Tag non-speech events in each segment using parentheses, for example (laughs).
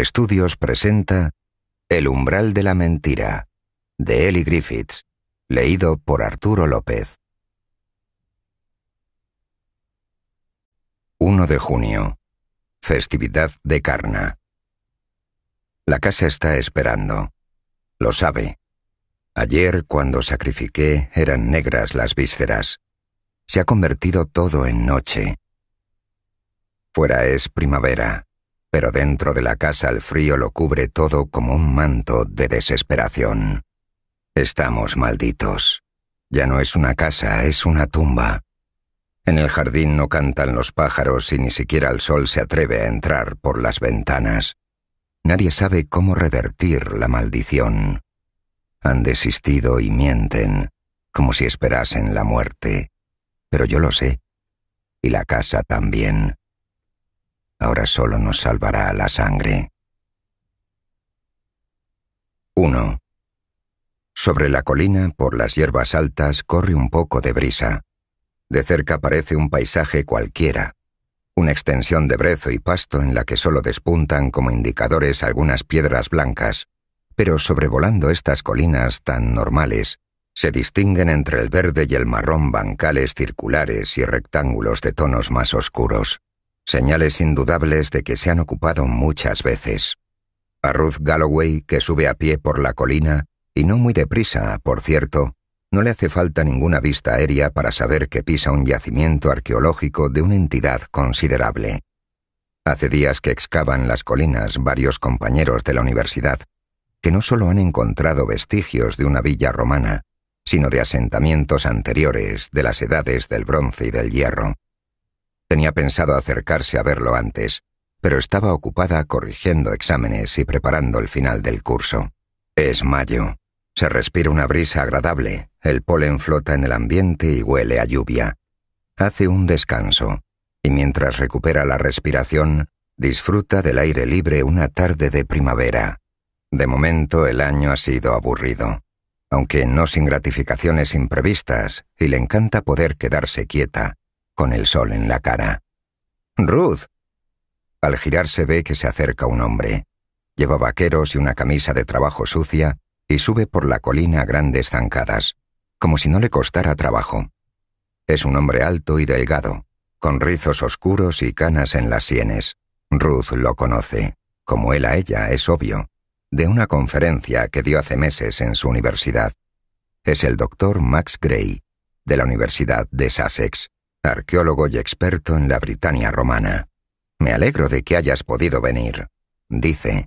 Estudios presenta El umbral de la mentira, de Eli Griffiths, leído por Arturo López. 1 de junio. Festividad de Carna. La casa está esperando. Lo sabe. Ayer, cuando sacrifiqué, eran negras las vísceras. Se ha convertido todo en noche. Fuera es primavera pero dentro de la casa el frío lo cubre todo como un manto de desesperación. Estamos malditos. Ya no es una casa, es una tumba. En el jardín no cantan los pájaros y ni siquiera el sol se atreve a entrar por las ventanas. Nadie sabe cómo revertir la maldición. Han desistido y mienten, como si esperasen la muerte. Pero yo lo sé. Y la casa también. Ahora solo nos salvará la sangre. 1. Sobre la colina, por las hierbas altas, corre un poco de brisa. De cerca parece un paisaje cualquiera, una extensión de brezo y pasto en la que solo despuntan como indicadores algunas piedras blancas, pero sobrevolando estas colinas tan normales, se distinguen entre el verde y el marrón bancales circulares y rectángulos de tonos más oscuros señales indudables de que se han ocupado muchas veces. A Ruth Galloway, que sube a pie por la colina, y no muy deprisa, por cierto, no le hace falta ninguna vista aérea para saber que pisa un yacimiento arqueológico de una entidad considerable. Hace días que excavan las colinas varios compañeros de la universidad, que no solo han encontrado vestigios de una villa romana, sino de asentamientos anteriores de las edades del bronce y del hierro. Tenía pensado acercarse a verlo antes, pero estaba ocupada corrigiendo exámenes y preparando el final del curso. Es mayo. Se respira una brisa agradable, el polen flota en el ambiente y huele a lluvia. Hace un descanso, y mientras recupera la respiración, disfruta del aire libre una tarde de primavera. De momento el año ha sido aburrido, aunque no sin gratificaciones imprevistas, y le encanta poder quedarse quieta, con el sol en la cara. Ruth. Al girarse ve que se acerca un hombre. Lleva vaqueros y una camisa de trabajo sucia y sube por la colina a grandes zancadas, como si no le costara trabajo. Es un hombre alto y delgado, con rizos oscuros y canas en las sienes. Ruth lo conoce, como él a ella, es obvio, de una conferencia que dio hace meses en su universidad. Es el doctor Max Gray, de la Universidad de Sussex arqueólogo y experto en la Britania romana. Me alegro de que hayas podido venir, dice.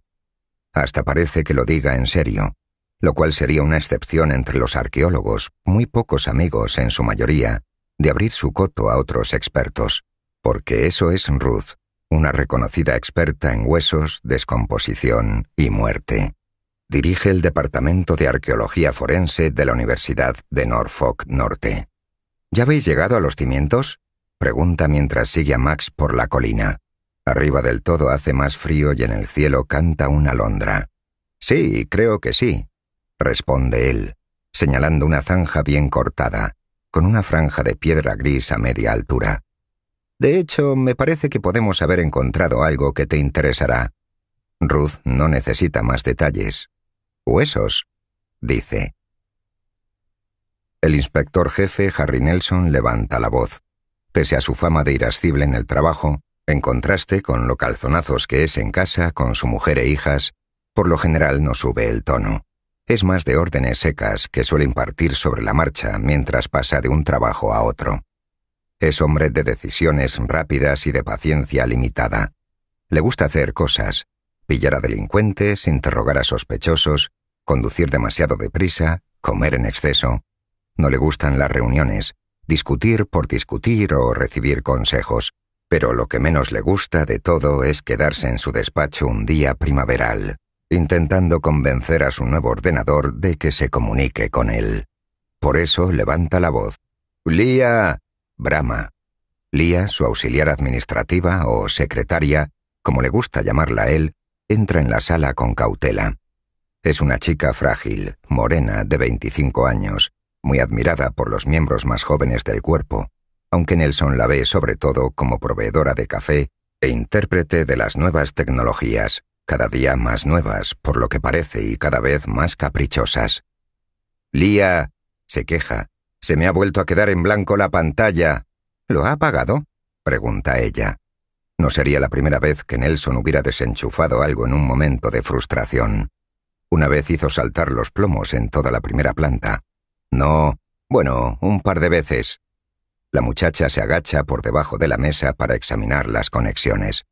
Hasta parece que lo diga en serio, lo cual sería una excepción entre los arqueólogos, muy pocos amigos en su mayoría, de abrir su coto a otros expertos, porque eso es Ruth, una reconocida experta en huesos, descomposición y muerte. Dirige el Departamento de Arqueología Forense de la Universidad de Norfolk Norte. ¿Ya habéis llegado a los cimientos? pregunta mientras sigue a Max por la colina. Arriba del todo hace más frío y en el cielo canta una alondra. Sí, creo que sí, responde él, señalando una zanja bien cortada, con una franja de piedra gris a media altura. De hecho, me parece que podemos haber encontrado algo que te interesará. Ruth no necesita más detalles. Huesos, dice. El inspector jefe Harry Nelson levanta la voz. Pese a su fama de irascible en el trabajo, en contraste con lo calzonazos que es en casa con su mujer e hijas, por lo general no sube el tono. Es más de órdenes secas que suele impartir sobre la marcha mientras pasa de un trabajo a otro. Es hombre de decisiones rápidas y de paciencia limitada. Le gusta hacer cosas, pillar a delincuentes, interrogar a sospechosos, conducir demasiado deprisa, comer en exceso, no le gustan las reuniones, discutir por discutir o recibir consejos, pero lo que menos le gusta de todo es quedarse en su despacho un día primaveral, intentando convencer a su nuevo ordenador de que se comunique con él. Por eso levanta la voz. Lía. Brahma, Lía, su auxiliar administrativa o secretaria, como le gusta llamarla a él, entra en la sala con cautela. Es una chica frágil, morena, de 25 años, muy admirada por los miembros más jóvenes del cuerpo, aunque Nelson la ve sobre todo como proveedora de café e intérprete de las nuevas tecnologías, cada día más nuevas por lo que parece y cada vez más caprichosas. Lía, se queja, se me ha vuelto a quedar en blanco la pantalla. ¿Lo ha apagado? pregunta ella. No sería la primera vez que Nelson hubiera desenchufado algo en un momento de frustración. Una vez hizo saltar los plomos en toda la primera planta, no, bueno, un par de veces. La muchacha se agacha por debajo de la mesa para examinar las conexiones.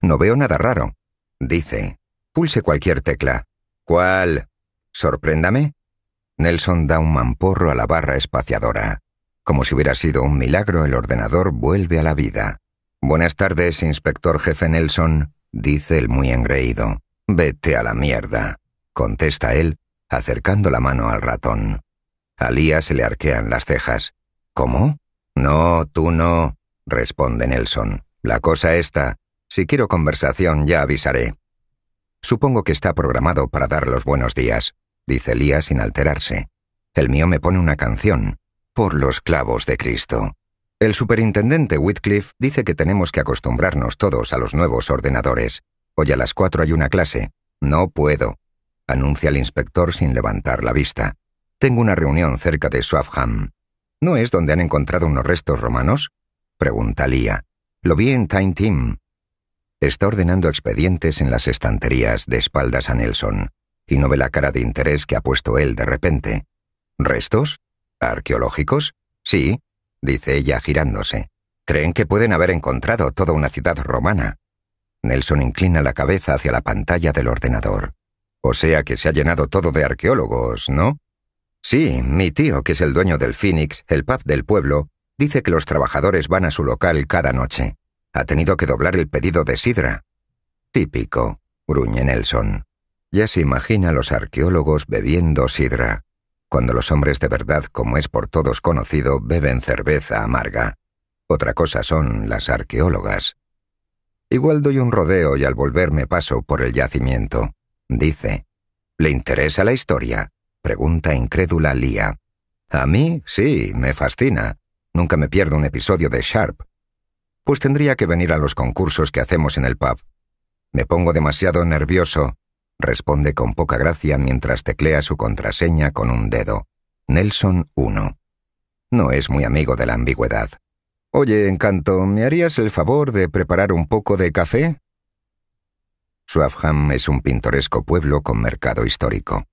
No veo nada raro, dice. Pulse cualquier tecla. ¿Cuál? ¿Sorpréndame? Nelson da un mamporro a la barra espaciadora. Como si hubiera sido un milagro, el ordenador vuelve a la vida. Buenas tardes, inspector jefe Nelson, dice el muy engreído. Vete a la mierda, contesta él, acercando la mano al ratón. A Lía se le arquean las cejas. ¿Cómo? No, tú no, responde Nelson. La cosa está. Si quiero conversación, ya avisaré. Supongo que está programado para dar los buenos días, dice Lía sin alterarse. El mío me pone una canción. Por los clavos de Cristo. El superintendente Whitcliffe dice que tenemos que acostumbrarnos todos a los nuevos ordenadores. Hoy a las cuatro hay una clase. No puedo, anuncia el inspector sin levantar la vista. Tengo una reunión cerca de Swaffham. ¿No es donde han encontrado unos restos romanos? Pregunta Lía. Lo vi en Time Team. Está ordenando expedientes en las estanterías de espaldas a Nelson, y no ve la cara de interés que ha puesto él de repente. ¿Restos? ¿Arqueológicos? Sí, dice ella girándose. Creen que pueden haber encontrado toda una ciudad romana. Nelson inclina la cabeza hacia la pantalla del ordenador. O sea que se ha llenado todo de arqueólogos, ¿no? Sí, mi tío, que es el dueño del Phoenix, el pub del pueblo, dice que los trabajadores van a su local cada noche. Ha tenido que doblar el pedido de sidra. Típico, gruñe Nelson. Ya se imagina a los arqueólogos bebiendo sidra, cuando los hombres de verdad, como es por todos conocido, beben cerveza amarga. Otra cosa son las arqueólogas. Igual doy un rodeo y al volver me paso por el yacimiento. Dice, ¿le interesa la historia? Pregunta incrédula Lía. A mí, sí, me fascina. Nunca me pierdo un episodio de Sharp. Pues tendría que venir a los concursos que hacemos en el pub. Me pongo demasiado nervioso, responde con poca gracia mientras teclea su contraseña con un dedo. Nelson 1. No es muy amigo de la ambigüedad. Oye, encanto, ¿me harías el favor de preparar un poco de café? Swaffham es un pintoresco pueblo con mercado histórico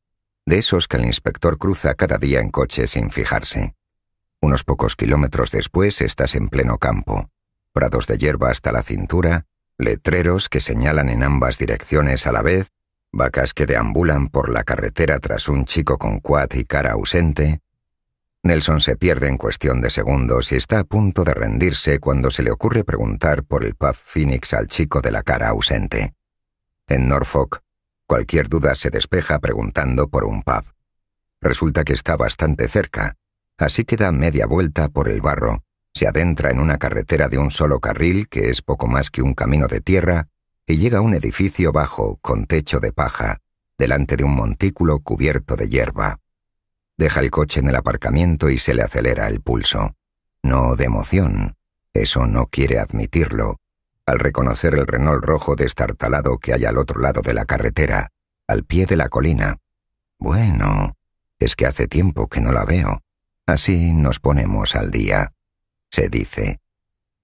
de esos que el inspector cruza cada día en coche sin fijarse. Unos pocos kilómetros después estás en pleno campo, prados de hierba hasta la cintura, letreros que señalan en ambas direcciones a la vez, vacas que deambulan por la carretera tras un chico con cuad y cara ausente. Nelson se pierde en cuestión de segundos y está a punto de rendirse cuando se le ocurre preguntar por el Puff Phoenix al chico de la cara ausente. En Norfolk, Cualquier duda se despeja preguntando por un pub. Resulta que está bastante cerca, así que da media vuelta por el barro, se adentra en una carretera de un solo carril que es poco más que un camino de tierra y llega a un edificio bajo con techo de paja, delante de un montículo cubierto de hierba. Deja el coche en el aparcamiento y se le acelera el pulso. No de emoción, eso no quiere admitirlo, al reconocer el renol rojo destartalado que hay al otro lado de la carretera, al pie de la colina. Bueno, es que hace tiempo que no la veo. Así nos ponemos al día, se dice.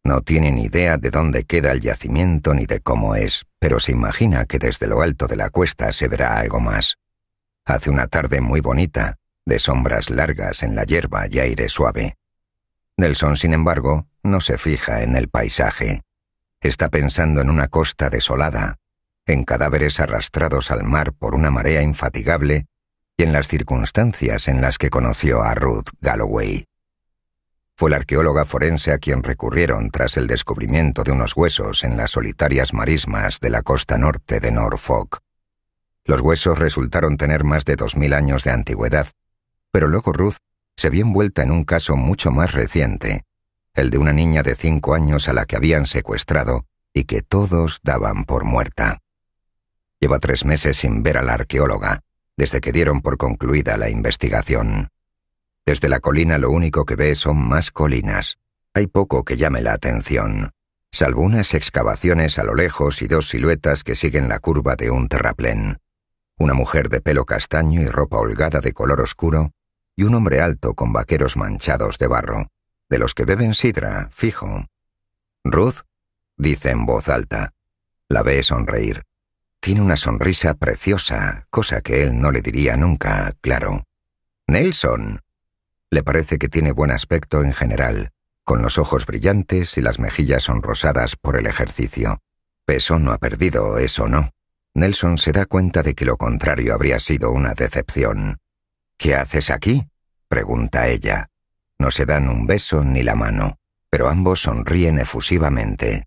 No tiene ni idea de dónde queda el yacimiento ni de cómo es, pero se imagina que desde lo alto de la cuesta se verá algo más. Hace una tarde muy bonita, de sombras largas en la hierba y aire suave. Nelson, sin embargo, no se fija en el paisaje está pensando en una costa desolada, en cadáveres arrastrados al mar por una marea infatigable y en las circunstancias en las que conoció a Ruth Galloway. Fue la arqueóloga forense a quien recurrieron tras el descubrimiento de unos huesos en las solitarias marismas de la costa norte de Norfolk. Los huesos resultaron tener más de 2.000 años de antigüedad, pero luego Ruth se vio envuelta en un caso mucho más reciente, el de una niña de cinco años a la que habían secuestrado y que todos daban por muerta. Lleva tres meses sin ver a la arqueóloga, desde que dieron por concluida la investigación. Desde la colina lo único que ve son más colinas. Hay poco que llame la atención, salvo unas excavaciones a lo lejos y dos siluetas que siguen la curva de un terraplén. Una mujer de pelo castaño y ropa holgada de color oscuro, y un hombre alto con vaqueros manchados de barro de los que beben sidra, fijo. Ruth, dice en voz alta. La ve sonreír. Tiene una sonrisa preciosa, cosa que él no le diría nunca, claro. Nelson. Le parece que tiene buen aspecto en general, con los ojos brillantes y las mejillas sonrosadas por el ejercicio. Peso no ha perdido, eso no. Nelson se da cuenta de que lo contrario habría sido una decepción. ¿Qué haces aquí? pregunta ella. No se dan un beso ni la mano, pero ambos sonríen efusivamente.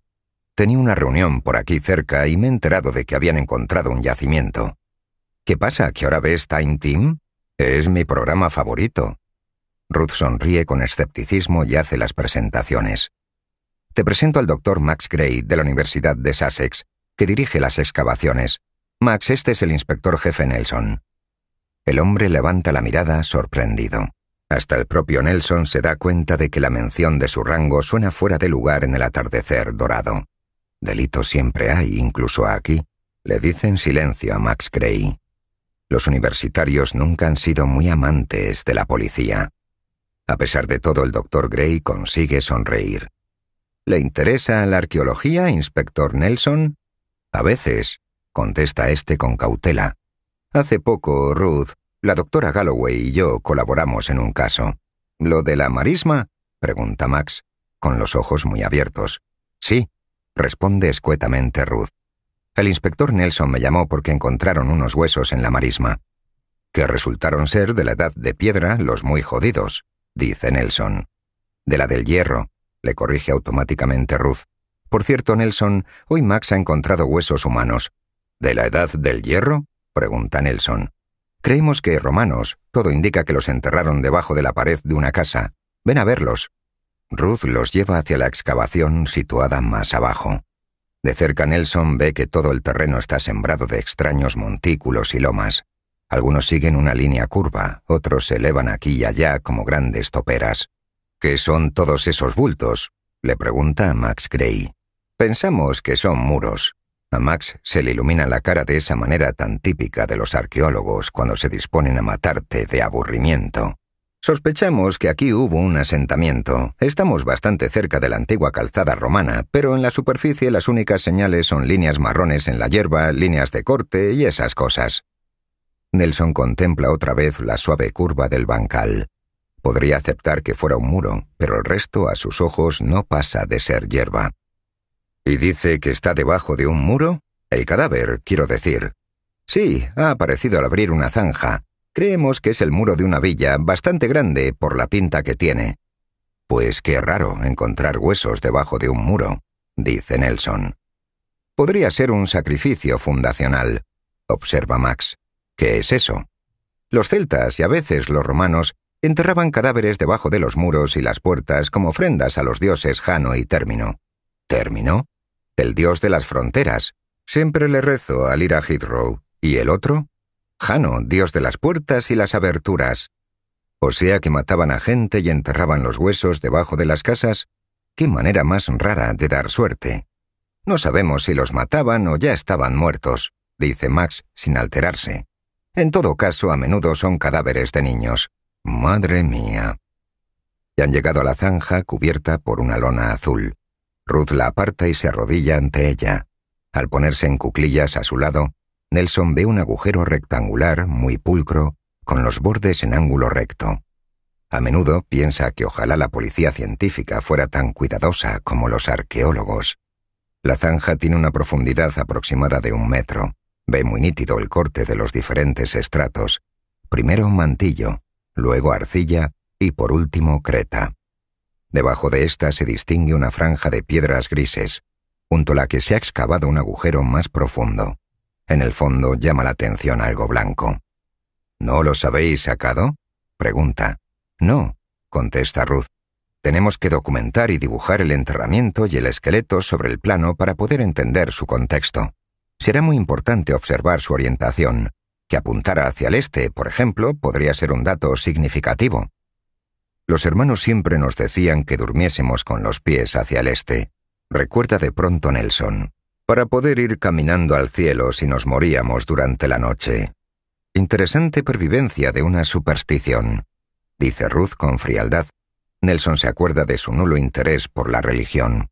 Tenía una reunión por aquí cerca y me he enterado de que habían encontrado un yacimiento. ¿Qué pasa? ¿Que ahora ves Time Team? Es mi programa favorito. Ruth sonríe con escepticismo y hace las presentaciones. Te presento al doctor Max Gray de la Universidad de Sussex, que dirige las excavaciones. Max, este es el inspector jefe Nelson. El hombre levanta la mirada sorprendido. Hasta el propio Nelson se da cuenta de que la mención de su rango suena fuera de lugar en el atardecer dorado. Delito siempre hay, incluso aquí, le dice en silencio a Max Gray. Los universitarios nunca han sido muy amantes de la policía. A pesar de todo, el doctor Gray consigue sonreír. ¿Le interesa la arqueología, inspector Nelson? A veces, contesta este con cautela. Hace poco, Ruth, la doctora Galloway y yo colaboramos en un caso. ¿Lo de la marisma? pregunta Max, con los ojos muy abiertos. Sí, responde escuetamente Ruth. El inspector Nelson me llamó porque encontraron unos huesos en la marisma, que resultaron ser de la edad de piedra los muy jodidos, dice Nelson. De la del hierro, le corrige automáticamente Ruth. Por cierto, Nelson, hoy Max ha encontrado huesos humanos. ¿De la edad del hierro? pregunta Nelson. Creemos que romanos, todo indica que los enterraron debajo de la pared de una casa. Ven a verlos. Ruth los lleva hacia la excavación situada más abajo. De cerca Nelson ve que todo el terreno está sembrado de extraños montículos y lomas. Algunos siguen una línea curva, otros se elevan aquí y allá como grandes toperas. ¿Qué son todos esos bultos? le pregunta Max Gray. Pensamos que son muros, a Max se le ilumina la cara de esa manera tan típica de los arqueólogos cuando se disponen a matarte de aburrimiento. Sospechamos que aquí hubo un asentamiento. Estamos bastante cerca de la antigua calzada romana, pero en la superficie las únicas señales son líneas marrones en la hierba, líneas de corte y esas cosas. Nelson contempla otra vez la suave curva del bancal. Podría aceptar que fuera un muro, pero el resto a sus ojos no pasa de ser hierba. ¿Y dice que está debajo de un muro? El cadáver, quiero decir. Sí, ha aparecido al abrir una zanja. Creemos que es el muro de una villa bastante grande por la pinta que tiene. Pues qué raro encontrar huesos debajo de un muro, dice Nelson. Podría ser un sacrificio fundacional, observa Max. ¿Qué es eso? Los celtas y a veces los romanos enterraban cadáveres debajo de los muros y las puertas como ofrendas a los dioses Jano y Término. ¿Terminó? El dios de las fronteras. Siempre le rezo al ir a Heathrow. ¿Y el otro? Jano, dios de las puertas y las aberturas. O sea que mataban a gente y enterraban los huesos debajo de las casas. Qué manera más rara de dar suerte. No sabemos si los mataban o ya estaban muertos, dice Max sin alterarse. En todo caso, a menudo son cadáveres de niños. Madre mía. Y han llegado a la zanja cubierta por una lona azul. Ruth la aparta y se arrodilla ante ella. Al ponerse en cuclillas a su lado, Nelson ve un agujero rectangular, muy pulcro, con los bordes en ángulo recto. A menudo piensa que ojalá la policía científica fuera tan cuidadosa como los arqueólogos. La zanja tiene una profundidad aproximada de un metro. Ve muy nítido el corte de los diferentes estratos. Primero mantillo, luego arcilla y por último creta. Debajo de ésta se distingue una franja de piedras grises, junto a la que se ha excavado un agujero más profundo. En el fondo llama la atención algo blanco. ¿No los habéis sacado? pregunta. No, contesta Ruth. Tenemos que documentar y dibujar el enterramiento y el esqueleto sobre el plano para poder entender su contexto. Será muy importante observar su orientación. Que apuntara hacia el este, por ejemplo, podría ser un dato significativo. Los hermanos siempre nos decían que durmiésemos con los pies hacia el este, recuerda de pronto Nelson, para poder ir caminando al cielo si nos moríamos durante la noche. Interesante pervivencia de una superstición, dice Ruth con frialdad. Nelson se acuerda de su nulo interés por la religión.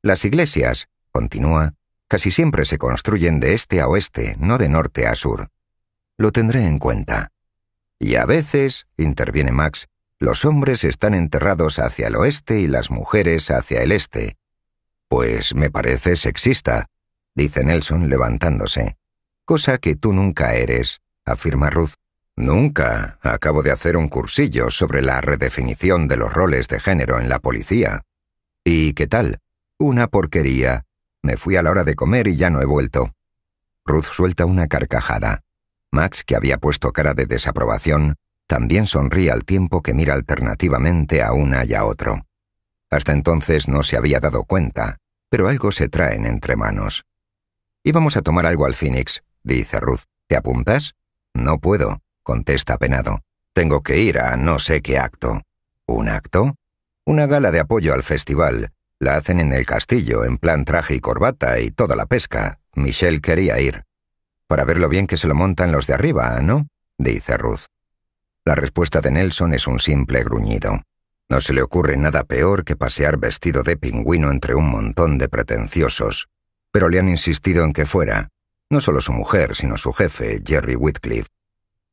Las iglesias, continúa, casi siempre se construyen de este a oeste, no de norte a sur. Lo tendré en cuenta. Y a veces, interviene Max, los hombres están enterrados hacia el oeste y las mujeres hacia el este. Pues me parece sexista, dice Nelson levantándose. Cosa que tú nunca eres, afirma Ruth. Nunca. Acabo de hacer un cursillo sobre la redefinición de los roles de género en la policía. ¿Y qué tal? Una porquería. Me fui a la hora de comer y ya no he vuelto. Ruth suelta una carcajada. Max, que había puesto cara de desaprobación, también sonríe al tiempo que mira alternativamente a una y a otro. Hasta entonces no se había dado cuenta, pero algo se traen entre manos. Íbamos a tomar algo al Phoenix, dice Ruth. ¿Te apuntas? No puedo, contesta penado. Tengo que ir a no sé qué acto. ¿Un acto? Una gala de apoyo al festival. La hacen en el castillo, en plan traje y corbata y toda la pesca. Michelle quería ir. Para ver lo bien que se lo montan los de arriba, ¿no? dice Ruth. La respuesta de Nelson es un simple gruñido. No se le ocurre nada peor que pasear vestido de pingüino entre un montón de pretenciosos, pero le han insistido en que fuera, no solo su mujer, sino su jefe, Jerry Whitcliffe.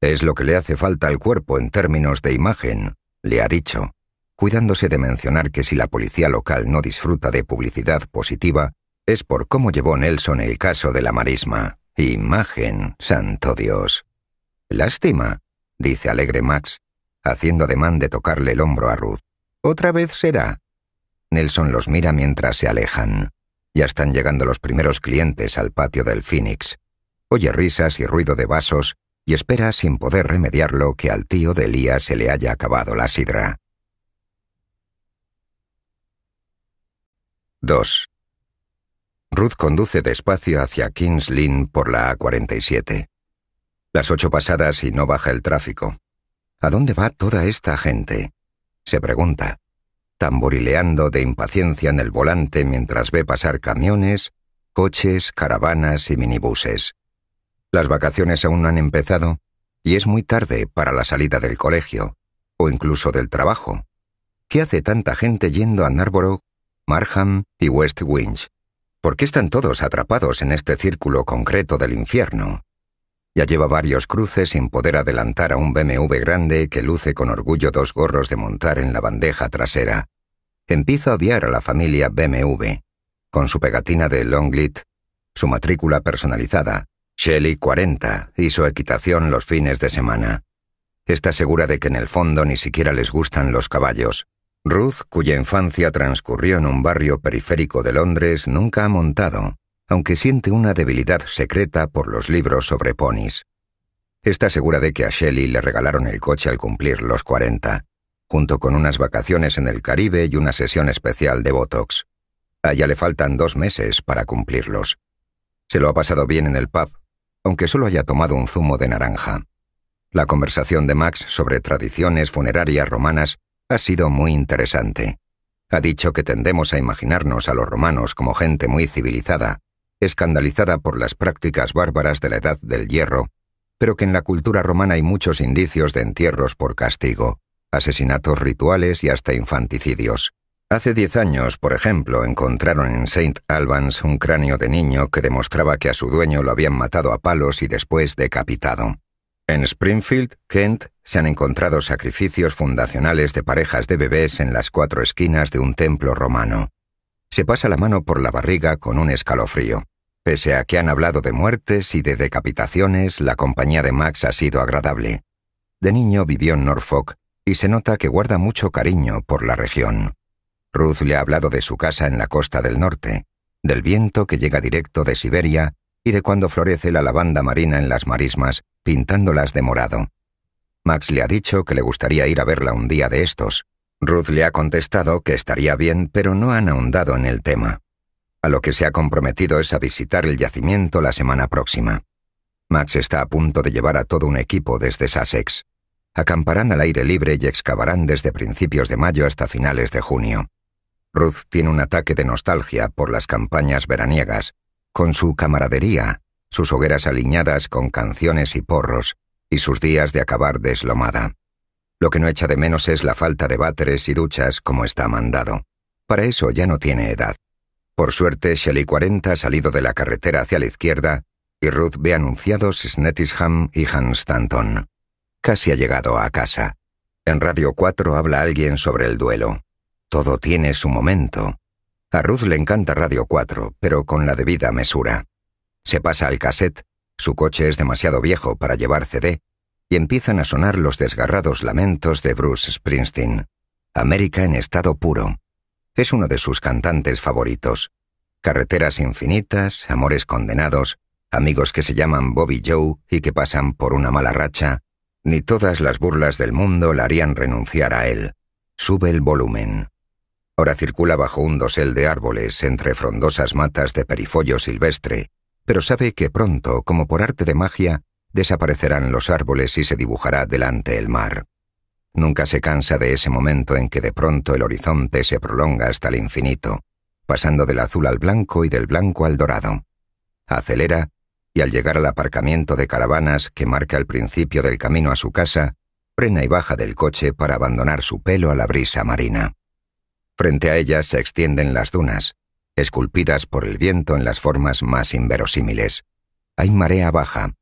Es lo que le hace falta al cuerpo en términos de imagen, le ha dicho, cuidándose de mencionar que si la policía local no disfruta de publicidad positiva, es por cómo llevó Nelson el caso de la marisma. Imagen, santo Dios. Lástima, dice alegre Max, haciendo ademán de tocarle el hombro a Ruth. Otra vez será. Nelson los mira mientras se alejan. Ya están llegando los primeros clientes al patio del Phoenix. Oye risas y ruido de vasos y espera sin poder remediarlo que al tío de Elía se le haya acabado la sidra. 2. Ruth conduce despacio hacia Kings Lynn por la A47. Las ocho pasadas y no baja el tráfico. ¿A dónde va toda esta gente? Se pregunta, tamborileando de impaciencia en el volante mientras ve pasar camiones, coches, caravanas y minibuses. Las vacaciones aún no han empezado y es muy tarde para la salida del colegio o incluso del trabajo. ¿Qué hace tanta gente yendo a Narborough, Marham y West ¿Por qué están todos atrapados en este círculo concreto del infierno? Ya lleva varios cruces sin poder adelantar a un BMW grande que luce con orgullo dos gorros de montar en la bandeja trasera. Empieza a odiar a la familia BMW, con su pegatina de Longlit, su matrícula personalizada, Shelly 40, y su equitación los fines de semana. Está segura de que en el fondo ni siquiera les gustan los caballos. Ruth, cuya infancia transcurrió en un barrio periférico de Londres, nunca ha montado, aunque siente una debilidad secreta por los libros sobre ponis. Está segura de que a Shelley le regalaron el coche al cumplir los 40, junto con unas vacaciones en el Caribe y una sesión especial de Botox. Allá le faltan dos meses para cumplirlos. Se lo ha pasado bien en el pub, aunque solo haya tomado un zumo de naranja. La conversación de Max sobre tradiciones funerarias romanas ha sido muy interesante. Ha dicho que tendemos a imaginarnos a los romanos como gente muy civilizada, escandalizada por las prácticas bárbaras de la Edad del Hierro, pero que en la cultura romana hay muchos indicios de entierros por castigo, asesinatos rituales y hasta infanticidios. Hace diez años, por ejemplo, encontraron en St. Albans un cráneo de niño que demostraba que a su dueño lo habían matado a palos y después decapitado. En Springfield, Kent, se han encontrado sacrificios fundacionales de parejas de bebés en las cuatro esquinas de un templo romano. Se pasa la mano por la barriga con un escalofrío. Pese a que han hablado de muertes y de decapitaciones, la compañía de Max ha sido agradable. De niño vivió en Norfolk y se nota que guarda mucho cariño por la región. Ruth le ha hablado de su casa en la costa del norte, del viento que llega directo de Siberia y de cuando florece la lavanda marina en las marismas, pintándolas de morado. Max le ha dicho que le gustaría ir a verla un día de estos. Ruth le ha contestado que estaría bien, pero no han ahondado en el tema a lo que se ha comprometido es a visitar el yacimiento la semana próxima. Max está a punto de llevar a todo un equipo desde Sussex. Acamparán al aire libre y excavarán desde principios de mayo hasta finales de junio. Ruth tiene un ataque de nostalgia por las campañas veraniegas, con su camaradería, sus hogueras aliñadas con canciones y porros, y sus días de acabar deslomada. Lo que no echa de menos es la falta de váteres y duchas como está mandado. Para eso ya no tiene edad. Por suerte, Shelley 40 ha salido de la carretera hacia la izquierda y Ruth ve anunciados Snettisham y Hans Stanton. Casi ha llegado a casa. En Radio 4 habla alguien sobre el duelo. Todo tiene su momento. A Ruth le encanta Radio 4, pero con la debida mesura. Se pasa al cassette, su coche es demasiado viejo para llevar CD, y empiezan a sonar los desgarrados lamentos de Bruce Springsteen. América en estado puro es uno de sus cantantes favoritos. Carreteras infinitas, amores condenados, amigos que se llaman Bobby Joe y que pasan por una mala racha, ni todas las burlas del mundo la harían renunciar a él. Sube el volumen. Ahora circula bajo un dosel de árboles entre frondosas matas de perifollo silvestre, pero sabe que pronto, como por arte de magia, desaparecerán los árboles y se dibujará delante el mar. Nunca se cansa de ese momento en que de pronto el horizonte se prolonga hasta el infinito, pasando del azul al blanco y del blanco al dorado. Acelera y al llegar al aparcamiento de caravanas que marca el principio del camino a su casa, frena y baja del coche para abandonar su pelo a la brisa marina. Frente a ella se extienden las dunas, esculpidas por el viento en las formas más inverosímiles. Hay marea baja.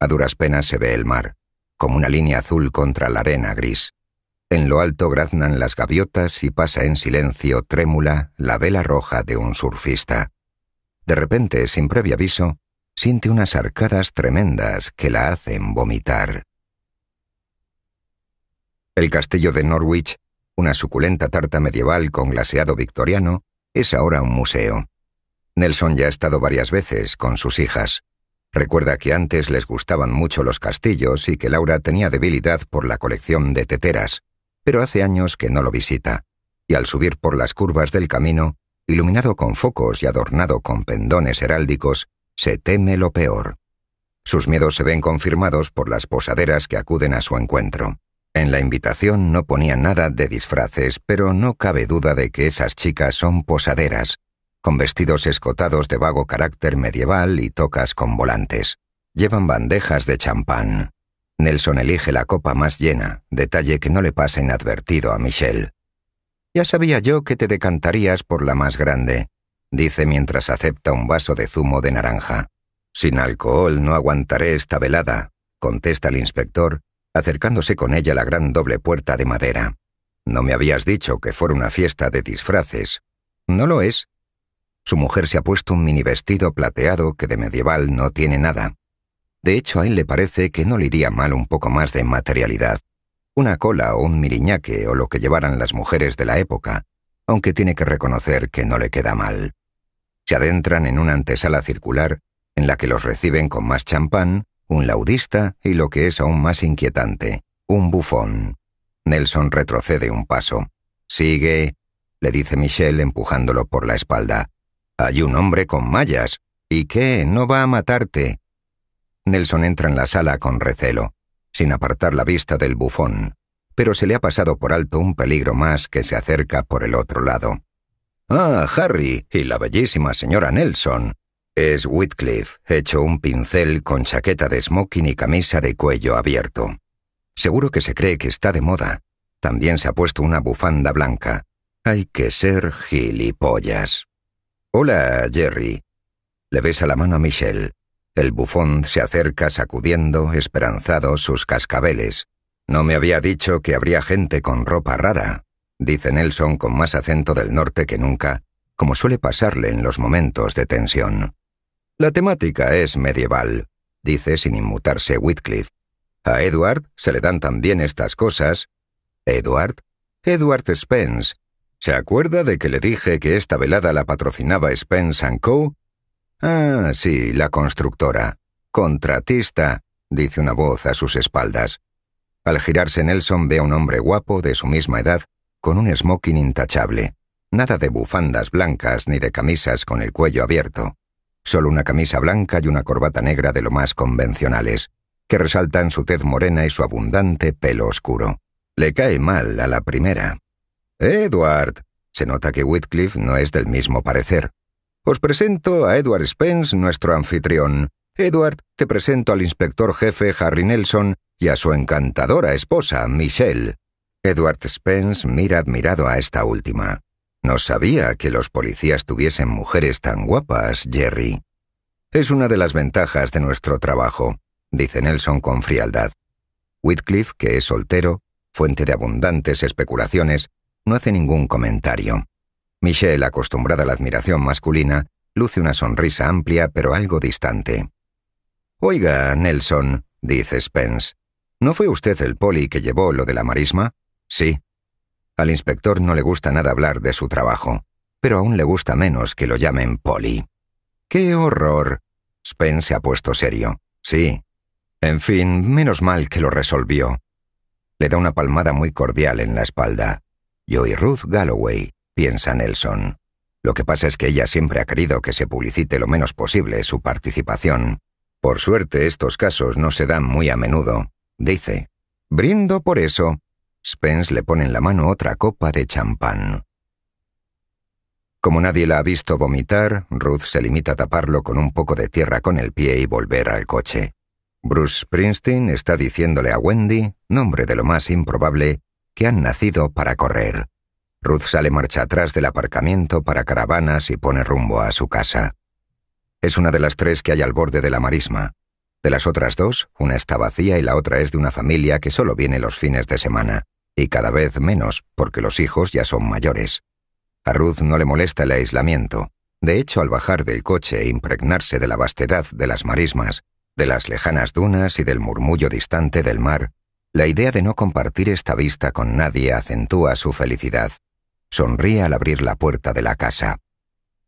A duras penas se ve el mar, como una línea azul contra la arena gris. En lo alto graznan las gaviotas y pasa en silencio trémula la vela roja de un surfista. De repente, sin previo aviso, siente unas arcadas tremendas que la hacen vomitar. El castillo de Norwich, una suculenta tarta medieval con glaseado victoriano, es ahora un museo. Nelson ya ha estado varias veces con sus hijas. Recuerda que antes les gustaban mucho los castillos y que Laura tenía debilidad por la colección de teteras, pero hace años que no lo visita, y al subir por las curvas del camino, iluminado con focos y adornado con pendones heráldicos, se teme lo peor. Sus miedos se ven confirmados por las posaderas que acuden a su encuentro. En la invitación no ponía nada de disfraces, pero no cabe duda de que esas chicas son posaderas, con vestidos escotados de vago carácter medieval y tocas con volantes. Llevan bandejas de champán. Nelson elige la copa más llena, detalle que no le pasa inadvertido a Michelle. Ya sabía yo que te decantarías por la más grande, dice mientras acepta un vaso de zumo de naranja. Sin alcohol no aguantaré esta velada, contesta el inspector, acercándose con ella la gran doble puerta de madera. No me habías dicho que fuera una fiesta de disfraces. No lo es, su mujer se ha puesto un mini vestido plateado que de medieval no tiene nada. De hecho, a él le parece que no le iría mal un poco más de materialidad. Una cola o un miriñaque o lo que llevaran las mujeres de la época, aunque tiene que reconocer que no le queda mal. Se adentran en una antesala circular en la que los reciben con más champán, un laudista y lo que es aún más inquietante, un bufón. Nelson retrocede un paso. Sigue, le dice Michelle empujándolo por la espalda. Hay un hombre con mallas. ¿Y qué? No va a matarte. Nelson entra en la sala con recelo, sin apartar la vista del bufón, pero se le ha pasado por alto un peligro más que se acerca por el otro lado. Ah, Harry, y la bellísima señora Nelson. Es Whitcliffe, hecho un pincel con chaqueta de smoking y camisa de cuello abierto. Seguro que se cree que está de moda. También se ha puesto una bufanda blanca. Hay que ser gilipollas. Hola, Jerry. Le besa la mano a Michelle. El bufón se acerca sacudiendo, esperanzado, sus cascabeles. No me había dicho que habría gente con ropa rara, dice Nelson con más acento del norte que nunca, como suele pasarle en los momentos de tensión. La temática es medieval, dice sin inmutarse Whitcliffe. A Edward se le dan también estas cosas. Edward, Edward Spence, ¿Se acuerda de que le dije que esta velada la patrocinaba Spence ⁇ Co? Ah, sí, la constructora. Contratista, dice una voz a sus espaldas. Al girarse Nelson ve a un hombre guapo de su misma edad, con un smoking intachable. Nada de bufandas blancas ni de camisas con el cuello abierto. Solo una camisa blanca y una corbata negra de lo más convencionales, que resaltan su tez morena y su abundante pelo oscuro. Le cae mal a la primera. Edward. Se nota que Whitcliffe no es del mismo parecer. Os presento a Edward Spence, nuestro anfitrión. Edward, te presento al inspector jefe Harry Nelson y a su encantadora esposa, Michelle. Edward Spence mira admirado a esta última. No sabía que los policías tuviesen mujeres tan guapas, Jerry. Es una de las ventajas de nuestro trabajo, dice Nelson con frialdad. Whitcliffe, que es soltero, fuente de abundantes especulaciones, no hace ningún comentario. Michelle, acostumbrada a la admiración masculina, luce una sonrisa amplia pero algo distante. Oiga, Nelson, dice Spence, ¿no fue usted el poli que llevó lo de la marisma? Sí. Al inspector no le gusta nada hablar de su trabajo, pero aún le gusta menos que lo llamen poli. ¡Qué horror! Spence se ha puesto serio. Sí. En fin, menos mal que lo resolvió. Le da una palmada muy cordial en la espalda. Yo y Ruth Galloway, piensa Nelson. Lo que pasa es que ella siempre ha querido que se publicite lo menos posible su participación. Por suerte estos casos no se dan muy a menudo, dice. Brindo por eso. Spence le pone en la mano otra copa de champán. Como nadie la ha visto vomitar, Ruth se limita a taparlo con un poco de tierra con el pie y volver al coche. Bruce Springsteen está diciéndole a Wendy, nombre de lo más improbable, que han nacido para correr. Ruth sale marcha atrás del aparcamiento para caravanas y pone rumbo a su casa. Es una de las tres que hay al borde de la marisma. De las otras dos, una está vacía y la otra es de una familia que solo viene los fines de semana, y cada vez menos porque los hijos ya son mayores. A Ruth no le molesta el aislamiento. De hecho, al bajar del coche e impregnarse de la vastedad de las marismas, de las lejanas dunas y del murmullo distante del mar, la idea de no compartir esta vista con nadie acentúa su felicidad. Sonríe al abrir la puerta de la casa.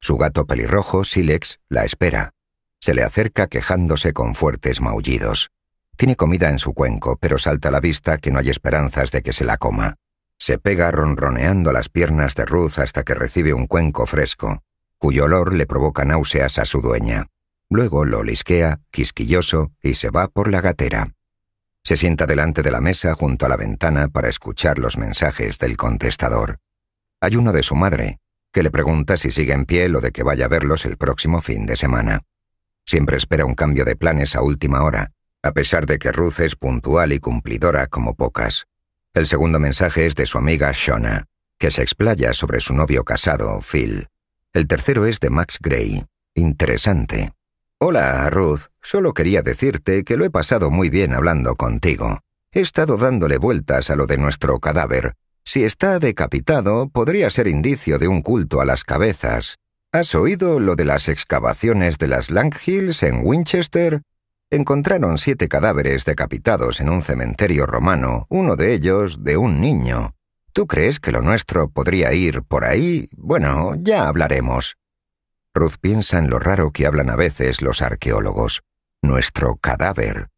Su gato pelirrojo, Silex, la espera. Se le acerca quejándose con fuertes maullidos. Tiene comida en su cuenco, pero salta a la vista que no hay esperanzas de que se la coma. Se pega ronroneando las piernas de Ruth hasta que recibe un cuenco fresco, cuyo olor le provoca náuseas a su dueña. Luego lo lisquea, quisquilloso, y se va por la gatera. Se sienta delante de la mesa junto a la ventana para escuchar los mensajes del contestador. Hay uno de su madre, que le pregunta si sigue en pie o de que vaya a verlos el próximo fin de semana. Siempre espera un cambio de planes a última hora, a pesar de que Ruth es puntual y cumplidora como pocas. El segundo mensaje es de su amiga Shona, que se explaya sobre su novio casado, Phil. El tercero es de Max Gray. Interesante. Hola, Ruth. Solo quería decirte que lo he pasado muy bien hablando contigo. He estado dándole vueltas a lo de nuestro cadáver. Si está decapitado, podría ser indicio de un culto a las cabezas. ¿Has oído lo de las excavaciones de las Langhills en Winchester? Encontraron siete cadáveres decapitados en un cementerio romano, uno de ellos de un niño. ¿Tú crees que lo nuestro podría ir por ahí? Bueno, ya hablaremos. Ruth piensa en lo raro que hablan a veces los arqueólogos. Nuestro cadáver.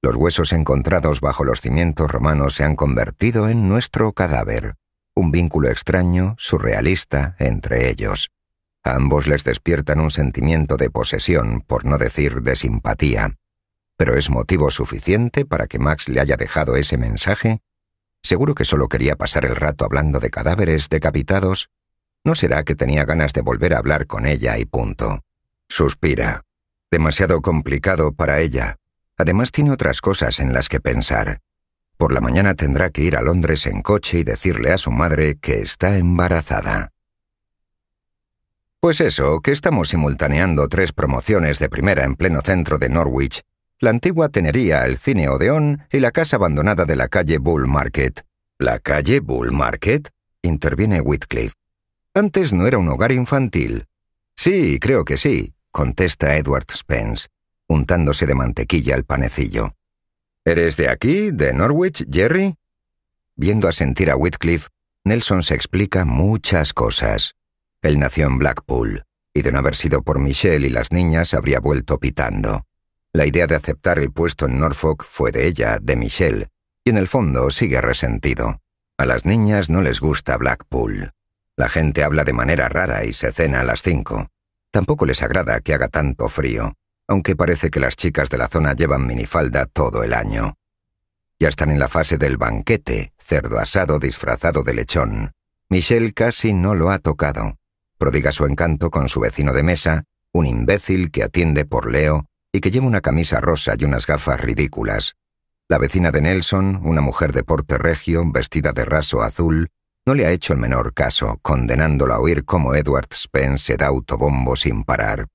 Los huesos encontrados bajo los cimientos romanos se han convertido en nuestro cadáver. Un vínculo extraño, surrealista, entre ellos. ambos les despiertan un sentimiento de posesión, por no decir de simpatía. ¿Pero es motivo suficiente para que Max le haya dejado ese mensaje? Seguro que solo quería pasar el rato hablando de cadáveres decapitados ¿No será que tenía ganas de volver a hablar con ella y punto? Suspira. Demasiado complicado para ella. Además tiene otras cosas en las que pensar. Por la mañana tendrá que ir a Londres en coche y decirle a su madre que está embarazada. Pues eso, que estamos simultaneando tres promociones de primera en pleno centro de Norwich. La antigua tenería, el cine Odeón y la casa abandonada de la calle Bull Market. ¿La calle Bull Market? interviene Whitcliffe. Antes no era un hogar infantil. Sí, creo que sí, contesta Edward Spence, untándose de mantequilla el panecillo. ¿Eres de aquí, de Norwich, Jerry? Viendo a asentir a Whitcliffe, Nelson se explica muchas cosas. Él nació en Blackpool, y de no haber sido por Michelle y las niñas habría vuelto pitando. La idea de aceptar el puesto en Norfolk fue de ella, de Michelle, y en el fondo sigue resentido. A las niñas no les gusta Blackpool. La gente habla de manera rara y se cena a las cinco. Tampoco les agrada que haga tanto frío, aunque parece que las chicas de la zona llevan minifalda todo el año. Ya están en la fase del banquete, cerdo asado disfrazado de lechón. Michelle casi no lo ha tocado. Prodiga su encanto con su vecino de mesa, un imbécil que atiende por Leo y que lleva una camisa rosa y unas gafas ridículas. La vecina de Nelson, una mujer de porte regio, vestida de raso azul, no le ha hecho el menor caso, condenándola a oír cómo Edward Spence se da autobombo sin parar.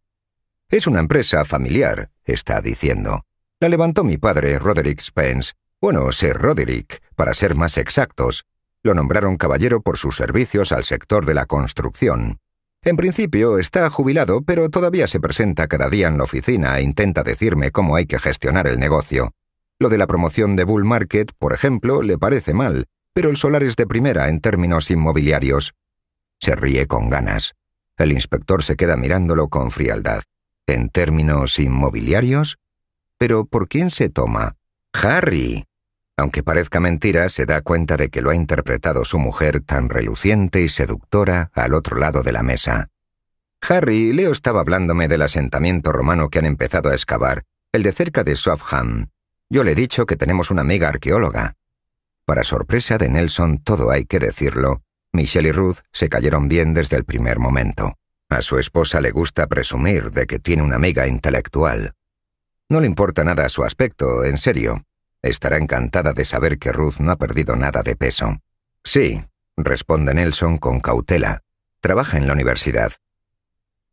Es una empresa familiar, está diciendo. La levantó mi padre, Roderick Spence. Bueno, Sir Roderick, para ser más exactos. Lo nombraron caballero por sus servicios al sector de la construcción. En principio está jubilado, pero todavía se presenta cada día en la oficina e intenta decirme cómo hay que gestionar el negocio. Lo de la promoción de Bull Market, por ejemplo, le parece mal, pero el solar es de primera en términos inmobiliarios. Se ríe con ganas. El inspector se queda mirándolo con frialdad. ¿En términos inmobiliarios? Pero ¿por quién se toma? Harry. Aunque parezca mentira, se da cuenta de que lo ha interpretado su mujer tan reluciente y seductora al otro lado de la mesa. Harry, Leo estaba hablándome del asentamiento romano que han empezado a excavar, el de cerca de Swaffham. Yo le he dicho que tenemos una amiga arqueóloga. Para sorpresa de Nelson, todo hay que decirlo, Michelle y Ruth se cayeron bien desde el primer momento. A su esposa le gusta presumir de que tiene una amiga intelectual. No le importa nada su aspecto, en serio. Estará encantada de saber que Ruth no ha perdido nada de peso. Sí, responde Nelson con cautela. Trabaja en la universidad.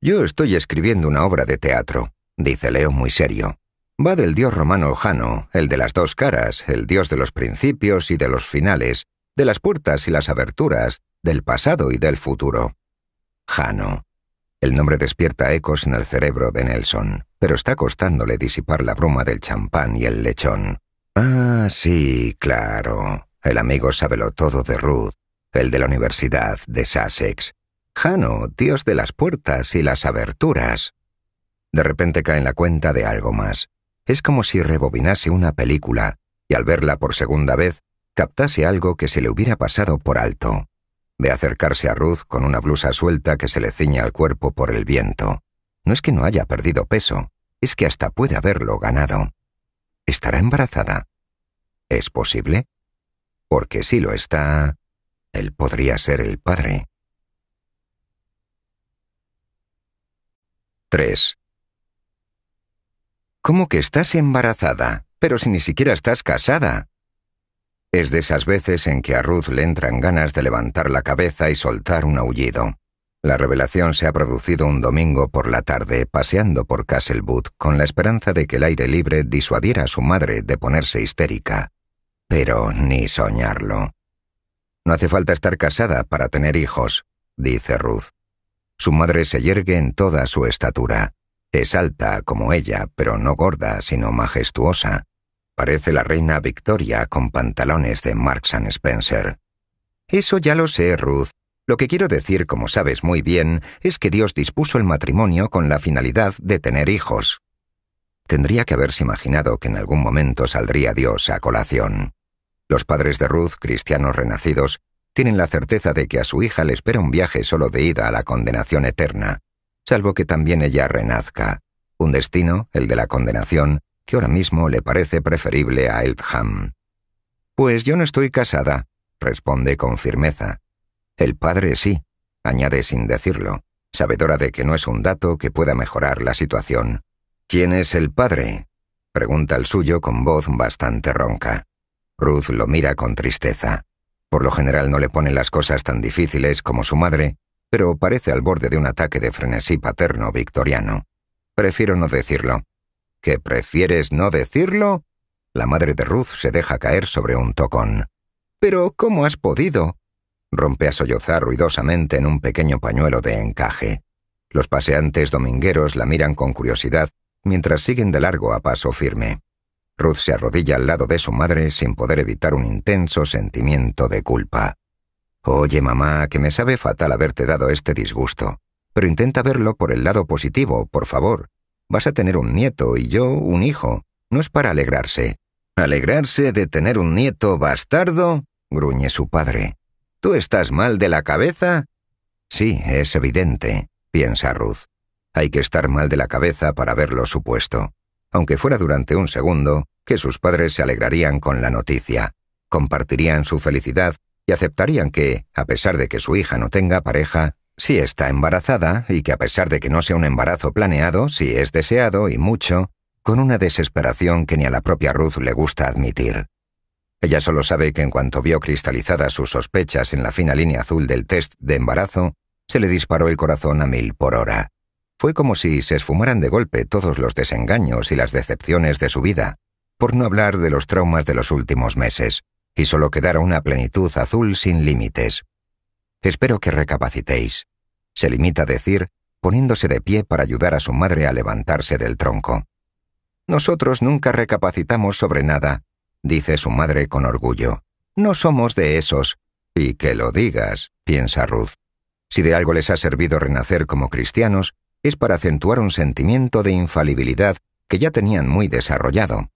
Yo estoy escribiendo una obra de teatro, dice Leo muy serio. Va del dios romano Jano, el de las dos caras, el dios de los principios y de los finales, de las puertas y las aberturas, del pasado y del futuro. Jano. El nombre despierta ecos en el cerebro de Nelson, pero está costándole disipar la bruma del champán y el lechón. Ah, sí, claro. El amigo sábelo todo de Ruth, el de la Universidad de Sussex. Jano, dios de las puertas y las aberturas. De repente cae en la cuenta de algo más. Es como si rebobinase una película y al verla por segunda vez captase algo que se le hubiera pasado por alto. Ve acercarse a Ruth con una blusa suelta que se le ciña al cuerpo por el viento. No es que no haya perdido peso, es que hasta puede haberlo ganado. ¿Estará embarazada? ¿Es posible? Porque si lo está, él podría ser el padre. 3. ¿Cómo que estás embarazada? Pero si ni siquiera estás casada. Es de esas veces en que a Ruth le entran ganas de levantar la cabeza y soltar un aullido. La revelación se ha producido un domingo por la tarde, paseando por Castlewood, con la esperanza de que el aire libre disuadiera a su madre de ponerse histérica. Pero ni soñarlo. No hace falta estar casada para tener hijos, dice Ruth. Su madre se yergue en toda su estatura. Es alta como ella, pero no gorda, sino majestuosa. Parece la reina Victoria con pantalones de Marks and Spencer. Eso ya lo sé, Ruth. Lo que quiero decir, como sabes muy bien, es que Dios dispuso el matrimonio con la finalidad de tener hijos. Tendría que haberse imaginado que en algún momento saldría Dios a colación. Los padres de Ruth, cristianos renacidos, tienen la certeza de que a su hija le espera un viaje solo de ida a la condenación eterna, salvo que también ella renazca, un destino, el de la condenación, que ahora mismo le parece preferible a Eltham. Pues yo no estoy casada, responde con firmeza. El padre sí, añade sin decirlo, sabedora de que no es un dato que pueda mejorar la situación. ¿Quién es el padre? pregunta el suyo con voz bastante ronca. Ruth lo mira con tristeza. Por lo general no le pone las cosas tan difíciles como su madre, pero parece al borde de un ataque de frenesí paterno victoriano. Prefiero no decirlo. ¿Que prefieres no decirlo? La madre de Ruth se deja caer sobre un tocón. Pero, ¿cómo has podido? Rompe a sollozar ruidosamente en un pequeño pañuelo de encaje. Los paseantes domingueros la miran con curiosidad mientras siguen de largo a paso firme. Ruth se arrodilla al lado de su madre sin poder evitar un intenso sentimiento de culpa. Oye, mamá, que me sabe fatal haberte dado este disgusto, pero intenta verlo por el lado positivo, por favor. Vas a tener un nieto y yo un hijo. No es para alegrarse. ¿Alegrarse de tener un nieto bastardo? gruñe su padre. ¿Tú estás mal de la cabeza? Sí, es evidente, piensa Ruth. Hay que estar mal de la cabeza para ver lo supuesto. Aunque fuera durante un segundo, que sus padres se alegrarían con la noticia, compartirían su felicidad y aceptarían que, a pesar de que su hija no tenga pareja, sí está embarazada y que a pesar de que no sea un embarazo planeado, sí es deseado y mucho, con una desesperación que ni a la propia Ruth le gusta admitir. Ella solo sabe que en cuanto vio cristalizadas sus sospechas en la fina línea azul del test de embarazo, se le disparó el corazón a mil por hora. Fue como si se esfumaran de golpe todos los desengaños y las decepciones de su vida, por no hablar de los traumas de los últimos meses y solo quedara una plenitud azul sin límites. Espero que recapacitéis. Se limita a decir, poniéndose de pie para ayudar a su madre a levantarse del tronco. Nosotros nunca recapacitamos sobre nada, dice su madre con orgullo. No somos de esos. Y que lo digas, piensa Ruth. Si de algo les ha servido renacer como cristianos, es para acentuar un sentimiento de infalibilidad que ya tenían muy desarrollado.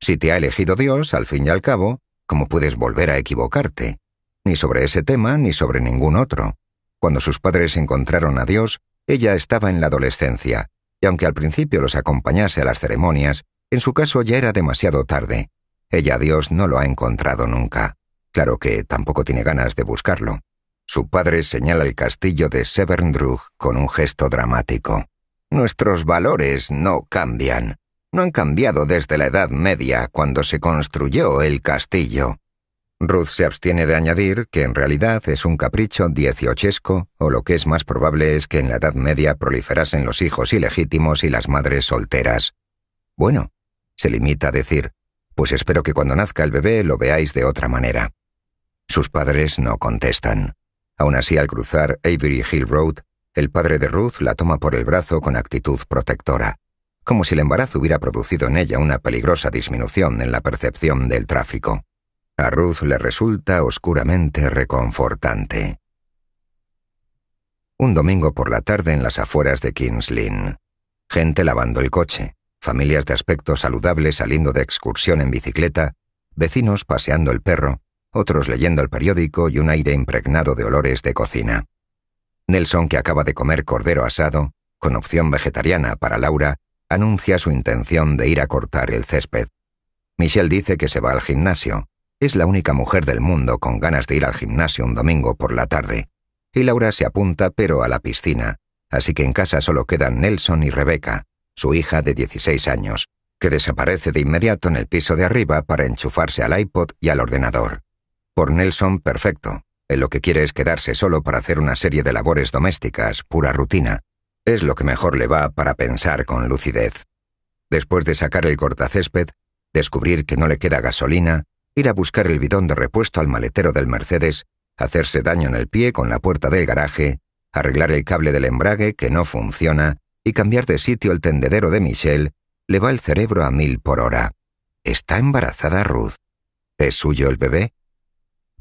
Si te ha elegido Dios, al fin y al cabo, ¿Cómo puedes volver a equivocarte? Ni sobre ese tema ni sobre ningún otro. Cuando sus padres encontraron a Dios, ella estaba en la adolescencia, y aunque al principio los acompañase a las ceremonias, en su caso ya era demasiado tarde. Ella a Dios no lo ha encontrado nunca. Claro que tampoco tiene ganas de buscarlo. Su padre señala el castillo de Severndrug con un gesto dramático. Nuestros valores no cambian no han cambiado desde la Edad Media cuando se construyó el castillo. Ruth se abstiene de añadir que en realidad es un capricho dieciochesco, o lo que es más probable es que en la Edad Media proliferasen los hijos ilegítimos y las madres solteras. Bueno, se limita a decir, pues espero que cuando nazca el bebé lo veáis de otra manera. Sus padres no contestan. Aún así, al cruzar Avery Hill Road, el padre de Ruth la toma por el brazo con actitud protectora como si el embarazo hubiera producido en ella una peligrosa disminución en la percepción del tráfico. A Ruth le resulta oscuramente reconfortante. Un domingo por la tarde en las afueras de Kings Lynn. Gente lavando el coche, familias de aspecto saludable saliendo de excursión en bicicleta, vecinos paseando el perro, otros leyendo el periódico y un aire impregnado de olores de cocina. Nelson, que acaba de comer cordero asado, con opción vegetariana para Laura, anuncia su intención de ir a cortar el césped. Michelle dice que se va al gimnasio. Es la única mujer del mundo con ganas de ir al gimnasio un domingo por la tarde. Y Laura se apunta pero a la piscina, así que en casa solo quedan Nelson y rebecca su hija de 16 años, que desaparece de inmediato en el piso de arriba para enchufarse al iPod y al ordenador. Por Nelson, perfecto. Él lo que quiere es quedarse solo para hacer una serie de labores domésticas, pura rutina, es lo que mejor le va para pensar con lucidez. Después de sacar el cortacésped, descubrir que no le queda gasolina, ir a buscar el bidón de repuesto al maletero del Mercedes, hacerse daño en el pie con la puerta del garaje, arreglar el cable del embrague que no funciona y cambiar de sitio el tendedero de Michelle, le va el cerebro a mil por hora. ¿Está embarazada Ruth? ¿Es suyo el bebé?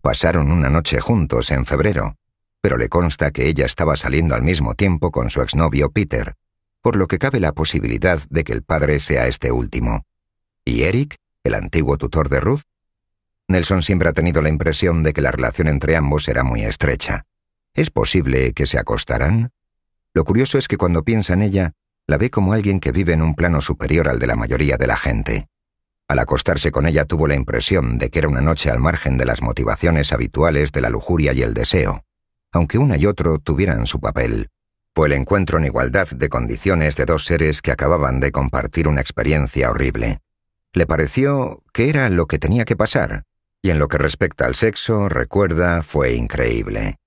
Pasaron una noche juntos en febrero pero le consta que ella estaba saliendo al mismo tiempo con su exnovio Peter, por lo que cabe la posibilidad de que el padre sea este último. ¿Y Eric, el antiguo tutor de Ruth? Nelson siempre ha tenido la impresión de que la relación entre ambos era muy estrecha. ¿Es posible que se acostarán? Lo curioso es que cuando piensa en ella, la ve como alguien que vive en un plano superior al de la mayoría de la gente. Al acostarse con ella tuvo la impresión de que era una noche al margen de las motivaciones habituales de la lujuria y el deseo aunque una y otro tuvieran su papel. Fue el encuentro en igualdad de condiciones de dos seres que acababan de compartir una experiencia horrible. Le pareció que era lo que tenía que pasar, y en lo que respecta al sexo, recuerda, fue increíble.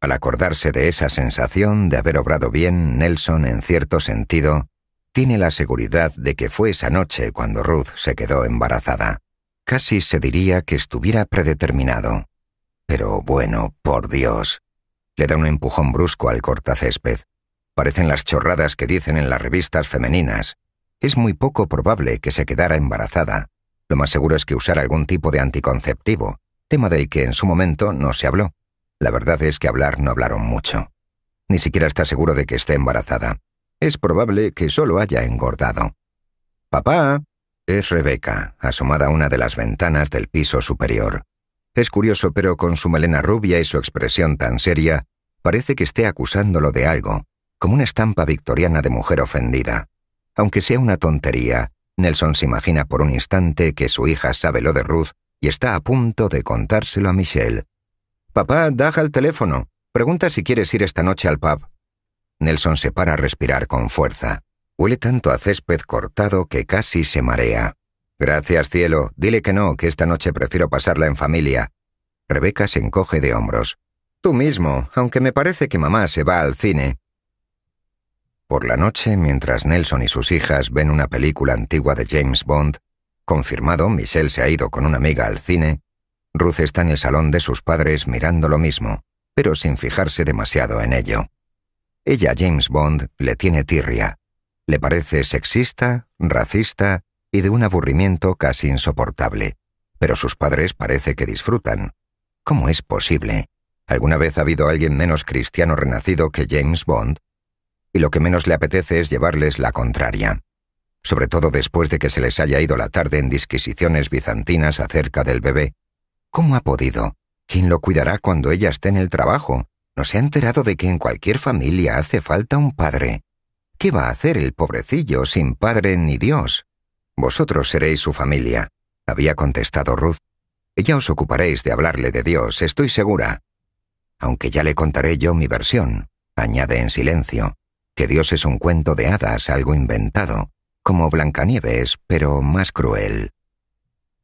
Al acordarse de esa sensación de haber obrado bien, Nelson, en cierto sentido, tiene la seguridad de que fue esa noche cuando Ruth se quedó embarazada. Casi se diría que estuviera predeterminado. Pero bueno, por Dios, le da un empujón brusco al cortacésped. Parecen las chorradas que dicen en las revistas femeninas. Es muy poco probable que se quedara embarazada. Lo más seguro es que usara algún tipo de anticonceptivo, tema del que en su momento no se habló. La verdad es que hablar no hablaron mucho. Ni siquiera está seguro de que esté embarazada. Es probable que solo haya engordado. Papá, es Rebeca, asomada a una de las ventanas del piso superior. Es curioso, pero con su melena rubia y su expresión tan seria, parece que esté acusándolo de algo, como una estampa victoriana de mujer ofendida. Aunque sea una tontería, Nelson se imagina por un instante que su hija sabe lo de Ruth y está a punto de contárselo a Michelle. Papá, deja el teléfono. Pregunta si quieres ir esta noche al pub. Nelson se para a respirar con fuerza. Huele tanto a césped cortado que casi se marea. Gracias, cielo. Dile que no, que esta noche prefiero pasarla en familia. Rebeca se encoge de hombros. Tú mismo, aunque me parece que mamá se va al cine. Por la noche, mientras Nelson y sus hijas ven una película antigua de James Bond, confirmado, Michelle se ha ido con una amiga al cine, Ruth está en el salón de sus padres mirando lo mismo, pero sin fijarse demasiado en ello. Ella James Bond le tiene tirria. Le parece sexista, racista de un aburrimiento casi insoportable, pero sus padres parece que disfrutan. ¿Cómo es posible? ¿Alguna vez ha habido alguien menos cristiano renacido que James Bond? Y lo que menos le apetece es llevarles la contraria, sobre todo después de que se les haya ido la tarde en disquisiciones bizantinas acerca del bebé. ¿Cómo ha podido? ¿Quién lo cuidará cuando ella esté en el trabajo? ¿No se ha enterado de que en cualquier familia hace falta un padre? ¿Qué va a hacer el pobrecillo sin padre ni Dios? Vosotros seréis su familia, había contestado Ruth. Ya os ocuparéis de hablarle de Dios, estoy segura. Aunque ya le contaré yo mi versión, añade en silencio, que Dios es un cuento de hadas, algo inventado, como Blancanieves, pero más cruel.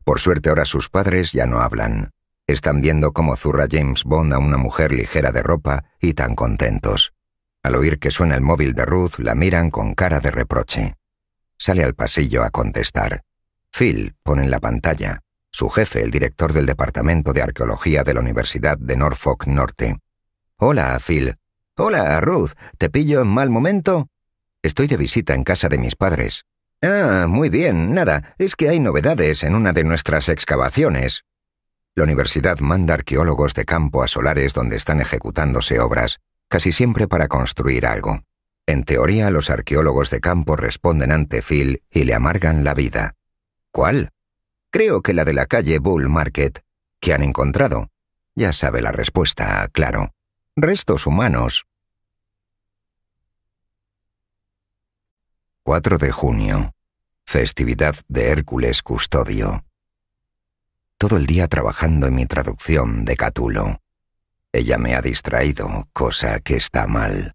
Por suerte ahora sus padres ya no hablan. Están viendo cómo zurra James Bond a una mujer ligera de ropa y tan contentos. Al oír que suena el móvil de Ruth, la miran con cara de reproche sale al pasillo a contestar. Phil pone en la pantalla. Su jefe, el director del Departamento de Arqueología de la Universidad de Norfolk Norte. Hola, Phil. Hola, Ruth. ¿Te pillo en mal momento? Estoy de visita en casa de mis padres. Ah, muy bien. Nada, es que hay novedades en una de nuestras excavaciones. La universidad manda arqueólogos de campo a solares donde están ejecutándose obras, casi siempre para construir algo. En teoría, los arqueólogos de campo responden ante Phil y le amargan la vida. ¿Cuál? Creo que la de la calle Bull Market. ¿Qué han encontrado? Ya sabe la respuesta, claro. Restos humanos. 4 de junio. Festividad de Hércules Custodio. Todo el día trabajando en mi traducción de Catulo. Ella me ha distraído, cosa que está mal.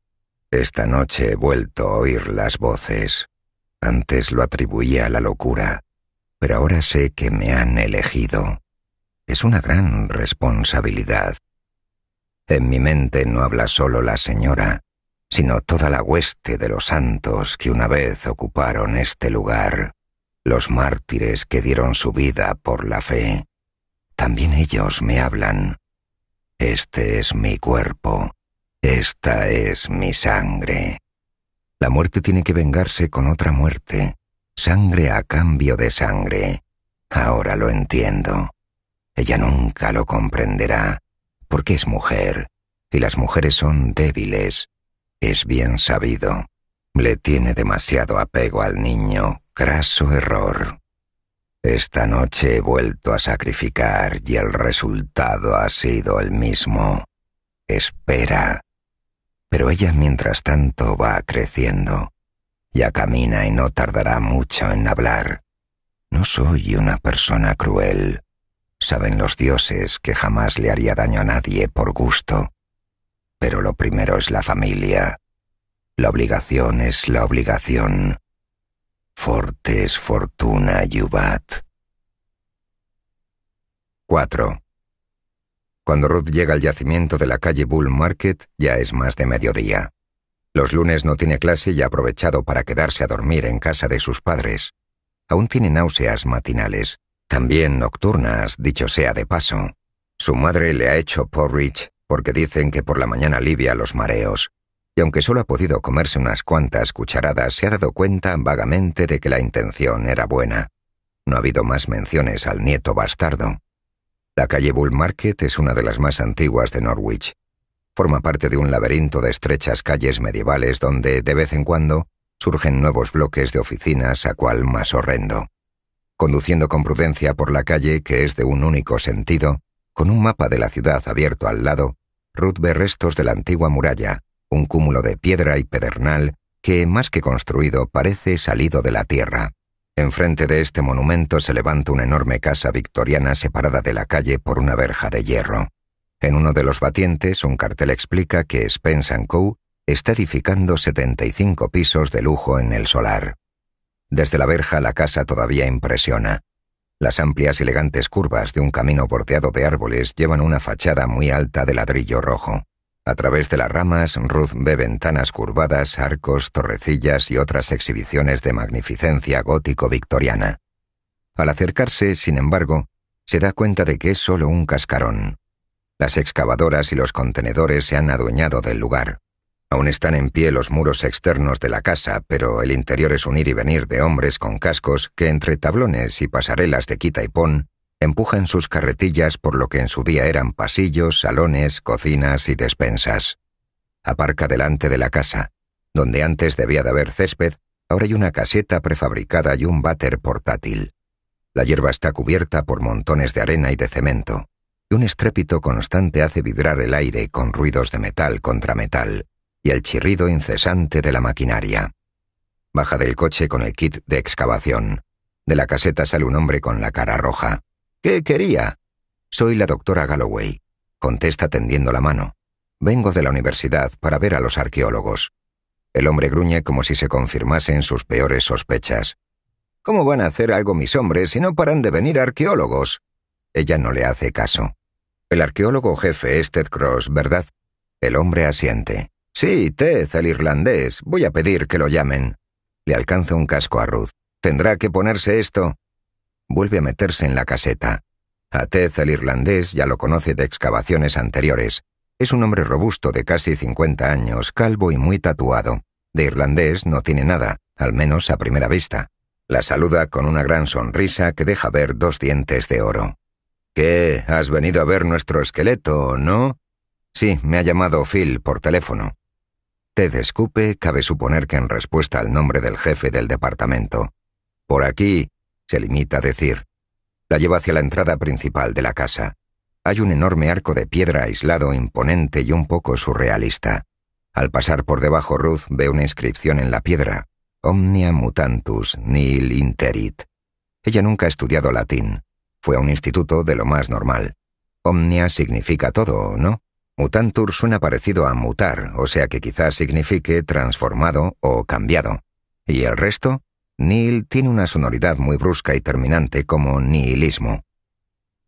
Esta noche he vuelto a oír las voces. Antes lo atribuía a la locura, pero ahora sé que me han elegido. Es una gran responsabilidad. En mi mente no habla solo la señora, sino toda la hueste de los santos que una vez ocuparon este lugar, los mártires que dieron su vida por la fe. También ellos me hablan. Este es mi cuerpo, esta es mi sangre. La muerte tiene que vengarse con otra muerte, sangre a cambio de sangre. Ahora lo entiendo. Ella nunca lo comprenderá, porque es mujer, y las mujeres son débiles. Es bien sabido. Le tiene demasiado apego al niño, craso error. Esta noche he vuelto a sacrificar y el resultado ha sido el mismo. Espera pero ella mientras tanto va creciendo. Ya camina y no tardará mucho en hablar. No soy una persona cruel. Saben los dioses que jamás le haría daño a nadie por gusto. Pero lo primero es la familia. La obligación es la obligación. Fortes fortuna yubat. 4. Cuando Ruth llega al yacimiento de la calle Bull Market, ya es más de mediodía. Los lunes no tiene clase y ha aprovechado para quedarse a dormir en casa de sus padres. Aún tiene náuseas matinales, también nocturnas, dicho sea de paso. Su madre le ha hecho porridge porque dicen que por la mañana alivia los mareos, y aunque solo ha podido comerse unas cuantas cucharadas, se ha dado cuenta vagamente de que la intención era buena. No ha habido más menciones al nieto bastardo. La calle Bull Market es una de las más antiguas de Norwich. Forma parte de un laberinto de estrechas calles medievales donde, de vez en cuando, surgen nuevos bloques de oficinas a cual más horrendo. Conduciendo con prudencia por la calle, que es de un único sentido, con un mapa de la ciudad abierto al lado, Ruth ve restos de la antigua muralla, un cúmulo de piedra y pedernal que, más que construido, parece salido de la tierra. Enfrente de este monumento se levanta una enorme casa victoriana separada de la calle por una verja de hierro. En uno de los batientes, un cartel explica que Spence Co. está edificando 75 pisos de lujo en el solar. Desde la verja la casa todavía impresiona. Las amplias y elegantes curvas de un camino bordeado de árboles llevan una fachada muy alta de ladrillo rojo. A través de las ramas, Ruth ve ventanas curvadas, arcos, torrecillas y otras exhibiciones de magnificencia gótico-victoriana. Al acercarse, sin embargo, se da cuenta de que es solo un cascarón. Las excavadoras y los contenedores se han adueñado del lugar. Aún están en pie los muros externos de la casa, pero el interior es un ir y venir de hombres con cascos que entre tablones y pasarelas de quita y pon empujan sus carretillas por lo que en su día eran pasillos, salones, cocinas y despensas. Aparca delante de la casa, donde antes debía de haber césped, ahora hay una caseta prefabricada y un váter portátil. La hierba está cubierta por montones de arena y de cemento, y un estrépito constante hace vibrar el aire con ruidos de metal contra metal y el chirrido incesante de la maquinaria. Baja del coche con el kit de excavación. De la caseta sale un hombre con la cara roja. ¿Qué quería? Soy la doctora Galloway, contesta tendiendo la mano. Vengo de la universidad para ver a los arqueólogos. El hombre gruñe como si se confirmasen sus peores sospechas. ¿Cómo van a hacer algo mis hombres si no paran de venir arqueólogos? Ella no le hace caso. El arqueólogo jefe es Ted Cross, ¿verdad? El hombre asiente. Sí, Ted, el irlandés. Voy a pedir que lo llamen. Le alcanza un casco a Ruth. Tendrá que ponerse esto vuelve a meterse en la caseta. A Ted, el irlandés, ya lo conoce de excavaciones anteriores. Es un hombre robusto de casi 50 años, calvo y muy tatuado. De irlandés no tiene nada, al menos a primera vista. La saluda con una gran sonrisa que deja ver dos dientes de oro. ¿Qué? ¿Has venido a ver nuestro esqueleto, no? Sí, me ha llamado Phil por teléfono. Ted escupe, cabe suponer que en respuesta al nombre del jefe del departamento. Por aquí, se limita a decir. La lleva hacia la entrada principal de la casa. Hay un enorme arco de piedra aislado, imponente y un poco surrealista. Al pasar por debajo, Ruth ve una inscripción en la piedra: Omnia mutantus nil interit. Ella nunca ha estudiado latín. Fue a un instituto de lo más normal. Omnia significa todo, ¿no? Mutantur suena parecido a mutar, o sea que quizás signifique transformado o cambiado. ¿Y el resto? Neil tiene una sonoridad muy brusca y terminante como nihilismo.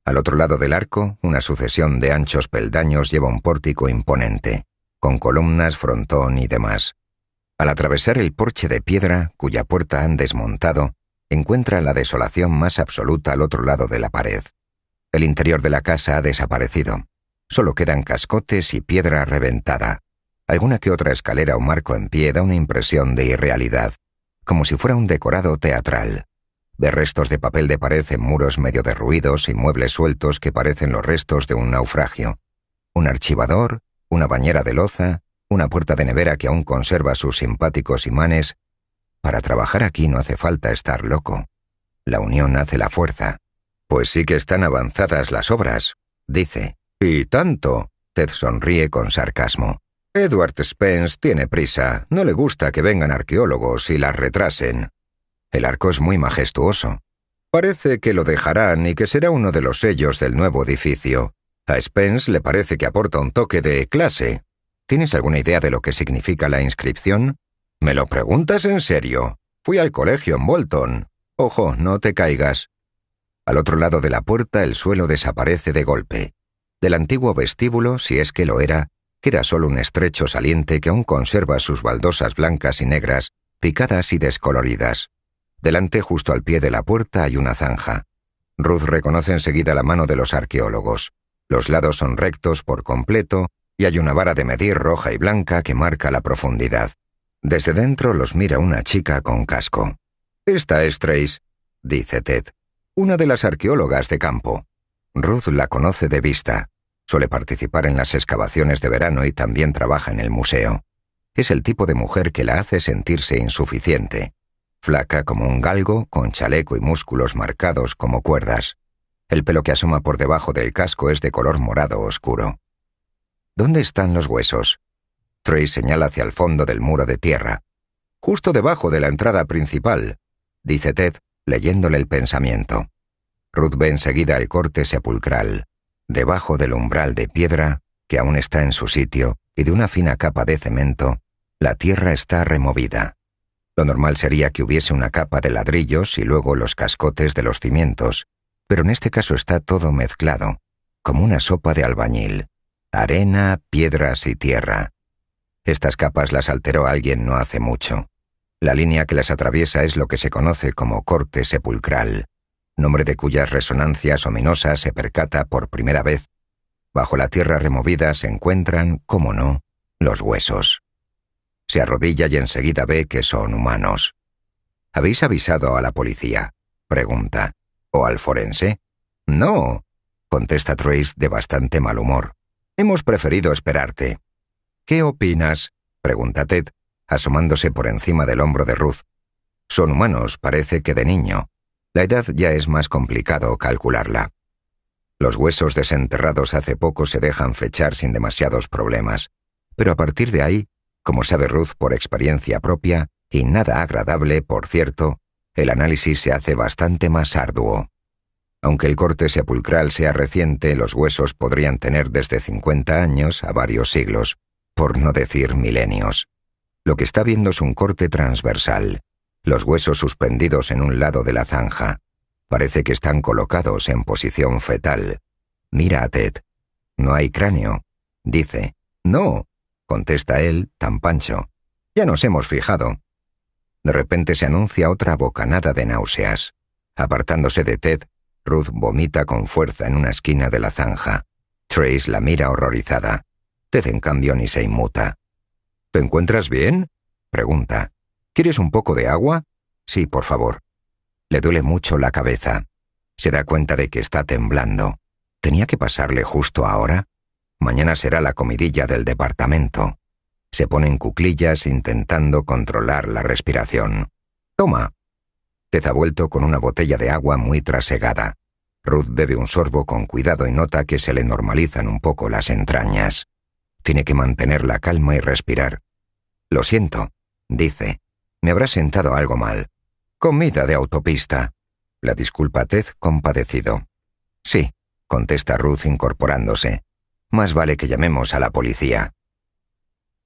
Al otro lado del arco, una sucesión de anchos peldaños lleva un pórtico imponente, con columnas, frontón y demás. Al atravesar el porche de piedra, cuya puerta han desmontado, encuentra la desolación más absoluta al otro lado de la pared. El interior de la casa ha desaparecido. Solo quedan cascotes y piedra reventada. Alguna que otra escalera o marco en pie da una impresión de irrealidad como si fuera un decorado teatral, Ve restos de papel de pared en muros medio derruidos y muebles sueltos que parecen los restos de un naufragio, un archivador, una bañera de loza, una puerta de nevera que aún conserva sus simpáticos imanes. Para trabajar aquí no hace falta estar loco. La unión hace la fuerza. Pues sí que están avanzadas las obras, dice. Y tanto, Ted sonríe con sarcasmo. Edward Spence tiene prisa, no le gusta que vengan arqueólogos y la retrasen. El arco es muy majestuoso. Parece que lo dejarán y que será uno de los sellos del nuevo edificio. A Spence le parece que aporta un toque de clase. ¿Tienes alguna idea de lo que significa la inscripción? ¿Me lo preguntas en serio? Fui al colegio en Bolton. Ojo, no te caigas. Al otro lado de la puerta el suelo desaparece de golpe. Del antiguo vestíbulo, si es que lo era, Queda solo un estrecho saliente que aún conserva sus baldosas blancas y negras, picadas y descoloridas. Delante, justo al pie de la puerta, hay una zanja. Ruth reconoce enseguida la mano de los arqueólogos. Los lados son rectos por completo y hay una vara de medir roja y blanca que marca la profundidad. Desde dentro los mira una chica con casco. Esta es Trace, dice Ted, una de las arqueólogas de campo. Ruth la conoce de vista. Suele participar en las excavaciones de verano y también trabaja en el museo. Es el tipo de mujer que la hace sentirse insuficiente, flaca como un galgo, con chaleco y músculos marcados como cuerdas. El pelo que asoma por debajo del casco es de color morado oscuro. ¿Dónde están los huesos? Trey señala hacia el fondo del muro de tierra. Justo debajo de la entrada principal, dice Ted, leyéndole el pensamiento. Ruth ve enseguida el corte sepulcral debajo del umbral de piedra, que aún está en su sitio, y de una fina capa de cemento, la tierra está removida. Lo normal sería que hubiese una capa de ladrillos y luego los cascotes de los cimientos, pero en este caso está todo mezclado, como una sopa de albañil, arena, piedras y tierra. Estas capas las alteró alguien no hace mucho. La línea que las atraviesa es lo que se conoce como corte sepulcral nombre de cuyas resonancias ominosas se percata por primera vez, bajo la tierra removida se encuentran, como no, los huesos. Se arrodilla y enseguida ve que son humanos. ¿Habéis avisado a la policía? pregunta. ¿O al forense? No, contesta Trace de bastante mal humor. Hemos preferido esperarte. ¿Qué opinas? pregunta Ted, asomándose por encima del hombro de Ruth. Son humanos, parece que de niño. La edad ya es más complicado calcularla. Los huesos desenterrados hace poco se dejan fechar sin demasiados problemas, pero a partir de ahí, como sabe Ruth por experiencia propia, y nada agradable, por cierto, el análisis se hace bastante más arduo. Aunque el corte sepulcral sea reciente, los huesos podrían tener desde 50 años a varios siglos, por no decir milenios. Lo que está viendo es un corte transversal, los huesos suspendidos en un lado de la zanja. Parece que están colocados en posición fetal. Mira a Ted. No hay cráneo. Dice. No, contesta él, tan pancho. Ya nos hemos fijado. De repente se anuncia otra bocanada de náuseas. Apartándose de Ted, Ruth vomita con fuerza en una esquina de la zanja. Trace la mira horrorizada. Ted, en cambio, ni se inmuta. ¿Te encuentras bien? pregunta. ¿Quieres un poco de agua? Sí, por favor. Le duele mucho la cabeza. Se da cuenta de que está temblando. ¿Tenía que pasarle justo ahora? Mañana será la comidilla del departamento. Se pone en cuclillas intentando controlar la respiración. Toma. Te ha vuelto con una botella de agua muy trasegada. Ruth bebe un sorbo con cuidado y nota que se le normalizan un poco las entrañas. Tiene que mantener la calma y respirar. Lo siento, dice, me habrá sentado algo mal. Comida de autopista. La disculpa Ted compadecido. Sí, contesta Ruth incorporándose. Más vale que llamemos a la policía.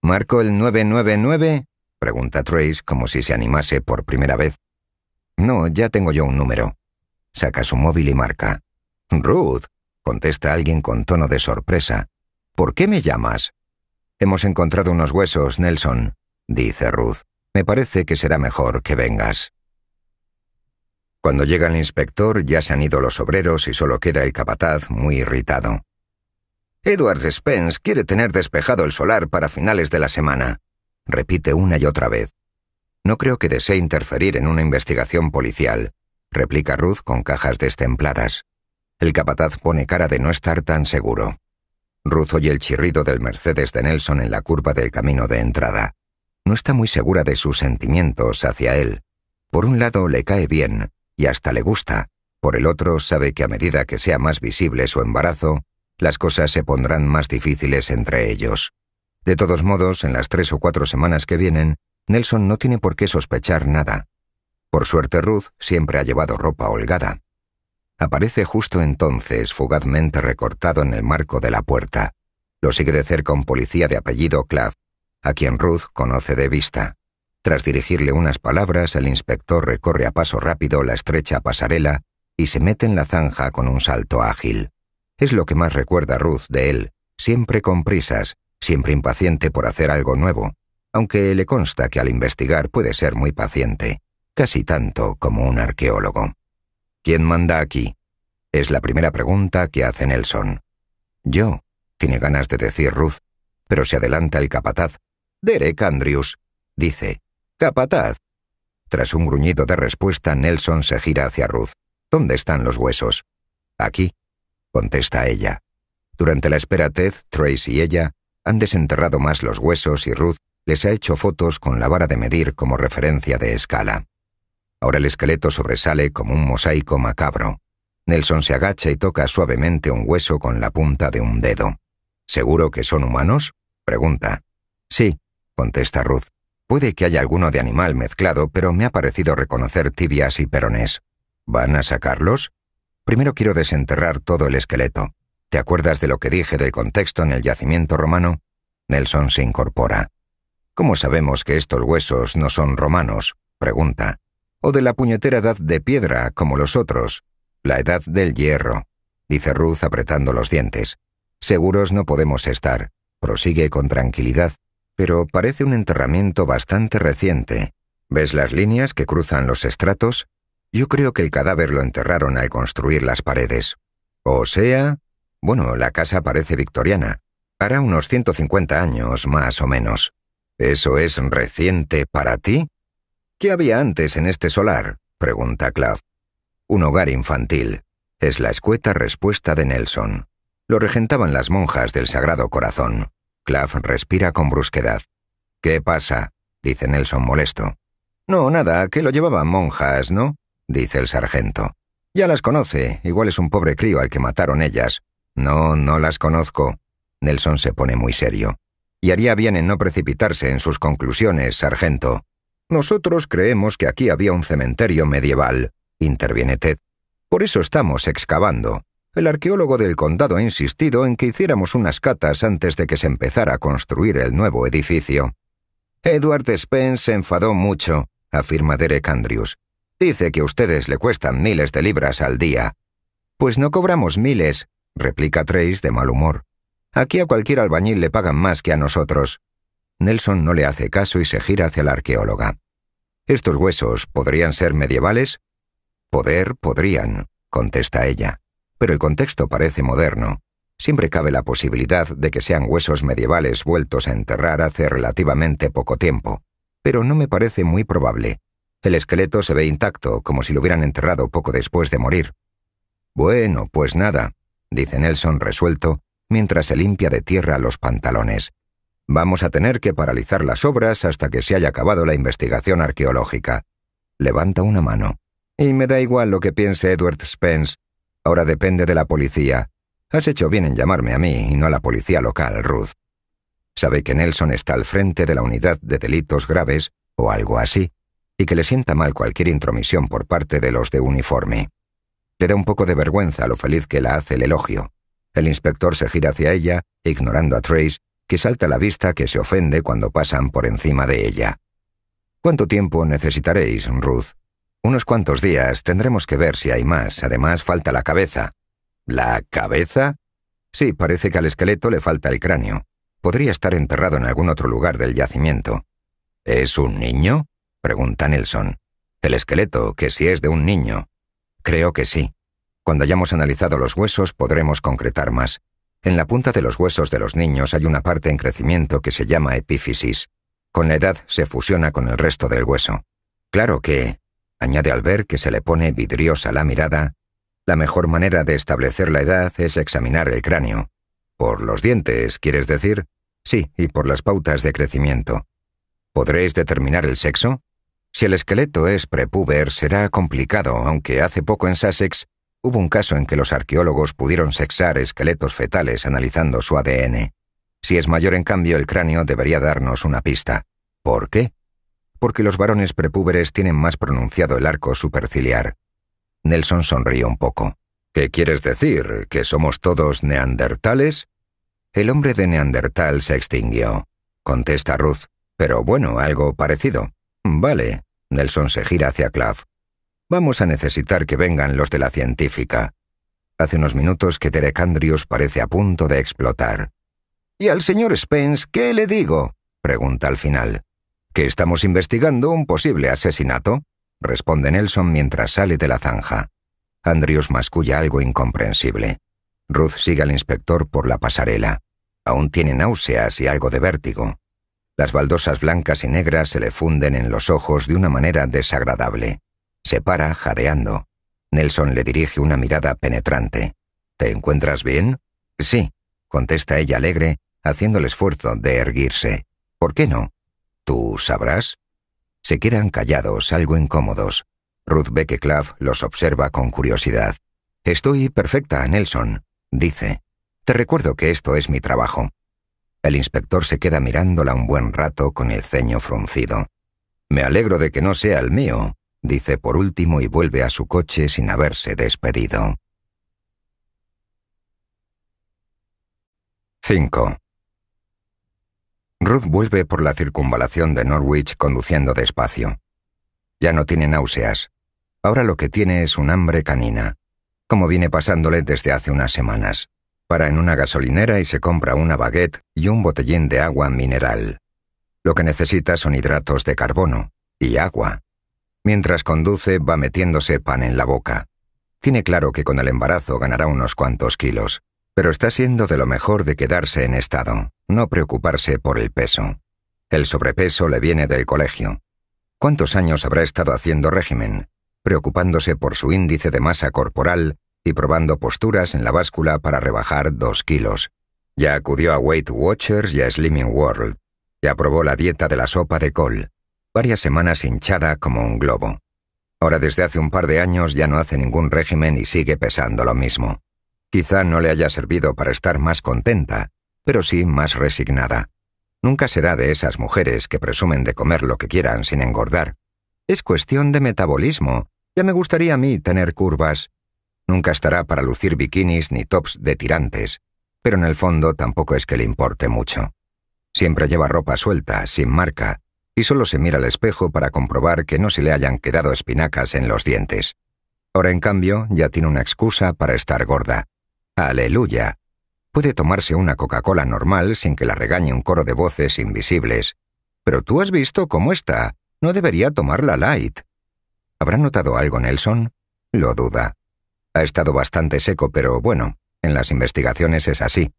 ¿Marco el 999? pregunta Trace como si se animase por primera vez. No, ya tengo yo un número. Saca su móvil y marca. Ruth, contesta alguien con tono de sorpresa. ¿Por qué me llamas? Hemos encontrado unos huesos, Nelson, dice Ruth. Me parece que será mejor que vengas. Cuando llega el inspector ya se han ido los obreros y solo queda el capataz muy irritado. Edward Spence quiere tener despejado el solar para finales de la semana. Repite una y otra vez. No creo que desee interferir en una investigación policial, replica Ruth con cajas destempladas. El capataz pone cara de no estar tan seguro. Ruth oye el chirrido del Mercedes de Nelson en la curva del camino de entrada no está muy segura de sus sentimientos hacia él. Por un lado le cae bien, y hasta le gusta, por el otro sabe que a medida que sea más visible su embarazo, las cosas se pondrán más difíciles entre ellos. De todos modos, en las tres o cuatro semanas que vienen, Nelson no tiene por qué sospechar nada. Por suerte Ruth siempre ha llevado ropa holgada. Aparece justo entonces, fugazmente recortado en el marco de la puerta. Lo sigue de cerca un policía de apellido Clav, a quien Ruth conoce de vista. Tras dirigirle unas palabras, el inspector recorre a paso rápido la estrecha pasarela y se mete en la zanja con un salto ágil. Es lo que más recuerda Ruth de él, siempre con prisas, siempre impaciente por hacer algo nuevo, aunque le consta que al investigar puede ser muy paciente, casi tanto como un arqueólogo. ¿Quién manda aquí? Es la primera pregunta que hace Nelson. Yo, tiene ganas de decir Ruth, pero se adelanta el capataz Derek Andrews, dice. Capataz. Tras un gruñido de respuesta, Nelson se gira hacia Ruth. ¿Dónde están los huesos? Aquí, contesta ella. Durante la espera, Ted, Trace y ella han desenterrado más los huesos y Ruth les ha hecho fotos con la vara de medir como referencia de escala. Ahora el esqueleto sobresale como un mosaico macabro. Nelson se agacha y toca suavemente un hueso con la punta de un dedo. ¿Seguro que son humanos? pregunta. Sí, contesta Ruth. Puede que haya alguno de animal mezclado, pero me ha parecido reconocer tibias y perones. ¿Van a sacarlos? Primero quiero desenterrar todo el esqueleto. ¿Te acuerdas de lo que dije del contexto en el yacimiento romano? Nelson se incorpora. ¿Cómo sabemos que estos huesos no son romanos? pregunta. O de la puñetera edad de piedra, como los otros. La edad del hierro, dice Ruth apretando los dientes. Seguros no podemos estar, prosigue con tranquilidad, pero parece un enterramiento bastante reciente. ¿Ves las líneas que cruzan los estratos? Yo creo que el cadáver lo enterraron al construir las paredes. O sea, bueno, la casa parece victoriana. Hará unos 150 años, más o menos. ¿Eso es reciente para ti? ¿Qué había antes en este solar? pregunta Clav. Un hogar infantil. Es la escueta respuesta de Nelson. Lo regentaban las monjas del Sagrado Corazón. Claff respira con brusquedad. ¿Qué pasa? dice Nelson molesto. No, nada, que lo llevaban monjas, ¿no? dice el sargento. Ya las conoce, igual es un pobre crío al que mataron ellas. No, no las conozco. Nelson se pone muy serio. Y haría bien en no precipitarse en sus conclusiones, sargento. Nosotros creemos que aquí había un cementerio medieval, interviene Ted. Por eso estamos excavando. El arqueólogo del condado ha insistido en que hiciéramos unas catas antes de que se empezara a construir el nuevo edificio. Edward Spence se enfadó mucho, afirma Derek Andrews. Dice que a ustedes le cuestan miles de libras al día. Pues no cobramos miles, replica Trace de mal humor. Aquí a cualquier albañil le pagan más que a nosotros. Nelson no le hace caso y se gira hacia la arqueóloga. ¿Estos huesos podrían ser medievales? Poder podrían, contesta ella pero el contexto parece moderno. Siempre cabe la posibilidad de que sean huesos medievales vueltos a enterrar hace relativamente poco tiempo, pero no me parece muy probable. El esqueleto se ve intacto, como si lo hubieran enterrado poco después de morir. Bueno, pues nada, dice Nelson resuelto, mientras se limpia de tierra los pantalones. Vamos a tener que paralizar las obras hasta que se haya acabado la investigación arqueológica. Levanta una mano. Y me da igual lo que piense Edward Spence. Ahora depende de la policía. Has hecho bien en llamarme a mí y no a la policía local, Ruth. Sabe que Nelson está al frente de la unidad de delitos graves, o algo así, y que le sienta mal cualquier intromisión por parte de los de uniforme. Le da un poco de vergüenza lo feliz que la hace el elogio. El inspector se gira hacia ella, ignorando a Trace, que salta a la vista que se ofende cuando pasan por encima de ella. ¿Cuánto tiempo necesitaréis, Ruth? Unos cuantos días tendremos que ver si hay más. Además, falta la cabeza. ¿La cabeza? Sí, parece que al esqueleto le falta el cráneo. Podría estar enterrado en algún otro lugar del yacimiento. ¿Es un niño? pregunta Nelson. El esqueleto, que si es de un niño. Creo que sí. Cuando hayamos analizado los huesos podremos concretar más. En la punta de los huesos de los niños hay una parte en crecimiento que se llama epífisis. Con la edad se fusiona con el resto del hueso. Claro que, añade al ver que se le pone vidriosa la mirada, la mejor manera de establecer la edad es examinar el cráneo. Por los dientes, quieres decir? Sí, y por las pautas de crecimiento. ¿Podréis determinar el sexo? Si el esqueleto es prepúber, será complicado, aunque hace poco en Sussex hubo un caso en que los arqueólogos pudieron sexar esqueletos fetales analizando su ADN. Si es mayor, en cambio, el cráneo debería darnos una pista. ¿Por qué? porque los varones prepúberes tienen más pronunciado el arco superciliar. Nelson sonrió un poco. ¿Qué quieres decir? ¿Que somos todos neandertales? El hombre de neandertal se extinguió, contesta Ruth, pero bueno, algo parecido. Vale, Nelson se gira hacia Clav. Vamos a necesitar que vengan los de la científica. Hace unos minutos que Terecandrius parece a punto de explotar. ¿Y al señor Spence qué le digo? pregunta al final. Que estamos investigando un posible asesinato, responde Nelson mientras sale de la zanja. Andrews masculla algo incomprensible. Ruth sigue al inspector por la pasarela. Aún tiene náuseas y algo de vértigo. Las baldosas blancas y negras se le funden en los ojos de una manera desagradable. Se para, jadeando. Nelson le dirige una mirada penetrante. ¿Te encuentras bien? Sí, contesta ella alegre, haciendo el esfuerzo de erguirse. ¿Por qué no? ¿Tú sabrás? Se quedan callados, algo incómodos. Ruth Becke-Claff los observa con curiosidad. Estoy perfecta, Nelson, dice. Te recuerdo que esto es mi trabajo. El inspector se queda mirándola un buen rato con el ceño fruncido. Me alegro de que no sea el mío, dice por último y vuelve a su coche sin haberse despedido. 5. Ruth vuelve por la circunvalación de Norwich conduciendo despacio. Ya no tiene náuseas. Ahora lo que tiene es un hambre canina, como viene pasándole desde hace unas semanas. Para en una gasolinera y se compra una baguette y un botellín de agua mineral. Lo que necesita son hidratos de carbono y agua. Mientras conduce va metiéndose pan en la boca. Tiene claro que con el embarazo ganará unos cuantos kilos, pero está siendo de lo mejor de quedarse en estado no preocuparse por el peso. El sobrepeso le viene del colegio. ¿Cuántos años habrá estado haciendo régimen, preocupándose por su índice de masa corporal y probando posturas en la báscula para rebajar dos kilos? Ya acudió a Weight Watchers y a Slimming World. Ya probó la dieta de la sopa de col, varias semanas hinchada como un globo. Ahora desde hace un par de años ya no hace ningún régimen y sigue pesando lo mismo. Quizá no le haya servido para estar más contenta, pero sí más resignada. Nunca será de esas mujeres que presumen de comer lo que quieran sin engordar. Es cuestión de metabolismo. Ya me gustaría a mí tener curvas. Nunca estará para lucir bikinis ni tops de tirantes, pero en el fondo tampoco es que le importe mucho. Siempre lleva ropa suelta, sin marca, y solo se mira al espejo para comprobar que no se le hayan quedado espinacas en los dientes. Ahora, en cambio, ya tiene una excusa para estar gorda. Aleluya puede tomarse una Coca-Cola normal sin que la regañe un coro de voces invisibles. Pero tú has visto cómo está. No debería tomarla light. ¿Habrá notado algo Nelson? Lo duda. Ha estado bastante seco, pero bueno, en las investigaciones es así.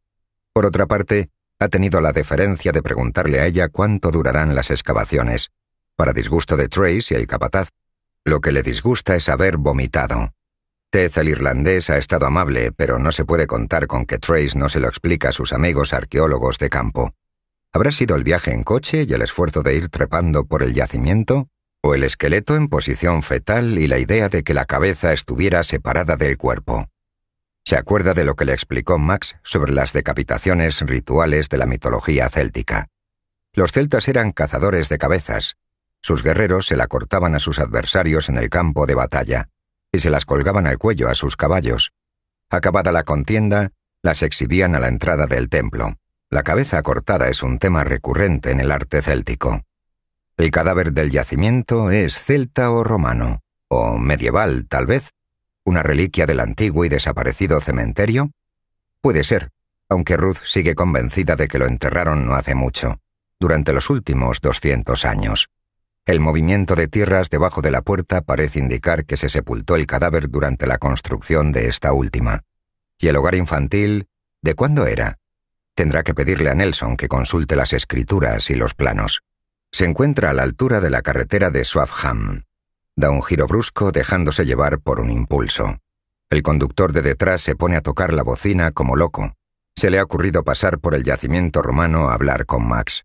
Por otra parte, ha tenido la deferencia de preguntarle a ella cuánto durarán las excavaciones, para disgusto de Trace y el capataz. Lo que le disgusta es haber vomitado el irlandés, ha estado amable, pero no se puede contar con que Trace no se lo explica a sus amigos arqueólogos de campo. ¿Habrá sido el viaje en coche y el esfuerzo de ir trepando por el yacimiento? ¿O el esqueleto en posición fetal y la idea de que la cabeza estuviera separada del cuerpo? Se acuerda de lo que le explicó Max sobre las decapitaciones rituales de la mitología céltica. Los celtas eran cazadores de cabezas. Sus guerreros se la cortaban a sus adversarios en el campo de batalla y se las colgaban al cuello a sus caballos. Acabada la contienda, las exhibían a la entrada del templo. La cabeza cortada es un tema recurrente en el arte céltico. El cadáver del yacimiento es celta o romano, o medieval tal vez, una reliquia del antiguo y desaparecido cementerio. Puede ser, aunque Ruth sigue convencida de que lo enterraron no hace mucho, durante los últimos 200 años. El movimiento de tierras debajo de la puerta parece indicar que se sepultó el cadáver durante la construcción de esta última. ¿Y el hogar infantil? ¿De cuándo era? Tendrá que pedirle a Nelson que consulte las escrituras y los planos. Se encuentra a la altura de la carretera de Swaffham. Da un giro brusco dejándose llevar por un impulso. El conductor de detrás se pone a tocar la bocina como loco. Se le ha ocurrido pasar por el yacimiento romano a hablar con Max.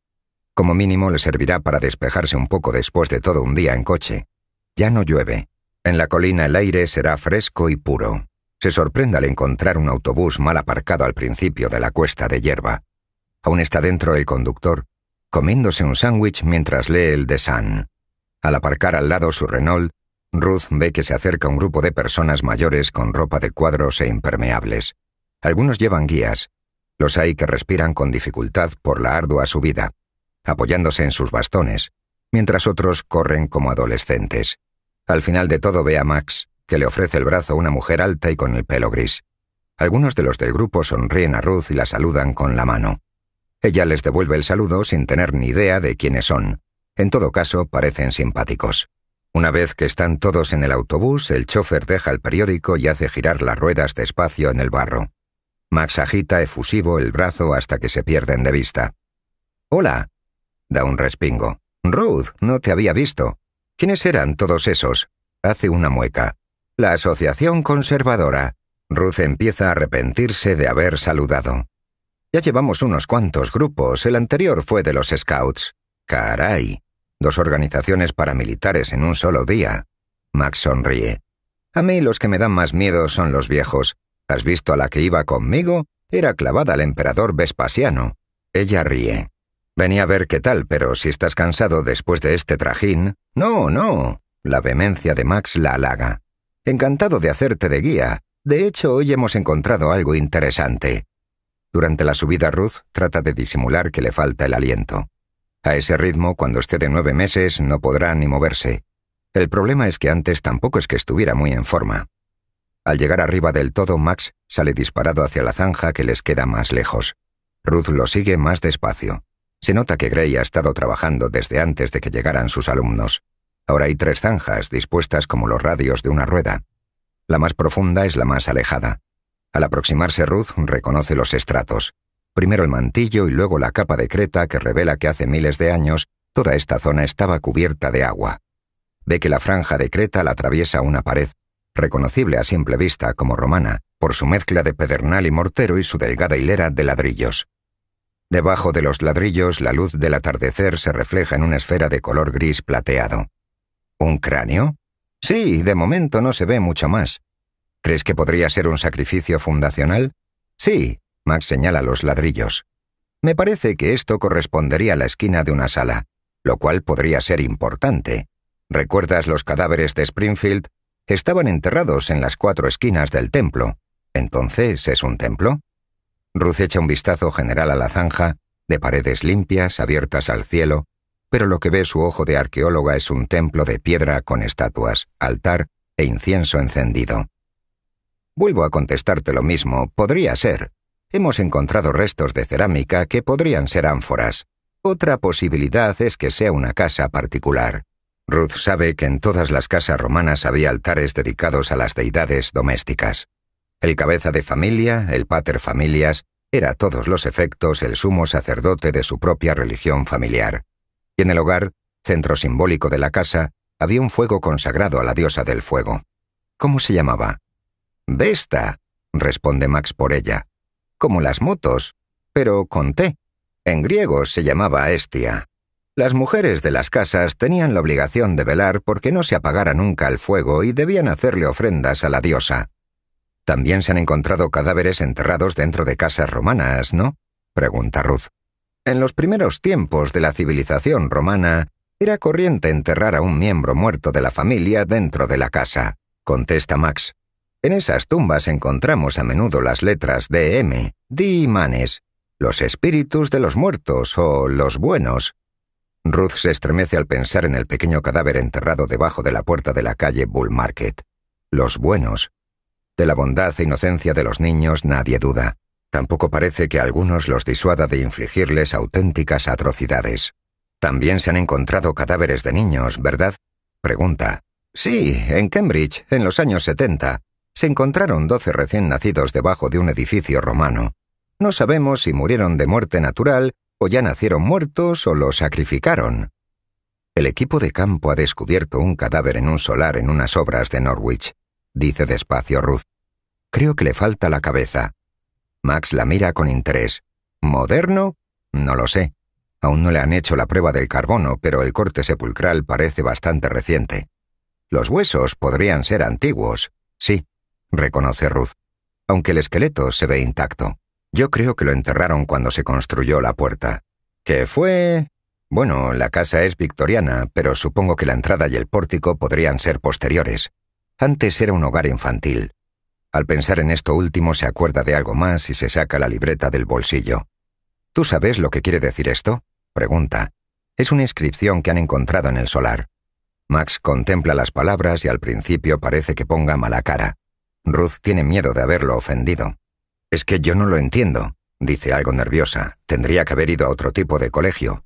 Como mínimo le servirá para despejarse un poco después de todo un día en coche. Ya no llueve. En la colina el aire será fresco y puro. Se sorprende al encontrar un autobús mal aparcado al principio de la cuesta de hierba. Aún está dentro el conductor, comiéndose un sándwich mientras lee el de Sun. Al aparcar al lado su Renault, Ruth ve que se acerca un grupo de personas mayores con ropa de cuadros e impermeables. Algunos llevan guías. Los hay que respiran con dificultad por la ardua subida, apoyándose en sus bastones, mientras otros corren como adolescentes. Al final de todo ve a Max, que le ofrece el brazo a una mujer alta y con el pelo gris. Algunos de los del grupo sonríen a Ruth y la saludan con la mano. Ella les devuelve el saludo sin tener ni idea de quiénes son. En todo caso, parecen simpáticos. Una vez que están todos en el autobús, el chofer deja el periódico y hace girar las ruedas despacio en el barro. Max agita efusivo el brazo hasta que se pierden de vista. Hola, Da un respingo. «Ruth, no te había visto. ¿Quiénes eran todos esos? Hace una mueca. La Asociación Conservadora. Ruth empieza a arrepentirse de haber saludado. Ya llevamos unos cuantos grupos. El anterior fue de los Scouts. Caray. Dos organizaciones paramilitares en un solo día. Max sonríe. A mí los que me dan más miedo son los viejos. ¿Has visto a la que iba conmigo? Era clavada al emperador Vespasiano. Ella ríe. Venía a ver qué tal, pero si estás cansado después de este trajín... No, no. La vehemencia de Max la halaga. Encantado de hacerte de guía. De hecho, hoy hemos encontrado algo interesante. Durante la subida, Ruth trata de disimular que le falta el aliento. A ese ritmo, cuando esté de nueve meses, no podrá ni moverse. El problema es que antes tampoco es que estuviera muy en forma. Al llegar arriba del todo, Max sale disparado hacia la zanja que les queda más lejos. Ruth lo sigue más despacio. Se nota que Gray ha estado trabajando desde antes de que llegaran sus alumnos. Ahora hay tres zanjas dispuestas como los radios de una rueda. La más profunda es la más alejada. Al aproximarse Ruth reconoce los estratos. Primero el mantillo y luego la capa de creta que revela que hace miles de años toda esta zona estaba cubierta de agua. Ve que la franja de creta la atraviesa una pared, reconocible a simple vista como romana, por su mezcla de pedernal y mortero y su delgada hilera de ladrillos. Debajo de los ladrillos, la luz del atardecer se refleja en una esfera de color gris plateado. ¿Un cráneo? Sí, de momento no se ve mucho más. ¿Crees que podría ser un sacrificio fundacional? Sí, Max señala los ladrillos. Me parece que esto correspondería a la esquina de una sala, lo cual podría ser importante. ¿Recuerdas los cadáveres de Springfield? Estaban enterrados en las cuatro esquinas del templo. Entonces, ¿es un templo? Ruth echa un vistazo general a la zanja, de paredes limpias, abiertas al cielo, pero lo que ve su ojo de arqueóloga es un templo de piedra con estatuas, altar e incienso encendido. Vuelvo a contestarte lo mismo, podría ser. Hemos encontrado restos de cerámica que podrían ser ánforas. Otra posibilidad es que sea una casa particular. Ruth sabe que en todas las casas romanas había altares dedicados a las deidades domésticas. El cabeza de familia, el pater familias, era a todos los efectos el sumo sacerdote de su propia religión familiar. Y en el hogar, centro simbólico de la casa, había un fuego consagrado a la diosa del fuego. ¿Cómo se llamaba? Vesta, responde Max por ella. Como las motos, pero con T. En griego se llamaba Estia. Las mujeres de las casas tenían la obligación de velar porque no se apagara nunca el fuego y debían hacerle ofrendas a la diosa. También se han encontrado cadáveres enterrados dentro de casas romanas, ¿no? pregunta Ruth. En los primeros tiempos de la civilización romana, era corriente enterrar a un miembro muerto de la familia dentro de la casa, contesta Max. En esas tumbas encontramos a menudo las letras DM, Di Manes, los espíritus de los muertos o los buenos. Ruth se estremece al pensar en el pequeño cadáver enterrado debajo de la puerta de la calle Bull Market. Los buenos. De la bondad e inocencia de los niños nadie duda. Tampoco parece que a algunos los disuada de infligirles auténticas atrocidades. También se han encontrado cadáveres de niños, ¿verdad? Pregunta. Sí, en Cambridge, en los años 70, se encontraron 12 recién nacidos debajo de un edificio romano. No sabemos si murieron de muerte natural o ya nacieron muertos o los sacrificaron. El equipo de campo ha descubierto un cadáver en un solar en unas obras de Norwich dice despacio Ruth. Creo que le falta la cabeza. Max la mira con interés. ¿Moderno? No lo sé. Aún no le han hecho la prueba del carbono, pero el corte sepulcral parece bastante reciente. Los huesos podrían ser antiguos, sí, reconoce Ruth, aunque el esqueleto se ve intacto. Yo creo que lo enterraron cuando se construyó la puerta. ¿Qué fue? Bueno, la casa es victoriana, pero supongo que la entrada y el pórtico podrían ser posteriores. Antes era un hogar infantil. Al pensar en esto último se acuerda de algo más y se saca la libreta del bolsillo. ¿Tú sabes lo que quiere decir esto? Pregunta. Es una inscripción que han encontrado en el solar. Max contempla las palabras y al principio parece que ponga mala cara. Ruth tiene miedo de haberlo ofendido. Es que yo no lo entiendo, dice algo nerviosa. Tendría que haber ido a otro tipo de colegio.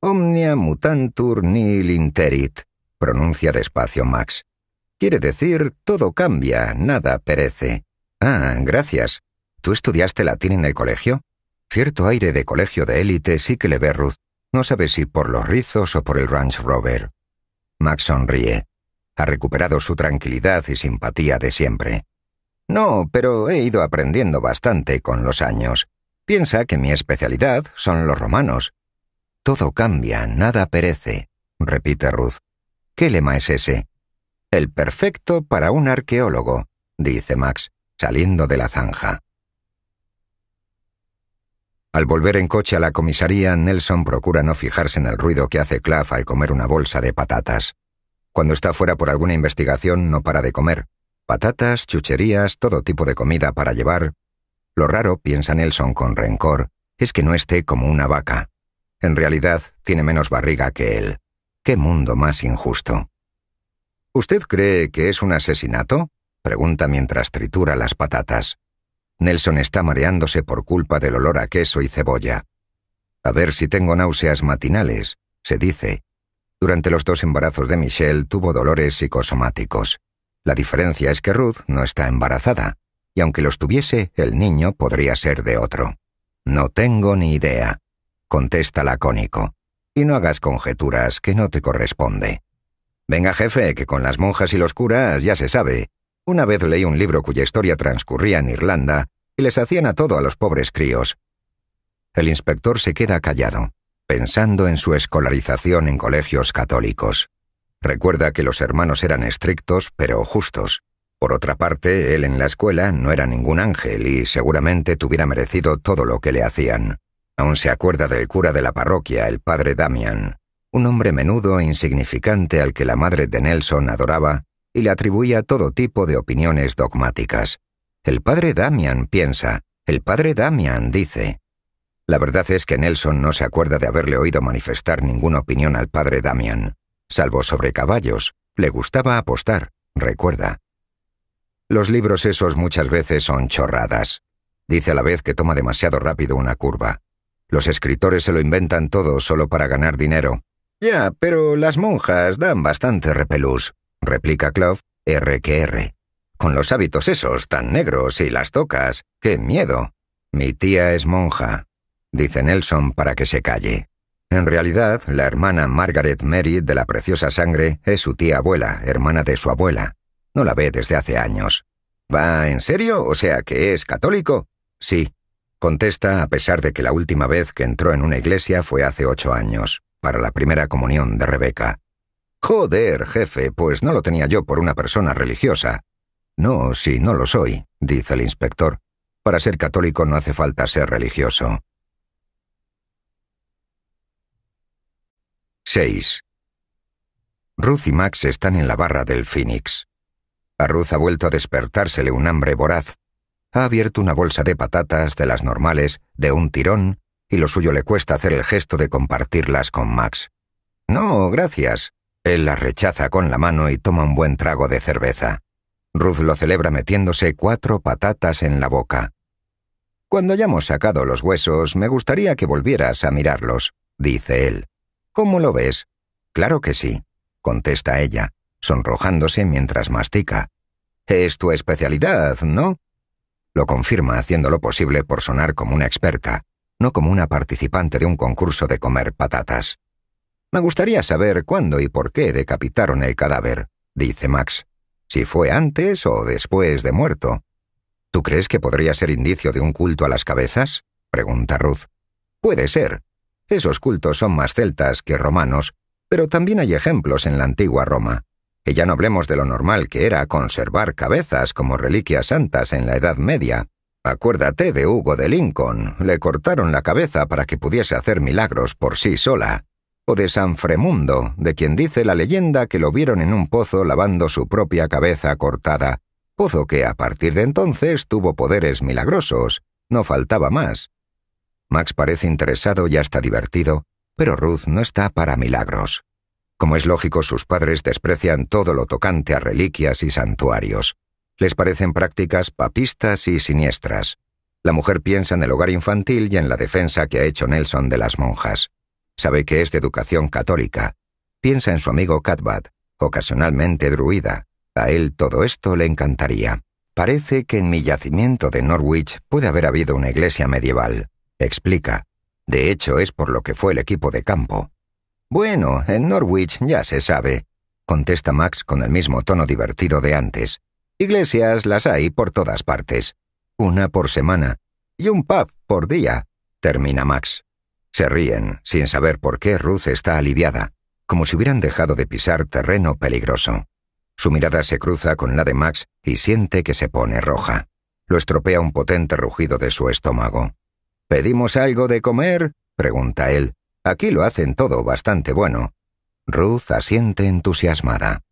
Omnia mutantur nil interit, pronuncia despacio Max. Quiere decir, todo cambia, nada perece. Ah, gracias. ¿Tú estudiaste latín en el colegio? Cierto aire de colegio de élite sí que le ve Ruth. No sabe si por los rizos o por el Ranch Rover. Max sonríe. Ha recuperado su tranquilidad y simpatía de siempre. No, pero he ido aprendiendo bastante con los años. Piensa que mi especialidad son los romanos. Todo cambia, nada perece, repite Ruth. ¿Qué lema es ese? El perfecto para un arqueólogo, dice Max, saliendo de la zanja. Al volver en coche a la comisaría, Nelson procura no fijarse en el ruido que hace Claff al comer una bolsa de patatas. Cuando está fuera por alguna investigación, no para de comer. Patatas, chucherías, todo tipo de comida para llevar. Lo raro, piensa Nelson con rencor, es que no esté como una vaca. En realidad, tiene menos barriga que él. ¡Qué mundo más injusto! ¿Usted cree que es un asesinato? pregunta mientras tritura las patatas. Nelson está mareándose por culpa del olor a queso y cebolla. A ver si tengo náuseas matinales, se dice. Durante los dos embarazos de Michelle tuvo dolores psicosomáticos. La diferencia es que Ruth no está embarazada, y aunque los tuviese, el niño podría ser de otro. No tengo ni idea, contesta lacónico, y no hagas conjeturas que no te corresponde. Venga, jefe, que con las monjas y los curas ya se sabe. Una vez leí un libro cuya historia transcurría en Irlanda y les hacían a todo a los pobres críos. El inspector se queda callado, pensando en su escolarización en colegios católicos. Recuerda que los hermanos eran estrictos, pero justos. Por otra parte, él en la escuela no era ningún ángel y seguramente tuviera merecido todo lo que le hacían. Aún se acuerda del cura de la parroquia, el padre Damian un hombre menudo e insignificante al que la madre de Nelson adoraba y le atribuía todo tipo de opiniones dogmáticas. El padre Damian piensa, el padre Damian dice. La verdad es que Nelson no se acuerda de haberle oído manifestar ninguna opinión al padre Damian, salvo sobre caballos, le gustaba apostar, recuerda. Los libros esos muchas veces son chorradas. Dice a la vez que toma demasiado rápido una curva. Los escritores se lo inventan todo solo para ganar dinero, ya, pero las monjas dan bastante repelús, replica Clough, R que R. Con los hábitos esos tan negros y las tocas, qué miedo. Mi tía es monja, dice Nelson para que se calle. En realidad, la hermana Margaret Mary de la preciosa sangre es su tía abuela, hermana de su abuela. No la ve desde hace años. ¿Va en serio? O sea, que es católico. Sí, contesta a pesar de que la última vez que entró en una iglesia fue hace ocho años para la primera comunión de Rebeca. Joder, jefe, pues no lo tenía yo por una persona religiosa. No, si no lo soy, dice el inspector. Para ser católico no hace falta ser religioso. 6. Ruth y Max están en la barra del Phoenix. A Ruth ha vuelto a despertársele un hambre voraz. Ha abierto una bolsa de patatas de las normales, de un tirón, y lo suyo le cuesta hacer el gesto de compartirlas con Max. No, gracias. Él las rechaza con la mano y toma un buen trago de cerveza. Ruth lo celebra metiéndose cuatro patatas en la boca. Cuando hayamos sacado los huesos, me gustaría que volvieras a mirarlos, dice él. ¿Cómo lo ves? Claro que sí, contesta ella, sonrojándose mientras mastica. Es tu especialidad, ¿no? Lo confirma haciendo lo posible por sonar como una experta como una participante de un concurso de comer patatas. Me gustaría saber cuándo y por qué decapitaron el cadáver, dice Max, si fue antes o después de muerto. ¿Tú crees que podría ser indicio de un culto a las cabezas? pregunta Ruth. Puede ser. Esos cultos son más celtas que romanos, pero también hay ejemplos en la antigua Roma. Y ya no hablemos de lo normal que era conservar cabezas como reliquias santas en la Edad Media, Acuérdate de Hugo de Lincoln, le cortaron la cabeza para que pudiese hacer milagros por sí sola, o de San Fremundo, de quien dice la leyenda que lo vieron en un pozo lavando su propia cabeza cortada, pozo que a partir de entonces tuvo poderes milagrosos, no faltaba más. Max parece interesado y hasta divertido, pero Ruth no está para milagros. Como es lógico, sus padres desprecian todo lo tocante a reliquias y santuarios. Les parecen prácticas papistas y siniestras. La mujer piensa en el hogar infantil y en la defensa que ha hecho Nelson de las monjas. Sabe que es de educación católica. Piensa en su amigo Catbat, ocasionalmente druida. A él todo esto le encantaría. Parece que en mi yacimiento de Norwich puede haber habido una iglesia medieval, explica. De hecho, es por lo que fue el equipo de campo. Bueno, en Norwich ya se sabe, contesta Max con el mismo tono divertido de antes. Iglesias las hay por todas partes, una por semana y un pub por día, termina Max. Se ríen, sin saber por qué Ruth está aliviada, como si hubieran dejado de pisar terreno peligroso. Su mirada se cruza con la de Max y siente que se pone roja. Lo estropea un potente rugido de su estómago. ¿Pedimos algo de comer? pregunta él. Aquí lo hacen todo bastante bueno. Ruth asiente entusiasmada.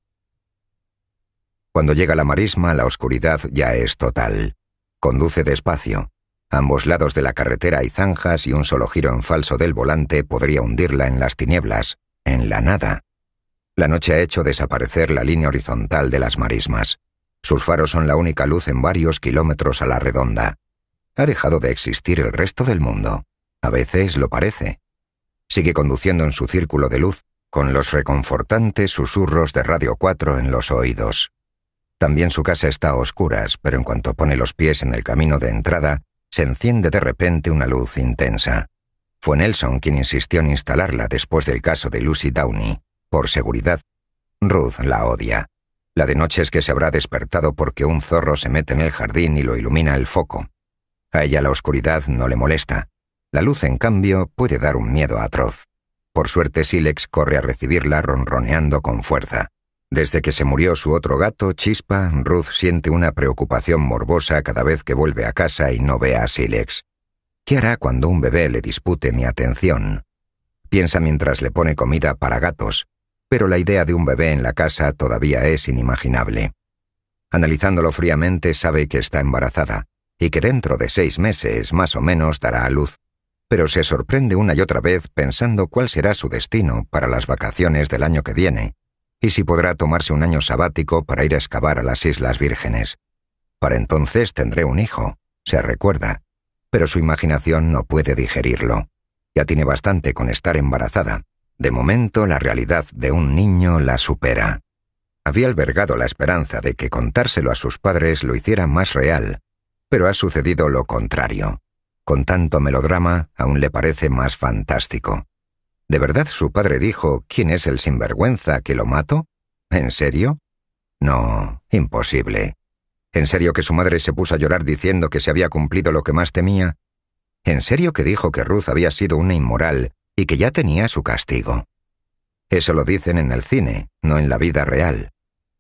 Cuando llega la marisma, la oscuridad ya es total. Conduce despacio. Ambos lados de la carretera hay zanjas y un solo giro en falso del volante podría hundirla en las tinieblas, en la nada. La noche ha hecho desaparecer la línea horizontal de las marismas. Sus faros son la única luz en varios kilómetros a la redonda. Ha dejado de existir el resto del mundo. A veces lo parece. Sigue conduciendo en su círculo de luz, con los reconfortantes susurros de Radio 4 en los oídos. También su casa está a oscuras, pero en cuanto pone los pies en el camino de entrada, se enciende de repente una luz intensa. Fue Nelson quien insistió en instalarla después del caso de Lucy Downey. Por seguridad, Ruth la odia. La de noche es que se habrá despertado porque un zorro se mete en el jardín y lo ilumina el foco. A ella la oscuridad no le molesta. La luz, en cambio, puede dar un miedo atroz. Por suerte, Silex corre a recibirla ronroneando con fuerza. Desde que se murió su otro gato, Chispa, Ruth siente una preocupación morbosa cada vez que vuelve a casa y no ve a Silex. ¿Qué hará cuando un bebé le dispute mi atención? Piensa mientras le pone comida para gatos, pero la idea de un bebé en la casa todavía es inimaginable. Analizándolo fríamente sabe que está embarazada y que dentro de seis meses más o menos dará a luz, pero se sorprende una y otra vez pensando cuál será su destino para las vacaciones del año que viene y si podrá tomarse un año sabático para ir a excavar a las Islas Vírgenes. Para entonces tendré un hijo, se recuerda, pero su imaginación no puede digerirlo. Ya tiene bastante con estar embarazada. De momento la realidad de un niño la supera. Había albergado la esperanza de que contárselo a sus padres lo hiciera más real, pero ha sucedido lo contrario. Con tanto melodrama aún le parece más fantástico. ¿De verdad su padre dijo, ¿quién es el sinvergüenza que lo mato? ¿En serio? No, imposible. ¿En serio que su madre se puso a llorar diciendo que se había cumplido lo que más temía? ¿En serio que dijo que Ruth había sido una inmoral y que ya tenía su castigo? Eso lo dicen en el cine, no en la vida real.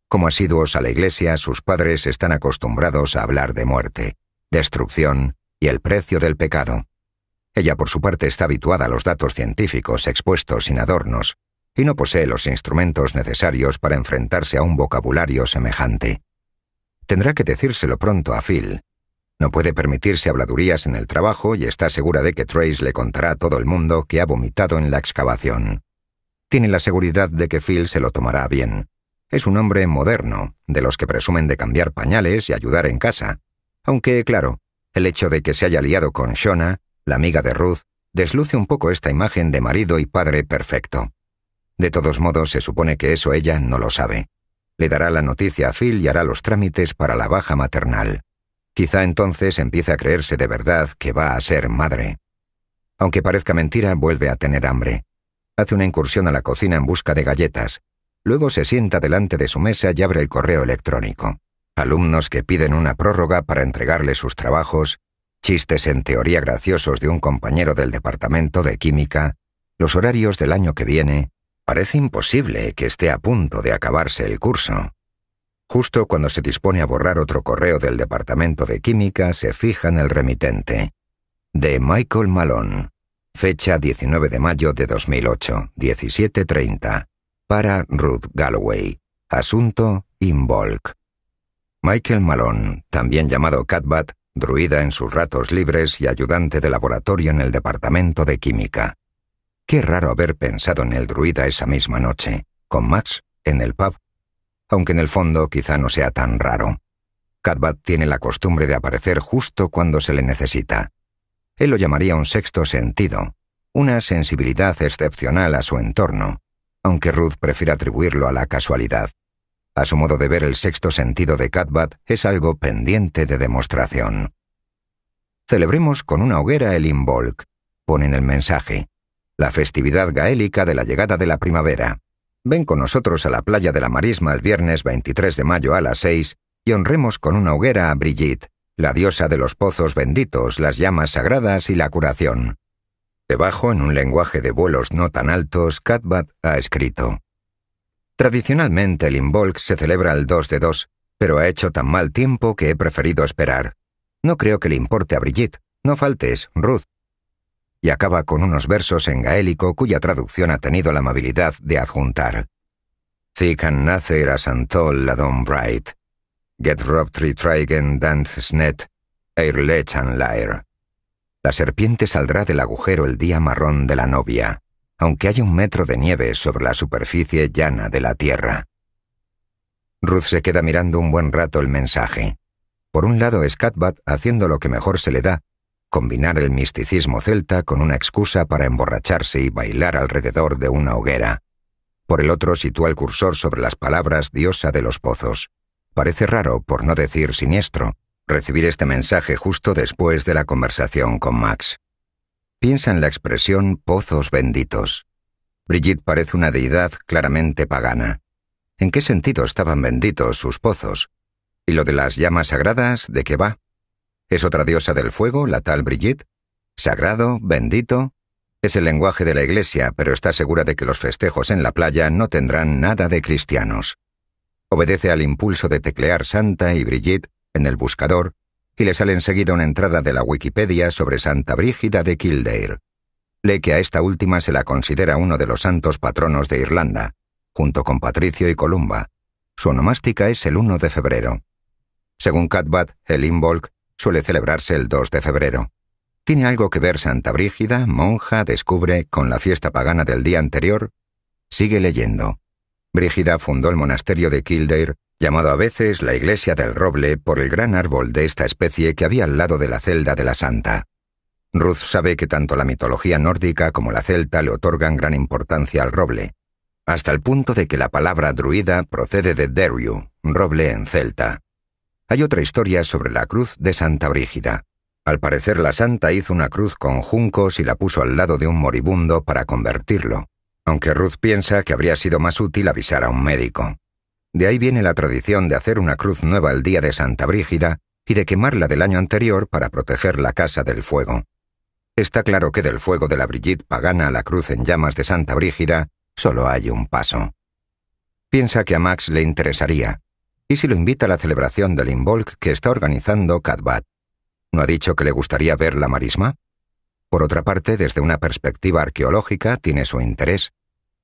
Como asiduos a la iglesia, sus padres están acostumbrados a hablar de muerte, destrucción y el precio del pecado. Ella, por su parte, está habituada a los datos científicos expuestos sin adornos, y no posee los instrumentos necesarios para enfrentarse a un vocabulario semejante. Tendrá que decírselo pronto a Phil. No puede permitirse habladurías en el trabajo y está segura de que Trace le contará a todo el mundo que ha vomitado en la excavación. Tiene la seguridad de que Phil se lo tomará bien. Es un hombre moderno, de los que presumen de cambiar pañales y ayudar en casa. Aunque, claro, el hecho de que se haya liado con Shona la amiga de Ruth, desluce un poco esta imagen de marido y padre perfecto. De todos modos, se supone que eso ella no lo sabe. Le dará la noticia a Phil y hará los trámites para la baja maternal. Quizá entonces empiece a creerse de verdad que va a ser madre. Aunque parezca mentira, vuelve a tener hambre. Hace una incursión a la cocina en busca de galletas. Luego se sienta delante de su mesa y abre el correo electrónico. Alumnos que piden una prórroga para entregarle sus trabajos, chistes en teoría graciosos de un compañero del departamento de química, los horarios del año que viene, parece imposible que esté a punto de acabarse el curso. Justo cuando se dispone a borrar otro correo del departamento de química, se fija en el remitente. De Michael Malone. Fecha 19 de mayo de 2008, 17.30. Para Ruth Galloway. Asunto Involk. Michael Malone, también llamado Catbat, druida en sus ratos libres y ayudante de laboratorio en el departamento de química. Qué raro haber pensado en el druida esa misma noche, con Max, en el pub, aunque en el fondo quizá no sea tan raro. Catbad tiene la costumbre de aparecer justo cuando se le necesita. Él lo llamaría un sexto sentido, una sensibilidad excepcional a su entorno, aunque Ruth prefiere atribuirlo a la casualidad. A su modo de ver, el sexto sentido de Catbat es algo pendiente de demostración. Celebremos con una hoguera el Involk, ponen el mensaje, la festividad gaélica de la llegada de la primavera. Ven con nosotros a la playa de la Marisma el viernes 23 de mayo a las 6 y honremos con una hoguera a Brigitte, la diosa de los pozos benditos, las llamas sagradas y la curación. Debajo, en un lenguaje de vuelos no tan altos, Catbat ha escrito: Tradicionalmente el Involk se celebra el 2 de 2, pero ha hecho tan mal tiempo que he preferido esperar. No creo que le importe a Brigitte. No faltes, Ruth. Y acaba con unos versos en gaélico cuya traducción ha tenido la amabilidad de adjuntar. Thick and a Santol la don Bright. Get Rob Trigen Snet. lech Lair. La serpiente saldrá del agujero el día marrón de la novia aunque haya un metro de nieve sobre la superficie llana de la Tierra. Ruth se queda mirando un buen rato el mensaje. Por un lado es haciendo lo que mejor se le da, combinar el misticismo celta con una excusa para emborracharse y bailar alrededor de una hoguera. Por el otro sitúa el cursor sobre las palabras diosa de los pozos. Parece raro, por no decir siniestro, recibir este mensaje justo después de la conversación con Max. Piensa en la expresión pozos benditos. Brigitte parece una deidad claramente pagana. ¿En qué sentido estaban benditos sus pozos? ¿Y lo de las llamas sagradas, de qué va? ¿Es otra diosa del fuego, la tal Brigitte? ¿Sagrado? ¿Bendito? Es el lenguaje de la iglesia, pero está segura de que los festejos en la playa no tendrán nada de cristianos. Obedece al impulso de teclear Santa y Brigitte en el buscador y le sale enseguida una entrada de la Wikipedia sobre Santa Brígida de Kildare. Lee que a esta última se la considera uno de los santos patronos de Irlanda, junto con Patricio y Columba. Su onomástica es el 1 de febrero. Según Catbat, el Involk suele celebrarse el 2 de febrero. ¿Tiene algo que ver Santa Brígida, monja, descubre, con la fiesta pagana del día anterior? Sigue leyendo. Brígida fundó el monasterio de Kildare llamado a veces la iglesia del roble por el gran árbol de esta especie que había al lado de la celda de la santa. Ruth sabe que tanto la mitología nórdica como la celta le otorgan gran importancia al roble, hasta el punto de que la palabra druida procede de Deriu, roble en celta. Hay otra historia sobre la cruz de Santa Brígida. Al parecer la santa hizo una cruz con juncos y la puso al lado de un moribundo para convertirlo, aunque Ruth piensa que habría sido más útil avisar a un médico. De ahí viene la tradición de hacer una cruz nueva el día de Santa Brígida y de quemarla del año anterior para proteger la casa del fuego. Está claro que del fuego de la Brigitte pagana a la cruz en llamas de Santa Brígida solo hay un paso. Piensa que a Max le interesaría, y si lo invita a la celebración del Involk que está organizando Cadbat? ¿No ha dicho que le gustaría ver la marisma? Por otra parte, desde una perspectiva arqueológica tiene su interés.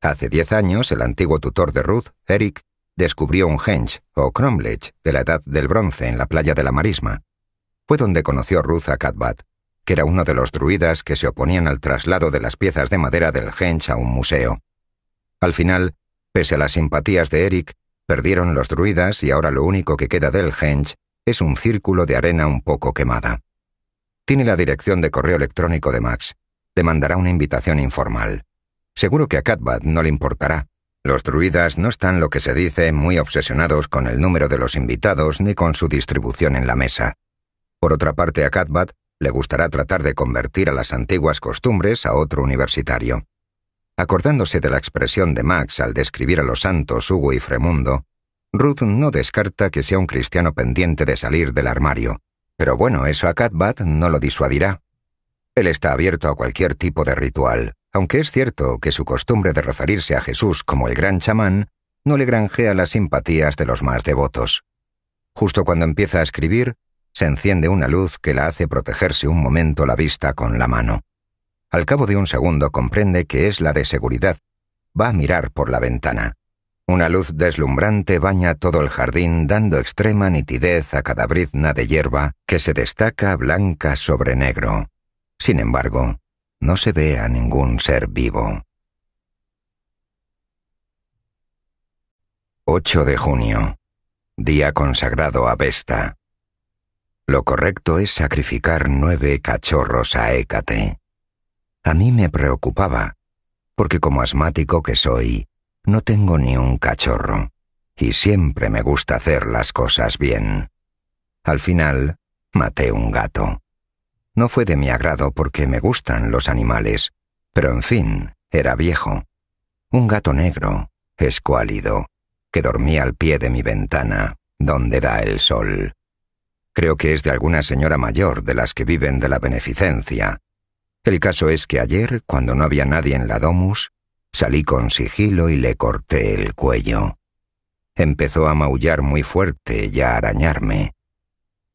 Hace diez años, el antiguo tutor de Ruth, Eric, descubrió un hench o cromlech de la Edad del Bronce en la playa de la Marisma. Fue donde conoció Ruth a Catbat, que era uno de los druidas que se oponían al traslado de las piezas de madera del hench a un museo. Al final, pese a las simpatías de Eric, perdieron los druidas y ahora lo único que queda del hench es un círculo de arena un poco quemada. Tiene la dirección de correo electrónico de Max. Le mandará una invitación informal. Seguro que a Catbat no le importará, los druidas no están lo que se dice muy obsesionados con el número de los invitados ni con su distribución en la mesa. Por otra parte, a Catbat le gustará tratar de convertir a las antiguas costumbres a otro universitario. Acordándose de la expresión de Max al describir a los santos Hugo y Fremundo, Ruth no descarta que sea un cristiano pendiente de salir del armario. Pero bueno, eso a Catbat no lo disuadirá. Él está abierto a cualquier tipo de ritual, aunque es cierto que su costumbre de referirse a Jesús como el gran chamán, no le granjea las simpatías de los más devotos. Justo cuando empieza a escribir, se enciende una luz que la hace protegerse un momento la vista con la mano. Al cabo de un segundo comprende que es la de seguridad. Va a mirar por la ventana. Una luz deslumbrante baña todo el jardín, dando extrema nitidez a cada brizna de hierba que se destaca blanca sobre negro. Sin embargo, no se ve a ningún ser vivo. 8 de junio, día consagrado a Vesta. Lo correcto es sacrificar nueve cachorros a Hécate. A mí me preocupaba, porque como asmático que soy, no tengo ni un cachorro, y siempre me gusta hacer las cosas bien. Al final, maté un gato. No fue de mi agrado porque me gustan los animales, pero en fin, era viejo. Un gato negro, escuálido, que dormía al pie de mi ventana, donde da el sol. Creo que es de alguna señora mayor de las que viven de la beneficencia. El caso es que ayer, cuando no había nadie en la domus, salí con sigilo y le corté el cuello. Empezó a maullar muy fuerte y a arañarme.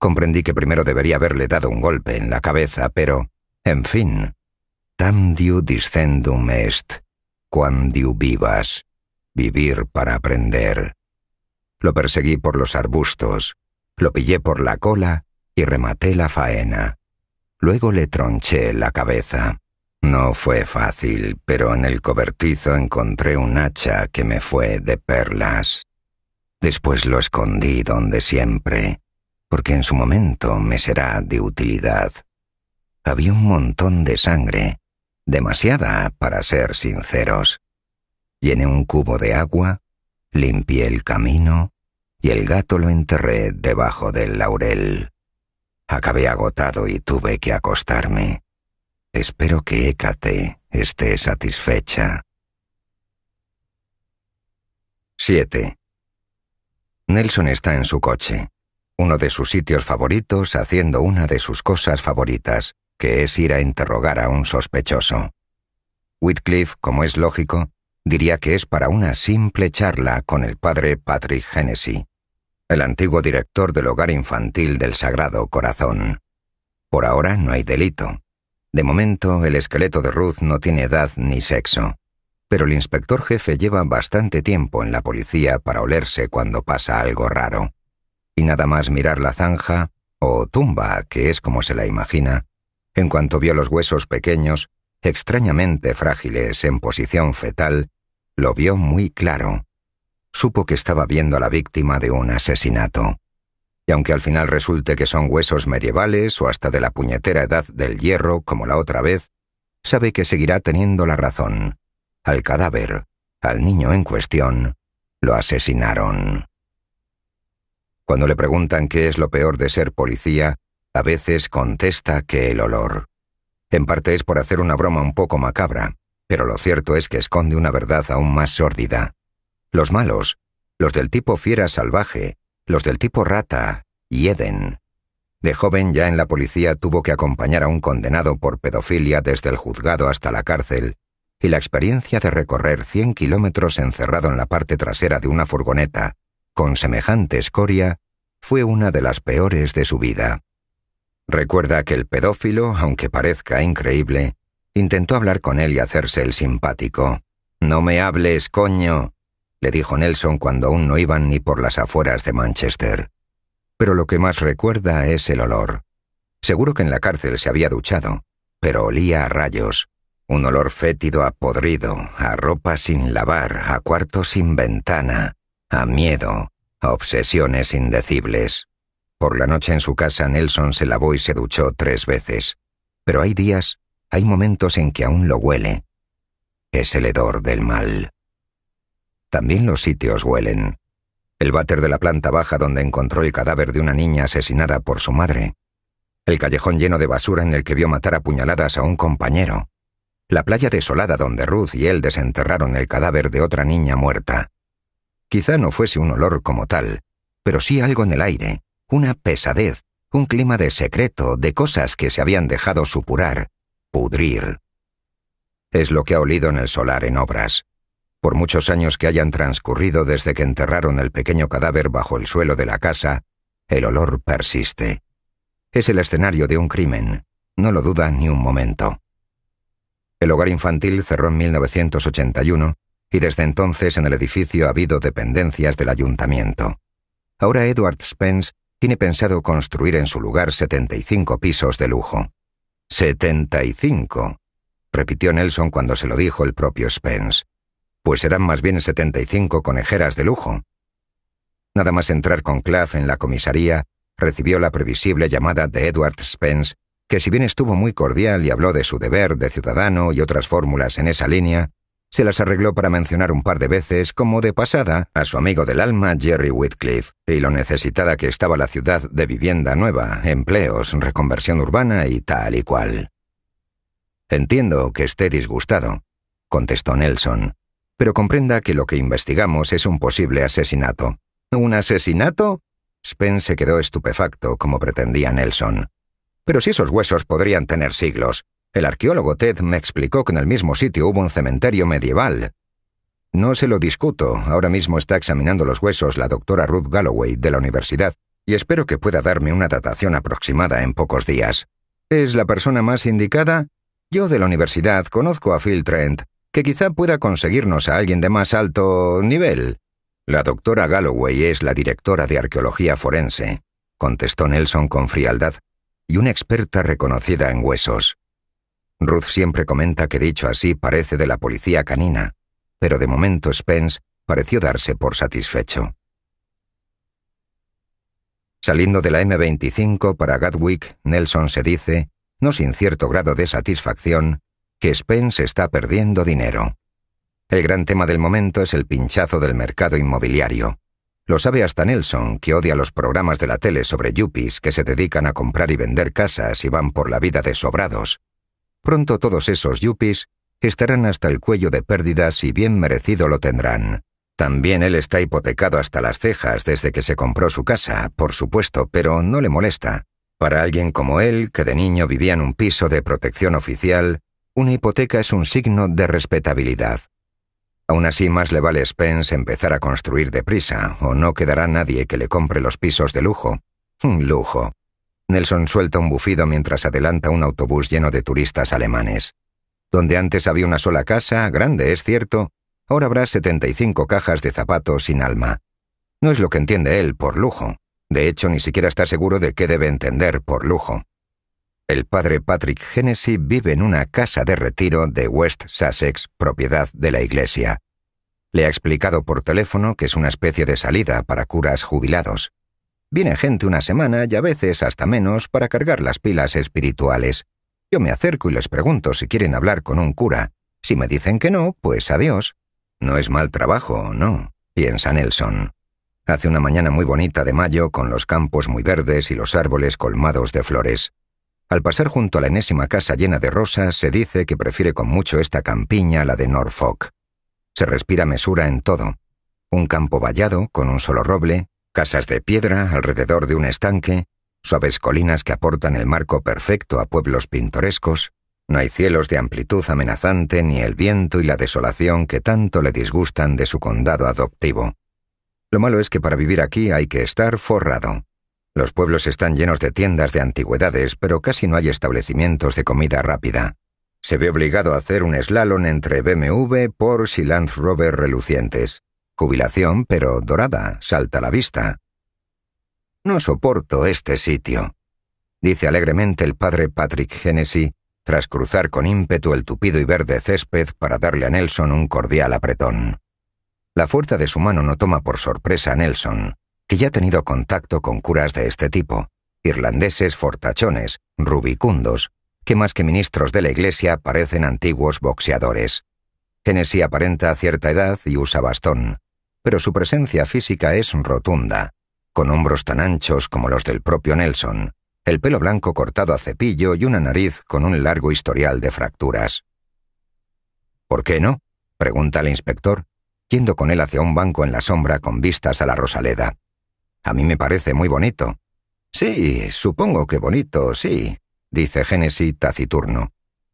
Comprendí que primero debería haberle dado un golpe en la cabeza, pero, en fin, tam diu discendum est, quam diu vivas, vivir para aprender. Lo perseguí por los arbustos, lo pillé por la cola y rematé la faena. Luego le tronché la cabeza. No fue fácil, pero en el cobertizo encontré un hacha que me fue de perlas. Después lo escondí donde siempre, porque en su momento me será de utilidad. Había un montón de sangre, demasiada para ser sinceros. Llené un cubo de agua, limpié el camino y el gato lo enterré debajo del laurel. Acabé agotado y tuve que acostarme. Espero que Hécate esté satisfecha. 7. Nelson está en su coche uno de sus sitios favoritos haciendo una de sus cosas favoritas, que es ir a interrogar a un sospechoso. Whitcliffe, como es lógico, diría que es para una simple charla con el padre Patrick Hennessy, el antiguo director del hogar infantil del Sagrado Corazón. Por ahora no hay delito. De momento, el esqueleto de Ruth no tiene edad ni sexo, pero el inspector jefe lleva bastante tiempo en la policía para olerse cuando pasa algo raro y nada más mirar la zanja, o tumba, que es como se la imagina, en cuanto vio los huesos pequeños, extrañamente frágiles en posición fetal, lo vio muy claro. Supo que estaba viendo a la víctima de un asesinato. Y aunque al final resulte que son huesos medievales o hasta de la puñetera edad del hierro, como la otra vez, sabe que seguirá teniendo la razón. Al cadáver, al niño en cuestión, lo asesinaron. Cuando le preguntan qué es lo peor de ser policía, a veces contesta que el olor. En parte es por hacer una broma un poco macabra, pero lo cierto es que esconde una verdad aún más sórdida. Los malos, los del tipo fiera salvaje, los del tipo rata y De joven ya en la policía tuvo que acompañar a un condenado por pedofilia desde el juzgado hasta la cárcel, y la experiencia de recorrer 100 kilómetros encerrado en la parte trasera de una furgoneta, con semejante escoria, fue una de las peores de su vida. Recuerda que el pedófilo, aunque parezca increíble, intentó hablar con él y hacerse el simpático. No me hables, coño, le dijo Nelson cuando aún no iban ni por las afueras de Manchester. Pero lo que más recuerda es el olor. Seguro que en la cárcel se había duchado, pero olía a rayos, un olor fétido a podrido, a ropa sin lavar, a cuarto sin ventana, a miedo, a obsesiones indecibles. Por la noche en su casa Nelson se lavó y se duchó tres veces. Pero hay días, hay momentos en que aún lo huele. Es el hedor del mal. También los sitios huelen. El váter de la planta baja donde encontró el cadáver de una niña asesinada por su madre. El callejón lleno de basura en el que vio matar a puñaladas a un compañero. La playa desolada donde Ruth y él desenterraron el cadáver de otra niña muerta. Quizá no fuese un olor como tal, pero sí algo en el aire, una pesadez, un clima de secreto, de cosas que se habían dejado supurar, pudrir. Es lo que ha olido en el solar en obras. Por muchos años que hayan transcurrido desde que enterraron el pequeño cadáver bajo el suelo de la casa, el olor persiste. Es el escenario de un crimen, no lo duda ni un momento. El hogar infantil cerró en 1981 y desde entonces en el edificio ha habido dependencias del ayuntamiento. Ahora Edward Spence tiene pensado construir en su lugar 75 pisos de lujo. ¡75! repitió Nelson cuando se lo dijo el propio Spence. Pues serán más bien 75 conejeras de lujo. Nada más entrar con Claff en la comisaría, recibió la previsible llamada de Edward Spence, que si bien estuvo muy cordial y habló de su deber de ciudadano y otras fórmulas en esa línea, se las arregló para mencionar un par de veces, como de pasada, a su amigo del alma Jerry Whitcliffe, y lo necesitada que estaba la ciudad de vivienda nueva, empleos, reconversión urbana y tal y cual. Entiendo que esté disgustado, contestó Nelson, pero comprenda que lo que investigamos es un posible asesinato. ¿Un asesinato? Spence se quedó estupefacto, como pretendía Nelson. Pero si esos huesos podrían tener siglos, el arqueólogo Ted me explicó que en el mismo sitio hubo un cementerio medieval. No se lo discuto, ahora mismo está examinando los huesos la doctora Ruth Galloway de la universidad, y espero que pueda darme una datación aproximada en pocos días. ¿Es la persona más indicada? Yo de la universidad conozco a Phil Trent, que quizá pueda conseguirnos a alguien de más alto nivel. La doctora Galloway es la directora de arqueología forense, contestó Nelson con frialdad, y una experta reconocida en huesos. Ruth siempre comenta que dicho así parece de la policía canina, pero de momento Spence pareció darse por satisfecho. Saliendo de la M25 para Gatwick, Nelson se dice, no sin cierto grado de satisfacción, que Spence está perdiendo dinero. El gran tema del momento es el pinchazo del mercado inmobiliario. Lo sabe hasta Nelson, que odia los programas de la tele sobre yuppies que se dedican a comprar y vender casas y van por la vida de sobrados, Pronto todos esos yuppies estarán hasta el cuello de pérdidas y bien merecido lo tendrán. También él está hipotecado hasta las cejas desde que se compró su casa, por supuesto, pero no le molesta. Para alguien como él, que de niño vivía en un piso de protección oficial, una hipoteca es un signo de respetabilidad. Aún así, más le vale Spence empezar a construir deprisa, o no quedará nadie que le compre los pisos de lujo. (laughs) Lujo. Nelson suelta un bufido mientras adelanta un autobús lleno de turistas alemanes. Donde antes había una sola casa, grande es cierto, ahora habrá 75 cajas de zapatos sin alma. No es lo que entiende él por lujo. De hecho, ni siquiera está seguro de qué debe entender por lujo. El padre Patrick Hennessy vive en una casa de retiro de West Sussex, propiedad de la iglesia. Le ha explicado por teléfono que es una especie de salida para curas jubilados. Viene gente una semana y a veces hasta menos para cargar las pilas espirituales. Yo me acerco y les pregunto si quieren hablar con un cura. Si me dicen que no, pues adiós. No es mal trabajo, ¿no? piensa Nelson. Hace una mañana muy bonita de mayo con los campos muy verdes y los árboles colmados de flores. Al pasar junto a la enésima casa llena de rosas, se dice que prefiere con mucho esta campiña a la de Norfolk. Se respira mesura en todo. Un campo vallado, con un solo roble, Casas de piedra alrededor de un estanque, suaves colinas que aportan el marco perfecto a pueblos pintorescos, no hay cielos de amplitud amenazante ni el viento y la desolación que tanto le disgustan de su condado adoptivo. Lo malo es que para vivir aquí hay que estar forrado. Los pueblos están llenos de tiendas de antigüedades, pero casi no hay establecimientos de comida rápida. Se ve obligado a hacer un slalom entre BMW, Porsche y Land Rover relucientes jubilación, pero dorada, salta a la vista. No soporto este sitio, dice alegremente el padre Patrick Hennessy, tras cruzar con ímpetu el tupido y verde césped para darle a Nelson un cordial apretón. La fuerza de su mano no toma por sorpresa a Nelson, que ya ha tenido contacto con curas de este tipo, irlandeses fortachones, rubicundos, que más que ministros de la Iglesia parecen antiguos boxeadores. Hennessy aparenta cierta edad y usa bastón pero su presencia física es rotunda, con hombros tan anchos como los del propio Nelson, el pelo blanco cortado a cepillo y una nariz con un largo historial de fracturas. ¿Por qué no? pregunta el inspector, yendo con él hacia un banco en la sombra con vistas a la Rosaleda. A mí me parece muy bonito. Sí, supongo que bonito, sí, dice Génesis taciturno.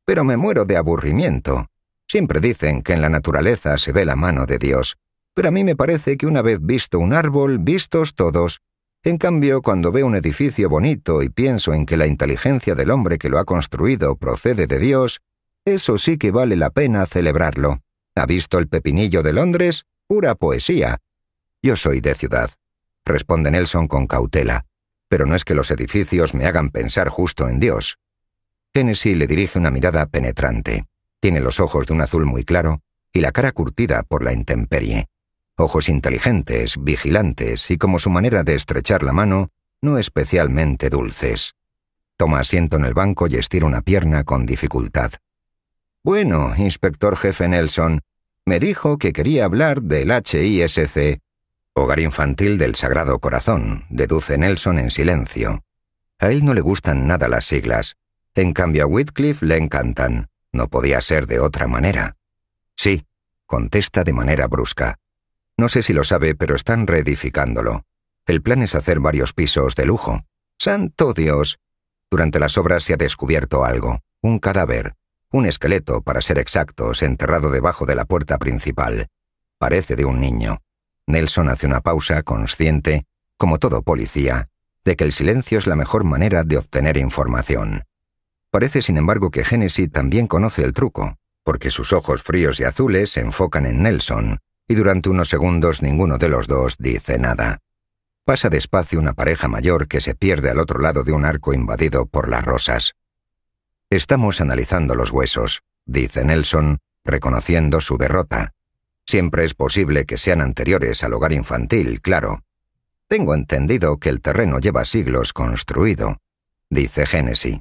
Pero me muero de aburrimiento. Siempre dicen que en la naturaleza se ve la mano de Dios, pero a mí me parece que una vez visto un árbol, vistos todos. En cambio, cuando veo un edificio bonito y pienso en que la inteligencia del hombre que lo ha construido procede de Dios, eso sí que vale la pena celebrarlo. ¿Ha visto el pepinillo de Londres? Pura poesía. Yo soy de ciudad, responde Nelson con cautela, pero no es que los edificios me hagan pensar justo en Dios. Tennessee le dirige una mirada penetrante. Tiene los ojos de un azul muy claro y la cara curtida por la intemperie ojos inteligentes, vigilantes y como su manera de estrechar la mano, no especialmente dulces. Toma asiento en el banco y estira una pierna con dificultad. Bueno, inspector jefe Nelson, me dijo que quería hablar del HISC, Hogar Infantil del Sagrado Corazón, deduce Nelson en silencio. A él no le gustan nada las siglas. En cambio a Whitcliffe le encantan. No podía ser de otra manera. Sí, contesta de manera brusca. No sé si lo sabe, pero están reedificándolo. El plan es hacer varios pisos de lujo. ¡Santo Dios! Durante las obras se ha descubierto algo. Un cadáver. Un esqueleto, para ser exactos, enterrado debajo de la puerta principal. Parece de un niño. Nelson hace una pausa, consciente, como todo policía, de que el silencio es la mejor manera de obtener información. Parece, sin embargo, que Genesis también conoce el truco, porque sus ojos fríos y azules se enfocan en Nelson, y durante unos segundos ninguno de los dos dice nada. Pasa despacio una pareja mayor que se pierde al otro lado de un arco invadido por las rosas. Estamos analizando los huesos, dice Nelson, reconociendo su derrota. Siempre es posible que sean anteriores al hogar infantil, claro. Tengo entendido que el terreno lleva siglos construido, dice Génesis.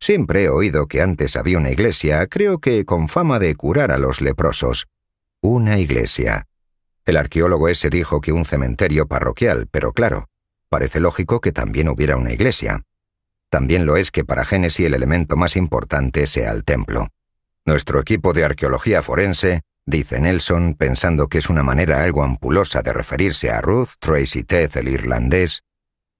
Siempre he oído que antes había una iglesia, creo que con fama de curar a los leprosos una iglesia. El arqueólogo ese dijo que un cementerio parroquial, pero claro, parece lógico que también hubiera una iglesia. También lo es que para Génesis el elemento más importante sea el templo. Nuestro equipo de arqueología forense, dice Nelson, pensando que es una manera algo ampulosa de referirse a Ruth Tracy Teth, el irlandés,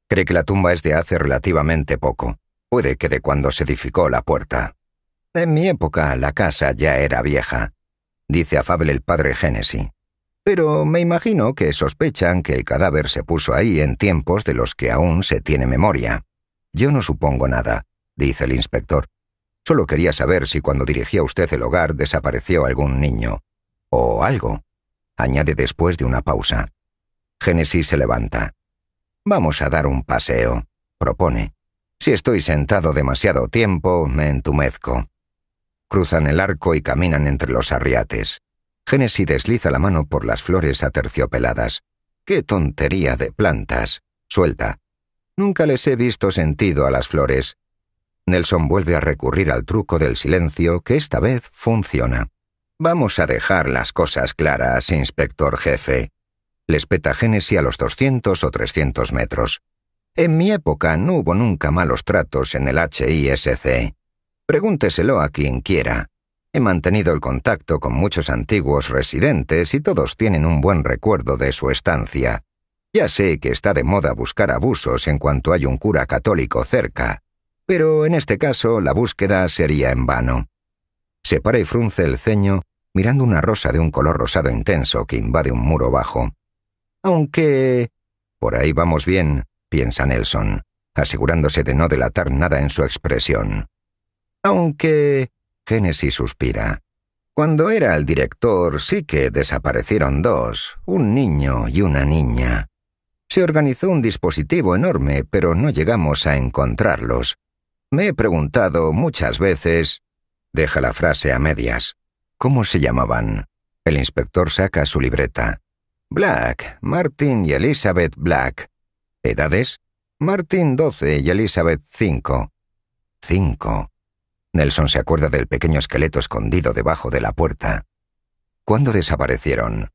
cree que la tumba es de hace relativamente poco, puede que de cuando se edificó la puerta. En mi época la casa ya era vieja, dice afable el padre Génesis. Pero me imagino que sospechan que el cadáver se puso ahí en tiempos de los que aún se tiene memoria. Yo no supongo nada, dice el inspector. Solo quería saber si cuando dirigía usted el hogar desapareció algún niño. O algo, añade después de una pausa. Génesis se levanta. Vamos a dar un paseo, propone. Si estoy sentado demasiado tiempo, me entumezco cruzan el arco y caminan entre los arriates. Génesis desliza la mano por las flores aterciopeladas. ¡Qué tontería de plantas! Suelta. Nunca les he visto sentido a las flores. Nelson vuelve a recurrir al truco del silencio que esta vez funciona. Vamos a dejar las cosas claras, inspector jefe. Les peta Génesis a los 200 o 300 metros. En mi época no hubo nunca malos tratos en el HISC. Pregúnteselo a quien quiera. He mantenido el contacto con muchos antiguos residentes y todos tienen un buen recuerdo de su estancia. Ya sé que está de moda buscar abusos en cuanto hay un cura católico cerca, pero en este caso la búsqueda sería en vano. Se para y frunce el ceño mirando una rosa de un color rosado intenso que invade un muro bajo. Aunque... Por ahí vamos bien, piensa Nelson, asegurándose de no delatar nada en su expresión. Aunque... Génesis suspira. Cuando era el director sí que desaparecieron dos, un niño y una niña. Se organizó un dispositivo enorme, pero no llegamos a encontrarlos. Me he preguntado muchas veces... Deja la frase a medias. ¿Cómo se llamaban? El inspector saca su libreta. Black, Martin y Elizabeth Black. ¿Edades? Martin 12 y Elizabeth 5. 5. Nelson se acuerda del pequeño esqueleto escondido debajo de la puerta. ¿Cuándo desaparecieron?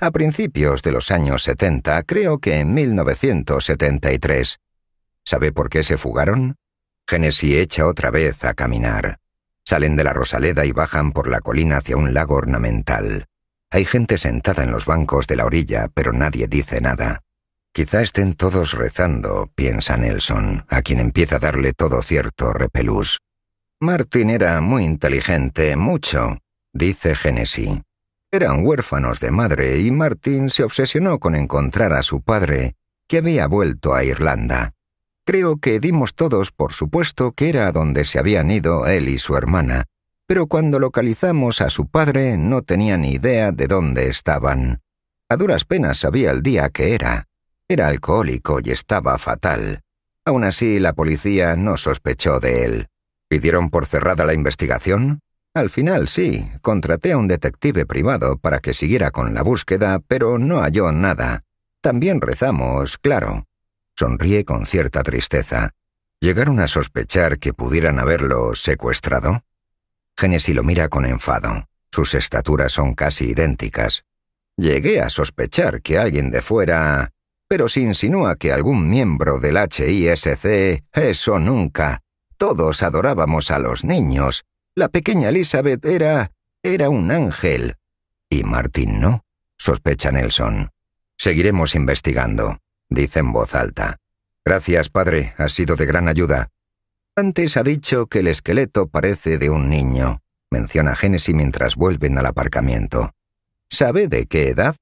A principios de los años 70, creo que en 1973. ¿Sabe por qué se fugaron? Genesis echa otra vez a caminar. Salen de la Rosaleda y bajan por la colina hacia un lago ornamental. Hay gente sentada en los bancos de la orilla, pero nadie dice nada. Quizá estén todos rezando, piensa Nelson, a quien empieza a darle todo cierto repelús. Martin era muy inteligente, mucho, dice Genesis. Eran huérfanos de madre y Martin se obsesionó con encontrar a su padre, que había vuelto a Irlanda. Creo que dimos todos por supuesto que era donde se habían ido él y su hermana, pero cuando localizamos a su padre no tenía ni idea de dónde estaban. A duras penas sabía el día que era. Era alcohólico y estaba fatal. Aún así, la policía no sospechó de él. ¿Pidieron por cerrada la investigación? Al final sí, contraté a un detective privado para que siguiera con la búsqueda, pero no halló nada. También rezamos, claro. Sonríe con cierta tristeza. ¿Llegaron a sospechar que pudieran haberlo secuestrado? Genesi lo mira con enfado. Sus estaturas son casi idénticas. Llegué a sospechar que alguien de fuera... pero se insinúa que algún miembro del HISC... Eso nunca. Todos adorábamos a los niños. La pequeña Elizabeth era... era un ángel. Y Martín no, sospecha Nelson. Seguiremos investigando, dice en voz alta. Gracias, padre, ha sido de gran ayuda. Antes ha dicho que el esqueleto parece de un niño, menciona Génesis mientras vuelven al aparcamiento. ¿Sabe de qué edad?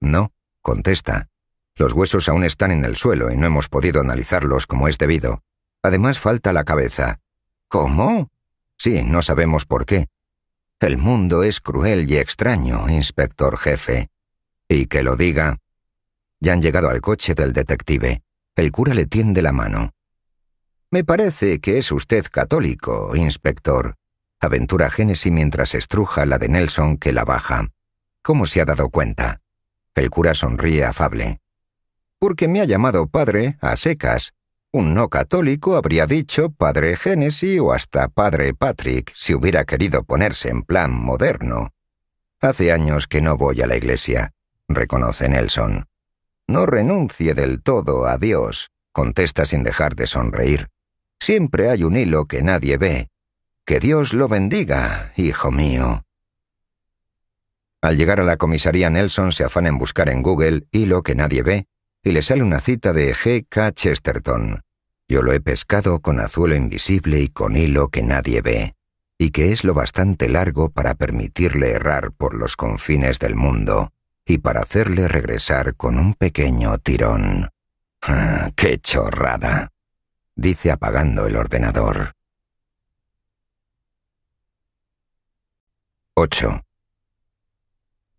No, contesta. Los huesos aún están en el suelo y no hemos podido analizarlos como es debido. Además falta la cabeza. ¿Cómo? Sí, no sabemos por qué. El mundo es cruel y extraño, inspector jefe. Y que lo diga. Ya han llegado al coche del detective. El cura le tiende la mano. Me parece que es usted católico, inspector. Aventura génesis mientras estruja la de Nelson que la baja. ¿Cómo se ha dado cuenta? El cura sonríe afable. Porque me ha llamado padre a secas. Un no católico habría dicho Padre Génesis o hasta Padre Patrick si hubiera querido ponerse en plan moderno. Hace años que no voy a la iglesia, reconoce Nelson. No renuncie del todo a Dios, contesta sin dejar de sonreír. Siempre hay un hilo que nadie ve. Que Dios lo bendiga, hijo mío. Al llegar a la comisaría, Nelson se afana en buscar en Google hilo que nadie ve y le sale una cita de G. K. Chesterton. Yo lo he pescado con azuelo invisible y con hilo que nadie ve, y que es lo bastante largo para permitirle errar por los confines del mundo y para hacerle regresar con un pequeño tirón. Ah, ¡Qué chorrada! dice apagando el ordenador. 8.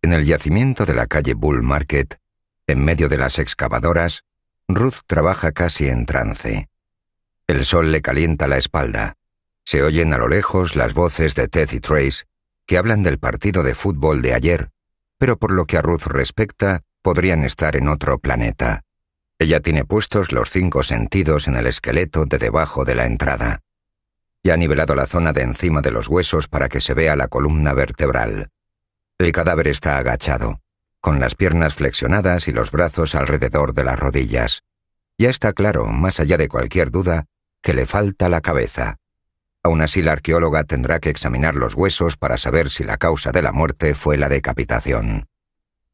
En el yacimiento de la calle Bull Market en medio de las excavadoras, Ruth trabaja casi en trance. El sol le calienta la espalda. Se oyen a lo lejos las voces de Ted y Trace, que hablan del partido de fútbol de ayer, pero por lo que a Ruth respecta, podrían estar en otro planeta. Ella tiene puestos los cinco sentidos en el esqueleto de debajo de la entrada. Y ha nivelado la zona de encima de los huesos para que se vea la columna vertebral. El cadáver está agachado con las piernas flexionadas y los brazos alrededor de las rodillas. Ya está claro, más allá de cualquier duda, que le falta la cabeza. Aún así, la arqueóloga tendrá que examinar los huesos para saber si la causa de la muerte fue la decapitación.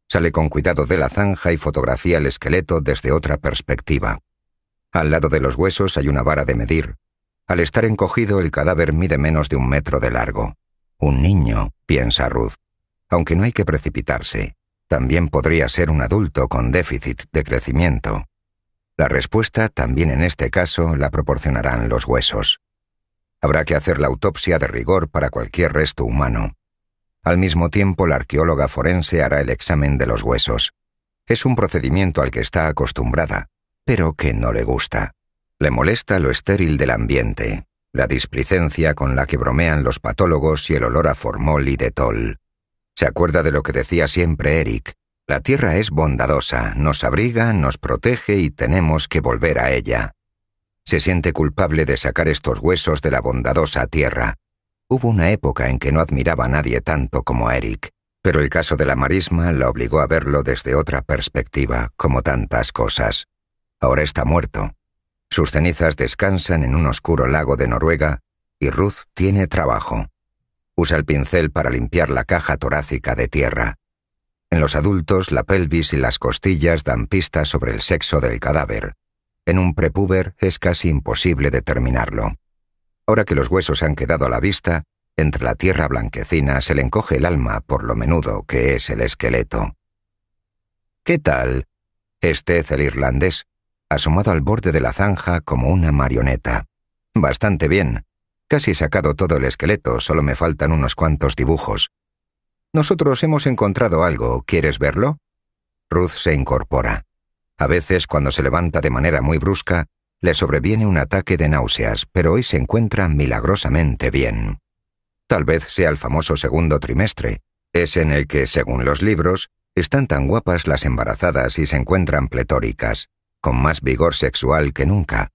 Sale con cuidado de la zanja y fotografía el esqueleto desde otra perspectiva. Al lado de los huesos hay una vara de medir. Al estar encogido, el cadáver mide menos de un metro de largo. Un niño, piensa Ruth. Aunque no hay que precipitarse también podría ser un adulto con déficit de crecimiento. La respuesta, también en este caso, la proporcionarán los huesos. Habrá que hacer la autopsia de rigor para cualquier resto humano. Al mismo tiempo, la arqueóloga forense hará el examen de los huesos. Es un procedimiento al que está acostumbrada, pero que no le gusta. Le molesta lo estéril del ambiente, la displicencia con la que bromean los patólogos y el olor a formol y detol. Se acuerda de lo que decía siempre Eric. La tierra es bondadosa, nos abriga, nos protege y tenemos que volver a ella. Se siente culpable de sacar estos huesos de la bondadosa tierra. Hubo una época en que no admiraba a nadie tanto como a Eric, pero el caso de la marisma la obligó a verlo desde otra perspectiva, como tantas cosas. Ahora está muerto. Sus cenizas descansan en un oscuro lago de Noruega y Ruth tiene trabajo. Usa el pincel para limpiar la caja torácica de tierra. En los adultos, la pelvis y las costillas dan pistas sobre el sexo del cadáver. En un prepuber es casi imposible determinarlo. Ahora que los huesos han quedado a la vista, entre la tierra blanquecina se le encoge el alma por lo menudo que es el esqueleto. ¿Qué tal? Es este el irlandés, asomado al borde de la zanja como una marioneta. Bastante bien. Casi he sacado todo el esqueleto, solo me faltan unos cuantos dibujos. Nosotros hemos encontrado algo, ¿quieres verlo? Ruth se incorpora. A veces, cuando se levanta de manera muy brusca, le sobreviene un ataque de náuseas, pero hoy se encuentra milagrosamente bien. Tal vez sea el famoso segundo trimestre, es en el que, según los libros, están tan guapas las embarazadas y se encuentran pletóricas, con más vigor sexual que nunca.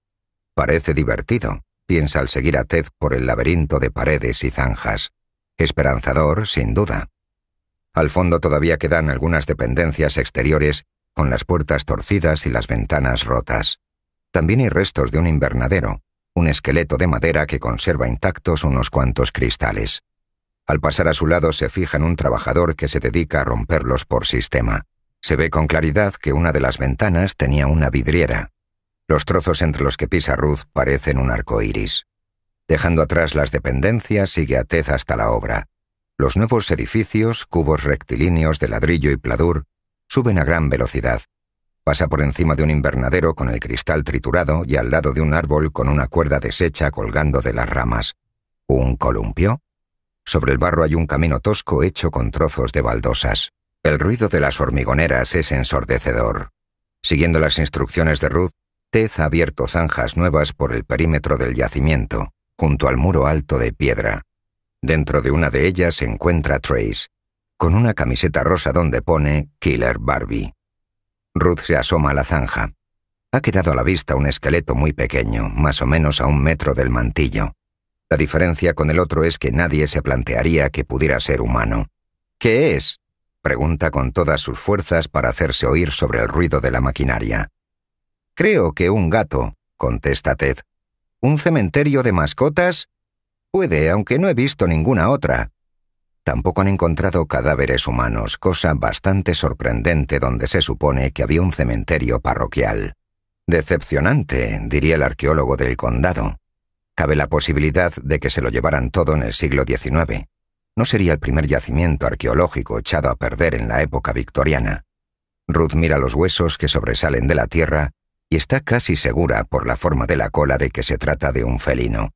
Parece divertido piensa al seguir a Ted por el laberinto de paredes y zanjas. Esperanzador, sin duda. Al fondo todavía quedan algunas dependencias exteriores con las puertas torcidas y las ventanas rotas. También hay restos de un invernadero, un esqueleto de madera que conserva intactos unos cuantos cristales. Al pasar a su lado se fija en un trabajador que se dedica a romperlos por sistema. Se ve con claridad que una de las ventanas tenía una vidriera, los trozos entre los que pisa Ruth parecen un arco iris. Dejando atrás las dependencias, sigue a Tez hasta la obra. Los nuevos edificios, cubos rectilíneos de ladrillo y pladur, suben a gran velocidad. Pasa por encima de un invernadero con el cristal triturado y al lado de un árbol con una cuerda deshecha colgando de las ramas. ¿Un columpio? Sobre el barro hay un camino tosco hecho con trozos de baldosas. El ruido de las hormigoneras es ensordecedor. Siguiendo las instrucciones de Ruth, Ted ha abierto zanjas nuevas por el perímetro del yacimiento, junto al muro alto de piedra. Dentro de una de ellas se encuentra Trace, con una camiseta rosa donde pone Killer Barbie. Ruth se asoma a la zanja. Ha quedado a la vista un esqueleto muy pequeño, más o menos a un metro del mantillo. La diferencia con el otro es que nadie se plantearía que pudiera ser humano. ¿Qué es? pregunta con todas sus fuerzas para hacerse oír sobre el ruido de la maquinaria. Creo que un gato, contesta Ted. ¿Un cementerio de mascotas? Puede, aunque no he visto ninguna otra. Tampoco han encontrado cadáveres humanos, cosa bastante sorprendente donde se supone que había un cementerio parroquial. Decepcionante, diría el arqueólogo del condado. Cabe la posibilidad de que se lo llevaran todo en el siglo XIX. No sería el primer yacimiento arqueológico echado a perder en la época victoriana. Ruth mira los huesos que sobresalen de la tierra y está casi segura por la forma de la cola de que se trata de un felino.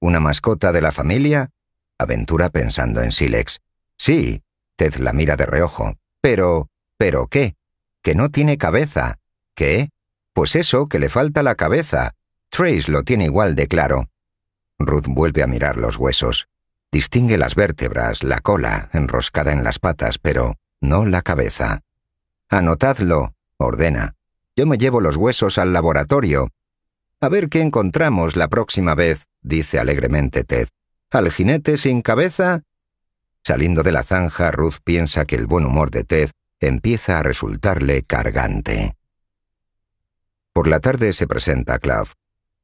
¿Una mascota de la familia? Aventura pensando en Silex. Sí, Ted la mira de reojo. Pero... ¿Pero qué? Que no tiene cabeza. ¿Qué? Pues eso, que le falta la cabeza. Trace lo tiene igual de claro. Ruth vuelve a mirar los huesos. Distingue las vértebras, la cola, enroscada en las patas, pero no la cabeza. Anotadlo, ordena. Yo me llevo los huesos al laboratorio. A ver qué encontramos la próxima vez, dice alegremente Ted. ¿Al jinete sin cabeza? Saliendo de la zanja, Ruth piensa que el buen humor de Ted empieza a resultarle cargante. Por la tarde se presenta Clav.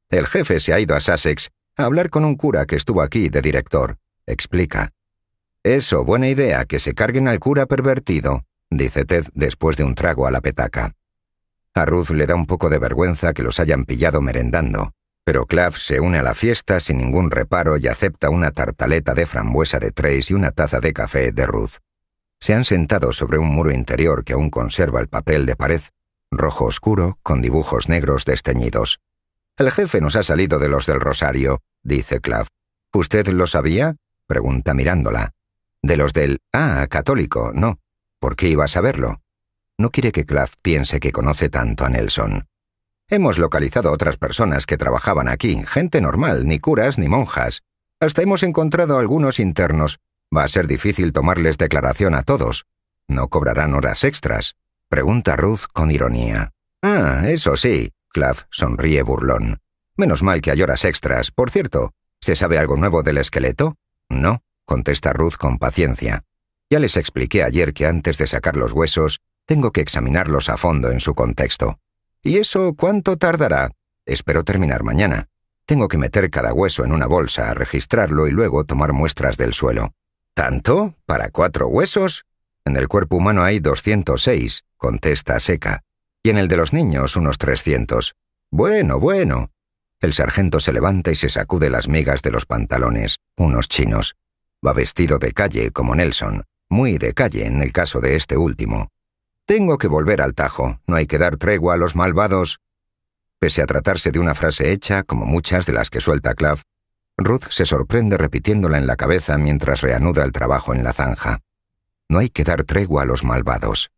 El jefe se ha ido a Sussex a hablar con un cura que estuvo aquí de director, explica. Eso, buena idea, que se carguen al cura pervertido, dice Ted después de un trago a la petaca. A Ruth le da un poco de vergüenza que los hayan pillado merendando, pero Clav se une a la fiesta sin ningún reparo y acepta una tartaleta de frambuesa de Trace y una taza de café de Ruth. Se han sentado sobre un muro interior que aún conserva el papel de pared, rojo oscuro, con dibujos negros desteñidos. El jefe nos ha salido de los del Rosario, dice Clav. ¿Usted lo sabía? pregunta mirándola. De los del... Ah, católico, no. ¿Por qué iba a saberlo? No quiere que Clav piense que conoce tanto a Nelson. Hemos localizado otras personas que trabajaban aquí, gente normal, ni curas ni monjas. Hasta hemos encontrado algunos internos. Va a ser difícil tomarles declaración a todos. No cobrarán horas extras. Pregunta Ruth con ironía. Ah, eso sí. Clav sonríe burlón. Menos mal que hay horas extras. Por cierto, ¿se sabe algo nuevo del esqueleto? No, contesta Ruth con paciencia. Ya les expliqué ayer que antes de sacar los huesos tengo que examinarlos a fondo en su contexto. ¿Y eso cuánto tardará? Espero terminar mañana. Tengo que meter cada hueso en una bolsa, registrarlo y luego tomar muestras del suelo. ¿Tanto? ¿Para cuatro huesos? En el cuerpo humano hay 206, contesta seca. Y en el de los niños unos 300. Bueno, bueno. El sargento se levanta y se sacude las migas de los pantalones, unos chinos. Va vestido de calle como Nelson, muy de calle en el caso de este último, tengo que volver al Tajo, no hay que dar tregua a los malvados. Pese a tratarse de una frase hecha, como muchas de las que suelta Clav, Ruth se sorprende repitiéndola en la cabeza mientras reanuda el trabajo en la zanja. No hay que dar tregua a los malvados.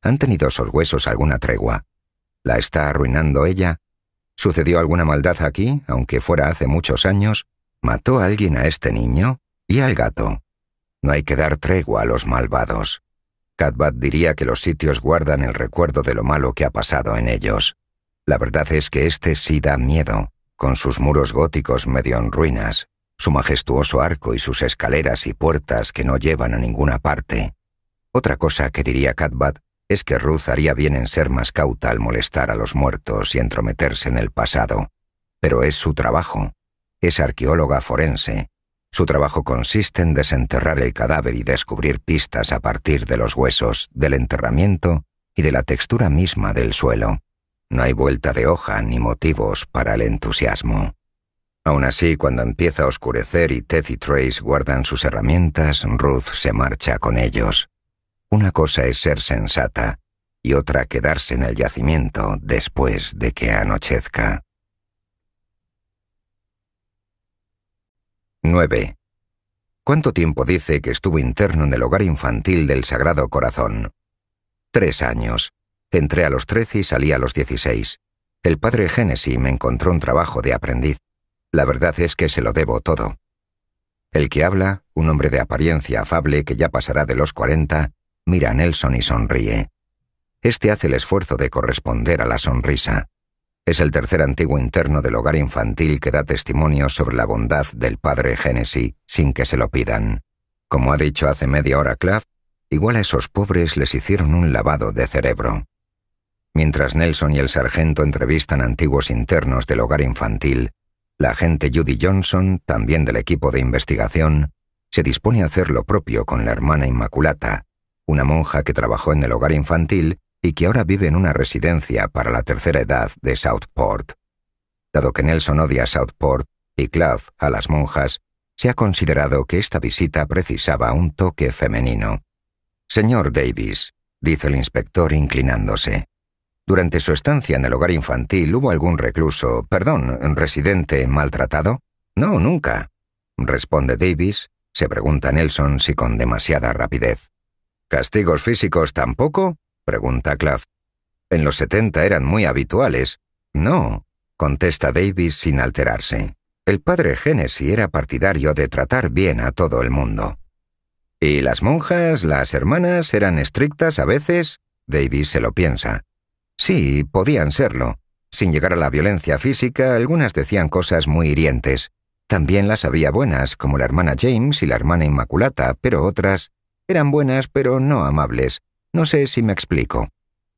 ¿Han tenido sus huesos alguna tregua? ¿La está arruinando ella? ¿Sucedió alguna maldad aquí, aunque fuera hace muchos años? ¿Mató a alguien a este niño? ¿Y al gato? No hay que dar tregua a los malvados. Catbat diría que los sitios guardan el recuerdo de lo malo que ha pasado en ellos. La verdad es que este sí da miedo, con sus muros góticos medio en ruinas, su majestuoso arco y sus escaleras y puertas que no llevan a ninguna parte. Otra cosa que diría Catbat es que Ruth haría bien en ser más cauta al molestar a los muertos y entrometerse en el pasado. Pero es su trabajo. Es arqueóloga forense su trabajo consiste en desenterrar el cadáver y descubrir pistas a partir de los huesos, del enterramiento y de la textura misma del suelo. No hay vuelta de hoja ni motivos para el entusiasmo. Aún así, cuando empieza a oscurecer y Ted y Trace guardan sus herramientas, Ruth se marcha con ellos. Una cosa es ser sensata y otra quedarse en el yacimiento después de que anochezca. 9. ¿Cuánto tiempo dice que estuvo interno en el hogar infantil del Sagrado Corazón? Tres años. Entré a los 13 y salí a los 16. El padre Génesis me encontró un trabajo de aprendiz. La verdad es que se lo debo todo. El que habla, un hombre de apariencia afable que ya pasará de los 40, mira a Nelson y sonríe. Este hace el esfuerzo de corresponder a la sonrisa. Es el tercer antiguo interno del hogar infantil que da testimonio sobre la bondad del padre Génesis sin que se lo pidan. Como ha dicho hace media hora Claff, igual a esos pobres les hicieron un lavado de cerebro. Mientras Nelson y el sargento entrevistan antiguos internos del hogar infantil, la agente Judy Johnson, también del equipo de investigación, se dispone a hacer lo propio con la hermana Inmaculata, una monja que trabajó en el hogar infantil y que ahora vive en una residencia para la tercera edad de Southport. Dado que Nelson odia a Southport y Clough a las monjas, se ha considerado que esta visita precisaba un toque femenino. Señor Davis, dice el inspector inclinándose. Durante su estancia en el hogar infantil hubo algún recluso, perdón, residente maltratado? No, nunca. Responde Davis, se pregunta Nelson si con demasiada rapidez. ¿Castigos físicos tampoco? pregunta Claff. En los setenta eran muy habituales. No, contesta Davis sin alterarse. El padre Hennessy era partidario de tratar bien a todo el mundo. ¿Y las monjas, las hermanas, eran estrictas a veces? Davis se lo piensa. Sí, podían serlo. Sin llegar a la violencia física, algunas decían cosas muy hirientes. También las había buenas, como la hermana James y la hermana Inmaculata, pero otras eran buenas pero no amables, no sé si me explico.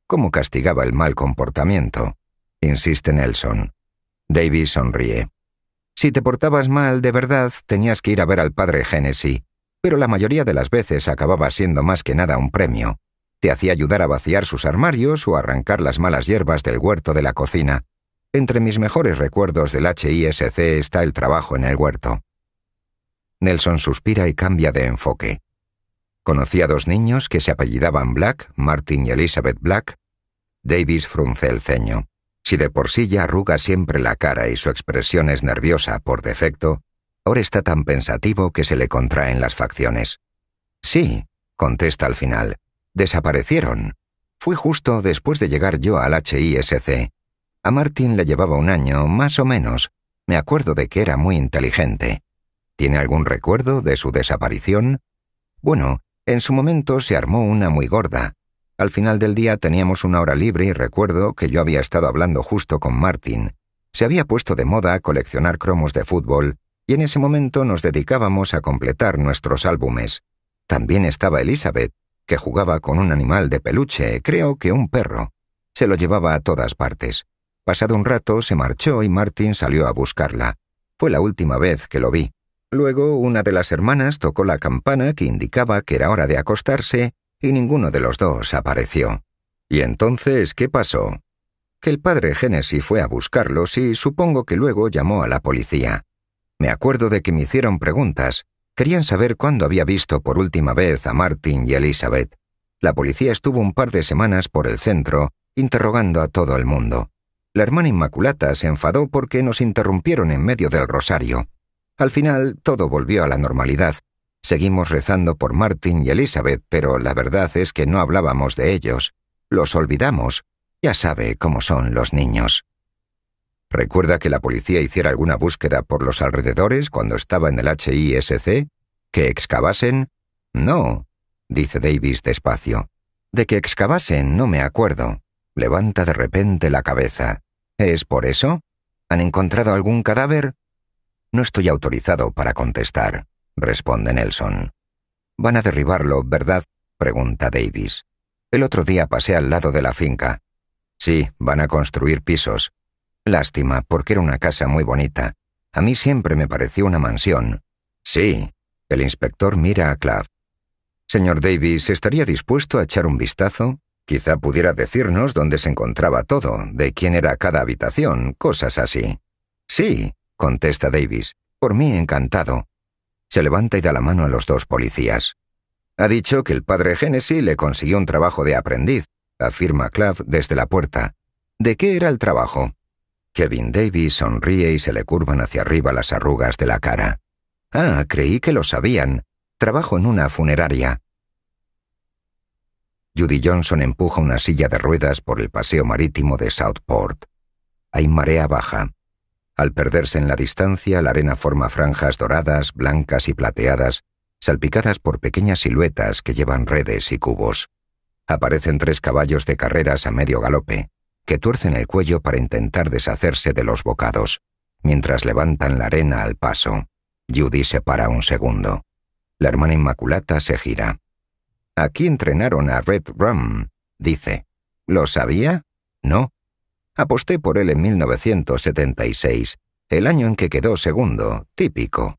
¿Cómo castigaba el mal comportamiento? Insiste Nelson. Davis sonríe. Si te portabas mal de verdad, tenías que ir a ver al padre Genesis, pero la mayoría de las veces acababa siendo más que nada un premio. Te hacía ayudar a vaciar sus armarios o arrancar las malas hierbas del huerto de la cocina. Entre mis mejores recuerdos del HISC está el trabajo en el huerto. Nelson suspira y cambia de enfoque. Conocía a dos niños que se apellidaban Black, Martin y Elizabeth Black. Davis frunce el ceño. Si de por sí ya arruga siempre la cara y su expresión es nerviosa por defecto, ahora está tan pensativo que se le contraen las facciones. Sí, contesta al final. Desaparecieron. Fue justo después de llegar yo al HISC. A Martin le llevaba un año, más o menos. Me acuerdo de que era muy inteligente. ¿Tiene algún recuerdo de su desaparición? Bueno, en su momento se armó una muy gorda. Al final del día teníamos una hora libre y recuerdo que yo había estado hablando justo con Martin. Se había puesto de moda a coleccionar cromos de fútbol y en ese momento nos dedicábamos a completar nuestros álbumes. También estaba Elizabeth, que jugaba con un animal de peluche, creo que un perro. Se lo llevaba a todas partes. Pasado un rato se marchó y Martin salió a buscarla. Fue la última vez que lo vi. Luego una de las hermanas tocó la campana que indicaba que era hora de acostarse y ninguno de los dos apareció. ¿Y entonces qué pasó? Que el padre Génesis fue a buscarlos y supongo que luego llamó a la policía. Me acuerdo de que me hicieron preguntas. Querían saber cuándo había visto por última vez a Martin y Elizabeth. La policía estuvo un par de semanas por el centro, interrogando a todo el mundo. La hermana Inmaculata se enfadó porque nos interrumpieron en medio del rosario. Al final todo volvió a la normalidad. Seguimos rezando por Martin y Elizabeth, pero la verdad es que no hablábamos de ellos. Los olvidamos. Ya sabe cómo son los niños. ¿Recuerda que la policía hiciera alguna búsqueda por los alrededores cuando estaba en el HISC? ¿Que excavasen? No, dice Davis despacio. De que excavasen no me acuerdo. Levanta de repente la cabeza. ¿Es por eso? ¿Han encontrado algún cadáver? No estoy autorizado para contestar, responde Nelson. ¿Van a derribarlo, verdad? pregunta Davis. El otro día pasé al lado de la finca. Sí, van a construir pisos. Lástima, porque era una casa muy bonita. A mí siempre me pareció una mansión. Sí. El inspector mira a Clav. Señor Davis, ¿estaría dispuesto a echar un vistazo? Quizá pudiera decirnos dónde se encontraba todo, de quién era cada habitación, cosas así. Sí, contesta Davis. Por mí encantado. Se levanta y da la mano a los dos policías. Ha dicho que el padre Genesis le consiguió un trabajo de aprendiz, afirma Clav desde la puerta. ¿De qué era el trabajo? Kevin Davis sonríe y se le curvan hacia arriba las arrugas de la cara. Ah, creí que lo sabían. Trabajo en una funeraria. Judy Johnson empuja una silla de ruedas por el paseo marítimo de Southport. Hay marea baja. Al perderse en la distancia, la arena forma franjas doradas, blancas y plateadas, salpicadas por pequeñas siluetas que llevan redes y cubos. Aparecen tres caballos de carreras a medio galope, que tuercen el cuello para intentar deshacerse de los bocados, mientras levantan la arena al paso. Judy se para un segundo. La hermana Inmaculata se gira. Aquí entrenaron a Red Rum, dice. ¿Lo sabía? No, Aposté por él en 1976, el año en que quedó segundo, típico.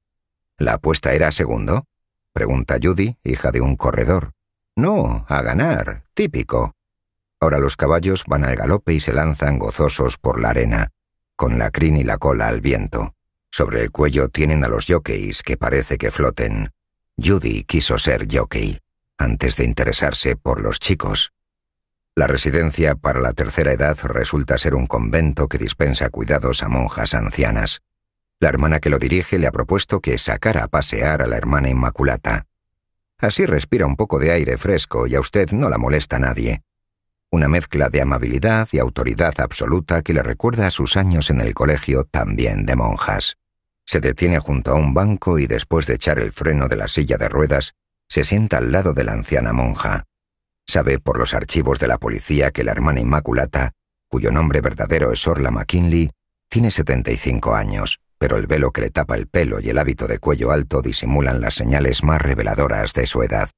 ¿La apuesta era segundo? Pregunta Judy, hija de un corredor. No, a ganar, típico. Ahora los caballos van al galope y se lanzan gozosos por la arena, con la crin y la cola al viento. Sobre el cuello tienen a los jockeys que parece que floten. Judy quiso ser jockey, antes de interesarse por los chicos. La residencia para la tercera edad resulta ser un convento que dispensa cuidados a monjas ancianas. La hermana que lo dirige le ha propuesto que sacara a pasear a la hermana Inmaculata. Así respira un poco de aire fresco y a usted no la molesta nadie. Una mezcla de amabilidad y autoridad absoluta que le recuerda a sus años en el colegio también de monjas. Se detiene junto a un banco y después de echar el freno de la silla de ruedas, se sienta al lado de la anciana monja. Sabe por los archivos de la policía que la hermana Inmaculata, cuyo nombre verdadero es Orla McKinley, tiene 75 años, pero el velo que le tapa el pelo y el hábito de cuello alto disimulan las señales más reveladoras de su edad.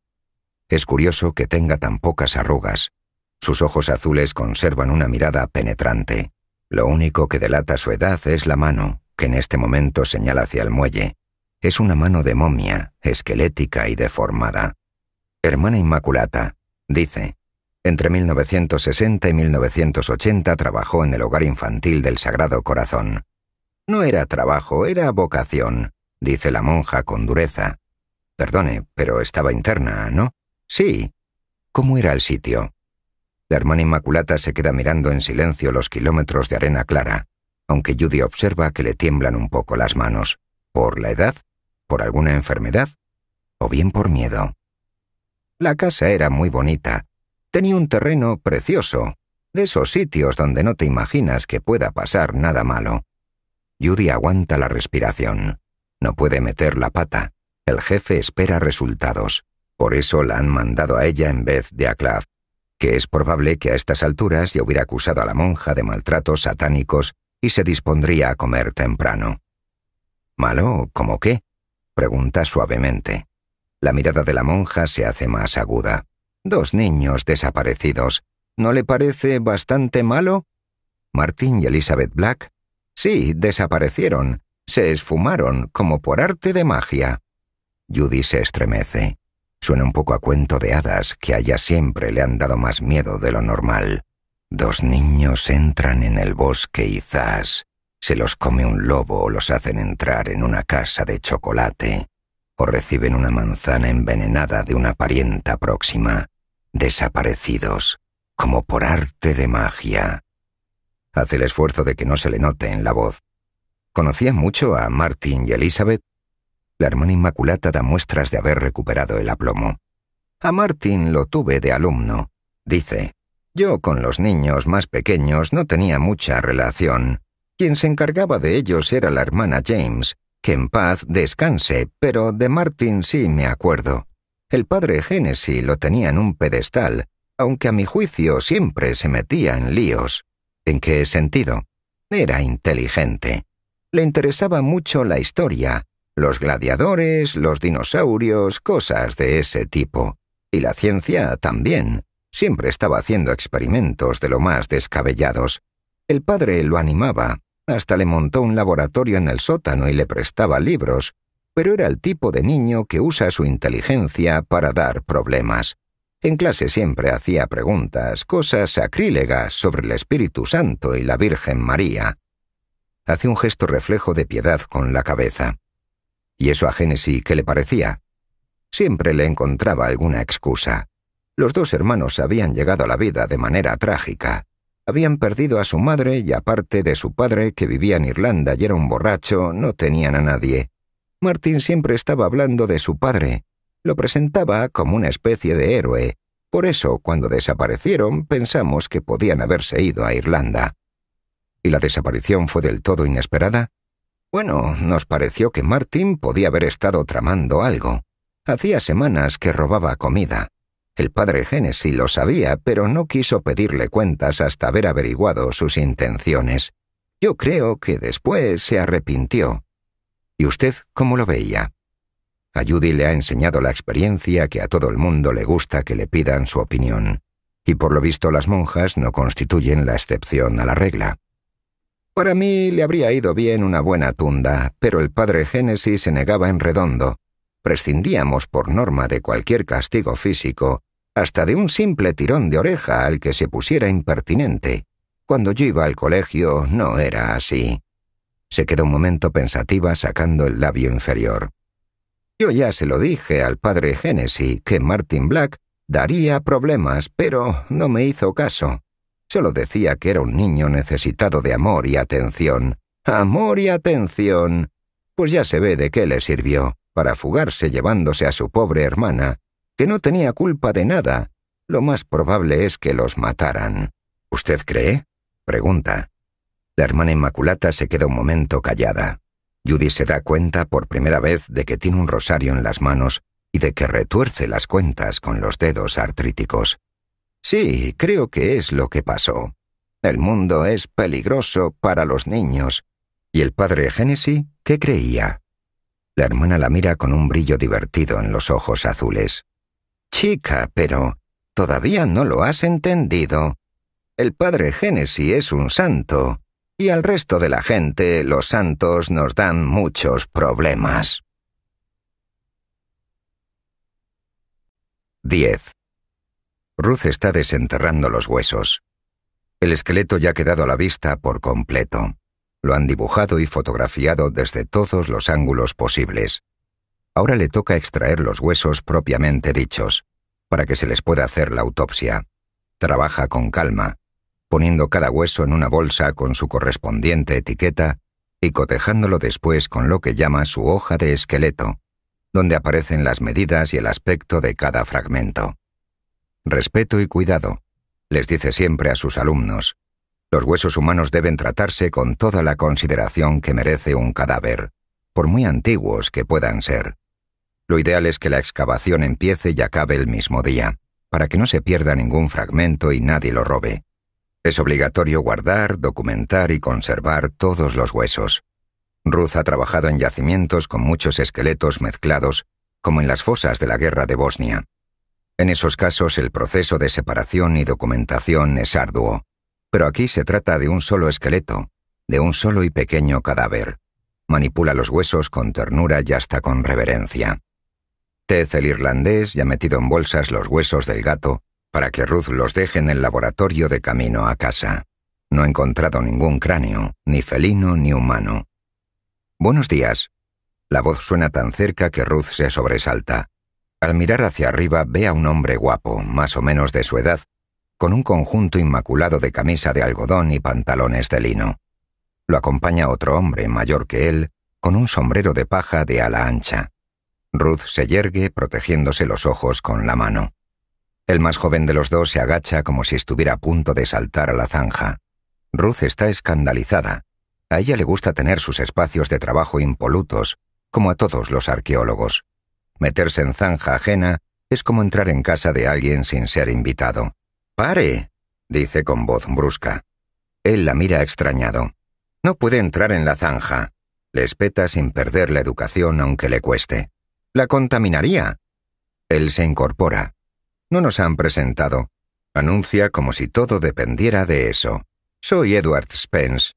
Es curioso que tenga tan pocas arrugas. Sus ojos azules conservan una mirada penetrante. Lo único que delata su edad es la mano, que en este momento señala hacia el muelle. Es una mano de momia, esquelética y deformada. Hermana Inmaculata, Dice, entre 1960 y 1980 trabajó en el hogar infantil del Sagrado Corazón. No era trabajo, era vocación, dice la monja con dureza. Perdone, pero estaba interna, ¿no? Sí. ¿Cómo era el sitio? La hermana Inmaculata se queda mirando en silencio los kilómetros de arena clara, aunque Judy observa que le tiemblan un poco las manos. ¿Por la edad? ¿Por alguna enfermedad? ¿O bien por miedo? La casa era muy bonita. Tenía un terreno precioso, de esos sitios donde no te imaginas que pueda pasar nada malo. Judy aguanta la respiración. No puede meter la pata. El jefe espera resultados. Por eso la han mandado a ella en vez de a Clav, que es probable que a estas alturas ya hubiera acusado a la monja de maltratos satánicos y se dispondría a comer temprano. ¿Malo? como qué? pregunta suavemente. La mirada de la monja se hace más aguda. Dos niños desaparecidos. ¿No le parece bastante malo? Martín y Elizabeth Black. Sí, desaparecieron. Se esfumaron, como por arte de magia. Judy se estremece. Suena un poco a cuento de hadas que allá siempre le han dado más miedo de lo normal. Dos niños entran en el bosque y zas. Se los come un lobo o los hacen entrar en una casa de chocolate o reciben una manzana envenenada de una parienta próxima, desaparecidos, como por arte de magia. Hace el esfuerzo de que no se le note en la voz. Conocía mucho a Martin y Elizabeth? La hermana Inmaculata da muestras de haber recuperado el aplomo. A Martin lo tuve de alumno, dice. Yo con los niños más pequeños no tenía mucha relación. Quien se encargaba de ellos era la hermana James, que en paz descanse, pero de Martín sí me acuerdo. El padre Génesis lo tenía en un pedestal, aunque a mi juicio siempre se metía en líos. ¿En qué sentido? Era inteligente. Le interesaba mucho la historia, los gladiadores, los dinosaurios, cosas de ese tipo. Y la ciencia también. Siempre estaba haciendo experimentos de lo más descabellados. El padre lo animaba, hasta le montó un laboratorio en el sótano y le prestaba libros, pero era el tipo de niño que usa su inteligencia para dar problemas. En clase siempre hacía preguntas, cosas sacrílegas sobre el Espíritu Santo y la Virgen María. Hace un gesto reflejo de piedad con la cabeza. ¿Y eso a Génesis qué le parecía? Siempre le encontraba alguna excusa. Los dos hermanos habían llegado a la vida de manera trágica. Habían perdido a su madre y aparte de su padre, que vivía en Irlanda y era un borracho, no tenían a nadie. Martin siempre estaba hablando de su padre. Lo presentaba como una especie de héroe. Por eso, cuando desaparecieron, pensamos que podían haberse ido a Irlanda. ¿Y la desaparición fue del todo inesperada? Bueno, nos pareció que Martin podía haber estado tramando algo. Hacía semanas que robaba comida. El padre Génesis lo sabía, pero no quiso pedirle cuentas hasta haber averiguado sus intenciones. Yo creo que después se arrepintió. ¿Y usted cómo lo veía? A Judy le ha enseñado la experiencia que a todo el mundo le gusta que le pidan su opinión, y por lo visto las monjas no constituyen la excepción a la regla. Para mí le habría ido bien una buena tunda, pero el padre Génesis se negaba en redondo, prescindíamos por norma de cualquier castigo físico, hasta de un simple tirón de oreja al que se pusiera impertinente. Cuando yo iba al colegio no era así. Se quedó un momento pensativa sacando el labio inferior. Yo ya se lo dije al padre Génesis que Martin Black daría problemas, pero no me hizo caso. Solo decía que era un niño necesitado de amor y atención. ¡Amor y atención! Pues ya se ve de qué le sirvió para fugarse llevándose a su pobre hermana, que no tenía culpa de nada. Lo más probable es que los mataran. ¿Usted cree? pregunta. La hermana Inmaculata se queda un momento callada. Judy se da cuenta por primera vez de que tiene un rosario en las manos y de que retuerce las cuentas con los dedos artríticos. Sí, creo que es lo que pasó. El mundo es peligroso para los niños. ¿Y el padre Génesis qué creía? La hermana la mira con un brillo divertido en los ojos azules. Chica, pero todavía no lo has entendido. El padre Génesis es un santo, y al resto de la gente los santos nos dan muchos problemas. 10. Ruth está desenterrando los huesos. El esqueleto ya ha quedado a la vista por completo. Lo han dibujado y fotografiado desde todos los ángulos posibles. Ahora le toca extraer los huesos propiamente dichos, para que se les pueda hacer la autopsia. Trabaja con calma, poniendo cada hueso en una bolsa con su correspondiente etiqueta y cotejándolo después con lo que llama su hoja de esqueleto, donde aparecen las medidas y el aspecto de cada fragmento. Respeto y cuidado, les dice siempre a sus alumnos, los huesos humanos deben tratarse con toda la consideración que merece un cadáver, por muy antiguos que puedan ser. Lo ideal es que la excavación empiece y acabe el mismo día, para que no se pierda ningún fragmento y nadie lo robe. Es obligatorio guardar, documentar y conservar todos los huesos. Ruth ha trabajado en yacimientos con muchos esqueletos mezclados, como en las fosas de la guerra de Bosnia. En esos casos el proceso de separación y documentación es arduo, pero aquí se trata de un solo esqueleto, de un solo y pequeño cadáver. Manipula los huesos con ternura y hasta con reverencia. Tez, el irlandés, ya ha metido en bolsas los huesos del gato para que Ruth los deje en el laboratorio de camino a casa. No ha encontrado ningún cráneo, ni felino ni humano. Buenos días. La voz suena tan cerca que Ruth se sobresalta. Al mirar hacia arriba ve a un hombre guapo, más o menos de su edad, con un conjunto inmaculado de camisa de algodón y pantalones de lino. Lo acompaña otro hombre mayor que él, con un sombrero de paja de ala ancha. Ruth se yergue protegiéndose los ojos con la mano. El más joven de los dos se agacha como si estuviera a punto de saltar a la zanja. Ruth está escandalizada. A ella le gusta tener sus espacios de trabajo impolutos, como a todos los arqueólogos. Meterse en zanja ajena es como entrar en casa de alguien sin ser invitado. Pare, dice con voz brusca. Él la mira extrañado. No puede entrar en la zanja. Le espeta sin perder la educación aunque le cueste. La contaminaría. Él se incorpora. No nos han presentado. Anuncia como si todo dependiera de eso. Soy Edward Spence.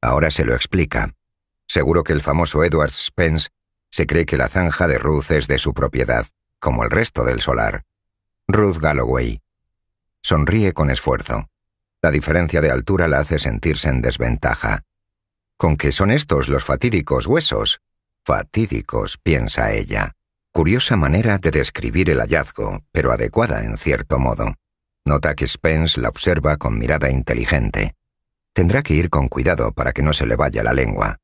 Ahora se lo explica. Seguro que el famoso Edward Spence se cree que la zanja de Ruth es de su propiedad, como el resto del solar. Ruth Galloway, Sonríe con esfuerzo. La diferencia de altura la hace sentirse en desventaja. ¿Con qué son estos los fatídicos huesos? Fatídicos, piensa ella. Curiosa manera de describir el hallazgo, pero adecuada en cierto modo. Nota que Spence la observa con mirada inteligente. Tendrá que ir con cuidado para que no se le vaya la lengua.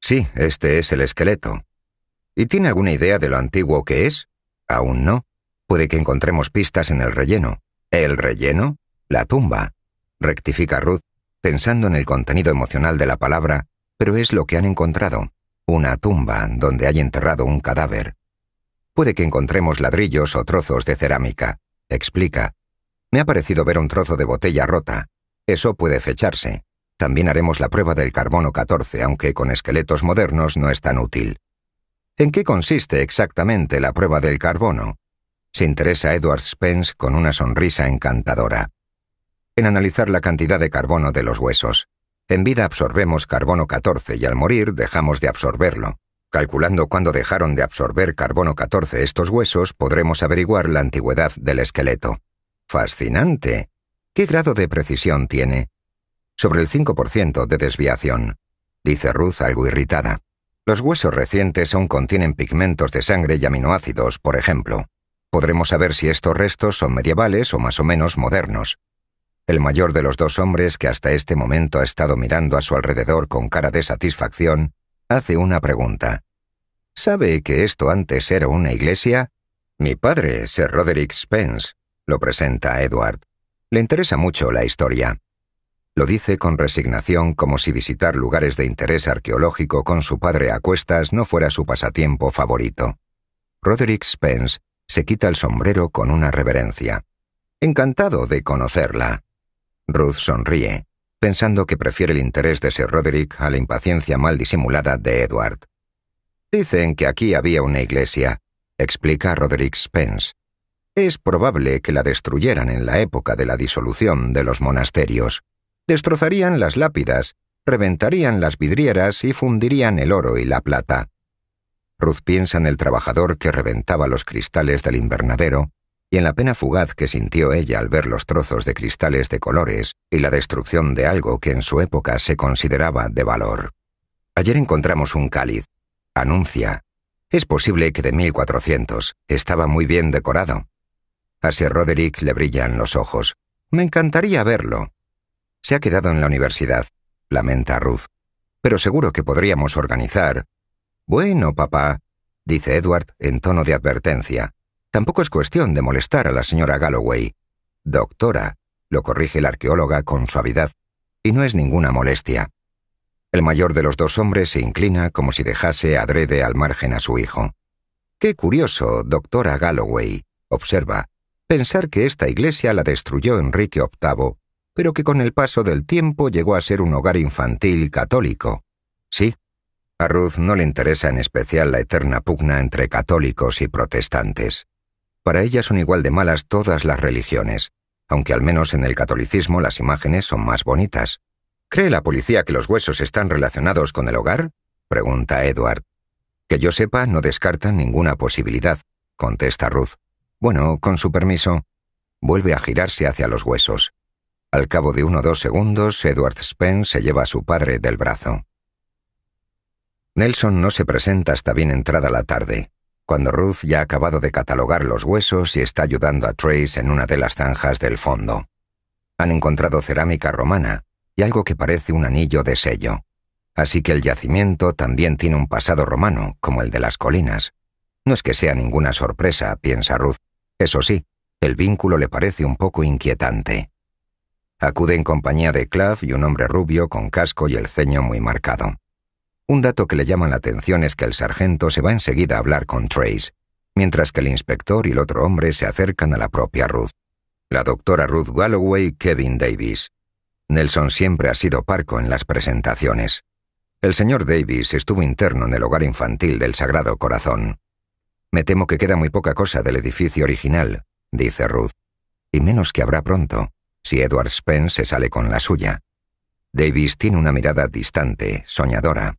Sí, este es el esqueleto. ¿Y tiene alguna idea de lo antiguo que es? Aún no. Puede que encontremos pistas en el relleno. ¿El relleno? La tumba, rectifica Ruth, pensando en el contenido emocional de la palabra, pero es lo que han encontrado, una tumba donde hay enterrado un cadáver. Puede que encontremos ladrillos o trozos de cerámica, explica. Me ha parecido ver un trozo de botella rota. Eso puede fecharse. También haremos la prueba del carbono 14, aunque con esqueletos modernos no es tan útil. ¿En qué consiste exactamente la prueba del carbono? se interesa Edward Spence con una sonrisa encantadora. En analizar la cantidad de carbono de los huesos. En vida absorbemos carbono 14 y al morir dejamos de absorberlo. Calculando cuándo dejaron de absorber carbono 14 estos huesos, podremos averiguar la antigüedad del esqueleto. ¡Fascinante! ¿Qué grado de precisión tiene? Sobre el 5% de desviación, dice Ruth algo irritada. Los huesos recientes aún contienen pigmentos de sangre y aminoácidos, por ejemplo. Podremos saber si estos restos son medievales o más o menos modernos. El mayor de los dos hombres que hasta este momento ha estado mirando a su alrededor con cara de satisfacción, hace una pregunta. ¿Sabe que esto antes era una iglesia? Mi padre, Sir Roderick Spence, lo presenta a Edward. Le interesa mucho la historia. Lo dice con resignación como si visitar lugares de interés arqueológico con su padre a cuestas no fuera su pasatiempo favorito. Roderick Spence se quita el sombrero con una reverencia. Encantado de conocerla. Ruth sonríe, pensando que prefiere el interés de Sir Roderick a la impaciencia mal disimulada de Edward. Dicen que aquí había una iglesia, explica Roderick Spence. Es probable que la destruyeran en la época de la disolución de los monasterios. Destrozarían las lápidas, reventarían las vidrieras y fundirían el oro y la plata. Ruth piensa en el trabajador que reventaba los cristales del invernadero y en la pena fugaz que sintió ella al ver los trozos de cristales de colores y la destrucción de algo que en su época se consideraba de valor. Ayer encontramos un cáliz. Anuncia. Es posible que de 1400. Estaba muy bien decorado. A Sir Roderick le brillan los ojos. Me encantaría verlo. Se ha quedado en la universidad, lamenta Ruth. Pero seguro que podríamos organizar bueno, papá, dice Edward en tono de advertencia. Tampoco es cuestión de molestar a la señora Galloway. Doctora, lo corrige la arqueóloga con suavidad, y no es ninguna molestia. El mayor de los dos hombres se inclina como si dejase adrede al margen a su hijo. Qué curioso, doctora Galloway, observa, pensar que esta iglesia la destruyó Enrique VIII, pero que con el paso del tiempo llegó a ser un hogar infantil católico. Sí, a Ruth no le interesa en especial la eterna pugna entre católicos y protestantes. Para ella son igual de malas todas las religiones, aunque al menos en el catolicismo las imágenes son más bonitas. ¿Cree la policía que los huesos están relacionados con el hogar? pregunta Edward. Que yo sepa, no descartan ninguna posibilidad, contesta Ruth. Bueno, con su permiso. Vuelve a girarse hacia los huesos. Al cabo de uno o dos segundos, Edward Spence se lleva a su padre del brazo. Nelson no se presenta hasta bien entrada la tarde, cuando Ruth ya ha acabado de catalogar los huesos y está ayudando a Trace en una de las zanjas del fondo. Han encontrado cerámica romana y algo que parece un anillo de sello. Así que el yacimiento también tiene un pasado romano, como el de las colinas. No es que sea ninguna sorpresa, piensa Ruth. Eso sí, el vínculo le parece un poco inquietante. Acude en compañía de Clav y un hombre rubio con casco y el ceño muy marcado. Un dato que le llama la atención es que el sargento se va enseguida a hablar con Trace, mientras que el inspector y el otro hombre se acercan a la propia Ruth. La doctora Ruth Galloway y Kevin Davis. Nelson siempre ha sido parco en las presentaciones. El señor Davis estuvo interno en el hogar infantil del Sagrado Corazón. Me temo que queda muy poca cosa del edificio original, dice Ruth, y menos que habrá pronto, si Edward Spence se sale con la suya. Davis tiene una mirada distante, soñadora,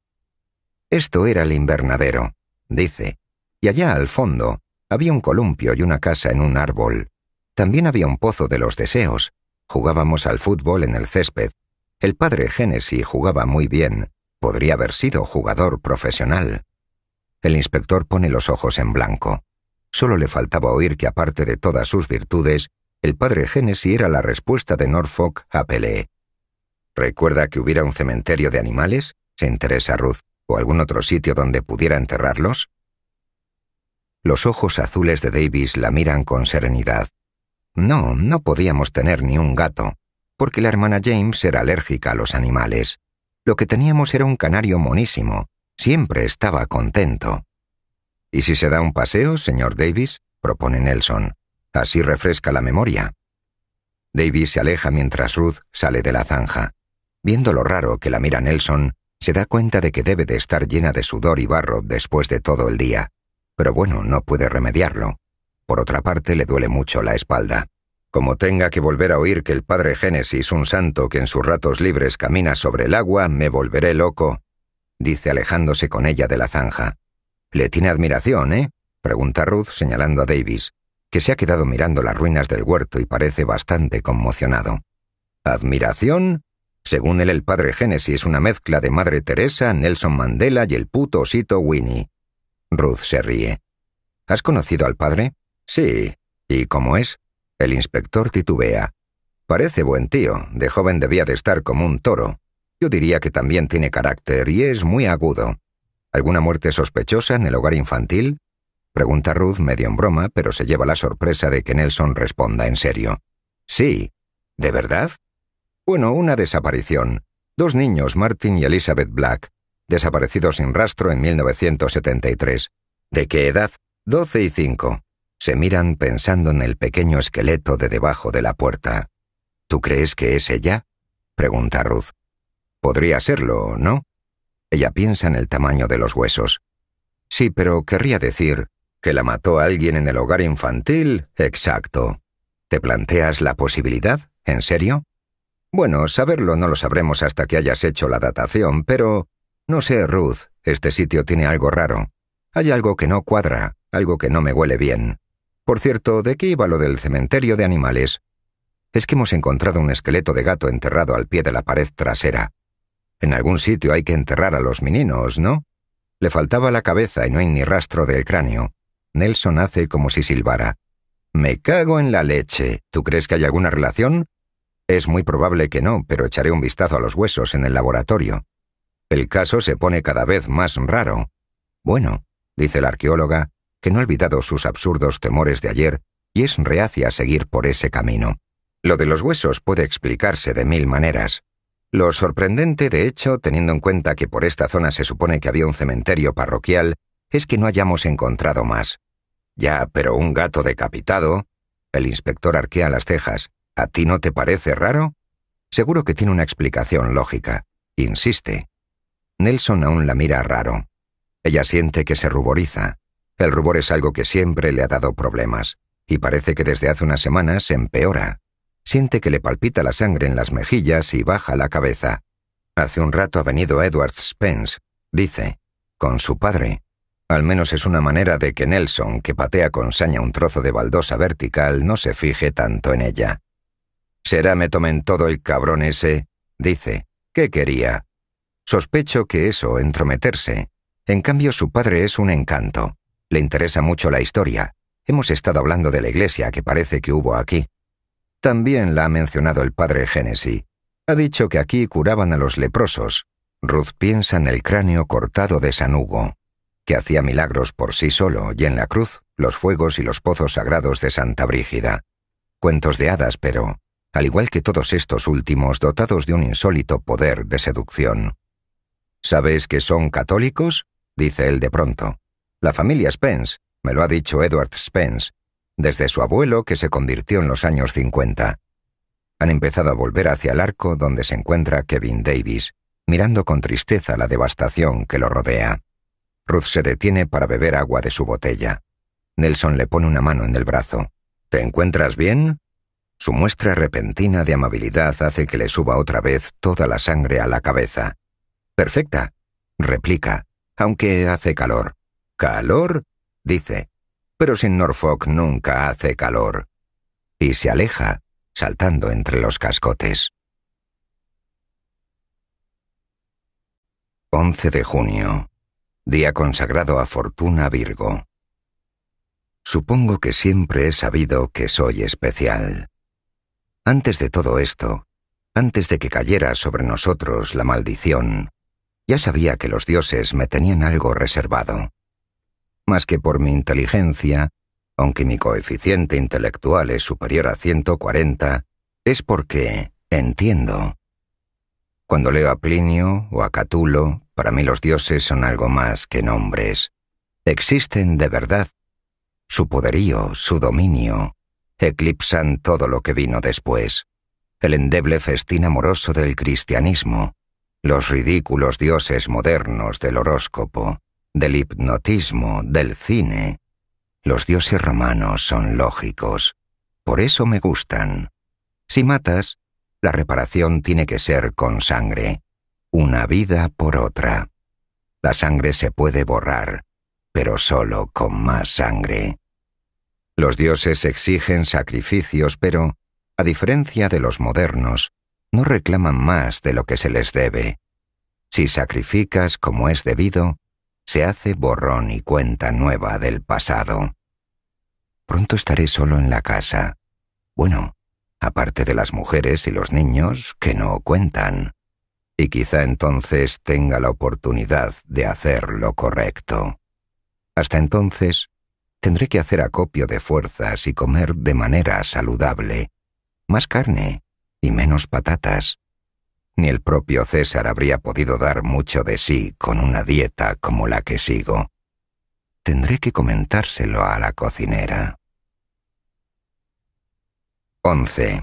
esto era el invernadero, dice, y allá al fondo había un columpio y una casa en un árbol. También había un pozo de los deseos. Jugábamos al fútbol en el césped. El padre Génesis jugaba muy bien. Podría haber sido jugador profesional. El inspector pone los ojos en blanco. Solo le faltaba oír que aparte de todas sus virtudes, el padre Génesis era la respuesta de Norfolk a Pelé. ¿Recuerda que hubiera un cementerio de animales? se interesa Ruth o algún otro sitio donde pudiera enterrarlos? Los ojos azules de Davis la miran con serenidad. No, no podíamos tener ni un gato, porque la hermana James era alérgica a los animales. Lo que teníamos era un canario monísimo. Siempre estaba contento. ¿Y si se da un paseo, señor Davis? propone Nelson. Así refresca la memoria. Davis se aleja mientras Ruth sale de la zanja. Viendo lo raro que la mira Nelson, se da cuenta de que debe de estar llena de sudor y barro después de todo el día, pero bueno, no puede remediarlo. Por otra parte, le duele mucho la espalda. Como tenga que volver a oír que el padre Génesis, un santo que en sus ratos libres camina sobre el agua, me volveré loco, dice alejándose con ella de la zanja. Le tiene admiración, ¿eh? pregunta Ruth señalando a Davis, que se ha quedado mirando las ruinas del huerto y parece bastante conmocionado. ¿Admiración? Según él, el padre Génesis es una mezcla de Madre Teresa, Nelson Mandela y el puto osito Winnie. Ruth se ríe. ¿Has conocido al padre? Sí. ¿Y cómo es? El inspector titubea. Parece buen tío, de joven debía de estar como un toro. Yo diría que también tiene carácter y es muy agudo. ¿Alguna muerte sospechosa en el hogar infantil? Pregunta Ruth medio en broma, pero se lleva la sorpresa de que Nelson responda en serio. Sí. ¿De verdad? Bueno, una desaparición. Dos niños, Martin y Elizabeth Black, desaparecidos sin rastro en 1973. ¿De qué edad? 12 y 5. Se miran pensando en el pequeño esqueleto de debajo de la puerta. ¿Tú crees que es ella? pregunta Ruth. Podría serlo, ¿no? Ella piensa en el tamaño de los huesos. Sí, pero querría decir que la mató alguien en el hogar infantil. Exacto. ¿Te planteas la posibilidad? ¿En serio? Bueno, saberlo no lo sabremos hasta que hayas hecho la datación, pero... No sé, Ruth, este sitio tiene algo raro. Hay algo que no cuadra, algo que no me huele bien. Por cierto, ¿de qué iba lo del cementerio de animales? Es que hemos encontrado un esqueleto de gato enterrado al pie de la pared trasera. En algún sitio hay que enterrar a los meninos, ¿no? Le faltaba la cabeza y no hay ni rastro del cráneo. Nelson hace como si silbara. Me cago en la leche. ¿Tú crees que hay alguna relación? Es muy probable que no, pero echaré un vistazo a los huesos en el laboratorio. El caso se pone cada vez más raro. Bueno, dice la arqueóloga, que no ha olvidado sus absurdos temores de ayer y es reacia a seguir por ese camino. Lo de los huesos puede explicarse de mil maneras. Lo sorprendente, de hecho, teniendo en cuenta que por esta zona se supone que había un cementerio parroquial, es que no hayamos encontrado más. Ya, pero un gato decapitado. El inspector arquea las cejas. ¿A ti no te parece raro? Seguro que tiene una explicación lógica. Insiste. Nelson aún la mira raro. Ella siente que se ruboriza. El rubor es algo que siempre le ha dado problemas, y parece que desde hace unas semanas se empeora. Siente que le palpita la sangre en las mejillas y baja la cabeza. Hace un rato ha venido Edward Spence, dice, con su padre. Al menos es una manera de que Nelson, que patea con saña un trozo de baldosa vertical, no se fije tanto en ella. Será me tomen todo el cabrón ese, dice. ¿Qué quería? Sospecho que eso, entrometerse. En cambio, su padre es un encanto. Le interesa mucho la historia. Hemos estado hablando de la iglesia que parece que hubo aquí. También la ha mencionado el padre Génesis. Ha dicho que aquí curaban a los leprosos. Ruth piensa en el cráneo cortado de San Hugo, que hacía milagros por sí solo, y en la cruz, los fuegos y los pozos sagrados de Santa Brígida. Cuentos de hadas, pero al igual que todos estos últimos dotados de un insólito poder de seducción. ¿Sabes que son católicos? dice él de pronto. La familia Spence, me lo ha dicho Edward Spence, desde su abuelo que se convirtió en los años 50. Han empezado a volver hacia el arco donde se encuentra Kevin Davis, mirando con tristeza la devastación que lo rodea. Ruth se detiene para beber agua de su botella. Nelson le pone una mano en el brazo. ¿Te encuentras bien? Su muestra repentina de amabilidad hace que le suba otra vez toda la sangre a la cabeza. Perfecta, replica, aunque hace calor. ¿Calor? dice. Pero sin Norfolk nunca hace calor. Y se aleja, saltando entre los cascotes. 11 de junio, día consagrado a Fortuna Virgo. Supongo que siempre he sabido que soy especial. Antes de todo esto, antes de que cayera sobre nosotros la maldición, ya sabía que los dioses me tenían algo reservado. Más que por mi inteligencia, aunque mi coeficiente intelectual es superior a 140, es porque entiendo. Cuando leo a Plinio o a Catulo, para mí los dioses son algo más que nombres. Existen de verdad. Su poderío, su dominio, eclipsan todo lo que vino después. El endeble festín amoroso del cristianismo, los ridículos dioses modernos del horóscopo, del hipnotismo, del cine. Los dioses romanos son lógicos. Por eso me gustan. Si matas, la reparación tiene que ser con sangre, una vida por otra. La sangre se puede borrar, pero solo con más sangre. Los dioses exigen sacrificios, pero, a diferencia de los modernos, no reclaman más de lo que se les debe. Si sacrificas como es debido, se hace borrón y cuenta nueva del pasado. Pronto estaré solo en la casa. Bueno, aparte de las mujeres y los niños que no cuentan. Y quizá entonces tenga la oportunidad de hacer lo correcto. Hasta entonces, Tendré que hacer acopio de fuerzas y comer de manera saludable. Más carne y menos patatas. Ni el propio César habría podido dar mucho de sí con una dieta como la que sigo. Tendré que comentárselo a la cocinera. 11.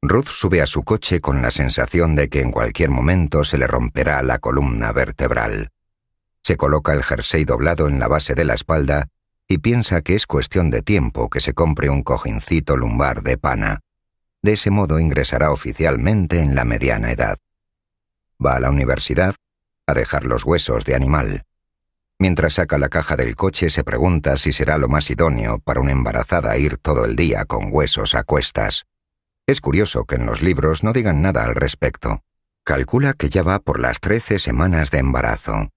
Ruth sube a su coche con la sensación de que en cualquier momento se le romperá la columna vertebral. Se coloca el jersey doblado en la base de la espalda y piensa que es cuestión de tiempo que se compre un cojincito lumbar de pana. De ese modo ingresará oficialmente en la mediana edad. Va a la universidad a dejar los huesos de animal. Mientras saca la caja del coche se pregunta si será lo más idóneo para una embarazada ir todo el día con huesos a cuestas. Es curioso que en los libros no digan nada al respecto. Calcula que ya va por las 13 semanas de embarazo.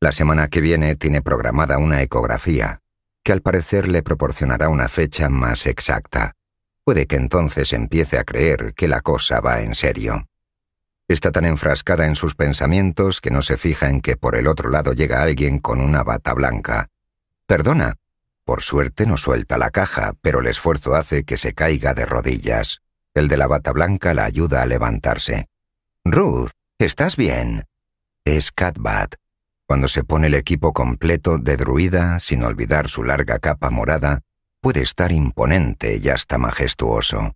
La semana que viene tiene programada una ecografía que al parecer le proporcionará una fecha más exacta. Puede que entonces empiece a creer que la cosa va en serio. Está tan enfrascada en sus pensamientos que no se fija en que por el otro lado llega alguien con una bata blanca. Perdona. Por suerte no suelta la caja, pero el esfuerzo hace que se caiga de rodillas. El de la bata blanca la ayuda a levantarse. Ruth, ¿estás bien? Es Catbat, cuando se pone el equipo completo de druida, sin olvidar su larga capa morada, puede estar imponente y hasta majestuoso.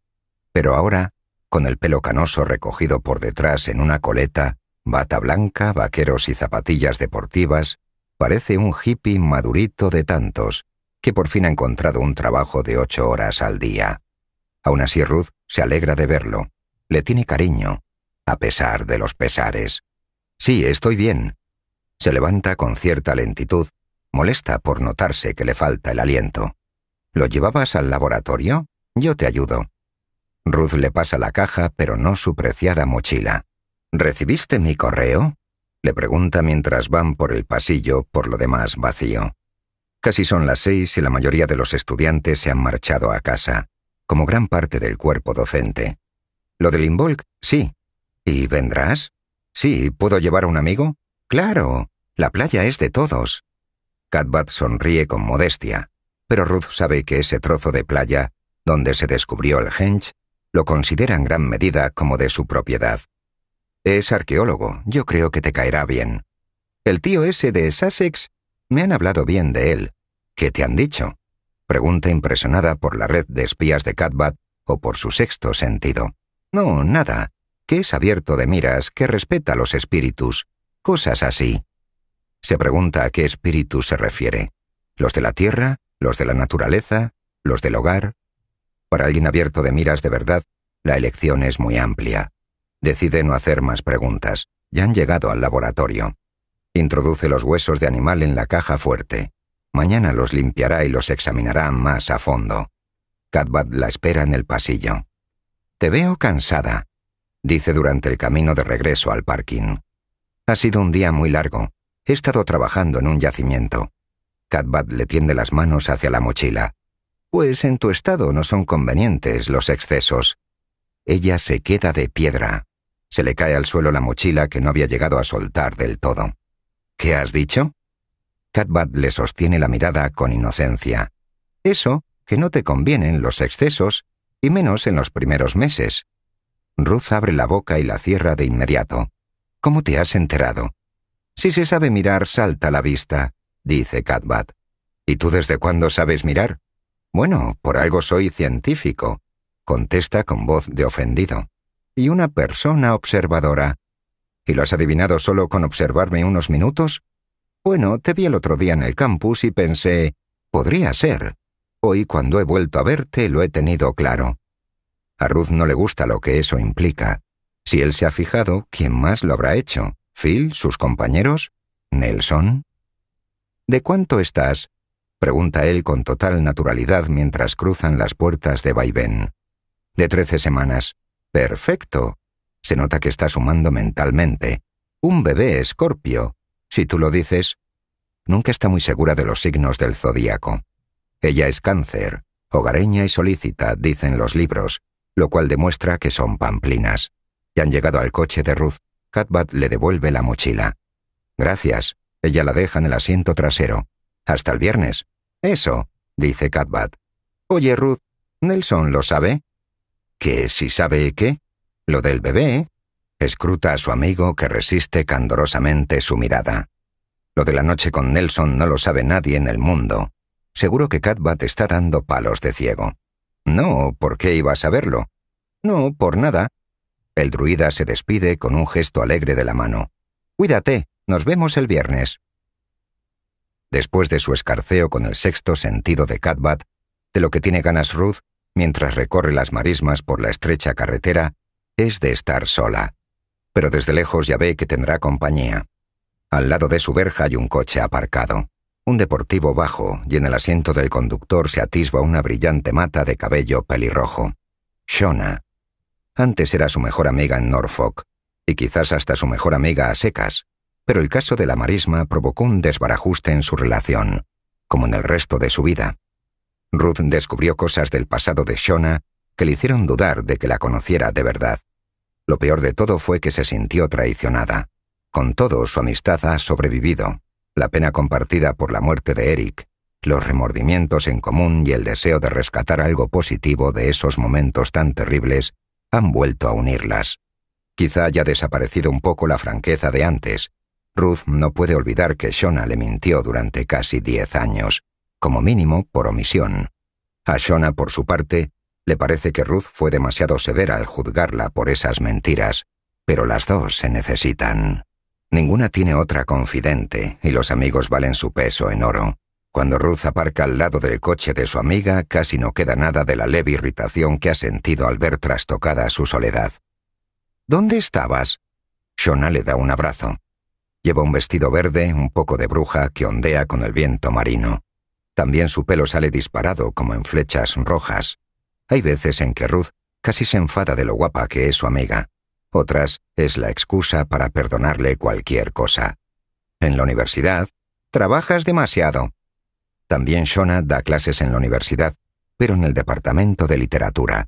Pero ahora, con el pelo canoso recogido por detrás en una coleta, bata blanca, vaqueros y zapatillas deportivas, parece un hippie madurito de tantos, que por fin ha encontrado un trabajo de ocho horas al día. Aún así Ruth se alegra de verlo, le tiene cariño, a pesar de los pesares. Sí, estoy bien, se levanta con cierta lentitud, molesta por notarse que le falta el aliento. ¿Lo llevabas al laboratorio? Yo te ayudo. Ruth le pasa la caja, pero no su preciada mochila. ¿Recibiste mi correo? Le pregunta mientras van por el pasillo, por lo demás vacío. Casi son las seis y la mayoría de los estudiantes se han marchado a casa, como gran parte del cuerpo docente. Lo del Involk, sí. ¿Y vendrás? Sí, ¿puedo llevar a un amigo? Claro, la playa es de todos. Catbat sonríe con modestia, pero Ruth sabe que ese trozo de playa, donde se descubrió el hench, lo considera en gran medida como de su propiedad. Es arqueólogo, yo creo que te caerá bien. El tío ese de Sussex, me han hablado bien de él. ¿Qué te han dicho? Pregunta impresionada por la red de espías de Catbat o por su sexto sentido. No, nada, que es abierto de miras, que respeta los espíritus, cosas así. Se pregunta a qué espíritu se refiere. ¿Los de la tierra? ¿Los de la naturaleza? ¿Los del hogar? Para alguien abierto de miras de verdad, la elección es muy amplia. Decide no hacer más preguntas. Ya han llegado al laboratorio. Introduce los huesos de animal en la caja fuerte. Mañana los limpiará y los examinará más a fondo. Catbat la espera en el pasillo. Te veo cansada, dice durante el camino de regreso al parking. Ha sido un día muy largo. He estado trabajando en un yacimiento. Catbat le tiende las manos hacia la mochila. Pues en tu estado no son convenientes los excesos. Ella se queda de piedra. Se le cae al suelo la mochila que no había llegado a soltar del todo. ¿Qué has dicho? Catbat le sostiene la mirada con inocencia. Eso, que no te convienen los excesos, y menos en los primeros meses. Ruth abre la boca y la cierra de inmediato. ¿Cómo te has enterado? Si se sabe mirar, salta la vista, dice Catbat. ¿Y tú desde cuándo sabes mirar? Bueno, por algo soy científico, contesta con voz de ofendido. Y una persona observadora. ¿Y lo has adivinado solo con observarme unos minutos? Bueno, te vi el otro día en el campus y pensé, podría ser. Hoy cuando he vuelto a verte lo he tenido claro. A Ruth no le gusta lo que eso implica. Si él se ha fijado, ¿quién más lo habrá hecho? ¿Phil? ¿Sus compañeros? ¿Nelson? ¿De cuánto estás? pregunta él con total naturalidad mientras cruzan las puertas de vaivén. De trece semanas. Perfecto. Se nota que está sumando mentalmente. Un bebé escorpio. Si tú lo dices, nunca está muy segura de los signos del zodíaco. Ella es cáncer, hogareña y solícita, dicen los libros, lo cual demuestra que son pamplinas han llegado al coche de Ruth, Catbat le devuelve la mochila. Gracias. Ella la deja en el asiento trasero. Hasta el viernes. Eso, dice Catbat. Oye, Ruth, ¿Nelson lo sabe? ¿Qué? si sabe qué? Lo del bebé. ¿eh? Escruta a su amigo que resiste candorosamente su mirada. Lo de la noche con Nelson no lo sabe nadie en el mundo. Seguro que Catbat está dando palos de ciego. No, ¿por qué iba a saberlo? No, por nada. El druida se despide con un gesto alegre de la mano. Cuídate, nos vemos el viernes. Después de su escarceo con el sexto sentido de Catbat, de lo que tiene ganas Ruth mientras recorre las marismas por la estrecha carretera es de estar sola. Pero desde lejos ya ve que tendrá compañía. Al lado de su verja hay un coche aparcado. Un deportivo bajo y en el asiento del conductor se atisba una brillante mata de cabello pelirrojo. Shona, antes era su mejor amiga en Norfolk, y quizás hasta su mejor amiga a secas, pero el caso de la marisma provocó un desbarajuste en su relación, como en el resto de su vida. Ruth descubrió cosas del pasado de Shona que le hicieron dudar de que la conociera de verdad. Lo peor de todo fue que se sintió traicionada. Con todo, su amistad ha sobrevivido. La pena compartida por la muerte de Eric, los remordimientos en común y el deseo de rescatar algo positivo de esos momentos tan terribles han vuelto a unirlas. Quizá haya desaparecido un poco la franqueza de antes. Ruth no puede olvidar que Shona le mintió durante casi diez años, como mínimo por omisión. A Shona, por su parte, le parece que Ruth fue demasiado severa al juzgarla por esas mentiras, pero las dos se necesitan. Ninguna tiene otra confidente y los amigos valen su peso en oro. Cuando Ruth aparca al lado del coche de su amiga, casi no queda nada de la leve irritación que ha sentido al ver trastocada su soledad. ¿Dónde estabas? Shona le da un abrazo. Lleva un vestido verde, un poco de bruja, que ondea con el viento marino. También su pelo sale disparado como en flechas rojas. Hay veces en que Ruth casi se enfada de lo guapa que es su amiga. Otras es la excusa para perdonarle cualquier cosa. En la universidad, trabajas demasiado, también Shona da clases en la universidad, pero en el departamento de literatura.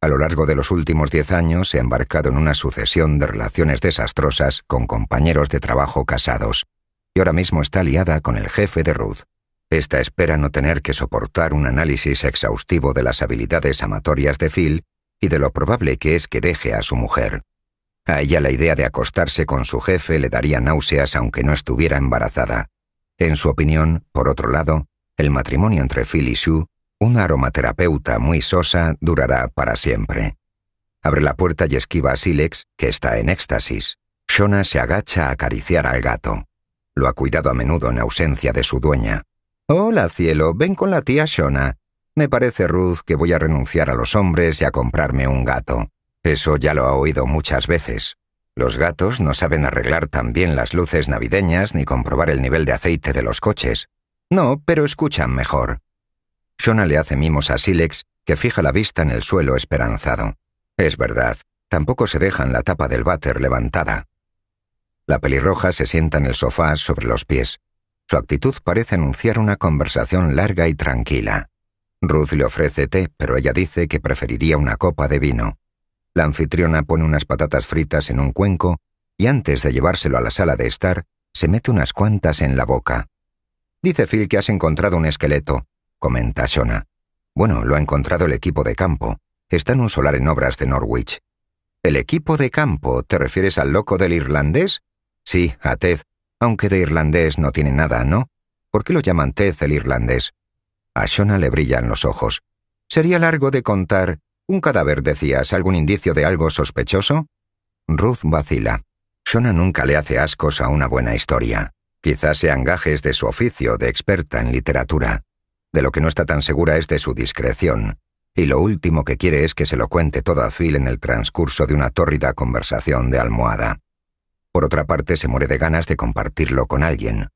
A lo largo de los últimos diez años se ha embarcado en una sucesión de relaciones desastrosas con compañeros de trabajo casados, y ahora mismo está liada con el jefe de Ruth. Esta espera no tener que soportar un análisis exhaustivo de las habilidades amatorias de Phil y de lo probable que es que deje a su mujer. A ella la idea de acostarse con su jefe le daría náuseas aunque no estuviera embarazada. En su opinión, por otro lado, el matrimonio entre Phil y Sue, una aromaterapeuta muy sosa, durará para siempre. Abre la puerta y esquiva a Silex, que está en éxtasis. Shona se agacha a acariciar al gato. Lo ha cuidado a menudo en ausencia de su dueña. Hola, cielo, ven con la tía Shona. Me parece, Ruth, que voy a renunciar a los hombres y a comprarme un gato. Eso ya lo ha oído muchas veces. Los gatos no saben arreglar tan bien las luces navideñas ni comprobar el nivel de aceite de los coches. No, pero escuchan mejor. Shona le hace mimos a Silex, que fija la vista en el suelo esperanzado. Es verdad, tampoco se dejan la tapa del váter levantada. La pelirroja se sienta en el sofá sobre los pies. Su actitud parece anunciar una conversación larga y tranquila. Ruth le ofrece té, pero ella dice que preferiría una copa de vino. La anfitriona pone unas patatas fritas en un cuenco y antes de llevárselo a la sala de estar, se mete unas cuantas en la boca. Dice Phil que has encontrado un esqueleto, comenta Shona. Bueno, lo ha encontrado el equipo de campo. Está en un solar en obras de Norwich. ¿El equipo de campo? ¿Te refieres al loco del irlandés? Sí, a Ted, aunque de irlandés no tiene nada, ¿no? ¿Por qué lo llaman Ted el irlandés? A Shona le brillan los ojos. Sería largo de contar un cadáver, decías, ¿algún indicio de algo sospechoso? Ruth vacila. Shona nunca le hace ascos a una buena historia. Quizás sean gajes de su oficio de experta en literatura. De lo que no está tan segura es de su discreción, y lo último que quiere es que se lo cuente todo a Phil en el transcurso de una tórrida conversación de almohada. Por otra parte, se muere de ganas de compartirlo con alguien.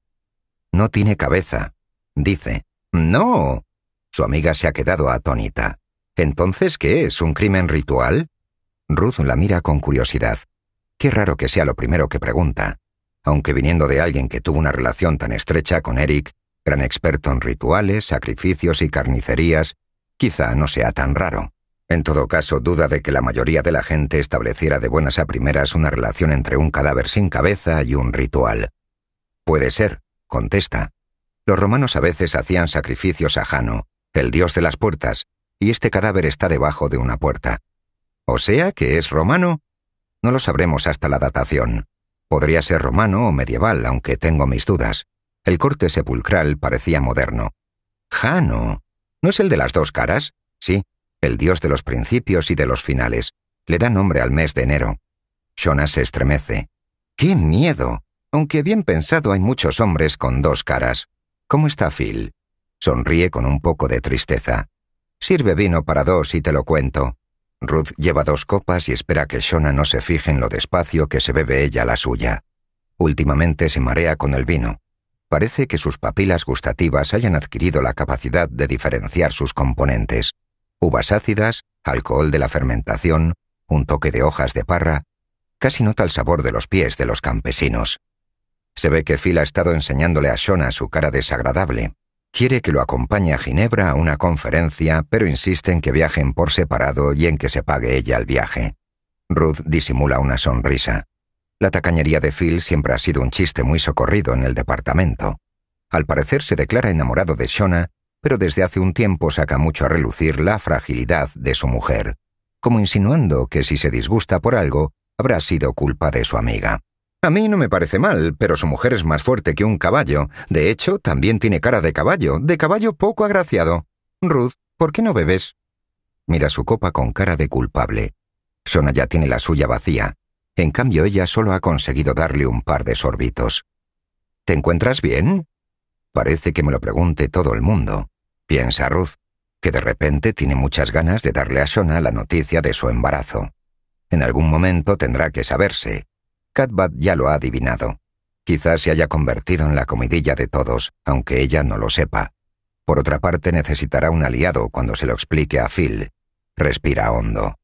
No tiene cabeza, dice. ¡No! Su amiga se ha quedado atónita. ¿Entonces qué es? ¿Un crimen ritual? Ruth la mira con curiosidad. Qué raro que sea lo primero que pregunta, aunque viniendo de alguien que tuvo una relación tan estrecha con Eric, gran experto en rituales, sacrificios y carnicerías, quizá no sea tan raro. En todo caso, duda de que la mayoría de la gente estableciera de buenas a primeras una relación entre un cadáver sin cabeza y un ritual. Puede ser, contesta. Los romanos a veces hacían sacrificios a Jano, el dios de las puertas, y este cadáver está debajo de una puerta. O sea que es romano. No lo sabremos hasta la datación. Podría ser romano o medieval, aunque tengo mis dudas. El corte sepulcral parecía moderno. Jano. ¿No es el de las dos caras? Sí, el dios de los principios y de los finales. Le da nombre al mes de enero. Shona se estremece. ¡Qué miedo! Aunque bien pensado hay muchos hombres con dos caras. ¿Cómo está Phil? Sonríe con un poco de tristeza. Sirve vino para dos y te lo cuento. Ruth lleva dos copas y espera que Shona no se fije en lo despacio que se bebe ella la suya. Últimamente se marea con el vino. Parece que sus papilas gustativas hayan adquirido la capacidad de diferenciar sus componentes. Uvas ácidas, alcohol de la fermentación, un toque de hojas de parra. Casi nota el sabor de los pies de los campesinos. Se ve que Phil ha estado enseñándole a Shona su cara desagradable, Quiere que lo acompañe a Ginebra a una conferencia, pero insiste en que viajen por separado y en que se pague ella el viaje. Ruth disimula una sonrisa. La tacañería de Phil siempre ha sido un chiste muy socorrido en el departamento. Al parecer se declara enamorado de Shona, pero desde hace un tiempo saca mucho a relucir la fragilidad de su mujer, como insinuando que si se disgusta por algo, habrá sido culpa de su amiga. A mí no me parece mal, pero su mujer es más fuerte que un caballo. De hecho, también tiene cara de caballo, de caballo poco agraciado. Ruth, ¿por qué no bebes? Mira su copa con cara de culpable. Sona ya tiene la suya vacía. En cambio, ella solo ha conseguido darle un par de sorbitos. ¿Te encuentras bien? Parece que me lo pregunte todo el mundo, piensa Ruth, que de repente tiene muchas ganas de darle a Sona la noticia de su embarazo. En algún momento tendrá que saberse, ya lo ha adivinado. Quizás se haya convertido en la comidilla de todos, aunque ella no lo sepa. Por otra parte, necesitará un aliado cuando se lo explique a Phil. Respira hondo.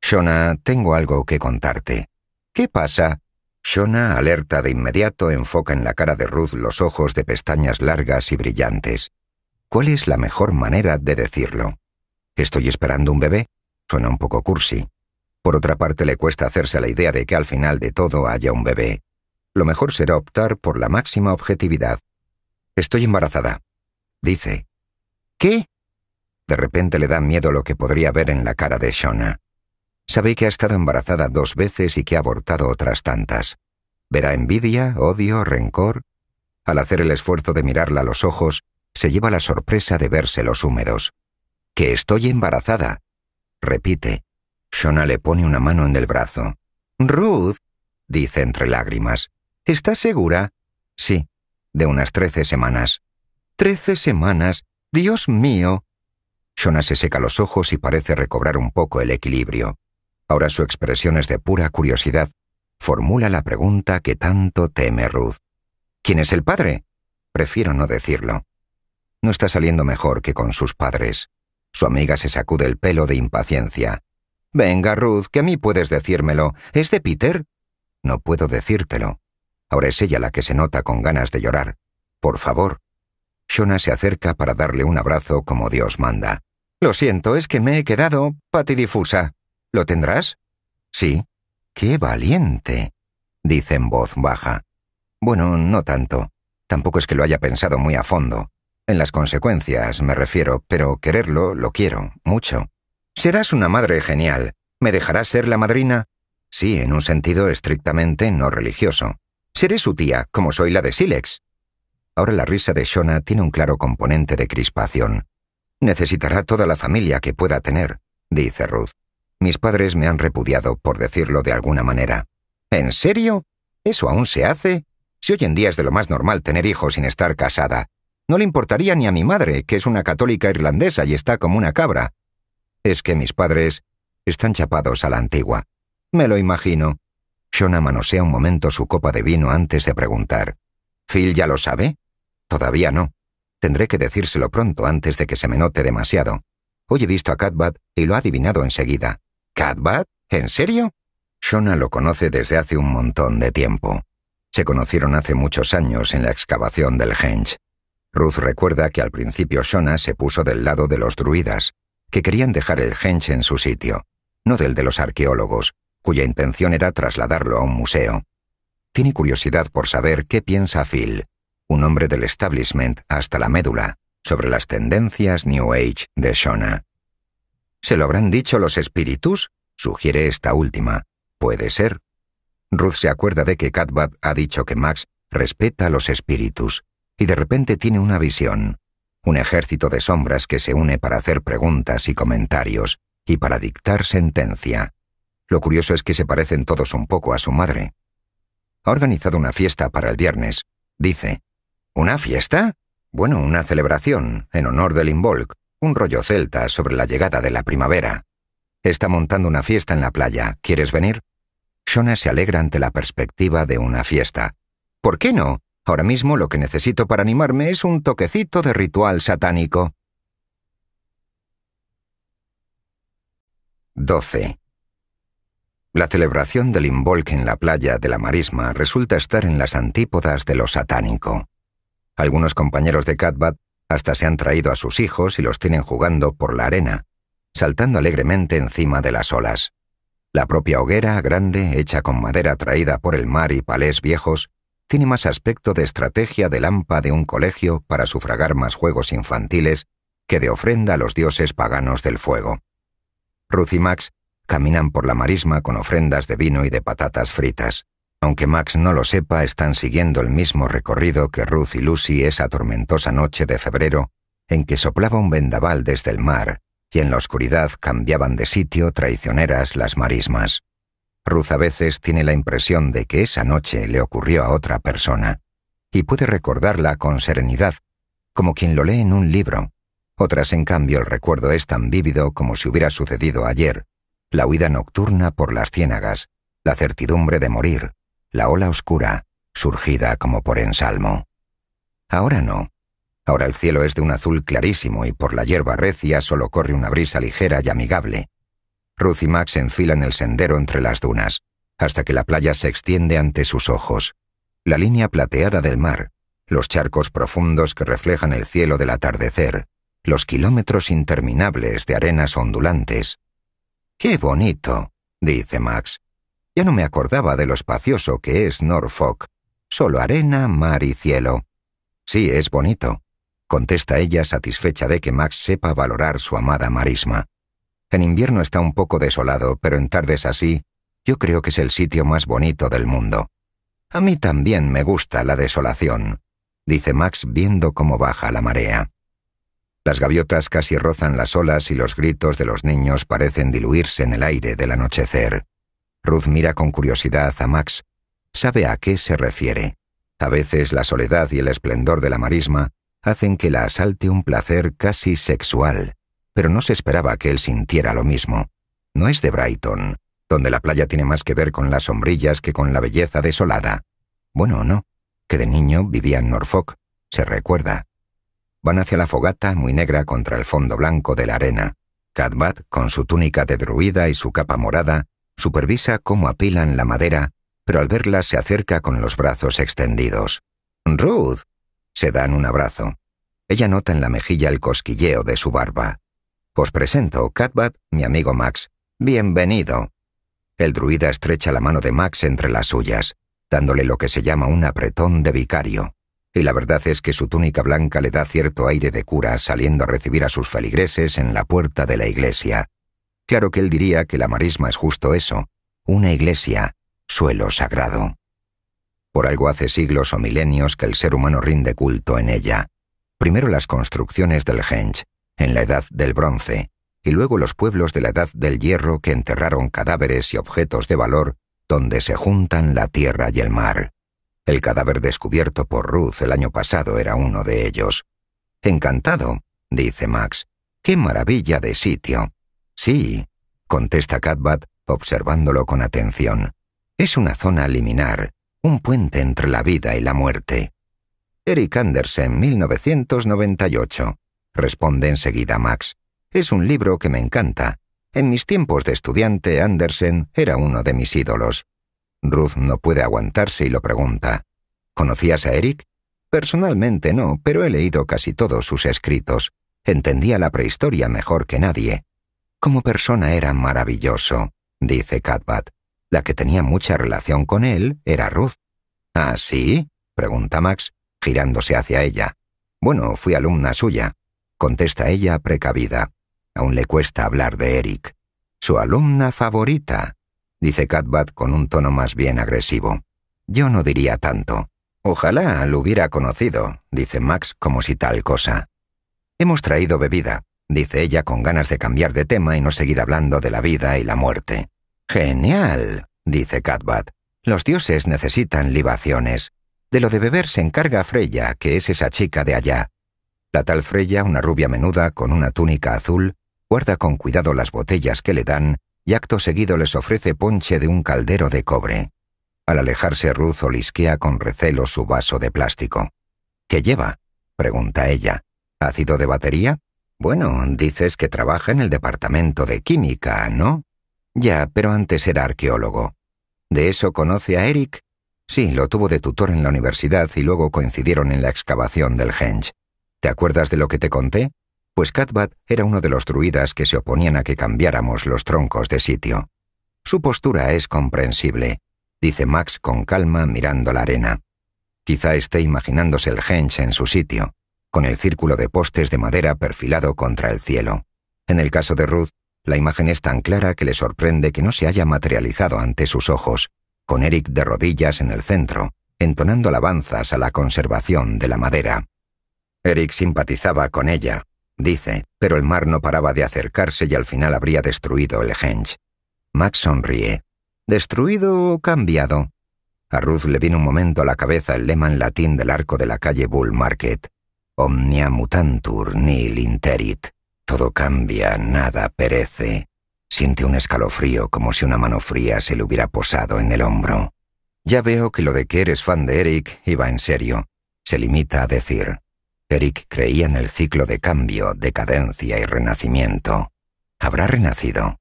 Shona, tengo algo que contarte. ¿Qué pasa? Shona, alerta de inmediato, enfoca en la cara de Ruth los ojos de pestañas largas y brillantes. ¿Cuál es la mejor manera de decirlo? ¿Estoy esperando un bebé? Suena un poco cursi. Por otra parte, le cuesta hacerse la idea de que al final de todo haya un bebé. Lo mejor será optar por la máxima objetividad. Estoy embarazada, dice. ¿Qué? De repente le da miedo lo que podría ver en la cara de Shona. Sabe que ha estado embarazada dos veces y que ha abortado otras tantas. Verá envidia, odio, rencor. Al hacer el esfuerzo de mirarla a los ojos, se lleva la sorpresa de verse los húmedos. Que estoy embarazada, repite, Shona le pone una mano en el brazo. Ruth, dice entre lágrimas, ¿estás segura? Sí, de unas trece semanas. Trece semanas. Dios mío. Shona se seca los ojos y parece recobrar un poco el equilibrio. Ahora su expresión es de pura curiosidad. Formula la pregunta que tanto teme Ruth. ¿Quién es el padre? Prefiero no decirlo. No está saliendo mejor que con sus padres. Su amiga se sacude el pelo de impaciencia. Venga, Ruth, que a mí puedes decírmelo. ¿Es de Peter? No puedo decírtelo. Ahora es ella la que se nota con ganas de llorar. Por favor. Shona se acerca para darle un abrazo como Dios manda. Lo siento, es que me he quedado patidifusa. ¿Lo tendrás? Sí. ¡Qué valiente! dice en voz baja. Bueno, no tanto. Tampoco es que lo haya pensado muy a fondo. En las consecuencias, me refiero, pero quererlo lo quiero, mucho. Serás una madre genial. ¿Me dejarás ser la madrina? Sí, en un sentido estrictamente no religioso. Seré su tía, como soy la de Silex. Ahora la risa de Shona tiene un claro componente de crispación. Necesitará toda la familia que pueda tener, dice Ruth. Mis padres me han repudiado, por decirlo de alguna manera. ¿En serio? ¿Eso aún se hace? Si hoy en día es de lo más normal tener hijos sin estar casada. No le importaría ni a mi madre, que es una católica irlandesa y está como una cabra. Es que mis padres están chapados a la antigua. Me lo imagino. Shona manosea un momento su copa de vino antes de preguntar. ¿Phil ya lo sabe? Todavía no. Tendré que decírselo pronto antes de que se me note demasiado. Hoy he visto a Catbat y lo ha adivinado enseguida. ¿Catbat? ¿En serio? Shona lo conoce desde hace un montón de tiempo. Se conocieron hace muchos años en la excavación del Hench. Ruth recuerda que al principio Shona se puso del lado de los druidas, que querían dejar el hench en su sitio, no del de los arqueólogos, cuya intención era trasladarlo a un museo. Tiene curiosidad por saber qué piensa Phil, un hombre del establishment hasta la médula, sobre las tendencias New Age de Shona. ¿Se lo habrán dicho los espíritus? sugiere esta última. Puede ser. Ruth se acuerda de que Catbat ha dicho que Max respeta a los espíritus, y de repente tiene una visión un ejército de sombras que se une para hacer preguntas y comentarios y para dictar sentencia. Lo curioso es que se parecen todos un poco a su madre. Ha organizado una fiesta para el viernes, dice. ¿Una fiesta? Bueno, una celebración, en honor del Involk, un rollo celta sobre la llegada de la primavera. Está montando una fiesta en la playa, ¿quieres venir? Shona se alegra ante la perspectiva de una fiesta. ¿Por qué no? Ahora mismo lo que necesito para animarme es un toquecito de ritual satánico. 12. La celebración del imbolc en la playa de la Marisma resulta estar en las antípodas de lo satánico. Algunos compañeros de Catbat hasta se han traído a sus hijos y los tienen jugando por la arena, saltando alegremente encima de las olas. La propia hoguera grande, hecha con madera traída por el mar y palés viejos, tiene más aspecto de estrategia de lampa de un colegio para sufragar más juegos infantiles que de ofrenda a los dioses paganos del fuego. Ruth y Max caminan por la marisma con ofrendas de vino y de patatas fritas. Aunque Max no lo sepa, están siguiendo el mismo recorrido que Ruth y Lucy esa tormentosa noche de febrero en que soplaba un vendaval desde el mar y en la oscuridad cambiaban de sitio traicioneras las marismas. Ruth a veces tiene la impresión de que esa noche le ocurrió a otra persona, y puede recordarla con serenidad, como quien lo lee en un libro. Otras, en cambio, el recuerdo es tan vívido como si hubiera sucedido ayer, la huida nocturna por las ciénagas, la certidumbre de morir, la ola oscura, surgida como por ensalmo. Ahora no. Ahora el cielo es de un azul clarísimo y por la hierba recia solo corre una brisa ligera y amigable, Ruth y Max enfilan el sendero entre las dunas, hasta que la playa se extiende ante sus ojos. La línea plateada del mar, los charcos profundos que reflejan el cielo del atardecer, los kilómetros interminables de arenas ondulantes. ¡Qué bonito! dice Max. Ya no me acordaba de lo espacioso que es Norfolk. Solo arena, mar y cielo. Sí, es bonito, contesta ella satisfecha de que Max sepa valorar su amada marisma. En invierno está un poco desolado, pero en tardes así, yo creo que es el sitio más bonito del mundo. A mí también me gusta la desolación, dice Max viendo cómo baja la marea. Las gaviotas casi rozan las olas y los gritos de los niños parecen diluirse en el aire del anochecer. Ruth mira con curiosidad a Max. Sabe a qué se refiere. A veces la soledad y el esplendor de la marisma hacen que la asalte un placer casi sexual, pero no se esperaba que él sintiera lo mismo. No es de Brighton, donde la playa tiene más que ver con las sombrillas que con la belleza desolada. Bueno no, que de niño vivía en Norfolk, se recuerda. Van hacia la fogata muy negra contra el fondo blanco de la arena. Cadbat, con su túnica de druida y su capa morada, supervisa cómo apilan la madera, pero al verla se acerca con los brazos extendidos. Ruth. Se dan un abrazo. Ella nota en la mejilla el cosquilleo de su barba. Os presento, Catbat, mi amigo Max. Bienvenido. El druida estrecha la mano de Max entre las suyas, dándole lo que se llama un apretón de vicario. Y la verdad es que su túnica blanca le da cierto aire de cura saliendo a recibir a sus feligreses en la puerta de la iglesia. Claro que él diría que la marisma es justo eso, una iglesia, suelo sagrado. Por algo hace siglos o milenios que el ser humano rinde culto en ella. Primero las construcciones del Henge, en la Edad del Bronce, y luego los pueblos de la Edad del Hierro que enterraron cadáveres y objetos de valor donde se juntan la tierra y el mar. El cadáver descubierto por Ruth el año pasado era uno de ellos. Encantado, dice Max. ¡Qué maravilla de sitio! Sí, contesta Cadbad, observándolo con atención. Es una zona liminar, un puente entre la vida y la muerte. Eric Andersen, 1998 responde enseguida Max. Es un libro que me encanta. En mis tiempos de estudiante, Andersen era uno de mis ídolos. Ruth no puede aguantarse y lo pregunta. ¿Conocías a Eric? Personalmente no, pero he leído casi todos sus escritos. Entendía la prehistoria mejor que nadie. Como persona era maravilloso, dice Catbat. La que tenía mucha relación con él era Ruth. ¿Ah, sí? pregunta Max, girándose hacia ella. Bueno, fui alumna suya contesta ella precavida. Aún le cuesta hablar de Eric. Su alumna favorita, dice Catbat con un tono más bien agresivo. Yo no diría tanto. Ojalá lo hubiera conocido, dice Max como si tal cosa. Hemos traído bebida, dice ella con ganas de cambiar de tema y no seguir hablando de la vida y la muerte. Genial, dice Catbat. Los dioses necesitan libaciones. De lo de beber se encarga Freya, que es esa chica de allá. La tal Freya, una rubia menuda con una túnica azul, guarda con cuidado las botellas que le dan y acto seguido les ofrece ponche de un caldero de cobre. Al alejarse Ruth olisquea con recelo su vaso de plástico. ¿Qué lleva? pregunta ella. ¿Ácido de batería? Bueno, dices que trabaja en el departamento de química, ¿no? Ya, pero antes era arqueólogo. ¿De eso conoce a Eric? Sí, lo tuvo de tutor en la universidad y luego coincidieron en la excavación del Henge. ¿Te acuerdas de lo que te conté? Pues Catbat era uno de los druidas que se oponían a que cambiáramos los troncos de sitio. Su postura es comprensible, dice Max con calma mirando la arena. Quizá esté imaginándose el hench en su sitio, con el círculo de postes de madera perfilado contra el cielo. En el caso de Ruth, la imagen es tan clara que le sorprende que no se haya materializado ante sus ojos, con Eric de rodillas en el centro, entonando alabanzas a la conservación de la madera. Eric simpatizaba con ella, dice, pero el mar no paraba de acercarse y al final habría destruido el Henge. Max sonríe. ¿Destruido o cambiado? A Ruth le vino un momento a la cabeza el lema en latín del arco de la calle Bull Market. Omnia mutantur nil interit. Todo cambia, nada perece. Siente un escalofrío como si una mano fría se le hubiera posado en el hombro. Ya veo que lo de que eres fan de Eric iba en serio. Se limita a decir, Eric creía en el ciclo de cambio, decadencia y renacimiento. Habrá renacido.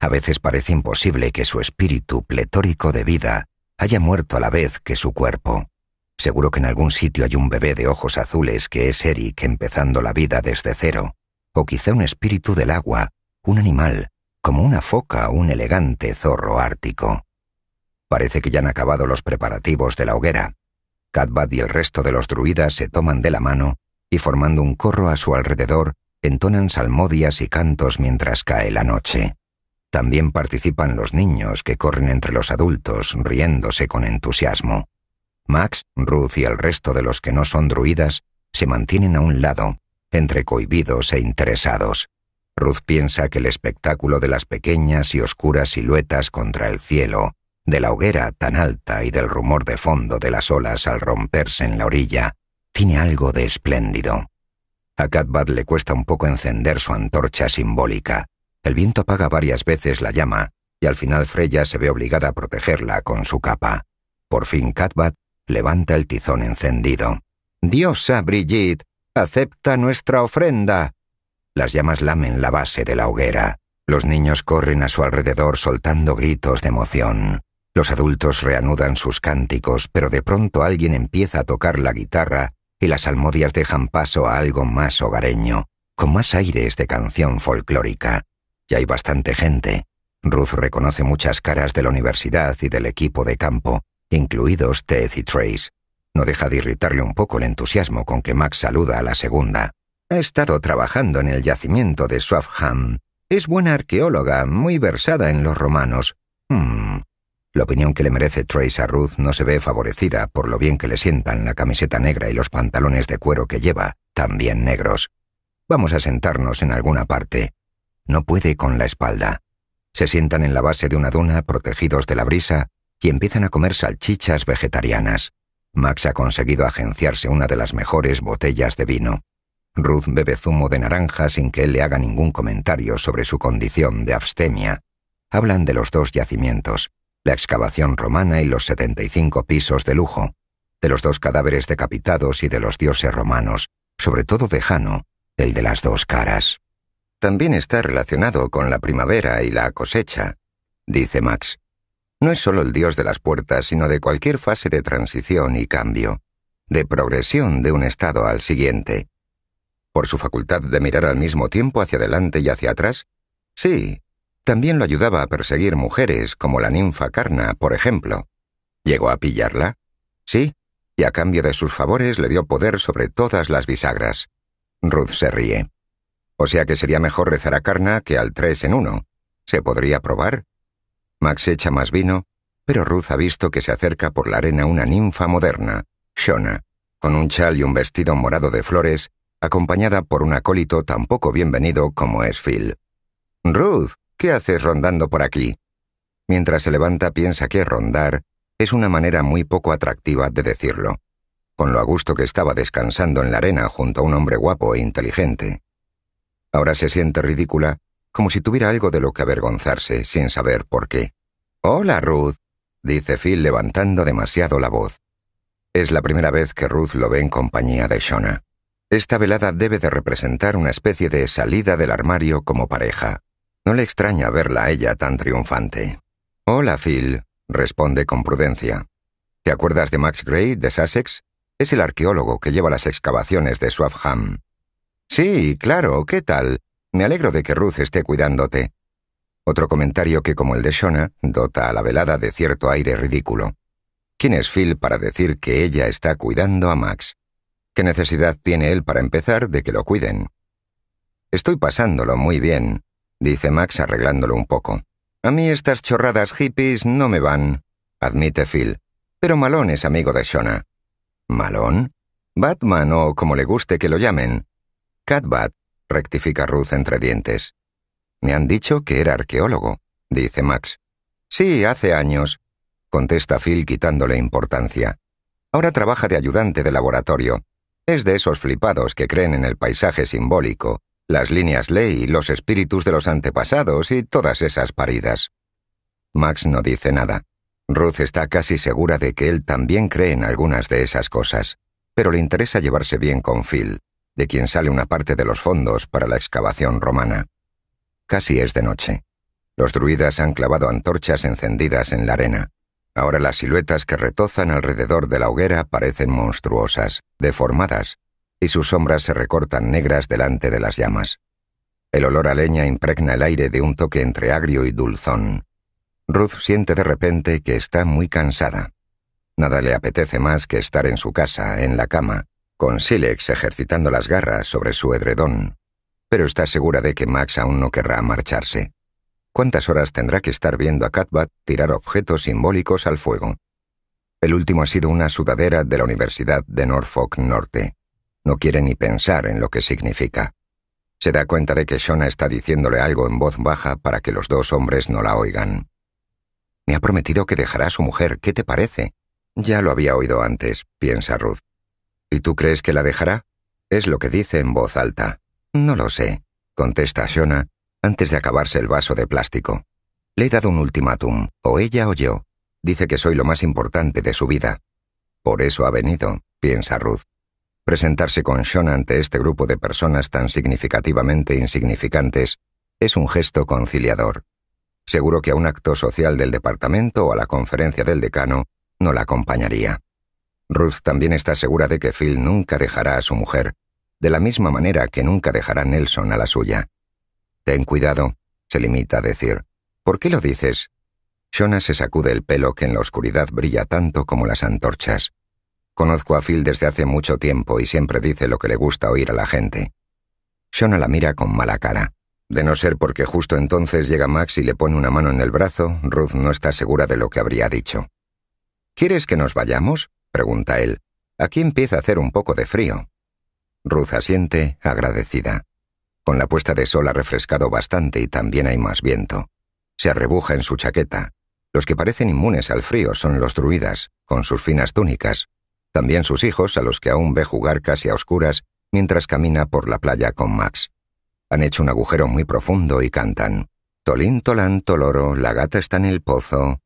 A veces parece imposible que su espíritu pletórico de vida haya muerto a la vez que su cuerpo. Seguro que en algún sitio hay un bebé de ojos azules que es Eric empezando la vida desde cero, o quizá un espíritu del agua, un animal, como una foca o un elegante zorro ártico. Parece que ya han acabado los preparativos de la hoguera. Cadbad y el resto de los druidas se toman de la mano y formando un corro a su alrededor, entonan salmodias y cantos mientras cae la noche. También participan los niños que corren entre los adultos, riéndose con entusiasmo. Max, Ruth y el resto de los que no son druidas se mantienen a un lado, entre cohibidos e interesados. Ruth piensa que el espectáculo de las pequeñas y oscuras siluetas contra el cielo de la hoguera tan alta y del rumor de fondo de las olas al romperse en la orilla, tiene algo de espléndido. A Catbat le cuesta un poco encender su antorcha simbólica. El viento apaga varias veces la llama y al final Freya se ve obligada a protegerla con su capa. Por fin Catbat levanta el tizón encendido. Diosa Brigitte, acepta nuestra ofrenda. Las llamas lamen la base de la hoguera. Los niños corren a su alrededor soltando gritos de emoción. Los adultos reanudan sus cánticos, pero de pronto alguien empieza a tocar la guitarra y las almodias dejan paso a algo más hogareño, con más aires de canción folclórica. Ya hay bastante gente. Ruth reconoce muchas caras de la universidad y del equipo de campo, incluidos Ted y Trace. No deja de irritarle un poco el entusiasmo con que Max saluda a la segunda. Ha estado trabajando en el yacimiento de Swaffham. Es buena arqueóloga, muy versada en los romanos. Hmm. La opinión que le merece Trace a Ruth no se ve favorecida por lo bien que le sientan la camiseta negra y los pantalones de cuero que lleva, también negros. Vamos a sentarnos en alguna parte. No puede con la espalda. Se sientan en la base de una duna, protegidos de la brisa, y empiezan a comer salchichas vegetarianas. Max ha conseguido agenciarse una de las mejores botellas de vino. Ruth bebe zumo de naranja sin que él le haga ningún comentario sobre su condición de abstemia. Hablan de los dos yacimientos la excavación romana y los 75 pisos de lujo, de los dos cadáveres decapitados y de los dioses romanos, sobre todo de Jano, el de las dos caras. También está relacionado con la primavera y la cosecha, dice Max. No es solo el dios de las puertas, sino de cualquier fase de transición y cambio, de progresión de un estado al siguiente. Por su facultad de mirar al mismo tiempo hacia adelante y hacia atrás, sí, también lo ayudaba a perseguir mujeres, como la ninfa Carna, por ejemplo. ¿Llegó a pillarla? Sí, y a cambio de sus favores le dio poder sobre todas las bisagras. Ruth se ríe. O sea que sería mejor rezar a Carna que al tres en uno. ¿Se podría probar? Max echa más vino, pero Ruth ha visto que se acerca por la arena una ninfa moderna, Shona, con un chal y un vestido morado de flores, acompañada por un acólito tan poco bienvenido como es Phil. Ruth, ¿Qué haces rondando por aquí? Mientras se levanta piensa que rondar es una manera muy poco atractiva de decirlo, con lo a gusto que estaba descansando en la arena junto a un hombre guapo e inteligente. Ahora se siente ridícula, como si tuviera algo de lo que avergonzarse, sin saber por qué. Hola, Ruth, dice Phil levantando demasiado la voz. Es la primera vez que Ruth lo ve en compañía de Shona. Esta velada debe de representar una especie de salida del armario como pareja. No le extraña verla a ella tan triunfante. Hola, Phil, responde con prudencia. ¿Te acuerdas de Max Gray, de Sussex? Es el arqueólogo que lleva las excavaciones de Swaffham. Sí, claro, ¿qué tal? Me alegro de que Ruth esté cuidándote. Otro comentario que, como el de Shona, dota a la velada de cierto aire ridículo. ¿Quién es Phil para decir que ella está cuidando a Max? ¿Qué necesidad tiene él para empezar de que lo cuiden? Estoy pasándolo muy bien, dice Max arreglándolo un poco. A mí estas chorradas hippies no me van, admite Phil. Pero Malón es amigo de Shona. Malón, Batman o como le guste que lo llamen. Catbat, rectifica Ruth entre dientes. Me han dicho que era arqueólogo, dice Max. Sí, hace años, contesta Phil quitándole importancia. Ahora trabaja de ayudante de laboratorio. Es de esos flipados que creen en el paisaje simbólico las líneas ley, los espíritus de los antepasados y todas esas paridas. Max no dice nada. Ruth está casi segura de que él también cree en algunas de esas cosas, pero le interesa llevarse bien con Phil, de quien sale una parte de los fondos para la excavación romana. Casi es de noche. Los druidas han clavado antorchas encendidas en la arena. Ahora las siluetas que retozan alrededor de la hoguera parecen monstruosas, deformadas, y sus sombras se recortan negras delante de las llamas. El olor a leña impregna el aire de un toque entre agrio y dulzón. Ruth siente de repente que está muy cansada. Nada le apetece más que estar en su casa, en la cama, con Silex ejercitando las garras sobre su edredón. Pero está segura de que Max aún no querrá marcharse. ¿Cuántas horas tendrá que estar viendo a Catbat tirar objetos simbólicos al fuego? El último ha sido una sudadera de la Universidad de Norfolk Norte. No quiere ni pensar en lo que significa. Se da cuenta de que Shona está diciéndole algo en voz baja para que los dos hombres no la oigan. Me ha prometido que dejará a su mujer, ¿qué te parece? Ya lo había oído antes, piensa Ruth. ¿Y tú crees que la dejará? Es lo que dice en voz alta. No lo sé, contesta Shona antes de acabarse el vaso de plástico. Le he dado un ultimátum, o ella o yo. Dice que soy lo más importante de su vida. Por eso ha venido, piensa Ruth. Presentarse con Sean ante este grupo de personas tan significativamente insignificantes es un gesto conciliador. Seguro que a un acto social del departamento o a la conferencia del decano no la acompañaría. Ruth también está segura de que Phil nunca dejará a su mujer, de la misma manera que nunca dejará Nelson a la suya. Ten cuidado, se limita a decir. ¿Por qué lo dices? Shona se sacude el pelo que en la oscuridad brilla tanto como las antorchas. Conozco a Phil desde hace mucho tiempo y siempre dice lo que le gusta oír a la gente. Shona la mira con mala cara. De no ser porque justo entonces llega Max y le pone una mano en el brazo, Ruth no está segura de lo que habría dicho. ¿Quieres que nos vayamos? pregunta él. Aquí empieza a hacer un poco de frío. Ruth asiente, agradecida. Con la puesta de sol ha refrescado bastante y también hay más viento. Se arrebuja en su chaqueta. Los que parecen inmunes al frío son los druidas, con sus finas túnicas, también sus hijos, a los que aún ve jugar casi a oscuras mientras camina por la playa con Max. Han hecho un agujero muy profundo y cantan. Tolín, tolán, toloro, la gata está en el pozo.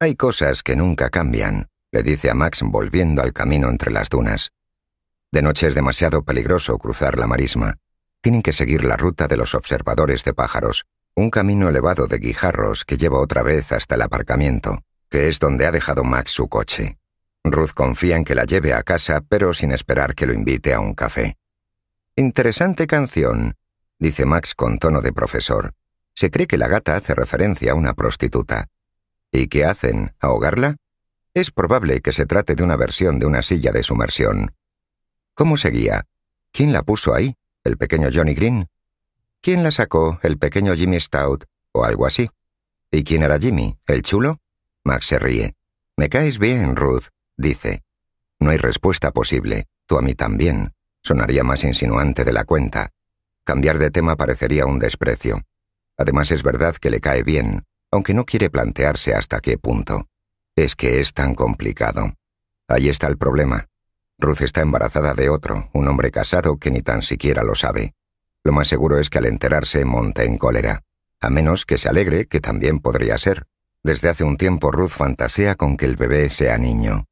Hay cosas que nunca cambian, le dice a Max volviendo al camino entre las dunas. De noche es demasiado peligroso cruzar la marisma. Tienen que seguir la ruta de los observadores de pájaros, un camino elevado de guijarros que lleva otra vez hasta el aparcamiento, que es donde ha dejado Max su coche. Ruth confía en que la lleve a casa, pero sin esperar que lo invite a un café. Interesante canción, dice Max con tono de profesor. Se cree que la gata hace referencia a una prostituta. ¿Y qué hacen? ¿Ahogarla? Es probable que se trate de una versión de una silla de sumersión. ¿Cómo seguía? ¿Quién la puso ahí? ¿El pequeño Johnny Green? ¿Quién la sacó? ¿El pequeño Jimmy Stout? ¿O algo así? ¿Y quién era Jimmy? ¿El chulo? Max se ríe. Me caes bien, Ruth dice. No hay respuesta posible, tú a mí también, sonaría más insinuante de la cuenta. Cambiar de tema parecería un desprecio. Además es verdad que le cae bien, aunque no quiere plantearse hasta qué punto. Es que es tan complicado. Ahí está el problema. Ruth está embarazada de otro, un hombre casado que ni tan siquiera lo sabe. Lo más seguro es que al enterarse monte en cólera. A menos que se alegre, que también podría ser. Desde hace un tiempo Ruth fantasea con que el bebé sea niño.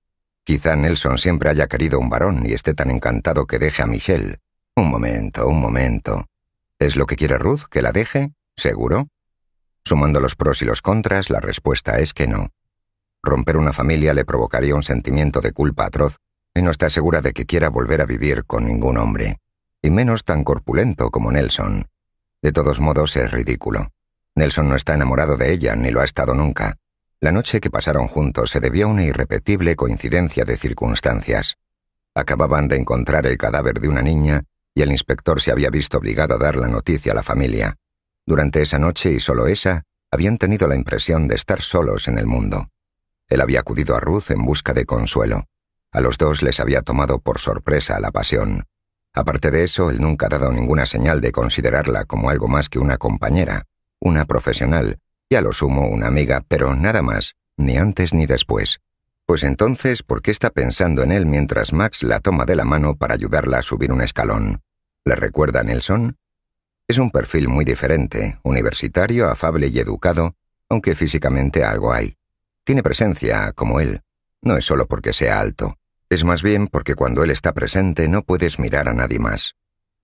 Quizá Nelson siempre haya querido un varón y esté tan encantado que deje a Michelle. Un momento, un momento. ¿Es lo que quiere Ruth, que la deje? ¿Seguro? Sumando los pros y los contras, la respuesta es que no. Romper una familia le provocaría un sentimiento de culpa atroz y no está segura de que quiera volver a vivir con ningún hombre, y menos tan corpulento como Nelson. De todos modos, es ridículo. Nelson no está enamorado de ella, ni lo ha estado nunca. La noche que pasaron juntos se debió a una irrepetible coincidencia de circunstancias. Acababan de encontrar el cadáver de una niña y el inspector se había visto obligado a dar la noticia a la familia. Durante esa noche y solo esa, habían tenido la impresión de estar solos en el mundo. Él había acudido a Ruth en busca de consuelo. A los dos les había tomado por sorpresa la pasión. Aparte de eso, él nunca ha dado ninguna señal de considerarla como algo más que una compañera, una profesional, lo sumo una amiga, pero nada más, ni antes ni después. Pues entonces, ¿por qué está pensando en él mientras Max la toma de la mano para ayudarla a subir un escalón? ¿Le recuerda Nelson? Es un perfil muy diferente, universitario, afable y educado, aunque físicamente algo hay. Tiene presencia, como él. No es solo porque sea alto. Es más bien porque cuando él está presente no puedes mirar a nadie más.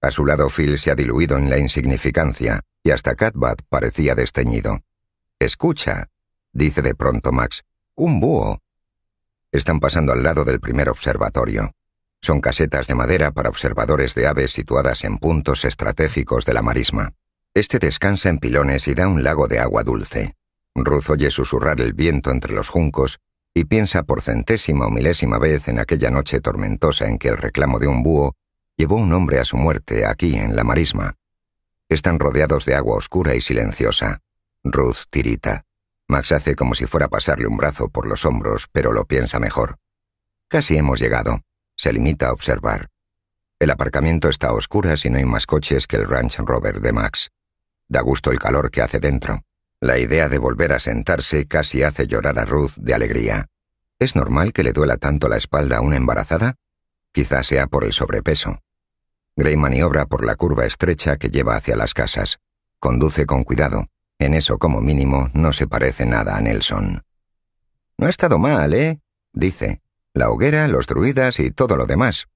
A su lado Phil se ha diluido en la insignificancia, y hasta Catbat parecía desteñido. Escucha, dice de pronto Max. Un búho. Están pasando al lado del primer observatorio. Son casetas de madera para observadores de aves situadas en puntos estratégicos de la marisma. Este descansa en pilones y da un lago de agua dulce. Ruth oye susurrar el viento entre los juncos y piensa por centésima o milésima vez en aquella noche tormentosa en que el reclamo de un búho llevó un hombre a su muerte aquí en la marisma. Están rodeados de agua oscura y silenciosa. Ruth tirita. Max hace como si fuera a pasarle un brazo por los hombros, pero lo piensa mejor. Casi hemos llegado. Se limita a observar. El aparcamiento está a oscuras y no hay más coches que el Ranch Rover de Max. Da gusto el calor que hace dentro. La idea de volver a sentarse casi hace llorar a Ruth de alegría. ¿Es normal que le duela tanto la espalda a una embarazada? Quizás sea por el sobrepeso. Gray maniobra por la curva estrecha que lleva hacia las casas. Conduce con cuidado. En eso, como mínimo, no se parece nada a Nelson. No ha estado mal, ¿eh? dice. La hoguera, los druidas y todo lo demás.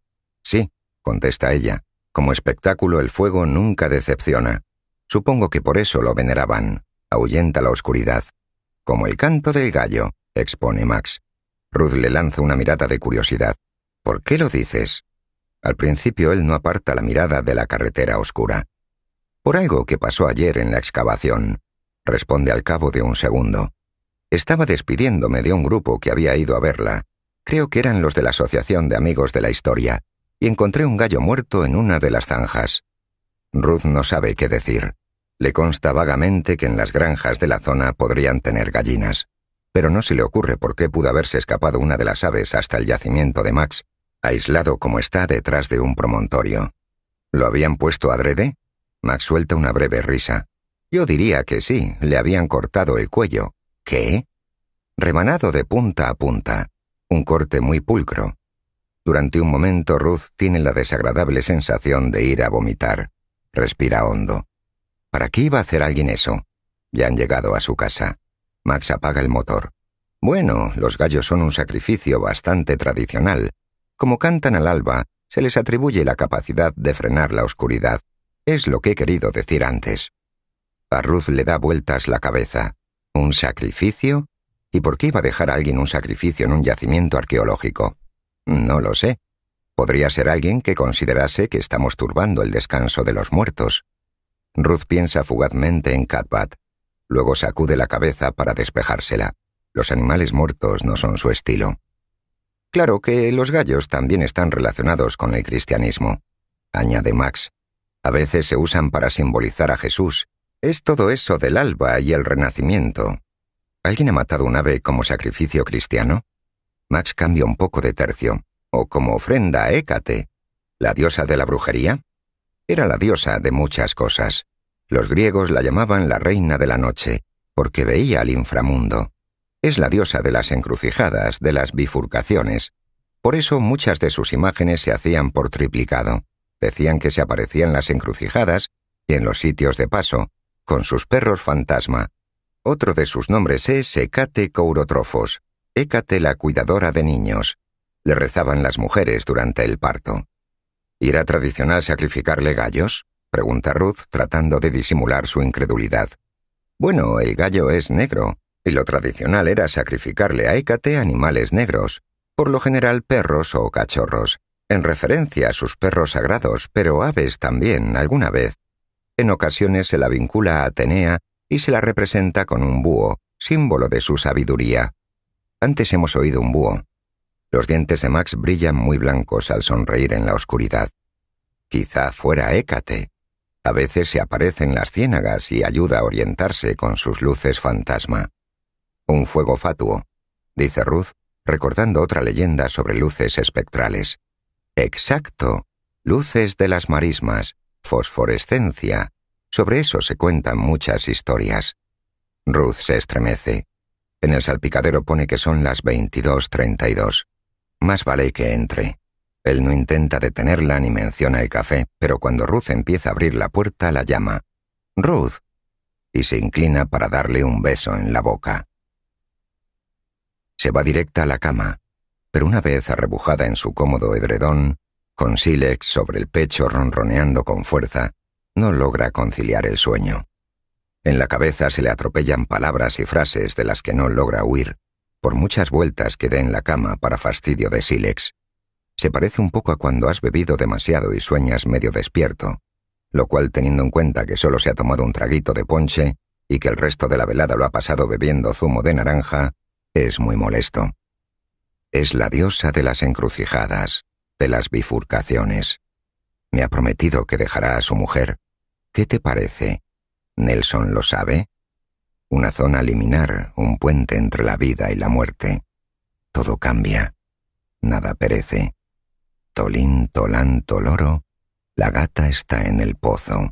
Sí, contesta ella. Como espectáculo el fuego nunca decepciona. Supongo que por eso lo veneraban. Ahuyenta la oscuridad. Como el canto del gallo, expone Max. Ruth le lanza una mirada de curiosidad. ¿Por qué lo dices? Al principio él no aparta la mirada de la carretera oscura. Por algo que pasó ayer en la excavación responde al cabo de un segundo. Estaba despidiéndome de un grupo que había ido a verla. Creo que eran los de la Asociación de Amigos de la Historia, y encontré un gallo muerto en una de las zanjas. Ruth no sabe qué decir. Le consta vagamente que en las granjas de la zona podrían tener gallinas, pero no se le ocurre por qué pudo haberse escapado una de las aves hasta el yacimiento de Max, aislado como está detrás de un promontorio. ¿Lo habían puesto adrede? Max suelta una breve risa. Yo diría que sí, le habían cortado el cuello. ¿Qué? Remanado de punta a punta. Un corte muy pulcro. Durante un momento Ruth tiene la desagradable sensación de ir a vomitar. Respira hondo. ¿Para qué iba a hacer alguien eso? Ya han llegado a su casa. Max apaga el motor. Bueno, los gallos son un sacrificio bastante tradicional. Como cantan al alba, se les atribuye la capacidad de frenar la oscuridad. Es lo que he querido decir antes. Ruth le da vueltas la cabeza. ¿Un sacrificio? ¿Y por qué iba a dejar a alguien un sacrificio en un yacimiento arqueológico? No lo sé. Podría ser alguien que considerase que estamos turbando el descanso de los muertos. Ruth piensa fugazmente en Catbat. Luego sacude la cabeza para despejársela. Los animales muertos no son su estilo. Claro que los gallos también están relacionados con el cristianismo, añade Max. A veces se usan para simbolizar a Jesús es todo eso del alba y el renacimiento. ¿Alguien ha matado un ave como sacrificio cristiano? Max cambia un poco de tercio. ¿O como ofrenda a Hécate? ¿La diosa de la brujería? Era la diosa de muchas cosas. Los griegos la llamaban la reina de la noche, porque veía al inframundo. Es la diosa de las encrucijadas, de las bifurcaciones. Por eso muchas de sus imágenes se hacían por triplicado. Decían que se aparecían las encrucijadas y en los sitios de paso, con sus perros fantasma. Otro de sus nombres es Hecate Courotrofos, Hecate la cuidadora de niños. Le rezaban las mujeres durante el parto. era tradicional sacrificarle gallos? pregunta Ruth, tratando de disimular su incredulidad. Bueno, el gallo es negro, y lo tradicional era sacrificarle a Hécate animales negros, por lo general perros o cachorros, en referencia a sus perros sagrados, pero aves también alguna vez. En ocasiones se la vincula a Atenea y se la representa con un búho, símbolo de su sabiduría. Antes hemos oído un búho. Los dientes de Max brillan muy blancos al sonreír en la oscuridad. Quizá fuera Hécate. A veces se aparece en las ciénagas y ayuda a orientarse con sus luces fantasma. Un fuego fatuo, dice Ruth, recordando otra leyenda sobre luces espectrales. Exacto, luces de las marismas, fosforescencia. Sobre eso se cuentan muchas historias. Ruth se estremece. En el salpicadero pone que son las 22.32. Más vale que entre. Él no intenta detenerla ni menciona el café, pero cuando Ruth empieza a abrir la puerta la llama. Ruth. Y se inclina para darle un beso en la boca. Se va directa a la cama, pero una vez arrebujada en su cómodo edredón, con sílex sobre el pecho ronroneando con fuerza, no logra conciliar el sueño. En la cabeza se le atropellan palabras y frases de las que no logra huir, por muchas vueltas que dé en la cama para fastidio de sílex. Se parece un poco a cuando has bebido demasiado y sueñas medio despierto, lo cual teniendo en cuenta que solo se ha tomado un traguito de ponche y que el resto de la velada lo ha pasado bebiendo zumo de naranja, es muy molesto. Es la diosa de las encrucijadas de las bifurcaciones. Me ha prometido que dejará a su mujer. ¿Qué te parece? ¿Nelson lo sabe? Una zona liminar, un puente entre la vida y la muerte. Todo cambia. Nada perece. Tolín, tolán, toloro. La gata está en el pozo.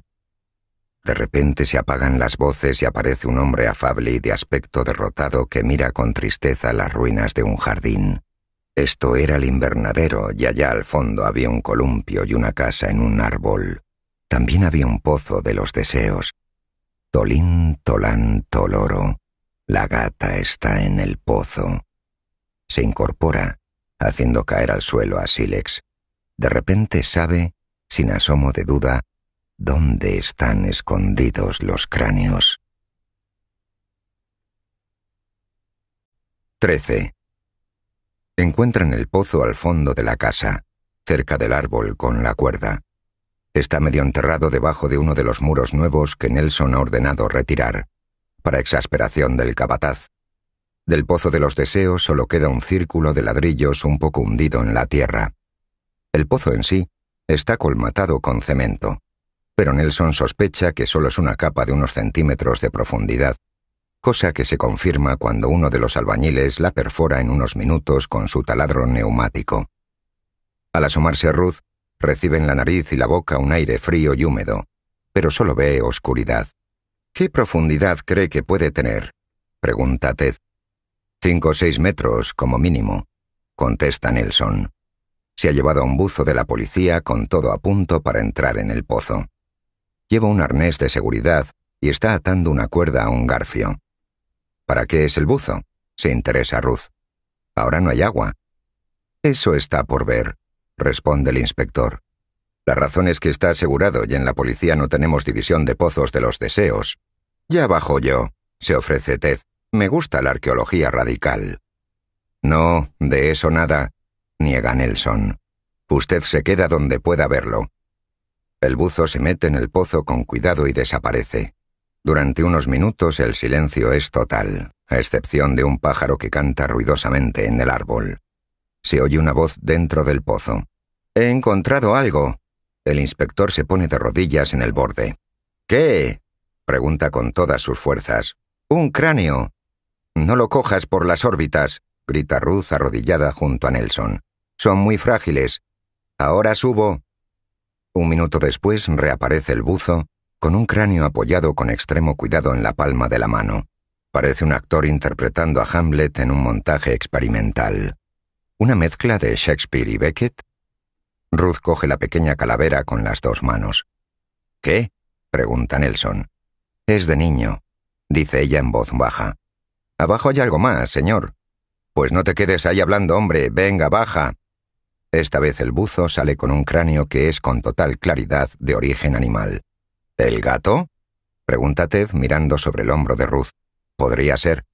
De repente se apagan las voces y aparece un hombre afable y de aspecto derrotado que mira con tristeza las ruinas de un jardín. Esto era el invernadero y allá al fondo había un columpio y una casa en un árbol. También había un pozo de los deseos. Tolín, tolán, toloro. La gata está en el pozo. Se incorpora, haciendo caer al suelo a Sílex. De repente sabe, sin asomo de duda, dónde están escondidos los cráneos. 13. Encuentran el pozo al fondo de la casa, cerca del árbol con la cuerda. Está medio enterrado debajo de uno de los muros nuevos que Nelson ha ordenado retirar, para exasperación del capataz. Del pozo de los deseos solo queda un círculo de ladrillos un poco hundido en la tierra. El pozo en sí está colmatado con cemento, pero Nelson sospecha que solo es una capa de unos centímetros de profundidad cosa que se confirma cuando uno de los albañiles la perfora en unos minutos con su taladro neumático. Al asomarse Ruth, recibe en la nariz y la boca un aire frío y húmedo, pero solo ve oscuridad. ¿Qué profundidad cree que puede tener? pregunta Ted. Cinco o seis metros como mínimo, contesta Nelson. Se ha llevado a un buzo de la policía con todo a punto para entrar en el pozo. Lleva un arnés de seguridad y está atando una cuerda a un garfio. ¿Para qué es el buzo? se interesa Ruth. Ahora no hay agua. Eso está por ver, responde el inspector. La razón es que está asegurado y en la policía no tenemos división de pozos de los deseos. Ya bajo yo, se ofrece Ted. Me gusta la arqueología radical. No, de eso nada, niega Nelson. Usted se queda donde pueda verlo. El buzo se mete en el pozo con cuidado y desaparece. Durante unos minutos el silencio es total, a excepción de un pájaro que canta ruidosamente en el árbol. Se oye una voz dentro del pozo. He encontrado algo. El inspector se pone de rodillas en el borde. ¿Qué? pregunta con todas sus fuerzas. Un cráneo. No lo cojas por las órbitas, grita Ruth arrodillada junto a Nelson. Son muy frágiles. Ahora subo. Un minuto después reaparece el buzo con un cráneo apoyado con extremo cuidado en la palma de la mano. Parece un actor interpretando a Hamlet en un montaje experimental. ¿Una mezcla de Shakespeare y Beckett? Ruth coge la pequeña calavera con las dos manos. ¿Qué? pregunta Nelson. Es de niño, dice ella en voz baja. Abajo hay algo más, señor. Pues no te quedes ahí hablando, hombre. Venga, baja. Esta vez el buzo sale con un cráneo que es con total claridad de origen animal. ¿El gato? pregunta Ted mirando sobre el hombro de Ruth. Podría ser.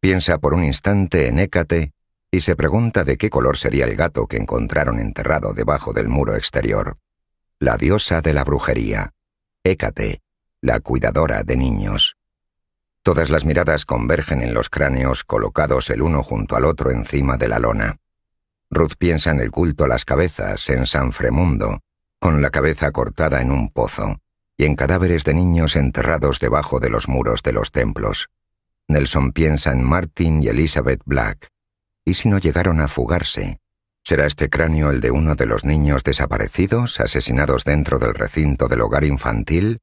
Piensa por un instante en Hécate y se pregunta de qué color sería el gato que encontraron enterrado debajo del muro exterior. La diosa de la brujería, Hécate, la cuidadora de niños. Todas las miradas convergen en los cráneos colocados el uno junto al otro encima de la lona. Ruth piensa en el culto a las cabezas en San Fremundo, con la cabeza cortada en un pozo, y en cadáveres de niños enterrados debajo de los muros de los templos. Nelson piensa en Martin y Elizabeth Black. ¿Y si no llegaron a fugarse? ¿Será este cráneo el de uno de los niños desaparecidos, asesinados dentro del recinto del hogar infantil?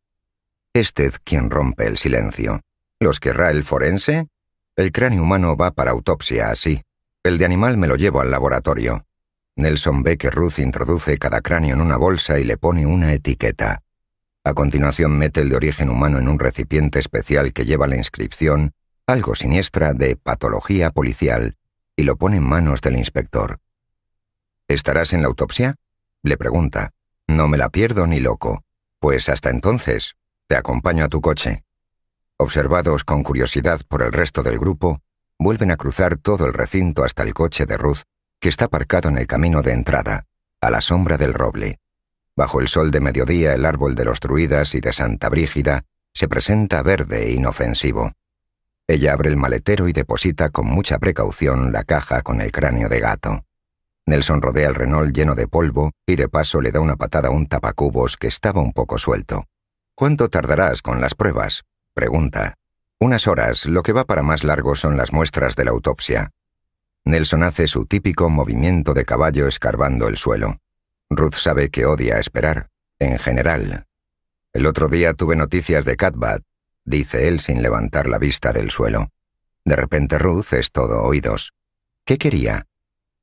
Este quien rompe el silencio. ¿Los querrá el forense? El cráneo humano va para autopsia, así. El de animal me lo llevo al laboratorio. Nelson ve que Ruth introduce cada cráneo en una bolsa y le pone una etiqueta. A continuación mete el de origen humano en un recipiente especial que lleva la inscripción, algo siniestra, de patología policial, y lo pone en manos del inspector. ¿Estarás en la autopsia? le pregunta. No me la pierdo ni loco. Pues hasta entonces, te acompaño a tu coche. Observados con curiosidad por el resto del grupo, vuelven a cruzar todo el recinto hasta el coche de Ruth, que está aparcado en el camino de entrada, a la sombra del roble. Bajo el sol de mediodía el árbol de los druidas y de Santa Brígida se presenta verde e inofensivo. Ella abre el maletero y deposita con mucha precaución la caja con el cráneo de gato. Nelson rodea el renol lleno de polvo y de paso le da una patada a un tapacubos que estaba un poco suelto. ¿Cuánto tardarás con las pruebas? pregunta. Unas horas, lo que va para más largo son las muestras de la autopsia. Nelson hace su típico movimiento de caballo escarbando el suelo. Ruth sabe que odia esperar, en general. El otro día tuve noticias de Catbat, dice él sin levantar la vista del suelo. De repente Ruth es todo oídos. ¿Qué quería?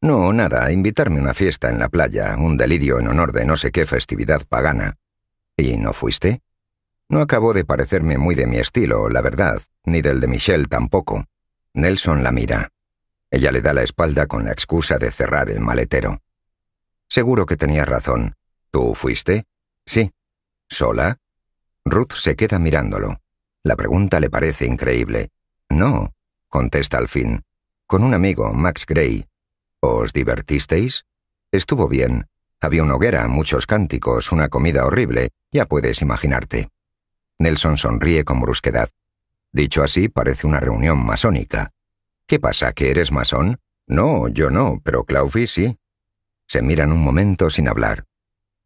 No, nada, invitarme a una fiesta en la playa, un delirio en honor de no sé qué festividad pagana. ¿Y no fuiste? No acabó de parecerme muy de mi estilo, la verdad, ni del de Michelle tampoco. Nelson la mira. Ella le da la espalda con la excusa de cerrar el maletero. Seguro que tenía razón. ¿Tú fuiste? Sí. ¿Sola? Ruth se queda mirándolo. La pregunta le parece increíble. No, contesta al fin. Con un amigo, Max Gray. ¿Os divertisteis? Estuvo bien. Había una hoguera, muchos cánticos, una comida horrible, ya puedes imaginarte. Nelson sonríe con brusquedad. Dicho así, parece una reunión masónica. ¿Qué pasa, que eres masón? No, yo no, pero Claufi sí. Se miran un momento sin hablar.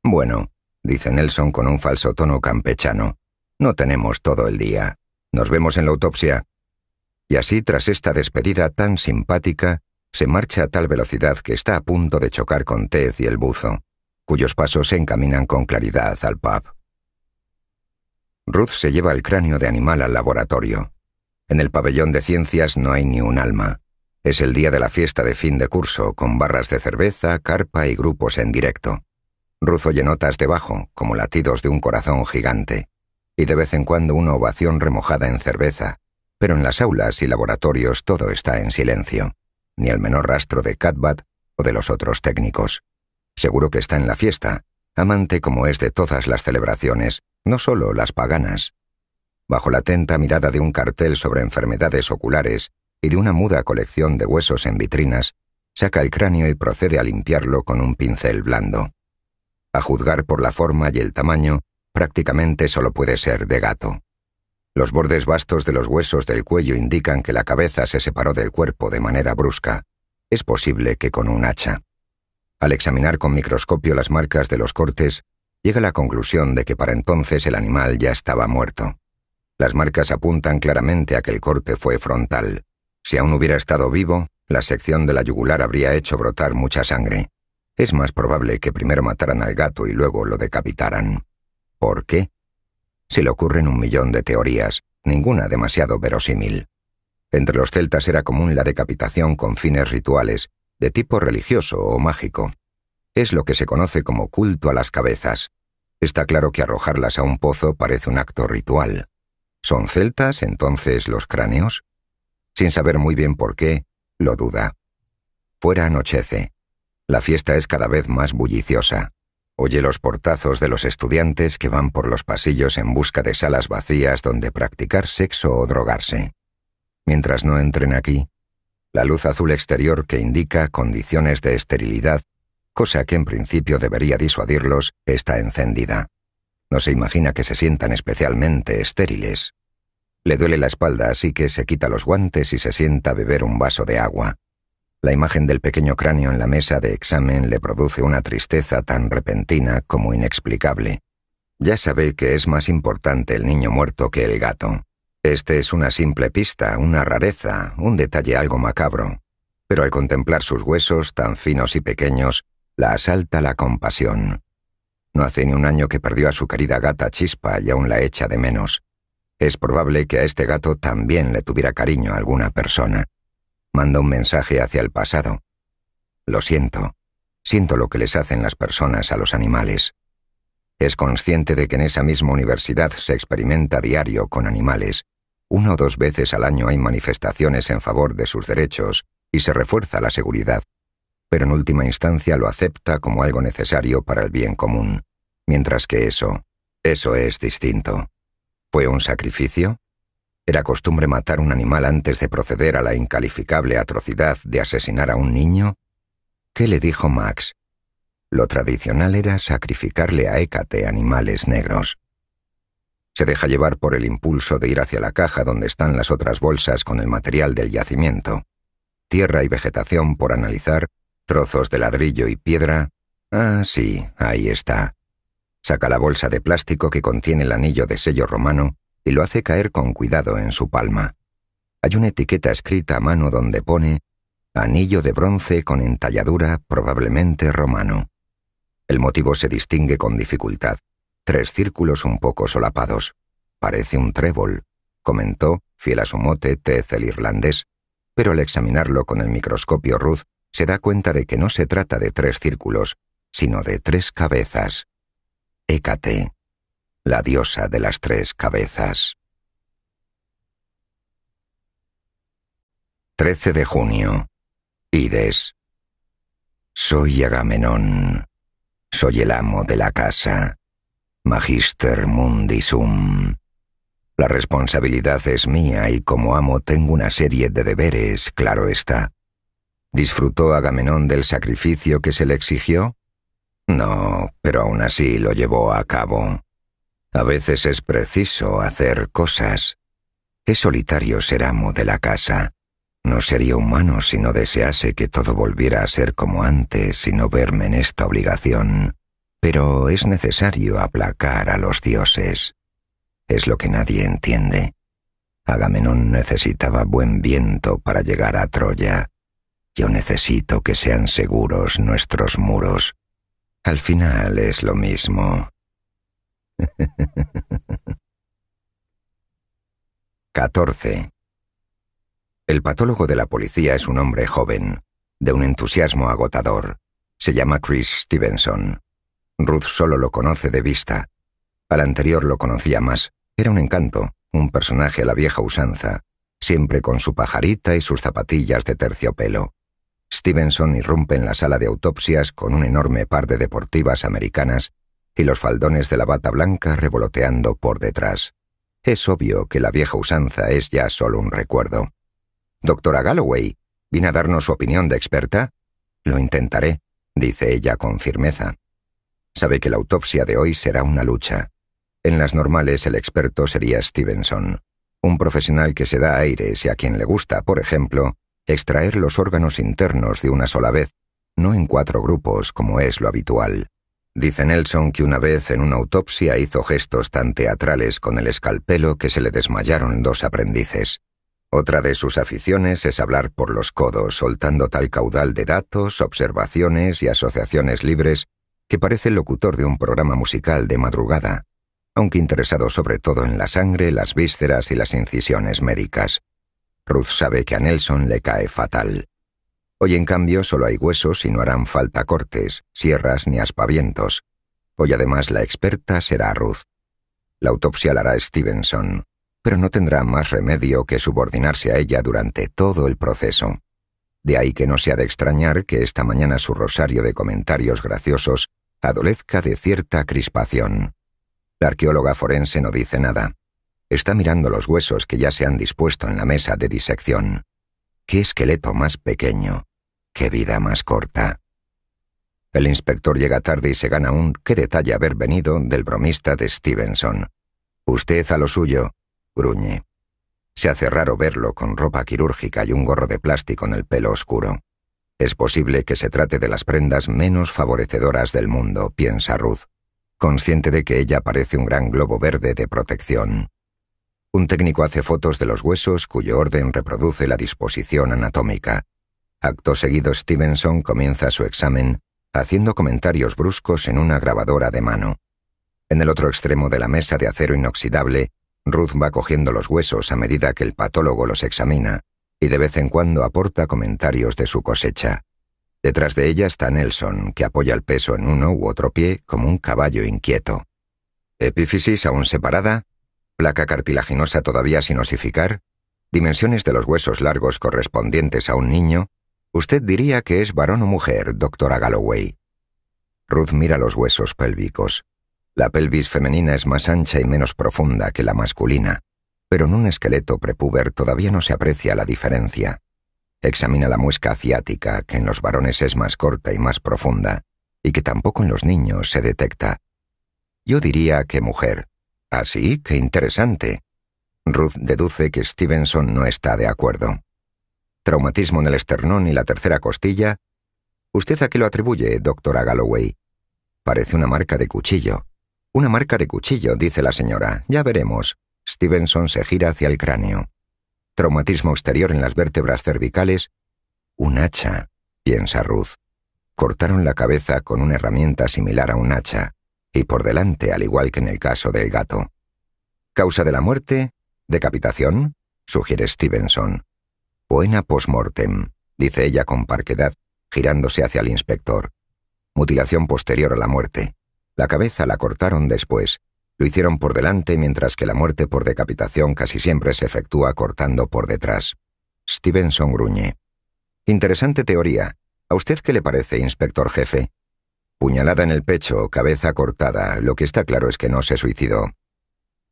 Bueno, dice Nelson con un falso tono campechano. No tenemos todo el día. Nos vemos en la autopsia. Y así, tras esta despedida tan simpática, se marcha a tal velocidad que está a punto de chocar con Ted y el buzo, cuyos pasos se encaminan con claridad al pub. Ruth se lleva el cráneo de animal al laboratorio. En el pabellón de ciencias no hay ni un alma. Es el día de la fiesta de fin de curso, con barras de cerveza, carpa y grupos en directo. Ruzo oye notas debajo, como latidos de un corazón gigante, y de vez en cuando una ovación remojada en cerveza, pero en las aulas y laboratorios todo está en silencio, ni el menor rastro de Catbat o de los otros técnicos. Seguro que está en la fiesta, amante como es de todas las celebraciones, no solo las paganas. Bajo la atenta mirada de un cartel sobre enfermedades oculares, de una muda colección de huesos en vitrinas, saca el cráneo y procede a limpiarlo con un pincel blando. A juzgar por la forma y el tamaño, prácticamente solo puede ser de gato. Los bordes vastos de los huesos del cuello indican que la cabeza se separó del cuerpo de manera brusca. Es posible que con un hacha. Al examinar con microscopio las marcas de los cortes, llega la conclusión de que para entonces el animal ya estaba muerto. Las marcas apuntan claramente a que el corte fue frontal. Si aún hubiera estado vivo, la sección de la yugular habría hecho brotar mucha sangre. Es más probable que primero mataran al gato y luego lo decapitaran. ¿Por qué? Se le ocurren un millón de teorías, ninguna demasiado verosímil. Entre los celtas era común la decapitación con fines rituales, de tipo religioso o mágico. Es lo que se conoce como culto a las cabezas. Está claro que arrojarlas a un pozo parece un acto ritual. ¿Son celtas entonces los cráneos? Sin saber muy bien por qué, lo duda. Fuera anochece. La fiesta es cada vez más bulliciosa. Oye los portazos de los estudiantes que van por los pasillos en busca de salas vacías donde practicar sexo o drogarse. Mientras no entren aquí, la luz azul exterior que indica condiciones de esterilidad, cosa que en principio debería disuadirlos, está encendida. No se imagina que se sientan especialmente estériles, le duele la espalda, así que se quita los guantes y se sienta a beber un vaso de agua. La imagen del pequeño cráneo en la mesa de examen le produce una tristeza tan repentina como inexplicable. Ya sabe que es más importante el niño muerto que el gato. Este es una simple pista, una rareza, un detalle algo macabro. Pero al contemplar sus huesos tan finos y pequeños, la asalta la compasión. No hace ni un año que perdió a su querida gata Chispa y aún la echa de menos. Es probable que a este gato también le tuviera cariño a alguna persona. Manda un mensaje hacia el pasado. Lo siento. Siento lo que les hacen las personas a los animales. Es consciente de que en esa misma universidad se experimenta diario con animales. Una o dos veces al año hay manifestaciones en favor de sus derechos y se refuerza la seguridad. Pero en última instancia lo acepta como algo necesario para el bien común. Mientras que eso, eso es distinto. ¿Fue un sacrificio? Era costumbre matar un animal antes de proceder a la incalificable atrocidad de asesinar a un niño. ¿Qué le dijo Max? Lo tradicional era sacrificarle a Hécate animales negros. Se deja llevar por el impulso de ir hacia la caja donde están las otras bolsas con el material del yacimiento. Tierra y vegetación por analizar, trozos de ladrillo y piedra. Ah, sí, ahí está. Saca la bolsa de plástico que contiene el anillo de sello romano y lo hace caer con cuidado en su palma. Hay una etiqueta escrita a mano donde pone Anillo de bronce con entalladura probablemente romano. El motivo se distingue con dificultad. Tres círculos un poco solapados. Parece un trébol, comentó, fiel a su mote, Tez el irlandés, pero al examinarlo con el microscopio Ruth se da cuenta de que no se trata de tres círculos, sino de tres cabezas. Hécate, la diosa de las tres cabezas. 13 de junio. Ides. Soy Agamenón, soy el amo de la casa, Magister Mundi Sum. La responsabilidad es mía y como amo tengo una serie de deberes, claro está. ¿Disfrutó Agamenón del sacrificio que se le exigió? No, pero aún así lo llevó a cabo. A veces es preciso hacer cosas. Es solitario ser amo de la casa. No sería humano si no desease que todo volviera a ser como antes y no verme en esta obligación. Pero es necesario aplacar a los dioses. Es lo que nadie entiende. Agamenón necesitaba buen viento para llegar a Troya. Yo necesito que sean seguros nuestros muros al final es lo mismo. 14 (laughs) El patólogo de la policía es un hombre joven, de un entusiasmo agotador. Se llama Chris Stevenson. Ruth solo lo conoce de vista. Al anterior lo conocía más. Era un encanto, un personaje a la vieja usanza, siempre con su pajarita y sus zapatillas de terciopelo. Stevenson irrumpe en la sala de autopsias con un enorme par de deportivas americanas y los faldones de la bata blanca revoloteando por detrás. Es obvio que la vieja usanza es ya solo un recuerdo. Doctora Galloway, ¿viene a darnos su opinión de experta? Lo intentaré, dice ella con firmeza. Sabe que la autopsia de hoy será una lucha. En las normales el experto sería Stevenson, un profesional que se da aires y a quien le gusta, por ejemplo, extraer los órganos internos de una sola vez, no en cuatro grupos como es lo habitual. Dice Nelson que una vez en una autopsia hizo gestos tan teatrales con el escalpelo que se le desmayaron dos aprendices. Otra de sus aficiones es hablar por los codos, soltando tal caudal de datos, observaciones y asociaciones libres que parece locutor de un programa musical de madrugada, aunque interesado sobre todo en la sangre, las vísceras y las incisiones médicas. Ruth sabe que a Nelson le cae fatal. Hoy en cambio solo hay huesos y no harán falta cortes, sierras ni aspavientos. Hoy además la experta será Ruth. La autopsia la hará Stevenson, pero no tendrá más remedio que subordinarse a ella durante todo el proceso. De ahí que no sea de extrañar que esta mañana su rosario de comentarios graciosos adolezca de cierta crispación. La arqueóloga forense no dice nada. Está mirando los huesos que ya se han dispuesto en la mesa de disección. ¿Qué esqueleto más pequeño? ¿Qué vida más corta? El inspector llega tarde y se gana un qué detalle haber venido del bromista de Stevenson. Usted a lo suyo, gruñe. Se hace raro verlo con ropa quirúrgica y un gorro de plástico en el pelo oscuro. Es posible que se trate de las prendas menos favorecedoras del mundo, piensa Ruth, consciente de que ella parece un gran globo verde de protección. Un técnico hace fotos de los huesos cuyo orden reproduce la disposición anatómica. Acto seguido Stevenson comienza su examen haciendo comentarios bruscos en una grabadora de mano. En el otro extremo de la mesa de acero inoxidable, Ruth va cogiendo los huesos a medida que el patólogo los examina y de vez en cuando aporta comentarios de su cosecha. Detrás de ella está Nelson, que apoya el peso en uno u otro pie como un caballo inquieto. ¿Epífisis aún separada? placa cartilaginosa todavía sin osificar, dimensiones de los huesos largos correspondientes a un niño, usted diría que es varón o mujer, doctora Galloway. Ruth mira los huesos pélvicos. La pelvis femenina es más ancha y menos profunda que la masculina, pero en un esqueleto prepuber todavía no se aprecia la diferencia. Examina la muesca asiática que en los varones es más corta y más profunda, y que tampoco en los niños se detecta. Yo diría que mujer, Así que interesante. Ruth deduce que Stevenson no está de acuerdo. Traumatismo en el esternón y la tercera costilla. ¿Usted a qué lo atribuye, doctora Galloway? Parece una marca de cuchillo. Una marca de cuchillo, dice la señora. Ya veremos. Stevenson se gira hacia el cráneo. Traumatismo exterior en las vértebras cervicales. Un hacha, piensa Ruth. Cortaron la cabeza con una herramienta similar a un hacha y por delante, al igual que en el caso del gato. Causa de la muerte, decapitación, sugiere Stevenson. Buena post-mortem, dice ella con parquedad, girándose hacia el inspector. Mutilación posterior a la muerte. La cabeza la cortaron después. Lo hicieron por delante mientras que la muerte por decapitación casi siempre se efectúa cortando por detrás. Stevenson gruñe. Interesante teoría. ¿A usted qué le parece, inspector jefe? Puñalada en el pecho, cabeza cortada, lo que está claro es que no se suicidó.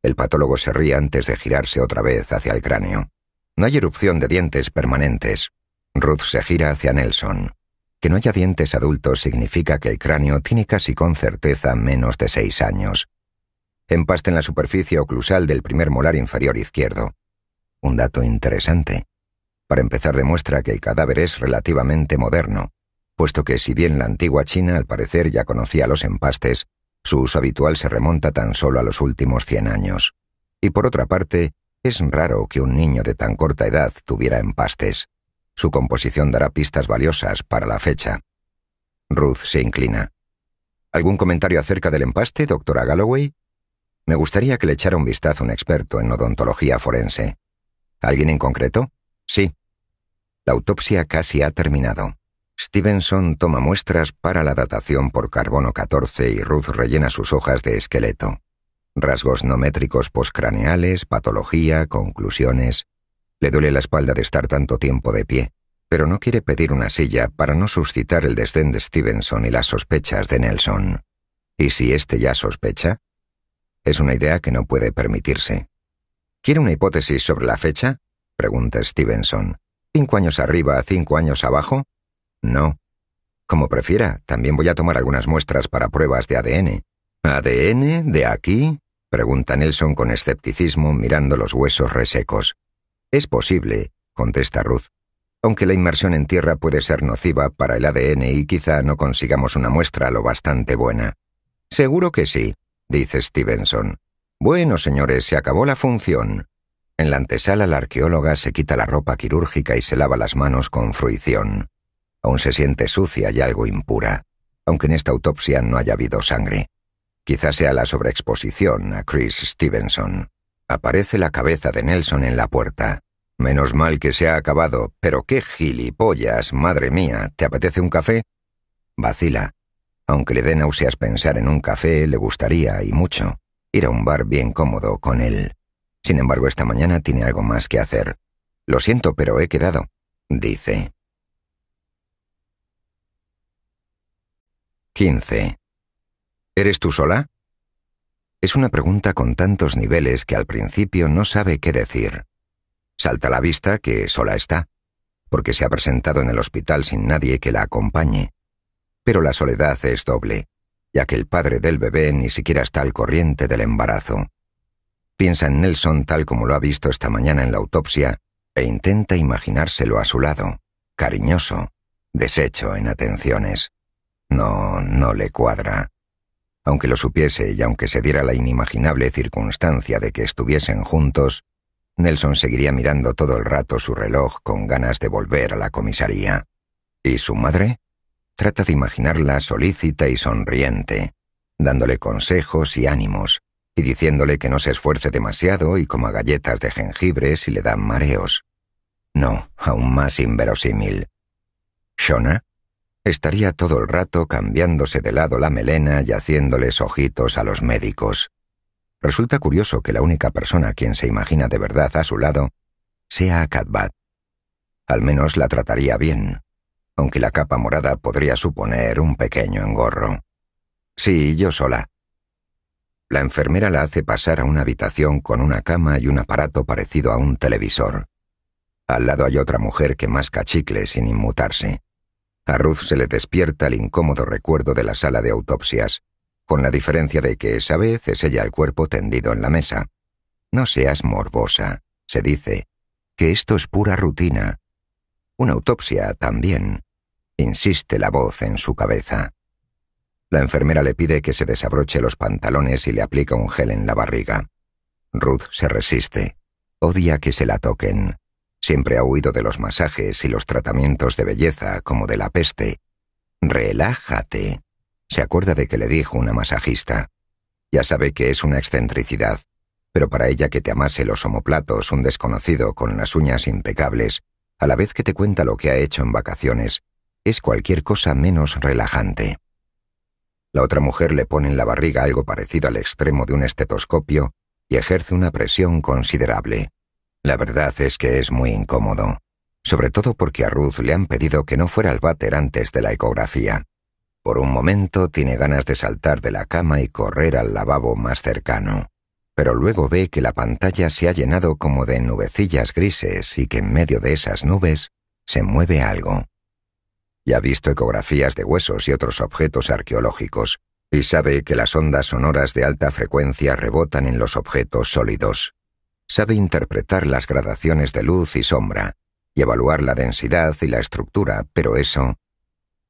El patólogo se ríe antes de girarse otra vez hacia el cráneo. No hay erupción de dientes permanentes. Ruth se gira hacia Nelson. Que no haya dientes adultos significa que el cráneo tiene casi con certeza menos de seis años. Empaste en la superficie oclusal del primer molar inferior izquierdo. Un dato interesante. Para empezar, demuestra que el cadáver es relativamente moderno, puesto que si bien la antigua China al parecer ya conocía los empastes, su uso habitual se remonta tan solo a los últimos 100 años. Y por otra parte, es raro que un niño de tan corta edad tuviera empastes. Su composición dará pistas valiosas para la fecha. Ruth se inclina. ¿Algún comentario acerca del empaste, doctora Galloway? Me gustaría que le echara un vistazo un experto en odontología forense. ¿Alguien en concreto? Sí. La autopsia casi ha terminado. Stevenson toma muestras para la datación por carbono 14 y Ruth rellena sus hojas de esqueleto. Rasgos no métricos patología, conclusiones. Le duele la espalda de estar tanto tiempo de pie, pero no quiere pedir una silla para no suscitar el desdén de Stevenson y las sospechas de Nelson. ¿Y si éste ya sospecha? Es una idea que no puede permitirse. ¿Quiere una hipótesis sobre la fecha? pregunta Stevenson. ¿Cinco años arriba, cinco años abajo? No. Como prefiera, también voy a tomar algunas muestras para pruebas de ADN. ¿ADN de aquí? pregunta Nelson con escepticismo mirando los huesos resecos. Es posible, contesta Ruth, aunque la inmersión en tierra puede ser nociva para el ADN y quizá no consigamos una muestra lo bastante buena. Seguro que sí, dice Stevenson. Bueno, señores, se acabó la función. En la antesala la arqueóloga se quita la ropa quirúrgica y se lava las manos con fruición. Aún se siente sucia y algo impura, aunque en esta autopsia no haya habido sangre. Quizás sea la sobreexposición a Chris Stevenson. Aparece la cabeza de Nelson en la puerta. Menos mal que se ha acabado, pero qué gilipollas, madre mía, ¿te apetece un café? Vacila. Aunque le dé náuseas pensar en un café, le gustaría, y mucho, ir a un bar bien cómodo con él. Sin embargo, esta mañana tiene algo más que hacer. Lo siento, pero he quedado, dice. 15. ¿Eres tú sola? Es una pregunta con tantos niveles que al principio no sabe qué decir. Salta a la vista que sola está, porque se ha presentado en el hospital sin nadie que la acompañe. Pero la soledad es doble, ya que el padre del bebé ni siquiera está al corriente del embarazo. Piensa en Nelson tal como lo ha visto esta mañana en la autopsia e intenta imaginárselo a su lado, cariñoso, deshecho en atenciones. No, no le cuadra. Aunque lo supiese y aunque se diera la inimaginable circunstancia de que estuviesen juntos, Nelson seguiría mirando todo el rato su reloj con ganas de volver a la comisaría. ¿Y su madre? Trata de imaginarla solícita y sonriente, dándole consejos y ánimos, y diciéndole que no se esfuerce demasiado y coma galletas de jengibre si le dan mareos. No, aún más inverosímil. ¿Shona? Estaría todo el rato cambiándose de lado la melena y haciéndoles ojitos a los médicos. Resulta curioso que la única persona quien se imagina de verdad a su lado sea a Al menos la trataría bien, aunque la capa morada podría suponer un pequeño engorro. Sí, yo sola. La enfermera la hace pasar a una habitación con una cama y un aparato parecido a un televisor. Al lado hay otra mujer que masca chicle sin inmutarse. A Ruth se le despierta el incómodo recuerdo de la sala de autopsias, con la diferencia de que esa vez es ella el cuerpo tendido en la mesa. No seas morbosa, se dice, que esto es pura rutina. Una autopsia también, insiste la voz en su cabeza. La enfermera le pide que se desabroche los pantalones y le aplica un gel en la barriga. Ruth se resiste. Odia que se la toquen. Siempre ha huido de los masajes y los tratamientos de belleza como de la peste. Relájate. Se acuerda de que le dijo una masajista. Ya sabe que es una excentricidad, pero para ella que te amase los omoplatos un desconocido con las uñas impecables, a la vez que te cuenta lo que ha hecho en vacaciones, es cualquier cosa menos relajante. La otra mujer le pone en la barriga algo parecido al extremo de un estetoscopio y ejerce una presión considerable. La verdad es que es muy incómodo, sobre todo porque a Ruth le han pedido que no fuera al váter antes de la ecografía. Por un momento tiene ganas de saltar de la cama y correr al lavabo más cercano, pero luego ve que la pantalla se ha llenado como de nubecillas grises y que en medio de esas nubes se mueve algo. Ya ha visto ecografías de huesos y otros objetos arqueológicos, y sabe que las ondas sonoras de alta frecuencia rebotan en los objetos sólidos, sabe interpretar las gradaciones de luz y sombra y evaluar la densidad y la estructura, pero eso,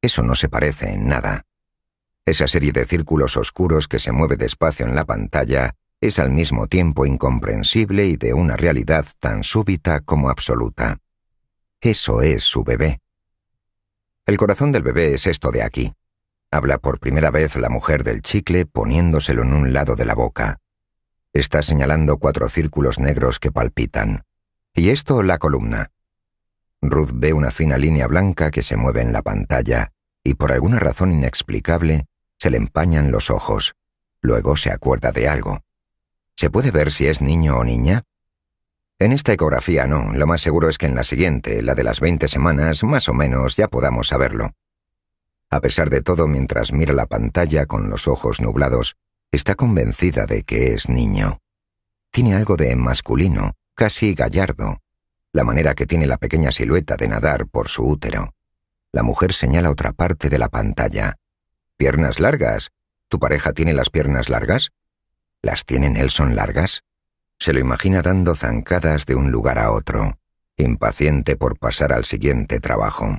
eso no se parece en nada. Esa serie de círculos oscuros que se mueve despacio en la pantalla es al mismo tiempo incomprensible y de una realidad tan súbita como absoluta. Eso es su bebé. El corazón del bebé es esto de aquí. Habla por primera vez la mujer del chicle poniéndoselo en un lado de la boca. Está señalando cuatro círculos negros que palpitan. Y esto la columna. Ruth ve una fina línea blanca que se mueve en la pantalla, y por alguna razón inexplicable se le empañan los ojos. Luego se acuerda de algo. ¿Se puede ver si es niño o niña? En esta ecografía no, lo más seguro es que en la siguiente, la de las 20 semanas, más o menos ya podamos saberlo. A pesar de todo, mientras mira la pantalla con los ojos nublados, Está convencida de que es niño. Tiene algo de masculino, casi gallardo, la manera que tiene la pequeña silueta de nadar por su útero. La mujer señala otra parte de la pantalla. Piernas largas. ¿Tu pareja tiene las piernas largas? ¿Las tiene son largas? Se lo imagina dando zancadas de un lugar a otro, impaciente por pasar al siguiente trabajo.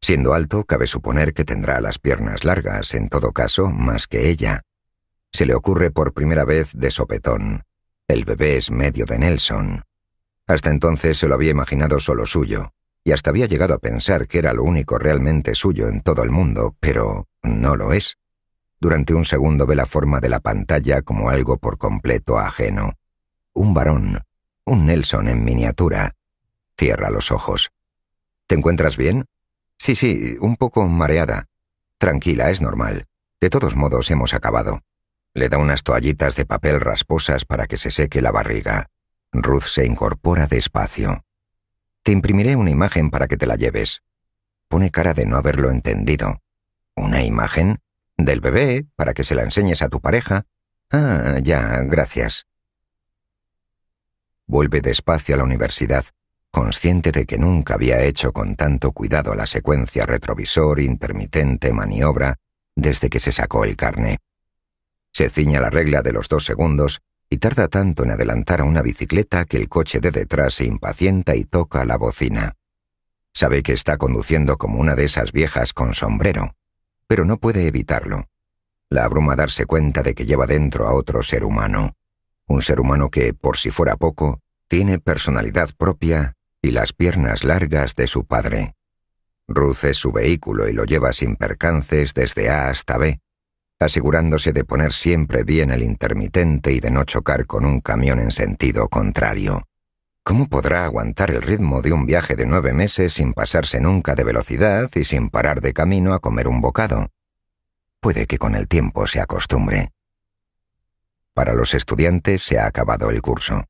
Siendo alto, cabe suponer que tendrá las piernas largas, en todo caso, más que ella. Se le ocurre por primera vez de sopetón. El bebé es medio de Nelson. Hasta entonces se lo había imaginado solo suyo, y hasta había llegado a pensar que era lo único realmente suyo en todo el mundo, pero no lo es. Durante un segundo ve la forma de la pantalla como algo por completo ajeno. Un varón, un Nelson en miniatura. Cierra los ojos. ¿Te encuentras bien? Sí, sí, un poco mareada. Tranquila, es normal. De todos modos hemos acabado. Le da unas toallitas de papel rasposas para que se seque la barriga. Ruth se incorpora despacio. Te imprimiré una imagen para que te la lleves. Pone cara de no haberlo entendido. ¿Una imagen? Del bebé, para que se la enseñes a tu pareja. Ah, ya, gracias. Vuelve despacio a la universidad, consciente de que nunca había hecho con tanto cuidado la secuencia retrovisor, intermitente, maniobra, desde que se sacó el carne. Se ciña la regla de los dos segundos y tarda tanto en adelantar a una bicicleta que el coche de detrás se impacienta y toca la bocina. Sabe que está conduciendo como una de esas viejas con sombrero, pero no puede evitarlo. La abruma darse cuenta de que lleva dentro a otro ser humano, un ser humano que, por si fuera poco, tiene personalidad propia y las piernas largas de su padre. Ruce su vehículo y lo lleva sin percances desde A hasta B, asegurándose de poner siempre bien el intermitente y de no chocar con un camión en sentido contrario. ¿Cómo podrá aguantar el ritmo de un viaje de nueve meses sin pasarse nunca de velocidad y sin parar de camino a comer un bocado? Puede que con el tiempo se acostumbre. Para los estudiantes se ha acabado el curso.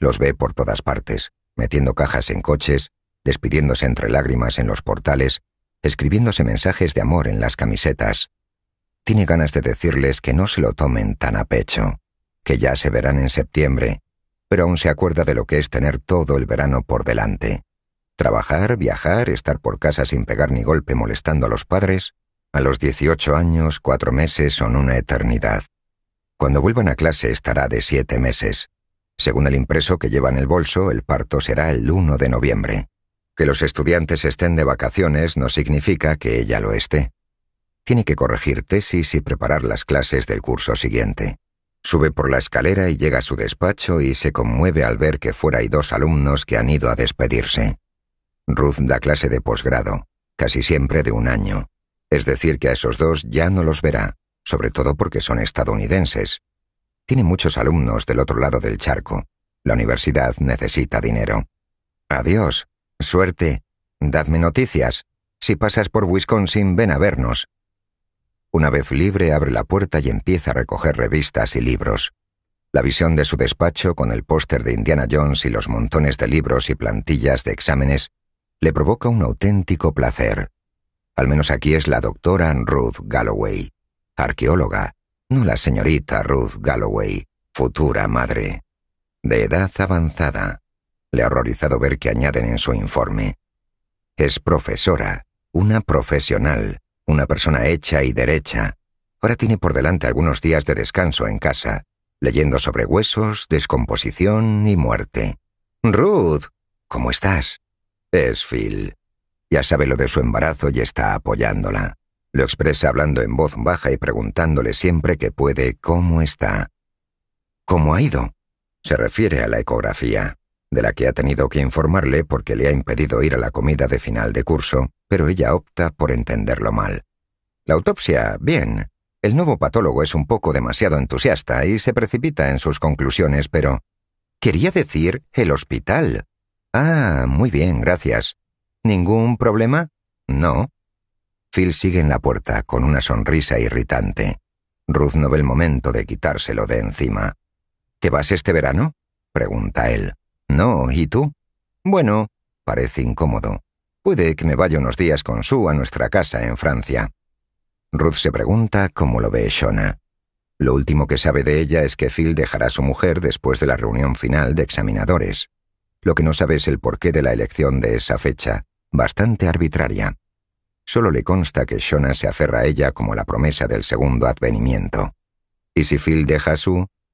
Los ve por todas partes, metiendo cajas en coches, despidiéndose entre lágrimas en los portales, escribiéndose mensajes de amor en las camisetas, tiene ganas de decirles que no se lo tomen tan a pecho, que ya se verán en septiembre, pero aún se acuerda de lo que es tener todo el verano por delante. Trabajar, viajar, estar por casa sin pegar ni golpe molestando a los padres, a los 18 años, cuatro meses son una eternidad. Cuando vuelvan a clase estará de siete meses. Según el impreso que lleva en el bolso, el parto será el 1 de noviembre. Que los estudiantes estén de vacaciones no significa que ella lo esté. Tiene que corregir tesis y preparar las clases del curso siguiente. Sube por la escalera y llega a su despacho y se conmueve al ver que fuera hay dos alumnos que han ido a despedirse. Ruth da clase de posgrado, casi siempre de un año. Es decir, que a esos dos ya no los verá, sobre todo porque son estadounidenses. Tiene muchos alumnos del otro lado del charco. La universidad necesita dinero. Adiós. Suerte. Dadme noticias. Si pasas por Wisconsin, ven a vernos. Una vez libre, abre la puerta y empieza a recoger revistas y libros. La visión de su despacho, con el póster de Indiana Jones y los montones de libros y plantillas de exámenes, le provoca un auténtico placer. Al menos aquí es la doctora Ruth Galloway, arqueóloga, no la señorita Ruth Galloway, futura madre. De edad avanzada, le ha horrorizado ver que añaden en su informe. Es profesora, una profesional, una persona hecha y derecha, ahora tiene por delante algunos días de descanso en casa, leyendo sobre huesos, descomposición y muerte. Ruth, ¿cómo estás? Es Phil. Ya sabe lo de su embarazo y está apoyándola. Lo expresa hablando en voz baja y preguntándole siempre que puede cómo está. ¿Cómo ha ido? Se refiere a la ecografía de la que ha tenido que informarle porque le ha impedido ir a la comida de final de curso, pero ella opta por entenderlo mal. La autopsia, bien. El nuevo patólogo es un poco demasiado entusiasta y se precipita en sus conclusiones, pero... Quería decir el hospital. Ah, muy bien, gracias. ¿Ningún problema? No. Phil sigue en la puerta con una sonrisa irritante. Ruth no ve el momento de quitárselo de encima. ¿Te vas este verano? pregunta él. No, ¿y tú? Bueno, parece incómodo. Puede que me vaya unos días con su a nuestra casa en Francia. Ruth se pregunta cómo lo ve Shona. Lo último que sabe de ella es que Phil dejará a su mujer después de la reunión final de examinadores. Lo que no sabe es el porqué de la elección de esa fecha, bastante arbitraria. Solo le consta que Shona se aferra a ella como la promesa del segundo advenimiento. Y si Phil deja a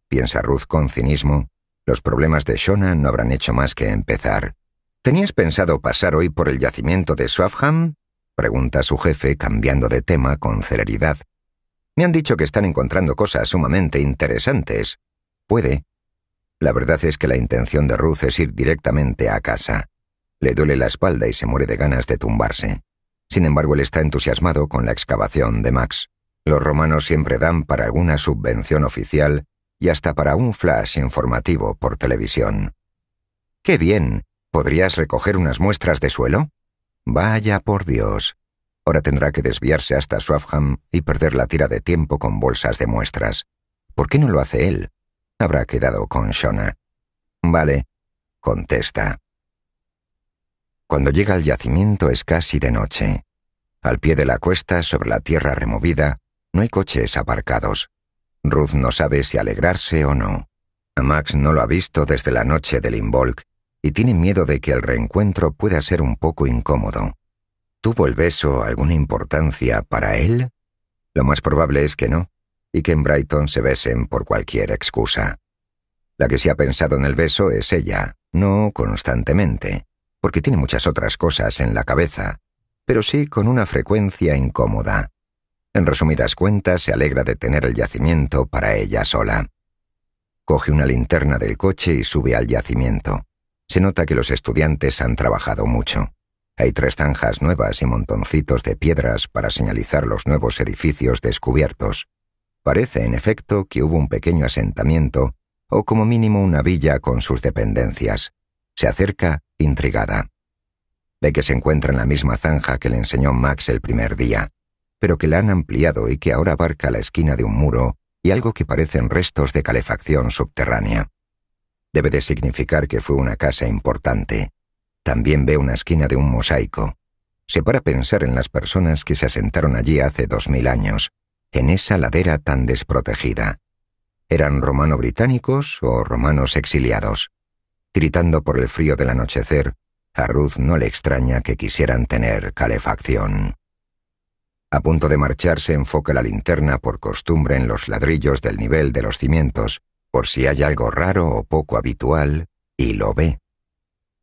piensa Ruth con cinismo, los problemas de Shona no habrán hecho más que empezar. ¿Tenías pensado pasar hoy por el yacimiento de Swafham?», pregunta su jefe, cambiando de tema con celeridad. Me han dicho que están encontrando cosas sumamente interesantes. Puede. La verdad es que la intención de Ruth es ir directamente a casa. Le duele la espalda y se muere de ganas de tumbarse. Sin embargo, él está entusiasmado con la excavación de Max. Los romanos siempre dan para alguna subvención oficial y hasta para un flash informativo por televisión. ¡Qué bien! ¿Podrías recoger unas muestras de suelo? Vaya por Dios. Ahora tendrá que desviarse hasta Swaffham y perder la tira de tiempo con bolsas de muestras. ¿Por qué no lo hace él? Habrá quedado con Shona. Vale, contesta. Cuando llega al yacimiento es casi de noche. Al pie de la cuesta, sobre la tierra removida, no hay coches aparcados. Ruth no sabe si alegrarse o no. A Max no lo ha visto desde la noche del Involk y tiene miedo de que el reencuentro pueda ser un poco incómodo. ¿Tuvo el beso alguna importancia para él? Lo más probable es que no, y que en Brighton se besen por cualquier excusa. La que se ha pensado en el beso es ella, no constantemente, porque tiene muchas otras cosas en la cabeza, pero sí con una frecuencia incómoda, en resumidas cuentas, se alegra de tener el yacimiento para ella sola. Coge una linterna del coche y sube al yacimiento. Se nota que los estudiantes han trabajado mucho. Hay tres zanjas nuevas y montoncitos de piedras para señalizar los nuevos edificios descubiertos. Parece, en efecto, que hubo un pequeño asentamiento, o como mínimo una villa con sus dependencias. Se acerca, intrigada. Ve que se encuentra en la misma zanja que le enseñó Max el primer día pero que la han ampliado y que ahora abarca la esquina de un muro y algo que parecen restos de calefacción subterránea. Debe de significar que fue una casa importante. También ve una esquina de un mosaico. Se para pensar en las personas que se asentaron allí hace dos mil años, en esa ladera tan desprotegida. ¿Eran romano-británicos o romanos exiliados? Gritando por el frío del anochecer, a Ruth no le extraña que quisieran tener calefacción. A punto de marcharse enfoca la linterna por costumbre en los ladrillos del nivel de los cimientos, por si hay algo raro o poco habitual, y lo ve.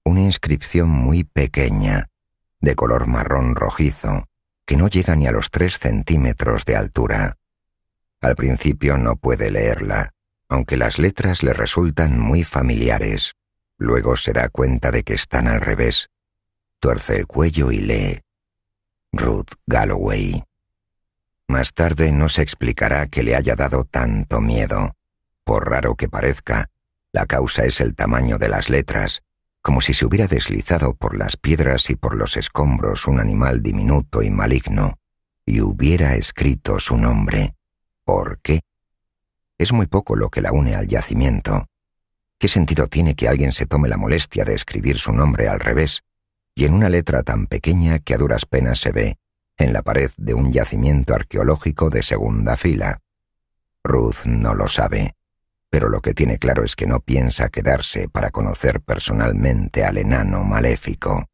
Una inscripción muy pequeña, de color marrón rojizo, que no llega ni a los tres centímetros de altura. Al principio no puede leerla, aunque las letras le resultan muy familiares. Luego se da cuenta de que están al revés. Tuerce el cuello y lee. Ruth Galloway. Más tarde no se explicará que le haya dado tanto miedo. Por raro que parezca, la causa es el tamaño de las letras, como si se hubiera deslizado por las piedras y por los escombros un animal diminuto y maligno, y hubiera escrito su nombre. ¿Por qué? Es muy poco lo que la une al yacimiento. ¿Qué sentido tiene que alguien se tome la molestia de escribir su nombre al revés? y en una letra tan pequeña que a duras penas se ve, en la pared de un yacimiento arqueológico de segunda fila. Ruth no lo sabe, pero lo que tiene claro es que no piensa quedarse para conocer personalmente al enano maléfico.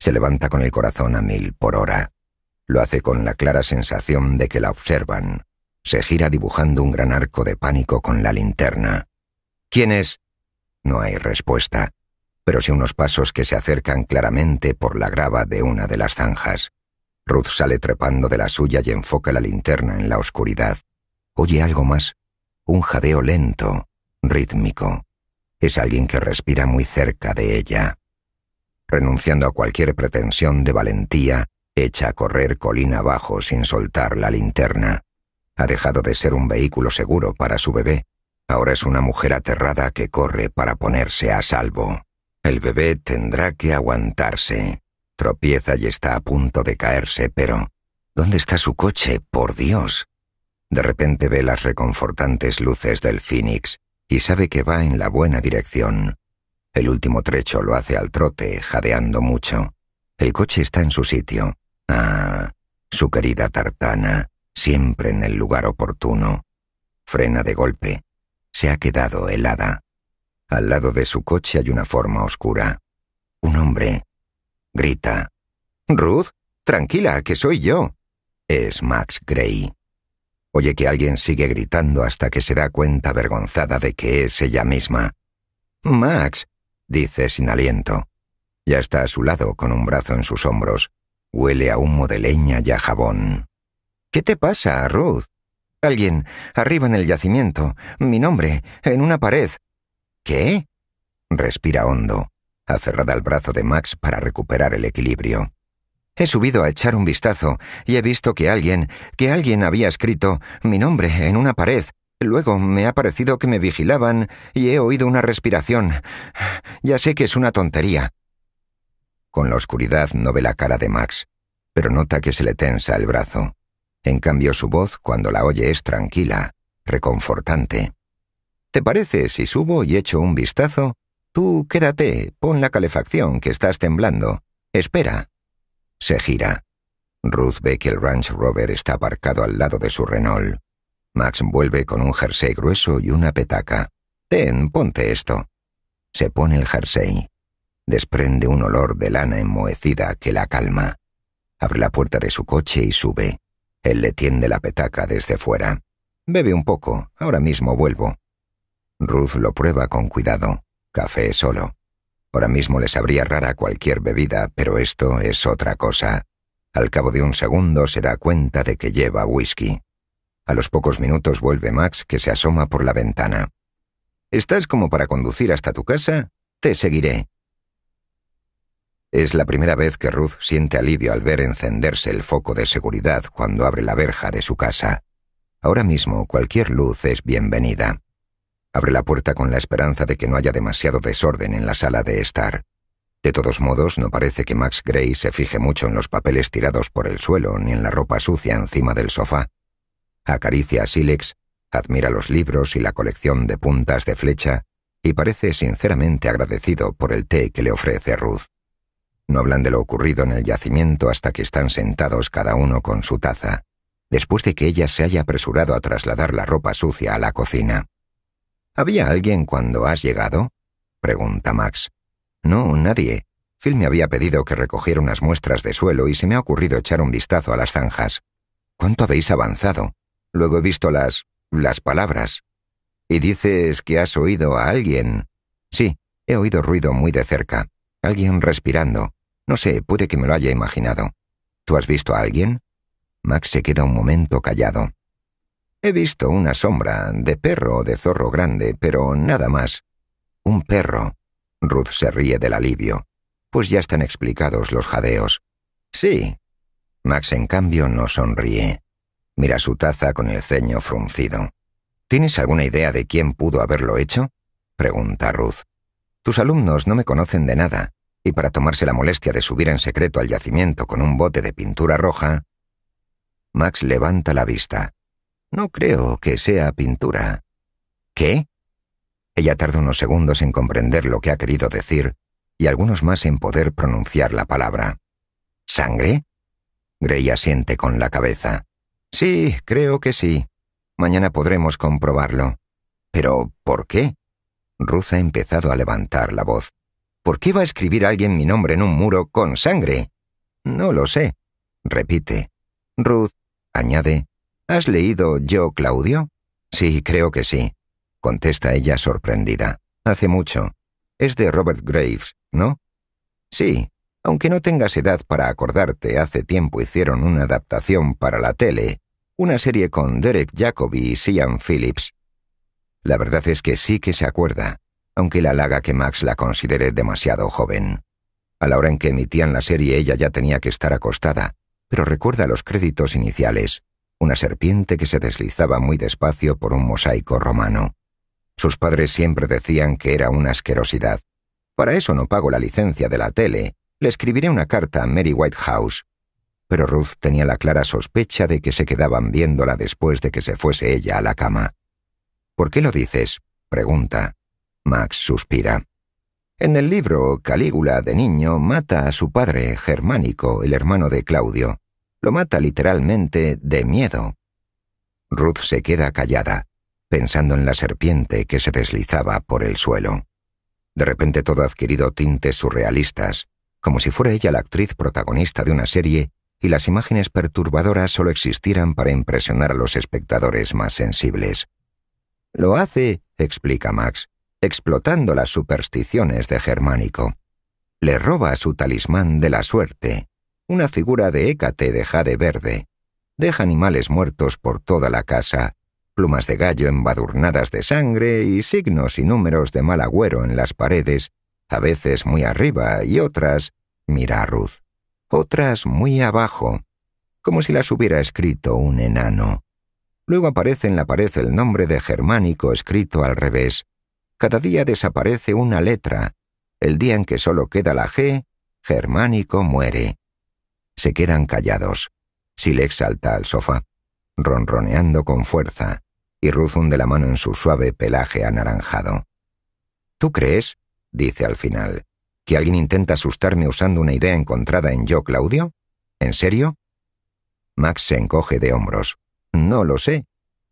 Se levanta con el corazón a mil por hora. Lo hace con la clara sensación de que la observan. Se gira dibujando un gran arco de pánico con la linterna. ¿Quién es? No hay respuesta pero si unos pasos que se acercan claramente por la grava de una de las zanjas. Ruth sale trepando de la suya y enfoca la linterna en la oscuridad. Oye algo más. Un jadeo lento, rítmico. Es alguien que respira muy cerca de ella. Renunciando a cualquier pretensión de valentía, echa a correr colina abajo sin soltar la linterna. Ha dejado de ser un vehículo seguro para su bebé. Ahora es una mujer aterrada que corre para ponerse a salvo. El bebé tendrá que aguantarse. Tropieza y está a punto de caerse, pero ¿dónde está su coche? Por Dios. De repente ve las reconfortantes luces del Phoenix y sabe que va en la buena dirección. El último trecho lo hace al trote, jadeando mucho. El coche está en su sitio. Ah, su querida tartana, siempre en el lugar oportuno. Frena de golpe. Se ha quedado helada. Al lado de su coche hay una forma oscura. Un hombre. Grita. Ruth, tranquila, que soy yo. Es Max Gray. Oye que alguien sigue gritando hasta que se da cuenta avergonzada de que es ella misma. Max, dice sin aliento. Ya está a su lado con un brazo en sus hombros. Huele a humo de leña y a jabón. ¿Qué te pasa, Ruth? Alguien, arriba en el yacimiento, mi nombre, en una pared. ¿Qué? Respira hondo, aferrada al brazo de Max para recuperar el equilibrio. He subido a echar un vistazo y he visto que alguien, que alguien había escrito mi nombre en una pared. Luego me ha parecido que me vigilaban y he oído una respiración. Ya sé que es una tontería. Con la oscuridad no ve la cara de Max, pero nota que se le tensa el brazo. En cambio su voz, cuando la oye, es tranquila, reconfortante. ¿Te parece si subo y echo un vistazo? Tú quédate, pon la calefacción que estás temblando. Espera. Se gira. Ruth ve que el Ranch Rover está aparcado al lado de su Renault. Max vuelve con un jersey grueso y una petaca. Ten, ponte esto. Se pone el jersey. Desprende un olor de lana enmohecida que la calma. Abre la puerta de su coche y sube. Él le tiende la petaca desde fuera. Bebe un poco, ahora mismo vuelvo. Ruth lo prueba con cuidado. Café solo. Ahora mismo le sabría rara cualquier bebida, pero esto es otra cosa. Al cabo de un segundo se da cuenta de que lleva whisky. A los pocos minutos vuelve Max, que se asoma por la ventana. ¿Estás como para conducir hasta tu casa? Te seguiré. Es la primera vez que Ruth siente alivio al ver encenderse el foco de seguridad cuando abre la verja de su casa. Ahora mismo cualquier luz es bienvenida. Abre la puerta con la esperanza de que no haya demasiado desorden en la sala de estar. De todos modos, no parece que Max Gray se fije mucho en los papeles tirados por el suelo ni en la ropa sucia encima del sofá. Acaricia a Silex, admira los libros y la colección de puntas de flecha y parece sinceramente agradecido por el té que le ofrece Ruth. No hablan de lo ocurrido en el yacimiento hasta que están sentados cada uno con su taza, después de que ella se haya apresurado a trasladar la ropa sucia a la cocina. ¿Había alguien cuando has llegado? pregunta Max. No, nadie. Phil me había pedido que recogiera unas muestras de suelo y se me ha ocurrido echar un vistazo a las zanjas. ¿Cuánto habéis avanzado? Luego he visto las... las palabras. Y dices que has oído a alguien. Sí, he oído ruido muy de cerca. Alguien respirando. No sé, puede que me lo haya imaginado. ¿Tú has visto a alguien? Max se queda un momento callado. He visto una sombra, de perro o de zorro grande, pero nada más. Un perro. Ruth se ríe del alivio. Pues ya están explicados los jadeos. Sí. Max, en cambio, no sonríe. Mira su taza con el ceño fruncido. ¿Tienes alguna idea de quién pudo haberlo hecho? pregunta Ruth. Tus alumnos no me conocen de nada, y para tomarse la molestia de subir en secreto al yacimiento con un bote de pintura roja, Max levanta la vista. No creo que sea pintura. ¿Qué? Ella tarda unos segundos en comprender lo que ha querido decir y algunos más en poder pronunciar la palabra. ¿Sangre? Grey asiente con la cabeza. Sí, creo que sí. Mañana podremos comprobarlo. Pero, ¿por qué? Ruth ha empezado a levantar la voz. ¿Por qué va a escribir alguien mi nombre en un muro con sangre? No lo sé. Repite. Ruth, añade, ¿Has leído Yo, Claudio? Sí, creo que sí, contesta ella sorprendida. Hace mucho. Es de Robert Graves, ¿no? Sí, aunque no tengas edad para acordarte, hace tiempo hicieron una adaptación para la tele, una serie con Derek Jacobi y Sian Phillips. La verdad es que sí que se acuerda, aunque la halaga que Max la considere demasiado joven. A la hora en que emitían la serie ella ya tenía que estar acostada, pero recuerda los créditos iniciales, una serpiente que se deslizaba muy despacio por un mosaico romano. Sus padres siempre decían que era una asquerosidad. Para eso no pago la licencia de la tele. Le escribiré una carta a Mary Whitehouse. Pero Ruth tenía la clara sospecha de que se quedaban viéndola después de que se fuese ella a la cama. ¿Por qué lo dices? pregunta. Max suspira. En el libro Calígula de niño mata a su padre, Germánico, el hermano de Claudio. Lo mata literalmente de miedo. Ruth se queda callada, pensando en la serpiente que se deslizaba por el suelo. De repente todo ha adquirido tintes surrealistas, como si fuera ella la actriz protagonista de una serie y las imágenes perturbadoras solo existieran para impresionar a los espectadores más sensibles. Lo hace, explica Max, explotando las supersticiones de Germánico. Le roba su talismán de la suerte, una figura de Hécate de jade verde. Deja animales muertos por toda la casa, plumas de gallo embadurnadas de sangre y signos y números de mal agüero en las paredes, a veces muy arriba y otras, mira Ruth, otras muy abajo, como si las hubiera escrito un enano. Luego aparece en la pared el nombre de germánico escrito al revés. Cada día desaparece una letra. El día en que solo queda la G, germánico muere. Se quedan callados. Silex salta al sofá, ronroneando con fuerza, y Ruth hunde la mano en su suave pelaje anaranjado. ¿Tú crees? dice al final. ¿Que alguien intenta asustarme usando una idea encontrada en yo, Claudio? ¿En serio? Max se encoge de hombros. No lo sé,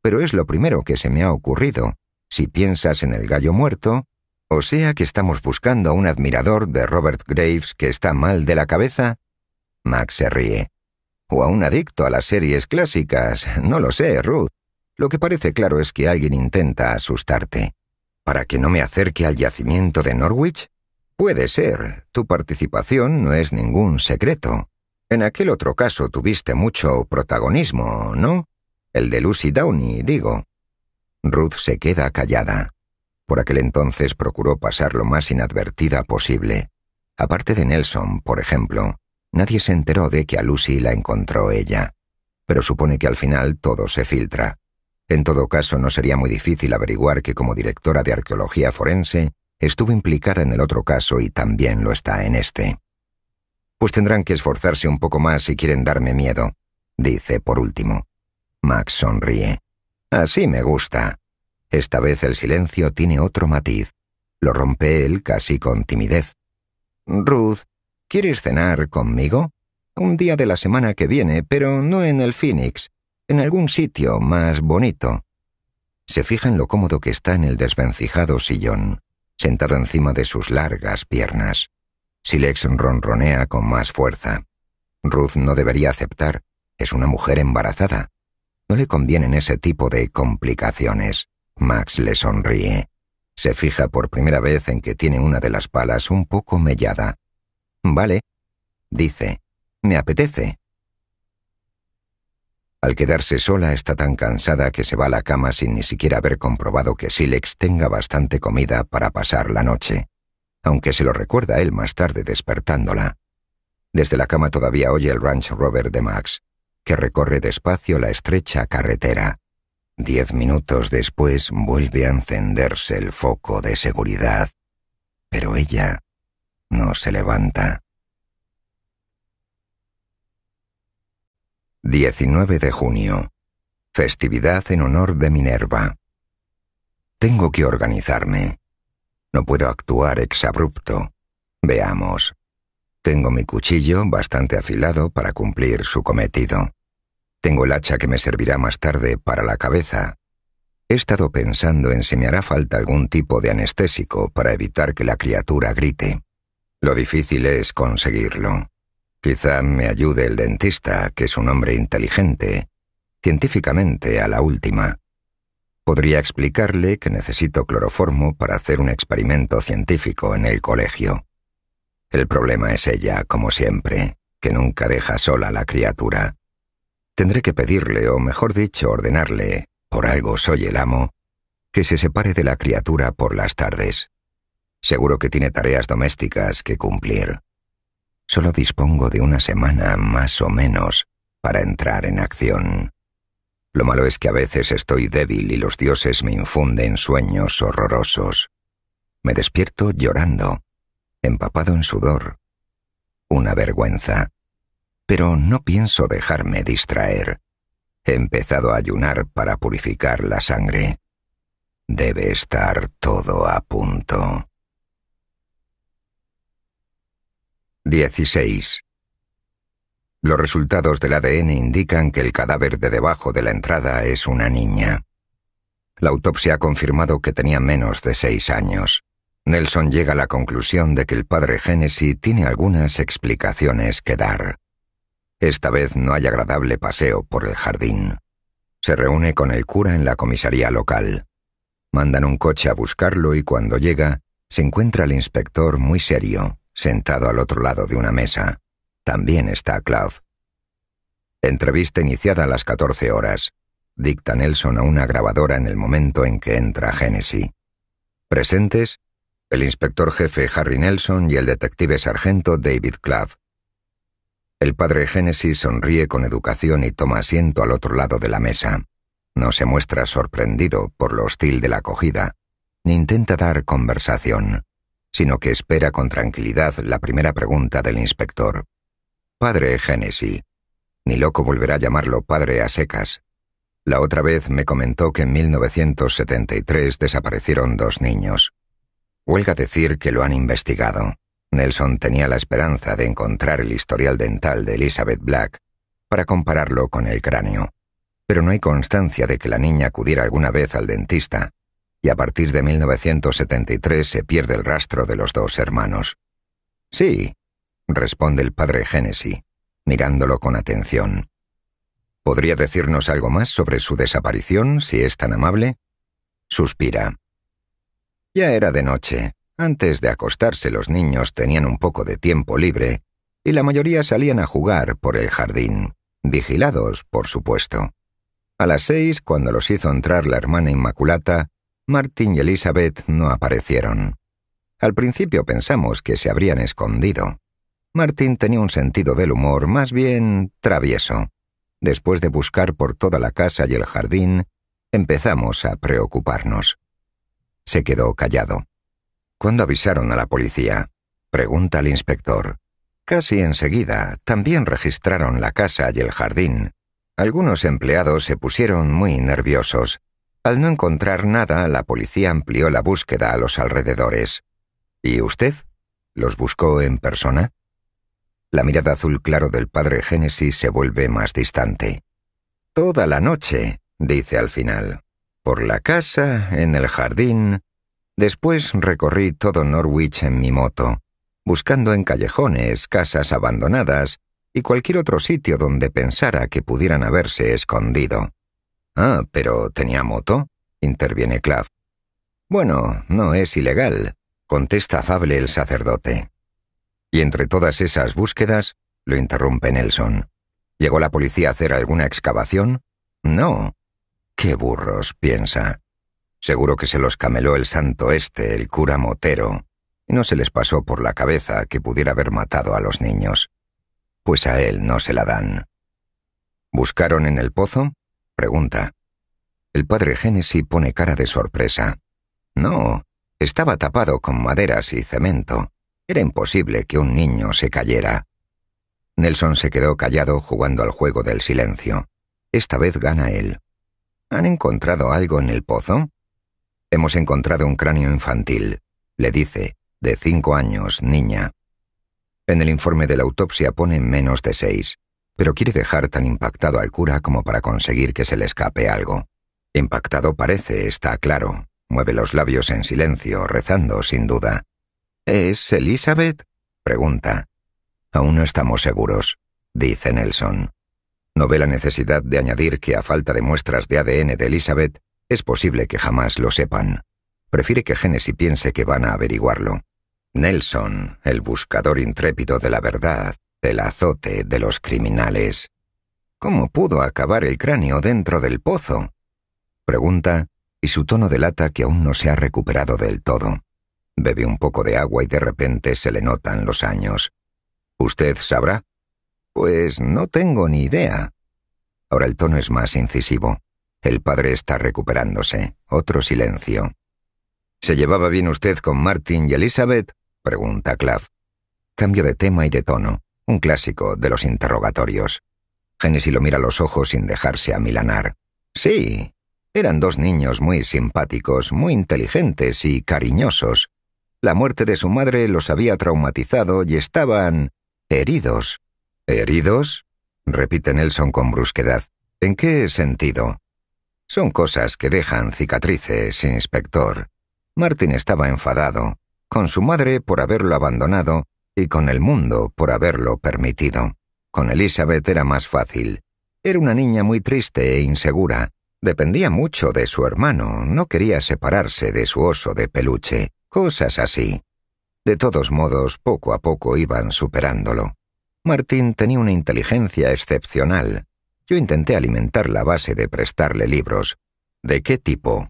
pero es lo primero que se me ha ocurrido. Si piensas en el gallo muerto, o sea que estamos buscando a un admirador de Robert Graves que está mal de la cabeza, Max se ríe. O a un adicto a las series clásicas. No lo sé, Ruth. Lo que parece claro es que alguien intenta asustarte. ¿Para que no me acerque al yacimiento de Norwich? Puede ser. Tu participación no es ningún secreto. En aquel otro caso tuviste mucho protagonismo, ¿no? El de Lucy Downey, digo. Ruth se queda callada. Por aquel entonces procuró pasar lo más inadvertida posible. Aparte de Nelson, por ejemplo, Nadie se enteró de que a Lucy la encontró ella, pero supone que al final todo se filtra. En todo caso, no sería muy difícil averiguar que como directora de arqueología forense estuvo implicada en el otro caso y también lo está en este. Pues tendrán que esforzarse un poco más si quieren darme miedo, dice por último. Max sonríe. Así me gusta. Esta vez el silencio tiene otro matiz. Lo rompe él casi con timidez. Ruth, ¿Quieres cenar conmigo? Un día de la semana que viene, pero no en el Phoenix, en algún sitio más bonito. Se fija en lo cómodo que está en el desvencijado sillón, sentado encima de sus largas piernas. Silex ronronea con más fuerza. Ruth no debería aceptar, es una mujer embarazada. No le convienen ese tipo de complicaciones. Max le sonríe. Se fija por primera vez en que tiene una de las palas un poco mellada, Vale, dice, me apetece. Al quedarse sola está tan cansada que se va a la cama sin ni siquiera haber comprobado que Silex tenga bastante comida para pasar la noche, aunque se lo recuerda él más tarde despertándola. Desde la cama todavía oye el Ranch Rover de Max, que recorre despacio la estrecha carretera. Diez minutos después vuelve a encenderse el foco de seguridad, pero ella no se levanta. 19 de junio. Festividad en honor de Minerva. Tengo que organizarme. No puedo actuar exabrupto. Veamos. Tengo mi cuchillo bastante afilado para cumplir su cometido. Tengo el hacha que me servirá más tarde para la cabeza. He estado pensando en si me hará falta algún tipo de anestésico para evitar que la criatura grite. Lo difícil es conseguirlo. Quizá me ayude el dentista, que es un hombre inteligente, científicamente a la última. Podría explicarle que necesito cloroformo para hacer un experimento científico en el colegio. El problema es ella, como siempre, que nunca deja sola la criatura. Tendré que pedirle, o mejor dicho, ordenarle, por algo soy el amo, que se separe de la criatura por las tardes. Seguro que tiene tareas domésticas que cumplir. Solo dispongo de una semana más o menos para entrar en acción. Lo malo es que a veces estoy débil y los dioses me infunden sueños horrorosos. Me despierto llorando, empapado en sudor. Una vergüenza. Pero no pienso dejarme distraer. He empezado a ayunar para purificar la sangre. Debe estar todo a punto. 16. Los resultados del ADN indican que el cadáver de debajo de la entrada es una niña. La autopsia ha confirmado que tenía menos de seis años. Nelson llega a la conclusión de que el padre Génesis tiene algunas explicaciones que dar. Esta vez no hay agradable paseo por el jardín. Se reúne con el cura en la comisaría local. Mandan un coche a buscarlo y cuando llega, se encuentra al inspector muy serio, sentado al otro lado de una mesa, también está Clav. Entrevista iniciada a las 14 horas. Dicta Nelson a una grabadora en el momento en que entra Genesis. Presentes, el inspector jefe Harry Nelson y el detective sargento David Clav. El padre Genesis sonríe con educación y toma asiento al otro lado de la mesa. No se muestra sorprendido por lo hostil de la acogida, ni intenta dar conversación sino que espera con tranquilidad la primera pregunta del inspector. Padre Génesis, Ni loco volverá a llamarlo padre a secas. La otra vez me comentó que en 1973 desaparecieron dos niños. Huelga decir que lo han investigado. Nelson tenía la esperanza de encontrar el historial dental de Elizabeth Black para compararlo con el cráneo. Pero no hay constancia de que la niña acudiera alguna vez al dentista, y a partir de 1973 se pierde el rastro de los dos hermanos. Sí, responde el padre Génesis, mirándolo con atención. ¿Podría decirnos algo más sobre su desaparición, si es tan amable? Suspira. Ya era de noche. Antes de acostarse los niños tenían un poco de tiempo libre y la mayoría salían a jugar por el jardín, vigilados, por supuesto. A las seis, cuando los hizo entrar la hermana Inmaculata, Martin y Elizabeth no aparecieron. Al principio pensamos que se habrían escondido. Martin tenía un sentido del humor más bien travieso. Después de buscar por toda la casa y el jardín, empezamos a preocuparnos. Se quedó callado. ¿Cuándo avisaron a la policía? Pregunta el inspector. Casi enseguida también registraron la casa y el jardín. Algunos empleados se pusieron muy nerviosos. Al no encontrar nada, la policía amplió la búsqueda a los alrededores. ¿Y usted? ¿Los buscó en persona? La mirada azul claro del padre Génesis se vuelve más distante. Toda la noche, dice al final. Por la casa, en el jardín. Después recorrí todo Norwich en mi moto, buscando en callejones, casas abandonadas y cualquier otro sitio donde pensara que pudieran haberse escondido. Ah, pero tenía moto, interviene Clav. Bueno, no es ilegal, contesta afable el sacerdote. Y entre todas esas búsquedas, lo interrumpe Nelson. ¿Llegó la policía a hacer alguna excavación? No. Qué burros, piensa. Seguro que se los cameló el santo este, el cura motero, y no se les pasó por la cabeza que pudiera haber matado a los niños. Pues a él no se la dan. ¿Buscaron en el pozo? Pregunta. El padre Génesis pone cara de sorpresa. No, estaba tapado con maderas y cemento. Era imposible que un niño se cayera. Nelson se quedó callado jugando al juego del silencio. Esta vez gana él. ¿Han encontrado algo en el pozo? Hemos encontrado un cráneo infantil, le dice, de cinco años, niña. En el informe de la autopsia pone menos de seis pero quiere dejar tan impactado al cura como para conseguir que se le escape algo. Impactado parece, está claro. Mueve los labios en silencio, rezando sin duda. ¿Es Elizabeth? pregunta. Aún no estamos seguros, dice Nelson. No ve la necesidad de añadir que a falta de muestras de ADN de Elizabeth, es posible que jamás lo sepan. Prefiere que Genesis piense que van a averiguarlo. Nelson, el buscador intrépido de la verdad, «El azote de los criminales. ¿Cómo pudo acabar el cráneo dentro del pozo? Pregunta, y su tono delata que aún no se ha recuperado del todo. Bebe un poco de agua y de repente se le notan los años. ¿Usted sabrá? Pues no tengo ni idea. Ahora el tono es más incisivo. El padre está recuperándose. Otro silencio. ¿Se llevaba bien usted con Martin y Elizabeth? pregunta Clav. Cambio de tema y de tono un clásico de los interrogatorios. Hennessy lo mira a los ojos sin dejarse amilanar. Sí, eran dos niños muy simpáticos, muy inteligentes y cariñosos. La muerte de su madre los había traumatizado y estaban heridos. ¿Heridos? repite Nelson con brusquedad. ¿En qué sentido? Son cosas que dejan cicatrices, inspector. Martin estaba enfadado, con su madre por haberlo abandonado y con el mundo por haberlo permitido. Con Elizabeth era más fácil. Era una niña muy triste e insegura. Dependía mucho de su hermano, no quería separarse de su oso de peluche, cosas así. De todos modos, poco a poco iban superándolo. Martín tenía una inteligencia excepcional. Yo intenté alimentar la base de prestarle libros. ¿De qué tipo?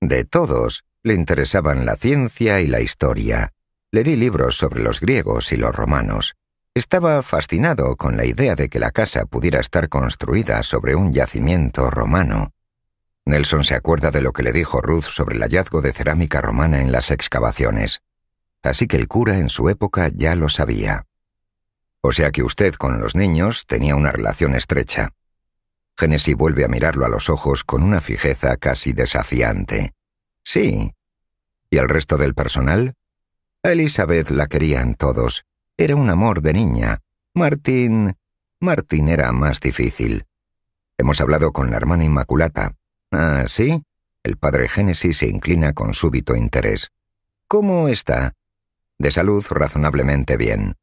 De todos, le interesaban la ciencia y la historia, le di libros sobre los griegos y los romanos. Estaba fascinado con la idea de que la casa pudiera estar construida sobre un yacimiento romano. Nelson se acuerda de lo que le dijo Ruth sobre el hallazgo de cerámica romana en las excavaciones. Así que el cura en su época ya lo sabía. O sea que usted con los niños tenía una relación estrecha. Genesis vuelve a mirarlo a los ojos con una fijeza casi desafiante. Sí. ¿Y el resto del personal? Elizabeth la querían todos. Era un amor de niña. Martín... Martín era más difícil. Hemos hablado con la hermana Inmaculata. ¿Ah, sí? El padre Génesis se inclina con súbito interés. ¿Cómo está? De salud razonablemente bien.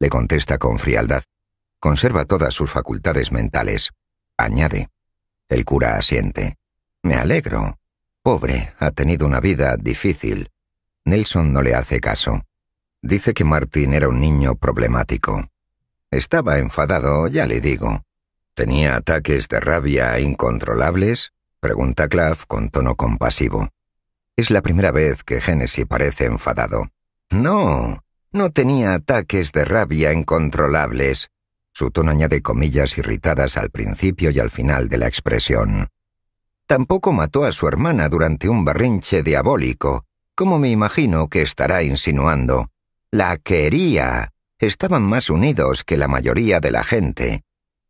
Le contesta con frialdad. Conserva todas sus facultades mentales. Añade. El cura asiente. Me alegro. Pobre, ha tenido una vida difícil. Nelson no le hace caso. Dice que Martin era un niño problemático. Estaba enfadado, ya le digo. ¿Tenía ataques de rabia incontrolables? pregunta Clav con tono compasivo. Es la primera vez que Genesis parece enfadado. No, no tenía ataques de rabia incontrolables. Su tono añade comillas irritadas al principio y al final de la expresión. Tampoco mató a su hermana durante un barrinche diabólico, «¿Cómo me imagino que estará insinuando, la quería. Estaban más unidos que la mayoría de la gente.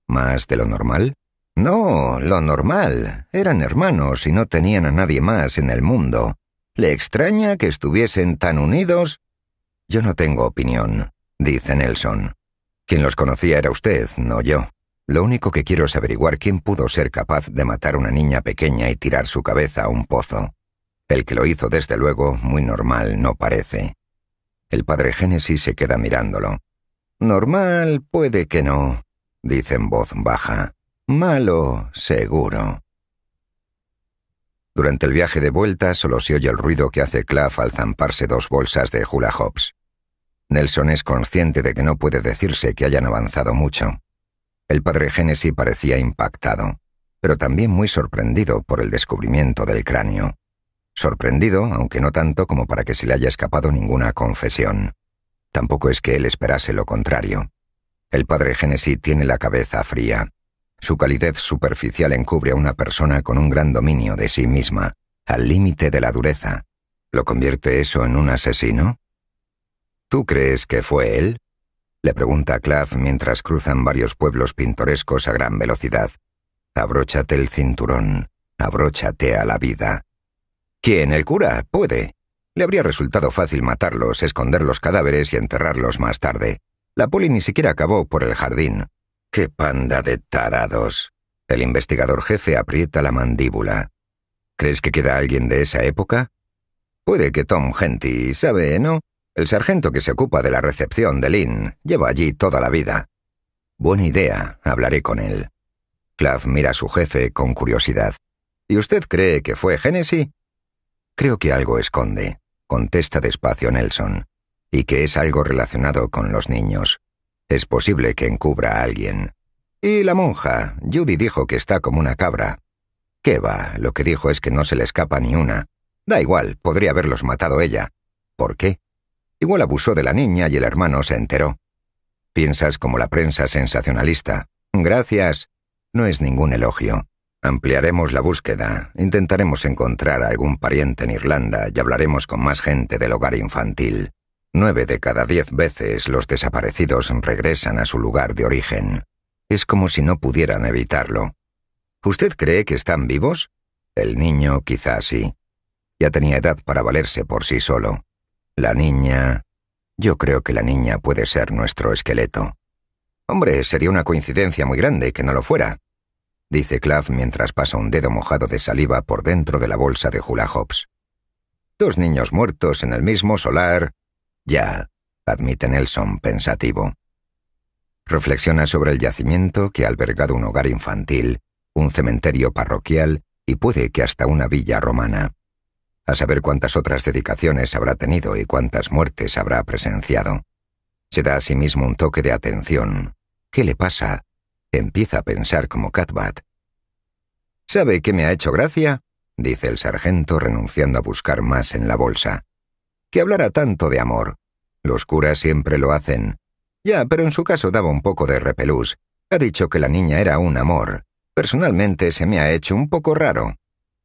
¿Más de lo normal? No, lo normal. Eran hermanos y no tenían a nadie más en el mundo. ¿Le extraña que estuviesen tan unidos? Yo no tengo opinión, dice Nelson. Quien los conocía era usted, no yo. Lo único que quiero es averiguar quién pudo ser capaz de matar a una niña pequeña y tirar su cabeza a un pozo. El que lo hizo, desde luego, muy normal no parece. El padre Génesis se queda mirándolo. Normal puede que no, dice en voz baja. Malo, seguro. Durante el viaje de vuelta solo se oye el ruido que hace Claff al zamparse dos bolsas de hula hops. Nelson es consciente de que no puede decirse que hayan avanzado mucho. El padre Génesis parecía impactado, pero también muy sorprendido por el descubrimiento del cráneo sorprendido, aunque no tanto como para que se le haya escapado ninguna confesión. Tampoco es que él esperase lo contrario. El padre Génesis tiene la cabeza fría. Su calidez superficial encubre a una persona con un gran dominio de sí misma, al límite de la dureza. ¿Lo convierte eso en un asesino? ¿Tú crees que fue él? Le pregunta Clav mientras cruzan varios pueblos pintorescos a gran velocidad. Abróchate el cinturón, abróchate a la vida. «¿Quién, el cura puede. Le habría resultado fácil matarlos, esconder los cadáveres y enterrarlos más tarde. La poli ni siquiera acabó por el jardín. ¡Qué panda de tarados! El investigador jefe aprieta la mandíbula. ¿Crees que queda alguien de esa época? Puede que Tom Henty, ¿sabe, no? El sargento que se ocupa de la recepción de Lynn lleva allí toda la vida. Buena idea, hablaré con él. Clav mira a su jefe con curiosidad. ¿Y usted cree que fue Genesis? Creo que algo esconde, contesta despacio Nelson, y que es algo relacionado con los niños. Es posible que encubra a alguien. Y la monja, Judy dijo que está como una cabra. ¿Qué va? Lo que dijo es que no se le escapa ni una. Da igual, podría haberlos matado ella. ¿Por qué? Igual abusó de la niña y el hermano se enteró. Piensas como la prensa sensacionalista. Gracias. No es ningún elogio. Ampliaremos la búsqueda, intentaremos encontrar a algún pariente en Irlanda y hablaremos con más gente del hogar infantil. Nueve de cada diez veces los desaparecidos regresan a su lugar de origen. Es como si no pudieran evitarlo. ¿Usted cree que están vivos? El niño quizá sí. Ya tenía edad para valerse por sí solo. La niña... Yo creo que la niña puede ser nuestro esqueleto. Hombre, sería una coincidencia muy grande que no lo fuera dice Clav mientras pasa un dedo mojado de saliva por dentro de la bolsa de Hula Hobbs. Dos niños muertos en el mismo solar. Ya, admite Nelson pensativo. Reflexiona sobre el yacimiento que ha albergado un hogar infantil, un cementerio parroquial y puede que hasta una villa romana. A saber cuántas otras dedicaciones habrá tenido y cuántas muertes habrá presenciado. Se da a sí mismo un toque de atención. ¿Qué le pasa? Empieza a pensar como Catbat. ¿Sabe qué me ha hecho gracia? dice el sargento renunciando a buscar más en la bolsa. Que hablara tanto de amor. Los curas siempre lo hacen. Ya, pero en su caso daba un poco de repelús. Ha dicho que la niña era un amor. Personalmente se me ha hecho un poco raro.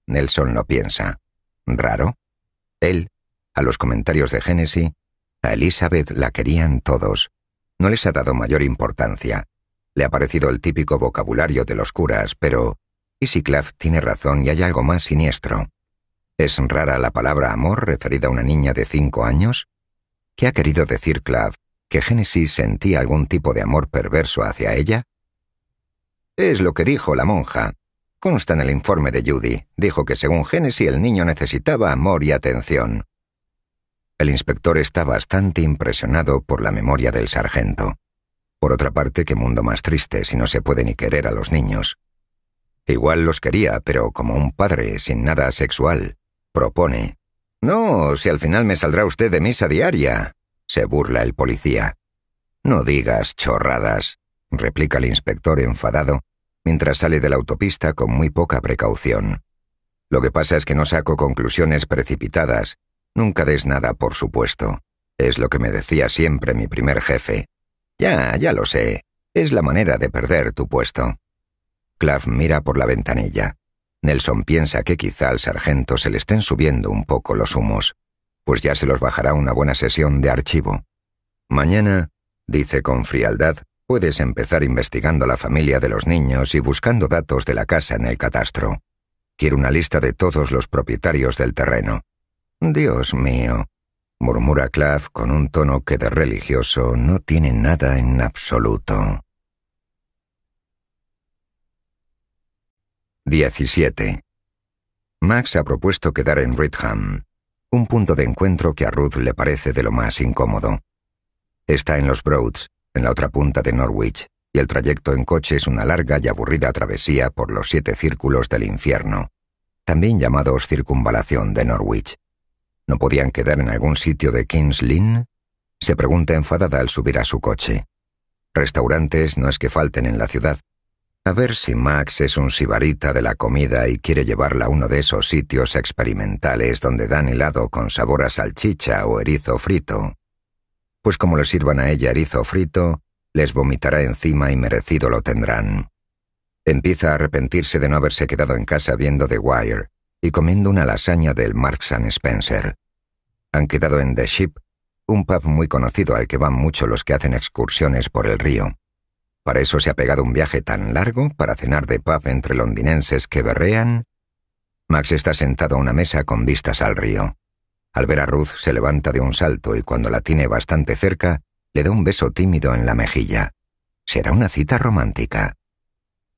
Nelson lo piensa. ¿Raro? Él, a los comentarios de Génesis, a Elizabeth la querían todos. No les ha dado mayor importancia. Le ha parecido el típico vocabulario de los curas, pero ¿y si Clav tiene razón y hay algo más siniestro. ¿Es rara la palabra amor referida a una niña de cinco años? ¿Qué ha querido decir Clav? ¿Que Génesis sentía algún tipo de amor perverso hacia ella? Es lo que dijo la monja. Consta en el informe de Judy. Dijo que según Génesis el niño necesitaba amor y atención. El inspector está bastante impresionado por la memoria del sargento. Por otra parte, qué mundo más triste si no se puede ni querer a los niños. Igual los quería, pero como un padre sin nada sexual, propone. No, si al final me saldrá usted de misa diaria, se burla el policía. No digas chorradas, replica el inspector enfadado, mientras sale de la autopista con muy poca precaución. Lo que pasa es que no saco conclusiones precipitadas. Nunca des nada, por supuesto. Es lo que me decía siempre mi primer jefe. Ya, ya lo sé. Es la manera de perder tu puesto. Clav mira por la ventanilla. Nelson piensa que quizá al sargento se le estén subiendo un poco los humos, pues ya se los bajará una buena sesión de archivo. Mañana, dice con frialdad, puedes empezar investigando la familia de los niños y buscando datos de la casa en el catastro. Quiero una lista de todos los propietarios del terreno. Dios mío, murmura Claff con un tono que de religioso no tiene nada en absoluto. 17. Max ha propuesto quedar en Ridham, un punto de encuentro que a Ruth le parece de lo más incómodo. Está en los Broads, en la otra punta de Norwich, y el trayecto en coche es una larga y aburrida travesía por los siete círculos del infierno, también llamados circunvalación de Norwich. ¿No podían quedar en algún sitio de King's Lynn? Se pregunta enfadada al subir a su coche. Restaurantes no es que falten en la ciudad. A ver si Max es un sibarita de la comida y quiere llevarla a uno de esos sitios experimentales donde dan helado con sabor a salchicha o erizo frito. Pues como le sirvan a ella erizo frito, les vomitará encima y merecido lo tendrán. Empieza a arrepentirse de no haberse quedado en casa viendo The Wire, y comiendo una lasaña del Marks and Spencer. Han quedado en The Ship, un pub muy conocido al que van mucho los que hacen excursiones por el río. Para eso se ha pegado un viaje tan largo para cenar de pub entre londinenses que berrean. Max está sentado a una mesa con vistas al río. Al ver a Ruth se levanta de un salto y cuando la tiene bastante cerca, le da un beso tímido en la mejilla. Será una cita romántica.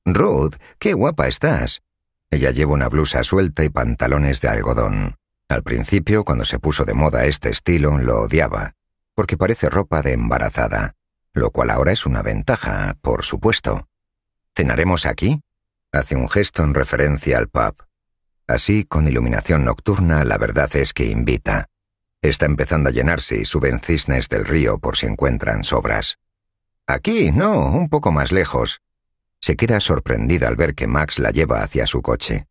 Ruth, qué guapa estás. Ella lleva una blusa suelta y pantalones de algodón. Al principio, cuando se puso de moda este estilo, lo odiaba, porque parece ropa de embarazada, lo cual ahora es una ventaja, por supuesto. ¿Cenaremos aquí? Hace un gesto en referencia al pub. Así, con iluminación nocturna, la verdad es que invita. Está empezando a llenarse y suben cisnes del río por si encuentran sobras. Aquí, no, un poco más lejos. Se queda sorprendida al ver que Max la lleva hacia su coche.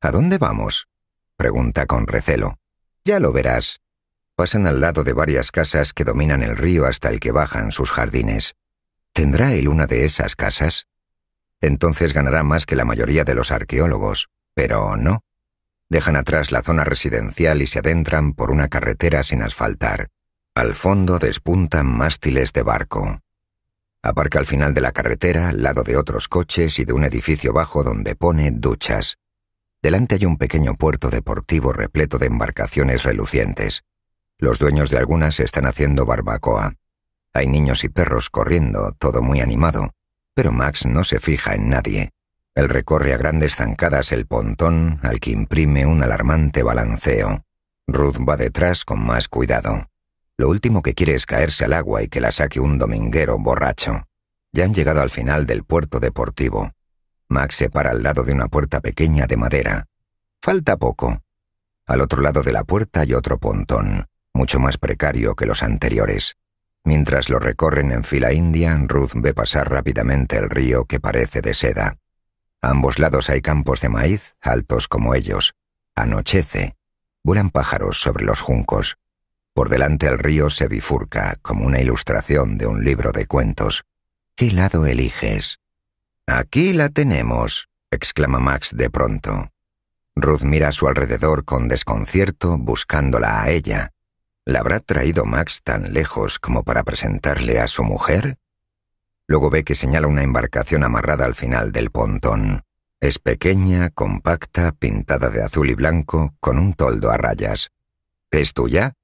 ¿A dónde vamos? pregunta con recelo. Ya lo verás. Pasan al lado de varias casas que dominan el río hasta el que bajan sus jardines. ¿Tendrá él una de esas casas? Entonces ganará más que la mayoría de los arqueólogos, pero no. Dejan atrás la zona residencial y se adentran por una carretera sin asfaltar. Al fondo despuntan mástiles de barco. Aparca al final de la carretera, al lado de otros coches y de un edificio bajo donde pone duchas. Delante hay un pequeño puerto deportivo repleto de embarcaciones relucientes. Los dueños de algunas están haciendo barbacoa. Hay niños y perros corriendo, todo muy animado, pero Max no se fija en nadie. Él recorre a grandes zancadas el pontón al que imprime un alarmante balanceo. Ruth va detrás con más cuidado. Lo último que quiere es caerse al agua y que la saque un dominguero borracho. Ya han llegado al final del puerto deportivo. Max se para al lado de una puerta pequeña de madera. Falta poco. Al otro lado de la puerta hay otro pontón, mucho más precario que los anteriores. Mientras lo recorren en fila india, Ruth ve pasar rápidamente el río que parece de seda. A ambos lados hay campos de maíz, altos como ellos. Anochece. Vuelan pájaros sobre los juncos. Por delante el río se bifurca como una ilustración de un libro de cuentos. ¿Qué lado eliges? Aquí la tenemos, exclama Max de pronto. Ruth mira a su alrededor con desconcierto, buscándola a ella. ¿La habrá traído Max tan lejos como para presentarle a su mujer? Luego ve que señala una embarcación amarrada al final del pontón. Es pequeña, compacta, pintada de azul y blanco, con un toldo a rayas. ¿Es tuya?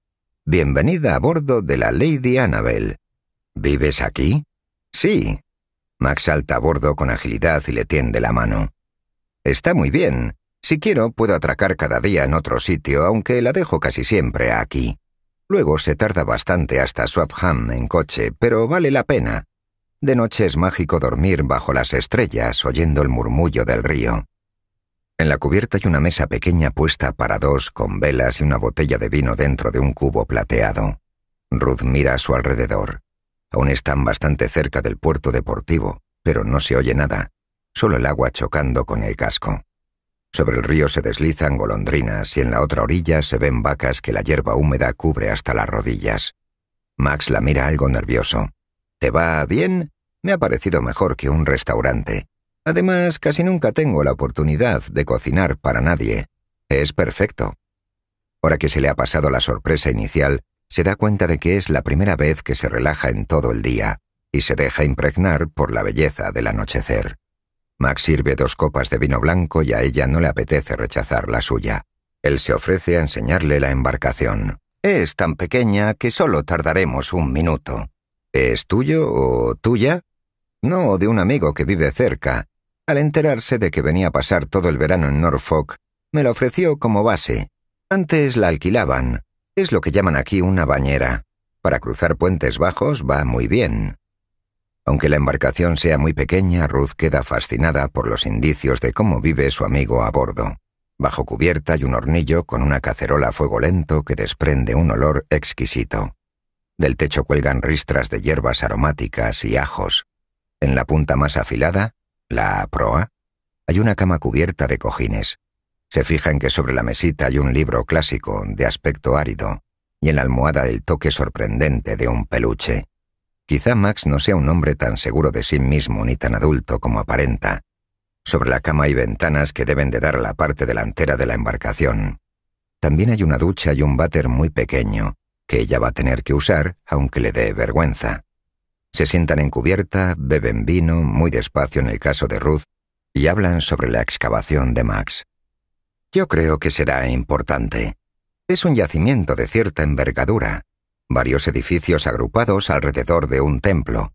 Bienvenida a bordo de la Lady Annabel. ¿Vives aquí? Sí. Max salta a bordo con agilidad y le tiende la mano. Está muy bien. Si quiero, puedo atracar cada día en otro sitio, aunque la dejo casi siempre aquí. Luego se tarda bastante hasta Swapham en coche, pero vale la pena. De noche es mágico dormir bajo las estrellas oyendo el murmullo del río. En la cubierta hay una mesa pequeña puesta para dos con velas y una botella de vino dentro de un cubo plateado. Ruth mira a su alrededor. Aún están bastante cerca del puerto deportivo, pero no se oye nada, solo el agua chocando con el casco. Sobre el río se deslizan golondrinas y en la otra orilla se ven vacas que la hierba húmeda cubre hasta las rodillas. Max la mira algo nervioso. ¿Te va bien? Me ha parecido mejor que un restaurante. Además, casi nunca tengo la oportunidad de cocinar para nadie. Es perfecto. Ahora que se le ha pasado la sorpresa inicial, se da cuenta de que es la primera vez que se relaja en todo el día y se deja impregnar por la belleza del anochecer. Max sirve dos copas de vino blanco y a ella no le apetece rechazar la suya. Él se ofrece a enseñarle la embarcación. Es tan pequeña que solo tardaremos un minuto. ¿Es tuyo o tuya? No, de un amigo que vive cerca, al enterarse de que venía a pasar todo el verano en Norfolk, me la ofreció como base. Antes la alquilaban. Es lo que llaman aquí una bañera. Para cruzar puentes bajos va muy bien. Aunque la embarcación sea muy pequeña, Ruth queda fascinada por los indicios de cómo vive su amigo a bordo. Bajo cubierta hay un hornillo con una cacerola a fuego lento que desprende un olor exquisito. Del techo cuelgan ristras de hierbas aromáticas y ajos. En la punta más afilada, la proa, hay una cama cubierta de cojines. Se fija en que sobre la mesita hay un libro clásico de aspecto árido y en la almohada el toque sorprendente de un peluche. Quizá Max no sea un hombre tan seguro de sí mismo ni tan adulto como aparenta. Sobre la cama hay ventanas que deben de dar a la parte delantera de la embarcación. También hay una ducha y un váter muy pequeño, que ella va a tener que usar aunque le dé vergüenza. Se sientan en cubierta, beben vino, muy despacio en el caso de Ruth, y hablan sobre la excavación de Max. Yo creo que será importante. Es un yacimiento de cierta envergadura, varios edificios agrupados alrededor de un templo.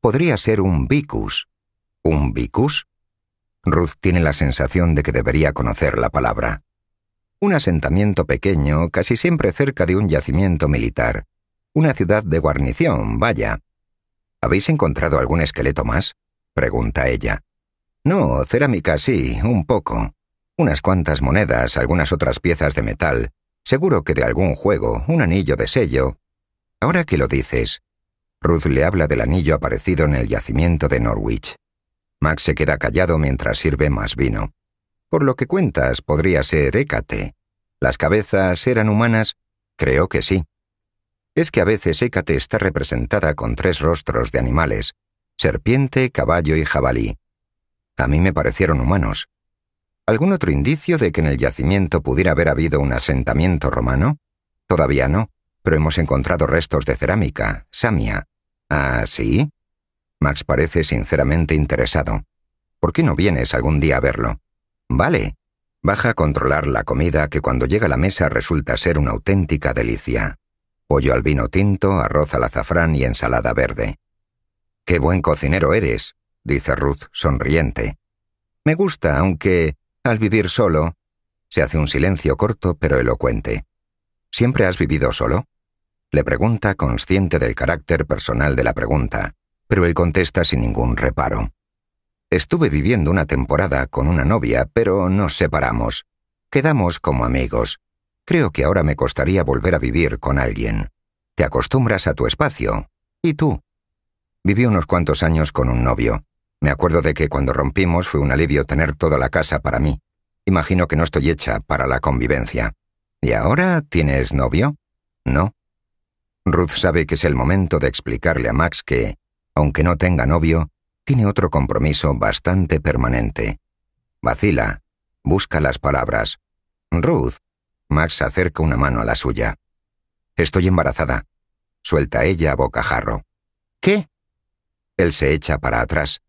Podría ser un vicus. ¿Un vicus? Ruth tiene la sensación de que debería conocer la palabra. Un asentamiento pequeño, casi siempre cerca de un yacimiento militar. Una ciudad de guarnición, vaya, ¿Habéis encontrado algún esqueleto más? pregunta ella. No, cerámica sí, un poco. Unas cuantas monedas, algunas otras piezas de metal, seguro que de algún juego, un anillo de sello. Ahora que lo dices, Ruth le habla del anillo aparecido en el yacimiento de Norwich. Max se queda callado mientras sirve más vino. Por lo que cuentas, podría ser Hécate. ¿Las cabezas eran humanas? Creo que sí es que a veces Hécate está representada con tres rostros de animales, serpiente, caballo y jabalí. A mí me parecieron humanos. ¿Algún otro indicio de que en el yacimiento pudiera haber habido un asentamiento romano? Todavía no, pero hemos encontrado restos de cerámica, samia. ¿Ah, sí? Max parece sinceramente interesado. ¿Por qué no vienes algún día a verlo? Vale. Baja a controlar la comida que cuando llega a la mesa resulta ser una auténtica delicia pollo al vino tinto, arroz al azafrán y ensalada verde. Qué buen cocinero eres, dice Ruth, sonriente. Me gusta, aunque, al vivir solo, se hace un silencio corto pero elocuente. ¿Siempre has vivido solo? Le pregunta consciente del carácter personal de la pregunta, pero él contesta sin ningún reparo. Estuve viviendo una temporada con una novia, pero nos separamos. Quedamos como amigos. Creo que ahora me costaría volver a vivir con alguien. Te acostumbras a tu espacio. ¿Y tú? Viví unos cuantos años con un novio. Me acuerdo de que cuando rompimos fue un alivio tener toda la casa para mí. Imagino que no estoy hecha para la convivencia. ¿Y ahora tienes novio? No. Ruth sabe que es el momento de explicarle a Max que, aunque no tenga novio, tiene otro compromiso bastante permanente. Vacila, busca las palabras. Ruth, Max acerca una mano a la suya. Estoy embarazada. Suelta ella a bocajarro. ¿Qué? Él se echa para atrás.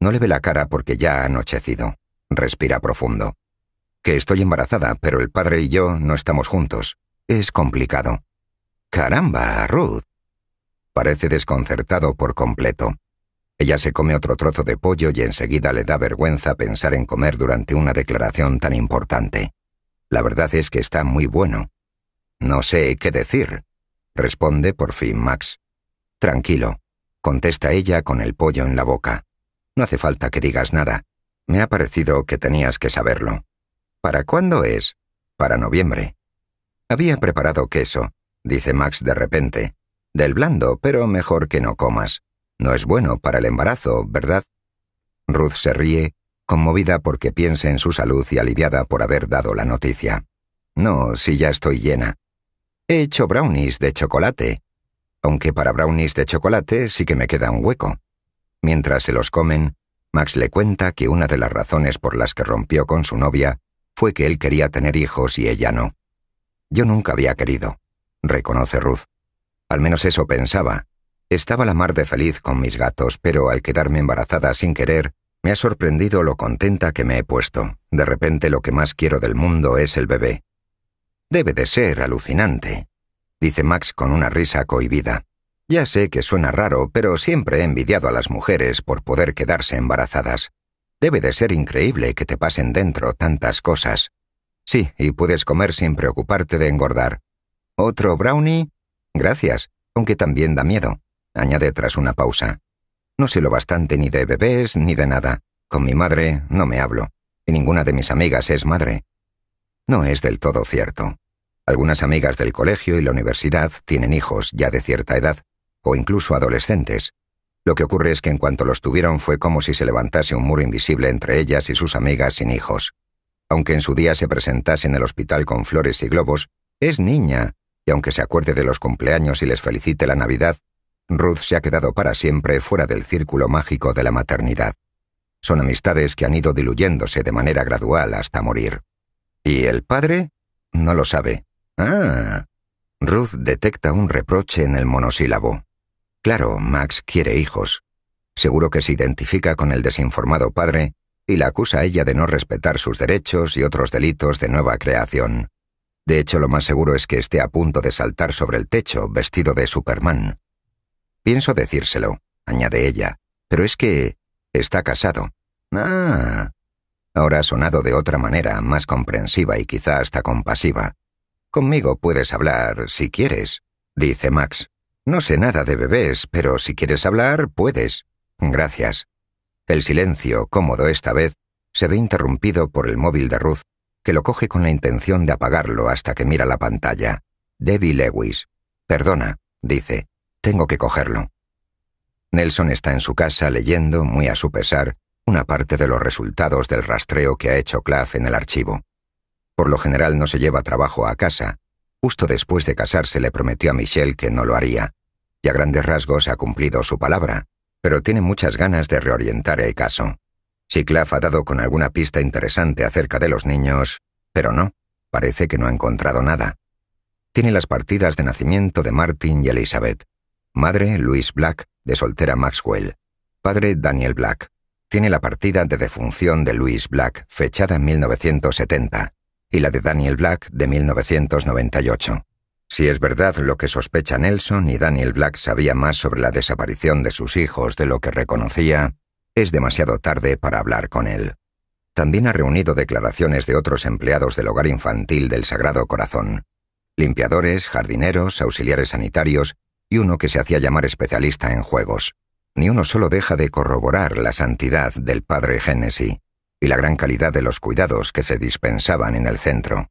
No le ve la cara porque ya ha anochecido. Respira profundo. Que estoy embarazada, pero el padre y yo no estamos juntos. Es complicado. Caramba, Ruth. Parece desconcertado por completo. Ella se come otro trozo de pollo y enseguida le da vergüenza pensar en comer durante una declaración tan importante. La verdad es que está muy bueno. No sé qué decir, responde por fin Max. Tranquilo, contesta ella con el pollo en la boca. No hace falta que digas nada. Me ha parecido que tenías que saberlo. ¿Para cuándo es? Para noviembre. Había preparado queso, dice Max de repente. Del blando, pero mejor que no comas. No es bueno para el embarazo, ¿verdad? Ruth se ríe conmovida porque piense en su salud y aliviada por haber dado la noticia. No, si ya estoy llena. He hecho brownies de chocolate, aunque para brownies de chocolate sí que me queda un hueco. Mientras se los comen, Max le cuenta que una de las razones por las que rompió con su novia fue que él quería tener hijos y ella no. Yo nunca había querido, reconoce Ruth. Al menos eso pensaba. Estaba la mar de feliz con mis gatos, pero al quedarme embarazada sin querer, me ha sorprendido lo contenta que me he puesto. De repente lo que más quiero del mundo es el bebé. Debe de ser alucinante, dice Max con una risa cohibida. Ya sé que suena raro, pero siempre he envidiado a las mujeres por poder quedarse embarazadas. Debe de ser increíble que te pasen dentro tantas cosas. Sí, y puedes comer sin preocuparte de engordar. ¿Otro brownie? Gracias, aunque también da miedo, añade tras una pausa. No sé lo bastante ni de bebés ni de nada. Con mi madre no me hablo. Y ninguna de mis amigas es madre. No es del todo cierto. Algunas amigas del colegio y la universidad tienen hijos ya de cierta edad, o incluso adolescentes. Lo que ocurre es que en cuanto los tuvieron fue como si se levantase un muro invisible entre ellas y sus amigas sin hijos. Aunque en su día se presentase en el hospital con flores y globos, es niña, y aunque se acuerde de los cumpleaños y les felicite la Navidad, Ruth se ha quedado para siempre fuera del círculo mágico de la maternidad. Son amistades que han ido diluyéndose de manera gradual hasta morir. ¿Y el padre? No lo sabe. Ah. Ruth detecta un reproche en el monosílabo. Claro, Max quiere hijos. Seguro que se identifica con el desinformado padre y la acusa a ella de no respetar sus derechos y otros delitos de nueva creación. De hecho, lo más seguro es que esté a punto de saltar sobre el techo vestido de Superman. Pienso decírselo, añade ella, pero es que... está casado. Ah. Ahora ha sonado de otra manera, más comprensiva y quizá hasta compasiva. Conmigo puedes hablar si quieres, dice Max. No sé nada de bebés, pero si quieres hablar, puedes. Gracias. El silencio, cómodo esta vez, se ve interrumpido por el móvil de Ruth, que lo coge con la intención de apagarlo hasta que mira la pantalla. Debbie Lewis. Perdona, dice. Tengo que cogerlo. Nelson está en su casa leyendo, muy a su pesar, una parte de los resultados del rastreo que ha hecho Claff en el archivo. Por lo general no se lleva trabajo a casa. Justo después de casarse le prometió a Michelle que no lo haría, y a grandes rasgos ha cumplido su palabra, pero tiene muchas ganas de reorientar el caso. Si Claff ha dado con alguna pista interesante acerca de los niños, pero no, parece que no ha encontrado nada. Tiene las partidas de nacimiento de Martin y Elizabeth, Madre, Louise Black, de soltera Maxwell. Padre, Daniel Black. Tiene la partida de defunción de Luis Black, fechada en 1970, y la de Daniel Black, de 1998. Si es verdad lo que sospecha Nelson y Daniel Black sabía más sobre la desaparición de sus hijos de lo que reconocía, es demasiado tarde para hablar con él. También ha reunido declaraciones de otros empleados del hogar infantil del Sagrado Corazón, limpiadores, jardineros, auxiliares sanitarios y uno que se hacía llamar especialista en juegos. Ni uno solo deja de corroborar la santidad del padre Génesis y la gran calidad de los cuidados que se dispensaban en el centro.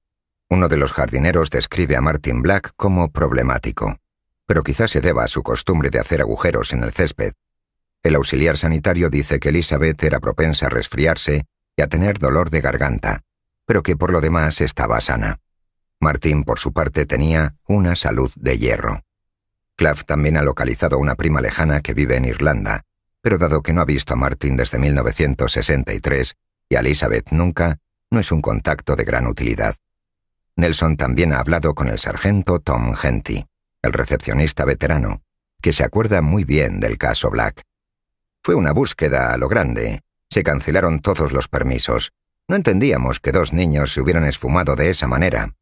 Uno de los jardineros describe a Martin Black como problemático, pero quizás se deba a su costumbre de hacer agujeros en el césped. El auxiliar sanitario dice que Elizabeth era propensa a resfriarse y a tener dolor de garganta, pero que por lo demás estaba sana. Martín, por su parte, tenía una salud de hierro. Claff también ha localizado a una prima lejana que vive en Irlanda, pero dado que no ha visto a Martin desde 1963 y a Elizabeth nunca, no es un contacto de gran utilidad. Nelson también ha hablado con el sargento Tom Henty, el recepcionista veterano, que se acuerda muy bien del caso Black. Fue una búsqueda a lo grande. Se cancelaron todos los permisos. No entendíamos que dos niños se hubieran esfumado de esa manera.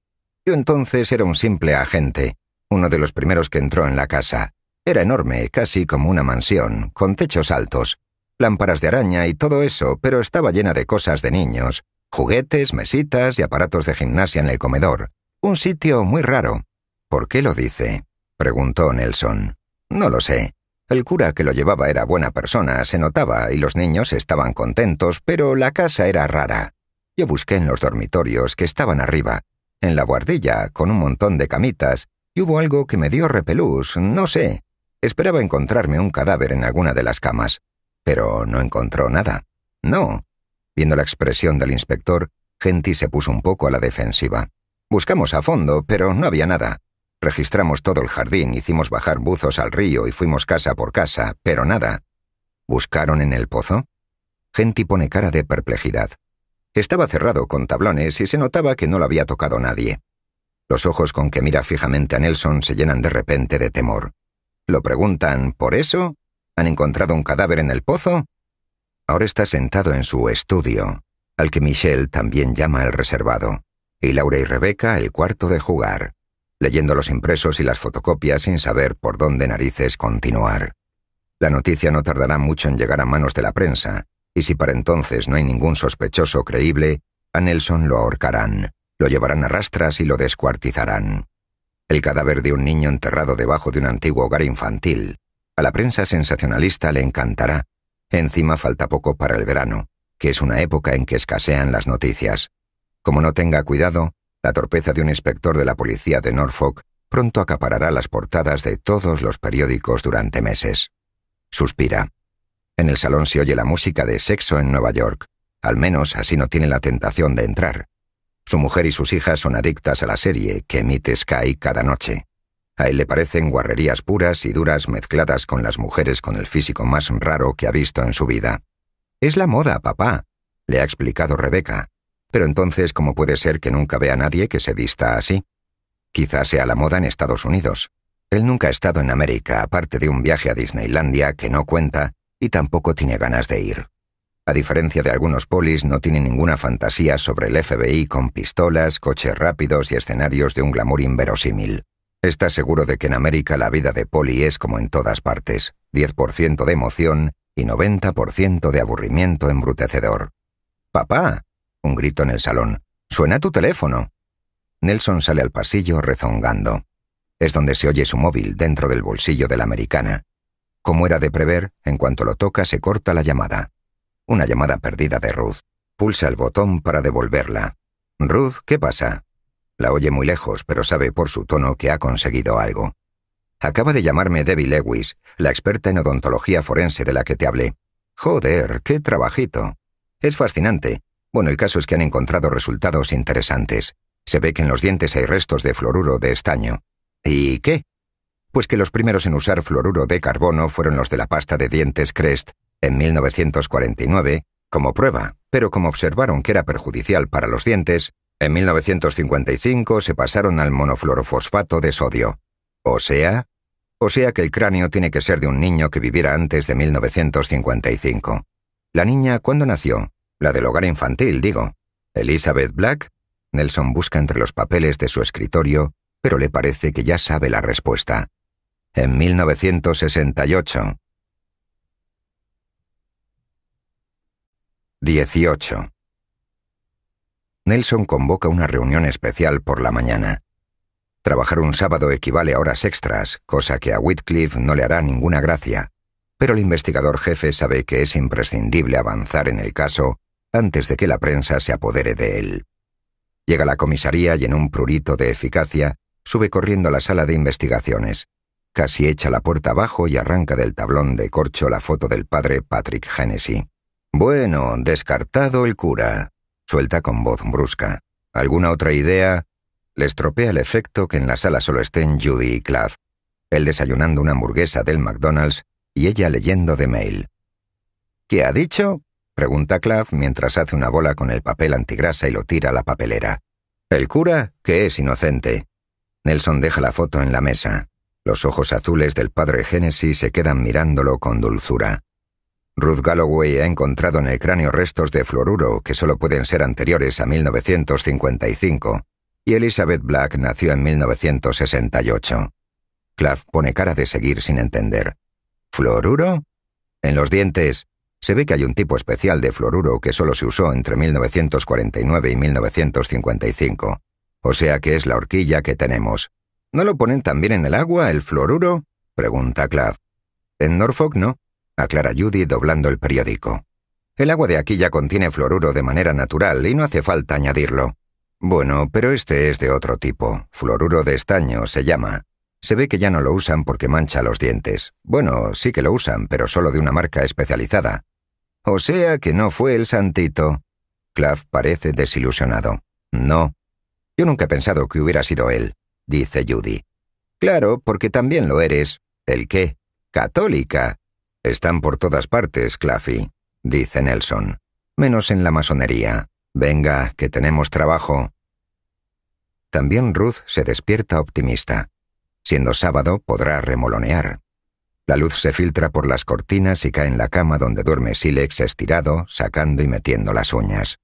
Yo entonces era un simple agente, uno de los primeros que entró en la casa. Era enorme, casi como una mansión, con techos altos, lámparas de araña y todo eso, pero estaba llena de cosas de niños, juguetes, mesitas y aparatos de gimnasia en el comedor. Un sitio muy raro. ¿Por qué lo dice? preguntó Nelson. No lo sé. El cura que lo llevaba era buena persona, se notaba, y los niños estaban contentos, pero la casa era rara. Yo busqué en los dormitorios que estaban arriba, en la guardilla, con un montón de camitas, hubo algo que me dio repelús, no sé. Esperaba encontrarme un cadáver en alguna de las camas, pero no encontró nada. No. Viendo la expresión del inspector, Genty se puso un poco a la defensiva. Buscamos a fondo, pero no había nada. Registramos todo el jardín, hicimos bajar buzos al río y fuimos casa por casa, pero nada. ¿Buscaron en el pozo? Genty pone cara de perplejidad. Estaba cerrado con tablones y se notaba que no lo había tocado nadie. Los ojos con que mira fijamente a Nelson se llenan de repente de temor. Lo preguntan, ¿por eso? ¿Han encontrado un cadáver en el pozo? Ahora está sentado en su estudio, al que Michelle también llama el reservado, y Laura y Rebeca el cuarto de jugar, leyendo los impresos y las fotocopias sin saber por dónde narices continuar. La noticia no tardará mucho en llegar a manos de la prensa, y si para entonces no hay ningún sospechoso creíble, a Nelson lo ahorcarán. Lo llevarán a rastras y lo descuartizarán. El cadáver de un niño enterrado debajo de un antiguo hogar infantil. A la prensa sensacionalista le encantará. Encima falta poco para el verano, que es una época en que escasean las noticias. Como no tenga cuidado, la torpeza de un inspector de la policía de Norfolk pronto acaparará las portadas de todos los periódicos durante meses. Suspira. En el salón se oye la música de sexo en Nueva York. Al menos así no tiene la tentación de entrar. Su mujer y sus hijas son adictas a la serie que emite Sky cada noche. A él le parecen guarrerías puras y duras mezcladas con las mujeres con el físico más raro que ha visto en su vida. Es la moda, papá, le ha explicado Rebeca. Pero entonces, ¿cómo puede ser que nunca vea a nadie que se vista así? Quizás sea la moda en Estados Unidos. Él nunca ha estado en América, aparte de un viaje a Disneylandia que no cuenta y tampoco tiene ganas de ir. A diferencia de algunos polis, no tiene ninguna fantasía sobre el FBI con pistolas, coches rápidos y escenarios de un glamour inverosímil. Está seguro de que en América la vida de poli es como en todas partes, 10% de emoción y 90% de aburrimiento embrutecedor. ¡Papá! Un grito en el salón. ¡Suena tu teléfono! Nelson sale al pasillo rezongando. Es donde se oye su móvil dentro del bolsillo de la americana. Como era de prever, en cuanto lo toca se corta la llamada. Una llamada perdida de Ruth. Pulsa el botón para devolverla. Ruth, ¿qué pasa? La oye muy lejos, pero sabe por su tono que ha conseguido algo. Acaba de llamarme Debbie Lewis, la experta en odontología forense de la que te hablé. Joder, qué trabajito. Es fascinante. Bueno, el caso es que han encontrado resultados interesantes. Se ve que en los dientes hay restos de fluoruro de estaño. ¿Y qué? Pues que los primeros en usar fluoruro de carbono fueron los de la pasta de dientes Crest, en 1949, como prueba, pero como observaron que era perjudicial para los dientes, en 1955 se pasaron al monofluorofosfato de sodio. O sea, o sea que el cráneo tiene que ser de un niño que viviera antes de 1955. La niña, ¿cuándo nació? La del hogar infantil, digo. Elizabeth Black. Nelson busca entre los papeles de su escritorio, pero le parece que ya sabe la respuesta. En 1968. 18. Nelson convoca una reunión especial por la mañana. Trabajar un sábado equivale a horas extras, cosa que a Whitcliffe no le hará ninguna gracia, pero el investigador jefe sabe que es imprescindible avanzar en el caso antes de que la prensa se apodere de él. Llega la comisaría y en un prurito de eficacia sube corriendo a la sala de investigaciones. Casi echa la puerta abajo y arranca del tablón de corcho la foto del padre Patrick Hennessy. Bueno, descartado el cura, suelta con voz brusca. ¿Alguna otra idea? Le estropea el efecto que en la sala solo estén Judy y Clav, él desayunando una hamburguesa del McDonald's y ella leyendo de mail. ¿Qué ha dicho? pregunta Clav mientras hace una bola con el papel antigrasa y lo tira a la papelera. El cura, que es inocente. Nelson deja la foto en la mesa. Los ojos azules del padre Génesis se quedan mirándolo con dulzura. Ruth Galloway ha encontrado en el cráneo restos de fluoruro que solo pueden ser anteriores a 1955, y Elizabeth Black nació en 1968. Claff pone cara de seguir sin entender. ¿Fluoruro? En los dientes. Se ve que hay un tipo especial de fluoruro que solo se usó entre 1949 y 1955. O sea que es la horquilla que tenemos. ¿No lo ponen también en el agua, el fluoruro? pregunta Claff. En Norfolk no aclara Judy doblando el periódico. El agua de aquí ya contiene fluoruro de manera natural y no hace falta añadirlo. Bueno, pero este es de otro tipo. Fluoruro de estaño se llama. Se ve que ya no lo usan porque mancha los dientes. Bueno, sí que lo usan, pero solo de una marca especializada. O sea que no fue el santito. Claff parece desilusionado. No. Yo nunca he pensado que hubiera sido él, dice Judy. Claro, porque también lo eres. ¿El qué? Católica. Están por todas partes, Claffy, dice Nelson. Menos en la masonería. Venga, que tenemos trabajo. También Ruth se despierta optimista. Siendo sábado, podrá remolonear. La luz se filtra por las cortinas y cae en la cama donde duerme Silex estirado, sacando y metiendo las uñas.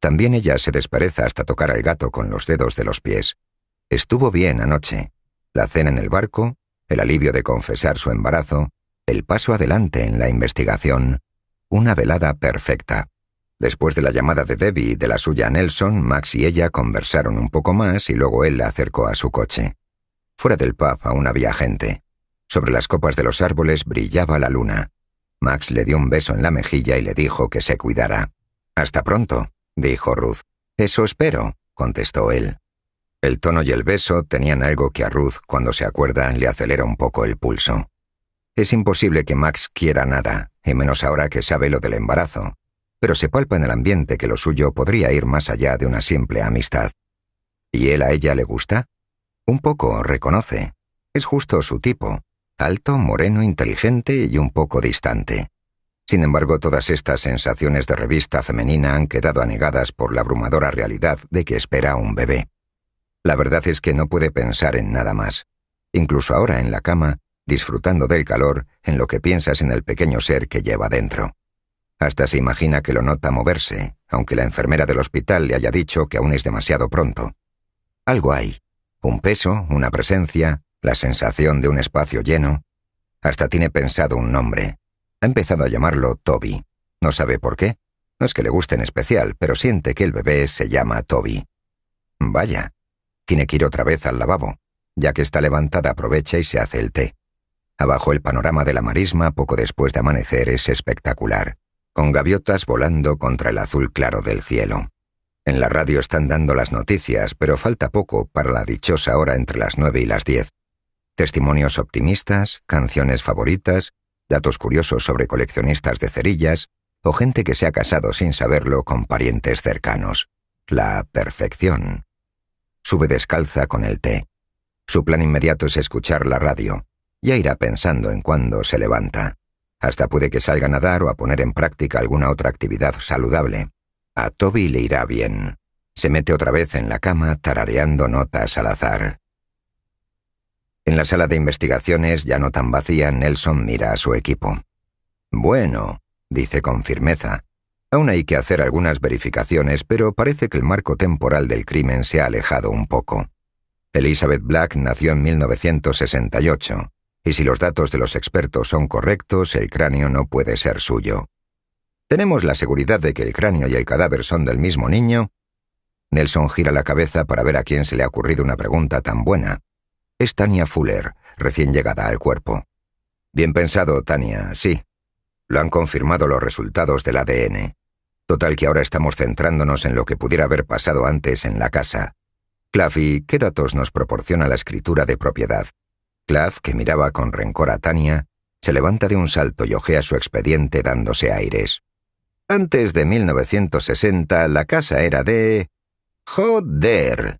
También ella se despereza hasta tocar al gato con los dedos de los pies. Estuvo bien anoche. La cena en el barco, el alivio de confesar su embarazo, el paso adelante en la investigación, una velada perfecta. Después de la llamada de Debbie y de la suya Nelson, Max y ella conversaron un poco más y luego él la acercó a su coche. Fuera del pub aún había gente. Sobre las copas de los árboles brillaba la luna. Max le dio un beso en la mejilla y le dijo que se cuidara. Hasta pronto, dijo Ruth. Eso espero, contestó él. El tono y el beso tenían algo que a Ruth, cuando se acuerda, le acelera un poco el pulso. Es imposible que Max quiera nada, y menos ahora que sabe lo del embarazo, pero se palpa en el ambiente que lo suyo podría ir más allá de una simple amistad. ¿Y él a ella le gusta? Un poco, reconoce. Es justo su tipo, alto, moreno, inteligente y un poco distante. Sin embargo, todas estas sensaciones de revista femenina han quedado anegadas por la abrumadora realidad de que espera un bebé. La verdad es que no puede pensar en nada más. Incluso ahora en la cama, disfrutando del calor en lo que piensas en el pequeño ser que lleva dentro. Hasta se imagina que lo nota moverse, aunque la enfermera del hospital le haya dicho que aún es demasiado pronto. Algo hay. Un peso, una presencia, la sensación de un espacio lleno. Hasta tiene pensado un nombre. Ha empezado a llamarlo Toby. No sabe por qué. No es que le guste en especial, pero siente que el bebé se llama Toby. Vaya. Tiene que ir otra vez al lavabo. Ya que está levantada aprovecha y se hace el té. Abajo el panorama de la marisma poco después de amanecer es espectacular, con gaviotas volando contra el azul claro del cielo. En la radio están dando las noticias, pero falta poco para la dichosa hora entre las nueve y las diez. Testimonios optimistas, canciones favoritas, datos curiosos sobre coleccionistas de cerillas o gente que se ha casado sin saberlo con parientes cercanos. La perfección. Sube descalza con el té. Su plan inmediato es escuchar la radio, ya irá pensando en cuándo se levanta. Hasta puede que salga a nadar o a poner en práctica alguna otra actividad saludable. A Toby le irá bien. Se mete otra vez en la cama tarareando notas al azar. En la sala de investigaciones, ya no tan vacía, Nelson mira a su equipo. Bueno, dice con firmeza. Aún hay que hacer algunas verificaciones, pero parece que el marco temporal del crimen se ha alejado un poco. Elizabeth Black nació en 1968 y si los datos de los expertos son correctos, el cráneo no puede ser suyo. ¿Tenemos la seguridad de que el cráneo y el cadáver son del mismo niño? Nelson gira la cabeza para ver a quién se le ha ocurrido una pregunta tan buena. Es Tania Fuller, recién llegada al cuerpo. Bien pensado, Tania, sí. Lo han confirmado los resultados del ADN. Total que ahora estamos centrándonos en lo que pudiera haber pasado antes en la casa. Claffy, ¿qué datos nos proporciona la escritura de propiedad? Clav, que miraba con rencor a Tania, se levanta de un salto y ojea su expediente dándose aires. Antes de 1960 la casa era de... ¡Joder!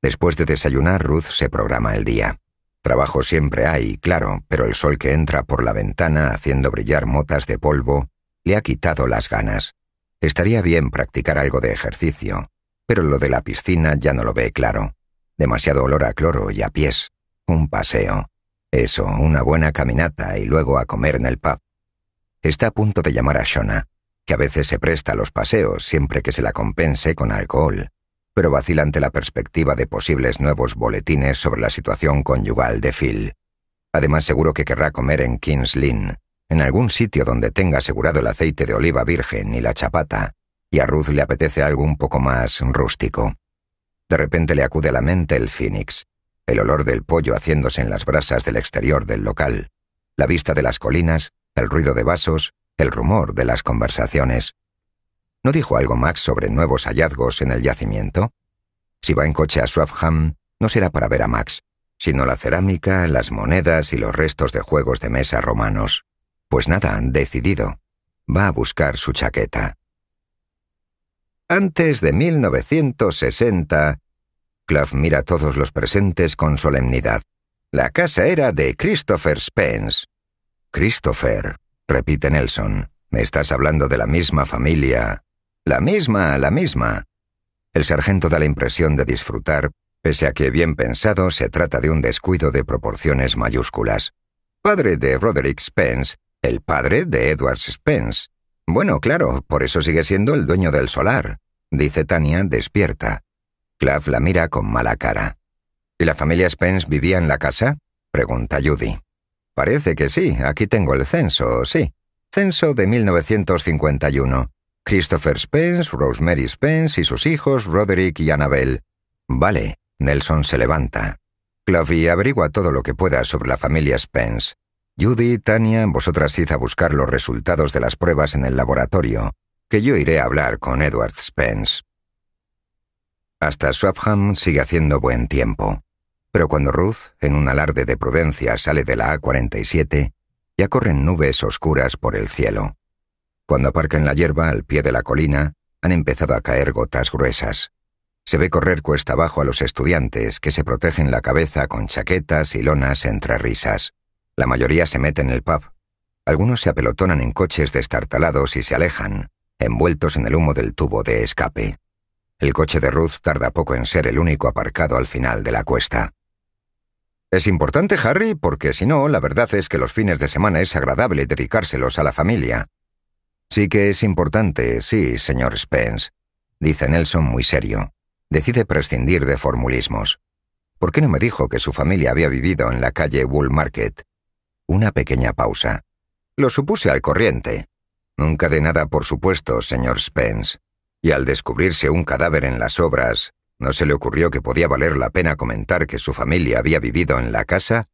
Después de desayunar, Ruth se programa el día. Trabajo siempre hay, claro, pero el sol que entra por la ventana haciendo brillar motas de polvo le ha quitado las ganas. Estaría bien practicar algo de ejercicio, pero lo de la piscina ya no lo ve claro demasiado olor a cloro y a pies, un paseo, eso, una buena caminata y luego a comer en el pub. Está a punto de llamar a Shona, que a veces se presta a los paseos siempre que se la compense con alcohol, pero vacila ante la perspectiva de posibles nuevos boletines sobre la situación conyugal de Phil. Además, seguro que querrá comer en King's Lynn, en algún sitio donde tenga asegurado el aceite de oliva virgen y la chapata, y a Ruth le apetece algo un poco más rústico. De repente le acude a la mente el Phoenix, el olor del pollo haciéndose en las brasas del exterior del local, la vista de las colinas, el ruido de vasos, el rumor de las conversaciones. ¿No dijo algo Max sobre nuevos hallazgos en el yacimiento? Si va en coche a Swaffham, no será para ver a Max, sino la cerámica, las monedas y los restos de juegos de mesa romanos. Pues nada, han decidido. Va a buscar su chaqueta. Antes de 1960, Claff mira a todos los presentes con solemnidad. La casa era de Christopher Spence. Christopher, repite Nelson, me estás hablando de la misma familia. La misma, la misma. El sargento da la impresión de disfrutar, pese a que bien pensado se trata de un descuido de proporciones mayúsculas. Padre de Roderick Spence, el padre de Edward Spence, bueno, claro, por eso sigue siendo el dueño del solar, dice Tania, despierta. Clav la mira con mala cara. ¿Y la familia Spence vivía en la casa? pregunta Judy. Parece que sí, aquí tengo el censo, sí. Censo de 1951. Christopher Spence, Rosemary Spence y sus hijos Roderick y Annabel. Vale, Nelson se levanta. y averigua todo lo que pueda sobre la familia Spence. Judy Tania, vosotras id a buscar los resultados de las pruebas en el laboratorio, que yo iré a hablar con Edward Spence. Hasta Swapham sigue haciendo buen tiempo, pero cuando Ruth, en un alarde de prudencia, sale de la A47, ya corren nubes oscuras por el cielo. Cuando aparcan la hierba al pie de la colina, han empezado a caer gotas gruesas. Se ve correr cuesta abajo a los estudiantes que se protegen la cabeza con chaquetas y lonas entre risas. La mayoría se mete en el pub. Algunos se apelotonan en coches destartalados y se alejan, envueltos en el humo del tubo de escape. El coche de Ruth tarda poco en ser el único aparcado al final de la cuesta. Es importante, Harry, porque si no, la verdad es que los fines de semana es agradable dedicárselos a la familia. Sí que es importante, sí, señor Spence, dice Nelson muy serio. Decide prescindir de formulismos. ¿Por qué no me dijo que su familia había vivido en la calle Wool una pequeña pausa. Lo supuse al corriente. Nunca de nada, por supuesto, señor Spence. Y al descubrirse un cadáver en las obras, ¿no se le ocurrió que podía valer la pena comentar que su familia había vivido en la casa?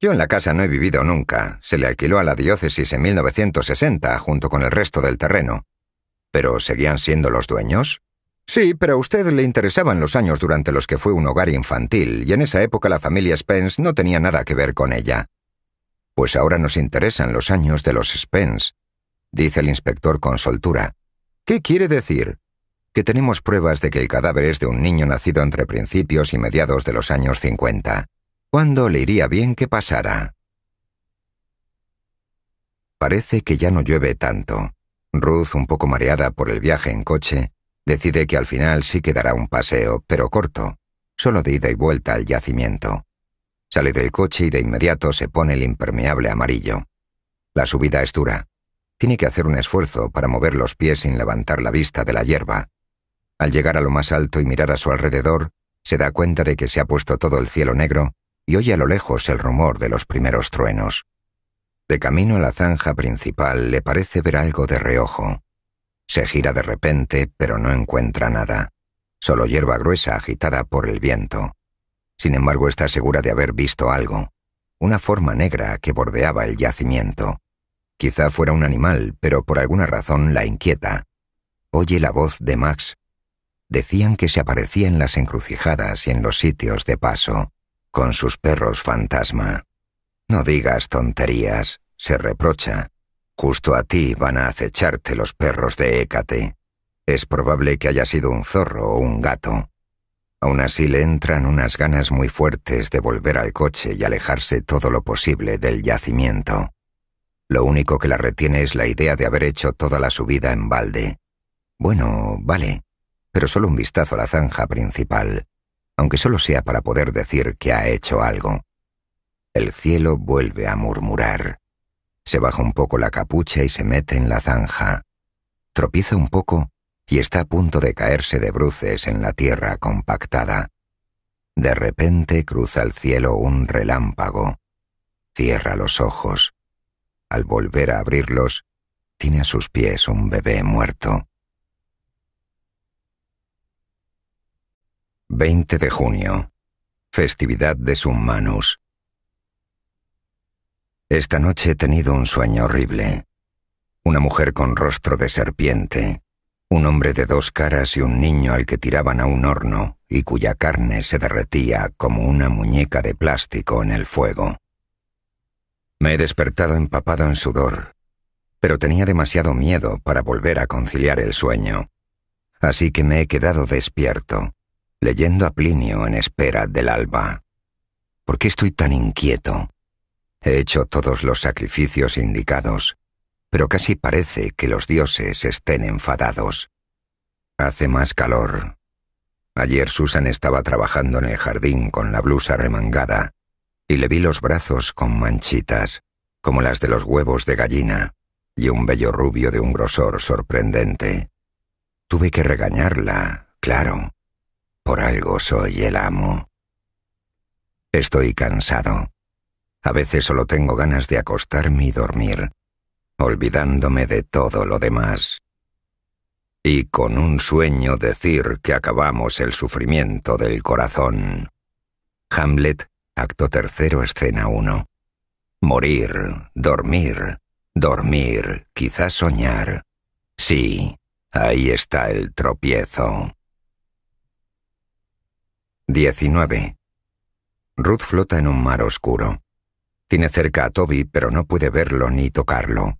Yo en la casa no he vivido nunca. Se le alquiló a la diócesis en 1960 junto con el resto del terreno. ¿Pero seguían siendo los dueños? Sí, pero a usted le interesaban los años durante los que fue un hogar infantil, y en esa época la familia Spence no tenía nada que ver con ella. Pues ahora nos interesan los años de los Spence, dice el inspector con soltura. ¿Qué quiere decir? Que tenemos pruebas de que el cadáver es de un niño nacido entre principios y mediados de los años 50. ¿Cuándo le iría bien que pasara? Parece que ya no llueve tanto. Ruth, un poco mareada por el viaje en coche, decide que al final sí quedará un paseo, pero corto, solo de ida y vuelta al yacimiento. Sale del coche y de inmediato se pone el impermeable amarillo. La subida es dura. Tiene que hacer un esfuerzo para mover los pies sin levantar la vista de la hierba. Al llegar a lo más alto y mirar a su alrededor, se da cuenta de que se ha puesto todo el cielo negro y oye a lo lejos el rumor de los primeros truenos. De camino a la zanja principal le parece ver algo de reojo. Se gira de repente, pero no encuentra nada, solo hierba gruesa agitada por el viento. Sin embargo, está segura de haber visto algo, una forma negra que bordeaba el yacimiento. Quizá fuera un animal, pero por alguna razón la inquieta. Oye la voz de Max. Decían que se aparecía en las encrucijadas y en los sitios de paso, con sus perros fantasma. No digas tonterías, se reprocha. Justo a ti van a acecharte los perros de Hécate. Es probable que haya sido un zorro o un gato. Aún así le entran unas ganas muy fuertes de volver al coche y alejarse todo lo posible del yacimiento. Lo único que la retiene es la idea de haber hecho toda la subida en balde. Bueno, vale, pero solo un vistazo a la zanja principal, aunque solo sea para poder decir que ha hecho algo. El cielo vuelve a murmurar. Se baja un poco la capucha y se mete en la zanja. Tropieza un poco y está a punto de caerse de bruces en la tierra compactada. De repente cruza el cielo un relámpago. Cierra los ojos. Al volver a abrirlos, tiene a sus pies un bebé muerto. 20 de junio. Festividad de Summanus. Esta noche he tenido un sueño horrible. Una mujer con rostro de serpiente, un hombre de dos caras y un niño al que tiraban a un horno y cuya carne se derretía como una muñeca de plástico en el fuego. Me he despertado empapado en sudor, pero tenía demasiado miedo para volver a conciliar el sueño, así que me he quedado despierto, leyendo a Plinio en espera del alba. ¿Por qué estoy tan inquieto? He hecho todos los sacrificios indicados, pero casi parece que los dioses estén enfadados. Hace más calor. Ayer Susan estaba trabajando en el jardín con la blusa remangada y le vi los brazos con manchitas, como las de los huevos de gallina, y un bello rubio de un grosor sorprendente. Tuve que regañarla, claro. Por algo soy el amo. Estoy cansado. A veces solo tengo ganas de acostarme y dormir, olvidándome de todo lo demás, y con un sueño decir que acabamos el sufrimiento del corazón. Hamlet, acto tercero, escena 1. Morir, dormir, dormir, quizás soñar. Sí, ahí está el tropiezo. 19. Ruth flota en un mar oscuro. Tiene cerca a Toby, pero no puede verlo ni tocarlo.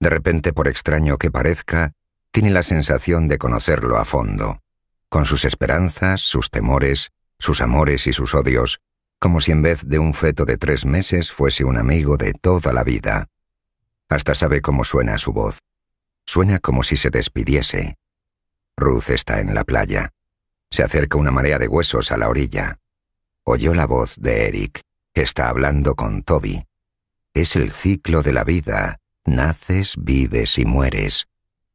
De repente, por extraño que parezca, tiene la sensación de conocerlo a fondo, con sus esperanzas, sus temores, sus amores y sus odios, como si en vez de un feto de tres meses fuese un amigo de toda la vida. Hasta sabe cómo suena su voz. Suena como si se despidiese. Ruth está en la playa. Se acerca una marea de huesos a la orilla. Oyó la voz de Eric. Está hablando con Toby. Es el ciclo de la vida, naces, vives y mueres,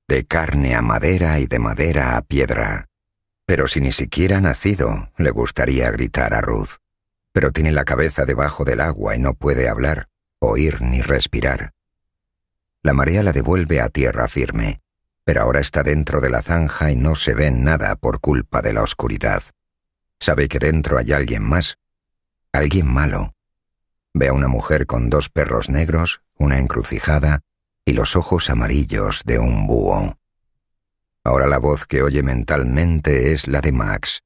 de carne a madera y de madera a piedra. Pero si ni siquiera ha nacido, le gustaría gritar a Ruth. Pero tiene la cabeza debajo del agua y no puede hablar, oír ni respirar. La marea la devuelve a tierra firme, pero ahora está dentro de la zanja y no se ve nada por culpa de la oscuridad. Sabe que dentro hay alguien más, alguien malo, Ve a una mujer con dos perros negros, una encrucijada y los ojos amarillos de un búho. Ahora la voz que oye mentalmente es la de Max.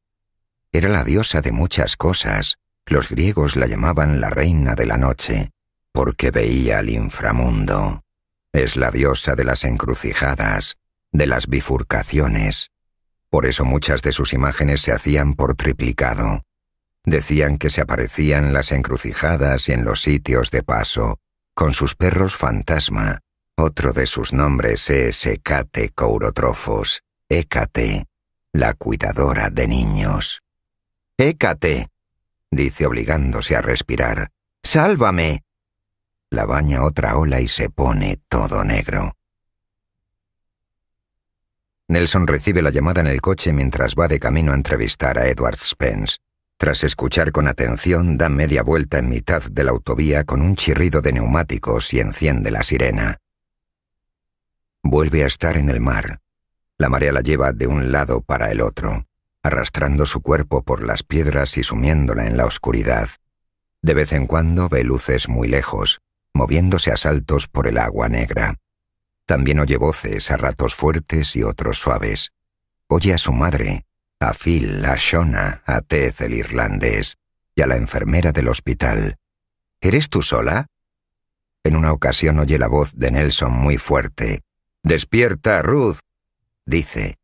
Era la diosa de muchas cosas. Los griegos la llamaban la reina de la noche, porque veía al inframundo. Es la diosa de las encrucijadas, de las bifurcaciones. Por eso muchas de sus imágenes se hacían por triplicado. Decían que se aparecían las encrucijadas y en los sitios de paso, con sus perros fantasma. Otro de sus nombres es Hecate Courotrofos, Hécate, la cuidadora de niños. Hécate, dice obligándose a respirar. ¡Sálvame! La baña otra ola y se pone todo negro. Nelson recibe la llamada en el coche mientras va de camino a entrevistar a Edward Spence. Tras escuchar con atención, da media vuelta en mitad de la autovía con un chirrido de neumáticos y enciende la sirena. Vuelve a estar en el mar. La marea la lleva de un lado para el otro, arrastrando su cuerpo por las piedras y sumiéndola en la oscuridad. De vez en cuando ve luces muy lejos, moviéndose a saltos por el agua negra. También oye voces a ratos fuertes y otros suaves. Oye a su madre, a Phil a Shona, a Ted el irlandés y a la enfermera del hospital. ¿Eres tú sola? En una ocasión oye la voz de Nelson muy fuerte. ¡Despierta, Ruth! dice,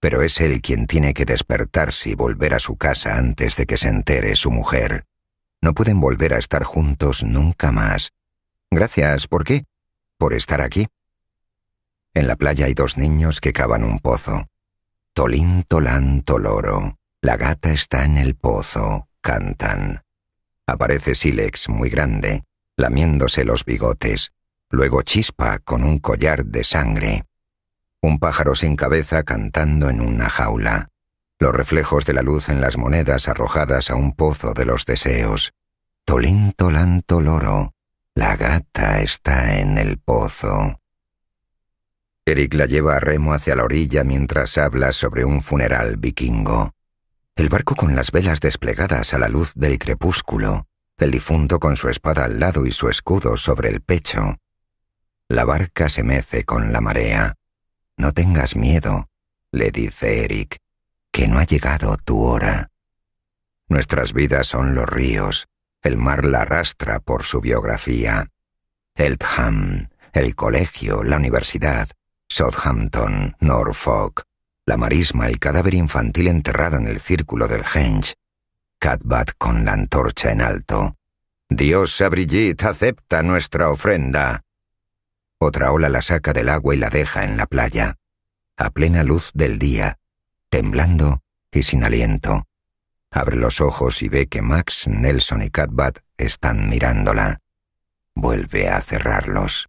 pero es él quien tiene que despertarse y volver a su casa antes de que se entere su mujer. No pueden volver a estar juntos nunca más. Gracias, ¿por qué? Por estar aquí. En la playa hay dos niños que cavan un pozo. Tolín, tolán, toloro. La gata está en el pozo. Cantan. Aparece Silex, muy grande, lamiéndose los bigotes. Luego Chispa con un collar de sangre. Un pájaro sin cabeza cantando en una jaula. Los reflejos de la luz en las monedas arrojadas a un pozo de los deseos. Tolín, tolán, toloro. La gata está en el pozo. Eric la lleva a remo hacia la orilla mientras habla sobre un funeral vikingo. El barco con las velas desplegadas a la luz del crepúsculo, el difunto con su espada al lado y su escudo sobre el pecho. La barca se mece con la marea. No tengas miedo, le dice Eric, que no ha llegado tu hora. Nuestras vidas son los ríos, el mar la arrastra por su biografía. El el colegio, la universidad, Southampton, Norfolk, la marisma, el cadáver infantil enterrado en el círculo del Henge, Catbat con la antorcha en alto. Diosa Brigitte acepta nuestra ofrenda. Otra ola la saca del agua y la deja en la playa, a plena luz del día, temblando y sin aliento. Abre los ojos y ve que Max, Nelson y Catbat están mirándola. Vuelve a cerrarlos.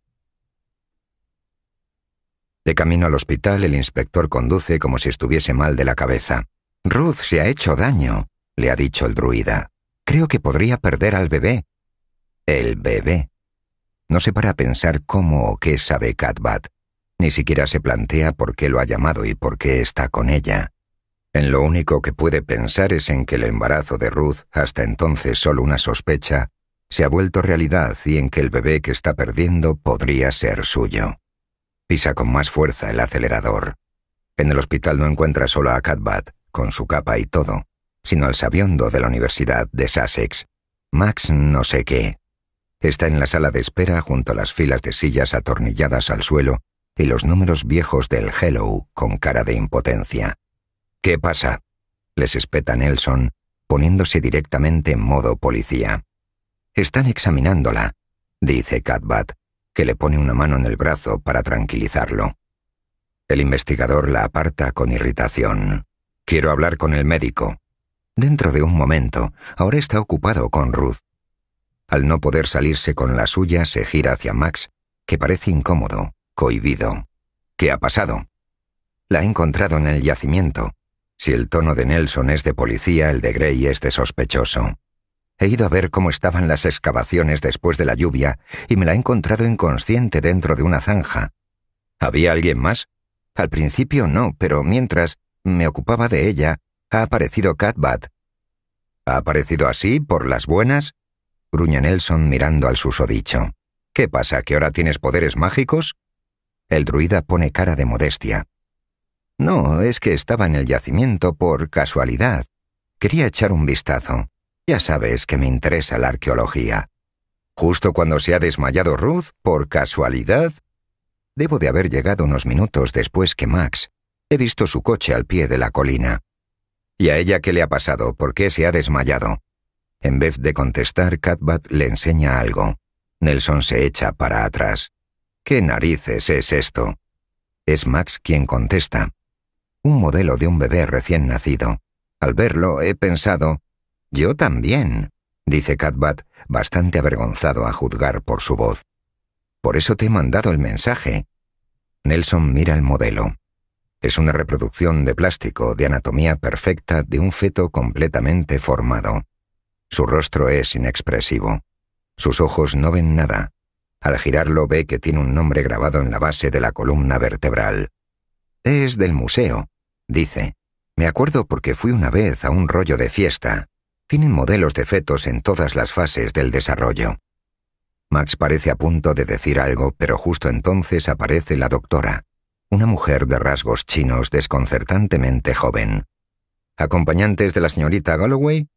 De camino al hospital, el inspector conduce como si estuviese mal de la cabeza. Ruth se ha hecho daño, le ha dicho el druida. Creo que podría perder al bebé. El bebé. No se para a pensar cómo o qué sabe Catbat. Ni siquiera se plantea por qué lo ha llamado y por qué está con ella. En lo único que puede pensar es en que el embarazo de Ruth, hasta entonces solo una sospecha, se ha vuelto realidad y en que el bebé que está perdiendo podría ser suyo. Pisa con más fuerza el acelerador. En el hospital no encuentra solo a Catbat, con su capa y todo, sino al sabiondo de la Universidad de Sussex, Max no sé qué. Está en la sala de espera junto a las filas de sillas atornilladas al suelo y los números viejos del Hello con cara de impotencia. ¿Qué pasa? les espeta Nelson, poniéndose directamente en modo policía. Están examinándola, dice Catbat, que le pone una mano en el brazo para tranquilizarlo. El investigador la aparta con irritación. Quiero hablar con el médico. Dentro de un momento, ahora está ocupado con Ruth. Al no poder salirse con la suya, se gira hacia Max, que parece incómodo, cohibido. ¿Qué ha pasado? La ha encontrado en el yacimiento. Si el tono de Nelson es de policía, el de Gray es de sospechoso. He ido a ver cómo estaban las excavaciones después de la lluvia y me la he encontrado inconsciente dentro de una zanja. ¿Había alguien más? Al principio no, pero mientras me ocupaba de ella, ha aparecido Catbat. ¿Ha aparecido así, por las buenas? Gruña Nelson mirando al susodicho. ¿Qué pasa, que ahora tienes poderes mágicos? El druida pone cara de modestia. No, es que estaba en el yacimiento por casualidad. Quería echar un vistazo. Ya sabes que me interesa la arqueología. Justo cuando se ha desmayado Ruth, por casualidad, debo de haber llegado unos minutos después que Max. He visto su coche al pie de la colina. ¿Y a ella qué le ha pasado? ¿Por qué se ha desmayado? En vez de contestar, Catbat le enseña algo. Nelson se echa para atrás. ¿Qué narices es esto? Es Max quien contesta. Un modelo de un bebé recién nacido. Al verlo, he pensado, yo también, dice Catbat, bastante avergonzado a juzgar por su voz. Por eso te he mandado el mensaje. Nelson mira el modelo. Es una reproducción de plástico de anatomía perfecta de un feto completamente formado. Su rostro es inexpresivo. Sus ojos no ven nada. Al girarlo ve que tiene un nombre grabado en la base de la columna vertebral. Es del museo, dice. Me acuerdo porque fui una vez a un rollo de fiesta tienen modelos de fetos en todas las fases del desarrollo. Max parece a punto de decir algo, pero justo entonces aparece la doctora, una mujer de rasgos chinos desconcertantemente joven. ¿Acompañantes de la señorita Galloway?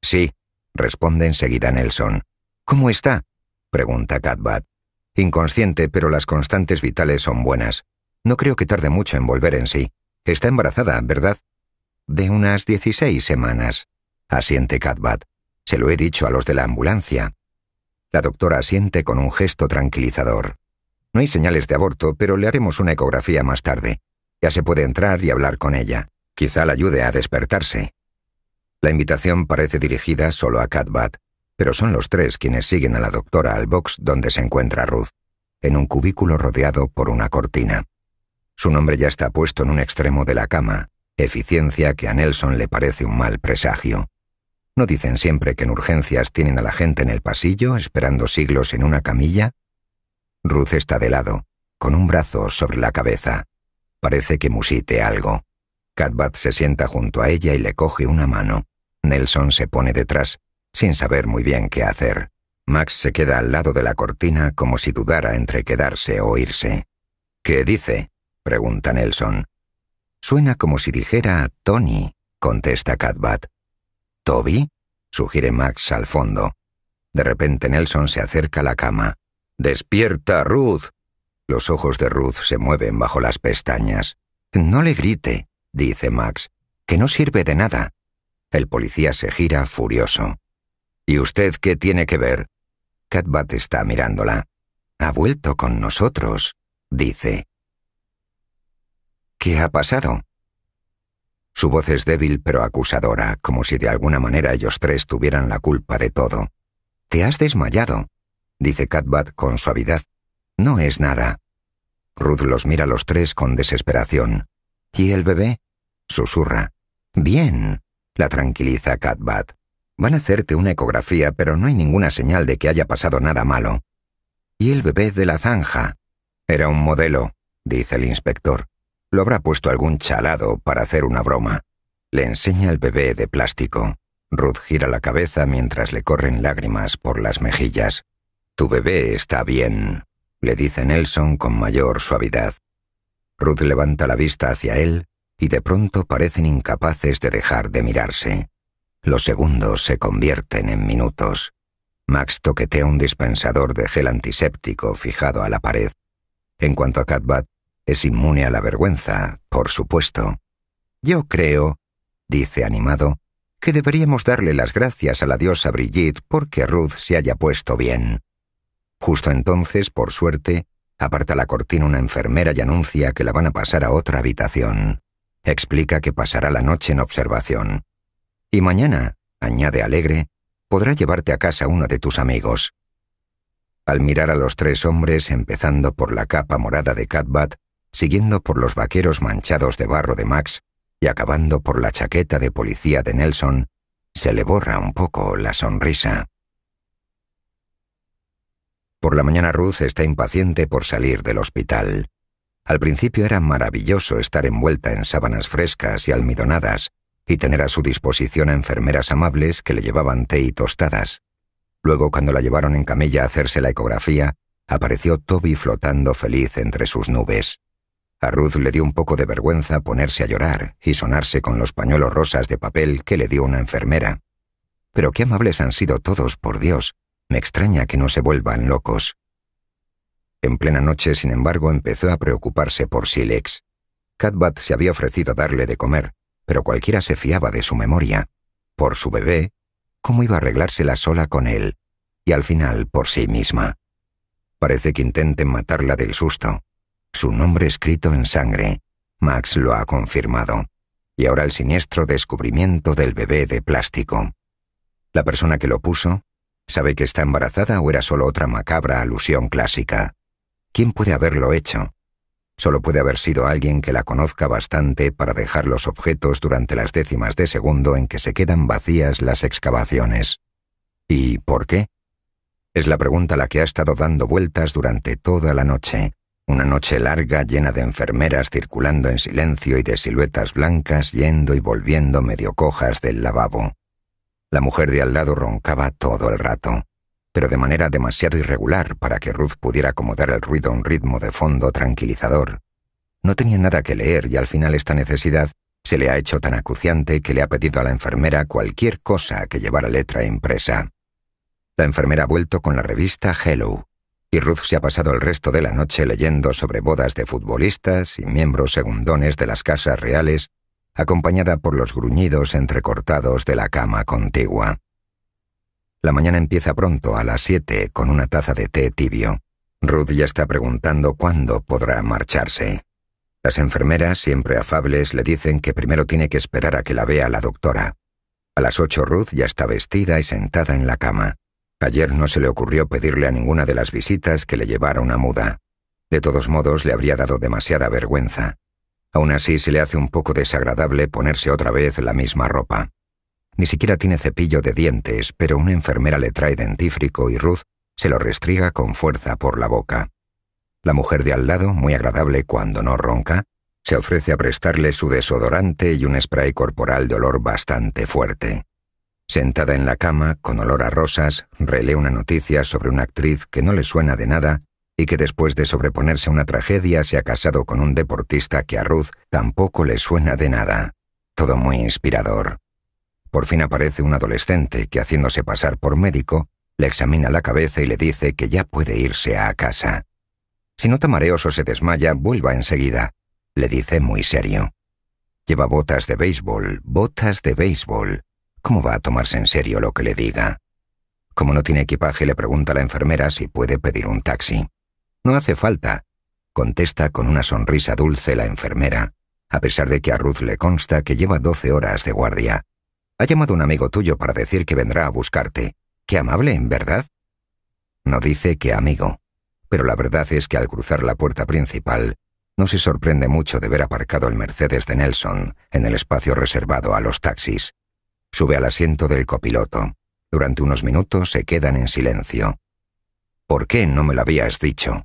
Sí, responde enseguida Nelson. ¿Cómo está? pregunta Catbat. Inconsciente, pero las constantes vitales son buenas. No creo que tarde mucho en volver en sí. Está embarazada, ¿verdad? De unas 16 semanas, asiente Catbat. Se lo he dicho a los de la ambulancia. La doctora asiente con un gesto tranquilizador. No hay señales de aborto, pero le haremos una ecografía más tarde. Ya se puede entrar y hablar con ella. Quizá la ayude a despertarse. La invitación parece dirigida solo a Catbat, pero son los tres quienes siguen a la doctora al box donde se encuentra Ruth, en un cubículo rodeado por una cortina. Su nombre ya está puesto en un extremo de la cama, eficiencia que a Nelson le parece un mal presagio. ¿No dicen siempre que en urgencias tienen a la gente en el pasillo esperando siglos en una camilla? Ruth está de lado, con un brazo sobre la cabeza. Parece que musite algo. Catbat se sienta junto a ella y le coge una mano. Nelson se pone detrás, sin saber muy bien qué hacer. Max se queda al lado de la cortina como si dudara entre quedarse o irse. ¿Qué dice? pregunta Nelson. Suena como si dijera Tony, contesta Catbat. ¿Toby? sugiere Max al fondo. De repente Nelson se acerca a la cama. ¡Despierta, Ruth! Los ojos de Ruth se mueven bajo las pestañas. No le grite, dice Max, que no sirve de nada. El policía se gira furioso. ¿Y usted qué tiene que ver? Catbat está mirándola. Ha vuelto con nosotros, dice. ¿Qué ha pasado? Su voz es débil pero acusadora, como si de alguna manera ellos tres tuvieran la culpa de todo. Te has desmayado, dice Catbat con suavidad. No es nada. Ruth los mira a los tres con desesperación. ¿Y el bebé? susurra. Bien, la tranquiliza Catbat. Van a hacerte una ecografía, pero no hay ninguna señal de que haya pasado nada malo. ¿Y el bebé de la zanja? Era un modelo, dice el inspector. Lo habrá puesto algún chalado para hacer una broma. Le enseña el bebé de plástico. Ruth gira la cabeza mientras le corren lágrimas por las mejillas. Tu bebé está bien, le dice Nelson con mayor suavidad. Ruth levanta la vista hacia él y de pronto parecen incapaces de dejar de mirarse. Los segundos se convierten en minutos. Max toquetea un dispensador de gel antiséptico fijado a la pared. En cuanto a Catbat, es inmune a la vergüenza, por supuesto. Yo creo, dice animado, que deberíamos darle las gracias a la diosa Brigitte porque Ruth se haya puesto bien. Justo entonces, por suerte, aparta la cortina una enfermera y anuncia que la van a pasar a otra habitación. Explica que pasará la noche en observación. Y mañana, añade alegre, podrá llevarte a casa uno de tus amigos. Al mirar a los tres hombres, empezando por la capa morada de Catbat, siguiendo por los vaqueros manchados de barro de Max y acabando por la chaqueta de policía de Nelson, se le borra un poco la sonrisa. Por la mañana Ruth está impaciente por salir del hospital. Al principio era maravilloso estar envuelta en sábanas frescas y almidonadas y tener a su disposición a enfermeras amables que le llevaban té y tostadas. Luego, cuando la llevaron en camilla a hacerse la ecografía, apareció Toby flotando feliz entre sus nubes. A Ruth le dio un poco de vergüenza ponerse a llorar y sonarse con los pañuelos rosas de papel que le dio una enfermera. Pero qué amables han sido todos, por Dios. Me extraña que no se vuelvan locos. En plena noche, sin embargo, empezó a preocuparse por Silex. Catbat se había ofrecido a darle de comer, pero cualquiera se fiaba de su memoria. Por su bebé, cómo iba a arreglársela sola con él, y al final por sí misma. Parece que intenten matarla del susto su nombre escrito en sangre. Max lo ha confirmado. Y ahora el siniestro descubrimiento del bebé de plástico. La persona que lo puso sabe que está embarazada o era solo otra macabra alusión clásica. ¿Quién puede haberlo hecho? Solo puede haber sido alguien que la conozca bastante para dejar los objetos durante las décimas de segundo en que se quedan vacías las excavaciones. ¿Y por qué? Es la pregunta la que ha estado dando vueltas durante toda la noche una noche larga llena de enfermeras circulando en silencio y de siluetas blancas yendo y volviendo medio cojas del lavabo. La mujer de al lado roncaba todo el rato, pero de manera demasiado irregular para que Ruth pudiera acomodar el ruido a un ritmo de fondo tranquilizador. No tenía nada que leer y al final esta necesidad se le ha hecho tan acuciante que le ha pedido a la enfermera cualquier cosa que llevara letra impresa. La enfermera ha vuelto con la revista Hello, y Ruth se ha pasado el resto de la noche leyendo sobre bodas de futbolistas y miembros segundones de las casas reales, acompañada por los gruñidos entrecortados de la cama contigua. La mañana empieza pronto, a las siete, con una taza de té tibio. Ruth ya está preguntando cuándo podrá marcharse. Las enfermeras, siempre afables, le dicen que primero tiene que esperar a que la vea la doctora. A las ocho Ruth ya está vestida y sentada en la cama. Ayer no se le ocurrió pedirle a ninguna de las visitas que le llevara una muda. De todos modos, le habría dado demasiada vergüenza. Aún así, se le hace un poco desagradable ponerse otra vez la misma ropa. Ni siquiera tiene cepillo de dientes, pero una enfermera le trae dentífrico y Ruth se lo restriga con fuerza por la boca. La mujer de al lado, muy agradable cuando no ronca, se ofrece a prestarle su desodorante y un spray corporal de olor bastante fuerte. Sentada en la cama, con olor a rosas, relee una noticia sobre una actriz que no le suena de nada y que después de sobreponerse a una tragedia se ha casado con un deportista que a Ruth tampoco le suena de nada. Todo muy inspirador. Por fin aparece un adolescente que, haciéndose pasar por médico, le examina la cabeza y le dice que ya puede irse a casa. Si nota mareos se desmaya, vuelva enseguida, le dice muy serio. Lleva botas de béisbol, botas de béisbol, ¿Cómo va a tomarse en serio lo que le diga? Como no tiene equipaje, le pregunta a la enfermera si puede pedir un taxi. No hace falta, contesta con una sonrisa dulce la enfermera, a pesar de que a Ruth le consta que lleva 12 horas de guardia. Ha llamado un amigo tuyo para decir que vendrá a buscarte. Qué amable, en verdad. No dice que amigo, pero la verdad es que al cruzar la puerta principal, no se sorprende mucho de ver aparcado el Mercedes de Nelson en el espacio reservado a los taxis. Sube al asiento del copiloto. Durante unos minutos se quedan en silencio. ¿Por qué no me lo habías dicho?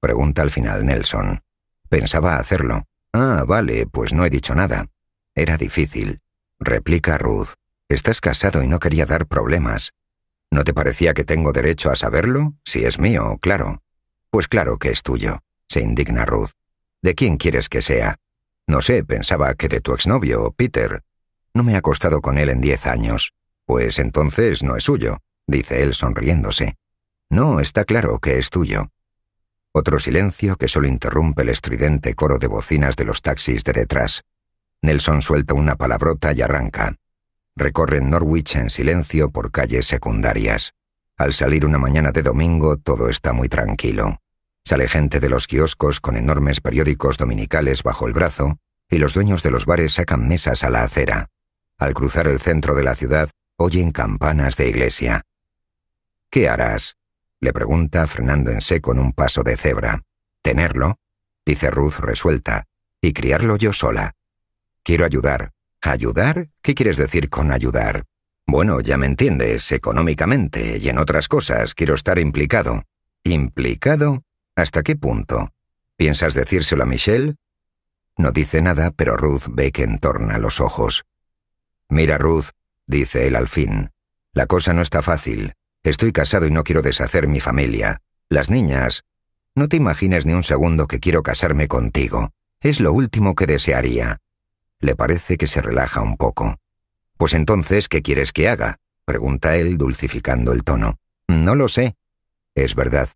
Pregunta al final Nelson. Pensaba hacerlo. Ah, vale, pues no he dicho nada. Era difícil. Replica Ruth. Estás casado y no quería dar problemas. ¿No te parecía que tengo derecho a saberlo? Si es mío, claro. Pues claro que es tuyo, se indigna Ruth. ¿De quién quieres que sea? No sé, pensaba que de tu exnovio, Peter. No me he acostado con él en diez años. Pues entonces no es suyo, dice él sonriéndose. No, está claro que es tuyo. Otro silencio que solo interrumpe el estridente coro de bocinas de los taxis de detrás. Nelson suelta una palabrota y arranca. Recorren Norwich en silencio por calles secundarias. Al salir una mañana de domingo todo está muy tranquilo. Sale gente de los kioscos con enormes periódicos dominicales bajo el brazo y los dueños de los bares sacan mesas a la acera. Al cruzar el centro de la ciudad, oyen campanas de iglesia. ¿Qué harás? le pregunta frenándose con un paso de cebra. ¿Tenerlo? dice Ruth resuelta. ¿Y criarlo yo sola? Quiero ayudar. ¿Ayudar? ¿Qué quieres decir con ayudar? Bueno, ya me entiendes, económicamente y en otras cosas quiero estar implicado. ¿Implicado? ¿Hasta qué punto? ¿Piensas decírselo a Michelle? No dice nada, pero Ruth ve que entorna los ojos. Mira, Ruth, dice él al fin, la cosa no está fácil. Estoy casado y no quiero deshacer mi familia. Las niñas... No te imagines ni un segundo que quiero casarme contigo. Es lo último que desearía. Le parece que se relaja un poco. Pues entonces, ¿qué quieres que haga? pregunta él, dulcificando el tono. No lo sé. Es verdad.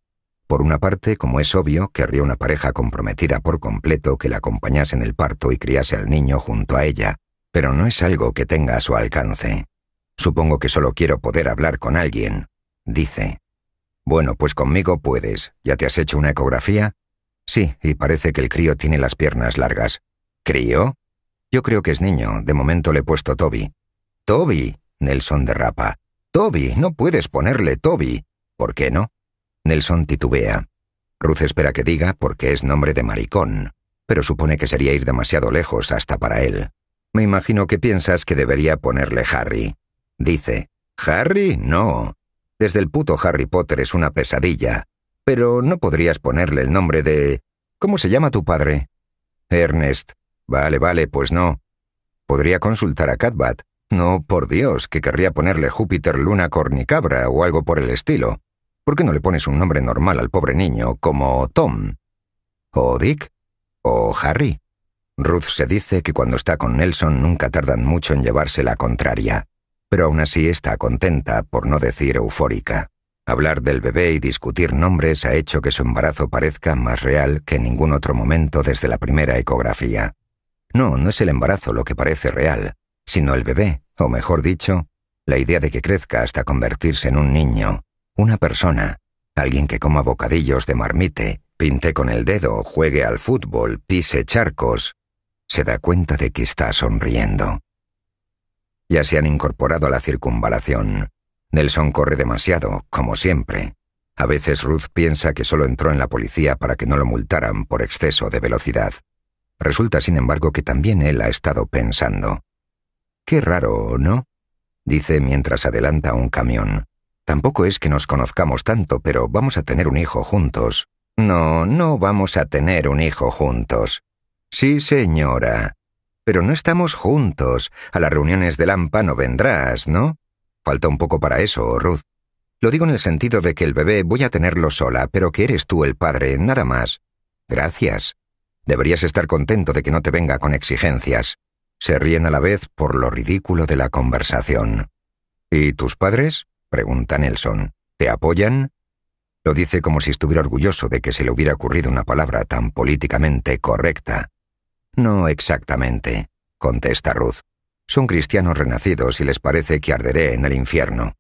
Por una parte, como es obvio, querría una pareja comprometida por completo que la acompañase en el parto y criase al niño junto a ella, pero no es algo que tenga a su alcance. Supongo que solo quiero poder hablar con alguien, dice. Bueno, pues conmigo puedes. ¿Ya te has hecho una ecografía? Sí, y parece que el crío tiene las piernas largas. ¿Crío? Yo creo que es niño. De momento le he puesto Toby. Toby. Nelson derrapa. Toby. No puedes ponerle Toby. ¿Por qué no? Nelson titubea. Ruth espera que diga porque es nombre de maricón, pero supone que sería ir demasiado lejos hasta para él. Me imagino que piensas que debería ponerle Harry. Dice, Harry, no. Desde el puto Harry Potter es una pesadilla. Pero no podrías ponerle el nombre de... ¿Cómo se llama tu padre? Ernest. Vale, vale, pues no. Podría consultar a Catbat. No, por Dios, que querría ponerle Júpiter Luna Cornicabra o algo por el estilo. ¿Por qué no le pones un nombre normal al pobre niño, como Tom? ¿O Dick? ¿O Harry? Ruth se dice que cuando está con Nelson nunca tardan mucho en llevarse la contraria, pero aún así está contenta, por no decir eufórica. Hablar del bebé y discutir nombres ha hecho que su embarazo parezca más real que en ningún otro momento desde la primera ecografía. No, no es el embarazo lo que parece real, sino el bebé, o mejor dicho, la idea de que crezca hasta convertirse en un niño, una persona, alguien que coma bocadillos de marmite, pinte con el dedo, juegue al fútbol, pise charcos, se da cuenta de que está sonriendo. Ya se han incorporado a la circunvalación. Nelson corre demasiado, como siempre. A veces Ruth piensa que solo entró en la policía para que no lo multaran por exceso de velocidad. Resulta, sin embargo, que también él ha estado pensando. Qué raro, ¿no? dice mientras adelanta un camión. Tampoco es que nos conozcamos tanto, pero vamos a tener un hijo juntos. No, no vamos a tener un hijo juntos, Sí, señora. Pero no estamos juntos. A las reuniones de Lampa no vendrás, ¿no? Falta un poco para eso, Ruth. Lo digo en el sentido de que el bebé voy a tenerlo sola, pero que eres tú el padre, nada más. Gracias. Deberías estar contento de que no te venga con exigencias. Se ríen a la vez por lo ridículo de la conversación. ¿Y tus padres? pregunta Nelson. ¿Te apoyan? Lo dice como si estuviera orgulloso de que se le hubiera ocurrido una palabra tan políticamente correcta. No exactamente, contesta Ruth. Son cristianos renacidos y les parece que arderé en el infierno.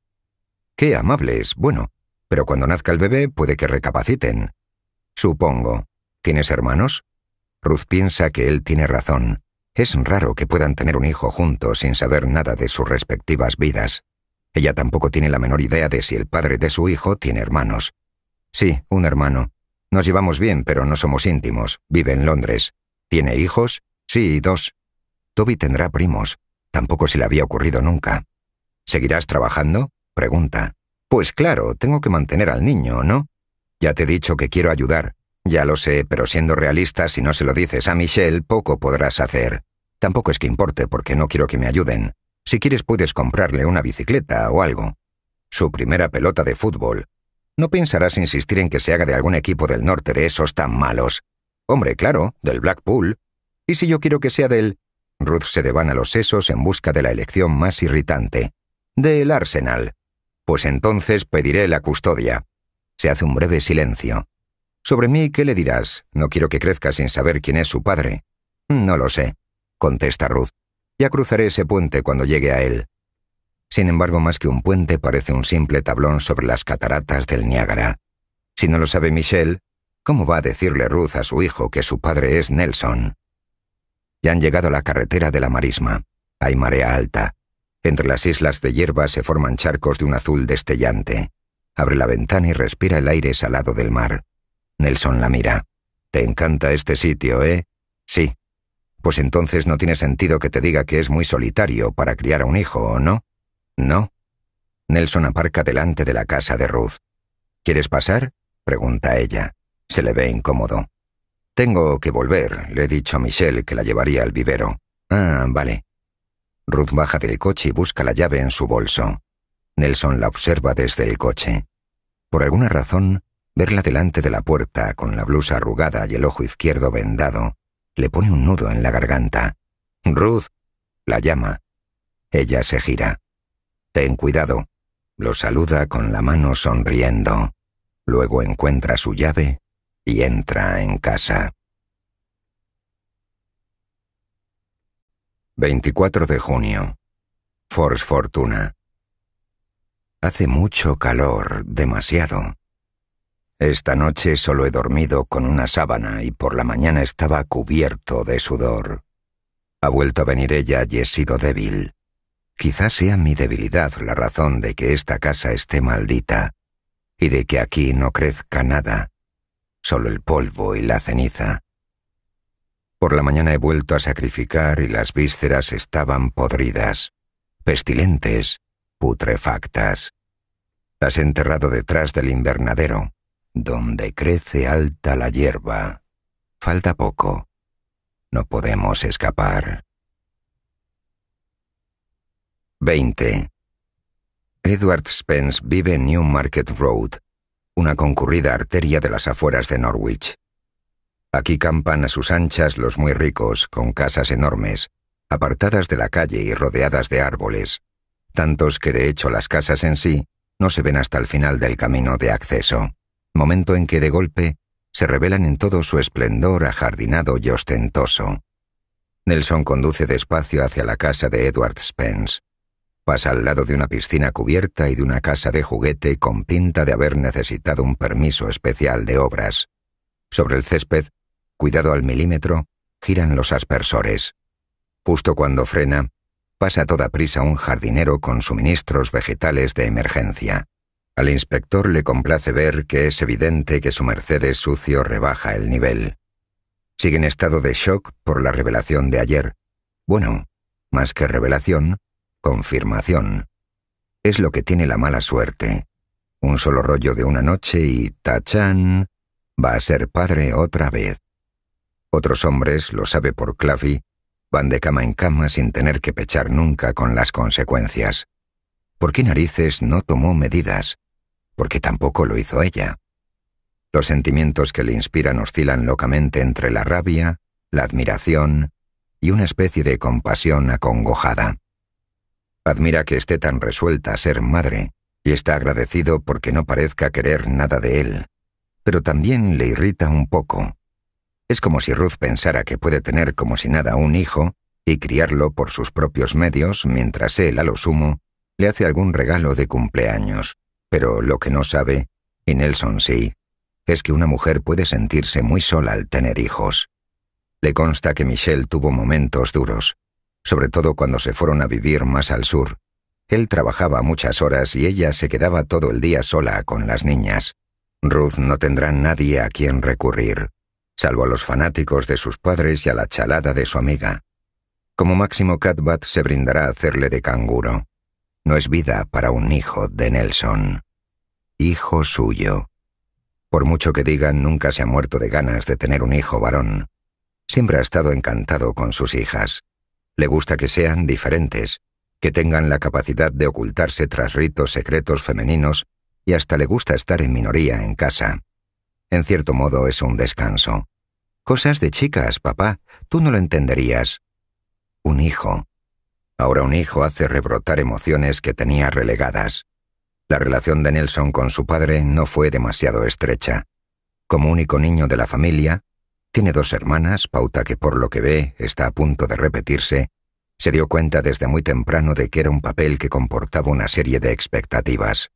Qué amables, bueno, pero cuando nazca el bebé puede que recapaciten. Supongo. ¿Tienes hermanos? Ruth piensa que él tiene razón. Es raro que puedan tener un hijo juntos sin saber nada de sus respectivas vidas. Ella tampoco tiene la menor idea de si el padre de su hijo tiene hermanos. Sí, un hermano. Nos llevamos bien, pero no somos íntimos. Vive en Londres. ¿Tiene hijos? Sí, dos. Toby tendrá primos. Tampoco se le había ocurrido nunca. ¿Seguirás trabajando? Pregunta. Pues claro, tengo que mantener al niño, ¿no? Ya te he dicho que quiero ayudar. Ya lo sé, pero siendo realista, si no se lo dices a Michelle, poco podrás hacer. Tampoco es que importe porque no quiero que me ayuden. Si quieres puedes comprarle una bicicleta o algo. Su primera pelota de fútbol. No pensarás insistir en que se haga de algún equipo del norte de esos tan malos. Hombre, claro, del Blackpool. ¿Y si yo quiero que sea del... Ruth se devana los sesos en busca de la elección más irritante. Del Arsenal. Pues entonces pediré la custodia. Se hace un breve silencio. Sobre mí, ¿qué le dirás? No quiero que crezca sin saber quién es su padre. No lo sé, contesta Ruth. Ya cruzaré ese puente cuando llegue a él. Sin embargo, más que un puente parece un simple tablón sobre las cataratas del Niágara. Si no lo sabe Michelle, ¿Cómo va a decirle Ruth a su hijo que su padre es Nelson? Ya han llegado a la carretera de la marisma. Hay marea alta. Entre las islas de hierba se forman charcos de un azul destellante. Abre la ventana y respira el aire salado del mar. Nelson la mira. Te encanta este sitio, ¿eh? Sí. Pues entonces no tiene sentido que te diga que es muy solitario para criar a un hijo, ¿o no? No. Nelson aparca delante de la casa de Ruth. ¿Quieres pasar? pregunta ella. Se le ve incómodo. Tengo que volver, le he dicho a Michelle que la llevaría al vivero. Ah, vale. Ruth baja del coche y busca la llave en su bolso. Nelson la observa desde el coche. Por alguna razón, verla delante de la puerta con la blusa arrugada y el ojo izquierdo vendado le pone un nudo en la garganta. Ruth la llama. Ella se gira. Ten cuidado. Lo saluda con la mano sonriendo. Luego encuentra su llave y entra en casa. 24 de junio. Force Fortuna. Hace mucho calor, demasiado. Esta noche solo he dormido con una sábana y por la mañana estaba cubierto de sudor. Ha vuelto a venir ella y he sido débil. Quizás sea mi debilidad la razón de que esta casa esté maldita y de que aquí no crezca nada solo el polvo y la ceniza. Por la mañana he vuelto a sacrificar y las vísceras estaban podridas, pestilentes, putrefactas. Las he enterrado detrás del invernadero, donde crece alta la hierba. Falta poco. No podemos escapar. 20. Edward Spence vive en Newmarket Road, una concurrida arteria de las afueras de Norwich. Aquí campan a sus anchas los muy ricos, con casas enormes, apartadas de la calle y rodeadas de árboles, tantos que de hecho las casas en sí no se ven hasta el final del camino de acceso, momento en que de golpe se revelan en todo su esplendor ajardinado y ostentoso. Nelson conduce despacio hacia la casa de Edward Spence. Pasa al lado de una piscina cubierta y de una casa de juguete con pinta de haber necesitado un permiso especial de obras. Sobre el césped, cuidado al milímetro, giran los aspersores. Justo cuando frena, pasa a toda prisa un jardinero con suministros vegetales de emergencia. Al inspector le complace ver que es evidente que su Mercedes sucio rebaja el nivel. Sigue en estado de shock por la revelación de ayer. Bueno, más que revelación, confirmación. Es lo que tiene la mala suerte. Un solo rollo de una noche y Tachan va a ser padre otra vez. Otros hombres, lo sabe por Claffy, van de cama en cama sin tener que pechar nunca con las consecuencias. ¿Por qué narices no tomó medidas? Porque tampoco lo hizo ella. Los sentimientos que le inspiran oscilan locamente entre la rabia, la admiración y una especie de compasión acongojada. Admira que esté tan resuelta a ser madre y está agradecido porque no parezca querer nada de él, pero también le irrita un poco. Es como si Ruth pensara que puede tener como si nada un hijo y criarlo por sus propios medios mientras él, a lo sumo, le hace algún regalo de cumpleaños. Pero lo que no sabe, y Nelson sí, es que una mujer puede sentirse muy sola al tener hijos. Le consta que Michelle tuvo momentos duros, sobre todo cuando se fueron a vivir más al sur. Él trabajaba muchas horas y ella se quedaba todo el día sola con las niñas. Ruth no tendrá nadie a quien recurrir, salvo a los fanáticos de sus padres y a la chalada de su amiga. Como máximo, Catbat se brindará a hacerle de canguro. No es vida para un hijo de Nelson. Hijo suyo. Por mucho que digan, nunca se ha muerto de ganas de tener un hijo varón. Siempre ha estado encantado con sus hijas. Le gusta que sean diferentes, que tengan la capacidad de ocultarse tras ritos secretos femeninos y hasta le gusta estar en minoría en casa. En cierto modo es un descanso. Cosas de chicas, papá, tú no lo entenderías. Un hijo. Ahora un hijo hace rebrotar emociones que tenía relegadas. La relación de Nelson con su padre no fue demasiado estrecha. Como único niño de la familia, tiene dos hermanas, pauta que por lo que ve está a punto de repetirse, se dio cuenta desde muy temprano de que era un papel que comportaba una serie de expectativas.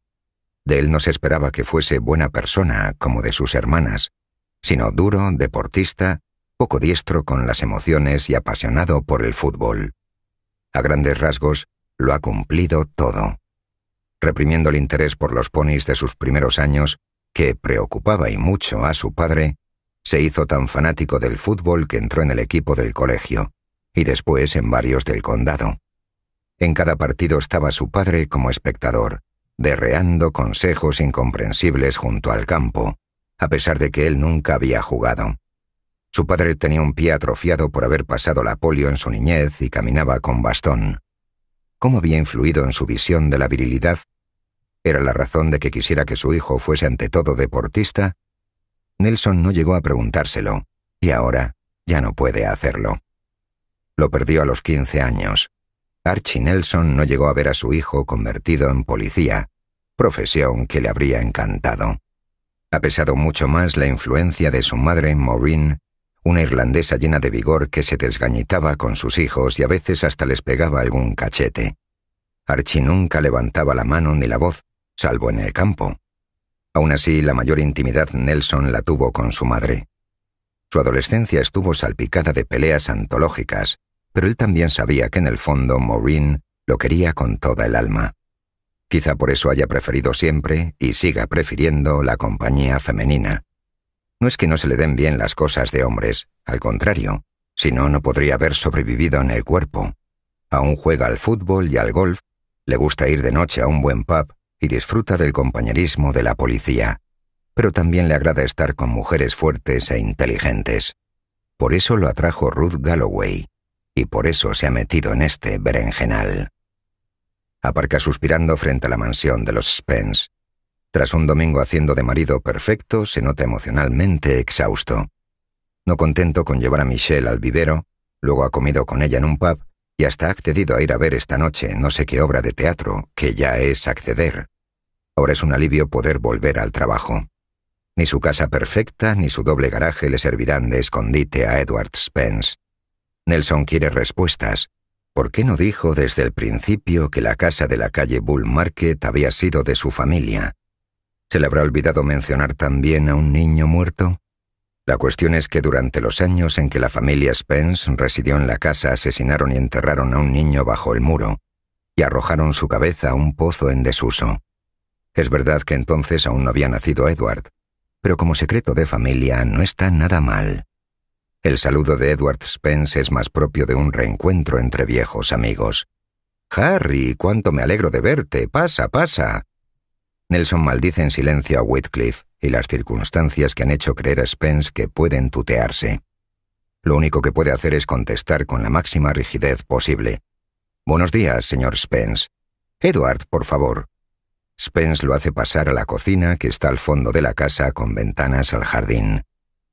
De él no se esperaba que fuese buena persona como de sus hermanas, sino duro, deportista, poco diestro con las emociones y apasionado por el fútbol. A grandes rasgos, lo ha cumplido todo. Reprimiendo el interés por los ponis de sus primeros años, que preocupaba y mucho a su padre, se hizo tan fanático del fútbol que entró en el equipo del colegio y después en varios del condado. En cada partido estaba su padre como espectador, derreando consejos incomprensibles junto al campo, a pesar de que él nunca había jugado. Su padre tenía un pie atrofiado por haber pasado la polio en su niñez y caminaba con bastón. ¿Cómo había influido en su visión de la virilidad? ¿Era la razón de que quisiera que su hijo fuese ante todo deportista? Nelson no llegó a preguntárselo, y ahora ya no puede hacerlo. Lo perdió a los 15 años. Archie Nelson no llegó a ver a su hijo convertido en policía, profesión que le habría encantado. Ha pesado mucho más la influencia de su madre, Maureen, una irlandesa llena de vigor que se desgañitaba con sus hijos y a veces hasta les pegaba algún cachete. Archie nunca levantaba la mano ni la voz, salvo en el campo. Aún así, la mayor intimidad Nelson la tuvo con su madre. Su adolescencia estuvo salpicada de peleas antológicas, pero él también sabía que en el fondo Maureen lo quería con toda el alma. Quizá por eso haya preferido siempre y siga prefiriendo la compañía femenina. No es que no se le den bien las cosas de hombres, al contrario, si no, no podría haber sobrevivido en el cuerpo. Aún juega al fútbol y al golf, le gusta ir de noche a un buen pub y disfruta del compañerismo de la policía, pero también le agrada estar con mujeres fuertes e inteligentes. Por eso lo atrajo Ruth Galloway, y por eso se ha metido en este berenjenal. Aparca suspirando frente a la mansión de los Spence. Tras un domingo haciendo de marido perfecto, se nota emocionalmente exhausto. No contento con llevar a Michelle al vivero, luego ha comido con ella en un pub y hasta ha accedido a ir a ver esta noche no sé qué obra de teatro, que ya es acceder, Ahora es un alivio poder volver al trabajo. Ni su casa perfecta ni su doble garaje le servirán de escondite a Edward Spence. Nelson quiere respuestas. ¿Por qué no dijo desde el principio que la casa de la calle Bull Market había sido de su familia? ¿Se le habrá olvidado mencionar también a un niño muerto? La cuestión es que durante los años en que la familia Spence residió en la casa asesinaron y enterraron a un niño bajo el muro y arrojaron su cabeza a un pozo en desuso. Es verdad que entonces aún no había nacido Edward, pero como secreto de familia no está nada mal. El saludo de Edward Spence es más propio de un reencuentro entre viejos amigos. Harry, cuánto me alegro de verte. Pasa, pasa. Nelson maldice en silencio a Whitcliffe y las circunstancias que han hecho creer a Spence que pueden tutearse. Lo único que puede hacer es contestar con la máxima rigidez posible. Buenos días, señor Spence. Edward, por favor. Spence lo hace pasar a la cocina que está al fondo de la casa con ventanas al jardín.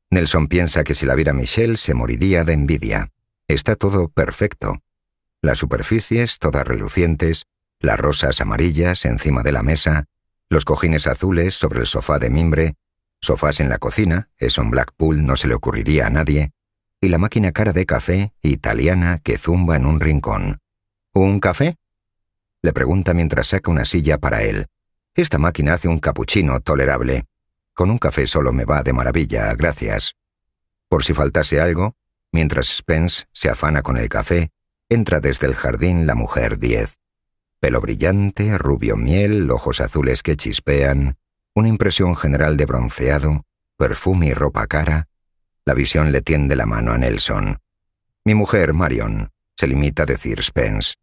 Nelson piensa que si la viera Michelle se moriría de envidia. Está todo perfecto. Las superficies todas relucientes, las rosas amarillas encima de la mesa, los cojines azules sobre el sofá de mimbre, sofás en la cocina, eso en Blackpool no se le ocurriría a nadie, y la máquina cara de café italiana que zumba en un rincón. ¿Un café? Le pregunta mientras saca una silla para él. Esta máquina hace un capuchino tolerable. Con un café solo me va de maravilla, gracias. Por si faltase algo, mientras Spence se afana con el café, entra desde el jardín la mujer 10. Pelo brillante, rubio miel, ojos azules que chispean, una impresión general de bronceado, perfume y ropa cara. La visión le tiende la mano a Nelson. Mi mujer, Marion, se limita a decir Spence.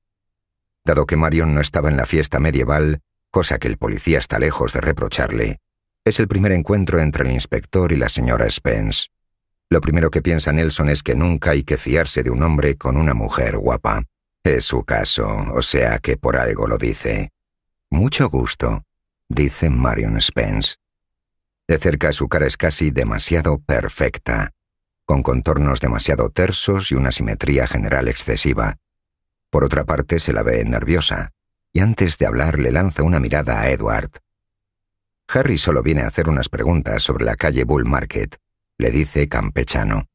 Dado que Marion no estaba en la fiesta medieval, cosa que el policía está lejos de reprocharle, es el primer encuentro entre el inspector y la señora Spence. Lo primero que piensa Nelson es que nunca hay que fiarse de un hombre con una mujer guapa. Es su caso, o sea que por algo lo dice. Mucho gusto, dice Marion Spence. De cerca su cara es casi demasiado perfecta, con contornos demasiado tersos y una simetría general excesiva, por otra parte, se la ve nerviosa, y antes de hablar le lanza una mirada a Edward. Harry solo viene a hacer unas preguntas sobre la calle Bull Market, le dice campechano.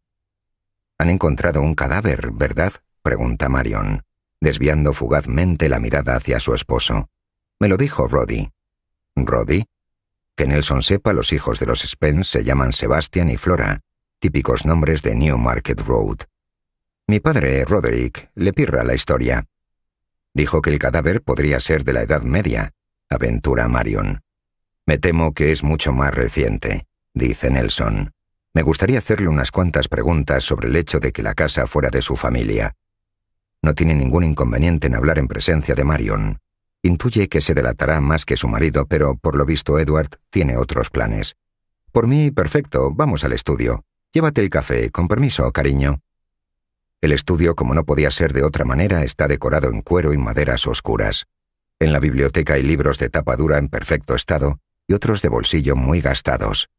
Han encontrado un cadáver, ¿verdad? pregunta Marion, desviando fugazmente la mirada hacia su esposo. Me lo dijo Roddy. ¿Roddy? Que Nelson sepa, los hijos de los Spence se llaman Sebastian y Flora, típicos nombres de New Market Road. Mi padre, Roderick, le pirra la historia. Dijo que el cadáver podría ser de la Edad Media, aventura Marion. Me temo que es mucho más reciente, dice Nelson. Me gustaría hacerle unas cuantas preguntas sobre el hecho de que la casa fuera de su familia. No tiene ningún inconveniente en hablar en presencia de Marion. Intuye que se delatará más que su marido, pero por lo visto Edward tiene otros planes. Por mí, perfecto, vamos al estudio. Llévate el café, con permiso, cariño. El estudio, como no podía ser de otra manera, está decorado en cuero y maderas oscuras. En la biblioteca hay libros de tapa dura en perfecto estado y otros de bolsillo muy gastados.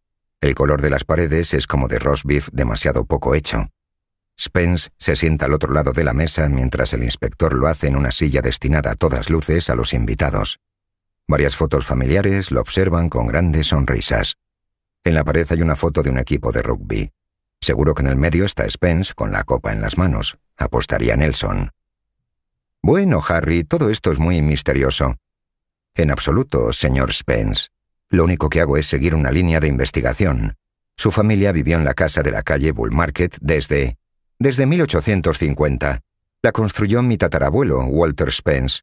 El color de las paredes es como de roast beef demasiado poco hecho. Spence se sienta al otro lado de la mesa mientras el inspector lo hace en una silla destinada a todas luces a los invitados. Varias fotos familiares lo observan con grandes sonrisas. En la pared hay una foto de un equipo de rugby. Seguro que en el medio está Spence con la copa en las manos, apostaría Nelson. Bueno, Harry, todo esto es muy misterioso. En absoluto, señor Spence. Lo único que hago es seguir una línea de investigación. Su familia vivió en la casa de la calle Bull Market desde... desde 1850. La construyó mi tatarabuelo, Walter Spence.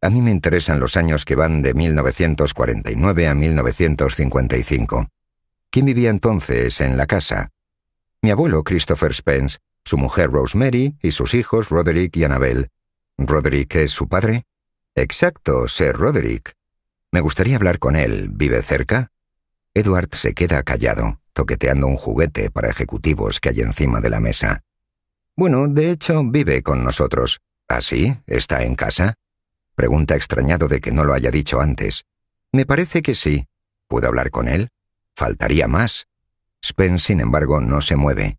A mí me interesan los años que van de 1949 a 1955. ¿Quién vivía entonces en la casa? mi abuelo Christopher Spence, su mujer Rosemary y sus hijos Roderick y Annabel. ¿Roderick es su padre? Exacto, Sir Roderick. Me gustaría hablar con él. ¿Vive cerca? Edward se queda callado, toqueteando un juguete para ejecutivos que hay encima de la mesa. Bueno, de hecho, vive con nosotros. ¿Así? ¿Ah, ¿Está en casa? Pregunta extrañado de que no lo haya dicho antes. Me parece que sí. ¿Puedo hablar con él? Faltaría más. Spence, sin embargo, no se mueve.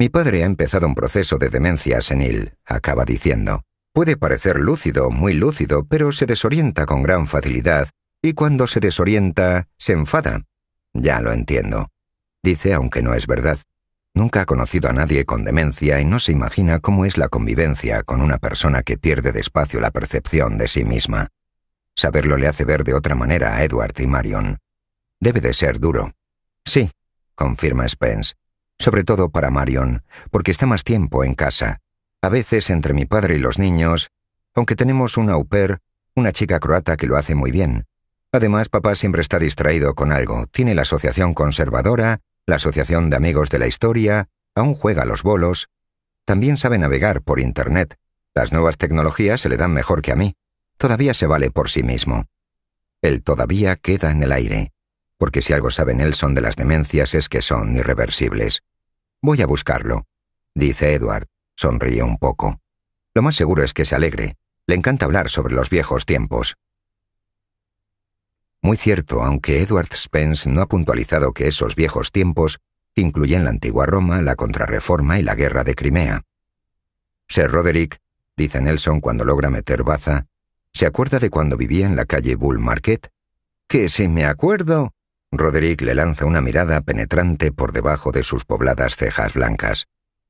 Mi padre ha empezado un proceso de demencia senil, acaba diciendo. Puede parecer lúcido, muy lúcido, pero se desorienta con gran facilidad, y cuando se desorienta, se enfada. Ya lo entiendo. Dice, aunque no es verdad. Nunca ha conocido a nadie con demencia y no se imagina cómo es la convivencia con una persona que pierde despacio la percepción de sí misma. Saberlo le hace ver de otra manera a Edward y Marion. Debe de ser duro. Sí, confirma Spence. Sobre todo para Marion, porque está más tiempo en casa. A veces entre mi padre y los niños, aunque tenemos una au pair, una chica croata que lo hace muy bien. Además, papá siempre está distraído con algo. Tiene la Asociación Conservadora, la Asociación de Amigos de la Historia, aún juega a los bolos. También sabe navegar por Internet. Las nuevas tecnologías se le dan mejor que a mí. Todavía se vale por sí mismo. Él todavía queda en el aire porque si algo sabe Nelson de las demencias es que son irreversibles. Voy a buscarlo, dice Edward. Sonríe un poco. Lo más seguro es que se alegre. Le encanta hablar sobre los viejos tiempos. Muy cierto, aunque Edward Spence no ha puntualizado que esos viejos tiempos incluyen la antigua Roma, la contrarreforma y la guerra de Crimea. Sir Roderick, dice Nelson cuando logra meter baza, ¿se acuerda de cuando vivía en la calle Bull Market? Que si me acuerdo, Roderick le lanza una mirada penetrante por debajo de sus pobladas cejas blancas.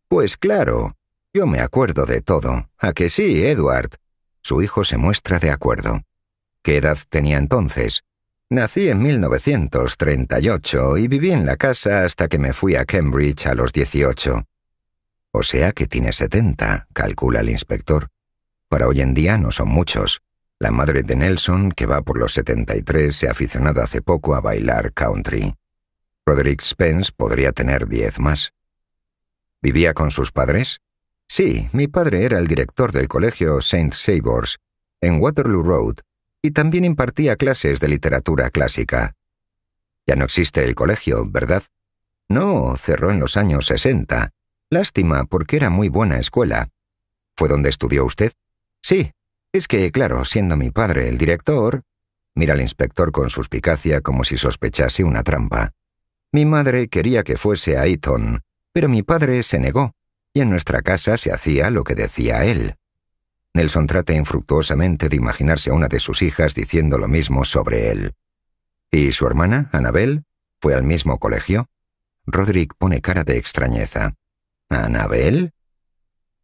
Pues claro, yo me acuerdo de todo. ¿A que sí, Edward? Su hijo se muestra de acuerdo. ¿Qué edad tenía entonces? Nací en 1938 y viví en la casa hasta que me fui a Cambridge a los 18. O sea que tiene 70, calcula el inspector. Para hoy en día no son muchos. La madre de Nelson, que va por los 73, se ha aficionado hace poco a bailar country. Roderick Spence podría tener diez más. ¿Vivía con sus padres? Sí, mi padre era el director del colegio St. Sabors en Waterloo Road, y también impartía clases de literatura clásica. Ya no existe el colegio, ¿verdad? No, cerró en los años 60. Lástima, porque era muy buena escuela. ¿Fue donde estudió usted? Sí, es que, claro, siendo mi padre el director, mira al inspector con suspicacia como si sospechase una trampa. Mi madre quería que fuese a Eton, pero mi padre se negó, y en nuestra casa se hacía lo que decía él. Nelson trata infructuosamente de imaginarse a una de sus hijas diciendo lo mismo sobre él. ¿Y su hermana, Anabel? ¿Fue al mismo colegio? Roderick pone cara de extrañeza. ¿Anabel?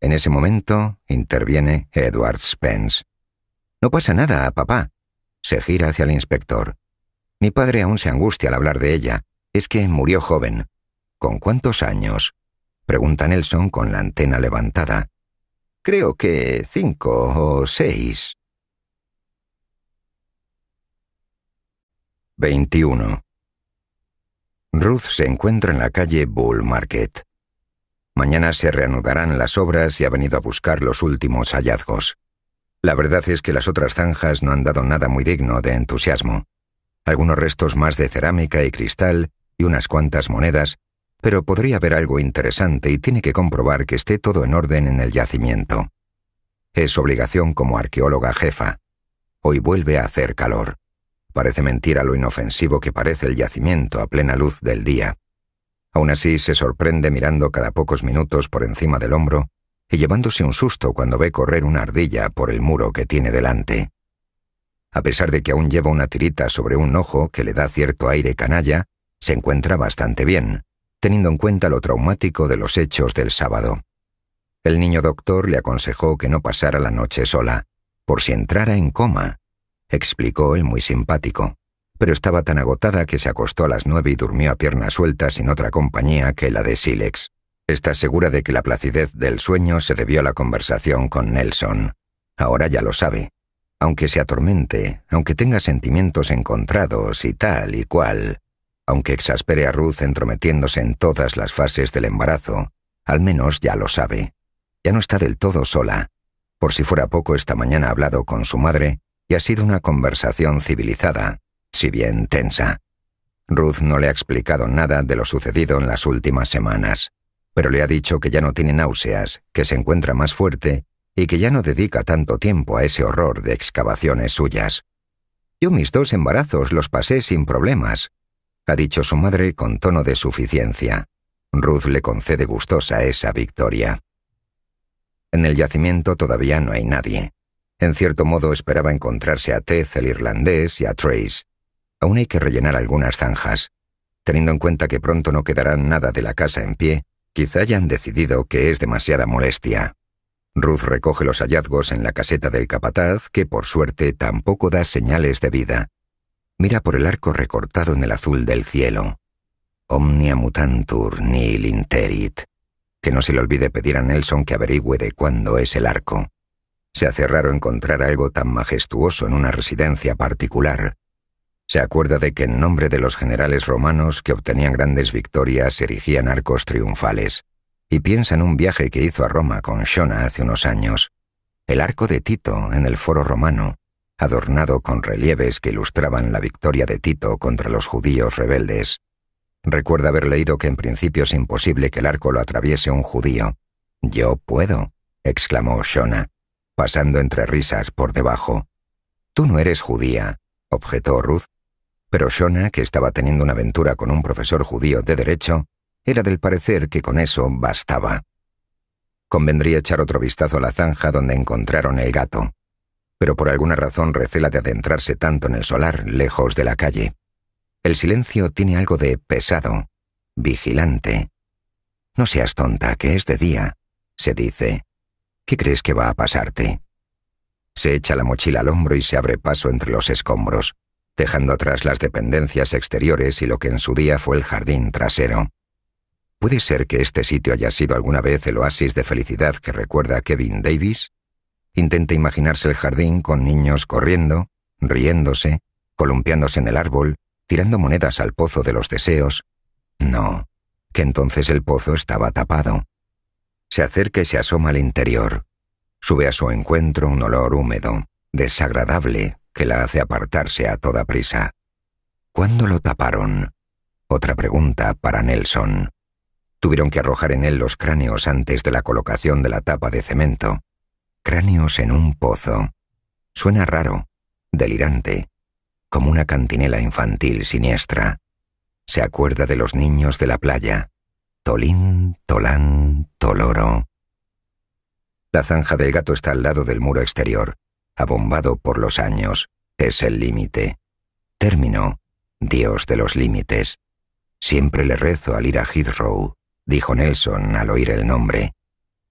En ese momento interviene Edward Spence. No pasa nada papá. Se gira hacia el inspector. Mi padre aún se angustia al hablar de ella. Es que murió joven. ¿Con cuántos años? pregunta Nelson con la antena levantada. Creo que cinco o seis. 21. Ruth se encuentra en la calle Bull Market. Mañana se reanudarán las obras y ha venido a buscar los últimos hallazgos. La verdad es que las otras zanjas no han dado nada muy digno de entusiasmo. Algunos restos más de cerámica y cristal y unas cuantas monedas, pero podría haber algo interesante y tiene que comprobar que esté todo en orden en el yacimiento. Es obligación como arqueóloga jefa. Hoy vuelve a hacer calor. Parece mentira lo inofensivo que parece el yacimiento a plena luz del día. Aún así se sorprende mirando cada pocos minutos por encima del hombro y llevándose un susto cuando ve correr una ardilla por el muro que tiene delante. A pesar de que aún lleva una tirita sobre un ojo que le da cierto aire canalla, se encuentra bastante bien, teniendo en cuenta lo traumático de los hechos del sábado. El niño doctor le aconsejó que no pasara la noche sola, por si entrara en coma, explicó el muy simpático pero estaba tan agotada que se acostó a las nueve y durmió a piernas sueltas sin otra compañía que la de Silex. Está segura de que la placidez del sueño se debió a la conversación con Nelson. Ahora ya lo sabe. Aunque se atormente, aunque tenga sentimientos encontrados y tal y cual, aunque exaspere a Ruth entrometiéndose en todas las fases del embarazo, al menos ya lo sabe. Ya no está del todo sola. Por si fuera poco, esta mañana ha hablado con su madre y ha sido una conversación civilizada, si bien tensa. Ruth no le ha explicado nada de lo sucedido en las últimas semanas, pero le ha dicho que ya no tiene náuseas, que se encuentra más fuerte y que ya no dedica tanto tiempo a ese horror de excavaciones suyas. Yo mis dos embarazos los pasé sin problemas, ha dicho su madre con tono de suficiencia. Ruth le concede gustosa esa victoria. En el yacimiento todavía no hay nadie. En cierto modo esperaba encontrarse a Tez el irlandés y a Trace, Aún hay que rellenar algunas zanjas. Teniendo en cuenta que pronto no quedarán nada de la casa en pie, quizá hayan decidido que es demasiada molestia. Ruth recoge los hallazgos en la caseta del capataz, que por suerte tampoco da señales de vida. Mira por el arco recortado en el azul del cielo. Omnia mutantur nihil interit. Que no se le olvide pedir a Nelson que averigüe de cuándo es el arco. Se hace raro encontrar algo tan majestuoso en una residencia particular, se acuerda de que en nombre de los generales romanos que obtenían grandes victorias erigían arcos triunfales, y piensa en un viaje que hizo a Roma con Shona hace unos años. El arco de Tito en el foro romano, adornado con relieves que ilustraban la victoria de Tito contra los judíos rebeldes. Recuerda haber leído que en principio es imposible que el arco lo atraviese un judío. Yo puedo, exclamó Shona, pasando entre risas por debajo. Tú no eres judía, objetó Ruth, pero Shona, que estaba teniendo una aventura con un profesor judío de derecho, era del parecer que con eso bastaba. Convendría echar otro vistazo a la zanja donde encontraron el gato, pero por alguna razón recela de adentrarse tanto en el solar lejos de la calle. El silencio tiene algo de pesado, vigilante. No seas tonta, que es de día, se dice. ¿Qué crees que va a pasarte? Se echa la mochila al hombro y se abre paso entre los escombros dejando atrás las dependencias exteriores y lo que en su día fue el jardín trasero. ¿Puede ser que este sitio haya sido alguna vez el oasis de felicidad que recuerda a Kevin Davis? Intenta imaginarse el jardín con niños corriendo, riéndose, columpiándose en el árbol, tirando monedas al pozo de los deseos. No, que entonces el pozo estaba tapado. Se acerca y se asoma al interior. Sube a su encuentro un olor húmedo, desagradable, que la hace apartarse a toda prisa. ¿Cuándo lo taparon? Otra pregunta para Nelson. Tuvieron que arrojar en él los cráneos antes de la colocación de la tapa de cemento. Cráneos en un pozo. Suena raro, delirante, como una cantinela infantil siniestra. Se acuerda de los niños de la playa. Tolín, Tolán, Toloro. La zanja del gato está al lado del muro exterior abombado por los años, es el límite. Término, Dios de los límites. Siempre le rezo al ir a Heathrow, dijo Nelson al oír el nombre.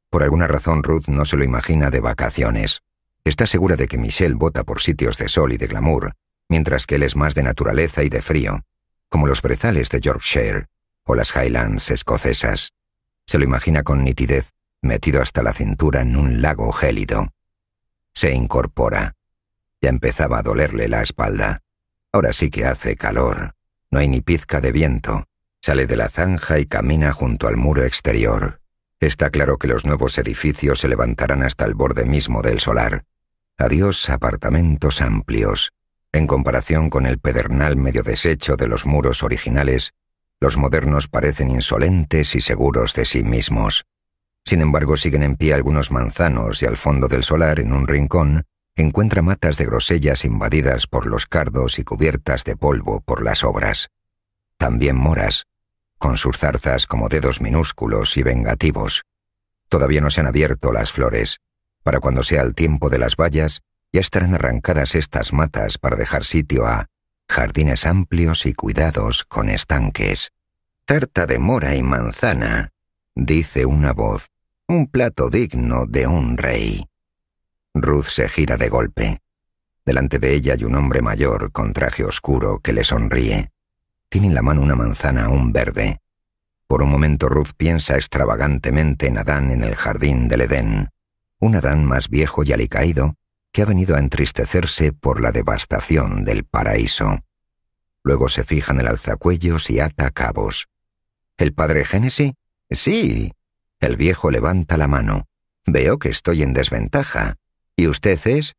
Por alguna razón Ruth no se lo imagina de vacaciones. Está segura de que Michelle vota por sitios de sol y de glamour, mientras que él es más de naturaleza y de frío, como los brezales de Yorkshire o las Highlands escocesas. Se lo imagina con nitidez, metido hasta la cintura en un lago gélido. Se incorpora. Ya empezaba a dolerle la espalda. Ahora sí que hace calor. No hay ni pizca de viento. Sale de la zanja y camina junto al muro exterior. Está claro que los nuevos edificios se levantarán hasta el borde mismo del solar. Adiós apartamentos amplios. En comparación con el pedernal medio deshecho de los muros originales, los modernos parecen insolentes y seguros de sí mismos. Sin embargo, siguen en pie algunos manzanos y al fondo del solar, en un rincón, encuentra matas de grosellas invadidas por los cardos y cubiertas de polvo por las obras. También moras, con sus zarzas como dedos minúsculos y vengativos. Todavía no se han abierto las flores. Para cuando sea el tiempo de las vallas, ya estarán arrancadas estas matas para dejar sitio a jardines amplios y cuidados con estanques. Tarta de mora y manzana, dice una voz un plato digno de un rey. Ruth se gira de golpe. Delante de ella hay un hombre mayor con traje oscuro que le sonríe. Tiene en la mano una manzana aún verde. Por un momento Ruth piensa extravagantemente en Adán en el jardín del Edén, un Adán más viejo y alicaído que ha venido a entristecerse por la devastación del paraíso. Luego se fija en el alzacuellos y ata cabos. ¿El padre Génesis? Sí, el viejo levanta la mano. Veo que estoy en desventaja. ¿Y usted es?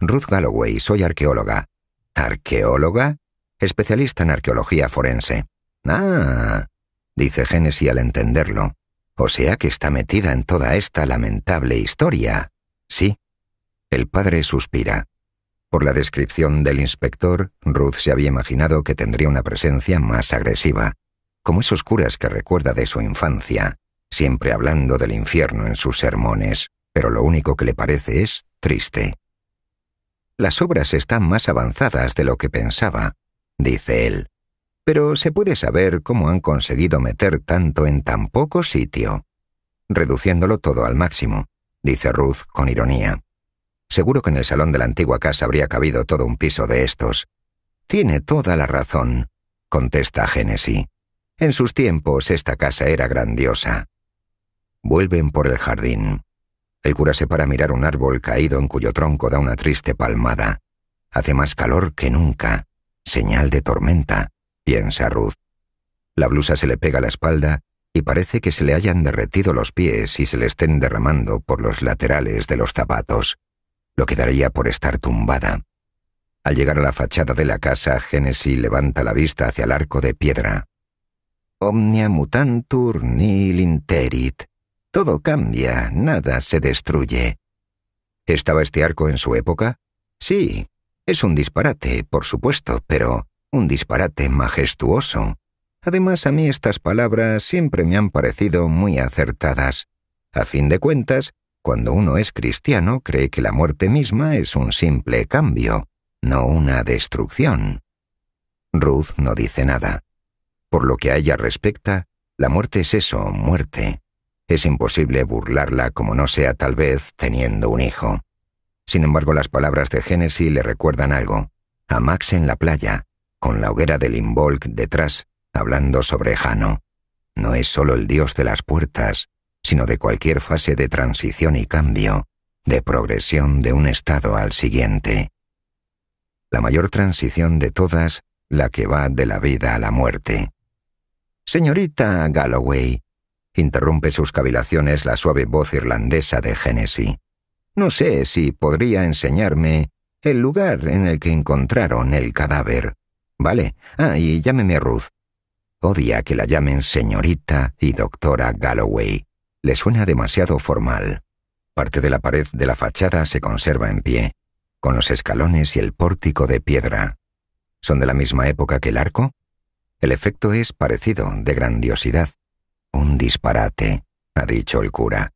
Ruth Galloway, soy arqueóloga. ¿Arqueóloga? Especialista en arqueología forense. Ah, dice Genesis al entenderlo. O sea que está metida en toda esta lamentable historia. Sí. El padre suspira. Por la descripción del inspector, Ruth se había imaginado que tendría una presencia más agresiva, como esos curas que recuerda de su infancia siempre hablando del infierno en sus sermones, pero lo único que le parece es triste. Las obras están más avanzadas de lo que pensaba, dice él, pero se puede saber cómo han conseguido meter tanto en tan poco sitio, reduciéndolo todo al máximo, dice Ruth con ironía. Seguro que en el salón de la antigua casa habría cabido todo un piso de estos. Tiene toda la razón, contesta Génesis. En sus tiempos esta casa era grandiosa. Vuelven por el jardín. El cura se para a mirar un árbol caído en cuyo tronco da una triste palmada. Hace más calor que nunca. Señal de tormenta, piensa Ruth. La blusa se le pega a la espalda y parece que se le hayan derretido los pies y se le estén derramando por los laterales de los zapatos. Lo quedaría por estar tumbada. Al llegar a la fachada de la casa, Génesis levanta la vista hacia el arco de piedra. Omnia mutantur nil interit, todo cambia, nada se destruye. ¿Estaba este arco en su época? Sí, es un disparate, por supuesto, pero un disparate majestuoso. Además, a mí estas palabras siempre me han parecido muy acertadas. A fin de cuentas, cuando uno es cristiano cree que la muerte misma es un simple cambio, no una destrucción. Ruth no dice nada. Por lo que a ella respecta, la muerte es eso, muerte. Es imposible burlarla como no sea tal vez teniendo un hijo. Sin embargo, las palabras de Génesis le recuerdan algo. A Max en la playa, con la hoguera de Limbolk detrás, hablando sobre Jano. No es solo el dios de las puertas, sino de cualquier fase de transición y cambio, de progresión de un estado al siguiente. La mayor transición de todas, la que va de la vida a la muerte. Señorita Galloway, interrumpe sus cavilaciones la suave voz irlandesa de Génesis No sé si podría enseñarme el lugar en el que encontraron el cadáver. Vale. Ah, y llámeme Ruth. Odia que la llamen señorita y doctora Galloway. Le suena demasiado formal. Parte de la pared de la fachada se conserva en pie, con los escalones y el pórtico de piedra. ¿Son de la misma época que el arco? El efecto es parecido, de grandiosidad, un disparate, ha dicho el cura,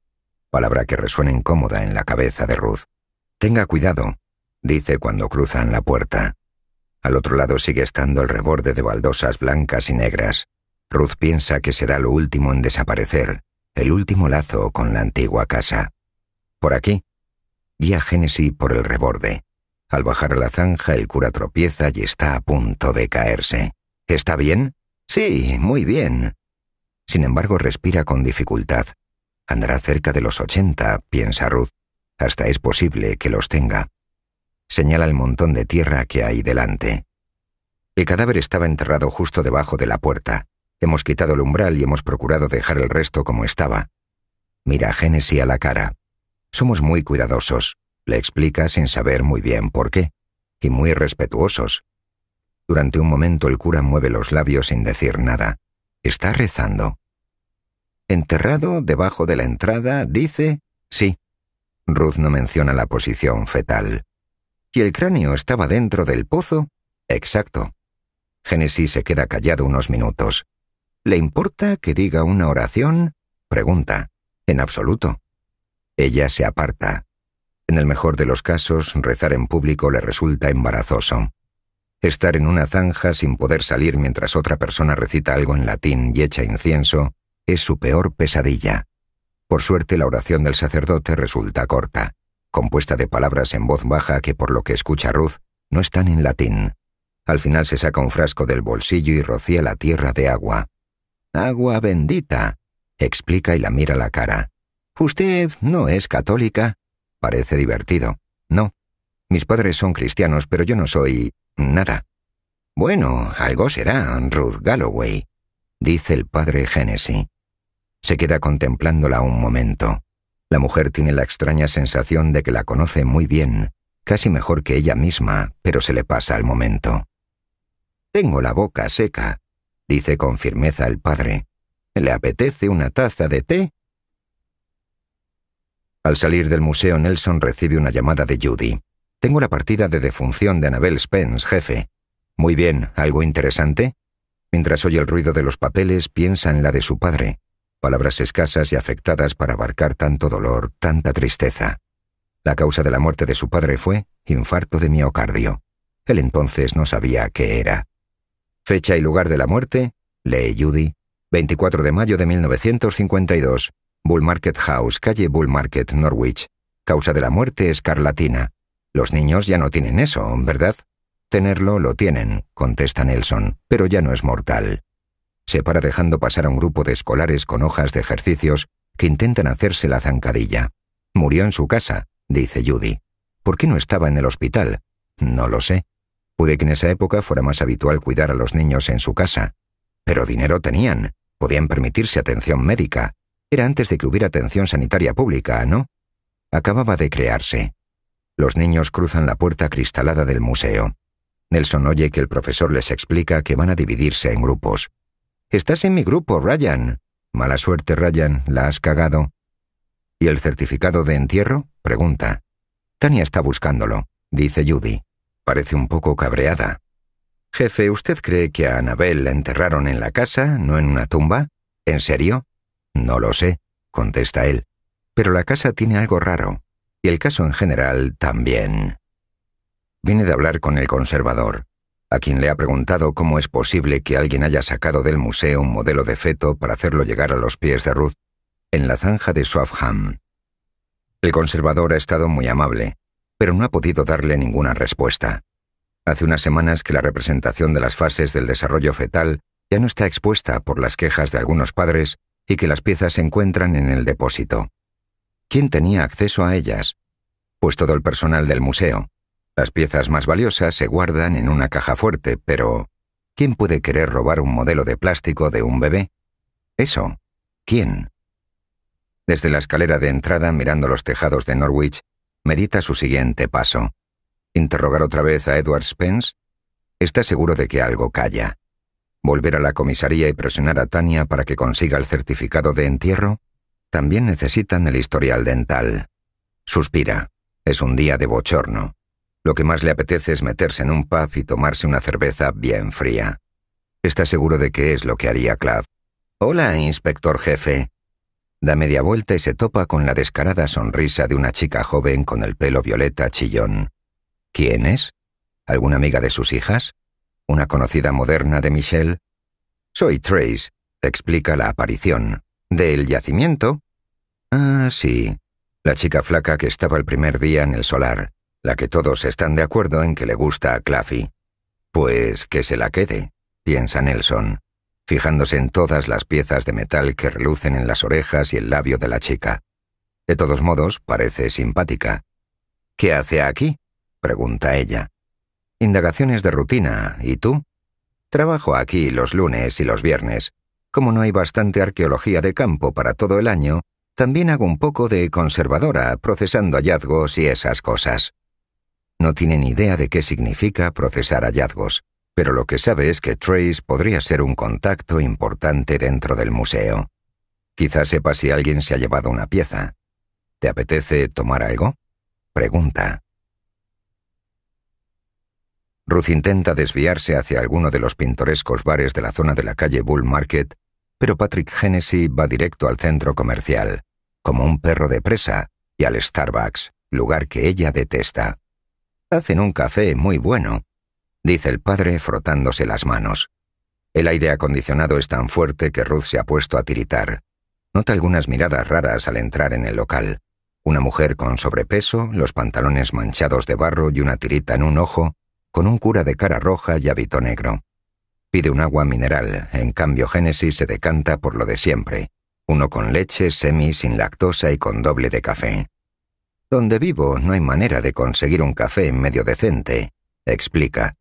palabra que resuena incómoda en la cabeza de Ruth. Tenga cuidado, dice cuando cruzan la puerta. Al otro lado sigue estando el reborde de baldosas blancas y negras. Ruth piensa que será lo último en desaparecer, el último lazo con la antigua casa. Por aquí. Guía Génesis por el reborde. Al bajar a la zanja, el cura tropieza y está a punto de caerse. ¿Está bien? Sí, muy bien, sin embargo, respira con dificultad. Andará cerca de los 80, piensa Ruth. Hasta es posible que los tenga. Señala el montón de tierra que hay delante. El cadáver estaba enterrado justo debajo de la puerta. Hemos quitado el umbral y hemos procurado dejar el resto como estaba. Mira a Génesis a la cara. Somos muy cuidadosos, le explica sin saber muy bien por qué, y muy respetuosos. Durante un momento el cura mueve los labios sin decir nada. Está rezando. Enterrado debajo de la entrada, dice, sí. Ruth no menciona la posición fetal. ¿Y el cráneo estaba dentro del pozo? Exacto. Génesis se queda callado unos minutos. ¿Le importa que diga una oración? Pregunta. En absoluto. Ella se aparta. En el mejor de los casos, rezar en público le resulta embarazoso estar en una zanja sin poder salir mientras otra persona recita algo en latín y echa incienso, es su peor pesadilla. Por suerte la oración del sacerdote resulta corta, compuesta de palabras en voz baja que por lo que escucha Ruth no están en latín. Al final se saca un frasco del bolsillo y rocía la tierra de agua. Agua bendita, explica y la mira la cara. ¿Usted no es católica? Parece divertido. No, mis padres son cristianos, pero yo no soy nada. Bueno, algo será, Ruth Galloway, dice el padre Hennessy. Se queda contemplándola un momento. La mujer tiene la extraña sensación de que la conoce muy bien, casi mejor que ella misma, pero se le pasa al momento. Tengo la boca seca, dice con firmeza el padre. ¿Le apetece una taza de té? Al salir del museo, Nelson recibe una llamada de Judy. Tengo la partida de defunción de anabel Spence, jefe. Muy bien, ¿algo interesante? Mientras oye el ruido de los papeles, piensa en la de su padre. Palabras escasas y afectadas para abarcar tanto dolor, tanta tristeza. La causa de la muerte de su padre fue infarto de miocardio. Él entonces no sabía qué era. Fecha y lugar de la muerte, lee Judy, 24 de mayo de 1952, Bull Market House, calle Bull Market, Norwich. Causa de la muerte escarlatina. Los niños ya no tienen eso, ¿verdad? Tenerlo lo tienen, contesta Nelson, pero ya no es mortal. Se para dejando pasar a un grupo de escolares con hojas de ejercicios que intentan hacerse la zancadilla. Murió en su casa, dice Judy. ¿Por qué no estaba en el hospital? No lo sé. Pude que en esa época fuera más habitual cuidar a los niños en su casa. Pero dinero tenían. Podían permitirse atención médica. Era antes de que hubiera atención sanitaria pública, ¿no? Acababa de crearse. Los niños cruzan la puerta cristalada del museo. Nelson oye que el profesor les explica que van a dividirse en grupos. Estás en mi grupo, Ryan. Mala suerte, Ryan, la has cagado. ¿Y el certificado de entierro? pregunta. Tania está buscándolo, dice Judy. Parece un poco cabreada. Jefe, ¿usted cree que a Anabel la enterraron en la casa, no en una tumba? ¿En serio? No lo sé, contesta él. Pero la casa tiene algo raro y el caso en general también. Vine de hablar con el conservador, a quien le ha preguntado cómo es posible que alguien haya sacado del museo un modelo de feto para hacerlo llegar a los pies de Ruth en la zanja de Swaffham. El conservador ha estado muy amable, pero no ha podido darle ninguna respuesta. Hace unas semanas que la representación de las fases del desarrollo fetal ya no está expuesta por las quejas de algunos padres y que las piezas se encuentran en el depósito quién tenía acceso a ellas, pues todo el personal del museo. Las piezas más valiosas se guardan en una caja fuerte, pero ¿quién puede querer robar un modelo de plástico de un bebé? Eso, ¿quién? Desde la escalera de entrada, mirando los tejados de Norwich, medita su siguiente paso. ¿Interrogar otra vez a Edward Spence? Está seguro de que algo calla. ¿Volver a la comisaría y presionar a Tania para que consiga el certificado de entierro? También necesitan el historial dental. Suspira. Es un día de bochorno. Lo que más le apetece es meterse en un pub y tomarse una cerveza bien fría. Está seguro de que es lo que haría Clav. Hola, inspector jefe. Da media vuelta y se topa con la descarada sonrisa de una chica joven con el pelo violeta chillón. ¿Quién es? ¿Alguna amiga de sus hijas? ¿Una conocida moderna de Michelle? Soy Trace, explica la aparición. ¿Del yacimiento? Ah, sí. La chica flaca que estaba el primer día en el solar, la que todos están de acuerdo en que le gusta a Claffy. Pues que se la quede, piensa Nelson, fijándose en todas las piezas de metal que relucen en las orejas y el labio de la chica. De todos modos, parece simpática. ¿Qué hace aquí? pregunta ella. Indagaciones de rutina, ¿y tú? Trabajo aquí los lunes y los viernes, como no hay bastante arqueología de campo para todo el año, también hago un poco de conservadora procesando hallazgos y esas cosas. No tienen idea de qué significa procesar hallazgos, pero lo que sabe es que Trace podría ser un contacto importante dentro del museo. Quizás sepa si alguien se ha llevado una pieza. ¿Te apetece tomar algo? Pregunta. Ruth intenta desviarse hacia alguno de los pintorescos bares de la zona de la calle Bull Market pero Patrick Hennessy va directo al centro comercial, como un perro de presa, y al Starbucks, lugar que ella detesta. Hacen un café muy bueno, dice el padre frotándose las manos. El aire acondicionado es tan fuerte que Ruth se ha puesto a tiritar. Nota algunas miradas raras al entrar en el local. Una mujer con sobrepeso, los pantalones manchados de barro y una tirita en un ojo, con un cura de cara roja y hábito negro pide un agua mineral, en cambio Génesis se decanta por lo de siempre, uno con leche, semi, sin lactosa y con doble de café. Donde vivo no hay manera de conseguir un café medio decente, explica.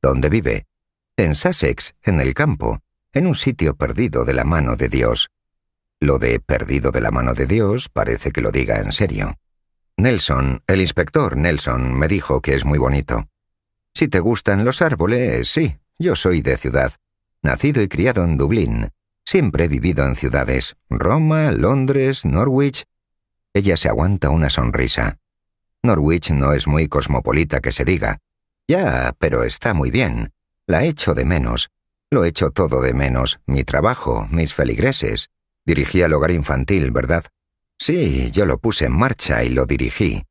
¿Dónde vive? En Sussex, en el campo, en un sitio perdido de la mano de Dios. Lo de perdido de la mano de Dios parece que lo diga en serio. Nelson, el inspector Nelson, me dijo que es muy bonito. Si te gustan los árboles, sí, yo soy de ciudad, nacido y criado en Dublín. Siempre he vivido en ciudades, Roma, Londres, Norwich. Ella se aguanta una sonrisa. Norwich no es muy cosmopolita que se diga. Ya, pero está muy bien. La echo de menos. Lo echo todo de menos. Mi trabajo, mis feligreses. Dirigí el hogar infantil, ¿verdad? Sí, yo lo puse en marcha y lo dirigí.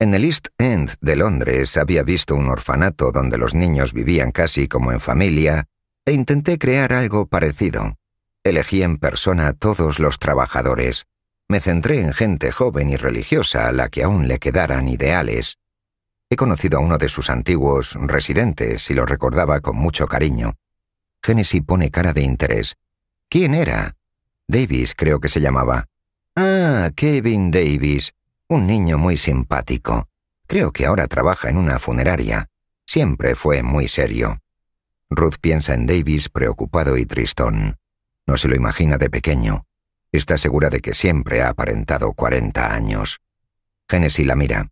En el East End de Londres había visto un orfanato donde los niños vivían casi como en familia e intenté crear algo parecido. Elegí en persona a todos los trabajadores. Me centré en gente joven y religiosa a la que aún le quedaran ideales. He conocido a uno de sus antiguos residentes y lo recordaba con mucho cariño. Genesis pone cara de interés. ¿Quién era? Davis creo que se llamaba. Ah, Kevin Davis. Un niño muy simpático. Creo que ahora trabaja en una funeraria. Siempre fue muy serio. Ruth piensa en Davis preocupado y tristón. No se lo imagina de pequeño. Está segura de que siempre ha aparentado 40 años. Genesis la mira.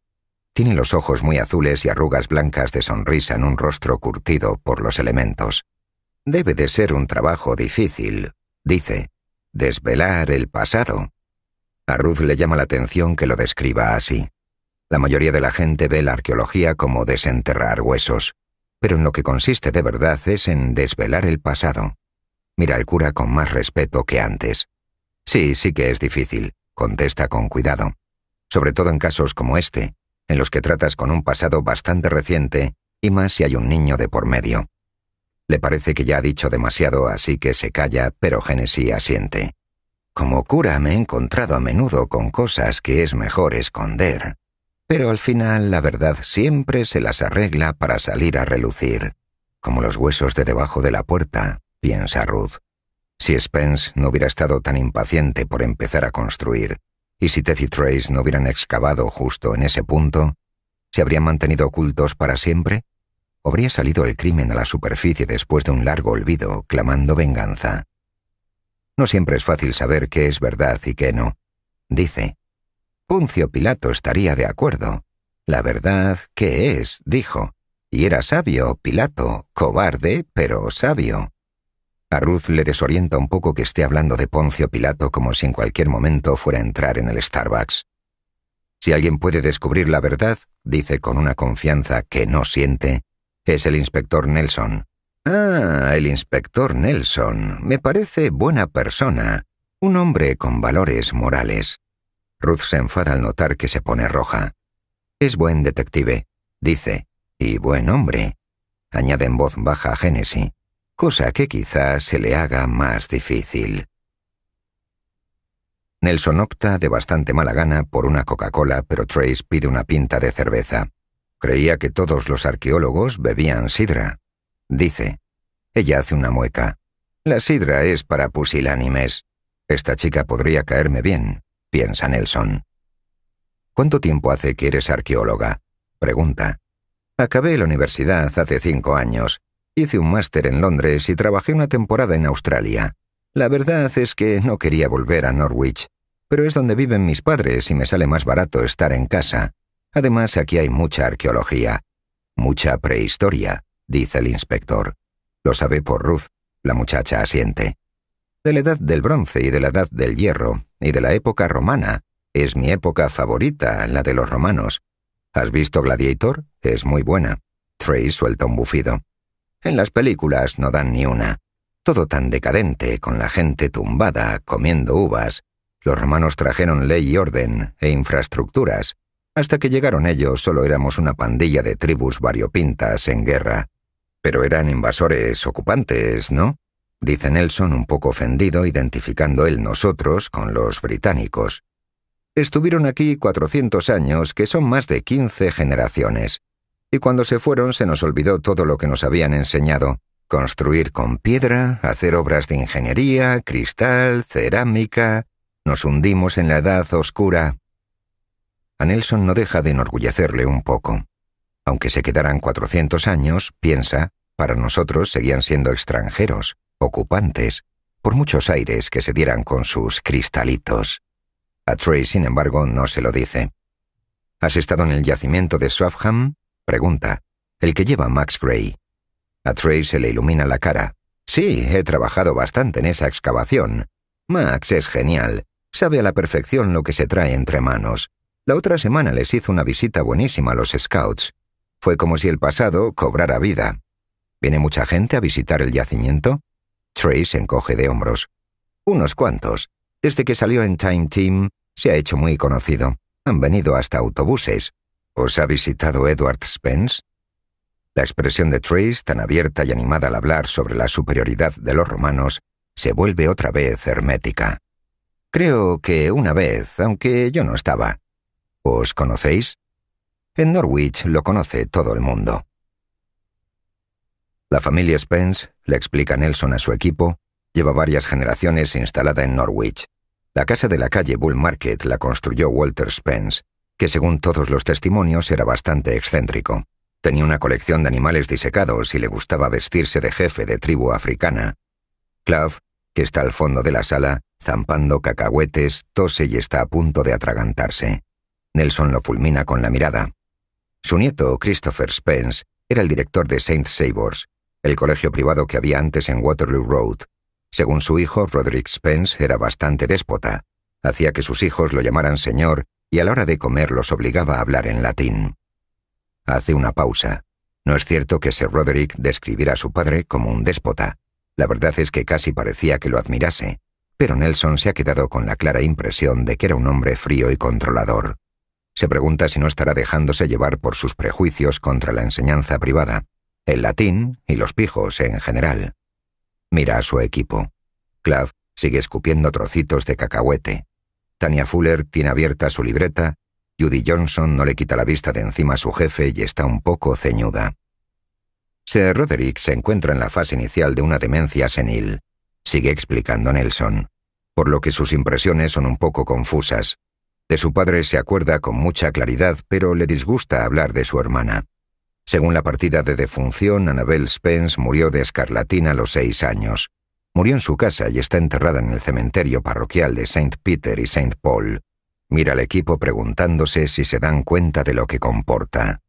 Tiene los ojos muy azules y arrugas blancas de sonrisa en un rostro curtido por los elementos. Debe de ser un trabajo difícil, dice, desvelar el pasado. A Ruth le llama la atención que lo describa así. La mayoría de la gente ve la arqueología como desenterrar huesos, pero en lo que consiste de verdad es en desvelar el pasado. Mira al cura con más respeto que antes. Sí, sí que es difícil, contesta con cuidado, sobre todo en casos como este, en los que tratas con un pasado bastante reciente y más si hay un niño de por medio. Le parece que ya ha dicho demasiado, así que se calla, pero Genesis asiente. Como cura me he encontrado a menudo con cosas que es mejor esconder, pero al final la verdad siempre se las arregla para salir a relucir, como los huesos de debajo de la puerta, piensa Ruth. Si Spence no hubiera estado tan impaciente por empezar a construir, y si Teth Trace no hubieran excavado justo en ese punto, ¿se habrían mantenido ocultos para siempre? ¿Habría salido el crimen a la superficie después de un largo olvido, clamando venganza? No siempre es fácil saber qué es verdad y qué no. Dice, Poncio Pilato estaría de acuerdo. La verdad, ¿qué es? dijo. Y era sabio, Pilato, cobarde, pero sabio. A Ruth le desorienta un poco que esté hablando de Poncio Pilato como si en cualquier momento fuera a entrar en el Starbucks. Si alguien puede descubrir la verdad, dice con una confianza que no siente, es el inspector Nelson, Ah, el inspector Nelson. Me parece buena persona. Un hombre con valores morales. Ruth se enfada al notar que se pone roja. Es buen detective, dice, y buen hombre, añade en voz baja a Genesis, cosa que quizás se le haga más difícil. Nelson opta de bastante mala gana por una Coca-Cola, pero Trace pide una pinta de cerveza. Creía que todos los arqueólogos bebían sidra dice. Ella hace una mueca. La sidra es para pusilánimes. Esta chica podría caerme bien, piensa Nelson. ¿Cuánto tiempo hace que eres arqueóloga? Pregunta. Acabé la universidad hace cinco años. Hice un máster en Londres y trabajé una temporada en Australia. La verdad es que no quería volver a Norwich, pero es donde viven mis padres y me sale más barato estar en casa. Además, aquí hay mucha arqueología, mucha prehistoria, dice el inspector. Lo sabe por Ruth. La muchacha asiente. De la edad del bronce y de la edad del hierro y de la época romana. Es mi época favorita, la de los romanos. ¿Has visto Gladiator? Es muy buena. Trace suelta un bufido. En las películas no dan ni una. Todo tan decadente, con la gente tumbada, comiendo uvas. Los romanos trajeron ley y orden e infraestructuras. Hasta que llegaron ellos solo éramos una pandilla de tribus variopintas en guerra. Pero eran invasores ocupantes, ¿no? dice Nelson un poco ofendido, identificando él nosotros con los británicos. Estuvieron aquí 400 años, que son más de 15 generaciones. Y cuando se fueron se nos olvidó todo lo que nos habían enseñado. Construir con piedra, hacer obras de ingeniería, cristal, cerámica. Nos hundimos en la edad oscura. A Nelson no deja de enorgullecerle un poco. Aunque se quedaran 400 años, piensa, para nosotros seguían siendo extranjeros, ocupantes, por muchos aires que se dieran con sus cristalitos. A Trey, sin embargo, no se lo dice. ¿Has estado en el yacimiento de Swaffham? Pregunta, el que lleva Max Gray. A Trey se le ilumina la cara. Sí, he trabajado bastante en esa excavación. Max es genial. Sabe a la perfección lo que se trae entre manos. La otra semana les hizo una visita buenísima a los Scouts. Fue como si el pasado cobrara vida. ¿Viene mucha gente a visitar el yacimiento? Trace encoge de hombros. Unos cuantos. Desde que salió en Time Team, se ha hecho muy conocido. Han venido hasta autobuses. ¿Os ha visitado Edward Spence? La expresión de Trace, tan abierta y animada al hablar sobre la superioridad de los romanos, se vuelve otra vez hermética. Creo que una vez, aunque yo no estaba. ¿Os conocéis? En Norwich lo conoce todo el mundo. La familia Spence, le explica Nelson a su equipo, lleva varias generaciones instalada en Norwich. La casa de la calle Bull Market la construyó Walter Spence, que según todos los testimonios era bastante excéntrico. Tenía una colección de animales disecados y le gustaba vestirse de jefe de tribu africana. Clav, que está al fondo de la sala, zampando cacahuetes, tose y está a punto de atragantarse. Nelson lo fulmina con la mirada. Su nieto, Christopher Spence, era el director de St. Sabors, el colegio privado que había antes en Waterloo Road. Según su hijo, Roderick Spence era bastante déspota. Hacía que sus hijos lo llamaran señor y a la hora de comer los obligaba a hablar en latín. Hace una pausa. No es cierto que Sir Roderick describiera a su padre como un déspota. La verdad es que casi parecía que lo admirase, pero Nelson se ha quedado con la clara impresión de que era un hombre frío y controlador. Se pregunta si no estará dejándose llevar por sus prejuicios contra la enseñanza privada, el latín y los pijos en general. Mira a su equipo. Clav sigue escupiendo trocitos de cacahuete. Tania Fuller tiene abierta su libreta, Judy Johnson no le quita la vista de encima a su jefe y está un poco ceñuda. Sir Roderick se encuentra en la fase inicial de una demencia senil, sigue explicando Nelson, por lo que sus impresiones son un poco confusas. De su padre se acuerda con mucha claridad, pero le disgusta hablar de su hermana. Según la partida de defunción, Annabel Spence murió de escarlatina a los seis años. Murió en su casa y está enterrada en el cementerio parroquial de St. Peter y St. Paul. Mira al equipo preguntándose si se dan cuenta de lo que comporta.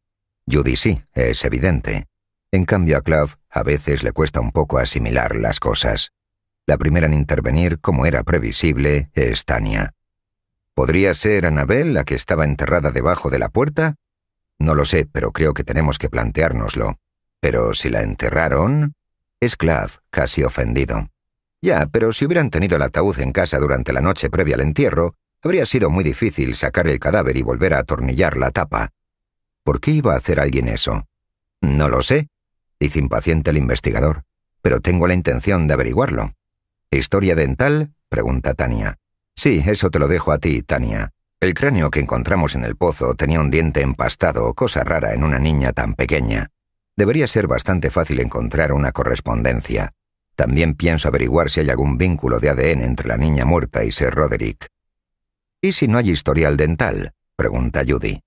Judy sí, es evidente. En cambio a Clough a veces le cuesta un poco asimilar las cosas. La primera en intervenir, como era previsible, es Tania. ¿Podría ser Anabel la que estaba enterrada debajo de la puerta? No lo sé, pero creo que tenemos que planteárnoslo. Pero si la enterraron... Esclav, casi ofendido. Ya, pero si hubieran tenido el ataúd en casa durante la noche previa al entierro, habría sido muy difícil sacar el cadáver y volver a atornillar la tapa. ¿Por qué iba a hacer alguien eso? No lo sé, dice impaciente el investigador, pero tengo la intención de averiguarlo. ¿Historia dental? pregunta Tania. Sí, eso te lo dejo a ti, Tania. El cráneo que encontramos en el pozo tenía un diente empastado, cosa rara en una niña tan pequeña. Debería ser bastante fácil encontrar una correspondencia. También pienso averiguar si hay algún vínculo de ADN entre la niña muerta y Sir Roderick. ¿Y si no hay historial dental? pregunta Judy.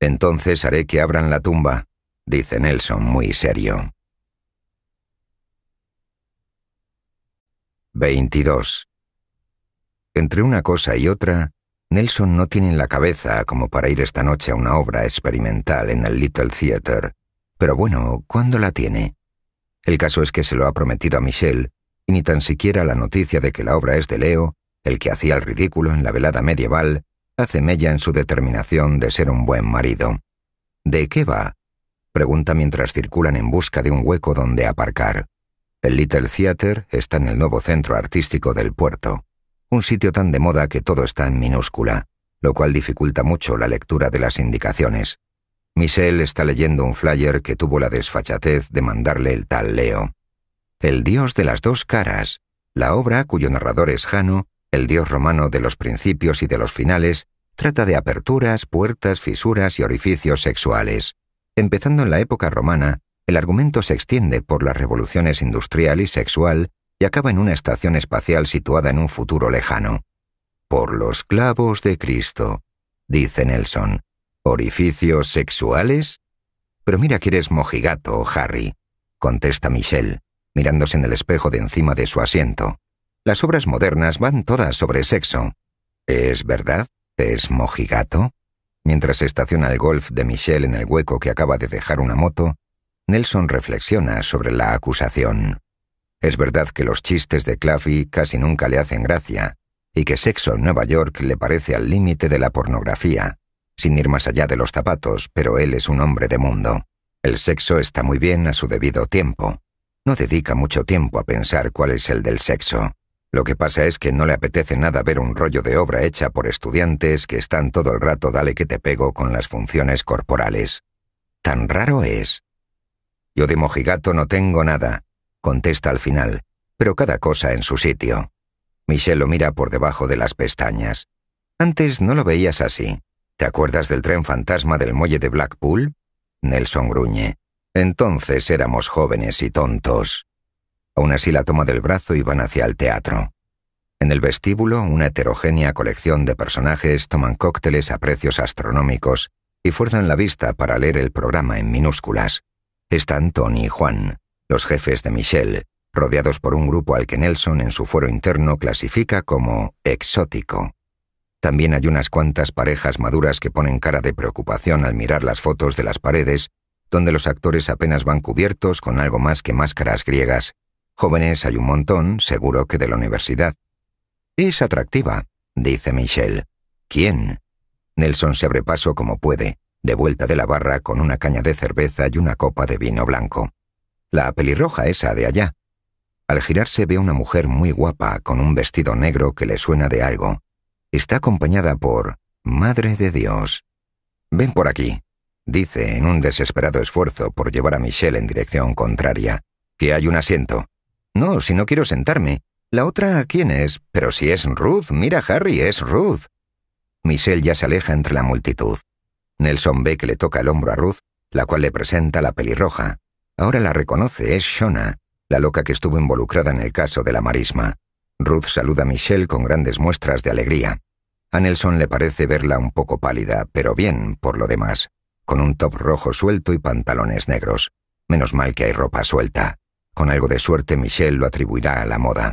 Entonces haré que abran la tumba, dice Nelson muy serio. 22. Entre una cosa y otra, Nelson no tiene en la cabeza como para ir esta noche a una obra experimental en el Little Theater. Pero bueno, ¿cuándo la tiene? El caso es que se lo ha prometido a Michelle, y ni tan siquiera la noticia de que la obra es de Leo, el que hacía el ridículo en la velada medieval, hace mella en su determinación de ser un buen marido. ¿De qué va? pregunta mientras circulan en busca de un hueco donde aparcar. El Little Theater está en el nuevo centro artístico del puerto un sitio tan de moda que todo está en minúscula, lo cual dificulta mucho la lectura de las indicaciones. Michelle está leyendo un flyer que tuvo la desfachatez de mandarle el tal Leo. El dios de las dos caras, la obra cuyo narrador es Jano, el dios romano de los principios y de los finales, trata de aperturas, puertas, fisuras y orificios sexuales. Empezando en la época romana, el argumento se extiende por las revoluciones industrial y sexual y acaba en una estación espacial situada en un futuro lejano. Por los clavos de Cristo, dice Nelson. ¿Orificios sexuales? Pero mira que eres mojigato, Harry, contesta Michelle, mirándose en el espejo de encima de su asiento. Las obras modernas van todas sobre sexo. ¿Es verdad? ¿Es mojigato? Mientras estaciona el golf de Michelle en el hueco que acaba de dejar una moto, Nelson reflexiona sobre la acusación. Es verdad que los chistes de Claffy casi nunca le hacen gracia, y que sexo en Nueva York le parece al límite de la pornografía, sin ir más allá de los zapatos, pero él es un hombre de mundo. El sexo está muy bien a su debido tiempo. No dedica mucho tiempo a pensar cuál es el del sexo. Lo que pasa es que no le apetece nada ver un rollo de obra hecha por estudiantes que están todo el rato dale que te pego con las funciones corporales. Tan raro es. Yo de mojigato no tengo nada, contesta al final, pero cada cosa en su sitio. Michelle lo mira por debajo de las pestañas. Antes no lo veías así. ¿Te acuerdas del tren fantasma del muelle de Blackpool? Nelson gruñe. Entonces éramos jóvenes y tontos. Aún así la toma del brazo y van hacia el teatro. En el vestíbulo, una heterogénea colección de personajes toman cócteles a precios astronómicos y fuerzan la vista para leer el programa en minúsculas. Están Tony y Juan, los jefes de michelle rodeados por un grupo al que Nelson en su fuero interno clasifica como exótico. También hay unas cuantas parejas maduras que ponen cara de preocupación al mirar las fotos de las paredes, donde los actores apenas van cubiertos con algo más que máscaras griegas. Jóvenes hay un montón, seguro que de la universidad. Es atractiva, dice Michelle. ¿Quién? Nelson se abre paso como puede, de vuelta de la barra con una caña de cerveza y una copa de vino blanco la pelirroja esa de allá. Al girarse ve una mujer muy guapa con un vestido negro que le suena de algo. Está acompañada por Madre de Dios. Ven por aquí, dice en un desesperado esfuerzo por llevar a Michelle en dirección contraria, que hay un asiento. No, si no quiero sentarme. La otra, ¿quién es? Pero si es Ruth, mira Harry, es Ruth. Michelle ya se aleja entre la multitud. Nelson ve que le toca el hombro a Ruth, la cual le presenta la pelirroja. Ahora la reconoce, es Shona, la loca que estuvo involucrada en el caso de la marisma. Ruth saluda a Michelle con grandes muestras de alegría. A Nelson le parece verla un poco pálida, pero bien, por lo demás, con un top rojo suelto y pantalones negros. Menos mal que hay ropa suelta. Con algo de suerte Michelle lo atribuirá a la moda.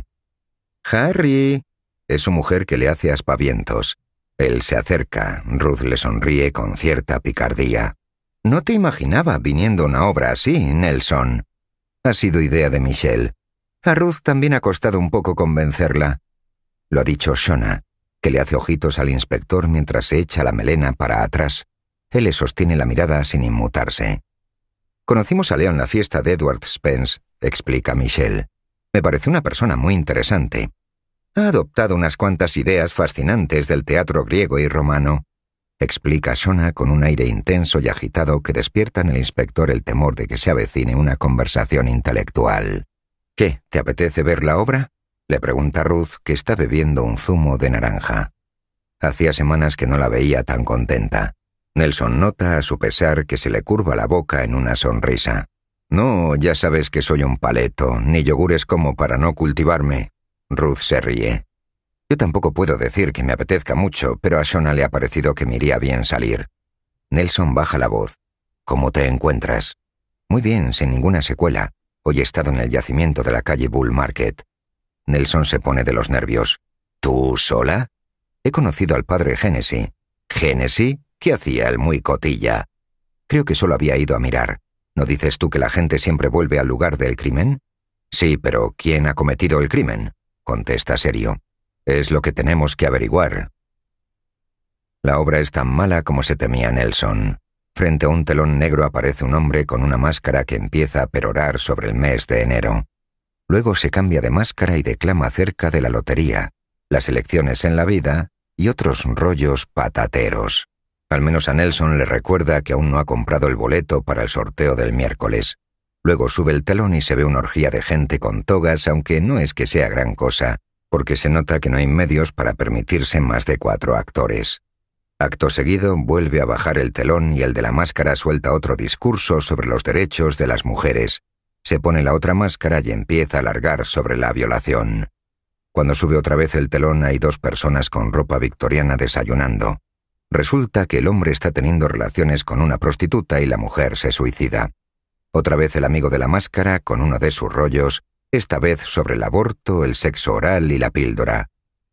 Harry. Es su mujer que le hace aspavientos. Él se acerca, Ruth le sonríe con cierta picardía. No te imaginaba viniendo una obra así, Nelson. Ha sido idea de Michelle. A Ruth también ha costado un poco convencerla. Lo ha dicho Shona, que le hace ojitos al inspector mientras se echa la melena para atrás. Él le sostiene la mirada sin inmutarse. Conocimos a Leo en la fiesta de Edward Spence, explica Michelle. Me parece una persona muy interesante. Ha adoptado unas cuantas ideas fascinantes del teatro griego y romano explica Shona con un aire intenso y agitado que despierta en el inspector el temor de que se avecine una conversación intelectual. ¿Qué? ¿Te apetece ver la obra? le pregunta Ruth, que está bebiendo un zumo de naranja. Hacía semanas que no la veía tan contenta. Nelson nota a su pesar que se le curva la boca en una sonrisa. No, ya sabes que soy un paleto, ni yogures como para no cultivarme. Ruth se ríe. Yo tampoco puedo decir que me apetezca mucho, pero a Shona le ha parecido que me iría bien salir. Nelson baja la voz. ¿Cómo te encuentras? Muy bien, sin ninguna secuela. Hoy he estado en el yacimiento de la calle Bull Market. Nelson se pone de los nervios. ¿Tú sola? He conocido al padre Genesis. ¿Genesis? ¿Qué hacía el muy cotilla? Creo que solo había ido a mirar. ¿No dices tú que la gente siempre vuelve al lugar del crimen? Sí, pero ¿quién ha cometido el crimen? Contesta serio. Es lo que tenemos que averiguar. La obra es tan mala como se temía Nelson. Frente a un telón negro aparece un hombre con una máscara que empieza a perorar sobre el mes de enero. Luego se cambia de máscara y declama acerca de la lotería, las elecciones en la vida y otros rollos patateros. Al menos a Nelson le recuerda que aún no ha comprado el boleto para el sorteo del miércoles. Luego sube el telón y se ve una orgía de gente con togas, aunque no es que sea gran cosa, porque se nota que no hay medios para permitirse más de cuatro actores. Acto seguido vuelve a bajar el telón y el de la máscara suelta otro discurso sobre los derechos de las mujeres. Se pone la otra máscara y empieza a largar sobre la violación. Cuando sube otra vez el telón hay dos personas con ropa victoriana desayunando. Resulta que el hombre está teniendo relaciones con una prostituta y la mujer se suicida. Otra vez el amigo de la máscara, con uno de sus rollos, esta vez sobre el aborto, el sexo oral y la píldora.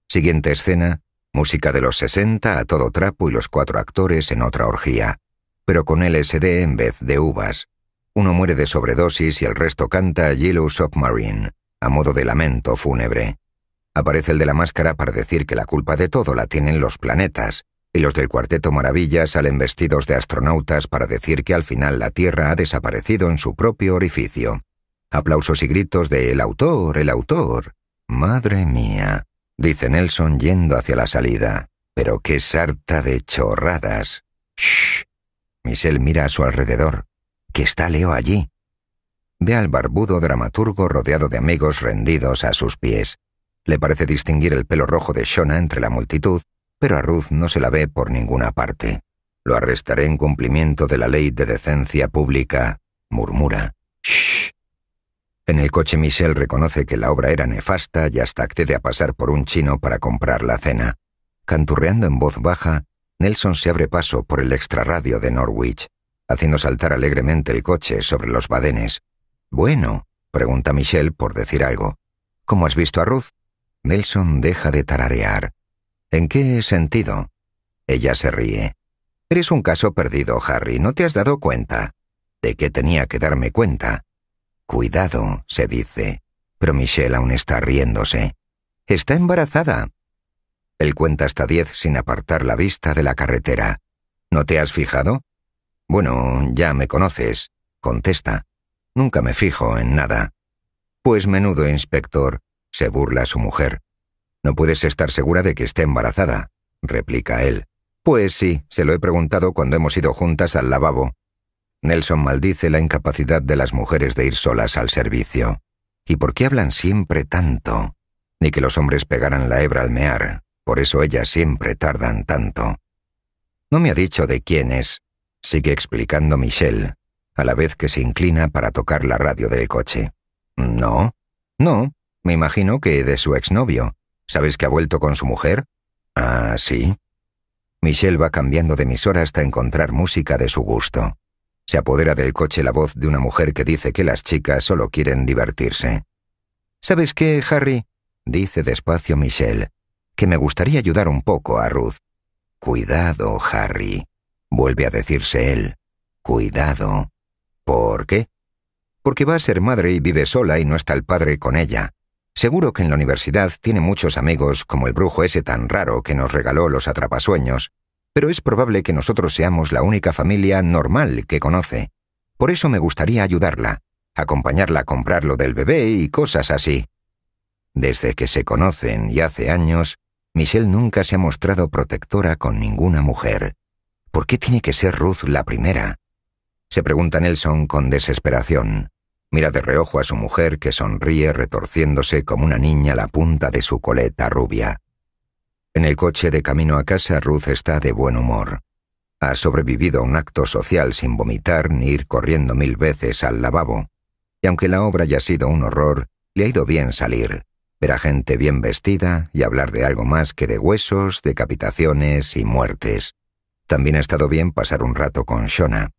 Siguiente escena, música de los 60 a todo trapo y los cuatro actores en otra orgía, pero con LSD en vez de uvas. Uno muere de sobredosis y el resto canta Yellow Submarine, a modo de lamento fúnebre. Aparece el de la máscara para decir que la culpa de todo la tienen los planetas, y los del Cuarteto Maravilla salen vestidos de astronautas para decir que al final la Tierra ha desaparecido en su propio orificio. Aplausos y gritos de El autor, el autor. Madre mía, dice Nelson yendo hacia la salida. Pero qué sarta de chorradas. ¡Shh! Michelle mira a su alrededor. «¿Qué está Leo allí. Ve al barbudo dramaturgo rodeado de amigos rendidos a sus pies. Le parece distinguir el pelo rojo de Shona entre la multitud, pero a Ruth no se la ve por ninguna parte. Lo arrestaré en cumplimiento de la ley de decencia pública, murmura. ¡Shh! En el coche Michelle reconoce que la obra era nefasta y hasta accede a pasar por un chino para comprar la cena. Canturreando en voz baja, Nelson se abre paso por el extrarradio de Norwich, haciendo saltar alegremente el coche sobre los badenes. Bueno, pregunta Michelle por decir algo. ¿Cómo has visto a Ruth? Nelson deja de tararear. ¿En qué sentido? Ella se ríe. Eres un caso perdido, Harry, no te has dado cuenta. ¿De qué tenía que darme cuenta? Cuidado, se dice, pero Michelle aún está riéndose. Está embarazada. Él cuenta hasta diez sin apartar la vista de la carretera. ¿No te has fijado? Bueno, ya me conoces, contesta. Nunca me fijo en nada. Pues menudo, inspector, se burla su mujer. No puedes estar segura de que esté embarazada, replica él. Pues sí, se lo he preguntado cuando hemos ido juntas al lavabo. Nelson maldice la incapacidad de las mujeres de ir solas al servicio. ¿Y por qué hablan siempre tanto? Ni que los hombres pegaran la hebra al mear, por eso ellas siempre tardan tanto. No me ha dicho de quién es, sigue explicando Michelle, a la vez que se inclina para tocar la radio del coche. No, no, me imagino que de su exnovio. ¿Sabes que ha vuelto con su mujer? Ah, sí. Michelle va cambiando de emisora hasta encontrar música de su gusto. Se apodera del coche la voz de una mujer que dice que las chicas solo quieren divertirse. ¿Sabes qué, Harry? dice despacio Michelle, que me gustaría ayudar un poco a Ruth. Cuidado, Harry, vuelve a decirse él. Cuidado. ¿Por qué? Porque va a ser madre y vive sola y no está el padre con ella. Seguro que en la universidad tiene muchos amigos como el brujo ese tan raro que nos regaló los atrapasueños, pero es probable que nosotros seamos la única familia normal que conoce. Por eso me gustaría ayudarla, acompañarla a comprar lo del bebé y cosas así. Desde que se conocen y hace años, Michelle nunca se ha mostrado protectora con ninguna mujer. ¿Por qué tiene que ser Ruth la primera? Se pregunta Nelson con desesperación. Mira de reojo a su mujer que sonríe retorciéndose como una niña la punta de su coleta rubia. En el coche de camino a casa, Ruth está de buen humor. Ha sobrevivido a un acto social sin vomitar ni ir corriendo mil veces al lavabo. Y aunque la obra haya sido un horror, le ha ido bien salir, ver a gente bien vestida y hablar de algo más que de huesos, decapitaciones y muertes. También ha estado bien pasar un rato con Shona.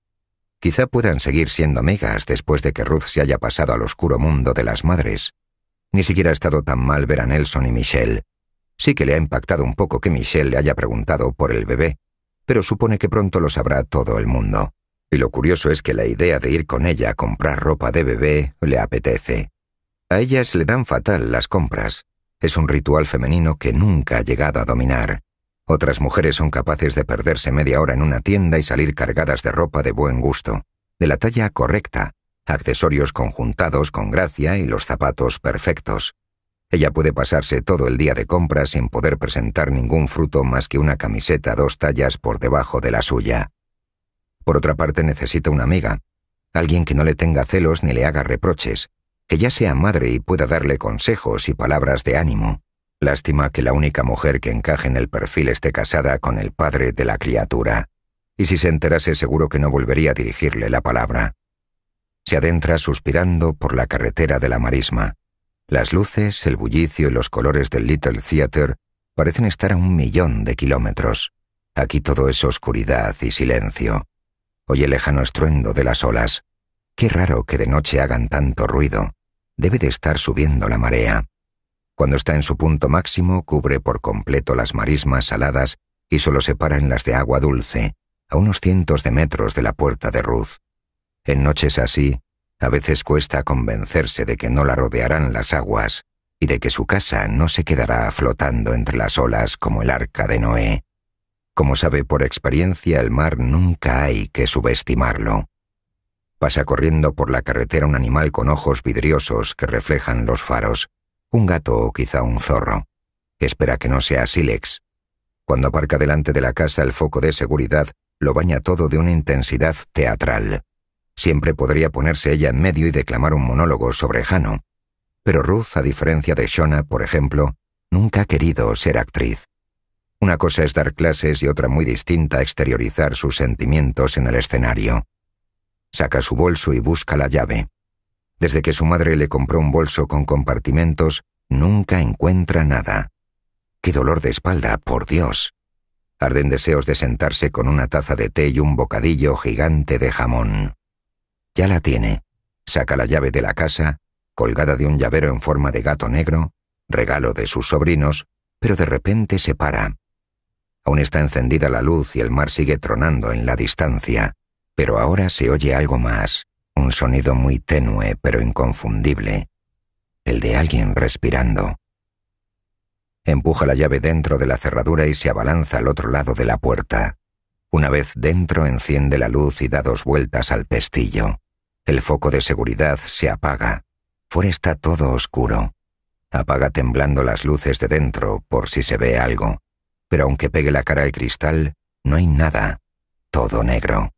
Quizá puedan seguir siendo amigas después de que Ruth se haya pasado al oscuro mundo de las madres. Ni siquiera ha estado tan mal ver a Nelson y Michelle. Sí que le ha impactado un poco que Michelle le haya preguntado por el bebé, pero supone que pronto lo sabrá todo el mundo. Y lo curioso es que la idea de ir con ella a comprar ropa de bebé le apetece. A ellas le dan fatal las compras. Es un ritual femenino que nunca ha llegado a dominar. Otras mujeres son capaces de perderse media hora en una tienda y salir cargadas de ropa de buen gusto, de la talla correcta, accesorios conjuntados con gracia y los zapatos perfectos. Ella puede pasarse todo el día de compras sin poder presentar ningún fruto más que una camiseta dos tallas por debajo de la suya. Por otra parte, necesita una amiga, alguien que no le tenga celos ni le haga reproches, que ya sea madre y pueda darle consejos y palabras de ánimo. Lástima que la única mujer que encaje en el perfil esté casada con el padre de la criatura, y si se enterase seguro que no volvería a dirigirle la palabra. Se adentra suspirando por la carretera de la marisma. Las luces, el bullicio y los colores del Little Theater parecen estar a un millón de kilómetros. Aquí todo es oscuridad y silencio. Oye lejano estruendo de las olas. Qué raro que de noche hagan tanto ruido. Debe de estar subiendo la marea. Cuando está en su punto máximo, cubre por completo las marismas saladas y solo en las de agua dulce, a unos cientos de metros de la puerta de Ruth. En noches así, a veces cuesta convencerse de que no la rodearán las aguas y de que su casa no se quedará flotando entre las olas como el arca de Noé. Como sabe por experiencia, el mar nunca hay que subestimarlo. Pasa corriendo por la carretera un animal con ojos vidriosos que reflejan los faros, un gato o quizá un zorro. Espera que no sea sílex. Cuando aparca delante de la casa el foco de seguridad lo baña todo de una intensidad teatral. Siempre podría ponerse ella en medio y declamar un monólogo sobre Jano. Pero Ruth, a diferencia de Shona, por ejemplo, nunca ha querido ser actriz. Una cosa es dar clases y otra muy distinta exteriorizar sus sentimientos en el escenario. Saca su bolso y busca la llave. Desde que su madre le compró un bolso con compartimentos, nunca encuentra nada. ¡Qué dolor de espalda, por Dios! Arden deseos de sentarse con una taza de té y un bocadillo gigante de jamón. Ya la tiene. Saca la llave de la casa, colgada de un llavero en forma de gato negro, regalo de sus sobrinos, pero de repente se para. Aún está encendida la luz y el mar sigue tronando en la distancia, pero ahora se oye algo más, un sonido muy tenue pero inconfundible, el de alguien respirando. Empuja la llave dentro de la cerradura y se abalanza al otro lado de la puerta. Una vez dentro enciende la luz y da dos vueltas al pestillo. El foco de seguridad se apaga. Fuera está todo oscuro. Apaga temblando las luces de dentro por si se ve algo. Pero aunque pegue la cara al cristal, no hay nada. Todo negro.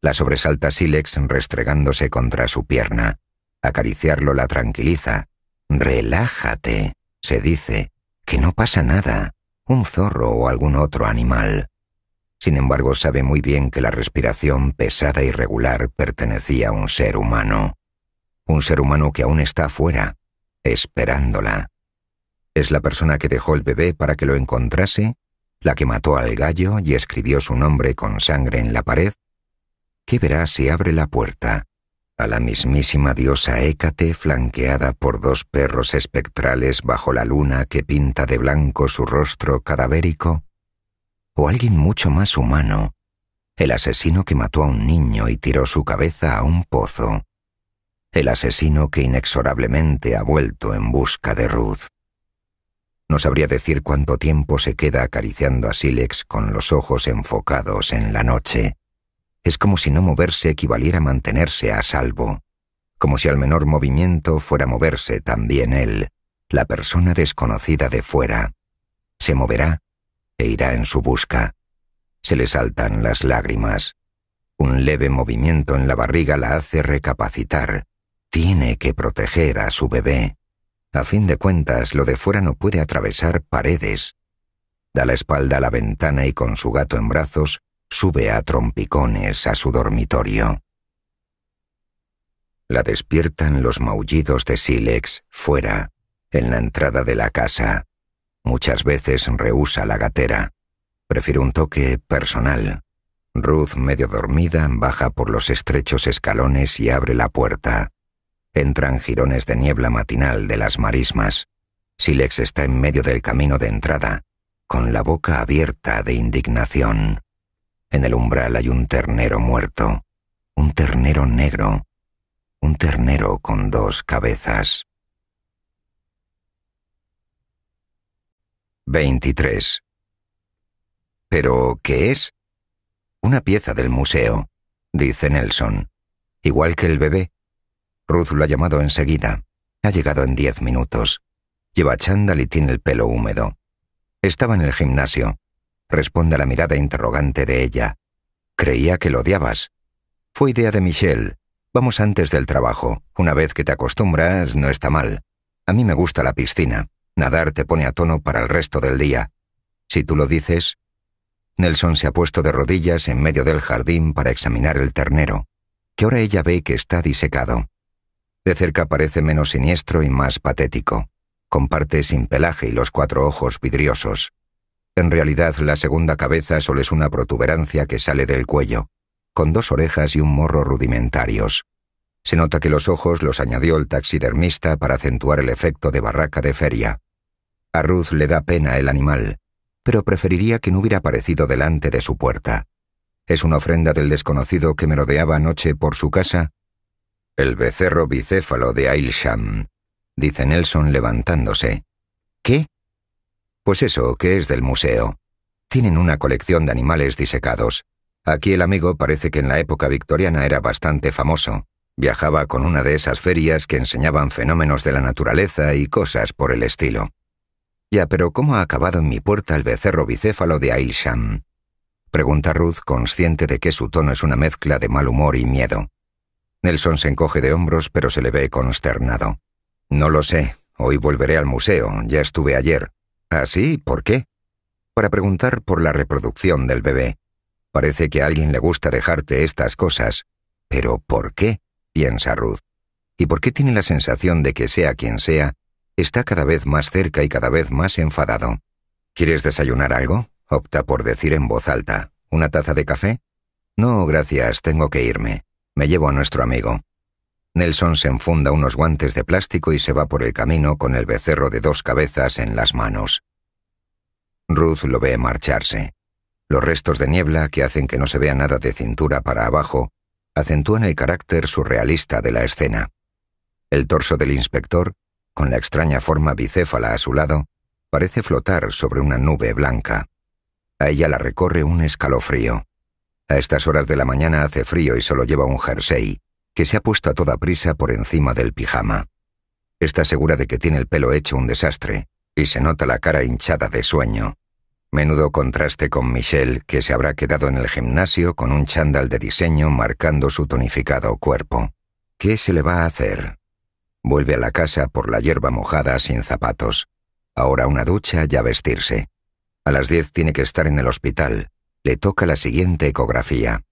La sobresalta Silex restregándose contra su pierna. Acariciarlo la tranquiliza. Relájate, se dice, que no pasa nada. Un zorro o algún otro animal. Sin embargo, sabe muy bien que la respiración pesada y regular pertenecía a un ser humano. Un ser humano que aún está afuera esperándola. Es la persona que dejó el bebé para que lo encontrase, la que mató al gallo y escribió su nombre con sangre en la pared. ¿Qué verá si abre la puerta? a la mismísima diosa Hécate flanqueada por dos perros espectrales bajo la luna que pinta de blanco su rostro cadavérico? o alguien mucho más humano, el asesino que mató a un niño y tiró su cabeza a un pozo, el asesino que inexorablemente ha vuelto en busca de Ruth. No sabría decir cuánto tiempo se queda acariciando a Silex con los ojos enfocados en la noche. Es como si no moverse equivaliera a mantenerse a salvo, como si al menor movimiento fuera moverse también él, la persona desconocida de fuera. Se moverá e irá en su busca. Se le saltan las lágrimas. Un leve movimiento en la barriga la hace recapacitar. Tiene que proteger a su bebé. A fin de cuentas, lo de fuera no puede atravesar paredes. Da la espalda a la ventana y con su gato en brazos sube a trompicones a su dormitorio. La despiertan los maullidos de Silex fuera, en la entrada de la casa. Muchas veces rehúsa la gatera. Prefiere un toque personal. Ruth, medio dormida, baja por los estrechos escalones y abre la puerta. Entran jirones de niebla matinal de las marismas. Silex está en medio del camino de entrada, con la boca abierta de indignación. En el umbral hay un ternero muerto, un ternero negro, un ternero con dos cabezas. 23. ¿Pero qué es? Una pieza del museo, dice Nelson. Igual que el bebé. Ruth lo ha llamado enseguida. Ha llegado en diez minutos. Lleva chándal y tiene el pelo húmedo. Estaba en el gimnasio. Responde a la mirada interrogante de ella. Creía que lo odiabas. Fue idea de Michelle. Vamos antes del trabajo. Una vez que te acostumbras, no está mal. A mí me gusta la piscina. Nadar te pone a tono para el resto del día. Si tú lo dices... Nelson se ha puesto de rodillas en medio del jardín para examinar el ternero, que ahora ella ve que está disecado. De cerca parece menos siniestro y más patético, con parte sin pelaje y los cuatro ojos vidriosos. En realidad la segunda cabeza solo es una protuberancia que sale del cuello, con dos orejas y un morro rudimentarios. Se nota que los ojos los añadió el taxidermista para acentuar el efecto de barraca de feria a Ruth le da pena el animal, pero preferiría que no hubiera aparecido delante de su puerta. Es una ofrenda del desconocido que merodeaba anoche por su casa. El becerro bicéfalo de Ailsham, dice Nelson levantándose. ¿Qué? Pues eso, que es del museo. Tienen una colección de animales disecados. Aquí el amigo parece que en la época victoriana era bastante famoso. Viajaba con una de esas ferias que enseñaban fenómenos de la naturaleza y cosas por el estilo. Ya, pero ¿cómo ha acabado en mi puerta el becerro bicéfalo de Ailsham? Pregunta Ruth, consciente de que su tono es una mezcla de mal humor y miedo. Nelson se encoge de hombros, pero se le ve consternado. No lo sé. Hoy volveré al museo. Ya estuve ayer. ¿Así? ¿Ah, ¿Por qué? Para preguntar por la reproducción del bebé. Parece que a alguien le gusta dejarte estas cosas. Pero ¿por qué? piensa Ruth. ¿Y por qué tiene la sensación de que sea quien sea, Está cada vez más cerca y cada vez más enfadado. ¿Quieres desayunar algo? Opta por decir en voz alta. ¿Una taza de café? No, gracias, tengo que irme. Me llevo a nuestro amigo. Nelson se enfunda unos guantes de plástico y se va por el camino con el becerro de dos cabezas en las manos. Ruth lo ve marcharse. Los restos de niebla, que hacen que no se vea nada de cintura para abajo, acentúan el carácter surrealista de la escena. El torso del inspector con la extraña forma bicéfala a su lado, parece flotar sobre una nube blanca. A ella la recorre un escalofrío. A estas horas de la mañana hace frío y solo lleva un jersey, que se ha puesto a toda prisa por encima del pijama. Está segura de que tiene el pelo hecho un desastre, y se nota la cara hinchada de sueño. Menudo contraste con Michelle, que se habrá quedado en el gimnasio con un chándal de diseño marcando su tonificado cuerpo. ¿Qué se le va a hacer? Vuelve a la casa por la hierba mojada sin zapatos. Ahora una ducha y a vestirse. A las diez tiene que estar en el hospital. Le toca la siguiente ecografía.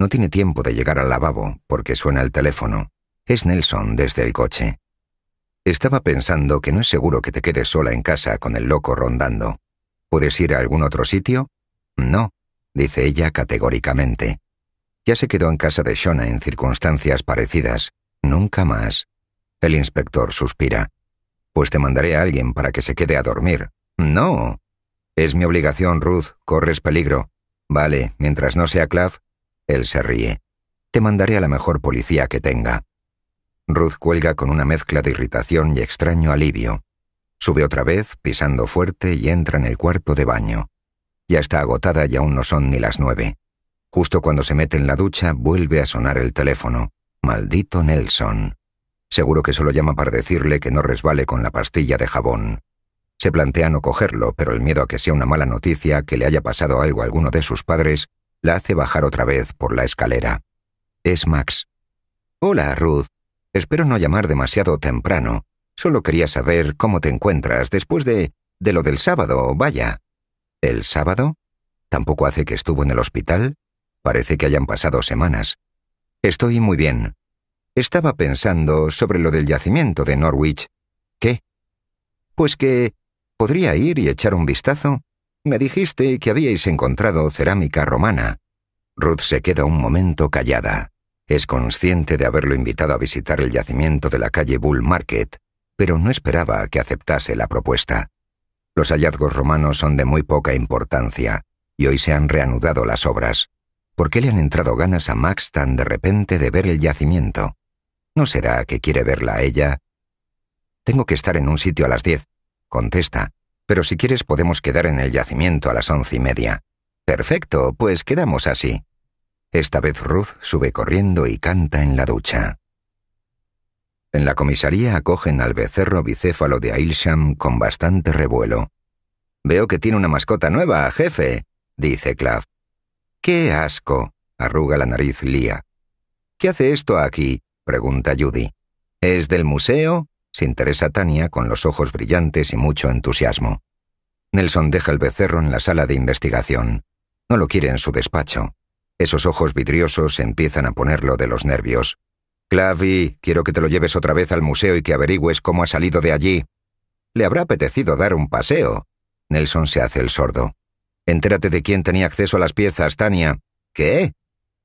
No tiene tiempo de llegar al lavabo porque suena el teléfono. Es Nelson desde el coche. Estaba pensando que no es seguro que te quedes sola en casa con el loco rondando. ¿Puedes ir a algún otro sitio? No, dice ella categóricamente. Ya se quedó en casa de Shona en circunstancias parecidas. Nunca más. El inspector suspira. Pues te mandaré a alguien para que se quede a dormir. No. Es mi obligación, Ruth. Corres peligro. Vale, mientras no sea Clav, él se ríe. Te mandaré a la mejor policía que tenga. Ruth cuelga con una mezcla de irritación y extraño alivio. Sube otra vez, pisando fuerte, y entra en el cuarto de baño. Ya está agotada y aún no son ni las nueve. Justo cuando se mete en la ducha, vuelve a sonar el teléfono. Maldito Nelson. Seguro que solo llama para decirle que no resbale con la pastilla de jabón. Se plantea no cogerlo, pero el miedo a que sea una mala noticia, que le haya pasado algo a alguno de sus padres, la hace bajar otra vez por la escalera. Es Max. Hola, Ruth. Espero no llamar demasiado temprano. Solo quería saber cómo te encuentras después de... de lo del sábado, vaya. ¿El sábado? ¿Tampoco hace que estuvo en el hospital? Parece que hayan pasado semanas. Estoy muy bien, estaba pensando sobre lo del yacimiento de Norwich. ¿Qué? Pues que... ¿Podría ir y echar un vistazo? Me dijiste que habíais encontrado cerámica romana. Ruth se queda un momento callada. Es consciente de haberlo invitado a visitar el yacimiento de la calle Bull Market, pero no esperaba que aceptase la propuesta. Los hallazgos romanos son de muy poca importancia, y hoy se han reanudado las obras. ¿Por qué le han entrado ganas a Max tan de repente de ver el yacimiento? ¿No será que quiere verla a ella? Tengo que estar en un sitio a las diez, contesta, pero si quieres podemos quedar en el yacimiento a las once y media. Perfecto, pues quedamos así. Esta vez Ruth sube corriendo y canta en la ducha. En la comisaría acogen al becerro bicéfalo de Ailsham con bastante revuelo. Veo que tiene una mascota nueva, jefe, dice Clav. ¡Qué asco! arruga la nariz Lía. ¿Qué hace esto aquí? Pregunta Judy. ¿Es del museo? se interesa Tania con los ojos brillantes y mucho entusiasmo. Nelson deja el becerro en la sala de investigación. No lo quiere en su despacho. Esos ojos vidriosos empiezan a ponerlo de los nervios. Clavi, quiero que te lo lleves otra vez al museo y que averigües cómo ha salido de allí. Le habrá apetecido dar un paseo. Nelson se hace el sordo. Entérate de quién tenía acceso a las piezas, Tania. ¿Qué?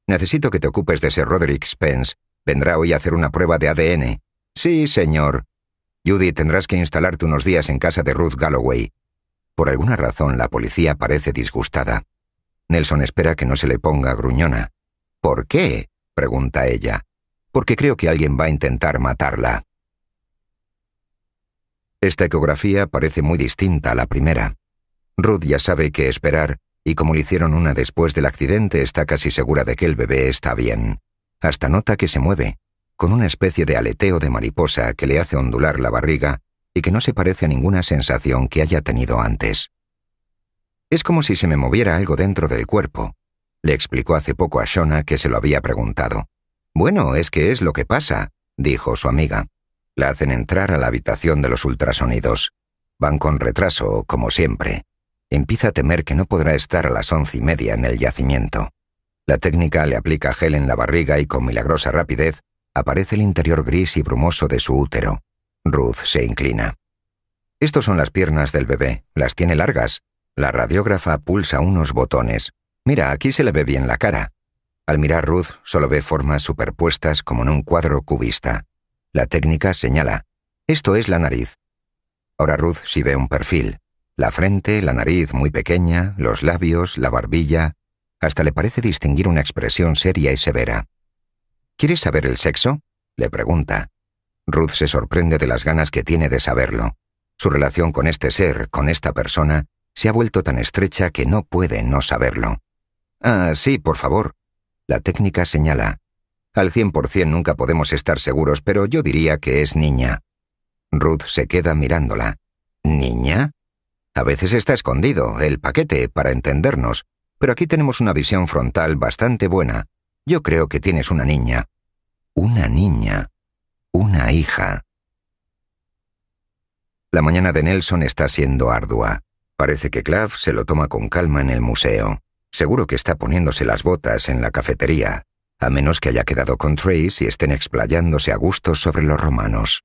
Necesito que te ocupes de ser Roderick Spence, Vendrá hoy a hacer una prueba de ADN. Sí, señor. Judy, tendrás que instalarte unos días en casa de Ruth Galloway. Por alguna razón la policía parece disgustada. Nelson espera que no se le ponga gruñona. ¿Por qué? pregunta ella. Porque creo que alguien va a intentar matarla. Esta ecografía parece muy distinta a la primera. Ruth ya sabe qué esperar y como le hicieron una después del accidente está casi segura de que el bebé está bien hasta nota que se mueve, con una especie de aleteo de mariposa que le hace ondular la barriga y que no se parece a ninguna sensación que haya tenido antes. Es como si se me moviera algo dentro del cuerpo, le explicó hace poco a Shona que se lo había preguntado. Bueno, es que es lo que pasa, dijo su amiga. La hacen entrar a la habitación de los ultrasonidos. Van con retraso, como siempre. Empieza a temer que no podrá estar a las once y media en el yacimiento. La técnica le aplica gel en la barriga y con milagrosa rapidez aparece el interior gris y brumoso de su útero. Ruth se inclina. Estos son las piernas del bebé. Las tiene largas. La radiógrafa pulsa unos botones. Mira, aquí se le ve bien la cara. Al mirar Ruth solo ve formas superpuestas como en un cuadro cubista. La técnica señala. Esto es la nariz. Ahora Ruth sí ve un perfil. La frente, la nariz muy pequeña, los labios, la barbilla, hasta le parece distinguir una expresión seria y severa. ¿Quieres saber el sexo? le pregunta. Ruth se sorprende de las ganas que tiene de saberlo. Su relación con este ser, con esta persona, se ha vuelto tan estrecha que no puede no saberlo. Ah, sí, por favor. La técnica señala. Al 100% nunca podemos estar seguros, pero yo diría que es niña. Ruth se queda mirándola. ¿Niña? A veces está escondido, el paquete, para entendernos pero aquí tenemos una visión frontal bastante buena. Yo creo que tienes una niña. Una niña. Una hija. La mañana de Nelson está siendo ardua. Parece que Clav se lo toma con calma en el museo. Seguro que está poniéndose las botas en la cafetería, a menos que haya quedado con Trace y estén explayándose a gusto sobre los romanos.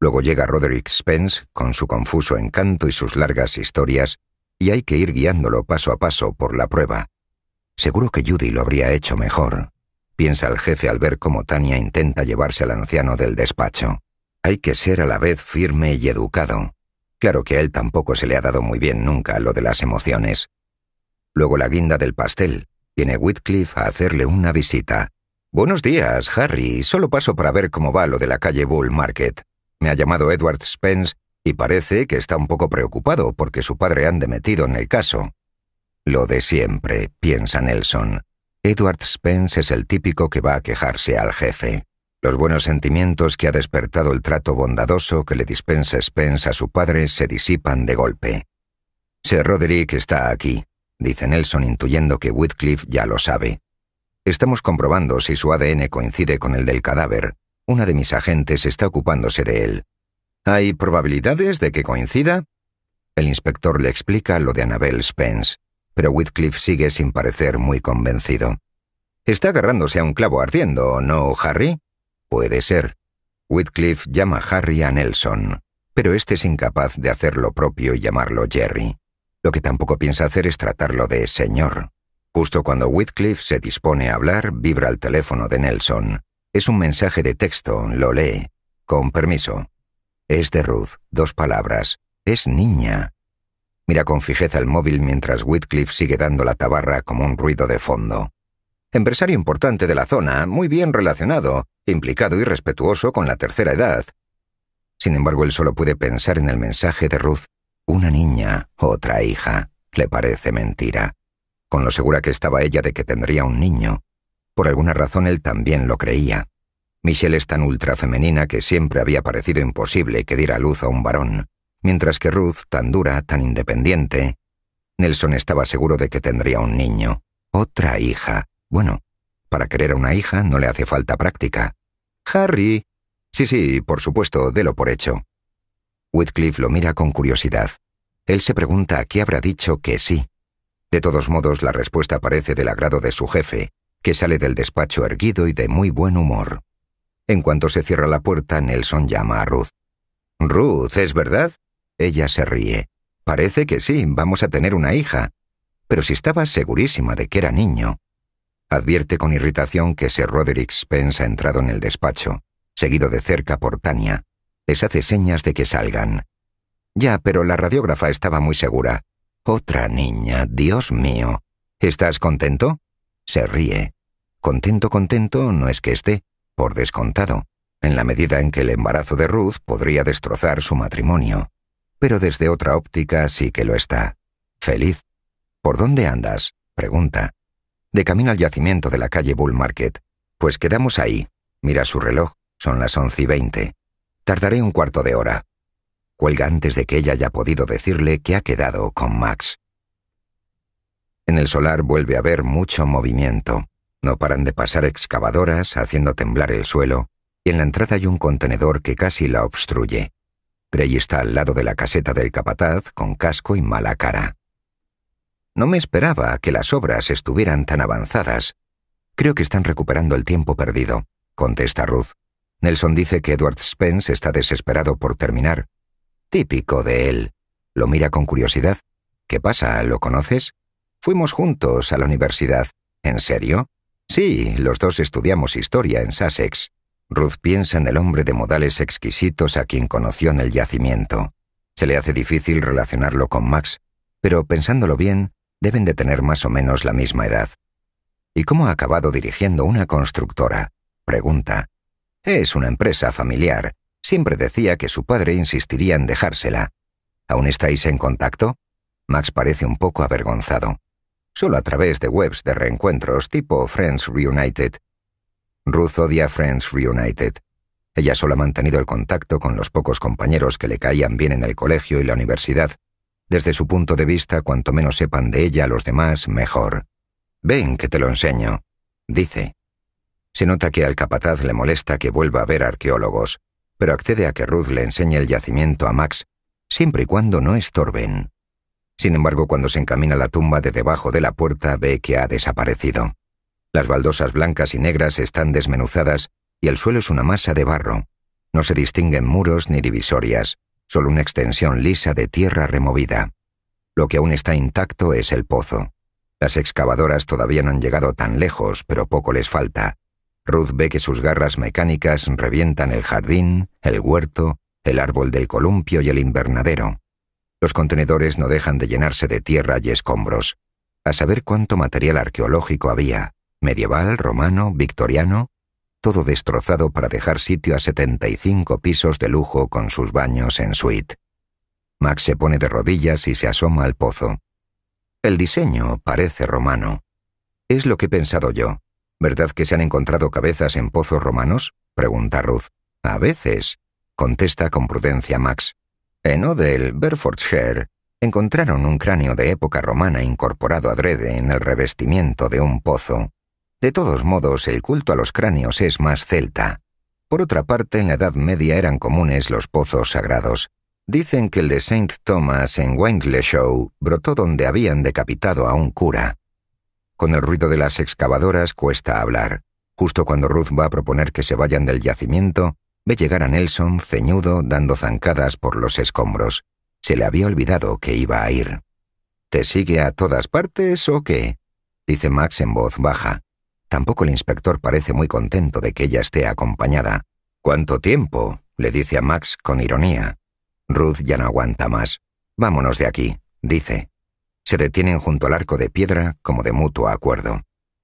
Luego llega Roderick Spence, con su confuso encanto y sus largas historias, y hay que ir guiándolo paso a paso por la prueba. Seguro que Judy lo habría hecho mejor, piensa el jefe al ver cómo Tania intenta llevarse al anciano del despacho. Hay que ser a la vez firme y educado. Claro que a él tampoco se le ha dado muy bien nunca lo de las emociones. Luego la guinda del pastel. Viene Whitcliffe a hacerle una visita. Buenos días, Harry. Solo paso para ver cómo va lo de la calle Bull Market. Me ha llamado Edward Spence y parece que está un poco preocupado porque su padre han metido en el caso. Lo de siempre, piensa Nelson. Edward Spence es el típico que va a quejarse al jefe. Los buenos sentimientos que ha despertado el trato bondadoso que le dispensa Spence a su padre se disipan de golpe. Sir Roderick está aquí, dice Nelson intuyendo que Whitcliffe ya lo sabe. Estamos comprobando si su ADN coincide con el del cadáver. Una de mis agentes está ocupándose de él. ¿Hay probabilidades de que coincida? El inspector le explica lo de Annabel Spence, pero Whitcliffe sigue sin parecer muy convencido. Está agarrándose a un clavo ardiendo, ¿no, Harry? Puede ser. Whitcliffe llama a Harry a Nelson, pero este es incapaz de hacer lo propio y llamarlo Jerry. Lo que tampoco piensa hacer es tratarlo de señor. Justo cuando Whitcliffe se dispone a hablar, vibra el teléfono de Nelson. Es un mensaje de texto, lo lee. Con permiso, es de Ruth, dos palabras. Es niña. Mira con fijeza el móvil mientras Whitcliffe sigue dando la tabarra como un ruido de fondo. Empresario importante de la zona, muy bien relacionado, implicado y respetuoso con la tercera edad. Sin embargo, él solo puede pensar en el mensaje de Ruth. Una niña, otra hija. Le parece mentira. Con lo segura que estaba ella de que tendría un niño. Por alguna razón él también lo creía. Michelle es tan ultra femenina que siempre había parecido imposible que diera luz a un varón, mientras que Ruth, tan dura, tan independiente, Nelson estaba seguro de que tendría un niño, otra hija. Bueno, para querer a una hija no le hace falta práctica. Harry. Sí, sí, por supuesto, lo por hecho. Whitcliffe lo mira con curiosidad. Él se pregunta a qué habrá dicho que sí. De todos modos, la respuesta parece del agrado de su jefe, que sale del despacho erguido y de muy buen humor. En cuanto se cierra la puerta, Nelson llama a Ruth. Ruth, ¿es verdad? Ella se ríe. Parece que sí, vamos a tener una hija. Pero si estaba segurísima de que era niño. Advierte con irritación que Sir Roderick Spence ha entrado en el despacho, seguido de cerca por Tania. Les hace señas de que salgan. Ya, pero la radiógrafa estaba muy segura. Otra niña, Dios mío. ¿Estás contento? Se ríe. Contento, contento no es que esté, por descontado, en la medida en que el embarazo de Ruth podría destrozar su matrimonio. Pero desde otra óptica sí que lo está. Feliz. ¿Por dónde andas? pregunta. De camino al yacimiento de la calle Bull Market. Pues quedamos ahí. Mira su reloj, son las once y veinte. Tardaré un cuarto de hora. Cuelga antes de que ella haya podido decirle que ha quedado con Max. En el solar vuelve a haber mucho movimiento. No paran de pasar excavadoras haciendo temblar el suelo, y en la entrada hay un contenedor que casi la obstruye. Grey está al lado de la caseta del capataz con casco y mala cara. No me esperaba que las obras estuvieran tan avanzadas. Creo que están recuperando el tiempo perdido, contesta Ruth. Nelson dice que Edward Spence está desesperado por terminar. Típico de él. Lo mira con curiosidad. ¿Qué pasa? ¿Lo conoces? Fuimos juntos a la universidad. ¿En serio? Sí, los dos estudiamos historia en Sussex. Ruth piensa en el hombre de modales exquisitos a quien conoció en el yacimiento. Se le hace difícil relacionarlo con Max, pero pensándolo bien, deben de tener más o menos la misma edad. ¿Y cómo ha acabado dirigiendo una constructora? Pregunta. Es una empresa familiar. Siempre decía que su padre insistiría en dejársela. ¿Aún estáis en contacto? Max parece un poco avergonzado solo a través de webs de reencuentros tipo Friends Reunited. Ruth odia Friends Reunited. Ella solo ha mantenido el contacto con los pocos compañeros que le caían bien en el colegio y la universidad. Desde su punto de vista, cuanto menos sepan de ella los demás, mejor. Ven que te lo enseño, dice. Se nota que al capataz le molesta que vuelva a ver arqueólogos, pero accede a que Ruth le enseñe el yacimiento a Max, siempre y cuando no estorben. Sin embargo, cuando se encamina la tumba de debajo de la puerta ve que ha desaparecido. Las baldosas blancas y negras están desmenuzadas y el suelo es una masa de barro. No se distinguen muros ni divisorias, solo una extensión lisa de tierra removida. Lo que aún está intacto es el pozo. Las excavadoras todavía no han llegado tan lejos, pero poco les falta. Ruth ve que sus garras mecánicas revientan el jardín, el huerto, el árbol del columpio y el invernadero. Los contenedores no dejan de llenarse de tierra y escombros. A saber cuánto material arqueológico había, medieval, romano, victoriano, todo destrozado para dejar sitio a 75 pisos de lujo con sus baños en suite. Max se pone de rodillas y se asoma al pozo. El diseño parece romano. Es lo que he pensado yo. ¿Verdad que se han encontrado cabezas en pozos romanos? pregunta Ruth. A veces, contesta con prudencia Max. En Odell, Berfordshire, encontraron un cráneo de época romana incorporado adrede en el revestimiento de un pozo. De todos modos, el culto a los cráneos es más celta. Por otra parte, en la Edad Media eran comunes los pozos sagrados. Dicen que el de Saint Thomas en show brotó donde habían decapitado a un cura. Con el ruido de las excavadoras cuesta hablar. Justo cuando Ruth va a proponer que se vayan del yacimiento, Ve llegar a Nelson ceñudo dando zancadas por los escombros. Se le había olvidado que iba a ir. ¿Te sigue a todas partes o qué? dice Max en voz baja. Tampoco el inspector parece muy contento de que ella esté acompañada. ¿Cuánto tiempo? le dice a Max con ironía. Ruth ya no aguanta más. Vámonos de aquí, dice. Se detienen junto al arco de piedra como de mutuo acuerdo.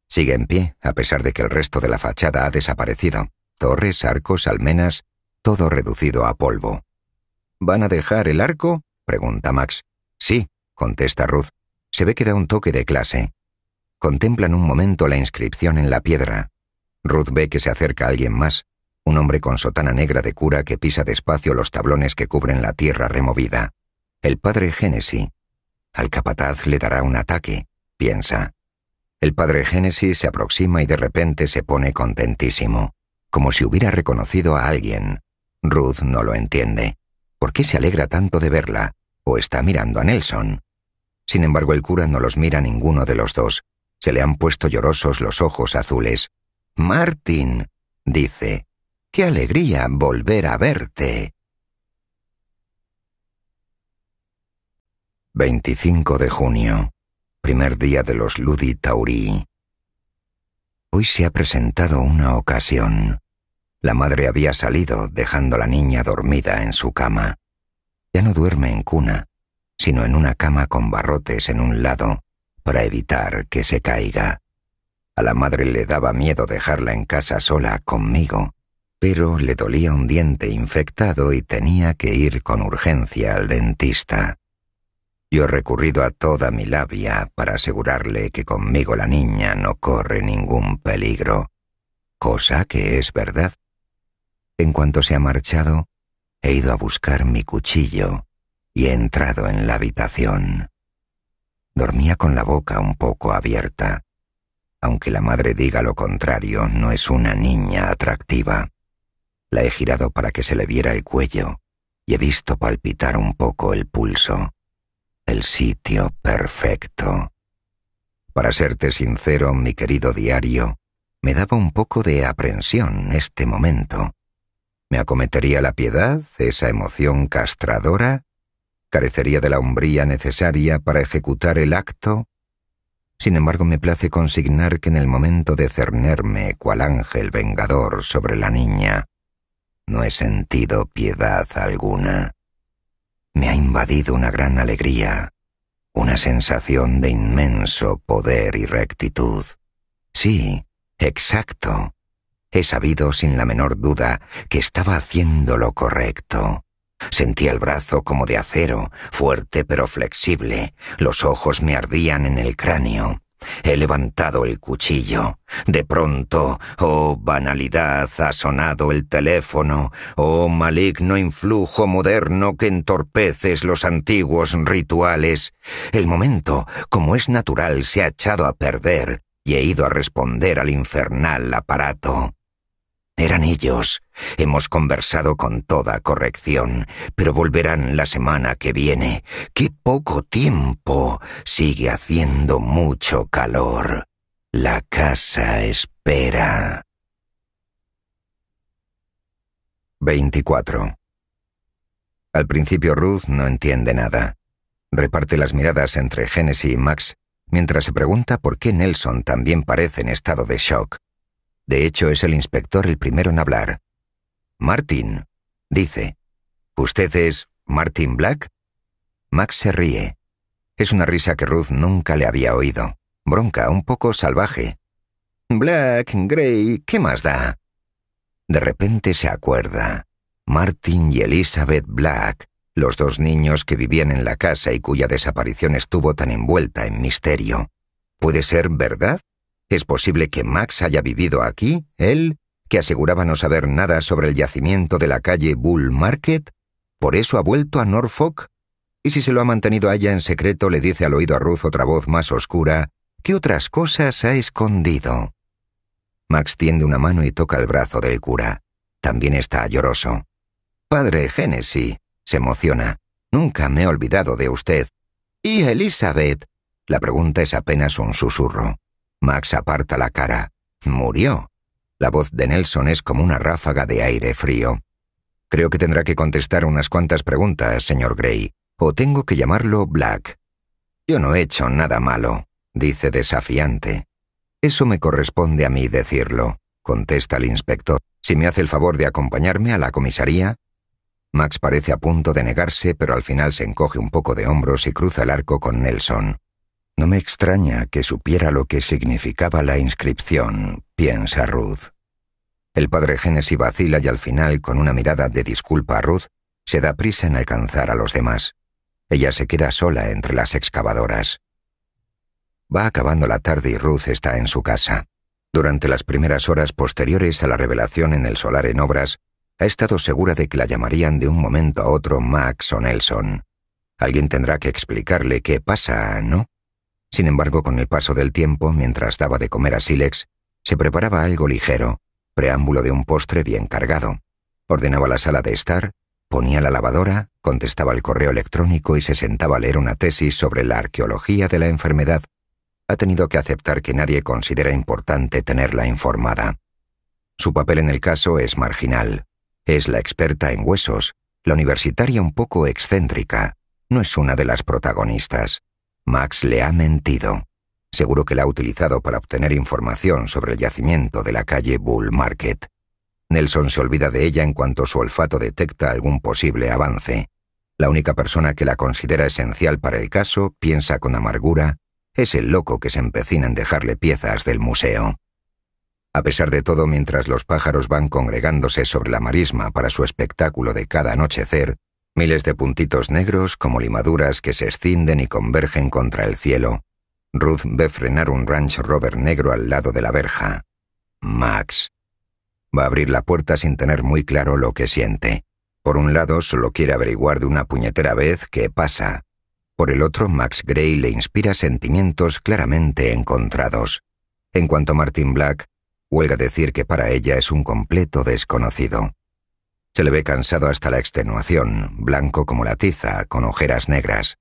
Sigue en pie, a pesar de que el resto de la fachada ha desaparecido torres, arcos, almenas, todo reducido a polvo. ¿Van a dejar el arco? pregunta Max. Sí, contesta Ruth. Se ve que da un toque de clase. Contemplan un momento la inscripción en la piedra. Ruth ve que se acerca alguien más, un hombre con sotana negra de cura que pisa despacio los tablones que cubren la tierra removida. El padre Génesis. Al capataz le dará un ataque, piensa. El padre Génesis se aproxima y de repente se pone contentísimo como si hubiera reconocido a alguien. Ruth no lo entiende. ¿Por qué se alegra tanto de verla? ¿O está mirando a Nelson? Sin embargo, el cura no los mira ninguno de los dos. Se le han puesto llorosos los ojos azules. Martin, dice, qué alegría volver a verte. 25 de junio, primer día de los Ludi Tauri. Hoy se ha presentado una ocasión. La madre había salido dejando a la niña dormida en su cama. Ya no duerme en cuna, sino en una cama con barrotes en un lado para evitar que se caiga. A la madre le daba miedo dejarla en casa sola conmigo, pero le dolía un diente infectado y tenía que ir con urgencia al dentista. Yo he recurrido a toda mi labia para asegurarle que conmigo la niña no corre ningún peligro, cosa que es verdad, en cuanto se ha marchado, he ido a buscar mi cuchillo y he entrado en la habitación. Dormía con la boca un poco abierta. Aunque la madre diga lo contrario, no es una niña atractiva. La he girado para que se le viera el cuello y he visto palpitar un poco el pulso. El sitio perfecto. Para serte sincero, mi querido diario, me daba un poco de aprensión este momento. Me acometería la piedad, esa emoción castradora, carecería de la hombría necesaria para ejecutar el acto. Sin embargo, me place consignar que en el momento de cernerme cual ángel vengador sobre la niña, no he sentido piedad alguna. Me ha invadido una gran alegría, una sensación de inmenso poder y rectitud. Sí, exacto, He sabido sin la menor duda que estaba haciendo lo correcto. Sentía el brazo como de acero, fuerte pero flexible. Los ojos me ardían en el cráneo. He levantado el cuchillo. De pronto, oh banalidad, ha sonado el teléfono, oh maligno influjo moderno que entorpeces los antiguos rituales. El momento, como es natural, se ha echado a perder y he ido a responder al infernal aparato. Eran ellos. Hemos conversado con toda corrección, pero volverán la semana que viene. ¡Qué poco tiempo! Sigue haciendo mucho calor. La casa espera. 24. Al principio Ruth no entiende nada. Reparte las miradas entre Genesis y Max mientras se pregunta por qué Nelson también parece en estado de shock. De hecho, es el inspector el primero en hablar. Martin, dice. ¿Usted es Martin Black? Max se ríe. Es una risa que Ruth nunca le había oído. Bronca, un poco salvaje. Black, Gray, ¿qué más da? De repente se acuerda. Martin y Elizabeth Black, los dos niños que vivían en la casa y cuya desaparición estuvo tan envuelta en misterio. ¿Puede ser verdad es posible que Max haya vivido aquí, él, que aseguraba no saber nada sobre el yacimiento de la calle Bull Market, por eso ha vuelto a Norfolk. Y si se lo ha mantenido allá en secreto, le dice al oído a Ruth otra voz más oscura, ¿qué otras cosas ha escondido? Max tiende una mano y toca el brazo del cura. También está lloroso. Padre Genesis, se emociona. Nunca me he olvidado de usted. ¿Y Elizabeth? La pregunta es apenas un susurro. Max aparta la cara. Murió. La voz de Nelson es como una ráfaga de aire frío. Creo que tendrá que contestar unas cuantas preguntas, señor Gray, o tengo que llamarlo Black. Yo no he hecho nada malo, dice desafiante. Eso me corresponde a mí decirlo, contesta el inspector. Si me hace el favor de acompañarme a la comisaría. Max parece a punto de negarse, pero al final se encoge un poco de hombros y cruza el arco con Nelson. No me extraña que supiera lo que significaba la inscripción, piensa Ruth. El padre Génesis vacila y al final, con una mirada de disculpa a Ruth, se da prisa en alcanzar a los demás. Ella se queda sola entre las excavadoras. Va acabando la tarde y Ruth está en su casa. Durante las primeras horas posteriores a la revelación en el solar en obras, ha estado segura de que la llamarían de un momento a otro Max o Nelson. Alguien tendrá que explicarle qué pasa, ¿no? Sin embargo, con el paso del tiempo, mientras daba de comer a Silex, se preparaba algo ligero, preámbulo de un postre bien cargado. Ordenaba la sala de estar, ponía la lavadora, contestaba el correo electrónico y se sentaba a leer una tesis sobre la arqueología de la enfermedad. Ha tenido que aceptar que nadie considera importante tenerla informada. Su papel en el caso es marginal. Es la experta en huesos, la universitaria un poco excéntrica. No es una de las protagonistas. Max le ha mentido. Seguro que la ha utilizado para obtener información sobre el yacimiento de la calle Bull Market. Nelson se olvida de ella en cuanto su olfato detecta algún posible avance. La única persona que la considera esencial para el caso, piensa con amargura, es el loco que se empecina en dejarle piezas del museo. A pesar de todo, mientras los pájaros van congregándose sobre la marisma para su espectáculo de cada anochecer, miles de puntitos negros como limaduras que se escinden y convergen contra el cielo. Ruth ve frenar un Ranch Rover negro al lado de la verja. Max. Va a abrir la puerta sin tener muy claro lo que siente. Por un lado, solo quiere averiguar de una puñetera vez qué pasa. Por el otro, Max Gray le inspira sentimientos claramente encontrados. En cuanto a Martin Black, huelga decir que para ella es un completo desconocido. Se le ve cansado hasta la extenuación, blanco como la tiza, con ojeras negras.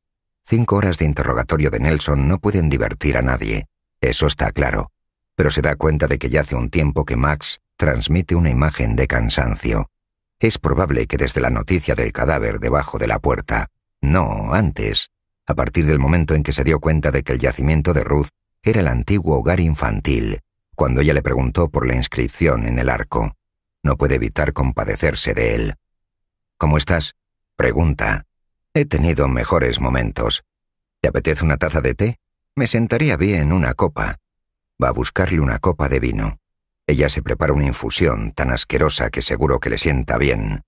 Cinco horas de interrogatorio de Nelson no pueden divertir a nadie, eso está claro, pero se da cuenta de que ya hace un tiempo que Max transmite una imagen de cansancio. Es probable que desde la noticia del cadáver debajo de la puerta, no, antes, a partir del momento en que se dio cuenta de que el yacimiento de Ruth era el antiguo hogar infantil, cuando ella le preguntó por la inscripción en el arco. No puede evitar compadecerse de él. ¿Cómo estás? Pregunta. He tenido mejores momentos. ¿Te apetece una taza de té? Me sentaría bien una copa. Va a buscarle una copa de vino. Ella se prepara una infusión tan asquerosa que seguro que le sienta bien.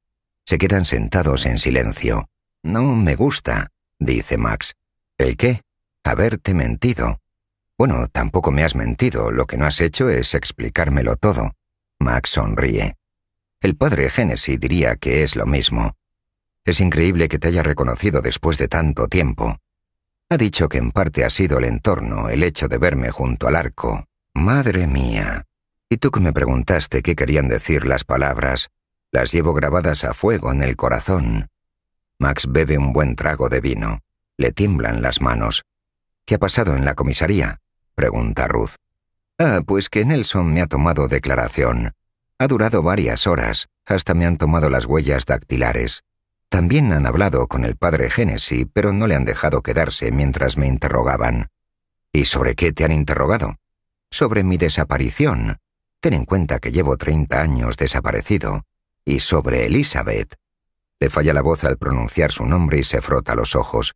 Se quedan sentados en silencio. No me gusta, dice Max. ¿El qué? Haberte mentido. Bueno, tampoco me has mentido, lo que no has hecho es explicármelo todo. Max sonríe. El padre Génesis diría que es lo mismo. Es increíble que te haya reconocido después de tanto tiempo. Ha dicho que en parte ha sido el entorno, el hecho de verme junto al arco. Madre mía. Y tú que me preguntaste qué querían decir las palabras, las llevo grabadas a fuego en el corazón. Max bebe un buen trago de vino. Le tiemblan las manos. ¿Qué ha pasado en la comisaría? pregunta Ruth. Ah, pues que Nelson me ha tomado declaración. Ha durado varias horas, hasta me han tomado las huellas dactilares. También han hablado con el padre Génesis, pero no le han dejado quedarse mientras me interrogaban. ¿Y sobre qué te han interrogado? Sobre mi desaparición. Ten en cuenta que llevo 30 años desaparecido. Y sobre Elizabeth. Le falla la voz al pronunciar su nombre y se frota los ojos.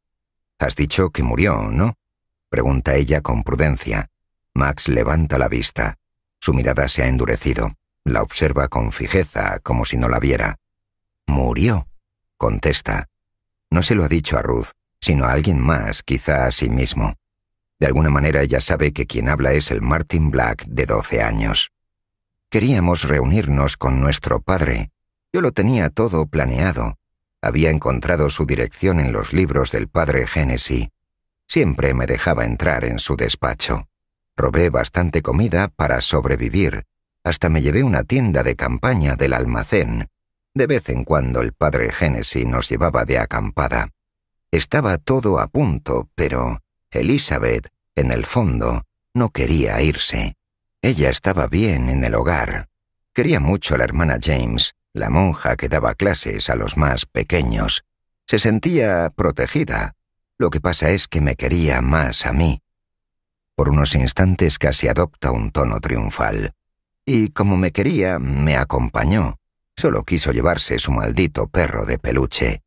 Has dicho que murió, ¿no? Pregunta ella con prudencia. Max levanta la vista. Su mirada se ha endurecido. La observa con fijeza, como si no la viera. Murió, contesta. No se lo ha dicho a Ruth, sino a alguien más, quizá a sí mismo. De alguna manera ella sabe que quien habla es el Martin Black de 12 años. Queríamos reunirnos con nuestro padre. Yo lo tenía todo planeado. Había encontrado su dirección en los libros del padre Genesis. Siempre me dejaba entrar en su despacho. Robé bastante comida para sobrevivir hasta me llevé una tienda de campaña del almacén. De vez en cuando el padre Génesis nos llevaba de acampada. Estaba todo a punto, pero Elizabeth, en el fondo, no quería irse. Ella estaba bien en el hogar. Quería mucho a la hermana James, la monja que daba clases a los más pequeños. Se sentía protegida. Lo que pasa es que me quería más a mí. Por unos instantes casi adopta un tono triunfal y como me quería, me acompañó. Solo quiso llevarse su maldito perro de peluche.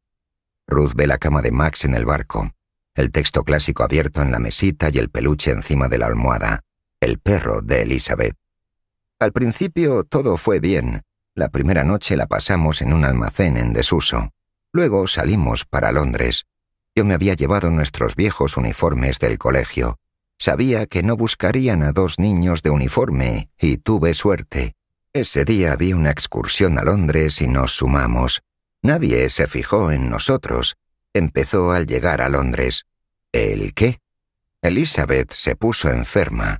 Ruth ve la cama de Max en el barco, el texto clásico abierto en la mesita y el peluche encima de la almohada, el perro de Elizabeth. Al principio todo fue bien. La primera noche la pasamos en un almacén en desuso. Luego salimos para Londres. Yo me había llevado nuestros viejos uniformes del colegio, Sabía que no buscarían a dos niños de uniforme y tuve suerte. Ese día vi una excursión a Londres y nos sumamos. Nadie se fijó en nosotros. Empezó al llegar a Londres. ¿El qué? Elizabeth se puso enferma.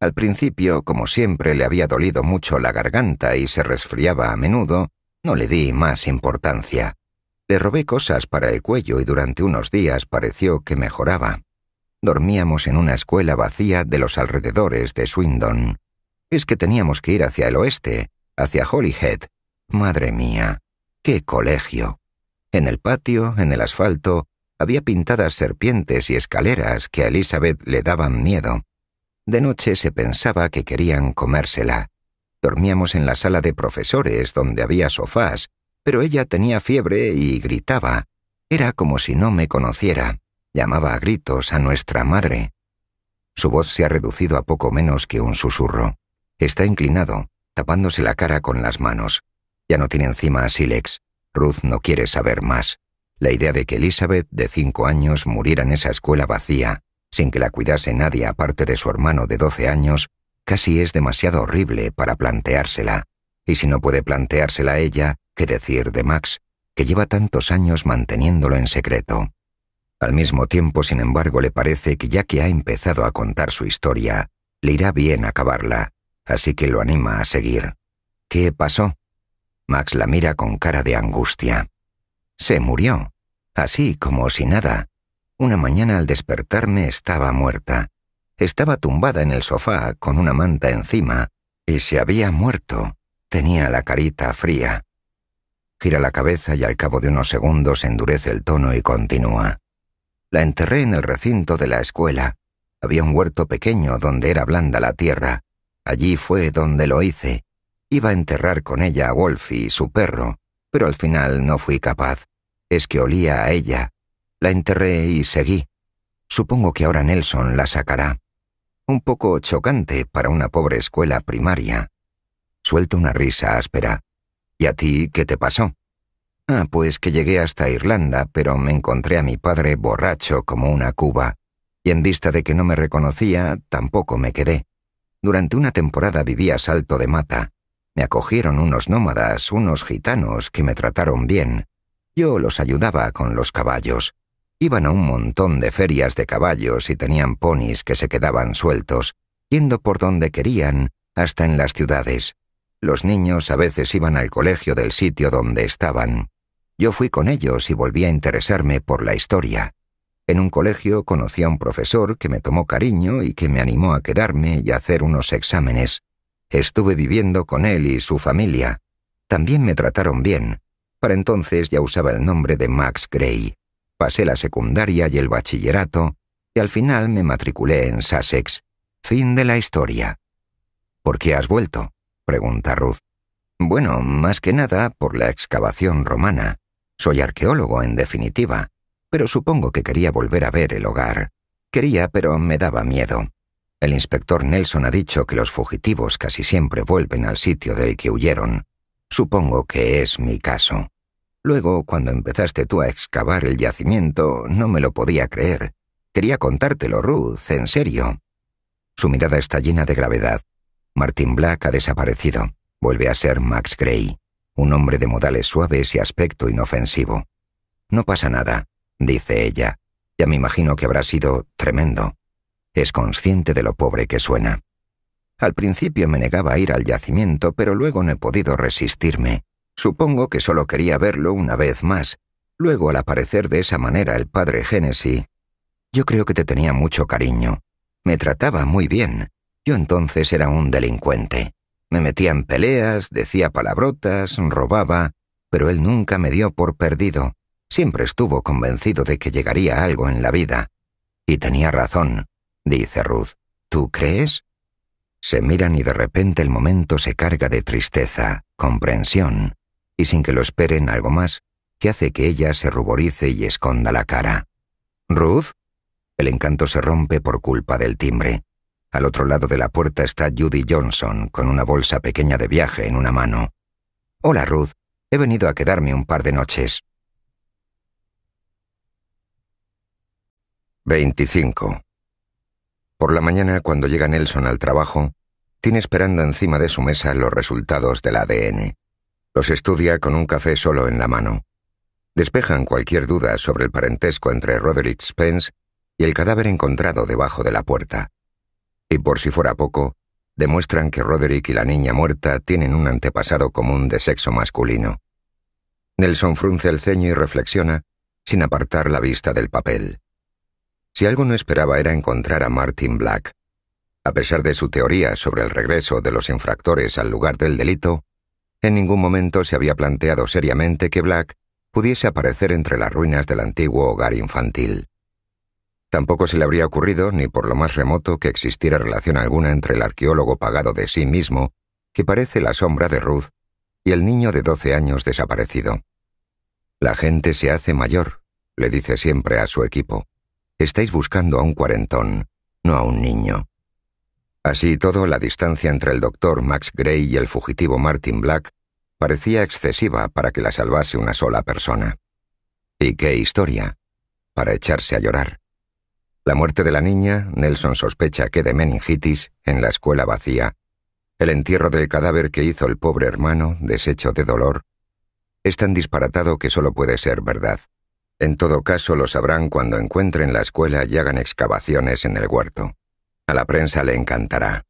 Al principio, como siempre, le había dolido mucho la garganta y se resfriaba a menudo, no le di más importancia. Le robé cosas para el cuello y durante unos días pareció que mejoraba dormíamos en una escuela vacía de los alrededores de Swindon. Es que teníamos que ir hacia el oeste, hacia Holyhead. Madre mía, qué colegio. En el patio, en el asfalto, había pintadas serpientes y escaleras que a Elizabeth le daban miedo. De noche se pensaba que querían comérsela. Dormíamos en la sala de profesores donde había sofás, pero ella tenía fiebre y gritaba. Era como si no me conociera llamaba a gritos a nuestra madre. Su voz se ha reducido a poco menos que un susurro. Está inclinado, tapándose la cara con las manos. Ya no tiene encima a Silex. Ruth no quiere saber más. La idea de que Elizabeth, de cinco años, muriera en esa escuela vacía, sin que la cuidase nadie aparte de su hermano de doce años, casi es demasiado horrible para planteársela. Y si no puede planteársela ella, ¿qué decir de Max, que lleva tantos años manteniéndolo en secreto? Al mismo tiempo, sin embargo, le parece que ya que ha empezado a contar su historia, le irá bien acabarla, así que lo anima a seguir. ¿Qué pasó? Max la mira con cara de angustia. Se murió, así como si nada. Una mañana al despertarme estaba muerta. Estaba tumbada en el sofá con una manta encima y se había muerto. Tenía la carita fría. Gira la cabeza y al cabo de unos segundos endurece el tono y continúa. La enterré en el recinto de la escuela. Había un huerto pequeño donde era blanda la tierra. Allí fue donde lo hice. Iba a enterrar con ella a Wolfie y su perro, pero al final no fui capaz. Es que olía a ella. La enterré y seguí. Supongo que ahora Nelson la sacará. Un poco chocante para una pobre escuela primaria. Suelto una risa áspera. ¿Y a ti qué te pasó? Ah, pues que llegué hasta Irlanda, pero me encontré a mi padre borracho como una cuba, y en vista de que no me reconocía, tampoco me quedé. Durante una temporada viví a salto de mata. Me acogieron unos nómadas, unos gitanos que me trataron bien. Yo los ayudaba con los caballos. Iban a un montón de ferias de caballos y tenían ponis que se quedaban sueltos, yendo por donde querían, hasta en las ciudades. Los niños a veces iban al colegio del sitio donde estaban. Yo fui con ellos y volví a interesarme por la historia. En un colegio conocí a un profesor que me tomó cariño y que me animó a quedarme y a hacer unos exámenes. Estuve viviendo con él y su familia. También me trataron bien. Para entonces ya usaba el nombre de Max Gray. Pasé la secundaria y el bachillerato y al final me matriculé en Sussex. Fin de la historia. ¿Por qué has vuelto? pregunta Ruth. Bueno, más que nada por la excavación romana. Soy arqueólogo, en definitiva, pero supongo que quería volver a ver el hogar. Quería, pero me daba miedo. El inspector Nelson ha dicho que los fugitivos casi siempre vuelven al sitio del que huyeron. Supongo que es mi caso. Luego, cuando empezaste tú a excavar el yacimiento, no me lo podía creer. Quería contártelo, Ruth, en serio. Su mirada está llena de gravedad. Martin Black ha desaparecido. Vuelve a ser Max Gray un hombre de modales suaves y aspecto inofensivo. No pasa nada, dice ella. Ya me imagino que habrá sido tremendo. Es consciente de lo pobre que suena. Al principio me negaba a ir al yacimiento, pero luego no he podido resistirme. Supongo que solo quería verlo una vez más. Luego, al aparecer de esa manera el padre Génesis, yo creo que te tenía mucho cariño. Me trataba muy bien. Yo entonces era un delincuente. Me metía en peleas, decía palabrotas, robaba, pero él nunca me dio por perdido. Siempre estuvo convencido de que llegaría algo en la vida. Y tenía razón, dice Ruth. ¿Tú crees? Se miran y de repente el momento se carga de tristeza, comprensión, y sin que lo esperen algo más, que hace que ella se ruborice y esconda la cara. ¿Ruth? El encanto se rompe por culpa del timbre. Al otro lado de la puerta está Judy Johnson, con una bolsa pequeña de viaje en una mano. Hola, Ruth. He venido a quedarme un par de noches. 25. Por la mañana, cuando llega Nelson al trabajo, tiene esperando encima de su mesa los resultados del ADN. Los estudia con un café solo en la mano. Despejan cualquier duda sobre el parentesco entre Roderick Spence y el cadáver encontrado debajo de la puerta y por si fuera poco, demuestran que Roderick y la niña muerta tienen un antepasado común de sexo masculino. Nelson frunce el ceño y reflexiona, sin apartar la vista del papel. Si algo no esperaba era encontrar a Martin Black. A pesar de su teoría sobre el regreso de los infractores al lugar del delito, en ningún momento se había planteado seriamente que Black pudiese aparecer entre las ruinas del antiguo hogar infantil. Tampoco se le habría ocurrido, ni por lo más remoto, que existiera relación alguna entre el arqueólogo pagado de sí mismo, que parece la sombra de Ruth, y el niño de doce años desaparecido. La gente se hace mayor, le dice siempre a su equipo. Estáis buscando a un cuarentón, no a un niño. Así todo, la distancia entre el doctor Max Gray y el fugitivo Martin Black parecía excesiva para que la salvase una sola persona. ¿Y qué historia? Para echarse a llorar. La muerte de la niña, Nelson sospecha que de meningitis, en la escuela vacía. El entierro del cadáver que hizo el pobre hermano, deshecho de dolor, es tan disparatado que solo puede ser verdad. En todo caso lo sabrán cuando encuentren la escuela y hagan excavaciones en el huerto. A la prensa le encantará.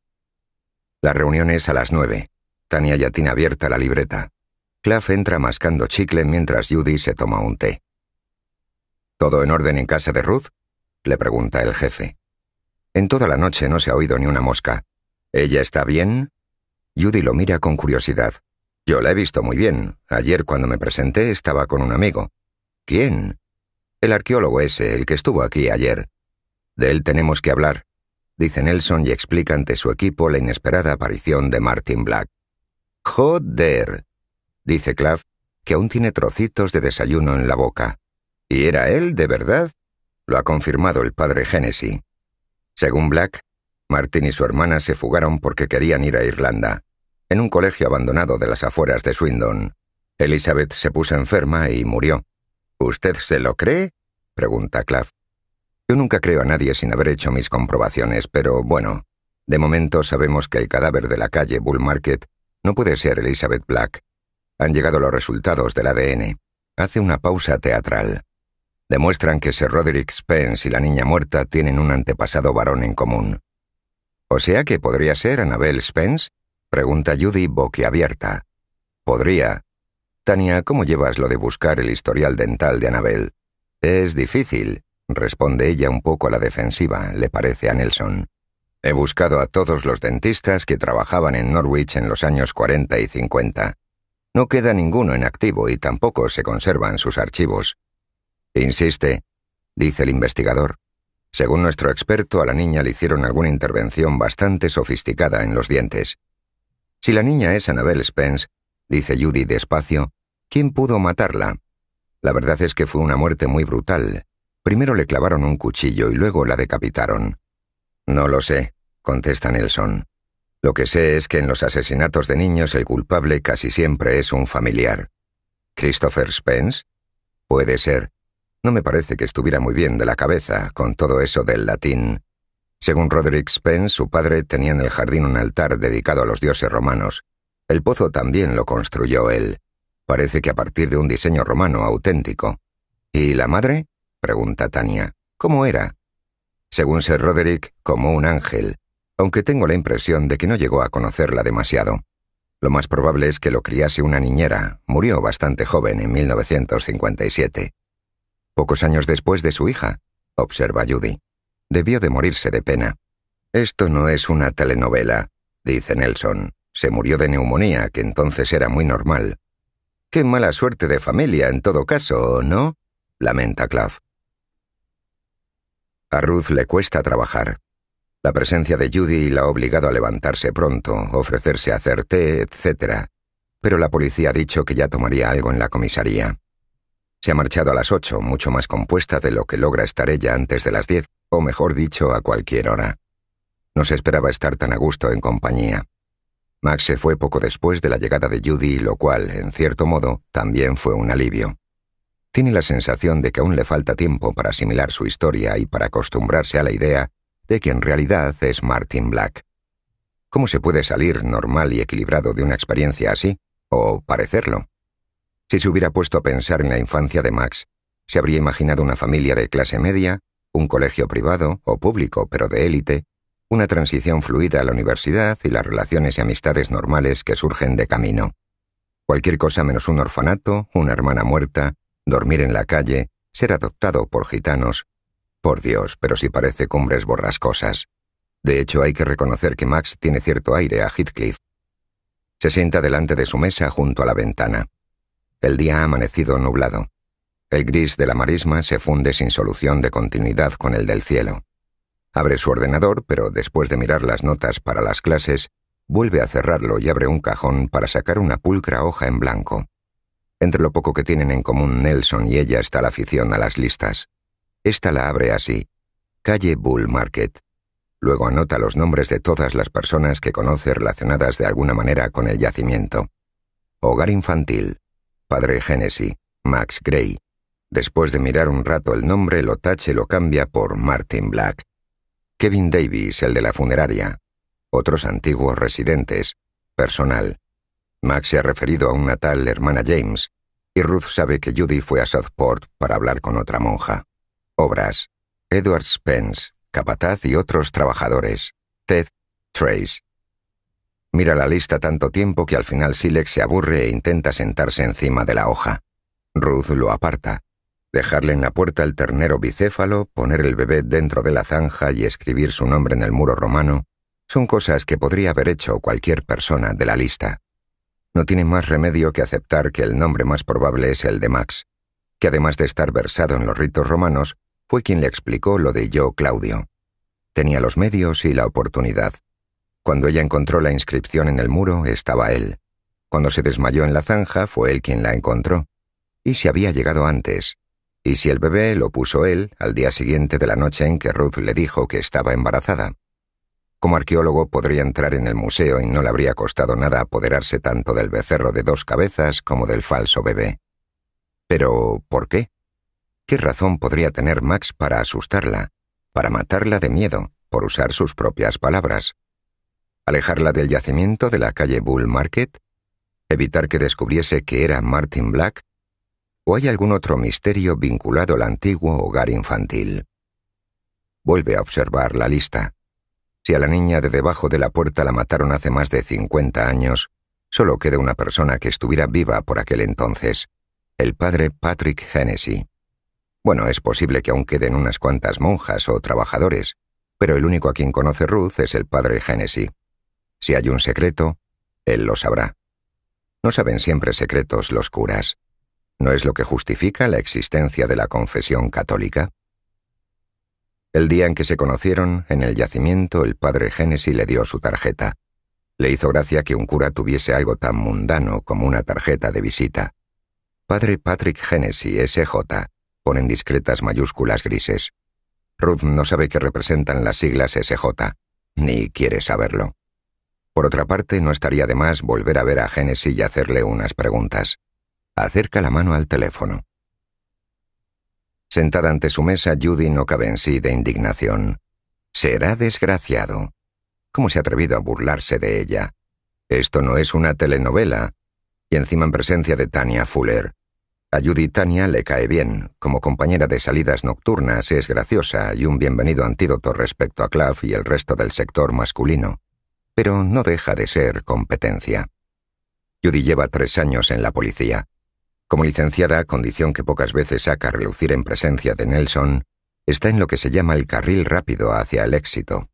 La reunión es a las nueve. Tania ya tiene abierta la libreta. Claff entra mascando chicle mientras Judy se toma un té. ¿Todo en orden en casa de Ruth? le pregunta el jefe. En toda la noche no se ha oído ni una mosca. ¿Ella está bien? Judy lo mira con curiosidad. Yo la he visto muy bien. Ayer cuando me presenté estaba con un amigo. ¿Quién? El arqueólogo ese, el que estuvo aquí ayer. De él tenemos que hablar, dice Nelson y explica ante su equipo la inesperada aparición de Martin Black. Joder, dice Clav, que aún tiene trocitos de desayuno en la boca. ¿Y era él, de verdad? Lo ha confirmado el padre Hennessy. Según Black, Martin y su hermana se fugaron porque querían ir a Irlanda, en un colegio abandonado de las afueras de Swindon. Elizabeth se puso enferma y murió. ¿Usted se lo cree? pregunta Claff. Yo nunca creo a nadie sin haber hecho mis comprobaciones, pero bueno, de momento sabemos que el cadáver de la calle Bull Market no puede ser Elizabeth Black. Han llegado los resultados del ADN. Hace una pausa teatral demuestran que Sir Roderick Spence y la niña muerta tienen un antepasado varón en común. ¿O sea que podría ser Annabel Spence? Pregunta Judy boquiabierta. Podría. Tania, ¿cómo llevas lo de buscar el historial dental de Annabel? Es difícil, responde ella un poco a la defensiva, le parece a Nelson. He buscado a todos los dentistas que trabajaban en Norwich en los años 40 y 50. No queda ninguno en activo y tampoco se conservan sus archivos. Insiste, dice el investigador. Según nuestro experto, a la niña le hicieron alguna intervención bastante sofisticada en los dientes. Si la niña es Annabel Spence, dice Judy despacio, ¿quién pudo matarla? La verdad es que fue una muerte muy brutal. Primero le clavaron un cuchillo y luego la decapitaron. No lo sé, contesta Nelson. Lo que sé es que en los asesinatos de niños el culpable casi siempre es un familiar. ¿Christopher Spence? Puede ser, no me parece que estuviera muy bien de la cabeza con todo eso del latín. Según Roderick Spence, su padre tenía en el jardín un altar dedicado a los dioses romanos. El pozo también lo construyó él. Parece que a partir de un diseño romano auténtico. ¿Y la madre? pregunta Tania. ¿Cómo era? Según Sir Roderick, como un ángel, aunque tengo la impresión de que no llegó a conocerla demasiado. Lo más probable es que lo criase una niñera, murió bastante joven en 1957 pocos años después de su hija, observa Judy. Debió de morirse de pena. Esto no es una telenovela, dice Nelson. Se murió de neumonía, que entonces era muy normal. Qué mala suerte de familia, en todo caso, ¿no? lamenta Claff. A Ruth le cuesta trabajar. La presencia de Judy la ha obligado a levantarse pronto, ofrecerse a hacer té, etc. Pero la policía ha dicho que ya tomaría algo en la comisaría. Se ha marchado a las ocho, mucho más compuesta de lo que logra estar ella antes de las diez, o mejor dicho, a cualquier hora. No se esperaba estar tan a gusto en compañía. Max se fue poco después de la llegada de Judy, lo cual, en cierto modo, también fue un alivio. Tiene la sensación de que aún le falta tiempo para asimilar su historia y para acostumbrarse a la idea de que en realidad es Martin Black. ¿Cómo se puede salir normal y equilibrado de una experiencia así? ¿O parecerlo? Si se hubiera puesto a pensar en la infancia de Max, se habría imaginado una familia de clase media, un colegio privado o público, pero de élite, una transición fluida a la universidad y las relaciones y amistades normales que surgen de camino. Cualquier cosa menos un orfanato, una hermana muerta, dormir en la calle, ser adoptado por gitanos. Por Dios, pero si parece cumbres borrascosas. De hecho, hay que reconocer que Max tiene cierto aire a Heathcliff. Se sienta delante de su mesa junto a la ventana. El día ha amanecido nublado. El gris de la marisma se funde sin solución de continuidad con el del cielo. Abre su ordenador, pero después de mirar las notas para las clases, vuelve a cerrarlo y abre un cajón para sacar una pulcra hoja en blanco. Entre lo poco que tienen en común Nelson y ella está la afición a las listas. Esta la abre así. Calle Bull Market. Luego anota los nombres de todas las personas que conoce relacionadas de alguna manera con el yacimiento. Hogar infantil, Padre Genesis, Max Gray. Después de mirar un rato el nombre, lo tache lo cambia por Martin Black. Kevin Davis, el de la funeraria. Otros antiguos residentes. Personal. Max se ha referido a una tal hermana James, y Ruth sabe que Judy fue a Southport para hablar con otra monja. Obras. Edward Spence, capataz y otros trabajadores. Ted Trace, Mira la lista tanto tiempo que al final Silex se aburre e intenta sentarse encima de la hoja. Ruth lo aparta. Dejarle en la puerta el ternero bicéfalo, poner el bebé dentro de la zanja y escribir su nombre en el muro romano son cosas que podría haber hecho cualquier persona de la lista. No tiene más remedio que aceptar que el nombre más probable es el de Max, que además de estar versado en los ritos romanos, fue quien le explicó lo de yo Claudio. Tenía los medios y la oportunidad. Cuando ella encontró la inscripción en el muro, estaba él. Cuando se desmayó en la zanja, fue él quien la encontró. Y si había llegado antes. Y si el bebé lo puso él al día siguiente de la noche en que Ruth le dijo que estaba embarazada. Como arqueólogo podría entrar en el museo y no le habría costado nada apoderarse tanto del becerro de dos cabezas como del falso bebé. Pero, ¿por qué? ¿Qué razón podría tener Max para asustarla, para matarla de miedo, por usar sus propias palabras? alejarla del yacimiento de la calle Bull Market, evitar que descubriese que era Martin Black, o hay algún otro misterio vinculado al antiguo hogar infantil. Vuelve a observar la lista. Si a la niña de debajo de la puerta la mataron hace más de 50 años, solo queda una persona que estuviera viva por aquel entonces, el padre Patrick Hennessy. Bueno, es posible que aún queden unas cuantas monjas o trabajadores, pero el único a quien conoce Ruth es el padre Hennessy. Si hay un secreto, él lo sabrá. No saben siempre secretos los curas. ¿No es lo que justifica la existencia de la confesión católica? El día en que se conocieron, en el yacimiento, el padre Génesis le dio su tarjeta. Le hizo gracia que un cura tuviese algo tan mundano como una tarjeta de visita. Padre Patrick Genesis, SJ, ponen discretas mayúsculas grises. Ruth no sabe qué representan las siglas SJ, ni quiere saberlo. Por otra parte, no estaría de más volver a ver a Genesis y hacerle unas preguntas. Acerca la mano al teléfono. Sentada ante su mesa, Judy no cabe en sí de indignación. Será desgraciado. ¿Cómo se ha atrevido a burlarse de ella? Esto no es una telenovela. Y encima en presencia de Tania Fuller. A Judy Tania le cae bien. Como compañera de salidas nocturnas es graciosa y un bienvenido antídoto respecto a Claff y el resto del sector masculino pero no deja de ser competencia. Judy lleva tres años en la policía. Como licenciada, condición que pocas veces saca a relucir en presencia de Nelson, está en lo que se llama el carril rápido hacia el éxito.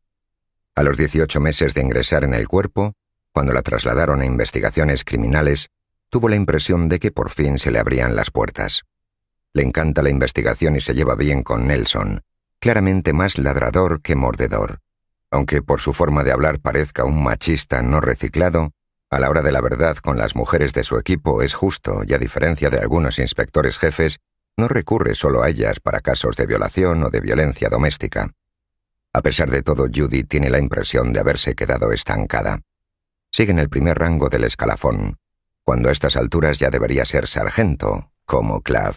A los 18 meses de ingresar en el cuerpo, cuando la trasladaron a investigaciones criminales, tuvo la impresión de que por fin se le abrían las puertas. Le encanta la investigación y se lleva bien con Nelson, claramente más ladrador que mordedor aunque por su forma de hablar parezca un machista no reciclado, a la hora de la verdad con las mujeres de su equipo es justo y a diferencia de algunos inspectores jefes, no recurre solo a ellas para casos de violación o de violencia doméstica. A pesar de todo, Judy tiene la impresión de haberse quedado estancada. Sigue en el primer rango del escalafón, cuando a estas alturas ya debería ser sargento, como Clav.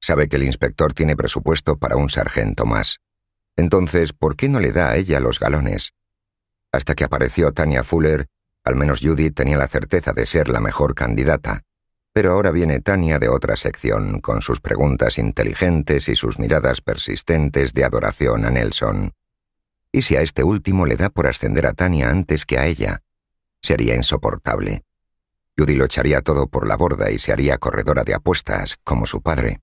Sabe que el inspector tiene presupuesto para un sargento más. Entonces, ¿por qué no le da a ella los galones? Hasta que apareció Tania Fuller, al menos Judy tenía la certeza de ser la mejor candidata. Pero ahora viene Tania de otra sección, con sus preguntas inteligentes y sus miradas persistentes de adoración a Nelson. ¿Y si a este último le da por ascender a Tania antes que a ella? Sería insoportable. Judy lo echaría todo por la borda y se haría corredora de apuestas, como su padre.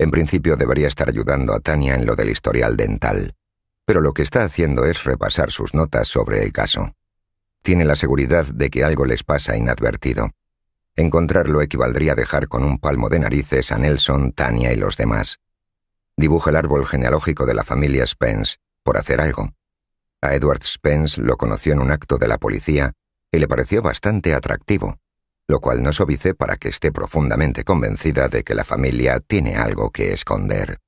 En principio debería estar ayudando a Tania en lo del historial dental, pero lo que está haciendo es repasar sus notas sobre el caso. Tiene la seguridad de que algo les pasa inadvertido. Encontrarlo equivaldría a dejar con un palmo de narices a Nelson, Tania y los demás. Dibuja el árbol genealógico de la familia Spence, por hacer algo. A Edward Spence lo conoció en un acto de la policía y le pareció bastante atractivo lo cual no obice para que esté profundamente convencida de que la familia tiene algo que esconder.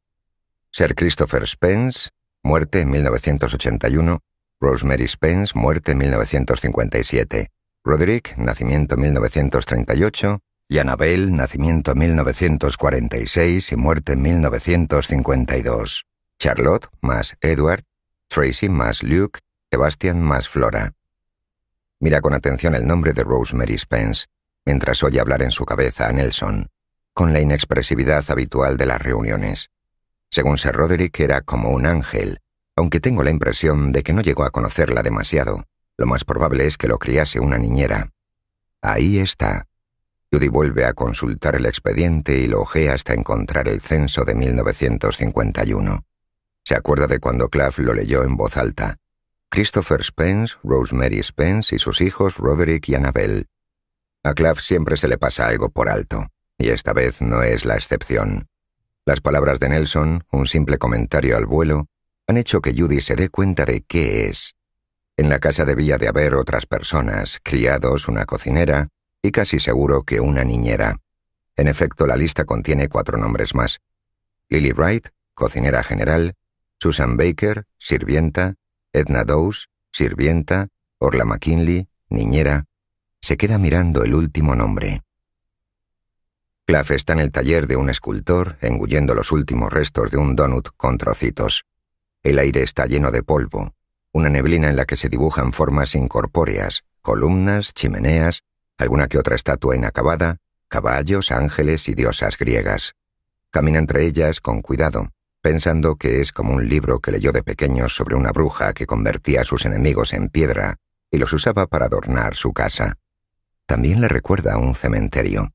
Sir Christopher Spence, muerte en 1981, Rosemary Spence, muerte en 1957, Roderick, nacimiento 1938, y Annabel, nacimiento 1946 y muerte en 1952. Charlotte más Edward, Tracy más Luke, Sebastian más Flora. Mira con atención el nombre de Rosemary Spence mientras oye hablar en su cabeza a Nelson, con la inexpresividad habitual de las reuniones. Según Sir Roderick era como un ángel, aunque tengo la impresión de que no llegó a conocerla demasiado. Lo más probable es que lo criase una niñera. Ahí está. Judy vuelve a consultar el expediente y lo ojea hasta encontrar el censo de 1951. Se acuerda de cuando Claff lo leyó en voz alta. Christopher Spence, Rosemary Spence y sus hijos Roderick y Annabel. A Claff siempre se le pasa algo por alto, y esta vez no es la excepción. Las palabras de Nelson, un simple comentario al vuelo, han hecho que Judy se dé cuenta de qué es. En la casa debía de haber otras personas, criados, una cocinera y casi seguro que una niñera. En efecto, la lista contiene cuatro nombres más. Lily Wright, cocinera general, Susan Baker, sirvienta, Edna Dowes, sirvienta, Orla McKinley, niñera, se queda mirando el último nombre. Claff está en el taller de un escultor, engullendo los últimos restos de un donut con trocitos. El aire está lleno de polvo, una neblina en la que se dibujan formas incorpóreas, columnas, chimeneas, alguna que otra estatua inacabada, caballos, ángeles y diosas griegas. Camina entre ellas con cuidado, pensando que es como un libro que leyó de pequeño sobre una bruja que convertía a sus enemigos en piedra y los usaba para adornar su casa también le recuerda a un cementerio.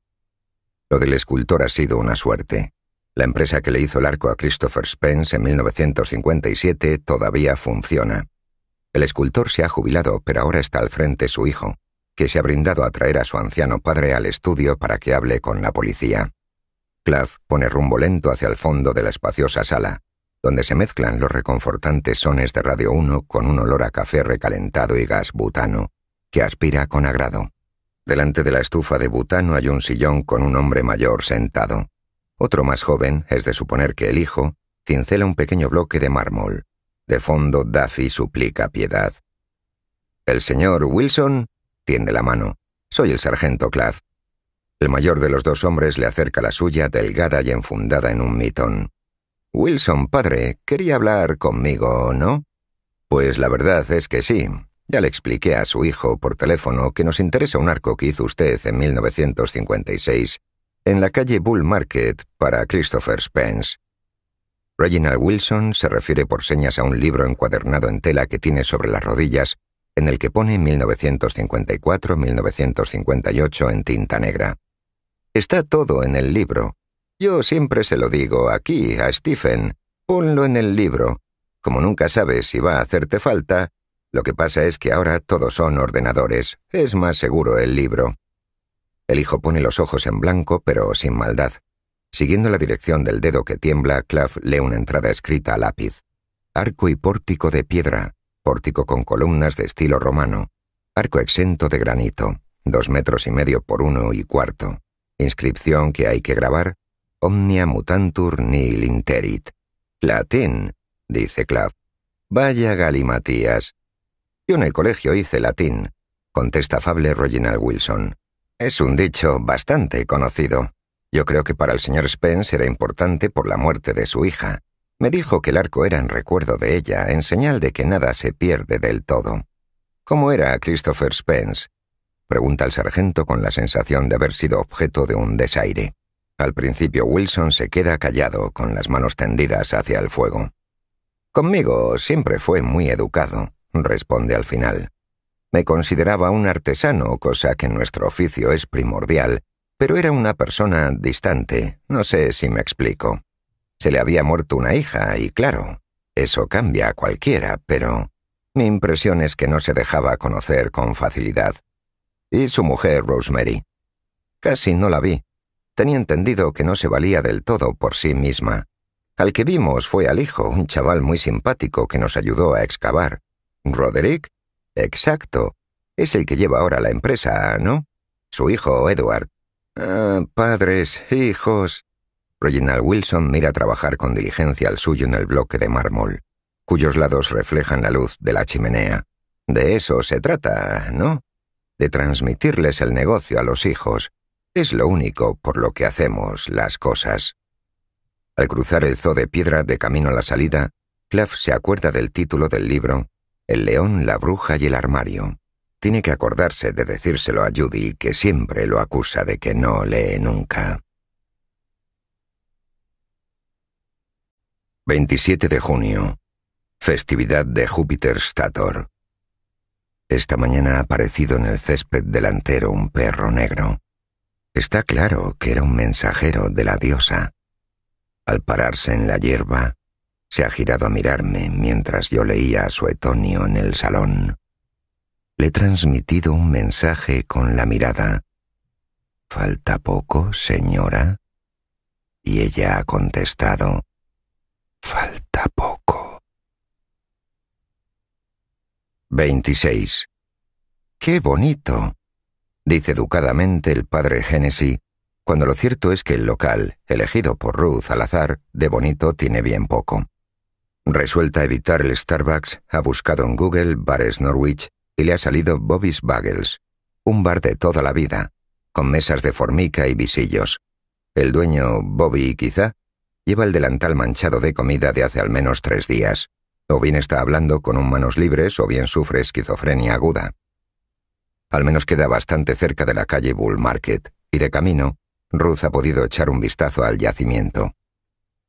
Lo del escultor ha sido una suerte. La empresa que le hizo el arco a Christopher Spence en 1957 todavía funciona. El escultor se ha jubilado, pero ahora está al frente su hijo, que se ha brindado a traer a su anciano padre al estudio para que hable con la policía. Clav pone rumbo lento hacia el fondo de la espaciosa sala, donde se mezclan los reconfortantes sones de Radio 1 con un olor a café recalentado y gas butano, que aspira con agrado. Delante de la estufa de butano hay un sillón con un hombre mayor sentado. Otro más joven, es de suponer que el hijo, cincela un pequeño bloque de mármol. De fondo, Daffy suplica piedad. El señor Wilson tiende la mano. Soy el sargento Claff. El mayor de los dos hombres le acerca la suya, delgada y enfundada en un mitón. Wilson, padre, quería hablar conmigo, ¿no? Pues la verdad es que sí, ya le expliqué a su hijo por teléfono que nos interesa un arco que hizo usted en 1956 en la calle Bull Market para Christopher Spence. Reginald Wilson se refiere por señas a un libro encuadernado en tela que tiene sobre las rodillas, en el que pone 1954-1958 en tinta negra. Está todo en el libro. Yo siempre se lo digo aquí a Stephen, ponlo en el libro. Como nunca sabes si va a hacerte falta, lo que pasa es que ahora todos son ordenadores. Es más seguro el libro. El hijo pone los ojos en blanco, pero sin maldad. Siguiendo la dirección del dedo que tiembla, Claff lee una entrada escrita a lápiz. Arco y pórtico de piedra, pórtico con columnas de estilo romano, arco exento de granito, dos metros y medio por uno y cuarto. Inscripción que hay que grabar, Omnia mutantur nihil interit. Latín, dice Claff. Vaya galimatías. Yo en el colegio hice latín, contesta fable Reginald Wilson. Es un dicho bastante conocido. Yo creo que para el señor Spence era importante por la muerte de su hija. Me dijo que el arco era en recuerdo de ella, en señal de que nada se pierde del todo. ¿Cómo era Christopher Spence? pregunta el sargento con la sensación de haber sido objeto de un desaire. Al principio Wilson se queda callado, con las manos tendidas hacia el fuego. Conmigo siempre fue muy educado responde al final. Me consideraba un artesano, cosa que en nuestro oficio es primordial, pero era una persona distante, no sé si me explico. Se le había muerto una hija, y claro, eso cambia a cualquiera, pero mi impresión es que no se dejaba conocer con facilidad. Y su mujer, Rosemary. Casi no la vi. Tenía entendido que no se valía del todo por sí misma. Al que vimos fue al hijo, un chaval muy simpático que nos ayudó a excavar. Roderick, exacto, es el que lleva ahora la empresa, ¿no? Su hijo, Edward. Ah, padres, hijos. Reginald Wilson mira trabajar con diligencia al suyo en el bloque de mármol, cuyos lados reflejan la luz de la chimenea. De eso se trata, ¿no? De transmitirles el negocio a los hijos. Es lo único por lo que hacemos las cosas. Al cruzar el zoo de piedra de camino a la salida, Claff se acuerda del título del libro el león, la bruja y el armario. Tiene que acordarse de decírselo a Judy, que siempre lo acusa de que no lee nunca. 27 de junio, festividad de Júpiter Stator. Esta mañana ha aparecido en el césped delantero un perro negro. Está claro que era un mensajero de la diosa. Al pararse en la hierba, se ha girado a mirarme mientras yo leía a etonio en el salón. Le he transmitido un mensaje con la mirada. ¿Falta poco, señora? Y ella ha contestado, falta poco. 26. ¡Qué bonito! dice educadamente el padre Génesis, cuando lo cierto es que el local, elegido por Ruth al azar, de bonito tiene bien poco. Resuelta a evitar el Starbucks, ha buscado en Google bares Norwich y le ha salido Bobby's Bagels, un bar de toda la vida, con mesas de formica y visillos. El dueño, Bobby quizá, lleva el delantal manchado de comida de hace al menos tres días. O bien está hablando con un manos libres o bien sufre esquizofrenia aguda. Al menos queda bastante cerca de la calle Bull Market, y de camino, Ruth ha podido echar un vistazo al yacimiento.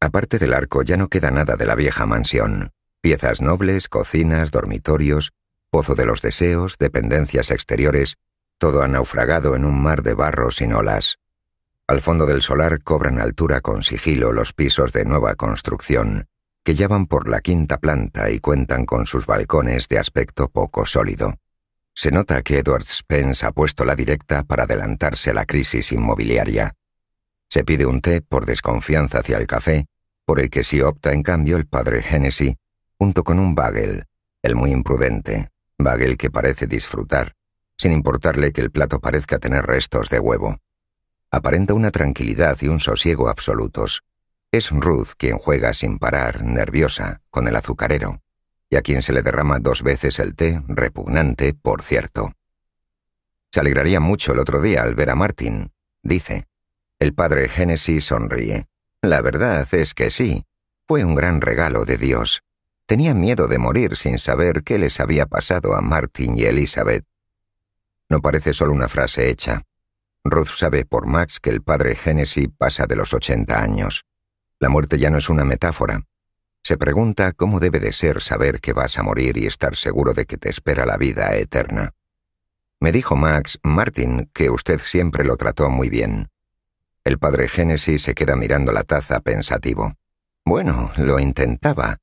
Aparte del arco ya no queda nada de la vieja mansión. Piezas nobles, cocinas, dormitorios, pozo de los deseos, dependencias exteriores, todo ha naufragado en un mar de barro sin olas. Al fondo del solar cobran altura con sigilo los pisos de nueva construcción, que ya van por la quinta planta y cuentan con sus balcones de aspecto poco sólido. Se nota que Edward Spence ha puesto la directa para adelantarse a la crisis inmobiliaria. Se pide un té por desconfianza hacia el café, por el que sí opta en cambio el padre Hennessy, junto con un bagel, el muy imprudente, bagel que parece disfrutar, sin importarle que el plato parezca tener restos de huevo. Aparenta una tranquilidad y un sosiego absolutos. Es Ruth quien juega sin parar, nerviosa, con el azucarero, y a quien se le derrama dos veces el té, repugnante, por cierto. Se alegraría mucho el otro día al ver a Martin, dice, el padre Génesis sonríe. La verdad es que sí, fue un gran regalo de Dios. Tenía miedo de morir sin saber qué les había pasado a Martin y Elizabeth. No parece solo una frase hecha. Ruth sabe por Max que el padre Génesis pasa de los ochenta años. La muerte ya no es una metáfora. Se pregunta cómo debe de ser saber que vas a morir y estar seguro de que te espera la vida eterna. Me dijo Max, Martin, que usted siempre lo trató muy bien. El padre Génesis se queda mirando la taza pensativo. Bueno, lo intentaba,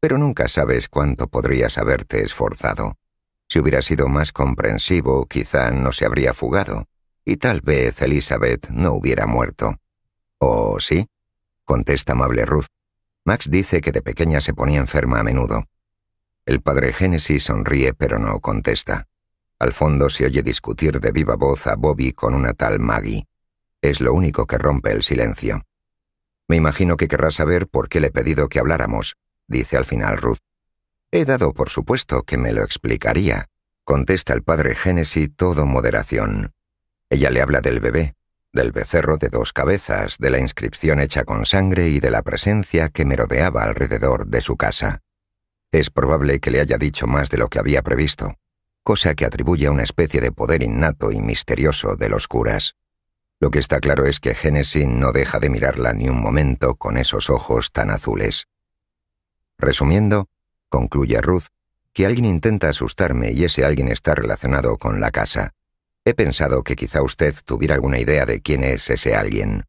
pero nunca sabes cuánto podrías haberte esforzado. Si hubiera sido más comprensivo, quizá no se habría fugado, y tal vez Elizabeth no hubiera muerto. ¿O sí? contesta amable Ruth. Max dice que de pequeña se ponía enferma a menudo. El padre Génesis sonríe pero no contesta. Al fondo se oye discutir de viva voz a Bobby con una tal Maggie. Es lo único que rompe el silencio. Me imagino que querrá saber por qué le he pedido que habláramos, dice al final Ruth. He dado por supuesto que me lo explicaría, contesta el padre Génesis todo moderación. Ella le habla del bebé, del becerro de dos cabezas, de la inscripción hecha con sangre y de la presencia que merodeaba alrededor de su casa. Es probable que le haya dicho más de lo que había previsto, cosa que atribuye a una especie de poder innato y misterioso de los curas. Lo que está claro es que Genesis no deja de mirarla ni un momento con esos ojos tan azules. Resumiendo, concluye Ruth, que alguien intenta asustarme y ese alguien está relacionado con la casa. He pensado que quizá usted tuviera alguna idea de quién es ese alguien.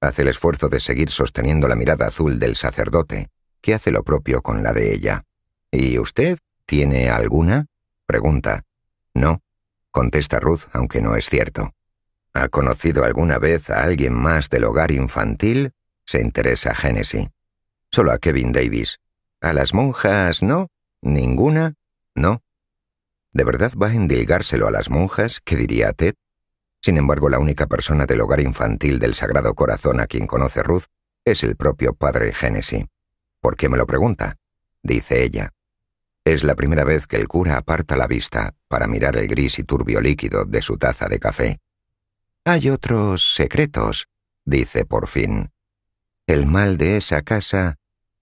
Hace el esfuerzo de seguir sosteniendo la mirada azul del sacerdote, que hace lo propio con la de ella. ¿Y usted tiene alguna? pregunta. No, contesta Ruth, aunque no es cierto. ¿Ha conocido alguna vez a alguien más del hogar infantil? se interesa Hennessy. Solo a Kevin Davis. ¿A las monjas no? ¿Ninguna? No. ¿De verdad va a endilgárselo a las monjas? ¿Qué diría Ted? Sin embargo, la única persona del hogar infantil del Sagrado Corazón a quien conoce Ruth es el propio padre Hennessy. ¿Por qué me lo pregunta? dice ella. Es la primera vez que el cura aparta la vista para mirar el gris y turbio líquido de su taza de café. Hay otros secretos, dice por fin. El mal de esa casa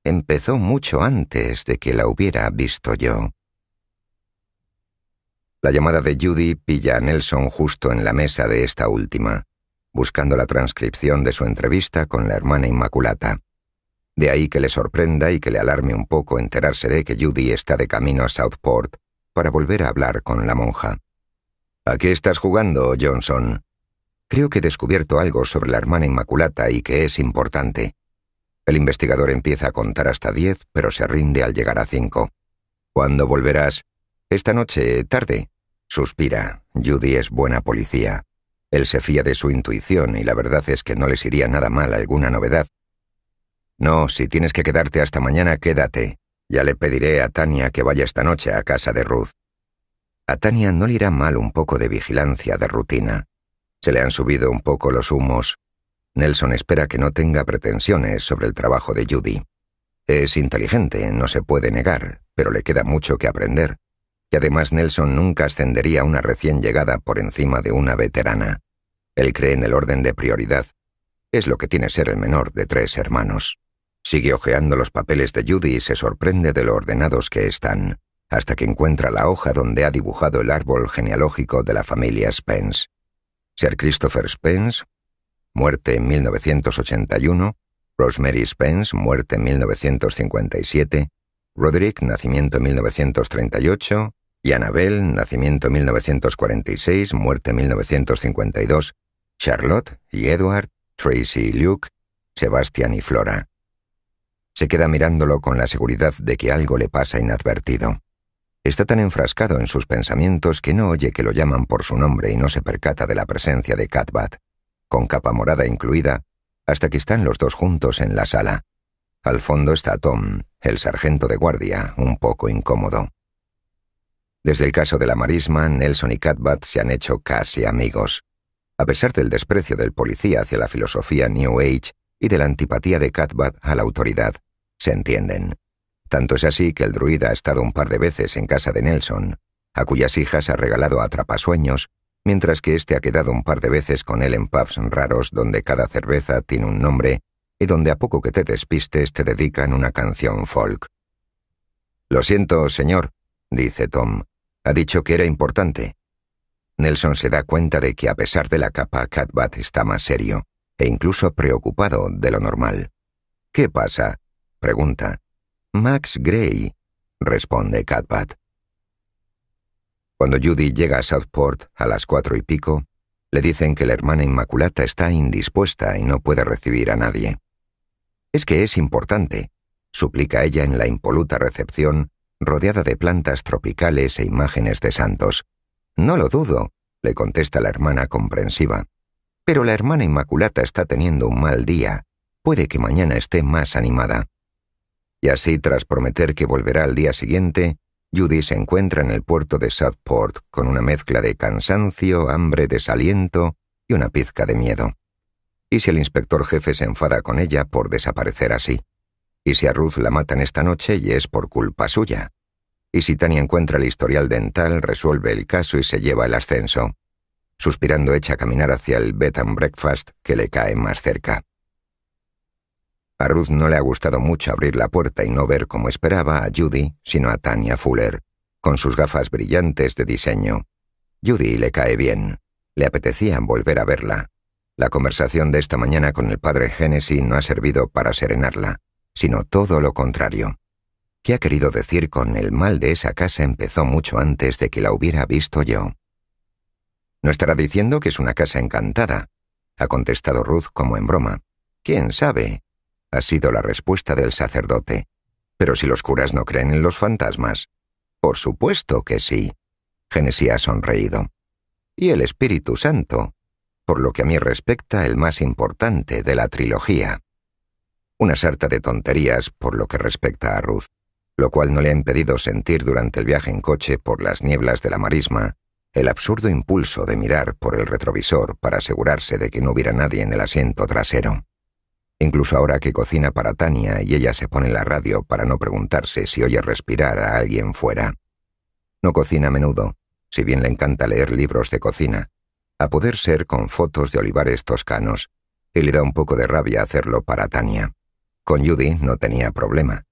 empezó mucho antes de que la hubiera visto yo. La llamada de Judy pilla a Nelson justo en la mesa de esta última, buscando la transcripción de su entrevista con la hermana Inmaculata. De ahí que le sorprenda y que le alarme un poco enterarse de que Judy está de camino a Southport para volver a hablar con la monja. ¿A qué estás jugando, Johnson? Creo que he descubierto algo sobre la hermana Inmaculata y que es importante. El investigador empieza a contar hasta diez, pero se rinde al llegar a cinco. ¿Cuándo volverás? Esta noche, tarde. Suspira. Judy es buena policía. Él se fía de su intuición y la verdad es que no les iría nada mal alguna novedad. No, si tienes que quedarte hasta mañana, quédate. Ya le pediré a Tania que vaya esta noche a casa de Ruth. A Tania no le irá mal un poco de vigilancia de rutina. Se le han subido un poco los humos. Nelson espera que no tenga pretensiones sobre el trabajo de Judy. Es inteligente, no se puede negar, pero le queda mucho que aprender. Y además Nelson nunca ascendería a una recién llegada por encima de una veterana. Él cree en el orden de prioridad. Es lo que tiene ser el menor de tres hermanos. Sigue hojeando los papeles de Judy y se sorprende de lo ordenados que están, hasta que encuentra la hoja donde ha dibujado el árbol genealógico de la familia Spence. Sir Christopher Spence, muerte en 1981, Rosemary Spence, muerte en 1957, Roderick, nacimiento en 1938, y Annabel, nacimiento en 1946, muerte en 1952, Charlotte y Edward, Tracy y Luke, Sebastian y Flora. Se queda mirándolo con la seguridad de que algo le pasa inadvertido. Está tan enfrascado en sus pensamientos que no oye que lo llaman por su nombre y no se percata de la presencia de Catbat, con capa morada incluida, hasta que están los dos juntos en la sala. Al fondo está Tom, el sargento de guardia, un poco incómodo. Desde el caso de la marisma, Nelson y Catbat se han hecho casi amigos. A pesar del desprecio del policía hacia la filosofía New Age y de la antipatía de Catbat a la autoridad, se entienden. Tanto es así que el druida ha estado un par de veces en casa de Nelson, a cuyas hijas ha regalado atrapasueños, mientras que este ha quedado un par de veces con él en pubs raros donde cada cerveza tiene un nombre y donde a poco que te despistes te dedican una canción folk. Lo siento, señor, dice Tom. Ha dicho que era importante. Nelson se da cuenta de que a pesar de la capa, Catbat está más serio e incluso preocupado de lo normal. ¿Qué pasa? pregunta. Max Gray, responde Catbat. Cuando Judy llega a Southport a las cuatro y pico, le dicen que la hermana Inmaculata está indispuesta y no puede recibir a nadie. Es que es importante, suplica ella en la impoluta recepción, rodeada de plantas tropicales e imágenes de santos. No lo dudo, le contesta la hermana comprensiva. Pero la hermana Inmaculata está teniendo un mal día. Puede que mañana esté más animada. Y así, tras prometer que volverá al día siguiente, Judy se encuentra en el puerto de Southport con una mezcla de cansancio, hambre, desaliento y una pizca de miedo. ¿Y si el inspector jefe se enfada con ella por desaparecer así? ¿Y si a Ruth la matan esta noche y es por culpa suya? ¿Y si Tania encuentra el historial dental, resuelve el caso y se lleva el ascenso? Suspirando echa a caminar hacia el bed and breakfast que le cae más cerca. A Ruth no le ha gustado mucho abrir la puerta y no ver como esperaba a Judy, sino a Tania Fuller, con sus gafas brillantes de diseño. Judy le cae bien. Le apetecía volver a verla. La conversación de esta mañana con el padre Génesis no ha servido para serenarla, sino todo lo contrario. ¿Qué ha querido decir con el mal de esa casa empezó mucho antes de que la hubiera visto yo? No estará diciendo que es una casa encantada, ha contestado Ruth como en broma. ¿Quién sabe? ha sido la respuesta del sacerdote. Pero si los curas no creen en los fantasmas. Por supuesto que sí. Genesía ha sonreído. Y el Espíritu Santo, por lo que a mí respecta el más importante de la trilogía. Una sarta de tonterías por lo que respecta a Ruth, lo cual no le ha impedido sentir durante el viaje en coche por las nieblas de la marisma el absurdo impulso de mirar por el retrovisor para asegurarse de que no hubiera nadie en el asiento trasero. Incluso ahora que cocina para Tania y ella se pone la radio para no preguntarse si oye respirar a alguien fuera. No cocina a menudo, si bien le encanta leer libros de cocina, a poder ser con fotos de olivares toscanos, y le da un poco de rabia hacerlo para Tania. Con Judy no tenía problema,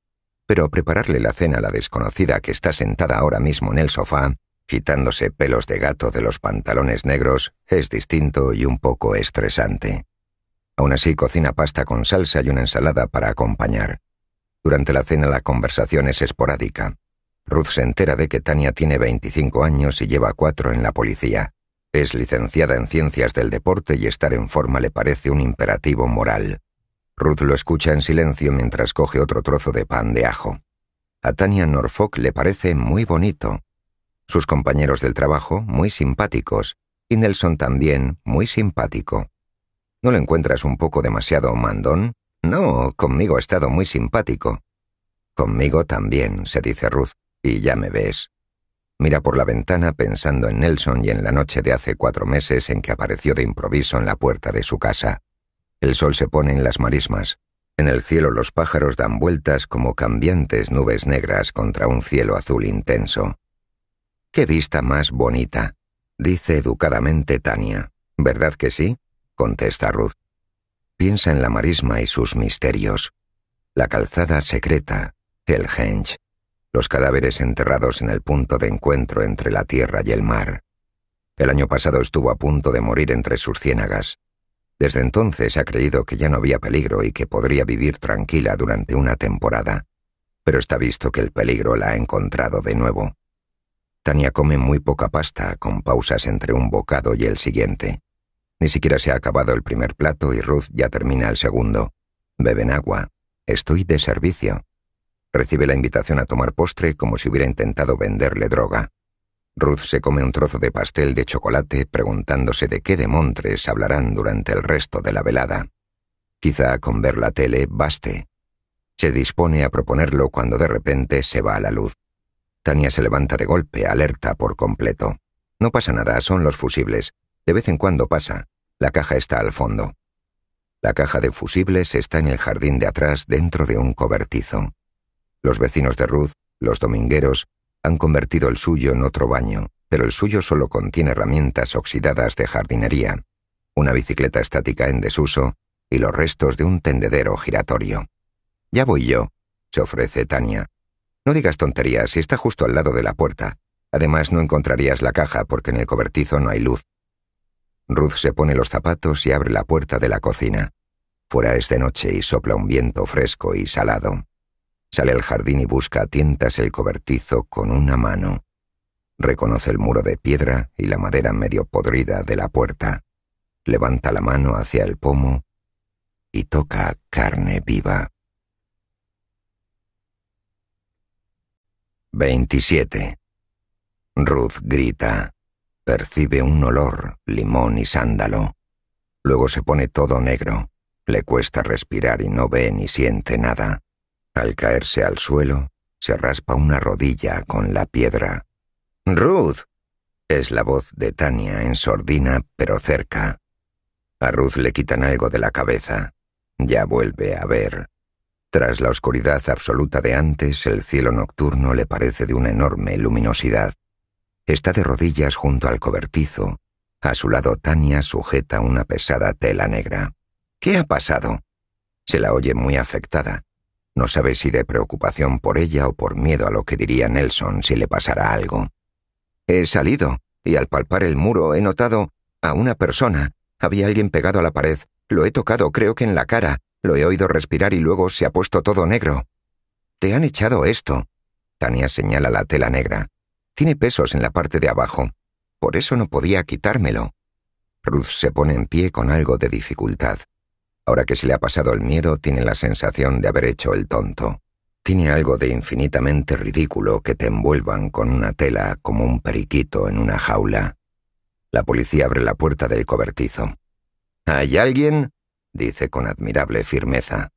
pero prepararle la cena a la desconocida que está sentada ahora mismo en el sofá, quitándose pelos de gato de los pantalones negros, es distinto y un poco estresante. Aún así, cocina pasta con salsa y una ensalada para acompañar. Durante la cena la conversación es esporádica. Ruth se entera de que Tania tiene 25 años y lleva cuatro en la policía. Es licenciada en ciencias del deporte y estar en forma le parece un imperativo moral. Ruth lo escucha en silencio mientras coge otro trozo de pan de ajo. A Tania Norfolk le parece muy bonito. Sus compañeros del trabajo, muy simpáticos, y Nelson también, muy simpático. ¿No le encuentras un poco demasiado mandón? No, conmigo ha estado muy simpático. Conmigo también, se dice Ruth, y ya me ves. Mira por la ventana pensando en Nelson y en la noche de hace cuatro meses en que apareció de improviso en la puerta de su casa. El sol se pone en las marismas. En el cielo los pájaros dan vueltas como cambiantes nubes negras contra un cielo azul intenso. ¡Qué vista más bonita! dice educadamente Tania. ¿Verdad que sí? contesta Ruth. Piensa en la marisma y sus misterios, la calzada secreta, el henge, los cadáveres enterrados en el punto de encuentro entre la tierra y el mar. El año pasado estuvo a punto de morir entre sus ciénagas. Desde entonces ha creído que ya no había peligro y que podría vivir tranquila durante una temporada, pero está visto que el peligro la ha encontrado de nuevo. Tania come muy poca pasta, con pausas entre un bocado y el siguiente. Ni siquiera se ha acabado el primer plato y Ruth ya termina el segundo. Beben agua. Estoy de servicio. Recibe la invitación a tomar postre como si hubiera intentado venderle droga. Ruth se come un trozo de pastel de chocolate preguntándose de qué demontres hablarán durante el resto de la velada. Quizá con ver la tele baste. Se dispone a proponerlo cuando de repente se va a la luz. Tania se levanta de golpe, alerta por completo. No pasa nada, son los fusibles. De vez en cuando pasa. La caja está al fondo. La caja de fusibles está en el jardín de atrás dentro de un cobertizo. Los vecinos de Ruth, los domingueros, han convertido el suyo en otro baño, pero el suyo solo contiene herramientas oxidadas de jardinería, una bicicleta estática en desuso y los restos de un tendedero giratorio. Ya voy yo, se ofrece Tania. No digas tonterías, está justo al lado de la puerta. Además, no encontrarías la caja porque en el cobertizo no hay luz. Ruth se pone los zapatos y abre la puerta de la cocina. Fuera es de noche y sopla un viento fresco y salado. Sale al jardín y busca a tientas el cobertizo con una mano. Reconoce el muro de piedra y la madera medio podrida de la puerta. Levanta la mano hacia el pomo y toca carne viva. 27. Ruth grita. Percibe un olor, limón y sándalo. Luego se pone todo negro. Le cuesta respirar y no ve ni siente nada. Al caerse al suelo, se raspa una rodilla con la piedra. Ruth. Es la voz de Tania en sordina, pero cerca. A Ruth le quitan algo de la cabeza. Ya vuelve a ver. Tras la oscuridad absoluta de antes, el cielo nocturno le parece de una enorme luminosidad. Está de rodillas junto al cobertizo. A su lado Tania sujeta una pesada tela negra. ¿Qué ha pasado? Se la oye muy afectada. No sabe si de preocupación por ella o por miedo a lo que diría Nelson si le pasara algo. He salido, y al palpar el muro he notado a una persona. Había alguien pegado a la pared. Lo he tocado, creo que en la cara. Lo he oído respirar y luego se ha puesto todo negro. Te han echado esto. Tania señala la tela negra. Tiene pesos en la parte de abajo. Por eso no podía quitármelo. Ruth se pone en pie con algo de dificultad. Ahora que se le ha pasado el miedo, tiene la sensación de haber hecho el tonto. Tiene algo de infinitamente ridículo que te envuelvan con una tela como un periquito en una jaula. La policía abre la puerta del cobertizo. ¿Hay alguien? dice con admirable firmeza.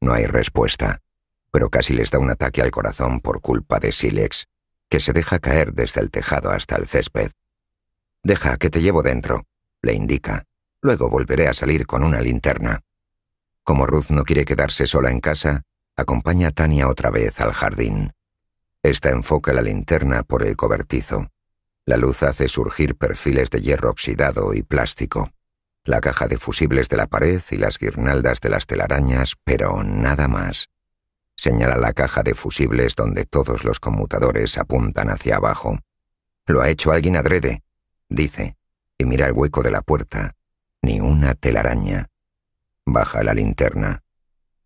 No hay respuesta, pero casi les da un ataque al corazón por culpa de Silex que se deja caer desde el tejado hasta el césped. Deja que te llevo dentro, le indica. Luego volveré a salir con una linterna. Como Ruth no quiere quedarse sola en casa, acompaña a Tania otra vez al jardín. Esta enfoca la linterna por el cobertizo. La luz hace surgir perfiles de hierro oxidado y plástico, la caja de fusibles de la pared y las guirnaldas de las telarañas, pero nada más. Señala la caja de fusibles donde todos los conmutadores apuntan hacia abajo. Lo ha hecho alguien adrede, dice, y mira el hueco de la puerta. Ni una telaraña. Baja la linterna.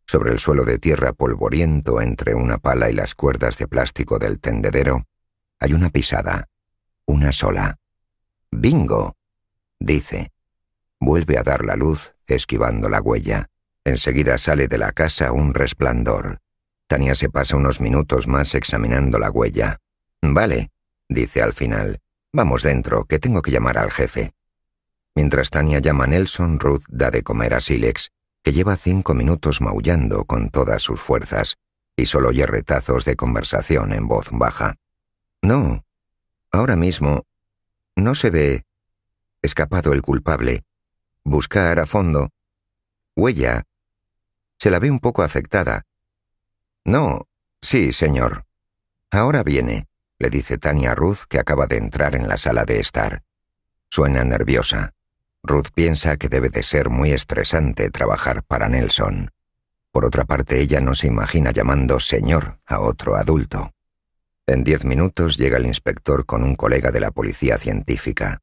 Sobre el suelo de tierra polvoriento entre una pala y las cuerdas de plástico del tendedero, hay una pisada, una sola. ¡Bingo! dice. Vuelve a dar la luz, esquivando la huella. Enseguida sale de la casa un resplandor. Tania se pasa unos minutos más examinando la huella. Vale, dice al final. Vamos dentro, que tengo que llamar al jefe. Mientras Tania llama a Nelson, Ruth da de comer a Silex, que lleva cinco minutos maullando con todas sus fuerzas, y solo oye retazos de conversación en voz baja. No, ahora mismo no se ve escapado el culpable. Buscar a fondo. Huella. Se la ve un poco afectada, no, sí, señor. Ahora viene, le dice Tania Ruth, que acaba de entrar en la sala de estar. Suena nerviosa. Ruth piensa que debe de ser muy estresante trabajar para Nelson. Por otra parte, ella no se imagina llamando señor a otro adulto. En diez minutos llega el inspector con un colega de la policía científica.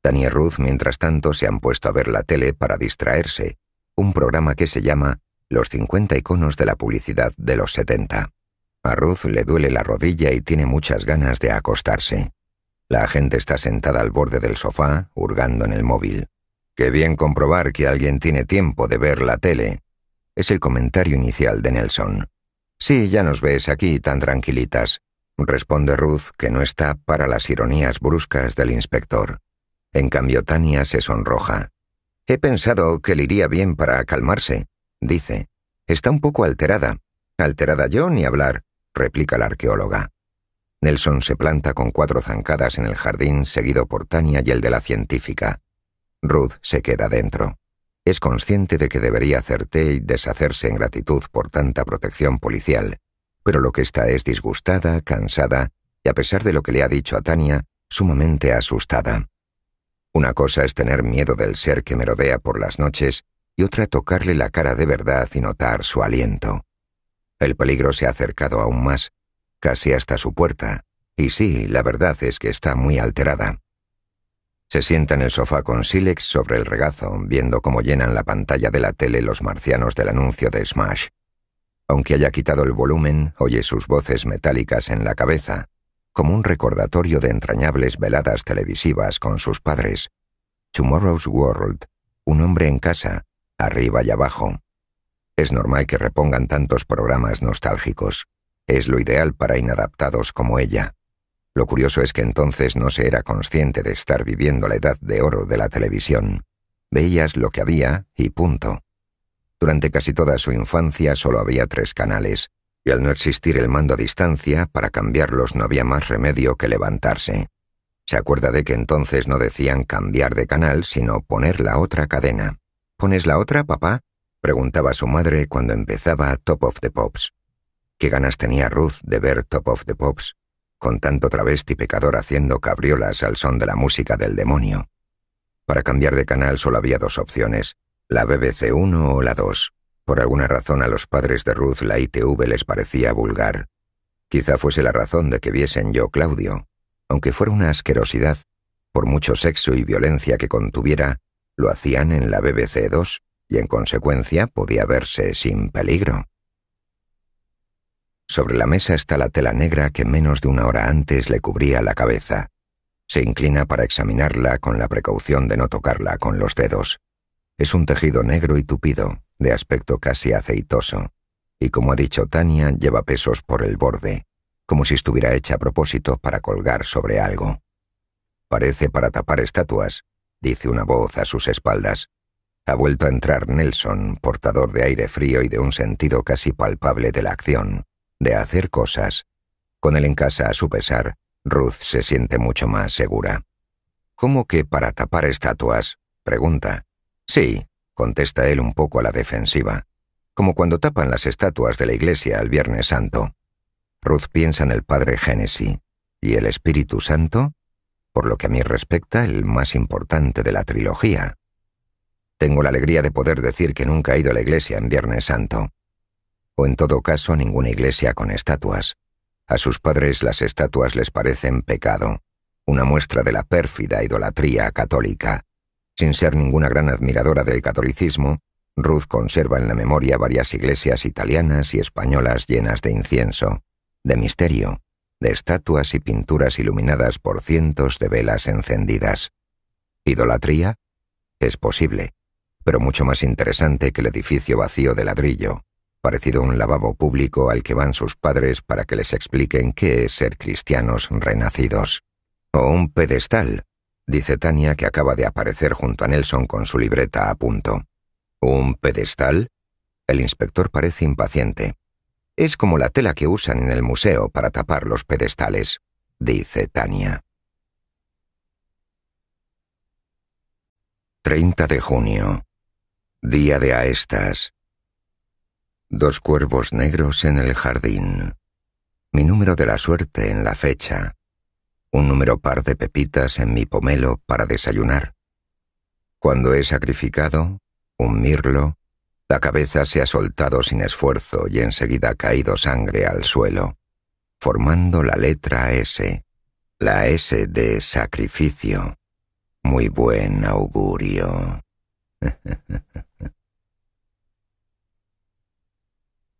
Tania Ruth, mientras tanto, se han puesto a ver la tele para distraerse, un programa que se llama los 50 iconos de la publicidad de los 70. A Ruth le duele la rodilla y tiene muchas ganas de acostarse. La gente está sentada al borde del sofá, hurgando en el móvil. Qué bien comprobar que alguien tiene tiempo de ver la tele. Es el comentario inicial de Nelson. Sí, ya nos ves aquí tan tranquilitas, responde Ruth, que no está para las ironías bruscas del inspector. En cambio, Tania se sonroja. He pensado que le iría bien para calmarse dice. Está un poco alterada. Alterada yo ni hablar, replica la arqueóloga. Nelson se planta con cuatro zancadas en el jardín, seguido por Tania y el de la científica. Ruth se queda dentro. Es consciente de que debería hacer té y deshacerse en gratitud por tanta protección policial, pero lo que está es disgustada, cansada y, a pesar de lo que le ha dicho a Tania, sumamente asustada. Una cosa es tener miedo del ser que merodea por las noches y otra tocarle la cara de verdad y notar su aliento. El peligro se ha acercado aún más, casi hasta su puerta, y sí, la verdad es que está muy alterada. Se sienta en el sofá con Silex sobre el regazo, viendo cómo llenan la pantalla de la tele los marcianos del anuncio de Smash. Aunque haya quitado el volumen, oye sus voces metálicas en la cabeza, como un recordatorio de entrañables veladas televisivas con sus padres. Tomorrow's World, Un hombre en casa, arriba y abajo. Es normal que repongan tantos programas nostálgicos. Es lo ideal para inadaptados como ella. Lo curioso es que entonces no se era consciente de estar viviendo la edad de oro de la televisión. Veías lo que había y punto. Durante casi toda su infancia solo había tres canales, y al no existir el mando a distancia, para cambiarlos no había más remedio que levantarse. Se acuerda de que entonces no decían cambiar de canal, sino poner la otra cadena. ¿Pones la otra, papá? preguntaba su madre cuando empezaba Top of the Pops. ¿Qué ganas tenía Ruth de ver Top of the Pops, con tanto travesti pecador haciendo cabriolas al son de la música del demonio? Para cambiar de canal solo había dos opciones, la BBC 1 o la 2. Por alguna razón a los padres de Ruth la ITV les parecía vulgar. Quizá fuese la razón de que viesen yo Claudio. Aunque fuera una asquerosidad, por mucho sexo y violencia que contuviera, lo hacían en la BBC2 y en consecuencia podía verse sin peligro. Sobre la mesa está la tela negra que menos de una hora antes le cubría la cabeza. Se inclina para examinarla con la precaución de no tocarla con los dedos. Es un tejido negro y tupido, de aspecto casi aceitoso, y como ha dicho Tania, lleva pesos por el borde, como si estuviera hecha a propósito para colgar sobre algo. Parece para tapar estatuas, dice una voz a sus espaldas. Ha vuelto a entrar Nelson, portador de aire frío y de un sentido casi palpable de la acción, de hacer cosas. Con él en casa a su pesar, Ruth se siente mucho más segura. ¿Cómo que para tapar estatuas? pregunta. Sí, contesta él un poco a la defensiva, como cuando tapan las estatuas de la iglesia al Viernes Santo. Ruth piensa en el Padre Génesis. ¿Y el Espíritu Santo? por lo que a mí respecta el más importante de la trilogía. Tengo la alegría de poder decir que nunca he ido a la iglesia en Viernes Santo, o en todo caso a ninguna iglesia con estatuas. A sus padres las estatuas les parecen pecado, una muestra de la pérfida idolatría católica. Sin ser ninguna gran admiradora del catolicismo, Ruth conserva en la memoria varias iglesias italianas y españolas llenas de incienso, de misterio, de estatuas y pinturas iluminadas por cientos de velas encendidas. ¿Idolatría? Es posible, pero mucho más interesante que el edificio vacío de ladrillo, parecido a un lavabo público al que van sus padres para que les expliquen qué es ser cristianos renacidos. O un pedestal, dice Tania que acaba de aparecer junto a Nelson con su libreta a punto. ¿Un pedestal? El inspector parece impaciente. Es como la tela que usan en el museo para tapar los pedestales, dice Tania. 30 de junio, día de Aestas. Dos cuervos negros en el jardín. Mi número de la suerte en la fecha. Un número par de pepitas en mi pomelo para desayunar. Cuando he sacrificado, un mirlo, la cabeza se ha soltado sin esfuerzo y enseguida ha caído sangre al suelo, formando la letra S, la S de sacrificio. Muy buen augurio.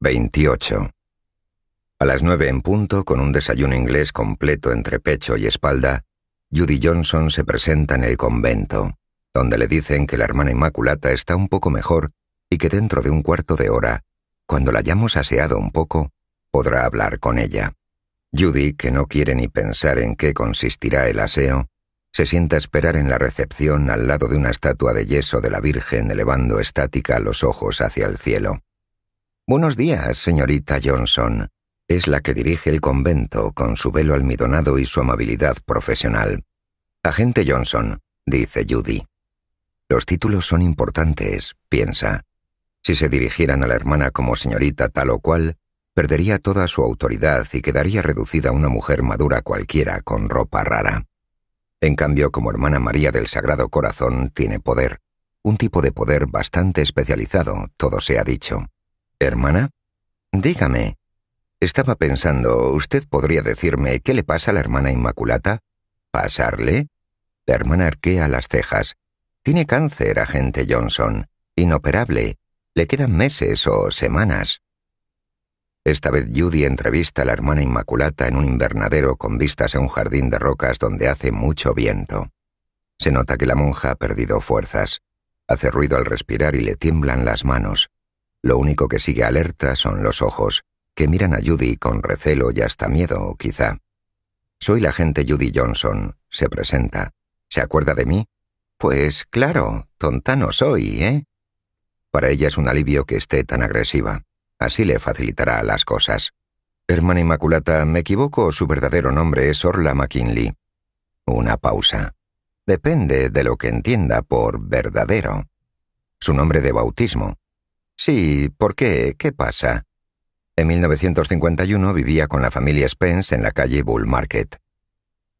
28. (laughs) A las nueve en punto, con un desayuno inglés completo entre pecho y espalda, Judy Johnson se presenta en el convento, donde le dicen que la hermana Inmaculata está un poco mejor y que dentro de un cuarto de hora, cuando la hayamos aseado un poco, podrá hablar con ella. Judy, que no quiere ni pensar en qué consistirá el aseo, se sienta a esperar en la recepción al lado de una estatua de yeso de la Virgen elevando estática los ojos hacia el cielo. Buenos días, señorita Johnson. Es la que dirige el convento con su velo almidonado y su amabilidad profesional. Agente Johnson, dice Judy. Los títulos son importantes, piensa. Si se dirigieran a la hermana como señorita tal o cual, perdería toda su autoridad y quedaría reducida a una mujer madura cualquiera con ropa rara. En cambio, como hermana María del Sagrado Corazón tiene poder, un tipo de poder bastante especializado, todo se ha dicho. ¿Hermana? Dígame. Estaba pensando, ¿usted podría decirme qué le pasa a la hermana Inmaculata? ¿Pasarle? La hermana arquea las cejas. Tiene cáncer, agente Johnson. Inoperable. Le quedan meses o semanas. Esta vez Judy entrevista a la hermana Inmaculata en un invernadero con vistas a un jardín de rocas donde hace mucho viento. Se nota que la monja ha perdido fuerzas. Hace ruido al respirar y le tiemblan las manos. Lo único que sigue alerta son los ojos, que miran a Judy con recelo y hasta miedo, quizá. Soy la gente Judy Johnson, se presenta. ¿Se acuerda de mí? Pues claro, tontano soy, ¿eh? Para ella es un alivio que esté tan agresiva. Así le facilitará las cosas. Hermana Inmaculata, ¿me equivoco su verdadero nombre es Orla McKinley? Una pausa. Depende de lo que entienda por verdadero. Su nombre de bautismo. Sí, ¿por qué? ¿Qué pasa? En 1951 vivía con la familia Spence en la calle Bull Market.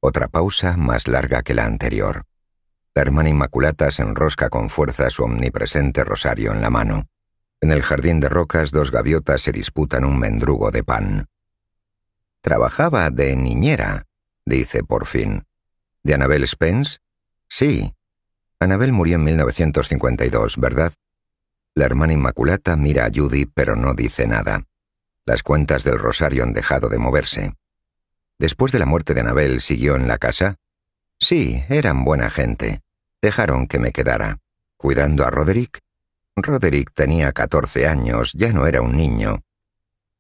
Otra pausa más larga que la anterior. La hermana Inmaculata se enrosca con fuerza su omnipresente rosario en la mano. En el jardín de rocas dos gaviotas se disputan un mendrugo de pan. Trabajaba de niñera, dice por fin. ¿De Anabel Spence? Sí. Anabel murió en 1952, ¿verdad? La hermana Inmaculata mira a Judy pero no dice nada. Las cuentas del rosario han dejado de moverse. Después de la muerte de Anabel, ¿siguió en la casa? Sí, eran buena gente dejaron que me quedara, cuidando a Roderick. Roderick tenía 14 años, ya no era un niño.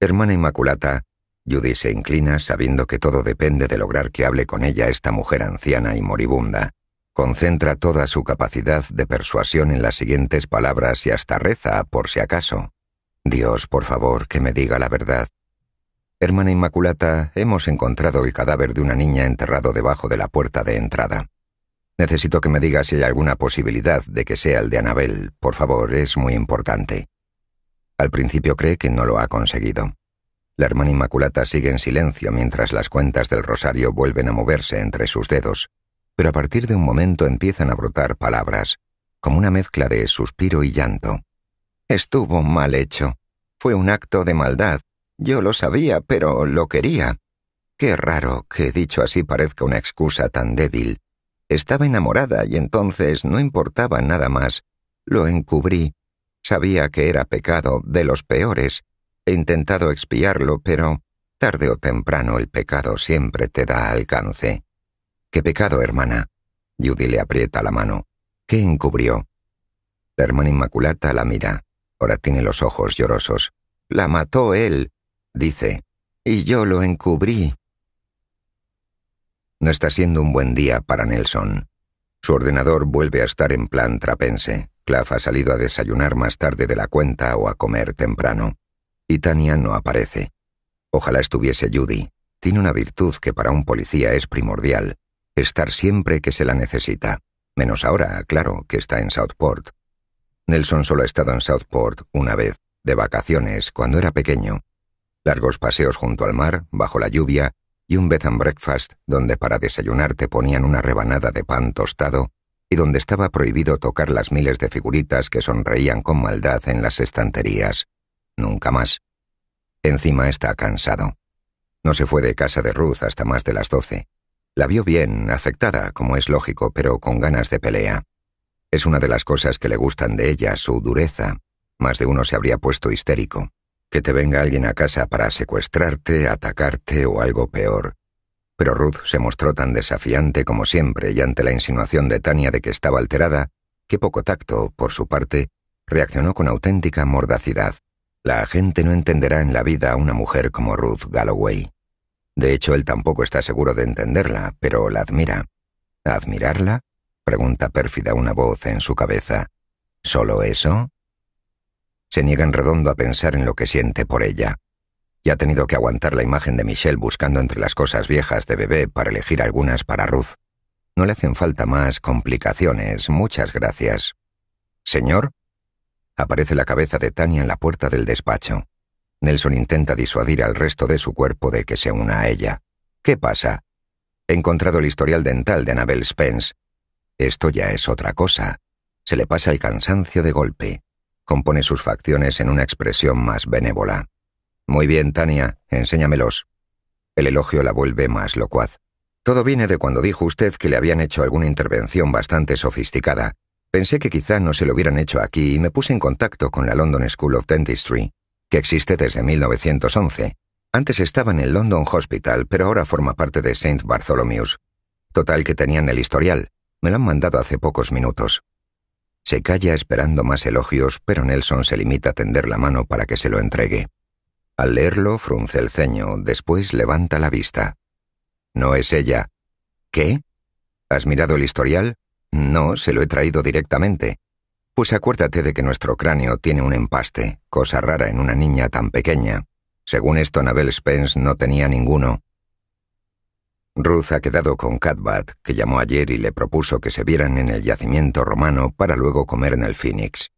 Hermana Inmaculata, Judy se inclina sabiendo que todo depende de lograr que hable con ella esta mujer anciana y moribunda. Concentra toda su capacidad de persuasión en las siguientes palabras y hasta reza, por si acaso. Dios, por favor, que me diga la verdad. Hermana Inmaculata, hemos encontrado el cadáver de una niña enterrado debajo de la puerta de entrada. Necesito que me digas si hay alguna posibilidad de que sea el de Anabel. Por favor, es muy importante. Al principio cree que no lo ha conseguido. La hermana Inmaculata sigue en silencio mientras las cuentas del rosario vuelven a moverse entre sus dedos, pero a partir de un momento empiezan a brotar palabras, como una mezcla de suspiro y llanto. Estuvo mal hecho. Fue un acto de maldad. Yo lo sabía, pero lo quería. Qué raro que dicho así parezca una excusa tan débil, estaba enamorada y entonces no importaba nada más. Lo encubrí. Sabía que era pecado de los peores. He intentado expiarlo, pero tarde o temprano el pecado siempre te da alcance. ¿Qué pecado, hermana? Judy le aprieta la mano. ¿Qué encubrió? La hermana Inmaculata la mira. Ahora tiene los ojos llorosos. La mató él, dice. Y yo lo encubrí. No está siendo un buen día para Nelson. Su ordenador vuelve a estar en plan trapense. Claff ha salido a desayunar más tarde de la cuenta o a comer temprano. Y Tania no aparece. Ojalá estuviese Judy. Tiene una virtud que para un policía es primordial. Estar siempre que se la necesita. Menos ahora, claro, que está en Southport. Nelson solo ha estado en Southport una vez, de vacaciones, cuando era pequeño. Largos paseos junto al mar, bajo la lluvia, y un bed and breakfast donde para desayunar te ponían una rebanada de pan tostado y donde estaba prohibido tocar las miles de figuritas que sonreían con maldad en las estanterías. Nunca más. Encima está cansado. No se fue de casa de Ruth hasta más de las doce. La vio bien, afectada, como es lógico, pero con ganas de pelea. Es una de las cosas que le gustan de ella, su dureza. Más de uno se habría puesto histérico que te venga alguien a casa para secuestrarte, atacarte o algo peor. Pero Ruth se mostró tan desafiante como siempre y ante la insinuación de Tania de que estaba alterada, que poco tacto, por su parte, reaccionó con auténtica mordacidad. La gente no entenderá en la vida a una mujer como Ruth Galloway. De hecho, él tampoco está seguro de entenderla, pero la admira. ¿Admirarla? pregunta pérfida una voz en su cabeza. ¿Solo eso? se niega en redondo a pensar en lo que siente por ella. Y ha tenido que aguantar la imagen de Michelle buscando entre las cosas viejas de bebé para elegir algunas para Ruth. No le hacen falta más complicaciones, muchas gracias. Señor, aparece la cabeza de Tania en la puerta del despacho. Nelson intenta disuadir al resto de su cuerpo de que se una a ella. ¿Qué pasa? He encontrado el historial dental de Annabel Spence. Esto ya es otra cosa. Se le pasa el cansancio de golpe compone sus facciones en una expresión más benévola. Muy bien, Tania, enséñamelos. El elogio la vuelve más locuaz. Todo viene de cuando dijo usted que le habían hecho alguna intervención bastante sofisticada. Pensé que quizá no se lo hubieran hecho aquí y me puse en contacto con la London School of Dentistry, que existe desde 1911. Antes estaba en el London Hospital, pero ahora forma parte de St. Bartholomew's. Total que tenían el historial. Me lo han mandado hace pocos minutos. Se calla esperando más elogios, pero Nelson se limita a tender la mano para que se lo entregue. Al leerlo, frunce el ceño, después levanta la vista. No es ella. ¿Qué? ¿Has mirado el historial? No, se lo he traído directamente. Pues acuérdate de que nuestro cráneo tiene un empaste, cosa rara en una niña tan pequeña. Según esto, Nabel Spence no tenía ninguno. Ruth ha quedado con Catbat, que llamó ayer y le propuso que se vieran en el yacimiento romano para luego comer en el Phoenix.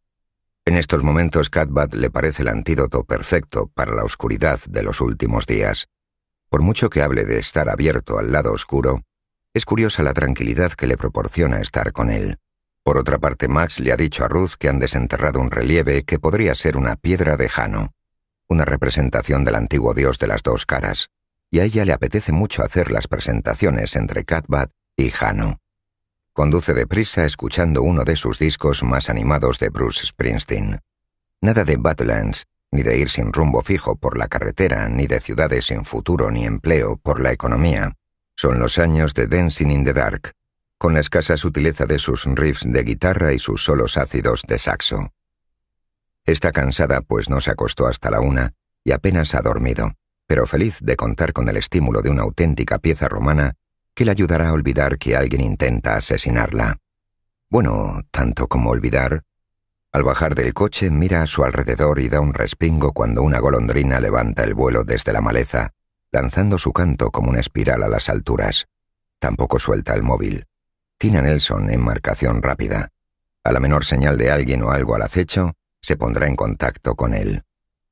En estos momentos Catbat le parece el antídoto perfecto para la oscuridad de los últimos días. Por mucho que hable de estar abierto al lado oscuro, es curiosa la tranquilidad que le proporciona estar con él. Por otra parte, Max le ha dicho a Ruth que han desenterrado un relieve que podría ser una piedra de Jano, una representación del antiguo dios de las dos caras y a ella le apetece mucho hacer las presentaciones entre Catbat y Jano. Conduce deprisa escuchando uno de sus discos más animados de Bruce Springsteen. Nada de Badlands, ni de ir sin rumbo fijo por la carretera, ni de ciudades sin futuro ni empleo por la economía. Son los años de Dancing in the Dark, con la escasa sutileza de sus riffs de guitarra y sus solos ácidos de saxo. Está cansada pues no se acostó hasta la una y apenas ha dormido pero feliz de contar con el estímulo de una auténtica pieza romana que le ayudará a olvidar que alguien intenta asesinarla. Bueno, tanto como olvidar. Al bajar del coche mira a su alrededor y da un respingo cuando una golondrina levanta el vuelo desde la maleza, lanzando su canto como una espiral a las alturas. Tampoco suelta el móvil. Tina Nelson en marcación rápida. A la menor señal de alguien o algo al acecho, se pondrá en contacto con él.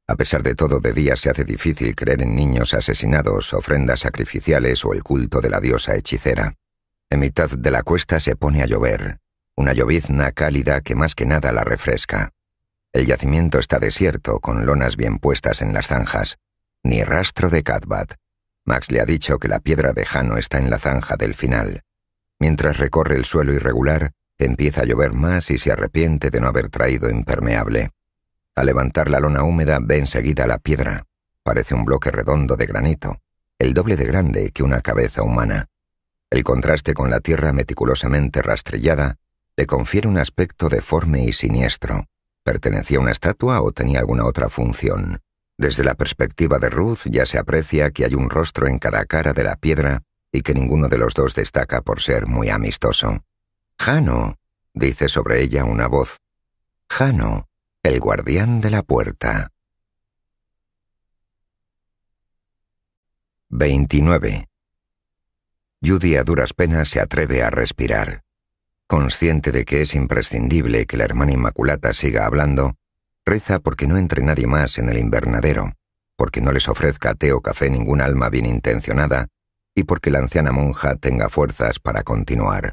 A pesar de todo, de día se hace difícil creer en niños asesinados, ofrendas sacrificiales o el culto de la diosa hechicera. En mitad de la cuesta se pone a llover, una llovizna cálida que más que nada la refresca. El yacimiento está desierto, con lonas bien puestas en las zanjas. Ni rastro de Catbat. Max le ha dicho que la piedra de Jano está en la zanja del final. Mientras recorre el suelo irregular, empieza a llover más y se arrepiente de no haber traído impermeable. Al levantar la lona húmeda ve enseguida la piedra. Parece un bloque redondo de granito, el doble de grande que una cabeza humana. El contraste con la tierra meticulosamente rastrellada le confiere un aspecto deforme y siniestro. ¿Pertenecía a una estatua o tenía alguna otra función? Desde la perspectiva de Ruth ya se aprecia que hay un rostro en cada cara de la piedra y que ninguno de los dos destaca por ser muy amistoso. Jano, dice sobre ella una voz. Jano, el guardián de la puerta. 29. Judy a duras penas se atreve a respirar. Consciente de que es imprescindible que la hermana Inmaculata siga hablando, reza porque no entre nadie más en el invernadero, porque no les ofrezca té o café ningún alma bien intencionada y porque la anciana monja tenga fuerzas para continuar.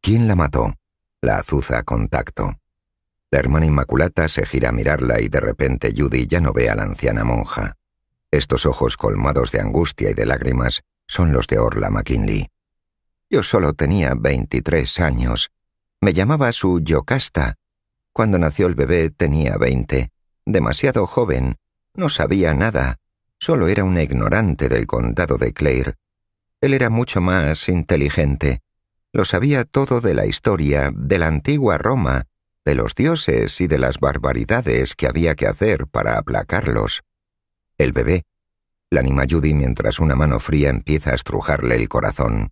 ¿Quién la mató? La azuza con tacto. La hermana Inmaculata se gira a mirarla y de repente Judy ya no ve a la anciana monja. Estos ojos colmados de angustia y de lágrimas son los de Orla McKinley. Yo solo tenía 23 años. Me llamaba su Yocasta. Cuando nació el bebé tenía 20. Demasiado joven. No sabía nada. Solo era un ignorante del condado de Clare. Él era mucho más inteligente. Lo sabía todo de la historia, de la antigua Roma, de los dioses y de las barbaridades que había que hacer para aplacarlos. El bebé, la anima Judy mientras una mano fría empieza a estrujarle el corazón.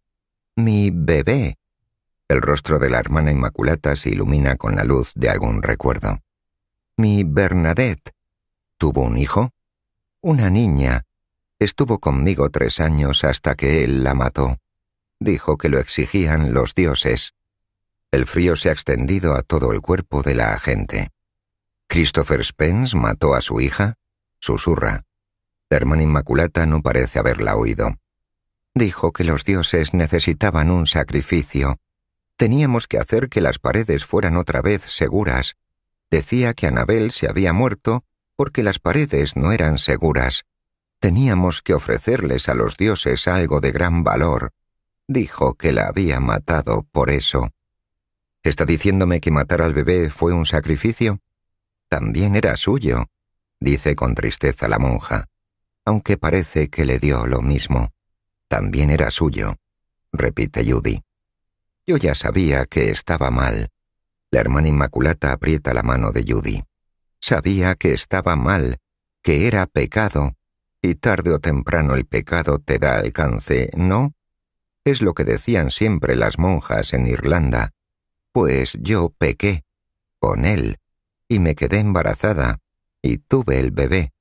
Mi bebé. El rostro de la hermana Inmaculata se ilumina con la luz de algún recuerdo. Mi Bernadette. ¿Tuvo un hijo? Una niña. Estuvo conmigo tres años hasta que él la mató. Dijo que lo exigían los dioses. El frío se ha extendido a todo el cuerpo de la agente. Christopher Spence mató a su hija, susurra. La hermana Inmaculata no parece haberla oído. Dijo que los dioses necesitaban un sacrificio. Teníamos que hacer que las paredes fueran otra vez seguras. Decía que Anabel se había muerto porque las paredes no eran seguras. Teníamos que ofrecerles a los dioses algo de gran valor. Dijo que la había matado por eso. ¿Está diciéndome que matar al bebé fue un sacrificio? También era suyo, dice con tristeza la monja, aunque parece que le dio lo mismo. También era suyo, repite Judy. Yo ya sabía que estaba mal. La hermana Inmaculata aprieta la mano de Judy. Sabía que estaba mal, que era pecado, y tarde o temprano el pecado te da alcance, ¿no? Es lo que decían siempre las monjas en Irlanda. Pues yo pequé con él y me quedé embarazada y tuve el bebé.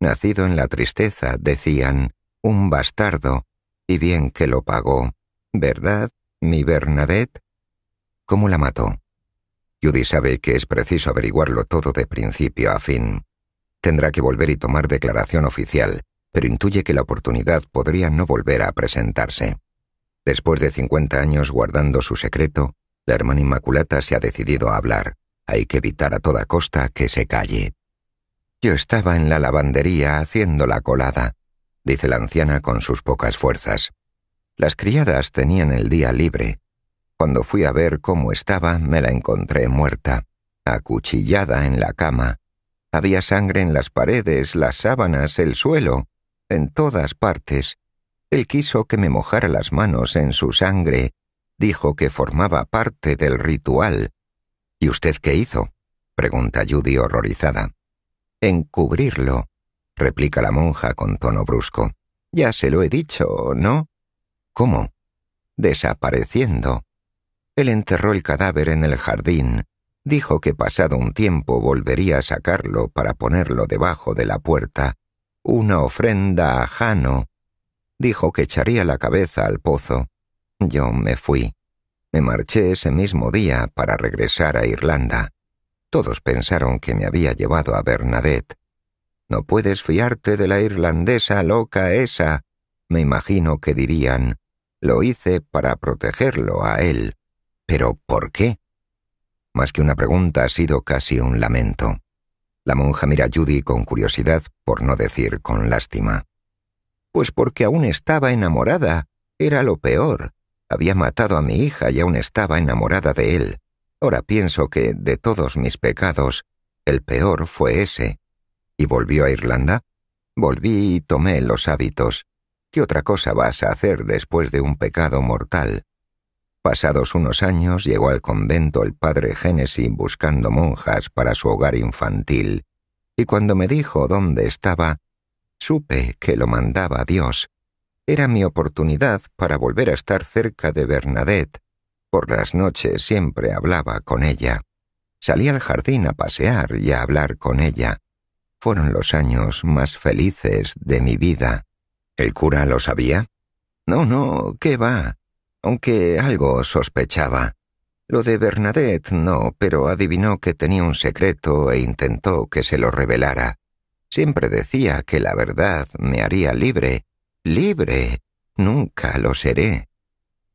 Nacido en la tristeza, decían, un bastardo, y bien que lo pagó. ¿Verdad, mi Bernadette? ¿Cómo la mató? Judy sabe que es preciso averiguarlo todo de principio a fin. Tendrá que volver y tomar declaración oficial, pero intuye que la oportunidad podría no volver a presentarse. Después de 50 años guardando su secreto, la hermana Inmaculata se ha decidido a hablar. Hay que evitar a toda costa que se calle. Yo estaba en la lavandería haciendo la colada, dice la anciana con sus pocas fuerzas. Las criadas tenían el día libre. Cuando fui a ver cómo estaba, me la encontré muerta, acuchillada en la cama. Había sangre en las paredes, las sábanas, el suelo, en todas partes. Él quiso que me mojara las manos en su sangre Dijo que formaba parte del ritual. ¿Y usted qué hizo? pregunta Judy horrorizada. Encubrirlo, replica la monja con tono brusco. Ya se lo he dicho, ¿no? ¿Cómo? Desapareciendo. Él enterró el cadáver en el jardín. Dijo que pasado un tiempo volvería a sacarlo para ponerlo debajo de la puerta. Una ofrenda a Jano. Dijo que echaría la cabeza al pozo. Yo me fui. Me marché ese mismo día para regresar a Irlanda. Todos pensaron que me había llevado a Bernadette. No puedes fiarte de la irlandesa loca esa, me imagino que dirían. Lo hice para protegerlo a él. ¿Pero por qué? Más que una pregunta ha sido casi un lamento. La monja mira a Judy con curiosidad, por no decir con lástima. Pues porque aún estaba enamorada, era lo peor. Había matado a mi hija y aún estaba enamorada de él. Ahora pienso que, de todos mis pecados, el peor fue ese. ¿Y volvió a Irlanda? Volví y tomé los hábitos. ¿Qué otra cosa vas a hacer después de un pecado mortal? Pasados unos años llegó al convento el padre Génesis buscando monjas para su hogar infantil, y cuando me dijo dónde estaba, supe que lo mandaba Dios era mi oportunidad para volver a estar cerca de Bernadette. Por las noches siempre hablaba con ella. Salí al jardín a pasear y a hablar con ella. Fueron los años más felices de mi vida. ¿El cura lo sabía? No, no, ¿qué va? Aunque algo sospechaba. Lo de Bernadette no, pero adivinó que tenía un secreto e intentó que se lo revelara. Siempre decía que la verdad me haría libre Libre. Nunca lo seré.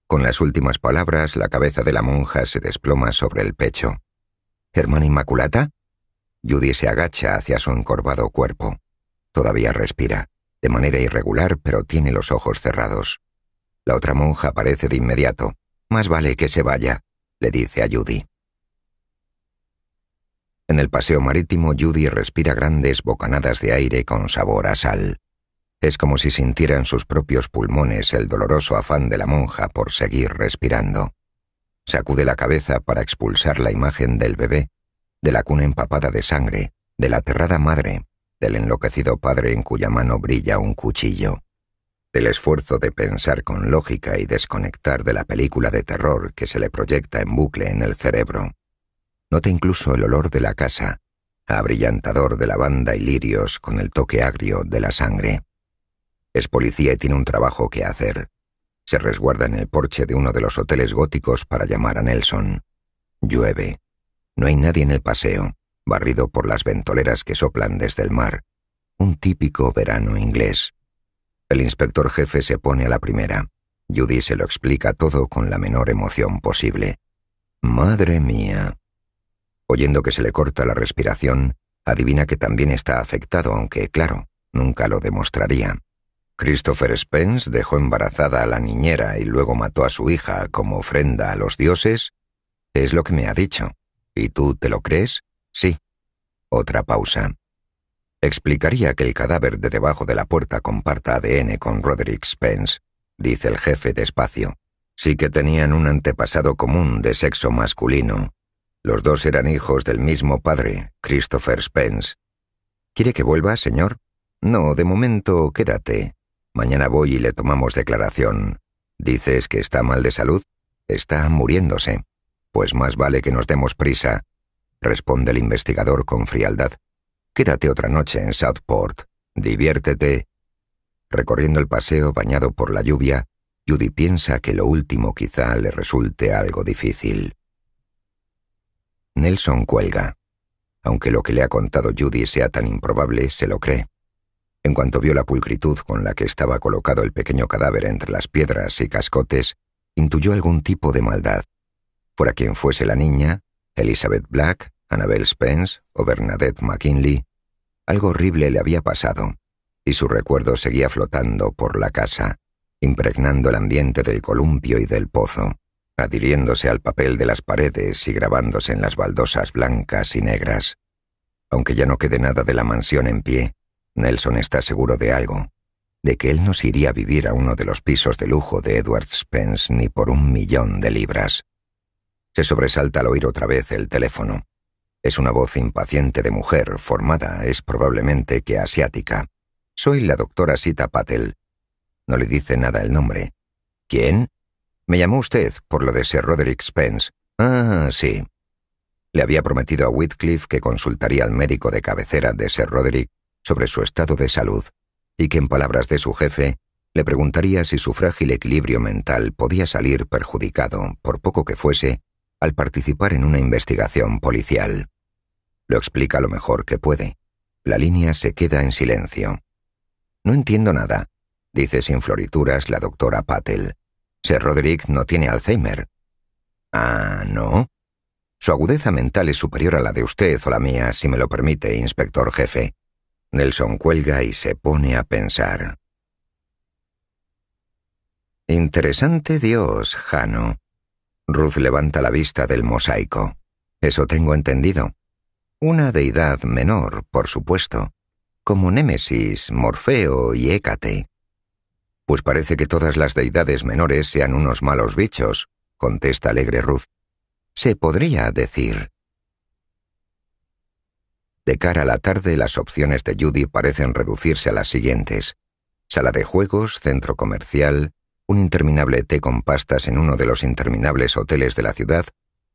Con las últimas palabras, la cabeza de la monja se desploma sobre el pecho. ¿Hermana Inmaculata? Judy se agacha hacia su encorvado cuerpo. Todavía respira, de manera irregular, pero tiene los ojos cerrados. La otra monja aparece de inmediato. Más vale que se vaya, le dice a Judy. En el paseo marítimo, Judy respira grandes bocanadas de aire con sabor a sal. Es como si sintieran sus propios pulmones el doloroso afán de la monja por seguir respirando. Sacude la cabeza para expulsar la imagen del bebé, de la cuna empapada de sangre, de la aterrada madre, del enloquecido padre en cuya mano brilla un cuchillo, del esfuerzo de pensar con lógica y desconectar de la película de terror que se le proyecta en bucle en el cerebro. Nota incluso el olor de la casa, abrillantador de lavanda y lirios con el toque agrio de la sangre. Es policía y tiene un trabajo que hacer. Se resguarda en el porche de uno de los hoteles góticos para llamar a Nelson. Llueve. No hay nadie en el paseo, barrido por las ventoleras que soplan desde el mar. Un típico verano inglés. El inspector jefe se pone a la primera. Judy se lo explica todo con la menor emoción posible. Madre mía. Oyendo que se le corta la respiración, adivina que también está afectado, aunque, claro, nunca lo demostraría. Christopher Spence dejó embarazada a la niñera y luego mató a su hija como ofrenda a los dioses, es lo que me ha dicho. ¿Y tú te lo crees? Sí. Otra pausa. Explicaría que el cadáver de debajo de la puerta comparta ADN con Roderick Spence, dice el jefe despacio. Sí que tenían un antepasado común de sexo masculino. Los dos eran hijos del mismo padre, Christopher Spence. ¿Quiere que vuelva, señor? No, de momento quédate, Mañana voy y le tomamos declaración. ¿Dices que está mal de salud? Está muriéndose. Pues más vale que nos demos prisa, responde el investigador con frialdad. Quédate otra noche en Southport. Diviértete. Recorriendo el paseo bañado por la lluvia, Judy piensa que lo último quizá le resulte algo difícil. Nelson cuelga. Aunque lo que le ha contado Judy sea tan improbable, se lo cree. En cuanto vio la pulcritud con la que estaba colocado el pequeño cadáver entre las piedras y cascotes, intuyó algún tipo de maldad. Fuera quien fuese la niña, Elizabeth Black, Annabel Spence o Bernadette McKinley, algo horrible le había pasado, y su recuerdo seguía flotando por la casa, impregnando el ambiente del columpio y del pozo, adhiriéndose al papel de las paredes y grabándose en las baldosas blancas y negras. Aunque ya no quede nada de la mansión en pie, Nelson está seguro de algo, de que él no se iría a vivir a uno de los pisos de lujo de Edward Spence ni por un millón de libras. Se sobresalta al oír otra vez el teléfono. Es una voz impaciente de mujer, formada, es probablemente que asiática. Soy la doctora Sita Patel. No le dice nada el nombre. ¿Quién? Me llamó usted por lo de Sir Roderick Spence. Ah, sí. Le había prometido a Whitcliffe que consultaría al médico de cabecera de Sir Roderick sobre su estado de salud y que en palabras de su jefe le preguntaría si su frágil equilibrio mental podía salir perjudicado, por poco que fuese, al participar en una investigación policial. Lo explica lo mejor que puede. La línea se queda en silencio. No entiendo nada, dice sin florituras la doctora Patel. Sir Roderick no tiene Alzheimer. Ah, ¿no? Su agudeza mental es superior a la de usted o la mía, si me lo permite, inspector jefe. Nelson cuelga y se pone a pensar. Interesante Dios, Jano. Ruth levanta la vista del mosaico. Eso tengo entendido. Una deidad menor, por supuesto, como Némesis, Morfeo y Hécate. Pues parece que todas las deidades menores sean unos malos bichos, contesta alegre Ruth. Se podría decir. De cara a la tarde, las opciones de Judy parecen reducirse a las siguientes. Sala de juegos, centro comercial, un interminable té con pastas en uno de los interminables hoteles de la ciudad,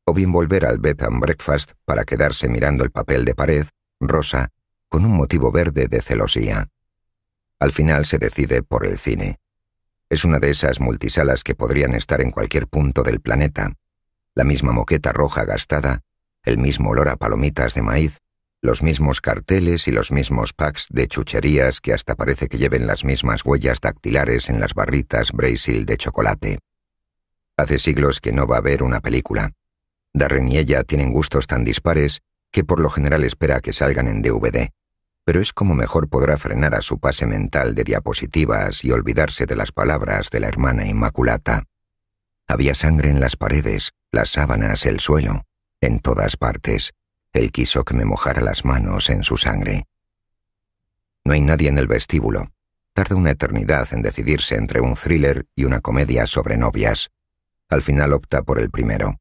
o bien volver al bed and breakfast para quedarse mirando el papel de pared, rosa, con un motivo verde de celosía. Al final se decide por el cine. Es una de esas multisalas que podrían estar en cualquier punto del planeta. La misma moqueta roja gastada, el mismo olor a palomitas de maíz, los mismos carteles y los mismos packs de chucherías que hasta parece que lleven las mismas huellas dactilares en las barritas Brasil de chocolate. Hace siglos que no va a haber una película. Darren y ella tienen gustos tan dispares que por lo general espera que salgan en DVD, pero es como mejor podrá frenar a su pase mental de diapositivas y olvidarse de las palabras de la hermana Inmaculata. Había sangre en las paredes, las sábanas, el suelo, en todas partes. Él quiso que me mojara las manos en su sangre. No hay nadie en el vestíbulo. Tarda una eternidad en decidirse entre un thriller y una comedia sobre novias. Al final opta por el primero.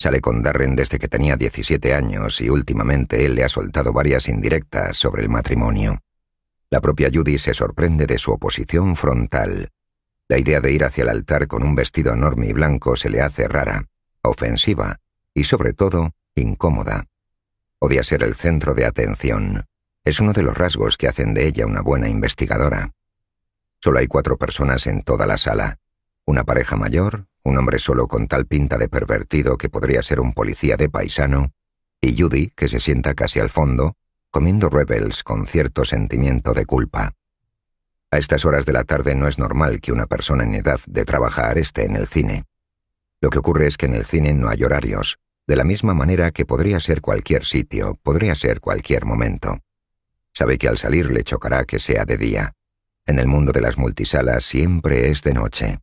Sale con Darren desde que tenía 17 años y últimamente él le ha soltado varias indirectas sobre el matrimonio. La propia Judy se sorprende de su oposición frontal. La idea de ir hacia el altar con un vestido enorme y blanco se le hace rara, ofensiva y sobre todo incómoda. Odia ser el centro de atención. Es uno de los rasgos que hacen de ella una buena investigadora. Solo hay cuatro personas en toda la sala. Una pareja mayor, un hombre solo con tal pinta de pervertido que podría ser un policía de paisano, y Judy, que se sienta casi al fondo, comiendo rebels con cierto sentimiento de culpa. A estas horas de la tarde no es normal que una persona en edad de trabajar esté en el cine. Lo que ocurre es que en el cine no hay horarios, de la misma manera que podría ser cualquier sitio, podría ser cualquier momento. Sabe que al salir le chocará que sea de día. En el mundo de las multisalas siempre es de noche.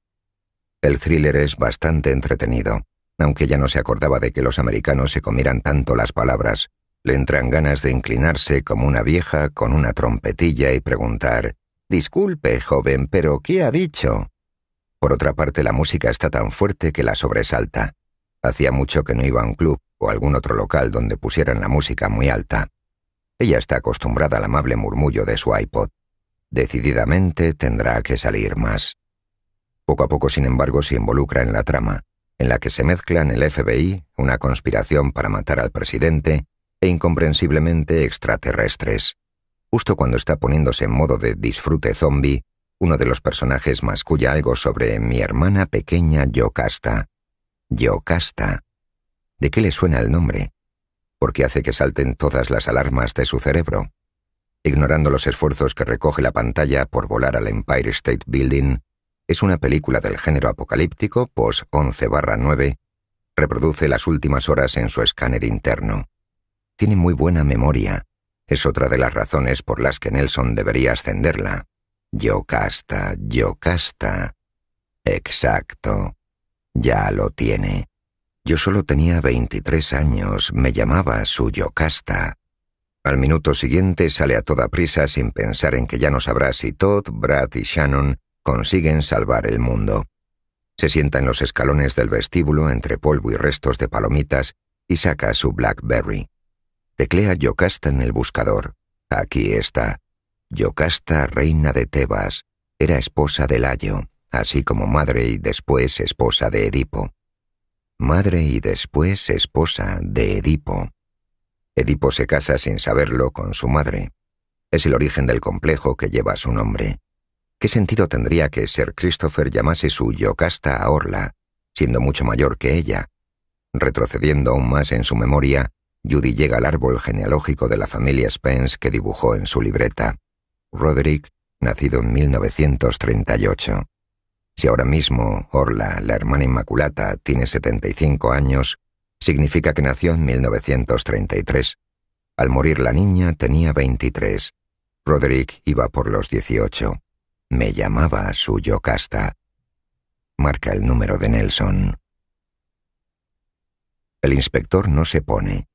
El thriller es bastante entretenido, aunque ya no se acordaba de que los americanos se comieran tanto las palabras. Le entran ganas de inclinarse como una vieja con una trompetilla y preguntar, Disculpe, joven, pero ¿qué ha dicho? Por otra parte, la música está tan fuerte que la sobresalta. Hacía mucho que no iba a un club o algún otro local donde pusieran la música muy alta. Ella está acostumbrada al amable murmullo de su iPod. Decididamente tendrá que salir más. Poco a poco, sin embargo, se involucra en la trama, en la que se mezclan el FBI, una conspiración para matar al presidente, e incomprensiblemente extraterrestres. Justo cuando está poniéndose en modo de disfrute zombie, uno de los personajes masculla algo sobre mi hermana pequeña Yocasta, Yocasta. ¿De qué le suena el nombre? Porque hace que salten todas las alarmas de su cerebro. Ignorando los esfuerzos que recoge la pantalla por volar al Empire State Building, es una película del género apocalíptico post-11-9, reproduce las últimas horas en su escáner interno. Tiene muy buena memoria, es otra de las razones por las que Nelson debería ascenderla. Yocasta, Yocasta. Exacto. Ya lo tiene. Yo solo tenía 23 años, me llamaba su Yocasta. Al minuto siguiente sale a toda prisa sin pensar en que ya no sabrá si Todd, Brad y Shannon consiguen salvar el mundo. Se sienta en los escalones del vestíbulo entre polvo y restos de palomitas y saca su Blackberry. Teclea Yocasta en el buscador. Aquí está. Yocasta, reina de Tebas, era esposa de Layo así como madre y después esposa de Edipo. Madre y después esposa de Edipo. Edipo se casa sin saberlo con su madre. Es el origen del complejo que lleva su nombre. ¿Qué sentido tendría que Sir Christopher llamase su Yocasta a Orla, siendo mucho mayor que ella? Retrocediendo aún más en su memoria, Judy llega al árbol genealógico de la familia Spence que dibujó en su libreta. Roderick, nacido en 1938. Si ahora mismo Orla, la hermana Inmaculata, tiene 75 años, significa que nació en 1933. Al morir la niña tenía 23. Roderick iba por los 18. Me llamaba su Yocasta. Marca el número de Nelson. El inspector no se pone.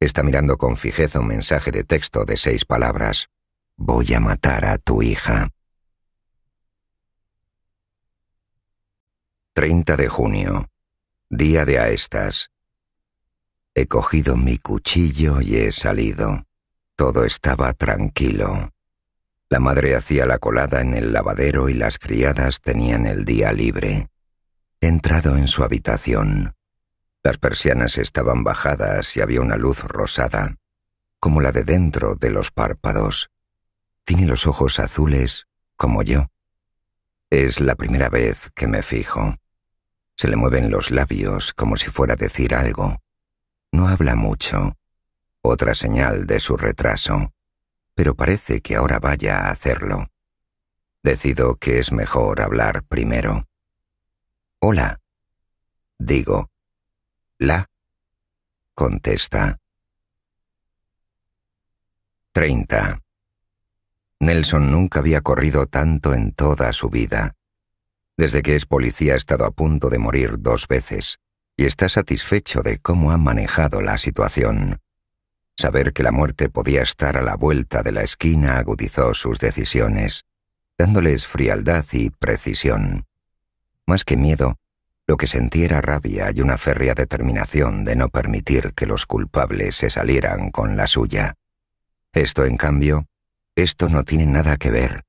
Está mirando con fijeza un mensaje de texto de seis palabras. Voy a matar a tu hija. 30 de junio, día de Aestas. He cogido mi cuchillo y he salido. Todo estaba tranquilo. La madre hacía la colada en el lavadero y las criadas tenían el día libre. He entrado en su habitación. Las persianas estaban bajadas y había una luz rosada, como la de dentro de los párpados. Tiene los ojos azules, como yo. Es la primera vez que me fijo. Se le mueven los labios como si fuera a decir algo. No habla mucho, otra señal de su retraso, pero parece que ahora vaya a hacerlo. Decido que es mejor hablar primero. Hola, digo. La, contesta. 30. Nelson nunca había corrido tanto en toda su vida. Desde que es policía ha estado a punto de morir dos veces y está satisfecho de cómo ha manejado la situación. Saber que la muerte podía estar a la vuelta de la esquina agudizó sus decisiones, dándoles frialdad y precisión. Más que miedo, lo que sentiera rabia y una férrea determinación de no permitir que los culpables se salieran con la suya. Esto, en cambio, esto no tiene nada que ver.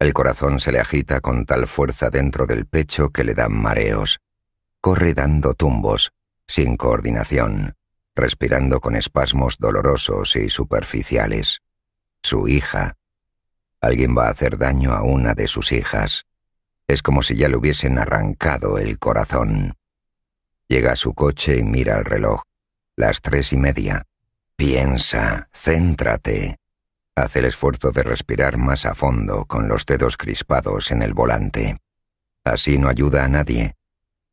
El corazón se le agita con tal fuerza dentro del pecho que le dan mareos. Corre dando tumbos, sin coordinación, respirando con espasmos dolorosos y superficiales. Su hija. Alguien va a hacer daño a una de sus hijas. Es como si ya le hubiesen arrancado el corazón. Llega a su coche y mira el reloj. Las tres y media. Piensa, céntrate. Hace el esfuerzo de respirar más a fondo con los dedos crispados en el volante. Así no ayuda a nadie.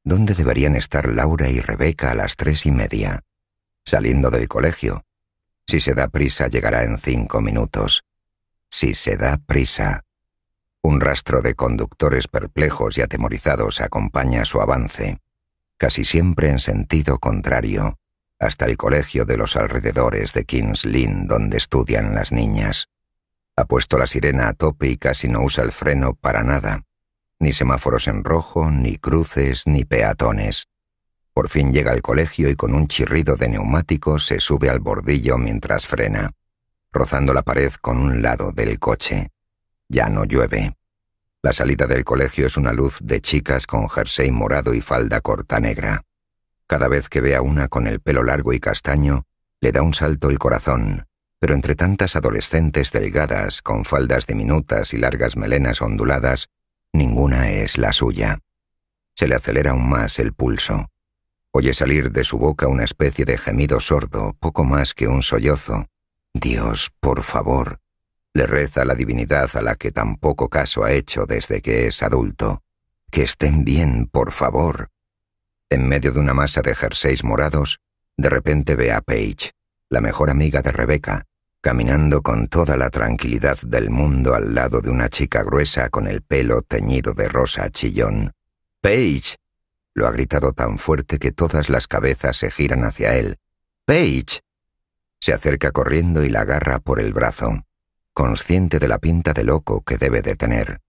¿Dónde deberían estar Laura y Rebeca a las tres y media? Saliendo del colegio. Si se da prisa, llegará en cinco minutos. Si se da prisa. Un rastro de conductores perplejos y atemorizados acompaña su avance, casi siempre en sentido contrario, hasta el colegio de los alrededores de King's Lynn donde estudian las niñas. Ha puesto la sirena a tope y casi no usa el freno para nada, ni semáforos en rojo, ni cruces, ni peatones. Por fin llega al colegio y con un chirrido de neumático se sube al bordillo mientras frena, rozando la pared con un lado del coche. Ya no llueve. La salida del colegio es una luz de chicas con jersey morado y falda corta negra. Cada vez que ve a una con el pelo largo y castaño, le da un salto el corazón, pero entre tantas adolescentes delgadas, con faldas diminutas y largas melenas onduladas, ninguna es la suya. Se le acelera aún más el pulso. Oye salir de su boca una especie de gemido sordo, poco más que un sollozo. Dios, por favor, le reza la divinidad a la que tan poco caso ha hecho desde que es adulto. Que estén bien, por favor. En medio de una masa de jerseys morados, de repente ve a Paige, la mejor amiga de Rebeca, caminando con toda la tranquilidad del mundo al lado de una chica gruesa con el pelo teñido de rosa chillón. ¡Paige! Lo ha gritado tan fuerte que todas las cabezas se giran hacia él. ¡Paige! Se acerca corriendo y la agarra por el brazo, consciente de la pinta de loco que debe de tener.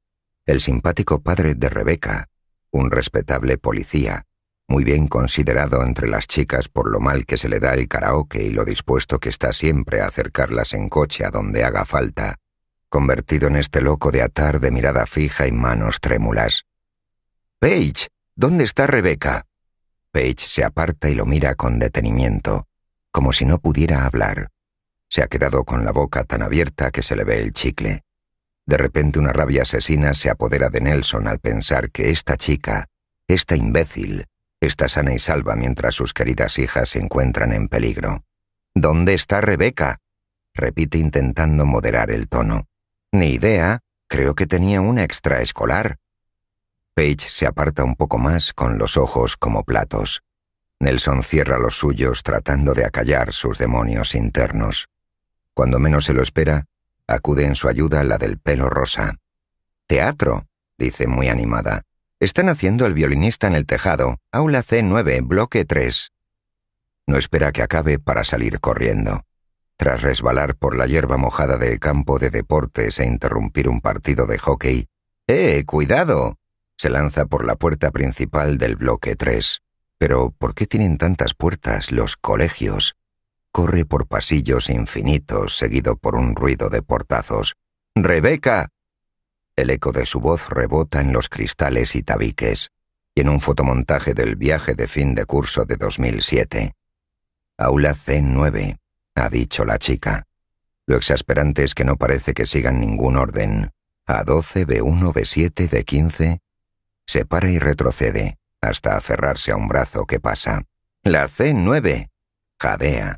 El simpático padre de Rebeca, un respetable policía, muy bien considerado entre las chicas por lo mal que se le da el karaoke y lo dispuesto que está siempre a acercarlas en coche a donde haga falta, convertido en este loco de atar de mirada fija y manos trémulas. Page, ¿dónde está Rebeca? Page se aparta y lo mira con detenimiento, como si no pudiera hablar. Se ha quedado con la boca tan abierta que se le ve el chicle. De repente una rabia asesina se apodera de Nelson al pensar que esta chica, esta imbécil, está sana y salva mientras sus queridas hijas se encuentran en peligro. ¿Dónde está Rebeca? repite intentando moderar el tono. Ni idea, creo que tenía una extraescolar. Page se aparta un poco más con los ojos como platos. Nelson cierra los suyos tratando de acallar sus demonios internos. Cuando menos se lo espera, acude en su ayuda la del pelo rosa. Teatro, dice muy animada. Están haciendo el violinista en el tejado, aula C9, bloque 3. No espera que acabe para salir corriendo. Tras resbalar por la hierba mojada del campo de deportes e interrumpir un partido de hockey, ¡Eh, cuidado! Se lanza por la puerta principal del bloque 3. Pero, ¿por qué tienen tantas puertas los colegios? Corre por pasillos infinitos, seguido por un ruido de portazos. ¡Rebeca! El eco de su voz rebota en los cristales y tabiques y en un fotomontaje del viaje de fin de curso de 2007. Aula C9, ha dicho la chica. Lo exasperante es que no parece que sigan ningún orden. A12, B1, B7, D15. Se para y retrocede, hasta aferrarse a un brazo que pasa. ¡La C9! Jadea.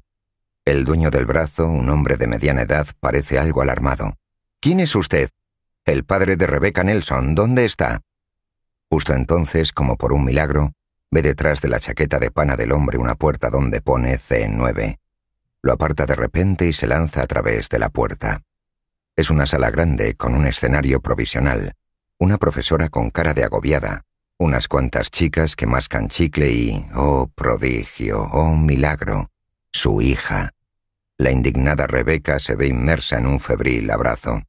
El dueño del brazo, un hombre de mediana edad, parece algo alarmado. ¿Quién es usted? el padre de rebeca Nelson, ¿dónde está? Justo entonces, como por un milagro, ve detrás de la chaqueta de pana del hombre una puerta donde pone C9. Lo aparta de repente y se lanza a través de la puerta. Es una sala grande con un escenario provisional, una profesora con cara de agobiada, unas cuantas chicas que mascan chicle y, oh prodigio, oh milagro, su hija. La indignada Rebeca se ve inmersa en un febril abrazo.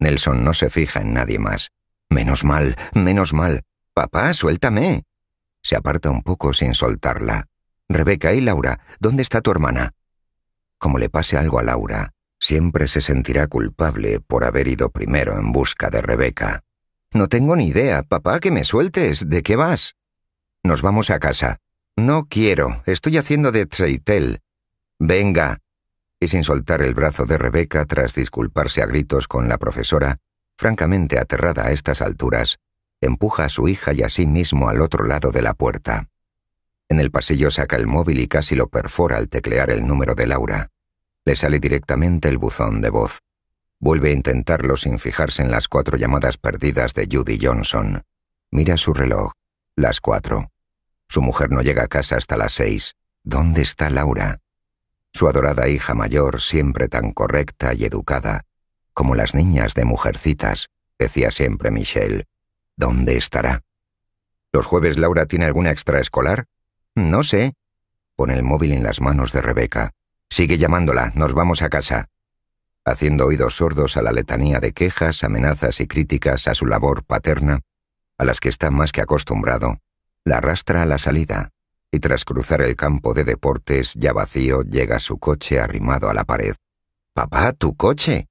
Nelson no se fija en nadie más. Menos mal, menos mal. Papá, suéltame. Se aparta un poco sin soltarla. Rebeca y Laura, ¿dónde está tu hermana? Como le pase algo a Laura, siempre se sentirá culpable por haber ido primero en busca de Rebeca. No tengo ni idea, papá, que me sueltes. ¿De qué vas? Nos vamos a casa. No quiero, estoy haciendo de treitel. Venga, y sin soltar el brazo de Rebeca tras disculparse a gritos con la profesora, francamente aterrada a estas alturas, empuja a su hija y a sí mismo al otro lado de la puerta. En el pasillo saca el móvil y casi lo perfora al teclear el número de Laura. Le sale directamente el buzón de voz. Vuelve a intentarlo sin fijarse en las cuatro llamadas perdidas de Judy Johnson. Mira su reloj. Las cuatro. Su mujer no llega a casa hasta las seis. ¿Dónde está Laura? su adorada hija mayor siempre tan correcta y educada, como las niñas de mujercitas, decía siempre Michelle. ¿Dónde estará? ¿Los jueves Laura tiene alguna extraescolar? No sé. Pone el móvil en las manos de Rebeca. Sigue llamándola, nos vamos a casa. Haciendo oídos sordos a la letanía de quejas, amenazas y críticas a su labor paterna, a las que está más que acostumbrado, la arrastra a la salida, y tras cruzar el campo de deportes ya vacío llega su coche arrimado a la pared. Papá, tu coche.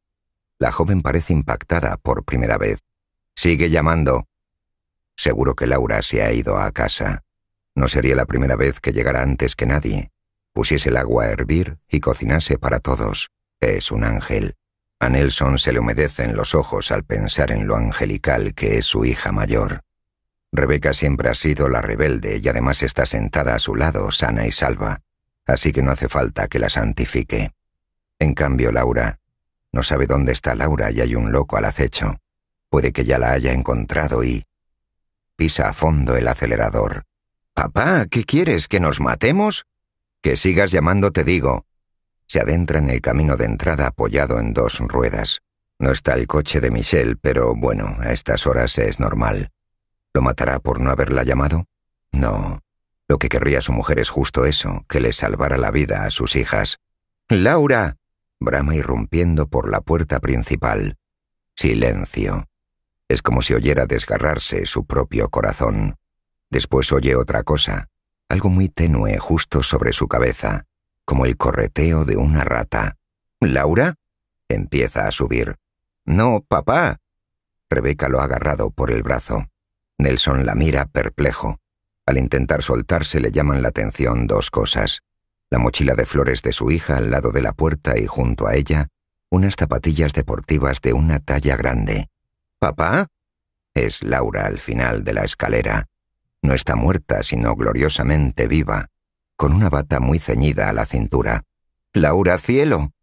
La joven parece impactada por primera vez. Sigue llamando. Seguro que Laura se ha ido a casa. No sería la primera vez que llegara antes que nadie. Pusiese el agua a hervir y cocinase para todos. Es un ángel. A Nelson se le humedecen los ojos al pensar en lo angelical que es su hija mayor. Rebeca siempre ha sido la rebelde y además está sentada a su lado, sana y salva, así que no hace falta que la santifique. En cambio, Laura, no sabe dónde está Laura y hay un loco al acecho. Puede que ya la haya encontrado y... Pisa a fondo el acelerador. Papá, ¿qué quieres? ¿Que nos matemos? Que sigas llamando, te digo. Se adentra en el camino de entrada apoyado en dos ruedas. No está el coche de Michelle, pero bueno, a estas horas es normal. ¿Lo matará por no haberla llamado? No. Lo que querría su mujer es justo eso, que le salvara la vida a sus hijas. ¡Laura! brama irrumpiendo por la puerta principal. Silencio. Es como si oyera desgarrarse su propio corazón. Después oye otra cosa, algo muy tenue justo sobre su cabeza, como el correteo de una rata. ¿Laura? Empieza a subir. No, papá. Rebeca lo ha agarrado por el brazo. Nelson la mira perplejo. Al intentar soltarse le llaman la atención dos cosas. La mochila de flores de su hija al lado de la puerta y junto a ella, unas zapatillas deportivas de una talla grande. ¿Papá? Es Laura al final de la escalera. No está muerta, sino gloriosamente viva, con una bata muy ceñida a la cintura. Laura, cielo.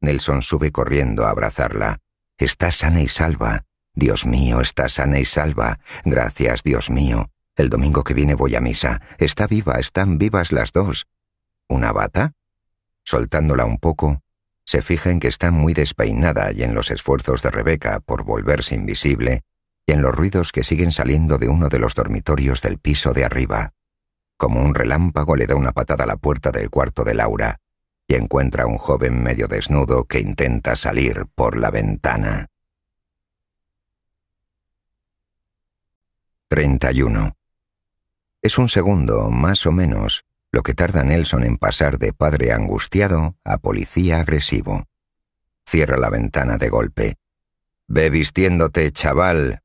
Nelson sube corriendo a abrazarla. Está sana y salva. Dios mío, está sana y salva. Gracias, Dios mío. El domingo que viene voy a misa. Está viva, están vivas las dos. ¿Una bata? Soltándola un poco, se fija en que está muy despeinada y en los esfuerzos de Rebeca por volverse invisible y en los ruidos que siguen saliendo de uno de los dormitorios del piso de arriba. Como un relámpago le da una patada a la puerta del cuarto de Laura y encuentra a un joven medio desnudo que intenta salir por la ventana. 31. Es un segundo, más o menos, lo que tarda Nelson en pasar de padre angustiado a policía agresivo. Cierra la ventana de golpe. Ve vistiéndote, chaval,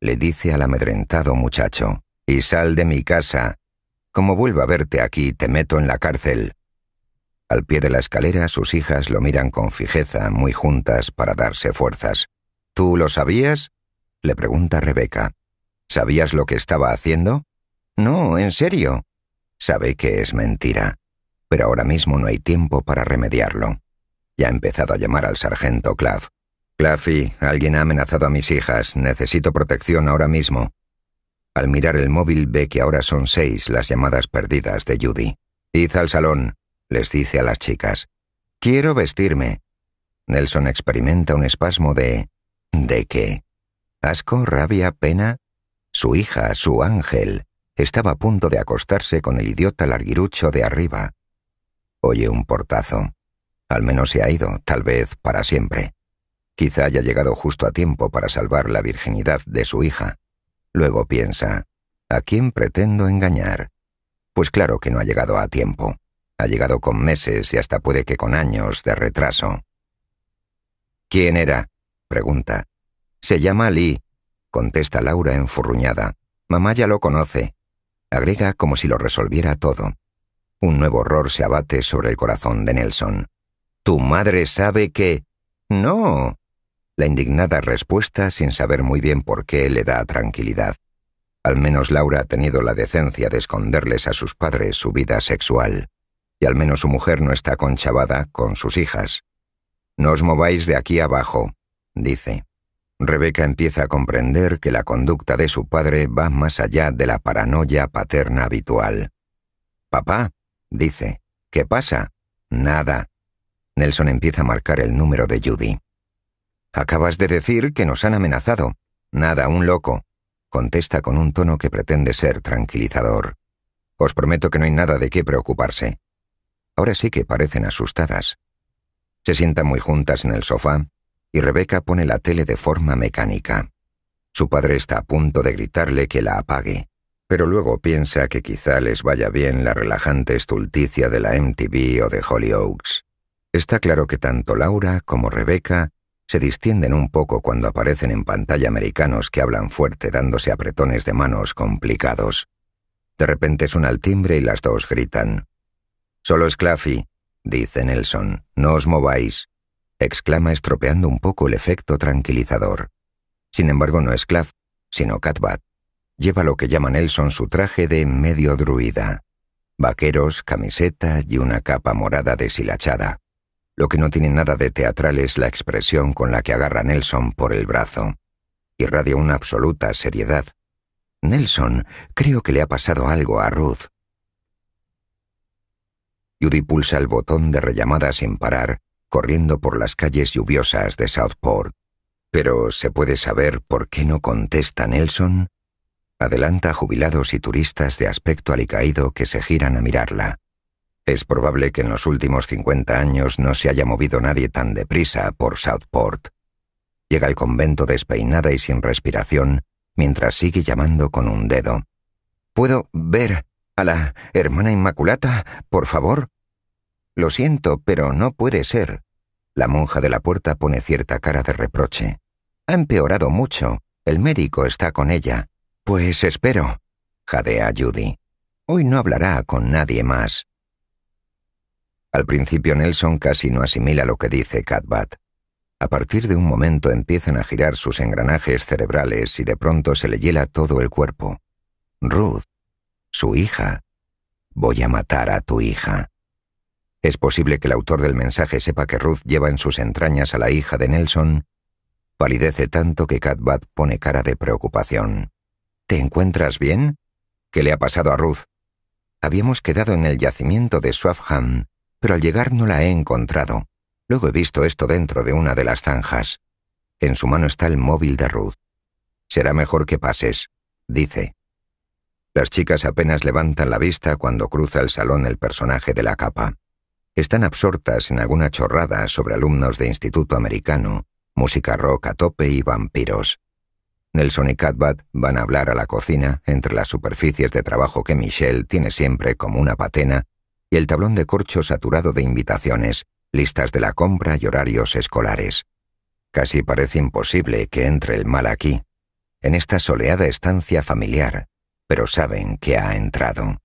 le dice al amedrentado muchacho, y sal de mi casa. Como vuelva a verte aquí, te meto en la cárcel. Al pie de la escalera sus hijas lo miran con fijeza, muy juntas, para darse fuerzas. ¿Tú lo sabías? le pregunta Rebeca. ¿Sabías lo que estaba haciendo? No, en serio. Sabe que es mentira, pero ahora mismo no hay tiempo para remediarlo. Ya ha empezado a llamar al sargento Claff. Claffy, alguien ha amenazado a mis hijas. Necesito protección ahora mismo. Al mirar el móvil ve que ahora son seis las llamadas perdidas de Judy. Id al salón, les dice a las chicas. Quiero vestirme. Nelson experimenta un espasmo de... ¿De qué? ¿Asco, rabia, pena? Su hija, su ángel, estaba a punto de acostarse con el idiota larguirucho de arriba. Oye un portazo. Al menos se ha ido, tal vez para siempre. Quizá haya llegado justo a tiempo para salvar la virginidad de su hija. Luego piensa, ¿a quién pretendo engañar? Pues claro que no ha llegado a tiempo. Ha llegado con meses y hasta puede que con años de retraso. ¿Quién era? pregunta. Se llama Lee, contesta Laura enfurruñada. Mamá ya lo conoce. Agrega como si lo resolviera todo. Un nuevo horror se abate sobre el corazón de Nelson. Tu madre sabe que... No. La indignada respuesta, sin saber muy bien por qué, le da tranquilidad. Al menos Laura ha tenido la decencia de esconderles a sus padres su vida sexual. Y al menos su mujer no está conchavada con sus hijas. No os mováis de aquí abajo, dice. Rebeca empieza a comprender que la conducta de su padre va más allá de la paranoia paterna habitual. Papá, dice, ¿qué pasa? Nada. Nelson empieza a marcar el número de Judy. Acabas de decir que nos han amenazado. Nada, un loco. Contesta con un tono que pretende ser tranquilizador. Os prometo que no hay nada de qué preocuparse. Ahora sí que parecen asustadas. Se sientan muy juntas en el sofá, y Rebeca pone la tele de forma mecánica. Su padre está a punto de gritarle que la apague, pero luego piensa que quizá les vaya bien la relajante estulticia de la MTV o de Hollyoaks. Está claro que tanto Laura como Rebeca se distienden un poco cuando aparecen en pantalla americanos que hablan fuerte dándose apretones de manos complicados. De repente suena el timbre y las dos gritan. Solo es Claffy, dice Nelson, no os mováis exclama estropeando un poco el efecto tranquilizador. Sin embargo, no es Clav, sino Catbat. Lleva lo que llama Nelson su traje de medio druida. Vaqueros, camiseta y una capa morada deshilachada. Lo que no tiene nada de teatral es la expresión con la que agarra Nelson por el brazo. Irradia una absoluta seriedad. Nelson, creo que le ha pasado algo a Ruth. Judy pulsa el botón de rellamada sin parar corriendo por las calles lluviosas de Southport. Pero ¿se puede saber por qué no contesta Nelson? Adelanta jubilados y turistas de aspecto alicaído que se giran a mirarla. Es probable que en los últimos 50 años no se haya movido nadie tan deprisa por Southport. Llega al convento despeinada y sin respiración, mientras sigue llamando con un dedo. ¿Puedo ver a la hermana Inmaculata, por favor? Lo siento, pero no puede ser. La monja de la puerta pone cierta cara de reproche. Ha empeorado mucho. El médico está con ella. Pues espero, jadea Judy. Hoy no hablará con nadie más. Al principio Nelson casi no asimila lo que dice Catbat. A partir de un momento empiezan a girar sus engranajes cerebrales y de pronto se le hiela todo el cuerpo. Ruth, su hija. Voy a matar a tu hija. Es posible que el autor del mensaje sepa que Ruth lleva en sus entrañas a la hija de Nelson. Palidece tanto que Catbat pone cara de preocupación. ¿Te encuentras bien? ¿Qué le ha pasado a Ruth? Habíamos quedado en el yacimiento de Swaffham, pero al llegar no la he encontrado. Luego he visto esto dentro de una de las zanjas. En su mano está el móvil de Ruth. Será mejor que pases, dice. Las chicas apenas levantan la vista cuando cruza el salón el personaje de la capa están absortas en alguna chorrada sobre alumnos de instituto americano, música rock a tope y vampiros. Nelson y Catbat van a hablar a la cocina entre las superficies de trabajo que Michelle tiene siempre como una patena y el tablón de corcho saturado de invitaciones, listas de la compra y horarios escolares. Casi parece imposible que entre el mal aquí, en esta soleada estancia familiar, pero saben que ha entrado.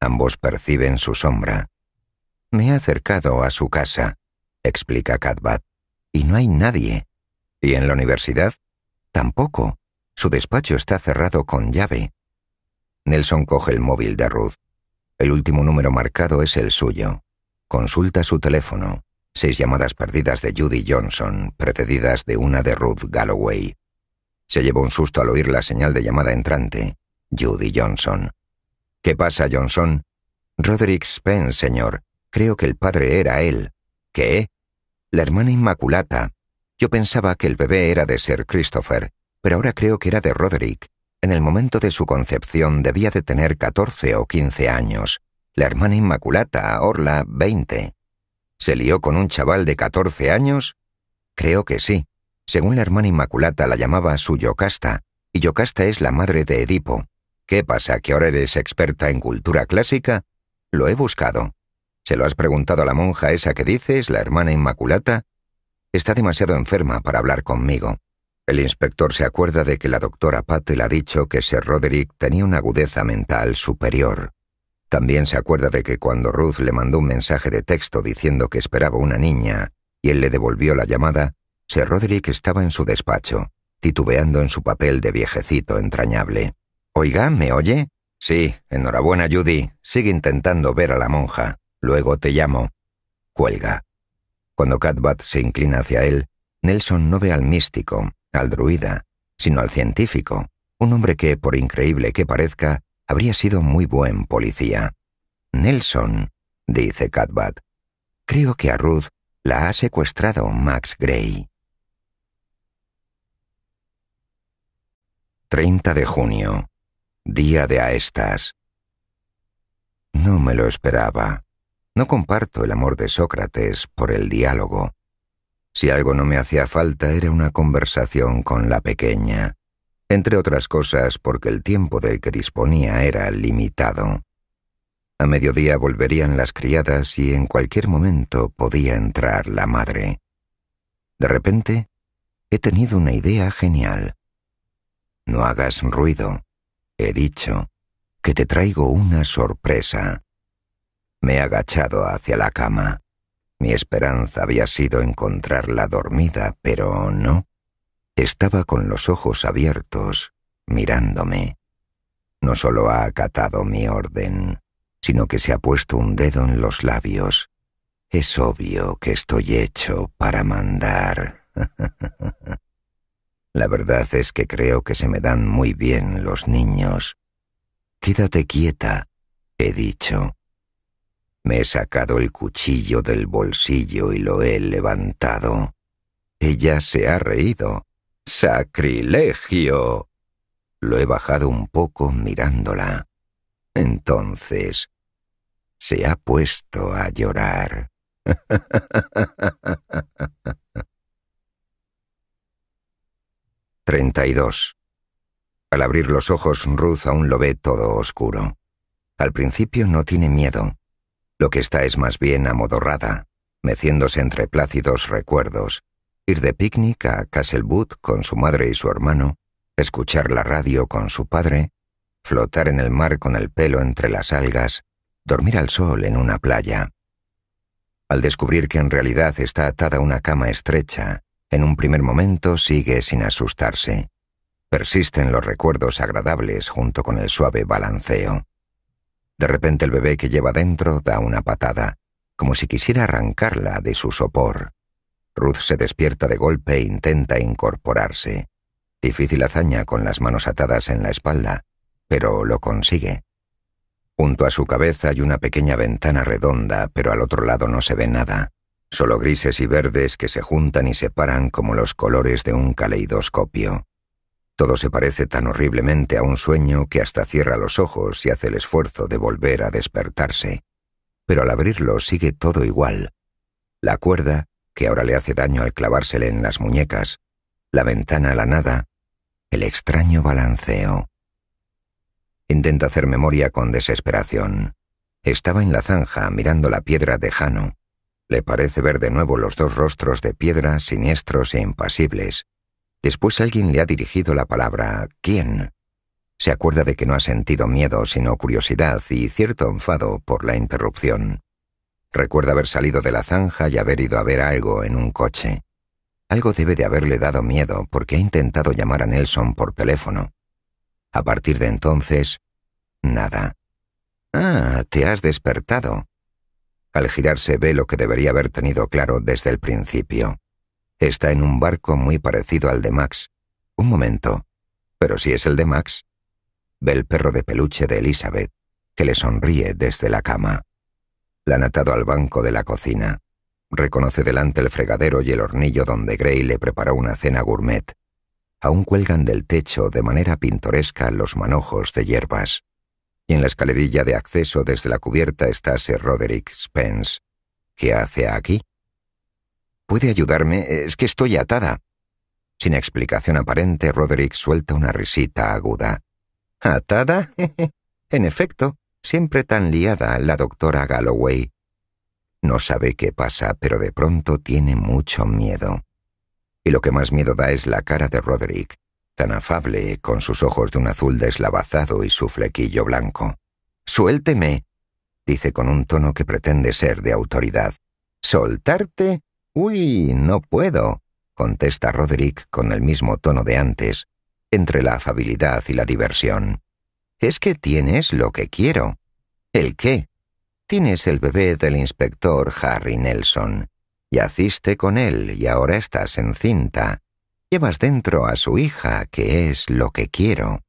Ambos perciben su sombra, me he acercado a su casa, explica Catbat, y no hay nadie. ¿Y en la universidad? Tampoco. Su despacho está cerrado con llave. Nelson coge el móvil de Ruth. El último número marcado es el suyo. Consulta su teléfono. Seis llamadas perdidas de Judy Johnson, precedidas de una de Ruth Galloway. Se llevó un susto al oír la señal de llamada entrante. Judy Johnson. ¿Qué pasa, Johnson? Roderick Spence, señor. Creo que el padre era él. ¿Qué? La hermana Inmaculata. Yo pensaba que el bebé era de Sir Christopher, pero ahora creo que era de Roderick. En el momento de su concepción debía de tener 14 o 15 años. La hermana Inmaculata, Orla, 20. ¿Se lió con un chaval de 14 años? Creo que sí. Según la hermana Inmaculata la llamaba su Yocasta, y Yocasta es la madre de Edipo. ¿Qué pasa, que ahora eres experta en cultura clásica? Lo he buscado. ¿Se lo has preguntado a la monja esa que dices, la hermana Inmaculata? Está demasiado enferma para hablar conmigo. El inspector se acuerda de que la doctora Patel ha dicho que Sir Roderick tenía una agudeza mental superior. También se acuerda de que cuando Ruth le mandó un mensaje de texto diciendo que esperaba una niña y él le devolvió la llamada, Sir Roderick estaba en su despacho, titubeando en su papel de viejecito entrañable. Oiga, ¿me oye? Sí, enhorabuena, Judy. Sigue intentando ver a la monja. Luego te llamo. Cuelga. Cuando Catbat se inclina hacia él, Nelson no ve al místico, al druida, sino al científico, un hombre que, por increíble que parezca, habría sido muy buen policía. Nelson, dice Catbat, creo que a Ruth la ha secuestrado Max Gray. 30 de junio, día de Aestas. No me lo esperaba. No comparto el amor de Sócrates por el diálogo. Si algo no me hacía falta era una conversación con la pequeña, entre otras cosas porque el tiempo del que disponía era limitado. A mediodía volverían las criadas y en cualquier momento podía entrar la madre. De repente, he tenido una idea genial. No hagas ruido, he dicho, que te traigo una sorpresa. Me he agachado hacia la cama. Mi esperanza había sido encontrarla dormida, pero no. Estaba con los ojos abiertos, mirándome. No solo ha acatado mi orden, sino que se ha puesto un dedo en los labios. Es obvio que estoy hecho para mandar. (laughs) la verdad es que creo que se me dan muy bien los niños. Quédate quieta, he dicho. Me he sacado el cuchillo del bolsillo y lo he levantado. Ella se ha reído. ¡Sacrilegio! Lo he bajado un poco mirándola. Entonces, se ha puesto a llorar. 32 (laughs) Al abrir los ojos, Ruth aún lo ve todo oscuro. Al principio no tiene miedo, lo que está es más bien amodorrada, meciéndose entre plácidos recuerdos, ir de picnic a Castlewood con su madre y su hermano, escuchar la radio con su padre, flotar en el mar con el pelo entre las algas, dormir al sol en una playa. Al descubrir que en realidad está atada a una cama estrecha, en un primer momento sigue sin asustarse. Persisten los recuerdos agradables junto con el suave balanceo. De repente el bebé que lleva dentro da una patada, como si quisiera arrancarla de su sopor. Ruth se despierta de golpe e intenta incorporarse. Difícil hazaña con las manos atadas en la espalda, pero lo consigue. Junto a su cabeza hay una pequeña ventana redonda, pero al otro lado no se ve nada, solo grises y verdes que se juntan y separan como los colores de un caleidoscopio. Todo se parece tan horriblemente a un sueño que hasta cierra los ojos y hace el esfuerzo de volver a despertarse. Pero al abrirlo sigue todo igual. La cuerda, que ahora le hace daño al clavársele en las muñecas, la ventana a la nada, el extraño balanceo. Intenta hacer memoria con desesperación. Estaba en la zanja mirando la piedra de Jano. Le parece ver de nuevo los dos rostros de piedra siniestros e impasibles, Después alguien le ha dirigido la palabra ¿quién? Se acuerda de que no ha sentido miedo sino curiosidad y cierto enfado por la interrupción. Recuerda haber salido de la zanja y haber ido a ver algo en un coche. Algo debe de haberle dado miedo porque ha intentado llamar a Nelson por teléfono. A partir de entonces, nada. Ah, te has despertado. Al girarse ve lo que debería haber tenido claro desde el principio. Está en un barco muy parecido al de Max. Un momento. Pero si es el de Max. Ve el perro de peluche de Elizabeth, que le sonríe desde la cama. La han atado al banco de la cocina. Reconoce delante el fregadero y el hornillo donde Gray le preparó una cena gourmet. Aún cuelgan del techo de manera pintoresca los manojos de hierbas. Y en la escalerilla de acceso desde la cubierta está Sir Roderick Spence. ¿Qué hace aquí? ¿Puede ayudarme? Es que estoy atada. Sin explicación aparente, Roderick suelta una risita aguda. ¿Atada? (laughs) en efecto, siempre tan liada la doctora Galloway. No sabe qué pasa, pero de pronto tiene mucho miedo. Y lo que más miedo da es la cara de Roderick, tan afable, con sus ojos de un azul deslavazado y su flequillo blanco. Suélteme, dice con un tono que pretende ser de autoridad. ¿Soltarte? Uy, no puedo, contesta Roderick con el mismo tono de antes, entre la afabilidad y la diversión. Es que tienes lo que quiero. ¿El qué? Tienes el bebé del inspector Harry Nelson. Yaciste con él y ahora estás encinta. Llevas dentro a su hija, que es lo que quiero.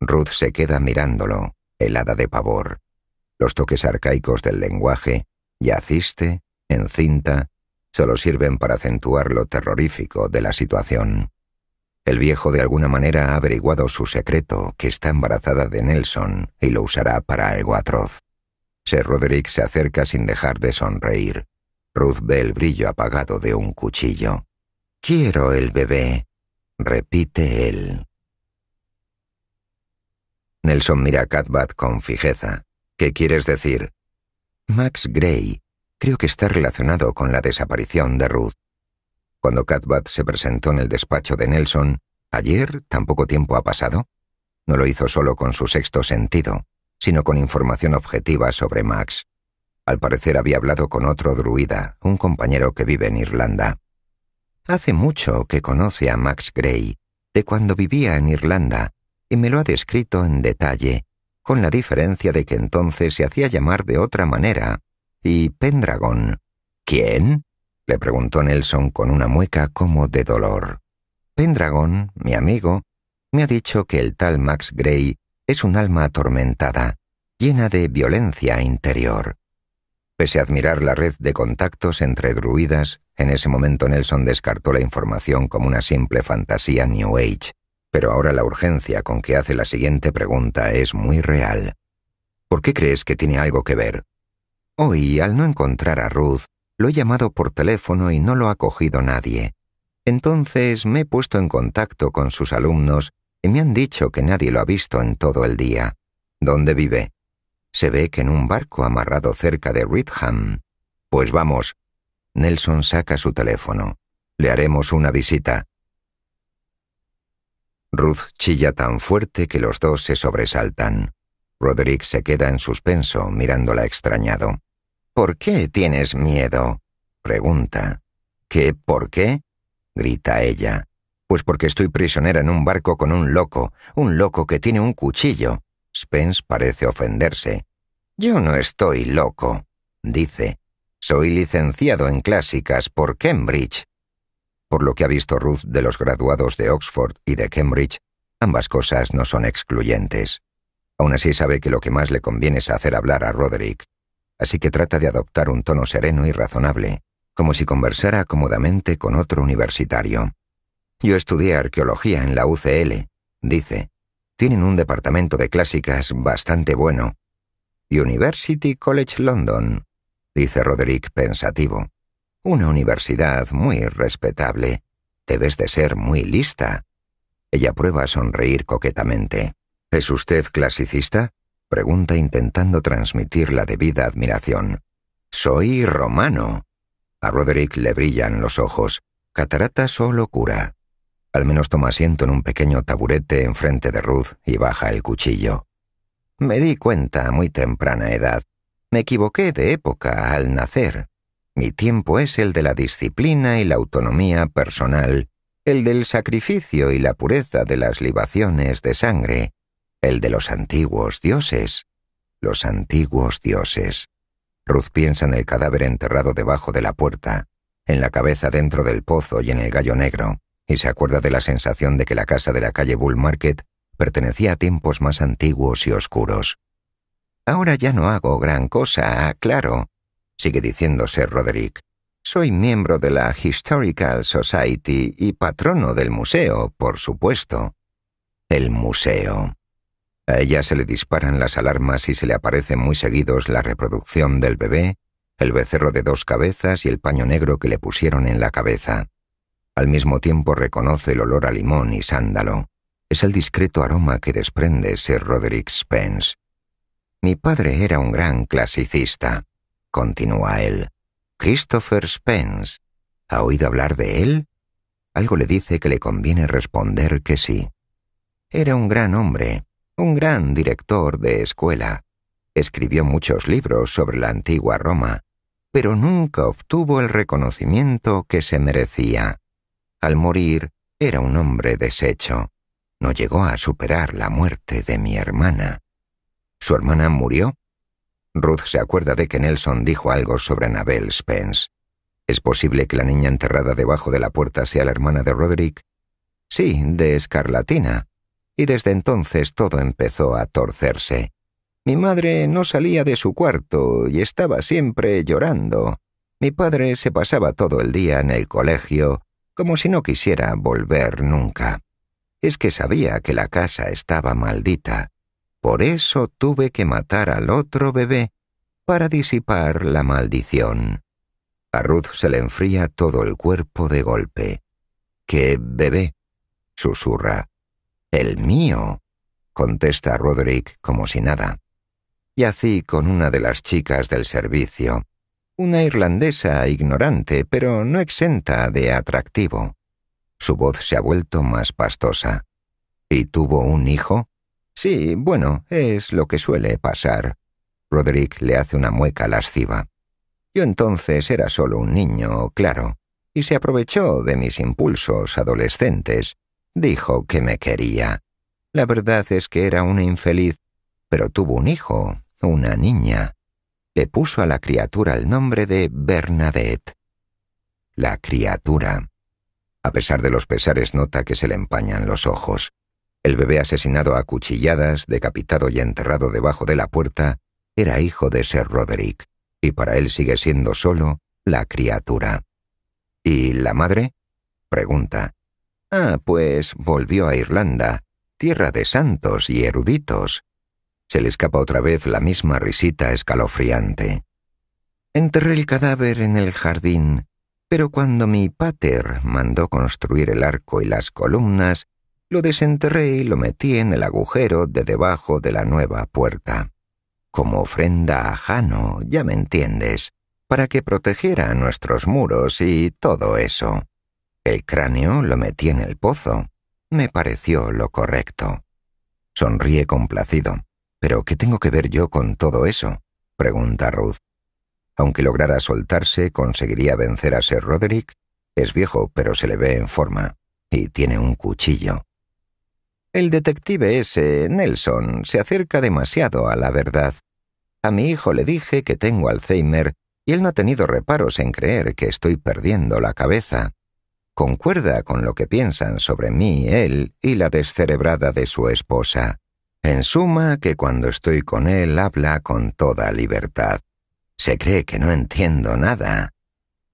Ruth se queda mirándolo, helada de pavor. Los toques arcaicos del lenguaje, yaciste, encinta, solo sirven para acentuar lo terrorífico de la situación. El viejo de alguna manera ha averiguado su secreto, que está embarazada de Nelson, y lo usará para algo atroz. Sir Roderick se acerca sin dejar de sonreír. Ruth ve el brillo apagado de un cuchillo. Quiero el bebé, repite él. Nelson mira a Catbat con fijeza. ¿Qué quieres decir? Max Gray creo que está relacionado con la desaparición de Ruth. Cuando Catbat se presentó en el despacho de Nelson, ayer tan poco tiempo ha pasado, no lo hizo solo con su sexto sentido, sino con información objetiva sobre Max. Al parecer había hablado con otro druida, un compañero que vive en Irlanda. Hace mucho que conoce a Max Gray, de cuando vivía en Irlanda, y me lo ha descrito en detalle, con la diferencia de que entonces se hacía llamar de otra manera ¿Y Pendragon? ¿Quién? le preguntó Nelson con una mueca como de dolor. Pendragon, mi amigo, me ha dicho que el tal Max Gray es un alma atormentada, llena de violencia interior. Pese a admirar la red de contactos entre druidas, en ese momento Nelson descartó la información como una simple fantasía New Age, pero ahora la urgencia con que hace la siguiente pregunta es muy real. ¿Por qué crees que tiene algo que ver? Hoy, al no encontrar a Ruth, lo he llamado por teléfono y no lo ha cogido nadie. Entonces me he puesto en contacto con sus alumnos y me han dicho que nadie lo ha visto en todo el día. ¿Dónde vive? Se ve que en un barco amarrado cerca de Ridham. Pues vamos. Nelson saca su teléfono. Le haremos una visita. Ruth chilla tan fuerte que los dos se sobresaltan. Roderick se queda en suspenso, mirándola extrañado. ¿Por qué tienes miedo? pregunta. ¿Qué por qué? grita ella. Pues porque estoy prisionera en un barco con un loco, un loco que tiene un cuchillo. Spence parece ofenderse. Yo no estoy loco, dice. Soy licenciado en clásicas por Cambridge. Por lo que ha visto Ruth de los graduados de Oxford y de Cambridge, ambas cosas no son excluyentes. Aún así sabe que lo que más le conviene es hacer hablar a Roderick así que trata de adoptar un tono sereno y razonable, como si conversara cómodamente con otro universitario. Yo estudié arqueología en la UCL, dice. Tienen un departamento de clásicas bastante bueno. University College London, dice Roderick pensativo. Una universidad muy respetable. Debes de ser muy lista. Ella prueba a sonreír coquetamente. ¿Es usted clasicista? Pregunta intentando transmitir la debida admiración. Soy romano. A Roderick le brillan los ojos. ¿Cataratas o locura? Al menos toma asiento en un pequeño taburete enfrente de Ruth y baja el cuchillo. Me di cuenta a muy temprana edad. Me equivoqué de época al nacer. Mi tiempo es el de la disciplina y la autonomía personal, el del sacrificio y la pureza de las libaciones de sangre, el de los antiguos dioses. Los antiguos dioses. Ruth piensa en el cadáver enterrado debajo de la puerta, en la cabeza dentro del pozo y en el gallo negro, y se acuerda de la sensación de que la casa de la calle Bull Market pertenecía a tiempos más antiguos y oscuros. Ahora ya no hago gran cosa, claro, sigue diciéndose Roderick. Soy miembro de la Historical Society y patrono del museo, por supuesto. El museo. A ella se le disparan las alarmas y se le aparecen muy seguidos la reproducción del bebé, el becerro de dos cabezas y el paño negro que le pusieron en la cabeza. Al mismo tiempo reconoce el olor a limón y sándalo. Es el discreto aroma que desprende Sir Roderick Spence. Mi padre era un gran clasicista, continúa él. Christopher Spence. ¿Ha oído hablar de él? Algo le dice que le conviene responder que sí. Era un gran hombre, un gran director de escuela. Escribió muchos libros sobre la antigua Roma, pero nunca obtuvo el reconocimiento que se merecía. Al morir, era un hombre deshecho. No llegó a superar la muerte de mi hermana. ¿Su hermana murió? Ruth se acuerda de que Nelson dijo algo sobre Nabel Spence. ¿Es posible que la niña enterrada debajo de la puerta sea la hermana de Roderick? Sí, de escarlatina, y desde entonces todo empezó a torcerse. Mi madre no salía de su cuarto y estaba siempre llorando. Mi padre se pasaba todo el día en el colegio, como si no quisiera volver nunca. Es que sabía que la casa estaba maldita. Por eso tuve que matar al otro bebé para disipar la maldición. A Ruth se le enfría todo el cuerpo de golpe. ¿Qué bebé? susurra. El mío, contesta Roderick como si nada. Y así con una de las chicas del servicio, una irlandesa ignorante pero no exenta de atractivo. Su voz se ha vuelto más pastosa. ¿Y tuvo un hijo? Sí, bueno, es lo que suele pasar. Roderick le hace una mueca lasciva. Yo entonces era solo un niño, claro, y se aprovechó de mis impulsos adolescentes Dijo que me quería. La verdad es que era una infeliz, pero tuvo un hijo, una niña. Le puso a la criatura el nombre de Bernadette. La criatura. A pesar de los pesares nota que se le empañan los ojos. El bebé asesinado a cuchilladas, decapitado y enterrado debajo de la puerta, era hijo de Sir Roderick, y para él sigue siendo solo la criatura. ¿Y la madre? Pregunta. Ah, pues volvió a Irlanda, tierra de santos y eruditos. Se le escapa otra vez la misma risita escalofriante. Enterré el cadáver en el jardín, pero cuando mi pater mandó construir el arco y las columnas, lo desenterré y lo metí en el agujero de debajo de la nueva puerta. Como ofrenda a Jano, ya me entiendes, para que protegiera nuestros muros y todo eso. El cráneo lo metí en el pozo. Me pareció lo correcto. Sonríe complacido. ¿Pero qué tengo que ver yo con todo eso? pregunta Ruth. Aunque lograra soltarse, conseguiría vencer a Sir Roderick. Es viejo, pero se le ve en forma, y tiene un cuchillo. El detective ese, Nelson, se acerca demasiado a la verdad. A mi hijo le dije que tengo Alzheimer y él no ha tenido reparos en creer que estoy perdiendo la cabeza concuerda con lo que piensan sobre mí él y la descerebrada de su esposa. En suma, que cuando estoy con él habla con toda libertad. Se cree que no entiendo nada.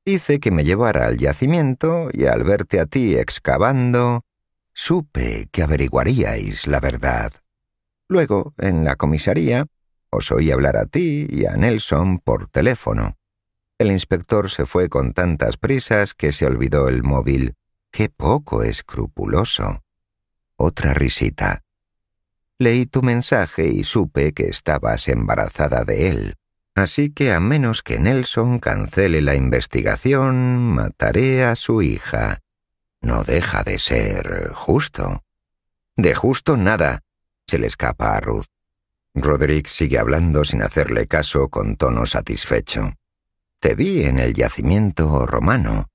Dice que me llevara al yacimiento y al verte a ti excavando, supe que averiguaríais la verdad. Luego, en la comisaría, os oí hablar a ti y a Nelson por teléfono. El inspector se fue con tantas prisas que se olvidó el móvil. ¡Qué poco escrupuloso! Otra risita. Leí tu mensaje y supe que estabas embarazada de él. Así que a menos que Nelson cancele la investigación, mataré a su hija. No deja de ser justo. De justo nada, se le escapa a Ruth. Roderick sigue hablando sin hacerle caso con tono satisfecho. Te vi en el yacimiento romano.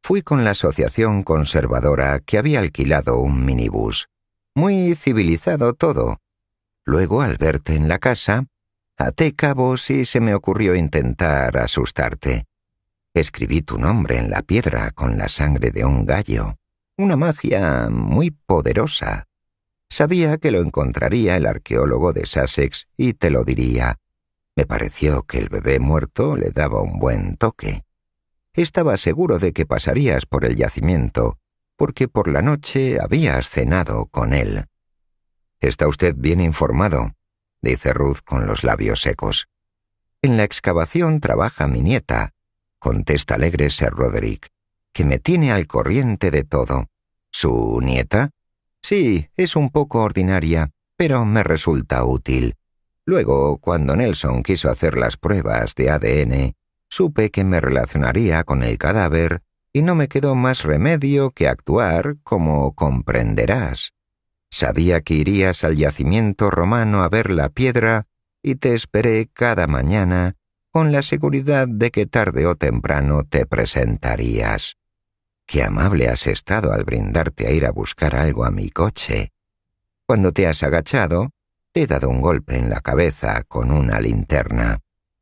Fui con la asociación conservadora que había alquilado un minibús. Muy civilizado todo. Luego, al verte en la casa, até cabos y se me ocurrió intentar asustarte. Escribí tu nombre en la piedra con la sangre de un gallo. Una magia muy poderosa. Sabía que lo encontraría el arqueólogo de Sussex y te lo diría. Me pareció que el bebé muerto le daba un buen toque. Estaba seguro de que pasarías por el yacimiento, porque por la noche habías cenado con él. Está usted bien informado, dice Ruth con los labios secos. En la excavación trabaja mi nieta, contesta alegre Sir Roderick, que me tiene al corriente de todo. ¿Su nieta? Sí, es un poco ordinaria, pero me resulta útil. Luego, cuando Nelson quiso hacer las pruebas de ADN, supe que me relacionaría con el cadáver y no me quedó más remedio que actuar como comprenderás. Sabía que irías al yacimiento romano a ver la piedra y te esperé cada mañana con la seguridad de que tarde o temprano te presentarías. Qué amable has estado al brindarte a ir a buscar algo a mi coche. Cuando te has agachado, he dado un golpe en la cabeza con una linterna.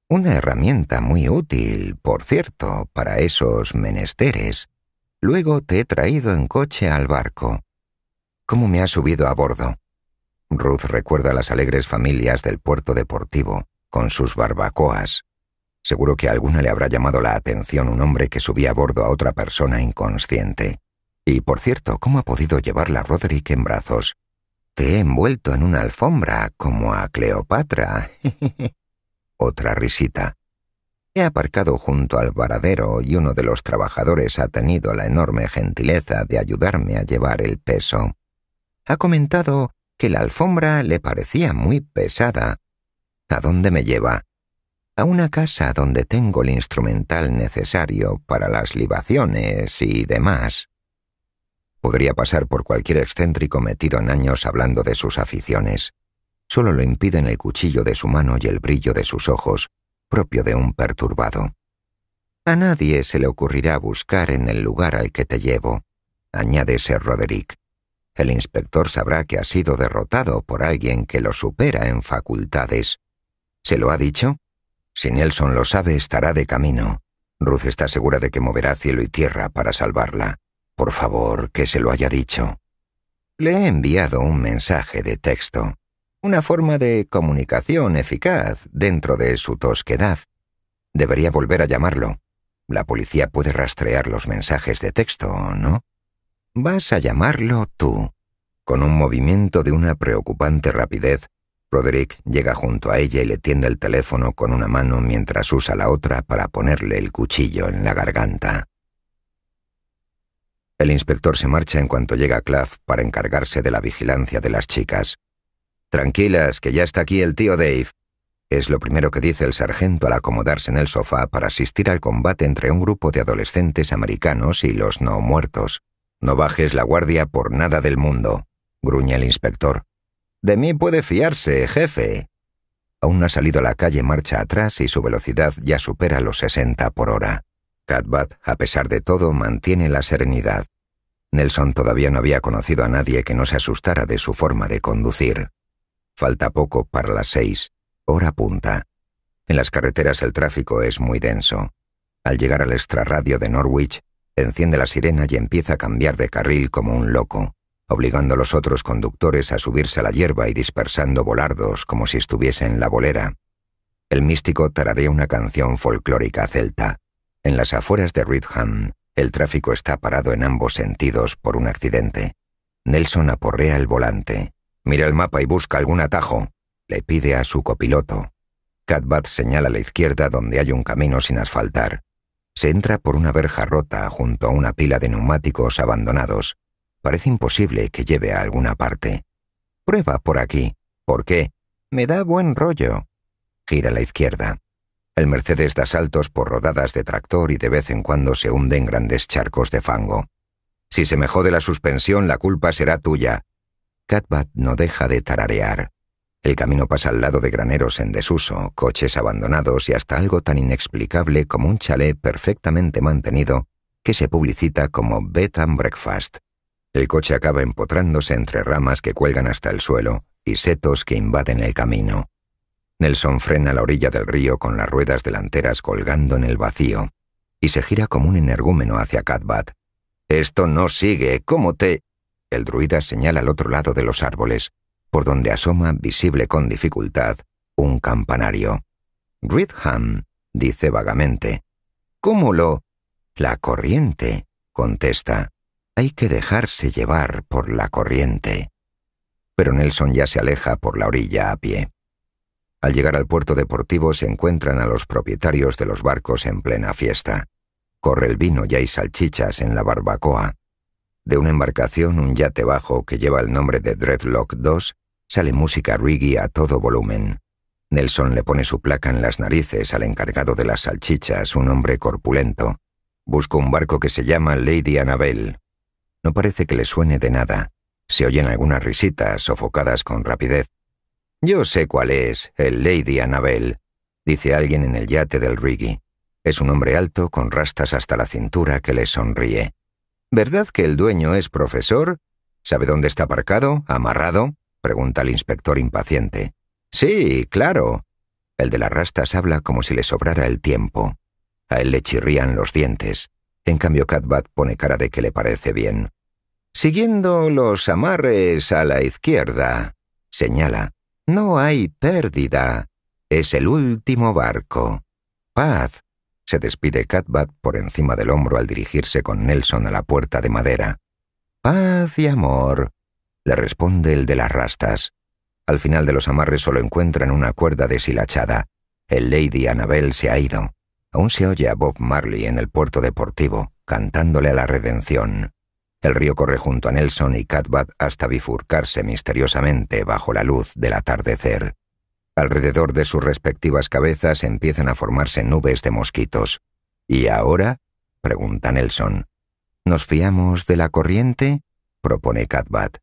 Una herramienta muy útil, por cierto, para esos menesteres. Luego te he traído en coche al barco. ¿Cómo me has subido a bordo? Ruth recuerda las alegres familias del puerto deportivo, con sus barbacoas. Seguro que alguna le habrá llamado la atención un hombre que subía a bordo a otra persona inconsciente. Y por cierto, ¿cómo ha podido llevarla Roderick en brazos? Te he envuelto en una alfombra como a Cleopatra. (laughs) Otra risita. He aparcado junto al varadero y uno de los trabajadores ha tenido la enorme gentileza de ayudarme a llevar el peso. Ha comentado que la alfombra le parecía muy pesada. ¿A dónde me lleva? A una casa donde tengo el instrumental necesario para las libaciones y demás. Podría pasar por cualquier excéntrico metido en años hablando de sus aficiones. Solo lo impiden el cuchillo de su mano y el brillo de sus ojos, propio de un perturbado. A nadie se le ocurrirá buscar en el lugar al que te llevo, añade Sir Roderick. El inspector sabrá que ha sido derrotado por alguien que lo supera en facultades. ¿Se lo ha dicho? Si Nelson lo sabe, estará de camino. Ruth está segura de que moverá cielo y tierra para salvarla. Por favor, que se lo haya dicho. Le he enviado un mensaje de texto, una forma de comunicación eficaz dentro de su tosquedad. Debería volver a llamarlo. La policía puede rastrear los mensajes de texto, ¿no? Vas a llamarlo tú. Con un movimiento de una preocupante rapidez, Roderick llega junto a ella y le tiende el teléfono con una mano mientras usa la otra para ponerle el cuchillo en la garganta. El inspector se marcha en cuanto llega Claff para encargarse de la vigilancia de las chicas. Tranquilas, que ya está aquí el tío Dave. Es lo primero que dice el sargento al acomodarse en el sofá para asistir al combate entre un grupo de adolescentes americanos y los no muertos. No bajes la guardia por nada del mundo, gruñe el inspector. De mí puede fiarse, jefe. Aún no ha salido a la calle marcha atrás y su velocidad ya supera los 60 por hora a pesar de todo, mantiene la serenidad. Nelson todavía no había conocido a nadie que no se asustara de su forma de conducir. Falta poco para las seis, hora punta. En las carreteras el tráfico es muy denso. Al llegar al extrarradio de Norwich, enciende la sirena y empieza a cambiar de carril como un loco, obligando a los otros conductores a subirse a la hierba y dispersando volardos como si estuviese en la bolera. El místico tararea una canción folclórica celta. En las afueras de Ridham, el tráfico está parado en ambos sentidos por un accidente. Nelson aporrea el volante. Mira el mapa y busca algún atajo. Le pide a su copiloto. Cadbath señala a la izquierda donde hay un camino sin asfaltar. Se entra por una verja rota junto a una pila de neumáticos abandonados. Parece imposible que lleve a alguna parte. Prueba por aquí. ¿Por qué? Me da buen rollo. Gira a la izquierda. El Mercedes da saltos por rodadas de tractor y de vez en cuando se hunde en grandes charcos de fango. Si se me jode la suspensión, la culpa será tuya. Catbat no deja de tararear. El camino pasa al lado de graneros en desuso, coches abandonados y hasta algo tan inexplicable como un chalet perfectamente mantenido que se publicita como Bed and Breakfast. El coche acaba empotrándose entre ramas que cuelgan hasta el suelo y setos que invaden el camino. Nelson frena la orilla del río con las ruedas delanteras colgando en el vacío y se gira como un energúmeno hacia Catbat. Esto no sigue, ¿cómo te...? El druida señala al otro lado de los árboles, por donde asoma, visible con dificultad, un campanario. Gridham, dice vagamente. ¿Cómo lo...? La corriente, contesta. Hay que dejarse llevar por la corriente. Pero Nelson ya se aleja por la orilla a pie. Al llegar al puerto deportivo se encuentran a los propietarios de los barcos en plena fiesta. Corre el vino y hay salchichas en la barbacoa. De una embarcación, un yate bajo que lleva el nombre de Dreadlock 2, sale música reggae a todo volumen. Nelson le pone su placa en las narices al encargado de las salchichas, un hombre corpulento. Busca un barco que se llama Lady Annabel. No parece que le suene de nada. Se oyen algunas risitas sofocadas con rapidez. Yo sé cuál es, el Lady Annabel, dice alguien en el yate del Riggy. Es un hombre alto con rastas hasta la cintura que le sonríe. ¿Verdad que el dueño es profesor? ¿Sabe dónde está aparcado? ¿Amarrado? pregunta el inspector impaciente. Sí, claro. El de las rastas habla como si le sobrara el tiempo. A él le chirrían los dientes. En cambio, Cadbat pone cara de que le parece bien. Siguiendo los amarres a la izquierda, señala, no hay pérdida. Es el último barco. Paz. Se despide Catbat por encima del hombro al dirigirse con Nelson a la puerta de madera. Paz y amor. Le responde el de las rastas. Al final de los amarres solo encuentran una cuerda deshilachada. El Lady Annabel se ha ido. Aún se oye a Bob Marley en el puerto deportivo, cantándole a la redención. El río corre junto a Nelson y Catbat hasta bifurcarse misteriosamente bajo la luz del atardecer. Alrededor de sus respectivas cabezas empiezan a formarse nubes de mosquitos. ¿Y ahora? pregunta Nelson. ¿Nos fiamos de la corriente? propone Catbat.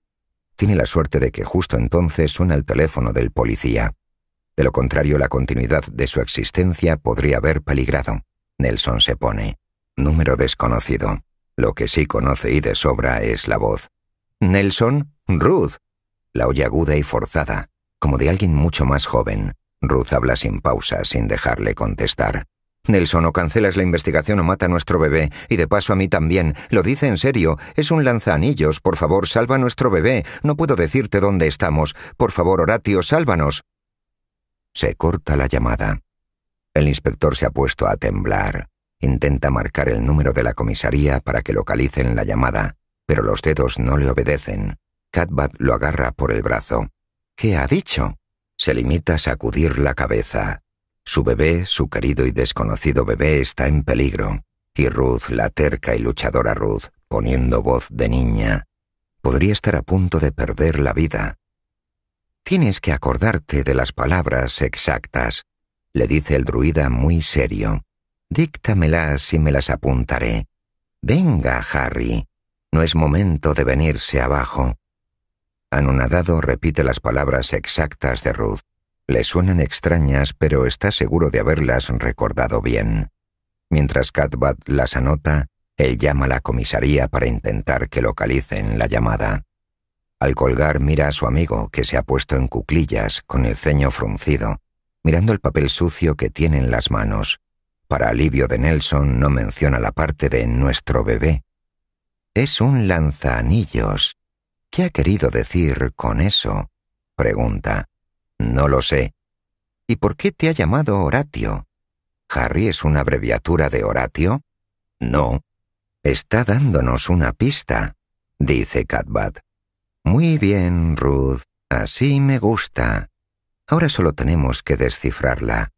Tiene la suerte de que justo entonces suena el teléfono del policía. De lo contrario, la continuidad de su existencia podría haber peligrado. Nelson se pone. Número desconocido. Lo que sí conoce y de sobra es la voz. Nelson, Ruth. La olla aguda y forzada, como de alguien mucho más joven. Ruth habla sin pausa, sin dejarle contestar. Nelson, o cancelas la investigación o mata a nuestro bebé, y de paso a mí también. Lo dice en serio. Es un lanzanillos. Por favor, salva a nuestro bebé. No puedo decirte dónde estamos. Por favor, Horatio, sálvanos. Se corta la llamada. El inspector se ha puesto a temblar. Intenta marcar el número de la comisaría para que localicen la llamada, pero los dedos no le obedecen. Catbat lo agarra por el brazo. ¿Qué ha dicho? Se limita a sacudir la cabeza. Su bebé, su querido y desconocido bebé, está en peligro. Y Ruth, la terca y luchadora Ruth, poniendo voz de niña, podría estar a punto de perder la vida. Tienes que acordarte de las palabras exactas, le dice el druida muy serio. Díctamelas y me las apuntaré. Venga, Harry. No es momento de venirse abajo. Anonadado repite las palabras exactas de Ruth. Le suenan extrañas, pero está seguro de haberlas recordado bien. Mientras Catbat las anota, él llama a la comisaría para intentar que localicen la llamada. Al colgar mira a su amigo, que se ha puesto en cuclillas, con el ceño fruncido, mirando el papel sucio que tiene en las manos para alivio de Nelson no menciona la parte de nuestro bebé. Es un lanzanillos. ¿Qué ha querido decir con eso? Pregunta. No lo sé. ¿Y por qué te ha llamado Horatio? ¿Harry es una abreviatura de Horatio? No. Está dándonos una pista, dice Catbat. Muy bien, Ruth. Así me gusta. Ahora solo tenemos que descifrarla.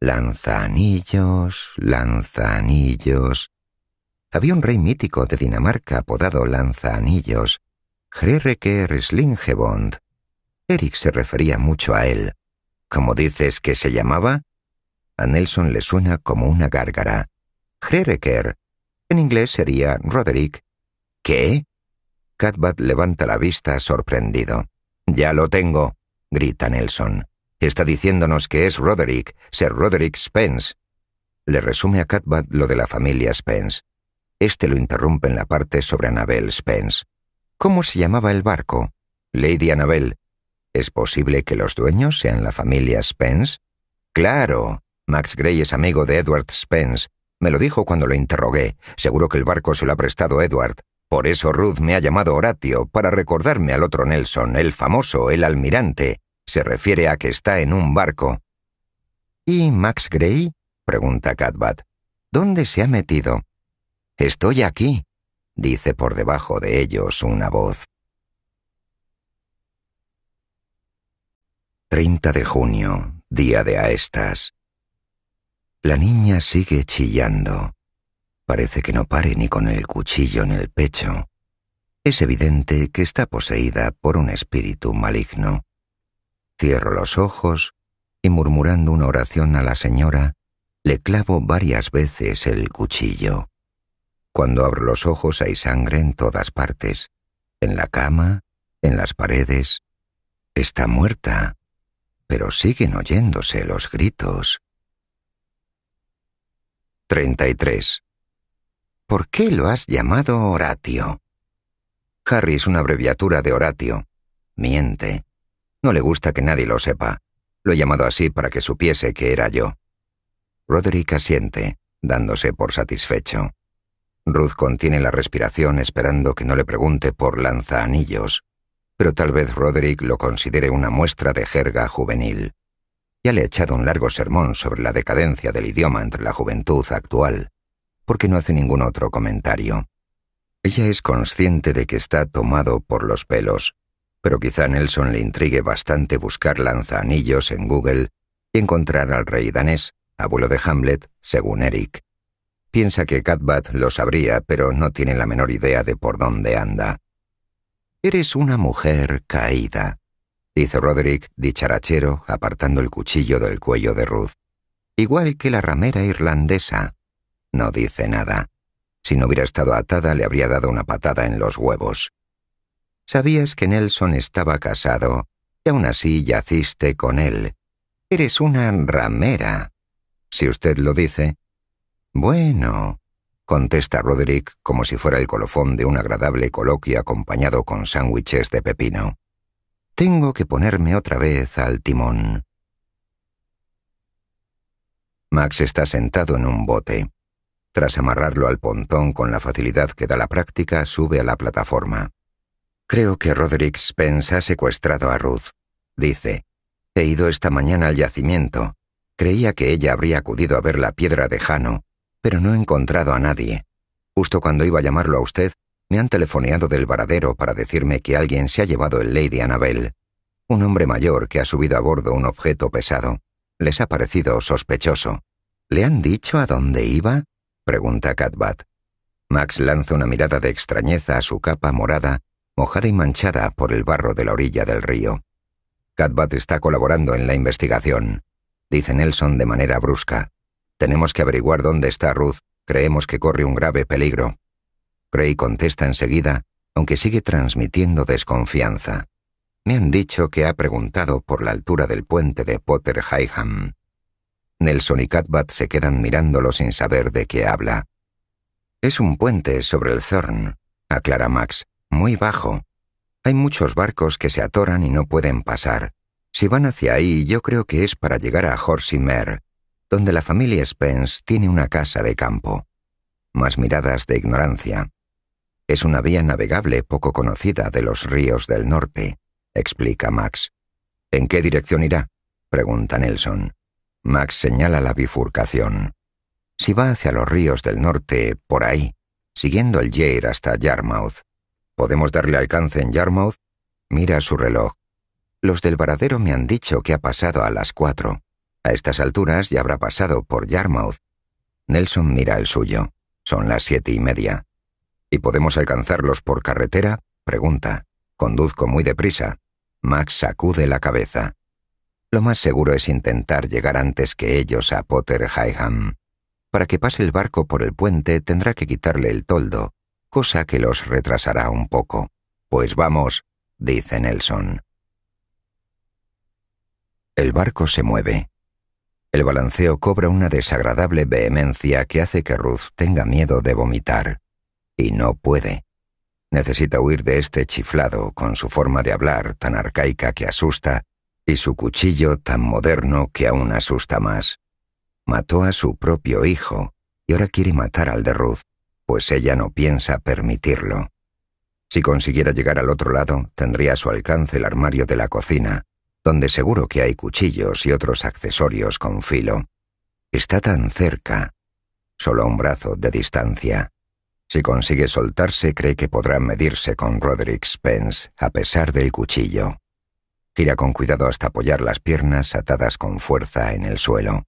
Lanzanillos, Lanzanillos. Había un rey mítico de Dinamarca apodado Lanzanillos, Hrereker Slingebond. Eric se refería mucho a él. ¿Cómo dices que se llamaba? A Nelson le suena como una gárgara. Hrereker. En inglés sería Roderick. ¿Qué? Catbat levanta la vista sorprendido. Ya lo tengo, grita Nelson. Está diciéndonos que es Roderick, Sir Roderick Spence. Le resume a Catbat lo de la familia Spence. Este lo interrumpe en la parte sobre Annabel Spence. ¿Cómo se llamaba el barco? Lady Annabel. ¿Es posible que los dueños sean la familia Spence? Claro. Max Gray es amigo de Edward Spence. Me lo dijo cuando lo interrogué. Seguro que el barco se lo ha prestado Edward. Por eso Ruth me ha llamado Horatio, para recordarme al otro Nelson, el famoso, el almirante se refiere a que está en un barco. ¿Y Max Gray? pregunta Catbat. ¿Dónde se ha metido? Estoy aquí, dice por debajo de ellos una voz. 30 de junio, día de Aestas. La niña sigue chillando. Parece que no pare ni con el cuchillo en el pecho. Es evidente que está poseída por un espíritu maligno. Cierro los ojos y murmurando una oración a la señora, le clavo varias veces el cuchillo. Cuando abro los ojos hay sangre en todas partes, en la cama, en las paredes. Está muerta, pero siguen oyéndose los gritos. 33. ¿Por qué lo has llamado Horatio? Harry es una abreviatura de Horatio. Miente. No le gusta que nadie lo sepa. Lo he llamado así para que supiese que era yo. Roderick asiente, dándose por satisfecho. Ruth contiene la respiración esperando que no le pregunte por lanzaanillos, pero tal vez Roderick lo considere una muestra de jerga juvenil. Ya le he echado un largo sermón sobre la decadencia del idioma entre la juventud actual, porque no hace ningún otro comentario. Ella es consciente de que está tomado por los pelos, pero quizá Nelson le intrigue bastante buscar lanzanillos en Google y encontrar al rey danés, abuelo de Hamlet, según Eric. Piensa que Catbat lo sabría, pero no tiene la menor idea de por dónde anda. Eres una mujer caída, dice Roderick, dicharachero, apartando el cuchillo del cuello de Ruth. Igual que la ramera irlandesa. No dice nada. Si no hubiera estado atada, le habría dado una patada en los huevos. Sabías que Nelson estaba casado y aún así yaciste con él. Eres una ramera. Si usted lo dice. Bueno, contesta Roderick como si fuera el colofón de un agradable coloquio acompañado con sándwiches de pepino. Tengo que ponerme otra vez al timón. Max está sentado en un bote. Tras amarrarlo al pontón con la facilidad que da la práctica, sube a la plataforma. Creo que Roderick Spence ha secuestrado a Ruth. Dice, he ido esta mañana al yacimiento. Creía que ella habría acudido a ver la piedra de Jano, pero no he encontrado a nadie. Justo cuando iba a llamarlo a usted, me han telefoneado del varadero para decirme que alguien se ha llevado el Lady Annabel. Un hombre mayor que ha subido a bordo un objeto pesado. Les ha parecido sospechoso. ¿Le han dicho a dónde iba? pregunta Catbat. Max lanza una mirada de extrañeza a su capa morada mojada y manchada por el barro de la orilla del río. Catbat está colaborando en la investigación, dice Nelson de manera brusca. Tenemos que averiguar dónde está Ruth, creemos que corre un grave peligro. Gray contesta enseguida, aunque sigue transmitiendo desconfianza. Me han dicho que ha preguntado por la altura del puente de Potter Highham. Nelson y Catbat se quedan mirándolo sin saber de qué habla. Es un puente sobre el Thorn, aclara Max muy bajo. Hay muchos barcos que se atoran y no pueden pasar. Si van hacia ahí, yo creo que es para llegar a Horsimer, donde la familia Spence tiene una casa de campo. Más miradas de ignorancia. Es una vía navegable poco conocida de los ríos del norte, explica Max. ¿En qué dirección irá? pregunta Nelson. Max señala la bifurcación. Si va hacia los ríos del norte, por ahí, siguiendo el Yare hasta Yarmouth, Podemos darle alcance en Yarmouth. Mira su reloj. Los del varadero me han dicho que ha pasado a las cuatro. A estas alturas ya habrá pasado por Yarmouth. Nelson mira el suyo. Son las siete y media. ¿Y podemos alcanzarlos por carretera? Pregunta. Conduzco muy deprisa. Max sacude la cabeza. Lo más seguro es intentar llegar antes que ellos a Potter Highham. Para que pase el barco por el puente tendrá que quitarle el toldo, cosa que los retrasará un poco. Pues vamos, dice Nelson. El barco se mueve. El balanceo cobra una desagradable vehemencia que hace que Ruth tenga miedo de vomitar. Y no puede. Necesita huir de este chiflado con su forma de hablar tan arcaica que asusta y su cuchillo tan moderno que aún asusta más. Mató a su propio hijo y ahora quiere matar al de Ruth pues ella no piensa permitirlo. Si consiguiera llegar al otro lado, tendría a su alcance el armario de la cocina, donde seguro que hay cuchillos y otros accesorios con filo. Está tan cerca, solo un brazo de distancia. Si consigue soltarse, cree que podrá medirse con Roderick Spence, a pesar del cuchillo. Gira con cuidado hasta apoyar las piernas atadas con fuerza en el suelo.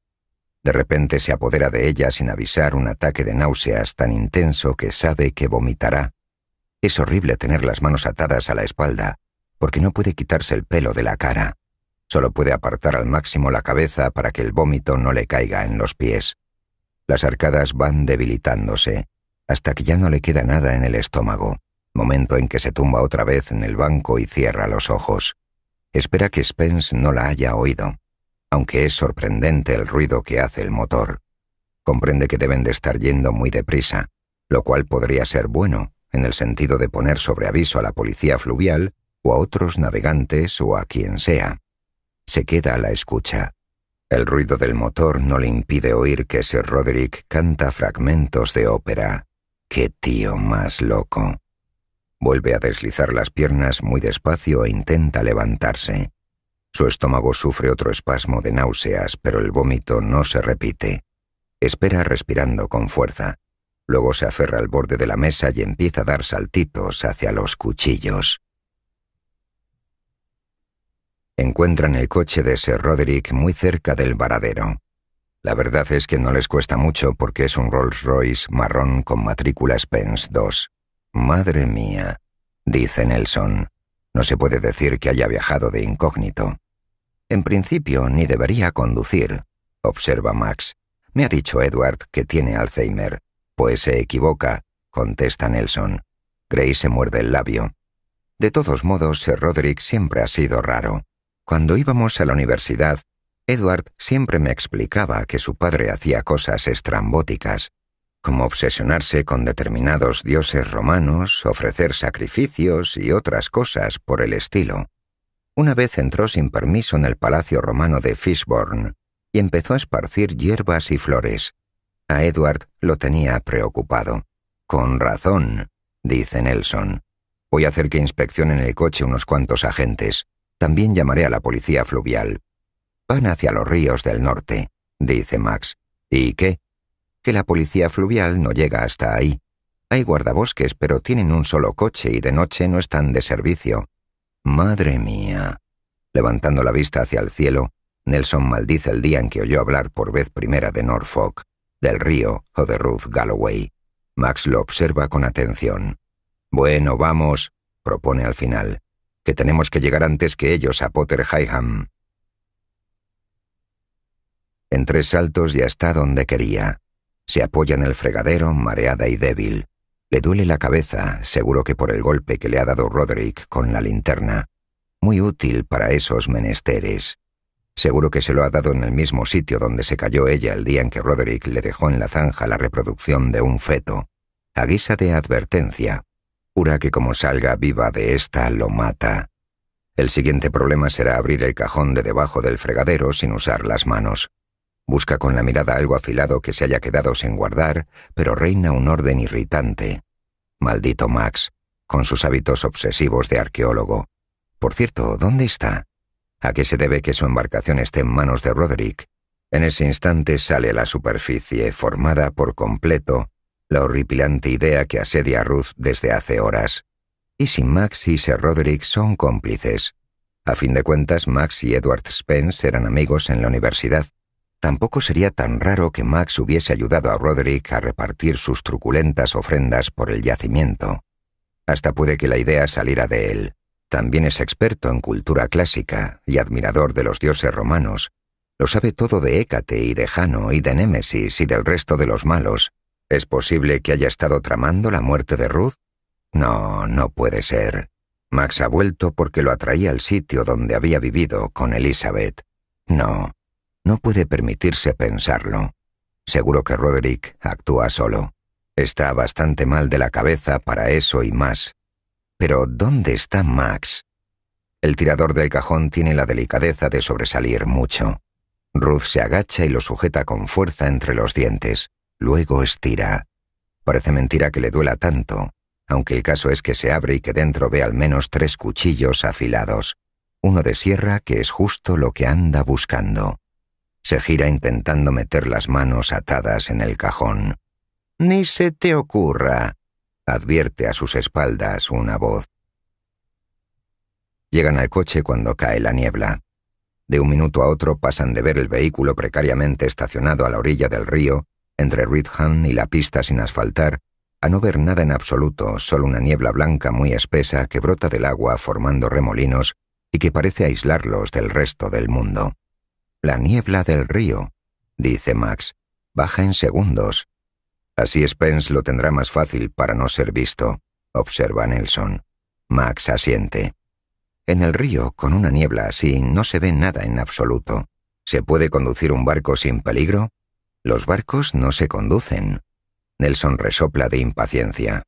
De repente se apodera de ella sin avisar un ataque de náuseas tan intenso que sabe que vomitará. Es horrible tener las manos atadas a la espalda, porque no puede quitarse el pelo de la cara. Solo puede apartar al máximo la cabeza para que el vómito no le caiga en los pies. Las arcadas van debilitándose, hasta que ya no le queda nada en el estómago, momento en que se tumba otra vez en el banco y cierra los ojos. Espera que Spence no la haya oído. Aunque es sorprendente el ruido que hace el motor, comprende que deben de estar yendo muy deprisa, lo cual podría ser bueno en el sentido de poner sobre aviso a la policía fluvial o a otros navegantes o a quien sea. Se queda a la escucha. El ruido del motor no le impide oír que Sir Roderick canta fragmentos de ópera. ¡Qué tío más loco! Vuelve a deslizar las piernas muy despacio e intenta levantarse. Su estómago sufre otro espasmo de náuseas, pero el vómito no se repite. Espera respirando con fuerza. Luego se aferra al borde de la mesa y empieza a dar saltitos hacia los cuchillos. Encuentran el coche de Sir Roderick muy cerca del varadero. La verdad es que no les cuesta mucho porque es un Rolls Royce marrón con matrícula Spence 2. Madre mía, dice Nelson. No se puede decir que haya viajado de incógnito. En principio, ni debería conducir, observa Max. Me ha dicho Edward que tiene Alzheimer. Pues se equivoca, contesta Nelson. Gray se muerde el labio. De todos modos, Sir Roderick siempre ha sido raro. Cuando íbamos a la universidad, Edward siempre me explicaba que su padre hacía cosas estrambóticas, como obsesionarse con determinados dioses romanos, ofrecer sacrificios y otras cosas por el estilo. Una vez entró sin permiso en el palacio romano de Fishbourne y empezó a esparcir hierbas y flores. A Edward lo tenía preocupado. Con razón, dice Nelson. Voy a hacer que inspeccionen el coche unos cuantos agentes. También llamaré a la policía fluvial. Van hacia los ríos del norte, dice Max. ¿Y qué? que la policía fluvial no llega hasta ahí. Hay guardabosques, pero tienen un solo coche y de noche no están de servicio. Madre mía. Levantando la vista hacia el cielo, Nelson maldice el día en que oyó hablar por vez primera de Norfolk, del río o de Ruth Galloway. Max lo observa con atención. Bueno, vamos, propone al final, que tenemos que llegar antes que ellos a Potter Highham En tres saltos ya está donde quería. Se apoya en el fregadero, mareada y débil. Le duele la cabeza, seguro que por el golpe que le ha dado Roderick con la linterna. Muy útil para esos menesteres. Seguro que se lo ha dado en el mismo sitio donde se cayó ella el día en que Roderick le dejó en la zanja la reproducción de un feto. A guisa de advertencia, jura que como salga viva de esta lo mata. El siguiente problema será abrir el cajón de debajo del fregadero sin usar las manos. Busca con la mirada algo afilado que se haya quedado sin guardar, pero reina un orden irritante. Maldito Max, con sus hábitos obsesivos de arqueólogo. Por cierto, ¿dónde está? ¿A qué se debe que su embarcación esté en manos de Roderick? En ese instante sale a la superficie, formada por completo, la horripilante idea que asedia a Ruth desde hace horas. Y si Max y Sir Roderick son cómplices. A fin de cuentas, Max y Edward Spence eran amigos en la universidad Tampoco sería tan raro que Max hubiese ayudado a Roderick a repartir sus truculentas ofrendas por el yacimiento. Hasta puede que la idea saliera de él. También es experto en cultura clásica y admirador de los dioses romanos. Lo sabe todo de Hécate y de Jano y de Némesis y del resto de los malos. ¿Es posible que haya estado tramando la muerte de Ruth? No, no puede ser. Max ha vuelto porque lo atraía al sitio donde había vivido con Elizabeth. No, no puede permitirse pensarlo. Seguro que Roderick actúa solo. Está bastante mal de la cabeza para eso y más. Pero ¿dónde está Max? El tirador del cajón tiene la delicadeza de sobresalir mucho. Ruth se agacha y lo sujeta con fuerza entre los dientes. Luego estira. Parece mentira que le duela tanto, aunque el caso es que se abre y que dentro ve al menos tres cuchillos afilados. Uno de sierra que es justo lo que anda buscando. Se gira intentando meter las manos atadas en el cajón. Ni se te ocurra, advierte a sus espaldas una voz. Llegan al coche cuando cae la niebla. De un minuto a otro pasan de ver el vehículo precariamente estacionado a la orilla del río, entre Ridham y la pista sin asfaltar, a no ver nada en absoluto, solo una niebla blanca muy espesa que brota del agua formando remolinos y que parece aislarlos del resto del mundo. La niebla del río, dice Max, baja en segundos. Así Spence lo tendrá más fácil para no ser visto, observa Nelson. Max asiente. En el río, con una niebla así, no se ve nada en absoluto. ¿Se puede conducir un barco sin peligro? Los barcos no se conducen. Nelson resopla de impaciencia.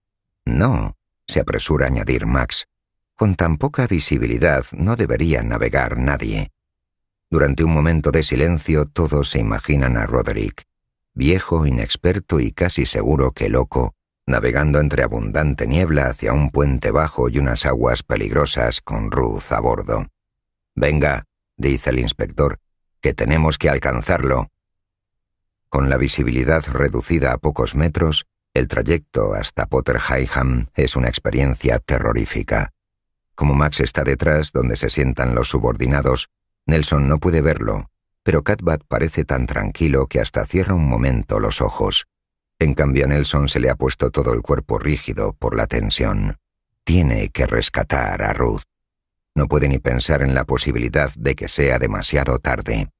No, se apresura a añadir Max. Con tan poca visibilidad no debería navegar nadie. Durante un momento de silencio todos se imaginan a Roderick, viejo, inexperto y casi seguro que loco, navegando entre abundante niebla hacia un puente bajo y unas aguas peligrosas con Ruth a bordo. Venga, dice el inspector, que tenemos que alcanzarlo. Con la visibilidad reducida a pocos metros, el trayecto hasta Potter Highham es una experiencia terrorífica. Como Max está detrás, donde se sientan los subordinados, Nelson no puede verlo, pero Catbat parece tan tranquilo que hasta cierra un momento los ojos. En cambio Nelson se le ha puesto todo el cuerpo rígido por la tensión. Tiene que rescatar a Ruth. No puede ni pensar en la posibilidad de que sea demasiado tarde.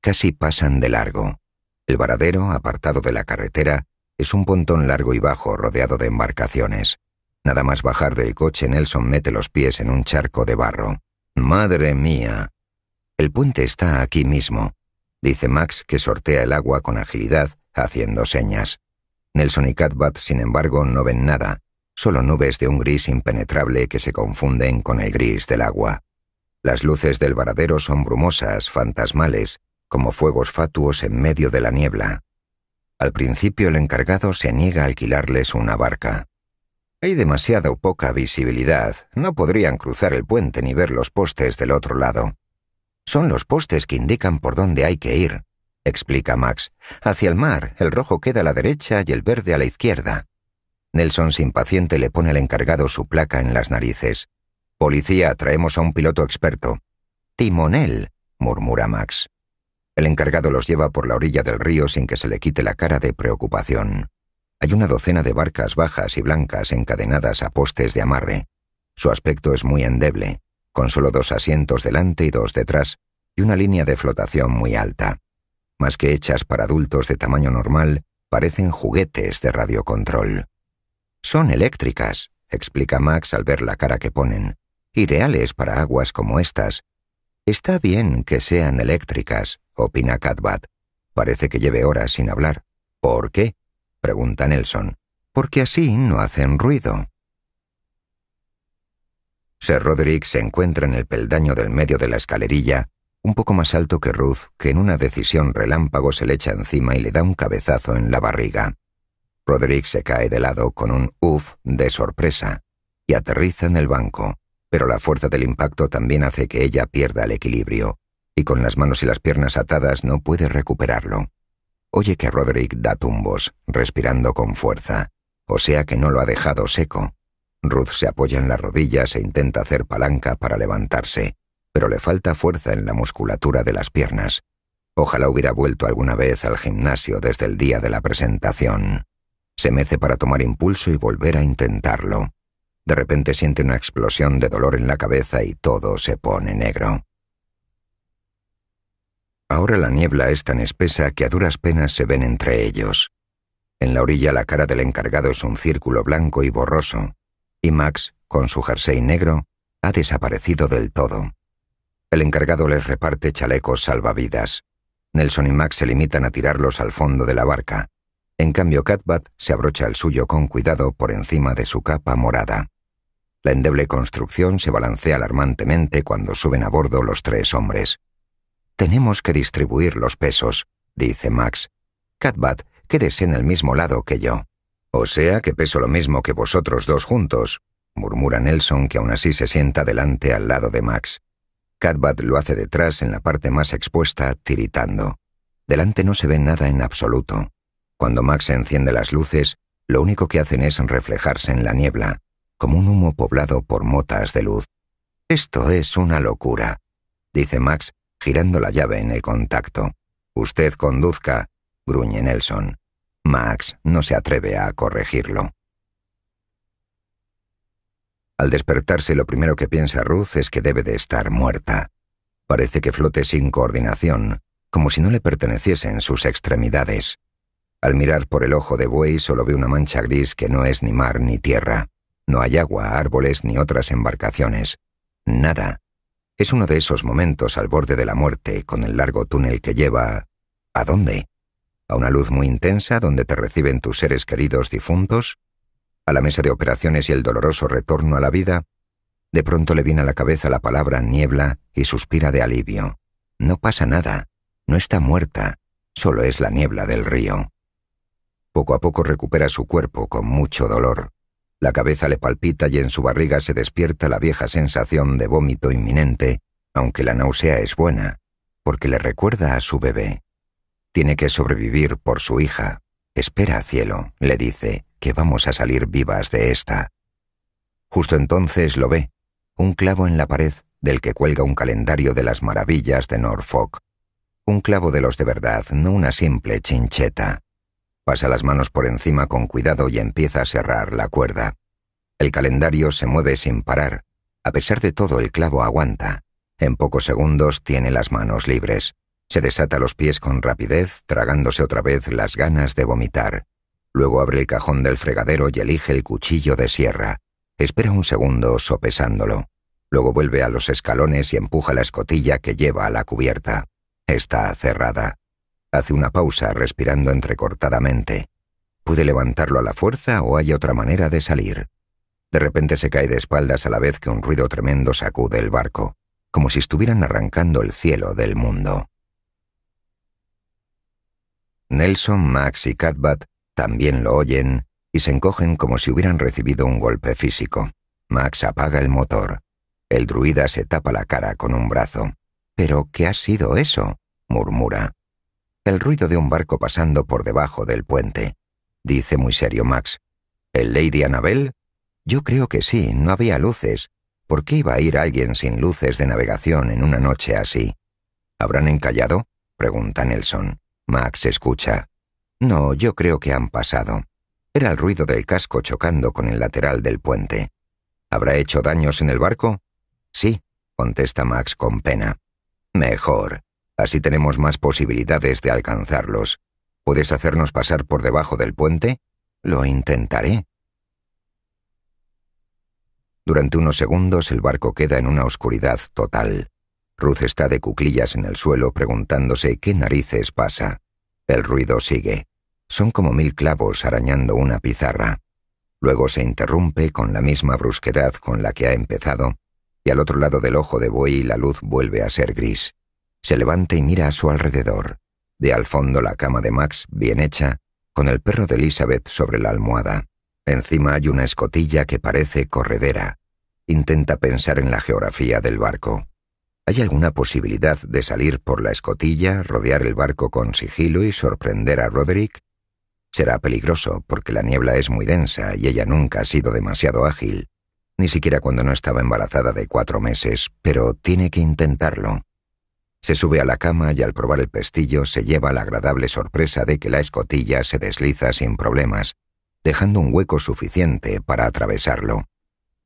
Casi pasan de largo. El varadero, apartado de la carretera, es un pontón largo y bajo rodeado de embarcaciones. Nada más bajar del coche, Nelson mete los pies en un charco de barro. Madre mía, el puente está aquí mismo, dice Max, que sortea el agua con agilidad, haciendo señas. Nelson y Catbat, sin embargo, no ven nada, solo nubes de un gris impenetrable que se confunden con el gris del agua. Las luces del varadero son brumosas, fantasmales, como fuegos fatuos en medio de la niebla. Al principio el encargado se niega a alquilarles una barca. Hay demasiada poca visibilidad, no podrían cruzar el puente ni ver los postes del otro lado. Son los postes que indican por dónde hay que ir, explica Max. Hacia el mar, el rojo queda a la derecha y el verde a la izquierda. Nelson sin paciente le pone al encargado su placa en las narices. Policía, traemos a un piloto experto. Timonel, murmura Max. El encargado los lleva por la orilla del río sin que se le quite la cara de preocupación. Hay una docena de barcas bajas y blancas encadenadas a postes de amarre. Su aspecto es muy endeble con solo dos asientos delante y dos detrás, y una línea de flotación muy alta. Más que hechas para adultos de tamaño normal, parecen juguetes de radiocontrol. Son eléctricas, explica Max al ver la cara que ponen, ideales para aguas como estas. Está bien que sean eléctricas, opina Catbat. Parece que lleve horas sin hablar. ¿Por qué? pregunta Nelson. Porque así no hacen ruido. Sir Roderick se encuentra en el peldaño del medio de la escalerilla, un poco más alto que Ruth, que en una decisión relámpago se le echa encima y le da un cabezazo en la barriga. Roderick se cae de lado con un uff de sorpresa y aterriza en el banco, pero la fuerza del impacto también hace que ella pierda el equilibrio, y con las manos y las piernas atadas no puede recuperarlo. Oye que Roderick da tumbos, respirando con fuerza, o sea que no lo ha dejado seco, Ruth se apoya en las rodillas e intenta hacer palanca para levantarse, pero le falta fuerza en la musculatura de las piernas. Ojalá hubiera vuelto alguna vez al gimnasio desde el día de la presentación. Se mece para tomar impulso y volver a intentarlo. De repente siente una explosión de dolor en la cabeza y todo se pone negro. Ahora la niebla es tan espesa que a duras penas se ven entre ellos. En la orilla la cara del encargado es un círculo blanco y borroso, y Max, con su jersey negro, ha desaparecido del todo. El encargado les reparte chalecos salvavidas. Nelson y Max se limitan a tirarlos al fondo de la barca. En cambio, Catbat se abrocha el suyo con cuidado por encima de su capa morada. La endeble construcción se balancea alarmantemente cuando suben a bordo los tres hombres. Tenemos que distribuir los pesos, dice Max. Catbat, quédese en el mismo lado que yo. O sea que peso lo mismo que vosotros dos juntos, murmura Nelson que aún así se sienta delante al lado de Max. Cadbat lo hace detrás en la parte más expuesta, tiritando. Delante no se ve nada en absoluto. Cuando Max enciende las luces, lo único que hacen es reflejarse en la niebla, como un humo poblado por motas de luz. Esto es una locura, dice Max, girando la llave en el contacto. Usted conduzca, gruñe Nelson. Max no se atreve a corregirlo. Al despertarse lo primero que piensa Ruth es que debe de estar muerta. Parece que flote sin coordinación, como si no le perteneciesen sus extremidades. Al mirar por el ojo de buey solo ve una mancha gris que no es ni mar ni tierra. No hay agua, árboles ni otras embarcaciones. Nada. Es uno de esos momentos al borde de la muerte con el largo túnel que lleva... ¿A dónde? a una luz muy intensa donde te reciben tus seres queridos difuntos, a la mesa de operaciones y el doloroso retorno a la vida, de pronto le viene a la cabeza la palabra niebla y suspira de alivio. No pasa nada, no está muerta, solo es la niebla del río. Poco a poco recupera su cuerpo con mucho dolor. La cabeza le palpita y en su barriga se despierta la vieja sensación de vómito inminente, aunque la náusea es buena, porque le recuerda a su bebé. Tiene que sobrevivir por su hija. Espera, cielo, le dice, que vamos a salir vivas de esta. Justo entonces lo ve, un clavo en la pared del que cuelga un calendario de las maravillas de Norfolk. Un clavo de los de verdad, no una simple chincheta. Pasa las manos por encima con cuidado y empieza a cerrar la cuerda. El calendario se mueve sin parar. A pesar de todo, el clavo aguanta. En pocos segundos tiene las manos libres. Se desata los pies con rapidez, tragándose otra vez las ganas de vomitar. Luego abre el cajón del fregadero y elige el cuchillo de sierra. Espera un segundo sopesándolo. Luego vuelve a los escalones y empuja la escotilla que lleva a la cubierta. Está cerrada. Hace una pausa respirando entrecortadamente. Puede levantarlo a la fuerza o hay otra manera de salir. De repente se cae de espaldas a la vez que un ruido tremendo sacude el barco, como si estuvieran arrancando el cielo del mundo. Nelson, Max y Catbat también lo oyen y se encogen como si hubieran recibido un golpe físico. Max apaga el motor. El druida se tapa la cara con un brazo. ¿Pero qué ha sido eso? murmura. El ruido de un barco pasando por debajo del puente, dice muy serio Max. ¿El Lady Annabel? Yo creo que sí, no había luces. ¿Por qué iba a ir alguien sin luces de navegación en una noche así? ¿Habrán encallado? pregunta Nelson. Max escucha. No, yo creo que han pasado. Era el ruido del casco chocando con el lateral del puente. ¿Habrá hecho daños en el barco? Sí, contesta Max con pena. Mejor. Así tenemos más posibilidades de alcanzarlos. ¿Puedes hacernos pasar por debajo del puente? Lo intentaré. Durante unos segundos el barco queda en una oscuridad total. Ruth está de cuclillas en el suelo preguntándose qué narices pasa. El ruido sigue. Son como mil clavos arañando una pizarra. Luego se interrumpe con la misma brusquedad con la que ha empezado, y al otro lado del ojo de buey la luz vuelve a ser gris. Se levanta y mira a su alrededor. Ve al fondo la cama de Max, bien hecha, con el perro de Elizabeth sobre la almohada. Encima hay una escotilla que parece corredera. Intenta pensar en la geografía del barco. ¿Hay alguna posibilidad de salir por la escotilla, rodear el barco con sigilo y sorprender a Roderick? Será peligroso porque la niebla es muy densa y ella nunca ha sido demasiado ágil, ni siquiera cuando no estaba embarazada de cuatro meses, pero tiene que intentarlo. Se sube a la cama y al probar el pestillo se lleva la agradable sorpresa de que la escotilla se desliza sin problemas, dejando un hueco suficiente para atravesarlo.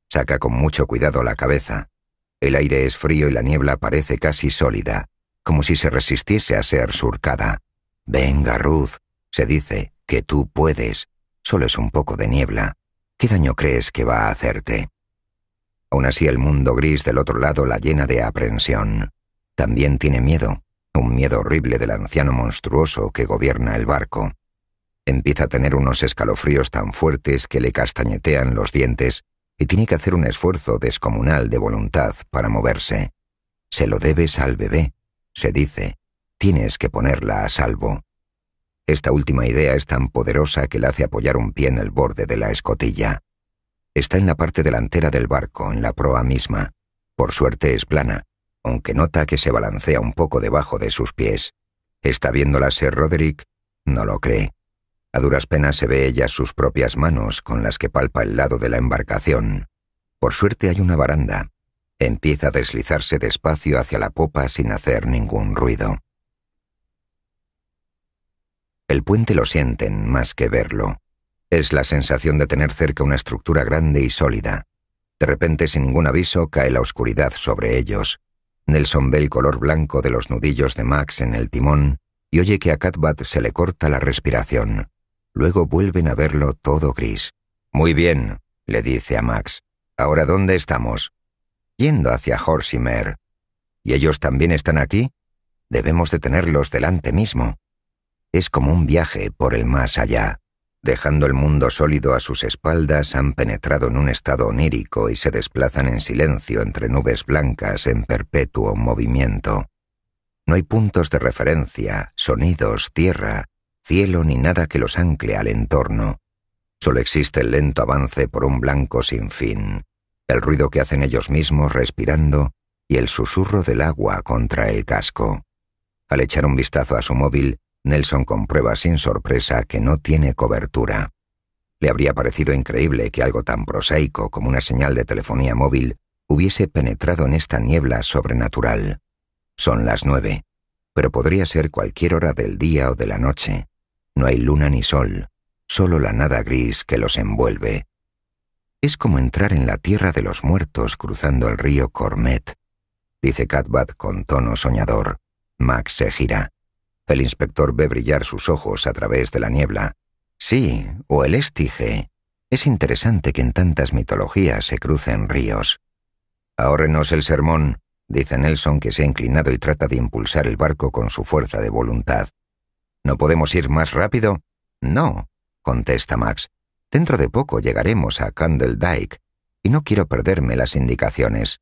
Saca con mucho cuidado la cabeza, el aire es frío y la niebla parece casi sólida, como si se resistiese a ser surcada. Venga, Ruth, se dice, que tú puedes. Solo es un poco de niebla. ¿Qué daño crees que va a hacerte? Aún así el mundo gris del otro lado la llena de aprensión. También tiene miedo, un miedo horrible del anciano monstruoso que gobierna el barco. Empieza a tener unos escalofríos tan fuertes que le castañetean los dientes y tiene que hacer un esfuerzo descomunal de voluntad para moverse. Se lo debes al bebé, se dice, tienes que ponerla a salvo. Esta última idea es tan poderosa que la hace apoyar un pie en el borde de la escotilla. Está en la parte delantera del barco, en la proa misma. Por suerte es plana, aunque nota que se balancea un poco debajo de sus pies. Está viéndola ser Roderick, no lo cree. A duras penas se ve ella sus propias manos con las que palpa el lado de la embarcación. Por suerte hay una baranda. Empieza a deslizarse despacio hacia la popa sin hacer ningún ruido. El puente lo sienten más que verlo. Es la sensación de tener cerca una estructura grande y sólida. De repente, sin ningún aviso, cae la oscuridad sobre ellos. Nelson ve el color blanco de los nudillos de Max en el timón y oye que a Catbat se le corta la respiración. Luego vuelven a verlo todo gris. Muy bien, le dice a Max. ¿Ahora dónde estamos? Yendo hacia Horsimer. ¿Y ellos también están aquí? Debemos detenerlos delante mismo. Es como un viaje por el más allá. Dejando el mundo sólido a sus espaldas, han penetrado en un estado onírico y se desplazan en silencio entre nubes blancas en perpetuo movimiento. No hay puntos de referencia, sonidos, tierra, cielo ni nada que los ancle al entorno. Solo existe el lento avance por un blanco sin fin, el ruido que hacen ellos mismos respirando y el susurro del agua contra el casco. Al echar un vistazo a su móvil, Nelson comprueba sin sorpresa que no tiene cobertura. Le habría parecido increíble que algo tan prosaico como una señal de telefonía móvil hubiese penetrado en esta niebla sobrenatural. Son las nueve, pero podría ser cualquier hora del día o de la noche. No hay luna ni sol, solo la nada gris que los envuelve. Es como entrar en la tierra de los muertos cruzando el río Cormet, dice Catbat con tono soñador. Max se gira. El inspector ve brillar sus ojos a través de la niebla. Sí, o el estige. Es interesante que en tantas mitologías se crucen ríos. Ahórrenos el sermón, dice Nelson que se ha inclinado y trata de impulsar el barco con su fuerza de voluntad. ¿No podemos ir más rápido? No, contesta Max. Dentro de poco llegaremos a Candle Dyke y no quiero perderme las indicaciones.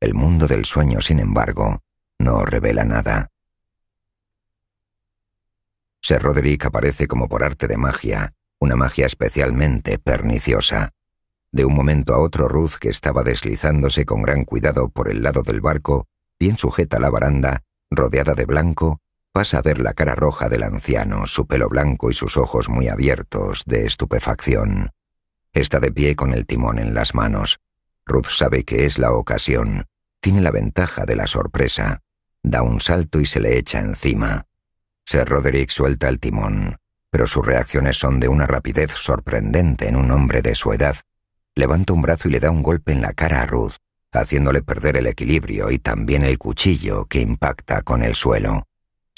El mundo del sueño, sin embargo, no revela nada. Sir Roderick aparece como por arte de magia, una magia especialmente perniciosa. De un momento a otro, Ruth, que estaba deslizándose con gran cuidado por el lado del barco, bien sujeta a la baranda, rodeada de blanco, Pasa a ver la cara roja del anciano, su pelo blanco y sus ojos muy abiertos de estupefacción. Está de pie con el timón en las manos. Ruth sabe que es la ocasión. Tiene la ventaja de la sorpresa. Da un salto y se le echa encima. Sir Roderick suelta el timón, pero sus reacciones son de una rapidez sorprendente en un hombre de su edad. Levanta un brazo y le da un golpe en la cara a Ruth, haciéndole perder el equilibrio y también el cuchillo que impacta con el suelo.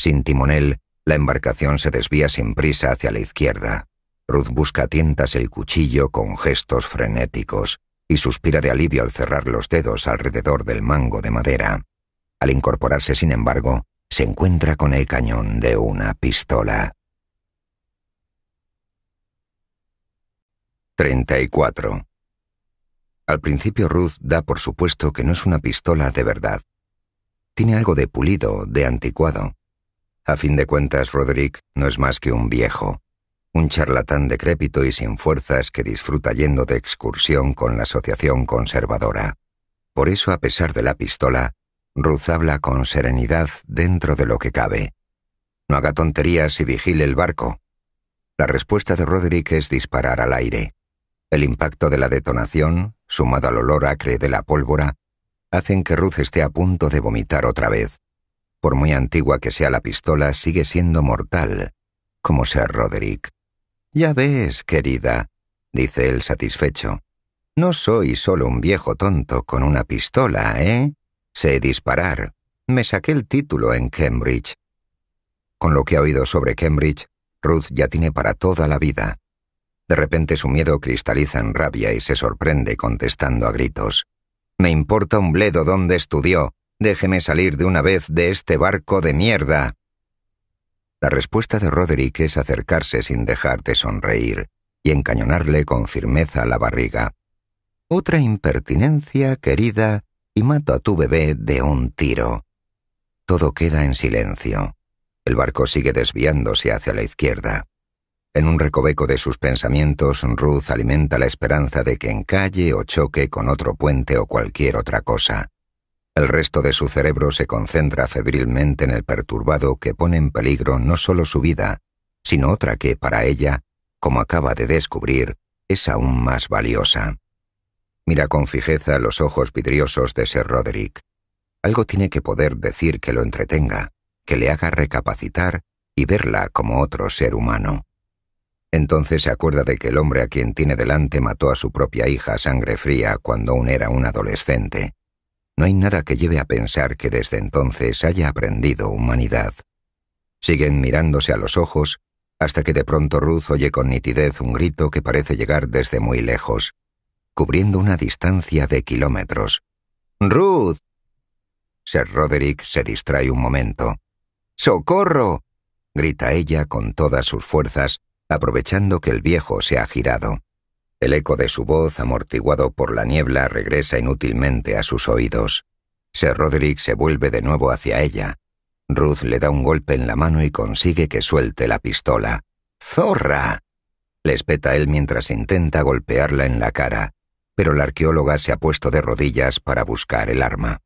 Sin timonel, la embarcación se desvía sin prisa hacia la izquierda. Ruth busca a tientas el cuchillo con gestos frenéticos y suspira de alivio al cerrar los dedos alrededor del mango de madera. Al incorporarse, sin embargo, se encuentra con el cañón de una pistola. 34. Al principio Ruth da por supuesto que no es una pistola de verdad. Tiene algo de pulido, de anticuado, a fin de cuentas, Roderick no es más que un viejo, un charlatán decrépito y sin fuerzas que disfruta yendo de excursión con la Asociación Conservadora. Por eso, a pesar de la pistola, Ruth habla con serenidad dentro de lo que cabe. No haga tonterías y vigile el barco. La respuesta de Roderick es disparar al aire. El impacto de la detonación, sumado al olor acre de la pólvora, hacen que Ruth esté a punto de vomitar otra vez. Por muy antigua que sea la pistola, sigue siendo mortal, como sea Roderick. Ya ves, querida, dice él satisfecho. No soy solo un viejo tonto con una pistola, ¿eh? Sé disparar. Me saqué el título en Cambridge. Con lo que ha oído sobre Cambridge, Ruth ya tiene para toda la vida. De repente su miedo cristaliza en rabia y se sorprende contestando a gritos. Me importa un bledo dónde estudió, Déjeme salir de una vez de este barco de mierda. La respuesta de Roderick es acercarse sin dejar de sonreír y encañonarle con firmeza la barriga. Otra impertinencia, querida, y mato a tu bebé de un tiro. Todo queda en silencio. El barco sigue desviándose hacia la izquierda. En un recoveco de sus pensamientos, Ruth alimenta la esperanza de que encalle o choque con otro puente o cualquier otra cosa. El resto de su cerebro se concentra febrilmente en el perturbado que pone en peligro no solo su vida, sino otra que para ella, como acaba de descubrir, es aún más valiosa. Mira con fijeza los ojos vidriosos de Sir Roderick. Algo tiene que poder decir que lo entretenga, que le haga recapacitar y verla como otro ser humano. Entonces se acuerda de que el hombre a quien tiene delante mató a su propia hija a sangre fría cuando aún era un adolescente. No hay nada que lleve a pensar que desde entonces haya aprendido humanidad. Siguen mirándose a los ojos hasta que de pronto Ruth oye con nitidez un grito que parece llegar desde muy lejos, cubriendo una distancia de kilómetros. ¡Ruth! Sir Roderick se distrae un momento. ¡Socorro! grita ella con todas sus fuerzas, aprovechando que el viejo se ha girado. El eco de su voz, amortiguado por la niebla, regresa inútilmente a sus oídos. Sir Roderick se vuelve de nuevo hacia ella. Ruth le da un golpe en la mano y consigue que suelte la pistola. ¡Zorra! le espeta él mientras intenta golpearla en la cara, pero la arqueóloga se ha puesto de rodillas para buscar el arma.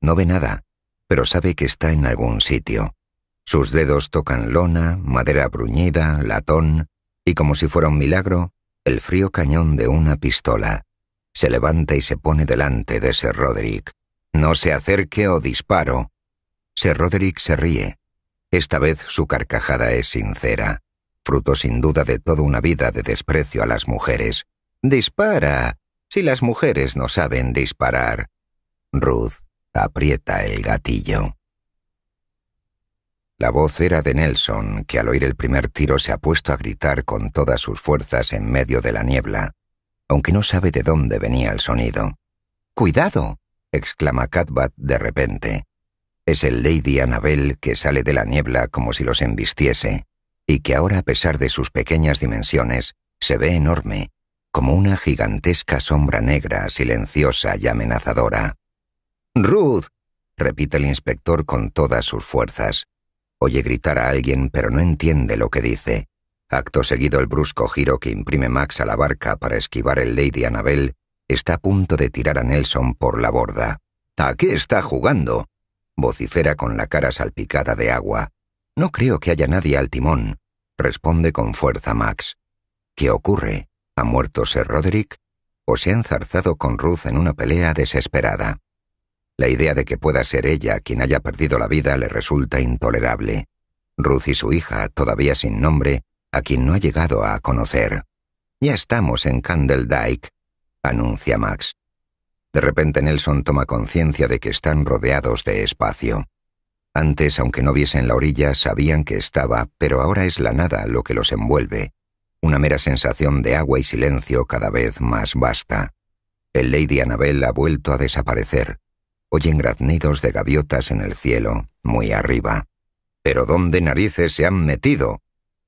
No ve nada, pero sabe que está en algún sitio. Sus dedos tocan lona, madera bruñida, latón, y como si fuera un milagro, el frío cañón de una pistola se levanta y se pone delante de Sir Roderick. No se acerque o disparo. Sir Roderick se ríe. Esta vez su carcajada es sincera, fruto sin duda de toda una vida de desprecio a las mujeres. Dispara. Si las mujeres no saben disparar. Ruth aprieta el gatillo. La voz era de Nelson, que al oír el primer tiro se ha puesto a gritar con todas sus fuerzas en medio de la niebla, aunque no sabe de dónde venía el sonido. ¡Cuidado! exclama Catbat de repente. Es el Lady Annabel que sale de la niebla como si los embistiese, y que ahora, a pesar de sus pequeñas dimensiones, se ve enorme, como una gigantesca sombra negra, silenciosa y amenazadora. Ruth, repite el inspector con todas sus fuerzas oye gritar a alguien pero no entiende lo que dice. Acto seguido el brusco giro que imprime Max a la barca para esquivar el Lady Annabel está a punto de tirar a Nelson por la borda. ¿A qué está jugando? vocifera con la cara salpicada de agua. No creo que haya nadie al timón, responde con fuerza Max. ¿Qué ocurre? ¿Ha muerto Sir Roderick? ¿O se ha enzarzado con Ruth en una pelea desesperada? La idea de que pueda ser ella quien haya perdido la vida le resulta intolerable. Ruth y su hija, todavía sin nombre, a quien no ha llegado a conocer. Ya estamos en Dyke anuncia Max. De repente Nelson toma conciencia de que están rodeados de espacio. Antes, aunque no viesen la orilla, sabían que estaba, pero ahora es la nada lo que los envuelve, una mera sensación de agua y silencio cada vez más vasta. El Lady Annabel ha vuelto a desaparecer, oyen graznidos de gaviotas en el cielo, muy arriba. ¿Pero dónde narices se han metido?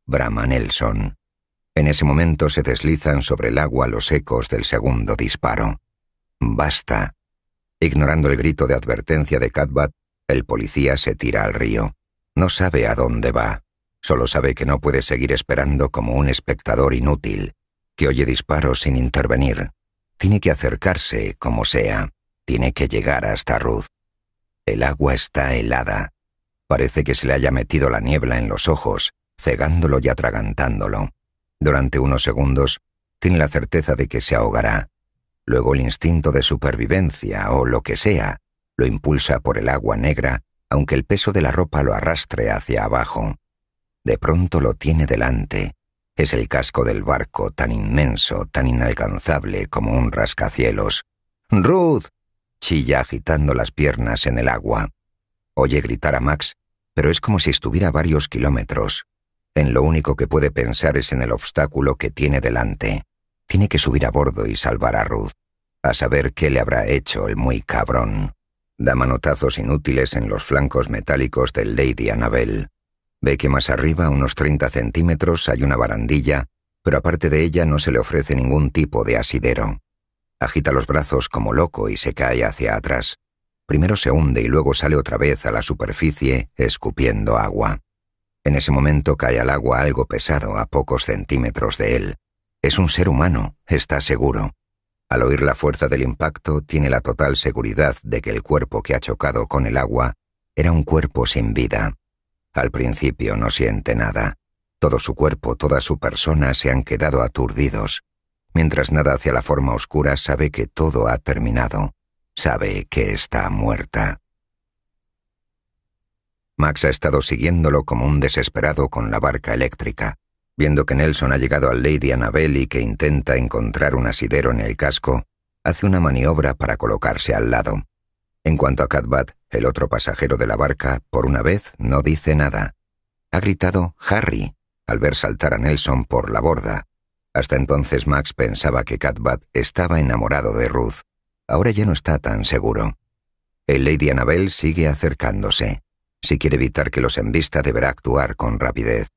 brama Nelson. En ese momento se deslizan sobre el agua los ecos del segundo disparo. Basta. Ignorando el grito de advertencia de Catbat, el policía se tira al río. No sabe a dónde va. Solo sabe que no puede seguir esperando como un espectador inútil, que oye disparos sin intervenir. Tiene que acercarse como sea. Tiene que llegar hasta Ruth. El agua está helada. Parece que se le haya metido la niebla en los ojos, cegándolo y atragantándolo. Durante unos segundos, tiene la certeza de que se ahogará. Luego el instinto de supervivencia, o lo que sea, lo impulsa por el agua negra, aunque el peso de la ropa lo arrastre hacia abajo. De pronto lo tiene delante. Es el casco del barco, tan inmenso, tan inalcanzable como un rascacielos. Ruth, chilla agitando las piernas en el agua. Oye gritar a Max, pero es como si estuviera varios kilómetros. En lo único que puede pensar es en el obstáculo que tiene delante. Tiene que subir a bordo y salvar a Ruth, a saber qué le habrá hecho el muy cabrón. Da manotazos inútiles en los flancos metálicos del Lady Annabel. Ve que más arriba, unos 30 centímetros, hay una barandilla, pero aparte de ella no se le ofrece ningún tipo de asidero. Agita los brazos como loco y se cae hacia atrás. Primero se hunde y luego sale otra vez a la superficie escupiendo agua. En ese momento cae al agua algo pesado a pocos centímetros de él. Es un ser humano, está seguro. Al oír la fuerza del impacto, tiene la total seguridad de que el cuerpo que ha chocado con el agua era un cuerpo sin vida. Al principio no siente nada. Todo su cuerpo, toda su persona se han quedado aturdidos, Mientras nada hacia la forma oscura, sabe que todo ha terminado, sabe que está muerta. Max ha estado siguiéndolo como un desesperado con la barca eléctrica, viendo que Nelson ha llegado al Lady Annabel y que intenta encontrar un asidero en el casco, hace una maniobra para colocarse al lado. En cuanto a Catbat, el otro pasajero de la barca, por una vez no dice nada. Ha gritado Harry al ver saltar a Nelson por la borda, hasta entonces Max pensaba que Catbat estaba enamorado de Ruth. Ahora ya no está tan seguro. El Lady Annabel sigue acercándose. Si quiere evitar que los envista deberá actuar con rapidez.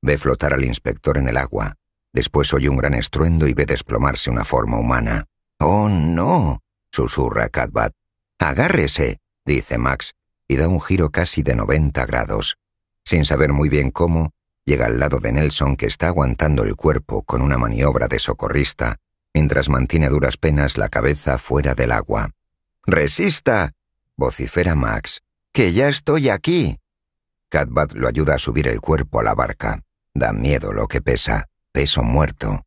Ve flotar al inspector en el agua. Después oye un gran estruendo y ve desplomarse una forma humana. ¡Oh, no! susurra Catbat. ¡Agárrese! dice Max, y da un giro casi de 90 grados. Sin saber muy bien cómo, Llega al lado de Nelson que está aguantando el cuerpo con una maniobra de socorrista, mientras mantiene a duras penas la cabeza fuera del agua. ¡Resista! vocifera Max. ¡Que ya estoy aquí! Catbat lo ayuda a subir el cuerpo a la barca. Da miedo lo que pesa. Peso muerto.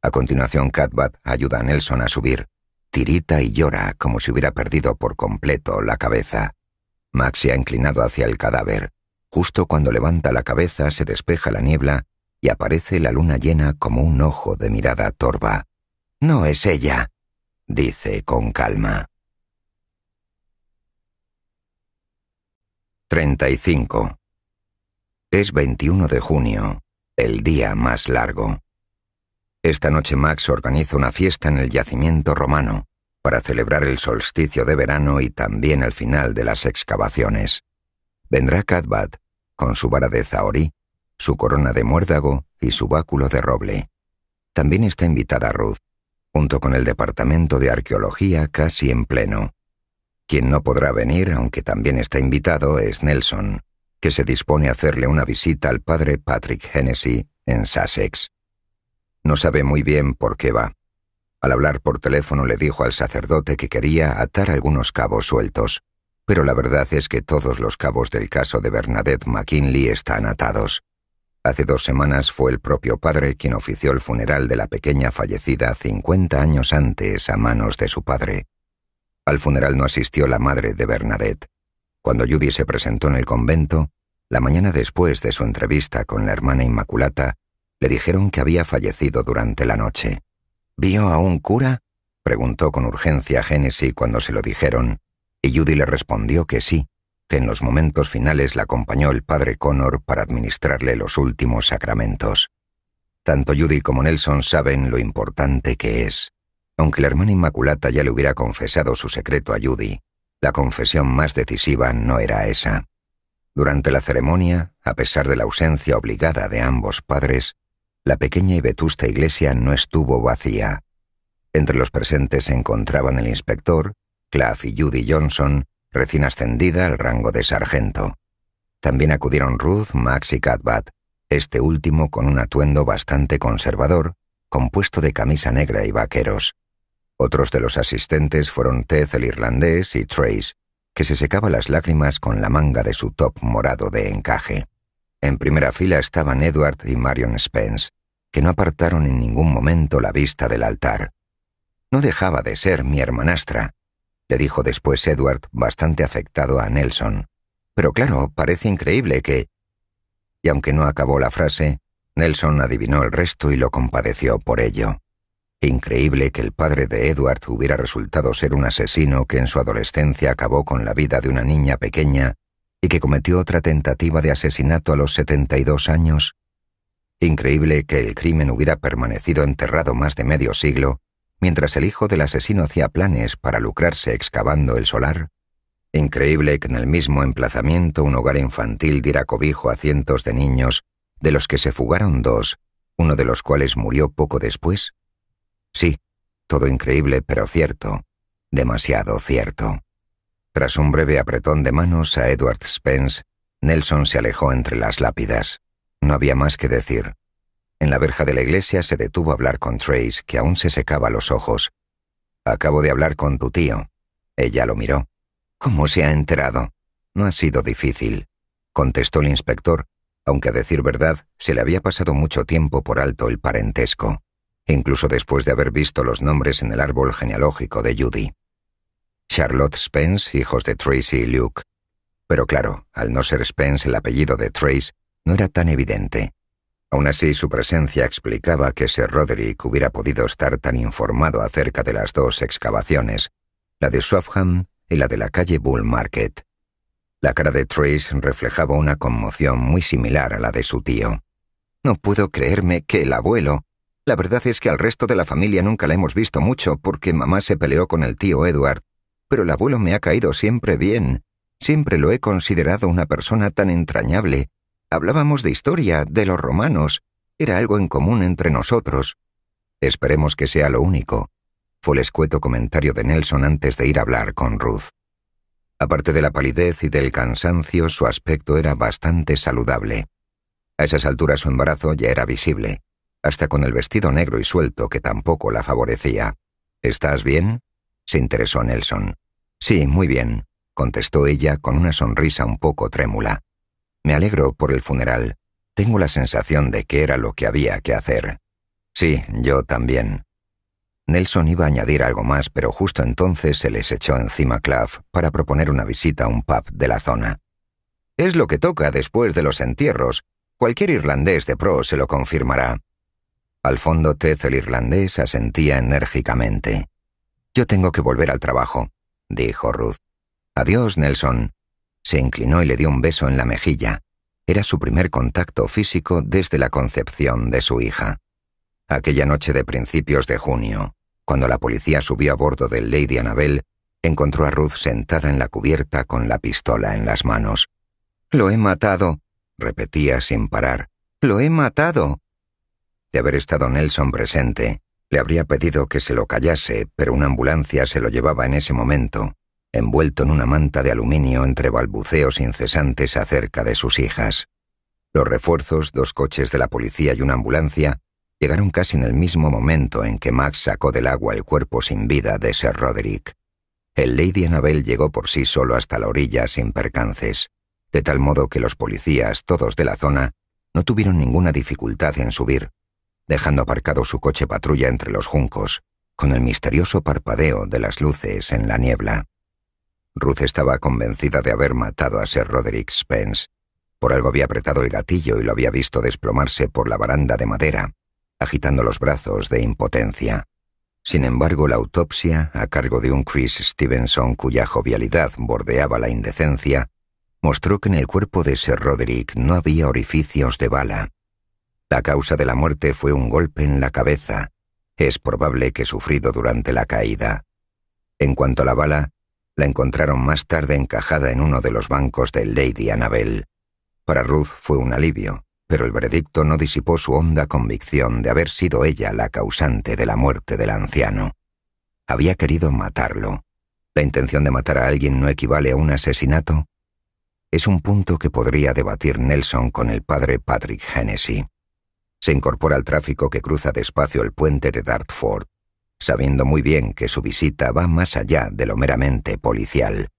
A continuación, Catbat ayuda a Nelson a subir. Tirita y llora como si hubiera perdido por completo la cabeza. Max se ha inclinado hacia el cadáver. Justo cuando levanta la cabeza se despeja la niebla y aparece la luna llena como un ojo de mirada torva. No es ella, dice con calma. 35. Es 21 de junio, el día más largo. Esta noche Max organiza una fiesta en el yacimiento romano para celebrar el solsticio de verano y también el final de las excavaciones. Vendrá con su vara de zahorí, su corona de muérdago y su báculo de roble. También está invitada Ruth, junto con el Departamento de Arqueología casi en pleno. Quien no podrá venir, aunque también está invitado, es Nelson, que se dispone a hacerle una visita al padre Patrick Hennessy en Sussex. No sabe muy bien por qué va. Al hablar por teléfono le dijo al sacerdote que quería atar algunos cabos sueltos pero la verdad es que todos los cabos del caso de Bernadette McKinley están atados. Hace dos semanas fue el propio padre quien ofició el funeral de la pequeña fallecida 50 años antes a manos de su padre. Al funeral no asistió la madre de Bernadette. Cuando Judy se presentó en el convento, la mañana después de su entrevista con la hermana Inmaculata, le dijeron que había fallecido durante la noche. ¿Vio a un cura? preguntó con urgencia Génesis cuando se lo dijeron, y Judy le respondió que sí, que en los momentos finales la acompañó el padre Connor para administrarle los últimos sacramentos. Tanto Judy como Nelson saben lo importante que es. Aunque la hermana Inmaculata ya le hubiera confesado su secreto a Judy, la confesión más decisiva no era esa. Durante la ceremonia, a pesar de la ausencia obligada de ambos padres, la pequeña y vetusta iglesia no estuvo vacía. Entre los presentes se encontraban el inspector, y Judy Johnson, recién ascendida al rango de sargento. También acudieron Ruth, Max y Catbat, este último con un atuendo bastante conservador, compuesto de camisa negra y vaqueros. Otros de los asistentes fueron Ted el irlandés y Trace, que se secaba las lágrimas con la manga de su top morado de encaje. En primera fila estaban Edward y Marion Spence, que no apartaron en ningún momento la vista del altar. No dejaba de ser mi hermanastra, le dijo después Edward, bastante afectado a Nelson. Pero claro, parece increíble que... Y aunque no acabó la frase, Nelson adivinó el resto y lo compadeció por ello. Increíble que el padre de Edward hubiera resultado ser un asesino que en su adolescencia acabó con la vida de una niña pequeña y que cometió otra tentativa de asesinato a los 72 años. Increíble que el crimen hubiera permanecido enterrado más de medio siglo mientras el hijo del asesino hacía planes para lucrarse excavando el solar, increíble que en el mismo emplazamiento un hogar infantil diera cobijo a cientos de niños, de los que se fugaron dos, uno de los cuales murió poco después. Sí, todo increíble pero cierto, demasiado cierto. Tras un breve apretón de manos a Edward Spence, Nelson se alejó entre las lápidas. No había más que decir. En la verja de la iglesia se detuvo a hablar con Trace, que aún se secaba los ojos. Acabo de hablar con tu tío. Ella lo miró. ¿Cómo se ha enterado? No ha sido difícil, contestó el inspector, aunque a decir verdad, se le había pasado mucho tiempo por alto el parentesco, incluso después de haber visto los nombres en el árbol genealógico de Judy. Charlotte Spence, hijos de Tracy y Luke. Pero claro, al no ser Spence el apellido de Trace, no era tan evidente. Aún así, su presencia explicaba que Sir Roderick hubiera podido estar tan informado acerca de las dos excavaciones, la de Swaffham y la de la calle Bull Market. La cara de Trace reflejaba una conmoción muy similar a la de su tío. No puedo creerme que el abuelo. La verdad es que al resto de la familia nunca la hemos visto mucho porque mamá se peleó con el tío Edward, pero el abuelo me ha caído siempre bien. Siempre lo he considerado una persona tan entrañable Hablábamos de historia, de los romanos. Era algo en común entre nosotros. Esperemos que sea lo único, fue el escueto comentario de Nelson antes de ir a hablar con Ruth. Aparte de la palidez y del cansancio, su aspecto era bastante saludable. A esas alturas su embarazo ya era visible, hasta con el vestido negro y suelto que tampoco la favorecía. ¿Estás bien? se interesó Nelson. Sí, muy bien, contestó ella con una sonrisa un poco trémula. Me alegro por el funeral. Tengo la sensación de que era lo que había que hacer. Sí, yo también. Nelson iba a añadir algo más, pero justo entonces se les echó encima Claff para proponer una visita a un pub de la zona. Es lo que toca después de los entierros. Cualquier irlandés de pro se lo confirmará. Al fondo Ted el irlandés asentía enérgicamente. Yo tengo que volver al trabajo, dijo Ruth. Adiós, Nelson. Se inclinó y le dio un beso en la mejilla. Era su primer contacto físico desde la concepción de su hija. Aquella noche de principios de junio, cuando la policía subió a bordo del Lady Annabel, encontró a Ruth sentada en la cubierta con la pistola en las manos. Lo he matado, repetía sin parar. Lo he matado. De haber estado Nelson presente, le habría pedido que se lo callase, pero una ambulancia se lo llevaba en ese momento, envuelto en una manta de aluminio entre balbuceos incesantes acerca de sus hijas. Los refuerzos, dos coches de la policía y una ambulancia, llegaron casi en el mismo momento en que Max sacó del agua el cuerpo sin vida de Sir Roderick. El Lady Annabel llegó por sí solo hasta la orilla sin percances, de tal modo que los policías, todos de la zona, no tuvieron ninguna dificultad en subir, dejando aparcado su coche patrulla entre los juncos, con el misterioso parpadeo de las luces en la niebla. Ruth estaba convencida de haber matado a Sir Roderick Spence. Por algo había apretado el gatillo y lo había visto desplomarse por la baranda de madera, agitando los brazos de impotencia. Sin embargo, la autopsia, a cargo de un Chris Stevenson cuya jovialidad bordeaba la indecencia, mostró que en el cuerpo de Sir Roderick no había orificios de bala. La causa de la muerte fue un golpe en la cabeza, es probable que sufrido durante la caída. En cuanto a la bala, la encontraron más tarde encajada en uno de los bancos de Lady Annabel. Para Ruth fue un alivio, pero el veredicto no disipó su honda convicción de haber sido ella la causante de la muerte del anciano. Había querido matarlo. ¿La intención de matar a alguien no equivale a un asesinato? Es un punto que podría debatir Nelson con el padre Patrick Hennessy. Se incorpora al tráfico que cruza despacio el puente de Dartford sabiendo muy bien que su visita va más allá de lo meramente policial.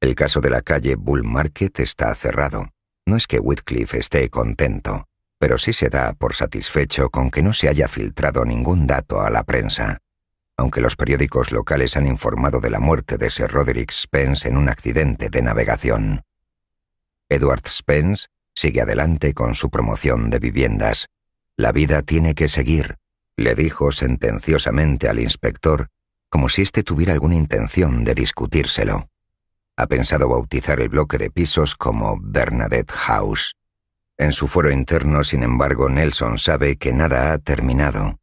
El caso de la calle Bull Market está cerrado. No es que Whitcliffe esté contento, pero sí se da por satisfecho con que no se haya filtrado ningún dato a la prensa. Aunque los periódicos locales han informado de la muerte de Sir Roderick Spence en un accidente de navegación. Edward Spence sigue adelante con su promoción de viviendas. La vida tiene que seguir, le dijo sentenciosamente al inspector, como si éste tuviera alguna intención de discutírselo. Ha pensado bautizar el bloque de pisos como Bernadette House. En su fuero interno, sin embargo, Nelson sabe que nada ha terminado.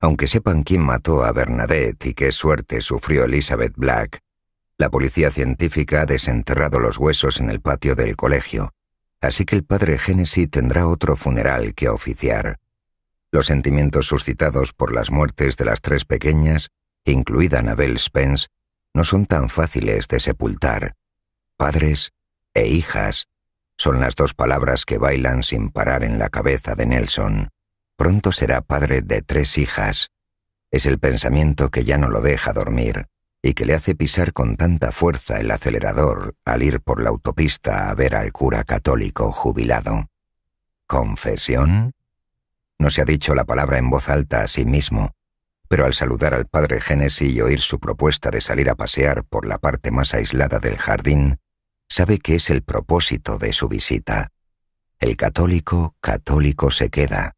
Aunque sepan quién mató a Bernadette y qué suerte sufrió Elizabeth Black, la policía científica ha desenterrado los huesos en el patio del colegio, así que el padre génesis tendrá otro funeral que oficiar los sentimientos suscitados por las muertes de las tres pequeñas, incluida Nabel Spence, no son tan fáciles de sepultar. Padres e hijas son las dos palabras que bailan sin parar en la cabeza de Nelson. Pronto será padre de tres hijas. Es el pensamiento que ya no lo deja dormir y que le hace pisar con tanta fuerza el acelerador al ir por la autopista a ver al cura católico jubilado. ¿Confesión? No se ha dicho la palabra en voz alta a sí mismo, pero al saludar al padre Génesis y oír su propuesta de salir a pasear por la parte más aislada del jardín, sabe que es el propósito de su visita. El católico católico se queda.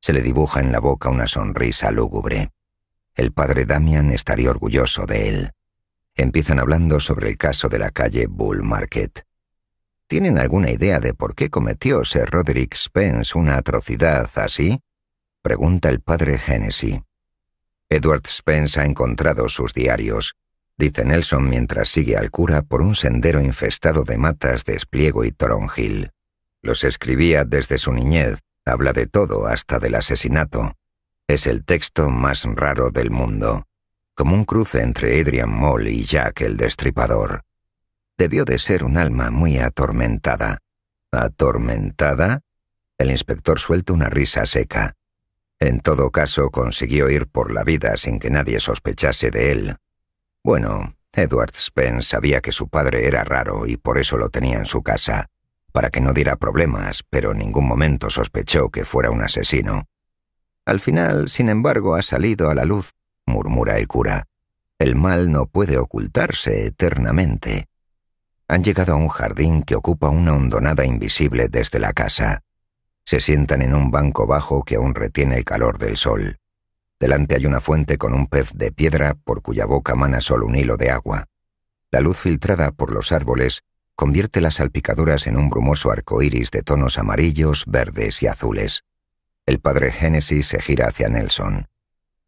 Se le dibuja en la boca una sonrisa lúgubre. El padre Damian estaría orgulloso de él. Empiezan hablando sobre el caso de la calle Bull Market. ¿Tienen alguna idea de por qué cometió Sir Roderick Spence una atrocidad así? Pregunta el padre Hennessy. Edward Spence ha encontrado sus diarios, dice Nelson mientras sigue al cura por un sendero infestado de matas de espliego y toronjil. Los escribía desde su niñez, habla de todo hasta del asesinato. Es el texto más raro del mundo, como un cruce entre Adrian Moll y Jack el Destripador debió de ser un alma muy atormentada. ¿Atormentada? El inspector suelta una risa seca. En todo caso, consiguió ir por la vida sin que nadie sospechase de él. Bueno, Edward Spence sabía que su padre era raro y por eso lo tenía en su casa, para que no diera problemas, pero en ningún momento sospechó que fuera un asesino. Al final, sin embargo, ha salido a la luz, murmura el cura. El mal no puede ocultarse eternamente. Han llegado a un jardín que ocupa una hondonada invisible desde la casa. Se sientan en un banco bajo que aún retiene el calor del sol. Delante hay una fuente con un pez de piedra por cuya boca mana solo un hilo de agua. La luz filtrada por los árboles convierte las salpicaduras en un brumoso arco iris de tonos amarillos, verdes y azules. El padre Génesis se gira hacia Nelson.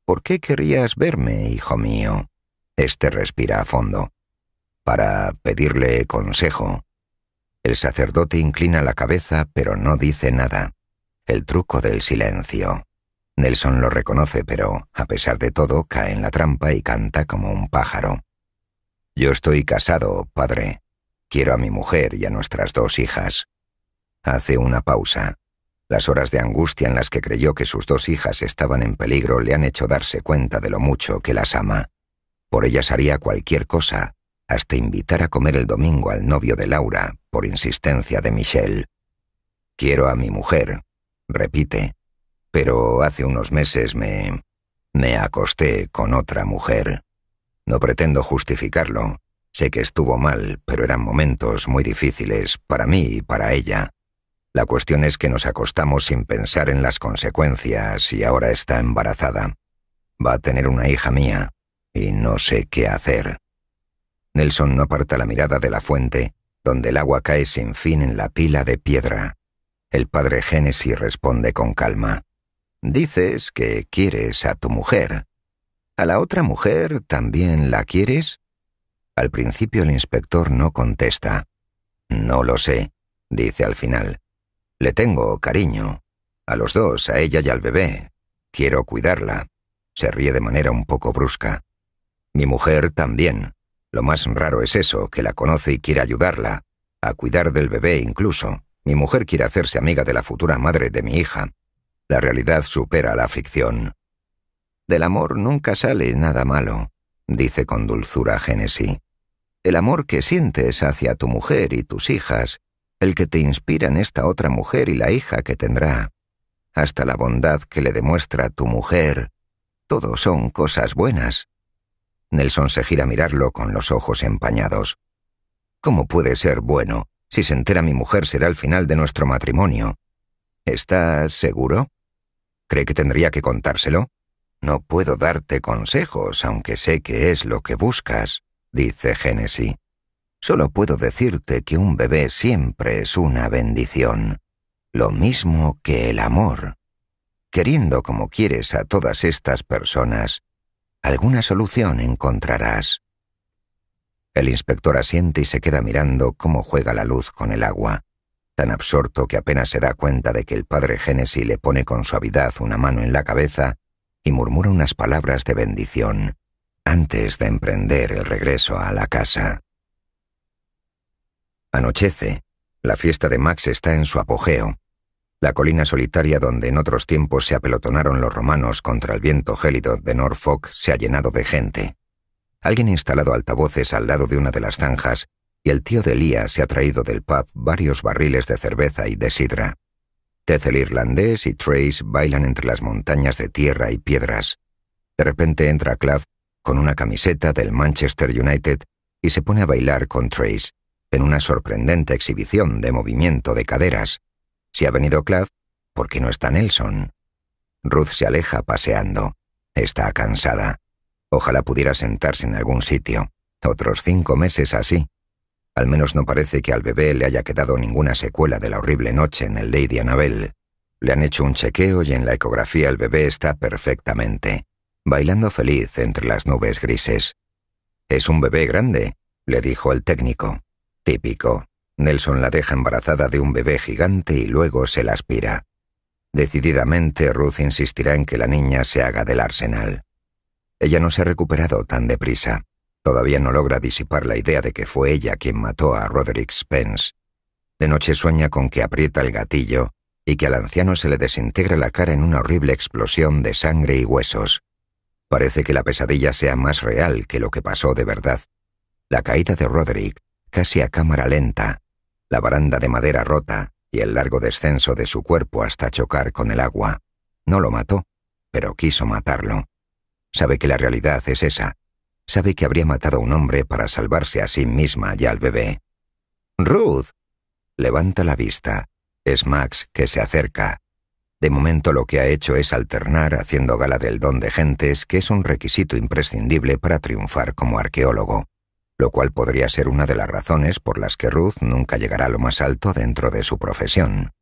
¿Por qué querrías verme, hijo mío? Este respira a fondo para pedirle consejo. El sacerdote inclina la cabeza pero no dice nada. El truco del silencio. Nelson lo reconoce, pero, a pesar de todo, cae en la trampa y canta como un pájaro. Yo estoy casado, padre. Quiero a mi mujer y a nuestras dos hijas. Hace una pausa. Las horas de angustia en las que creyó que sus dos hijas estaban en peligro le han hecho darse cuenta de lo mucho que las ama. Por ellas haría cualquier cosa, hasta invitar a comer el domingo al novio de Laura por insistencia de Michelle. Quiero a mi mujer, repite, pero hace unos meses me... me acosté con otra mujer. No pretendo justificarlo, sé que estuvo mal, pero eran momentos muy difíciles para mí y para ella. La cuestión es que nos acostamos sin pensar en las consecuencias y ahora está embarazada. Va a tener una hija mía y no sé qué hacer. Nelson no aparta la mirada de la fuente, donde el agua cae sin fin en la pila de piedra. El padre Génesis responde con calma. Dices que quieres a tu mujer. ¿A la otra mujer también la quieres? Al principio el inspector no contesta. No lo sé, dice al final. Le tengo cariño. A los dos, a ella y al bebé. Quiero cuidarla. Se ríe de manera un poco brusca. Mi mujer también, lo más raro es eso, que la conoce y quiere ayudarla, a cuidar del bebé incluso. Mi mujer quiere hacerse amiga de la futura madre de mi hija. La realidad supera la ficción. Del amor nunca sale nada malo, dice con dulzura Génesis. El amor que sientes hacia tu mujer y tus hijas, el que te inspira en esta otra mujer y la hija que tendrá, hasta la bondad que le demuestra tu mujer, todo son cosas buenas. Nelson se gira a mirarlo con los ojos empañados. ¿Cómo puede ser bueno? Si se entera mi mujer será el final de nuestro matrimonio. ¿Estás seguro? ¿Cree que tendría que contárselo? No puedo darte consejos, aunque sé que es lo que buscas, dice Genesis. Solo puedo decirte que un bebé siempre es una bendición, lo mismo que el amor. Queriendo como quieres a todas estas personas, Alguna solución encontrarás. El inspector asiente y se queda mirando cómo juega la luz con el agua, tan absorto que apenas se da cuenta de que el padre Génesis le pone con suavidad una mano en la cabeza y murmura unas palabras de bendición antes de emprender el regreso a la casa. Anochece, la fiesta de Max está en su apogeo, la colina solitaria donde en otros tiempos se apelotonaron los romanos contra el viento gélido de Norfolk se ha llenado de gente. Alguien ha instalado altavoces al lado de una de las zanjas y el tío de Elías se ha traído del pub varios barriles de cerveza y de sidra. Tez irlandés y Trace bailan entre las montañas de tierra y piedras. De repente entra Clav con una camiseta del Manchester United y se pone a bailar con Trace en una sorprendente exhibición de movimiento de caderas. Si ha venido Clav, ¿por qué no está Nelson? Ruth se aleja paseando. Está cansada. Ojalá pudiera sentarse en algún sitio. Otros cinco meses así. Al menos no parece que al bebé le haya quedado ninguna secuela de la horrible noche en el Lady Annabel. Le han hecho un chequeo y en la ecografía el bebé está perfectamente, bailando feliz entre las nubes grises. Es un bebé grande, le dijo el técnico. Típico, Nelson la deja embarazada de un bebé gigante y luego se la aspira. Decididamente, Ruth insistirá en que la niña se haga del arsenal. Ella no se ha recuperado tan deprisa. Todavía no logra disipar la idea de que fue ella quien mató a Roderick Spence. De noche sueña con que aprieta el gatillo y que al anciano se le desintegra la cara en una horrible explosión de sangre y huesos. Parece que la pesadilla sea más real que lo que pasó de verdad. La caída de Roderick, casi a cámara lenta, la baranda de madera rota y el largo descenso de su cuerpo hasta chocar con el agua. No lo mató, pero quiso matarlo. Sabe que la realidad es esa. Sabe que habría matado a un hombre para salvarse a sí misma y al bebé. Ruth. Levanta la vista. Es Max que se acerca. De momento lo que ha hecho es alternar haciendo gala del don de gentes, que es un requisito imprescindible para triunfar como arqueólogo lo cual podría ser una de las razones por las que Ruth nunca llegará a lo más alto dentro de su profesión.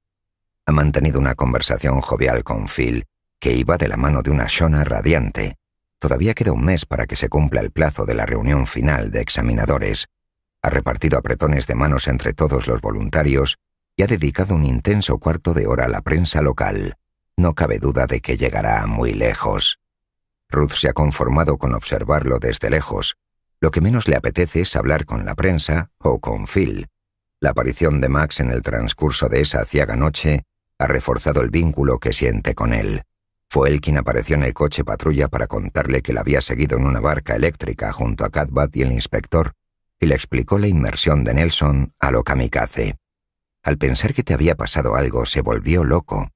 Ha mantenido una conversación jovial con Phil, que iba de la mano de una Shona radiante. Todavía queda un mes para que se cumpla el plazo de la reunión final de examinadores. Ha repartido apretones de manos entre todos los voluntarios y ha dedicado un intenso cuarto de hora a la prensa local. No cabe duda de que llegará muy lejos. Ruth se ha conformado con observarlo desde lejos, lo que menos le apetece es hablar con la prensa o con Phil. La aparición de Max en el transcurso de esa aciaga noche ha reforzado el vínculo que siente con él. Fue él quien apareció en el coche patrulla para contarle que la había seguido en una barca eléctrica junto a Cadbat y el inspector, y le explicó la inmersión de Nelson a lo kamikaze. Al pensar que te había pasado algo, se volvió loco.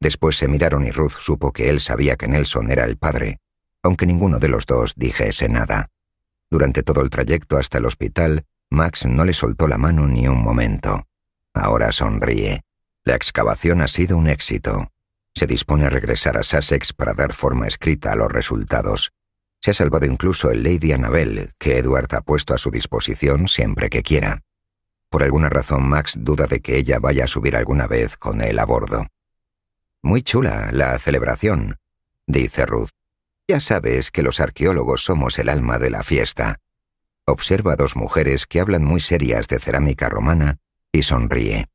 Después se miraron y Ruth supo que él sabía que Nelson era el padre, aunque ninguno de los dos dijese nada. Durante todo el trayecto hasta el hospital, Max no le soltó la mano ni un momento. Ahora sonríe. La excavación ha sido un éxito. Se dispone a regresar a Sussex para dar forma escrita a los resultados. Se ha salvado incluso el Lady Annabel, que Edward ha puesto a su disposición siempre que quiera. Por alguna razón Max duda de que ella vaya a subir alguna vez con él a bordo. Muy chula la celebración, dice Ruth. Ya sabes que los arqueólogos somos el alma de la fiesta. Observa dos mujeres que hablan muy serias de cerámica romana y sonríe.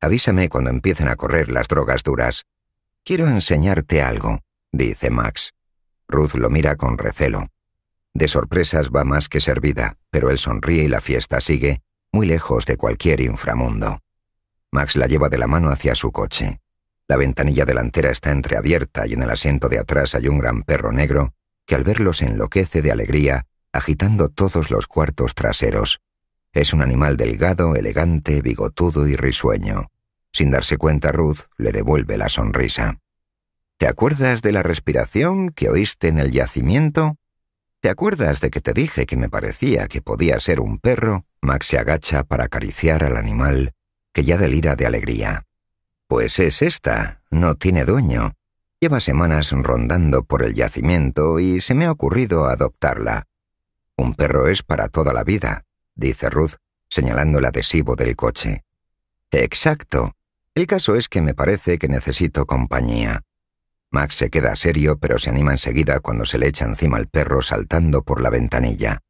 Avísame cuando empiecen a correr las drogas duras. Quiero enseñarte algo, dice Max. Ruth lo mira con recelo. De sorpresas va más que servida, pero él sonríe y la fiesta sigue, muy lejos de cualquier inframundo. Max la lleva de la mano hacia su coche. La ventanilla delantera está entreabierta y en el asiento de atrás hay un gran perro negro que al verlo se enloquece de alegría, agitando todos los cuartos traseros. Es un animal delgado, elegante, bigotudo y risueño. Sin darse cuenta, Ruth le devuelve la sonrisa. ¿Te acuerdas de la respiración que oíste en el yacimiento? ¿Te acuerdas de que te dije que me parecía que podía ser un perro? Max se agacha para acariciar al animal, que ya delira de alegría. Pues es esta, no tiene dueño. Lleva semanas rondando por el yacimiento y se me ha ocurrido adoptarla. Un perro es para toda la vida, dice Ruth, señalando el adhesivo del coche. Exacto. El caso es que me parece que necesito compañía. Max se queda serio, pero se anima enseguida cuando se le echa encima el perro saltando por la ventanilla.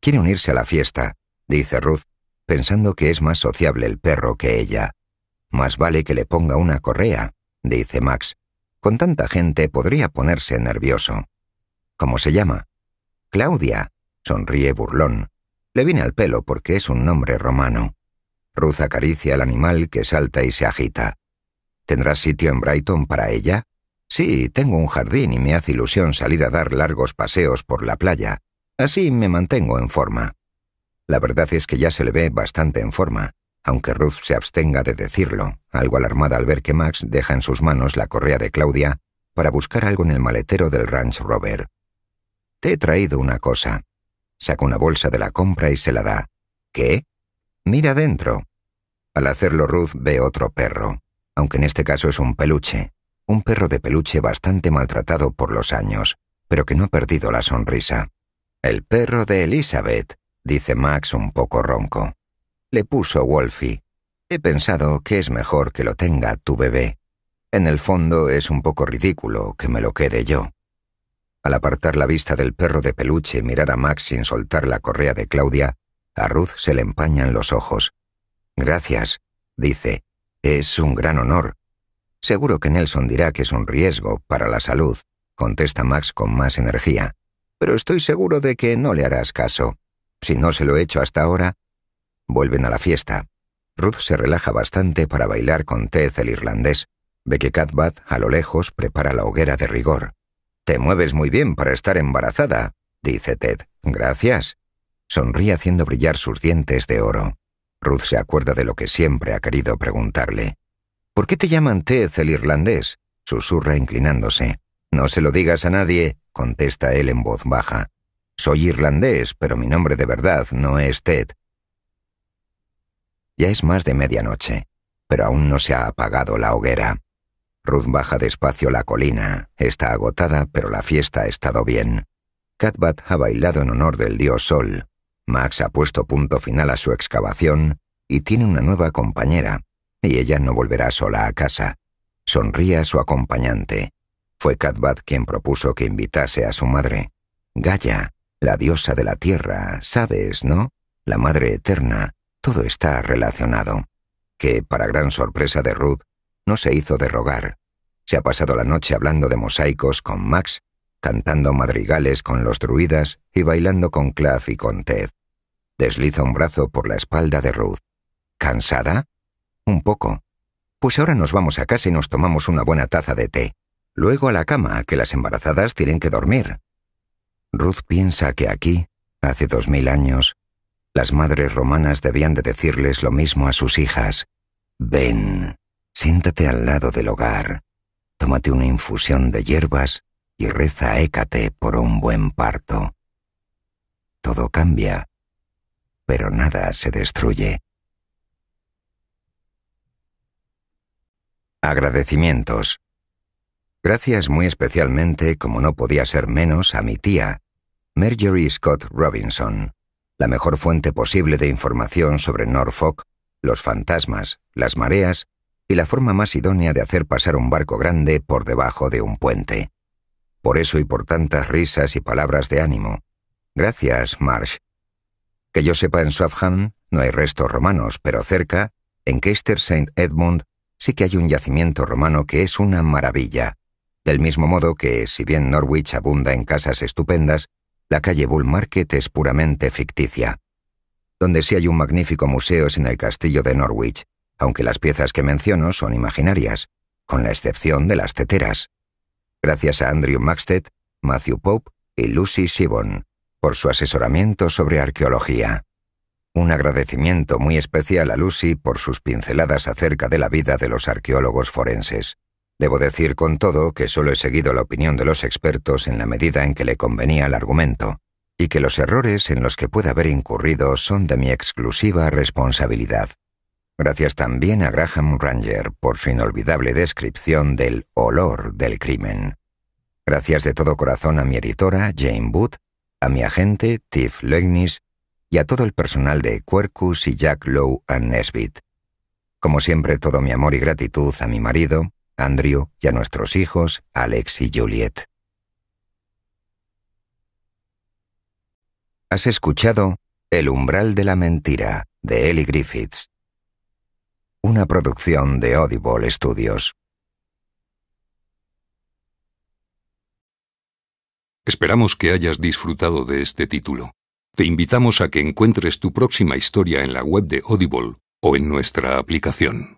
Quiere unirse a la fiesta, dice Ruth, pensando que es más sociable el perro que ella. Más vale que le ponga una correa, dice Max. Con tanta gente podría ponerse nervioso. ¿Cómo se llama? Claudia, sonríe burlón. Le viene al pelo porque es un nombre romano. Ruth acaricia al animal que salta y se agita. ¿Tendrás sitio en Brighton para ella? Sí, tengo un jardín y me hace ilusión salir a dar largos paseos por la playa. Así me mantengo en forma. La verdad es que ya se le ve bastante en forma aunque Ruth se abstenga de decirlo, algo alarmada al ver que Max deja en sus manos la correa de Claudia para buscar algo en el maletero del Ranch Rover. Te he traído una cosa. Saca una bolsa de la compra y se la da. ¿Qué? Mira dentro. Al hacerlo, Ruth ve otro perro, aunque en este caso es un peluche, un perro de peluche bastante maltratado por los años, pero que no ha perdido la sonrisa. El perro de Elizabeth, dice Max un poco ronco le puso Wolfie. He pensado que es mejor que lo tenga tu bebé. En el fondo es un poco ridículo que me lo quede yo. Al apartar la vista del perro de peluche y mirar a Max sin soltar la correa de Claudia, a Ruth se le empañan los ojos. Gracias, dice. Es un gran honor. Seguro que Nelson dirá que es un riesgo para la salud, contesta Max con más energía. Pero estoy seguro de que no le harás caso. Si no se lo he hecho hasta ahora, Vuelven a la fiesta. Ruth se relaja bastante para bailar con Ted el irlandés. Ve que Cadbath, a lo lejos, prepara la hoguera de rigor. Te mueves muy bien para estar embarazada, dice Ted. Gracias. Sonríe haciendo brillar sus dientes de oro. Ruth se acuerda de lo que siempre ha querido preguntarle. ¿Por qué te llaman Ted el irlandés? susurra inclinándose. No se lo digas a nadie, contesta él en voz baja. Soy irlandés, pero mi nombre de verdad no es Ted. Ya es más de medianoche, pero aún no se ha apagado la hoguera. Ruth baja despacio la colina, está agotada, pero la fiesta ha estado bien. Catbat ha bailado en honor del dios Sol, Max ha puesto punto final a su excavación y tiene una nueva compañera, y ella no volverá sola a casa. Sonríe a su acompañante. Fue Catbat quien propuso que invitase a su madre. gaya la diosa de la tierra, sabes, ¿no? La madre eterna, todo está relacionado, que, para gran sorpresa de Ruth, no se hizo de rogar. Se ha pasado la noche hablando de mosaicos con Max, cantando madrigales con los druidas y bailando con Claff y con Ted. Desliza un brazo por la espalda de Ruth. ¿Cansada? Un poco. Pues ahora nos vamos a casa y nos tomamos una buena taza de té. Luego a la cama, que las embarazadas tienen que dormir. Ruth piensa que aquí, hace dos mil años, las madres romanas debían de decirles lo mismo a sus hijas. Ven, siéntate al lado del hogar, tómate una infusión de hierbas y reza écate Hécate por un buen parto. Todo cambia, pero nada se destruye. Agradecimientos. Gracias muy especialmente, como no podía ser menos, a mi tía, Marjorie Scott Robinson, la mejor fuente posible de información sobre Norfolk, los fantasmas, las mareas y la forma más idónea de hacer pasar un barco grande por debajo de un puente. Por eso y por tantas risas y palabras de ánimo. Gracias, Marsh. Que yo sepa, en Swaffham no hay restos romanos, pero cerca, en Chester St. Edmund, sí que hay un yacimiento romano que es una maravilla. Del mismo modo que, si bien Norwich abunda en casas estupendas, la calle Bull Market es puramente ficticia. Donde sí hay un magnífico museo es en el castillo de Norwich, aunque las piezas que menciono son imaginarias, con la excepción de las teteras. Gracias a Andrew Maxted, Matthew Pope y Lucy Sibon por su asesoramiento sobre arqueología. Un agradecimiento muy especial a Lucy por sus pinceladas acerca de la vida de los arqueólogos forenses. Debo decir con todo que solo he seguido la opinión de los expertos en la medida en que le convenía el argumento, y que los errores en los que pueda haber incurrido son de mi exclusiva responsabilidad. Gracias también a Graham Ranger por su inolvidable descripción del olor del crimen. Gracias de todo corazón a mi editora, Jane Booth, a mi agente, Tiff Legnis, y a todo el personal de Quercus y Jack Lowe and Nesbitt. Como siempre, todo mi amor y gratitud a mi marido, Andrew y a nuestros hijos, Alex y Juliet. Has escuchado El umbral de la mentira de Ellie Griffiths, una producción de Audible Studios. Esperamos que hayas disfrutado de este título. Te invitamos a que encuentres tu próxima historia en la web de Audible o en nuestra aplicación.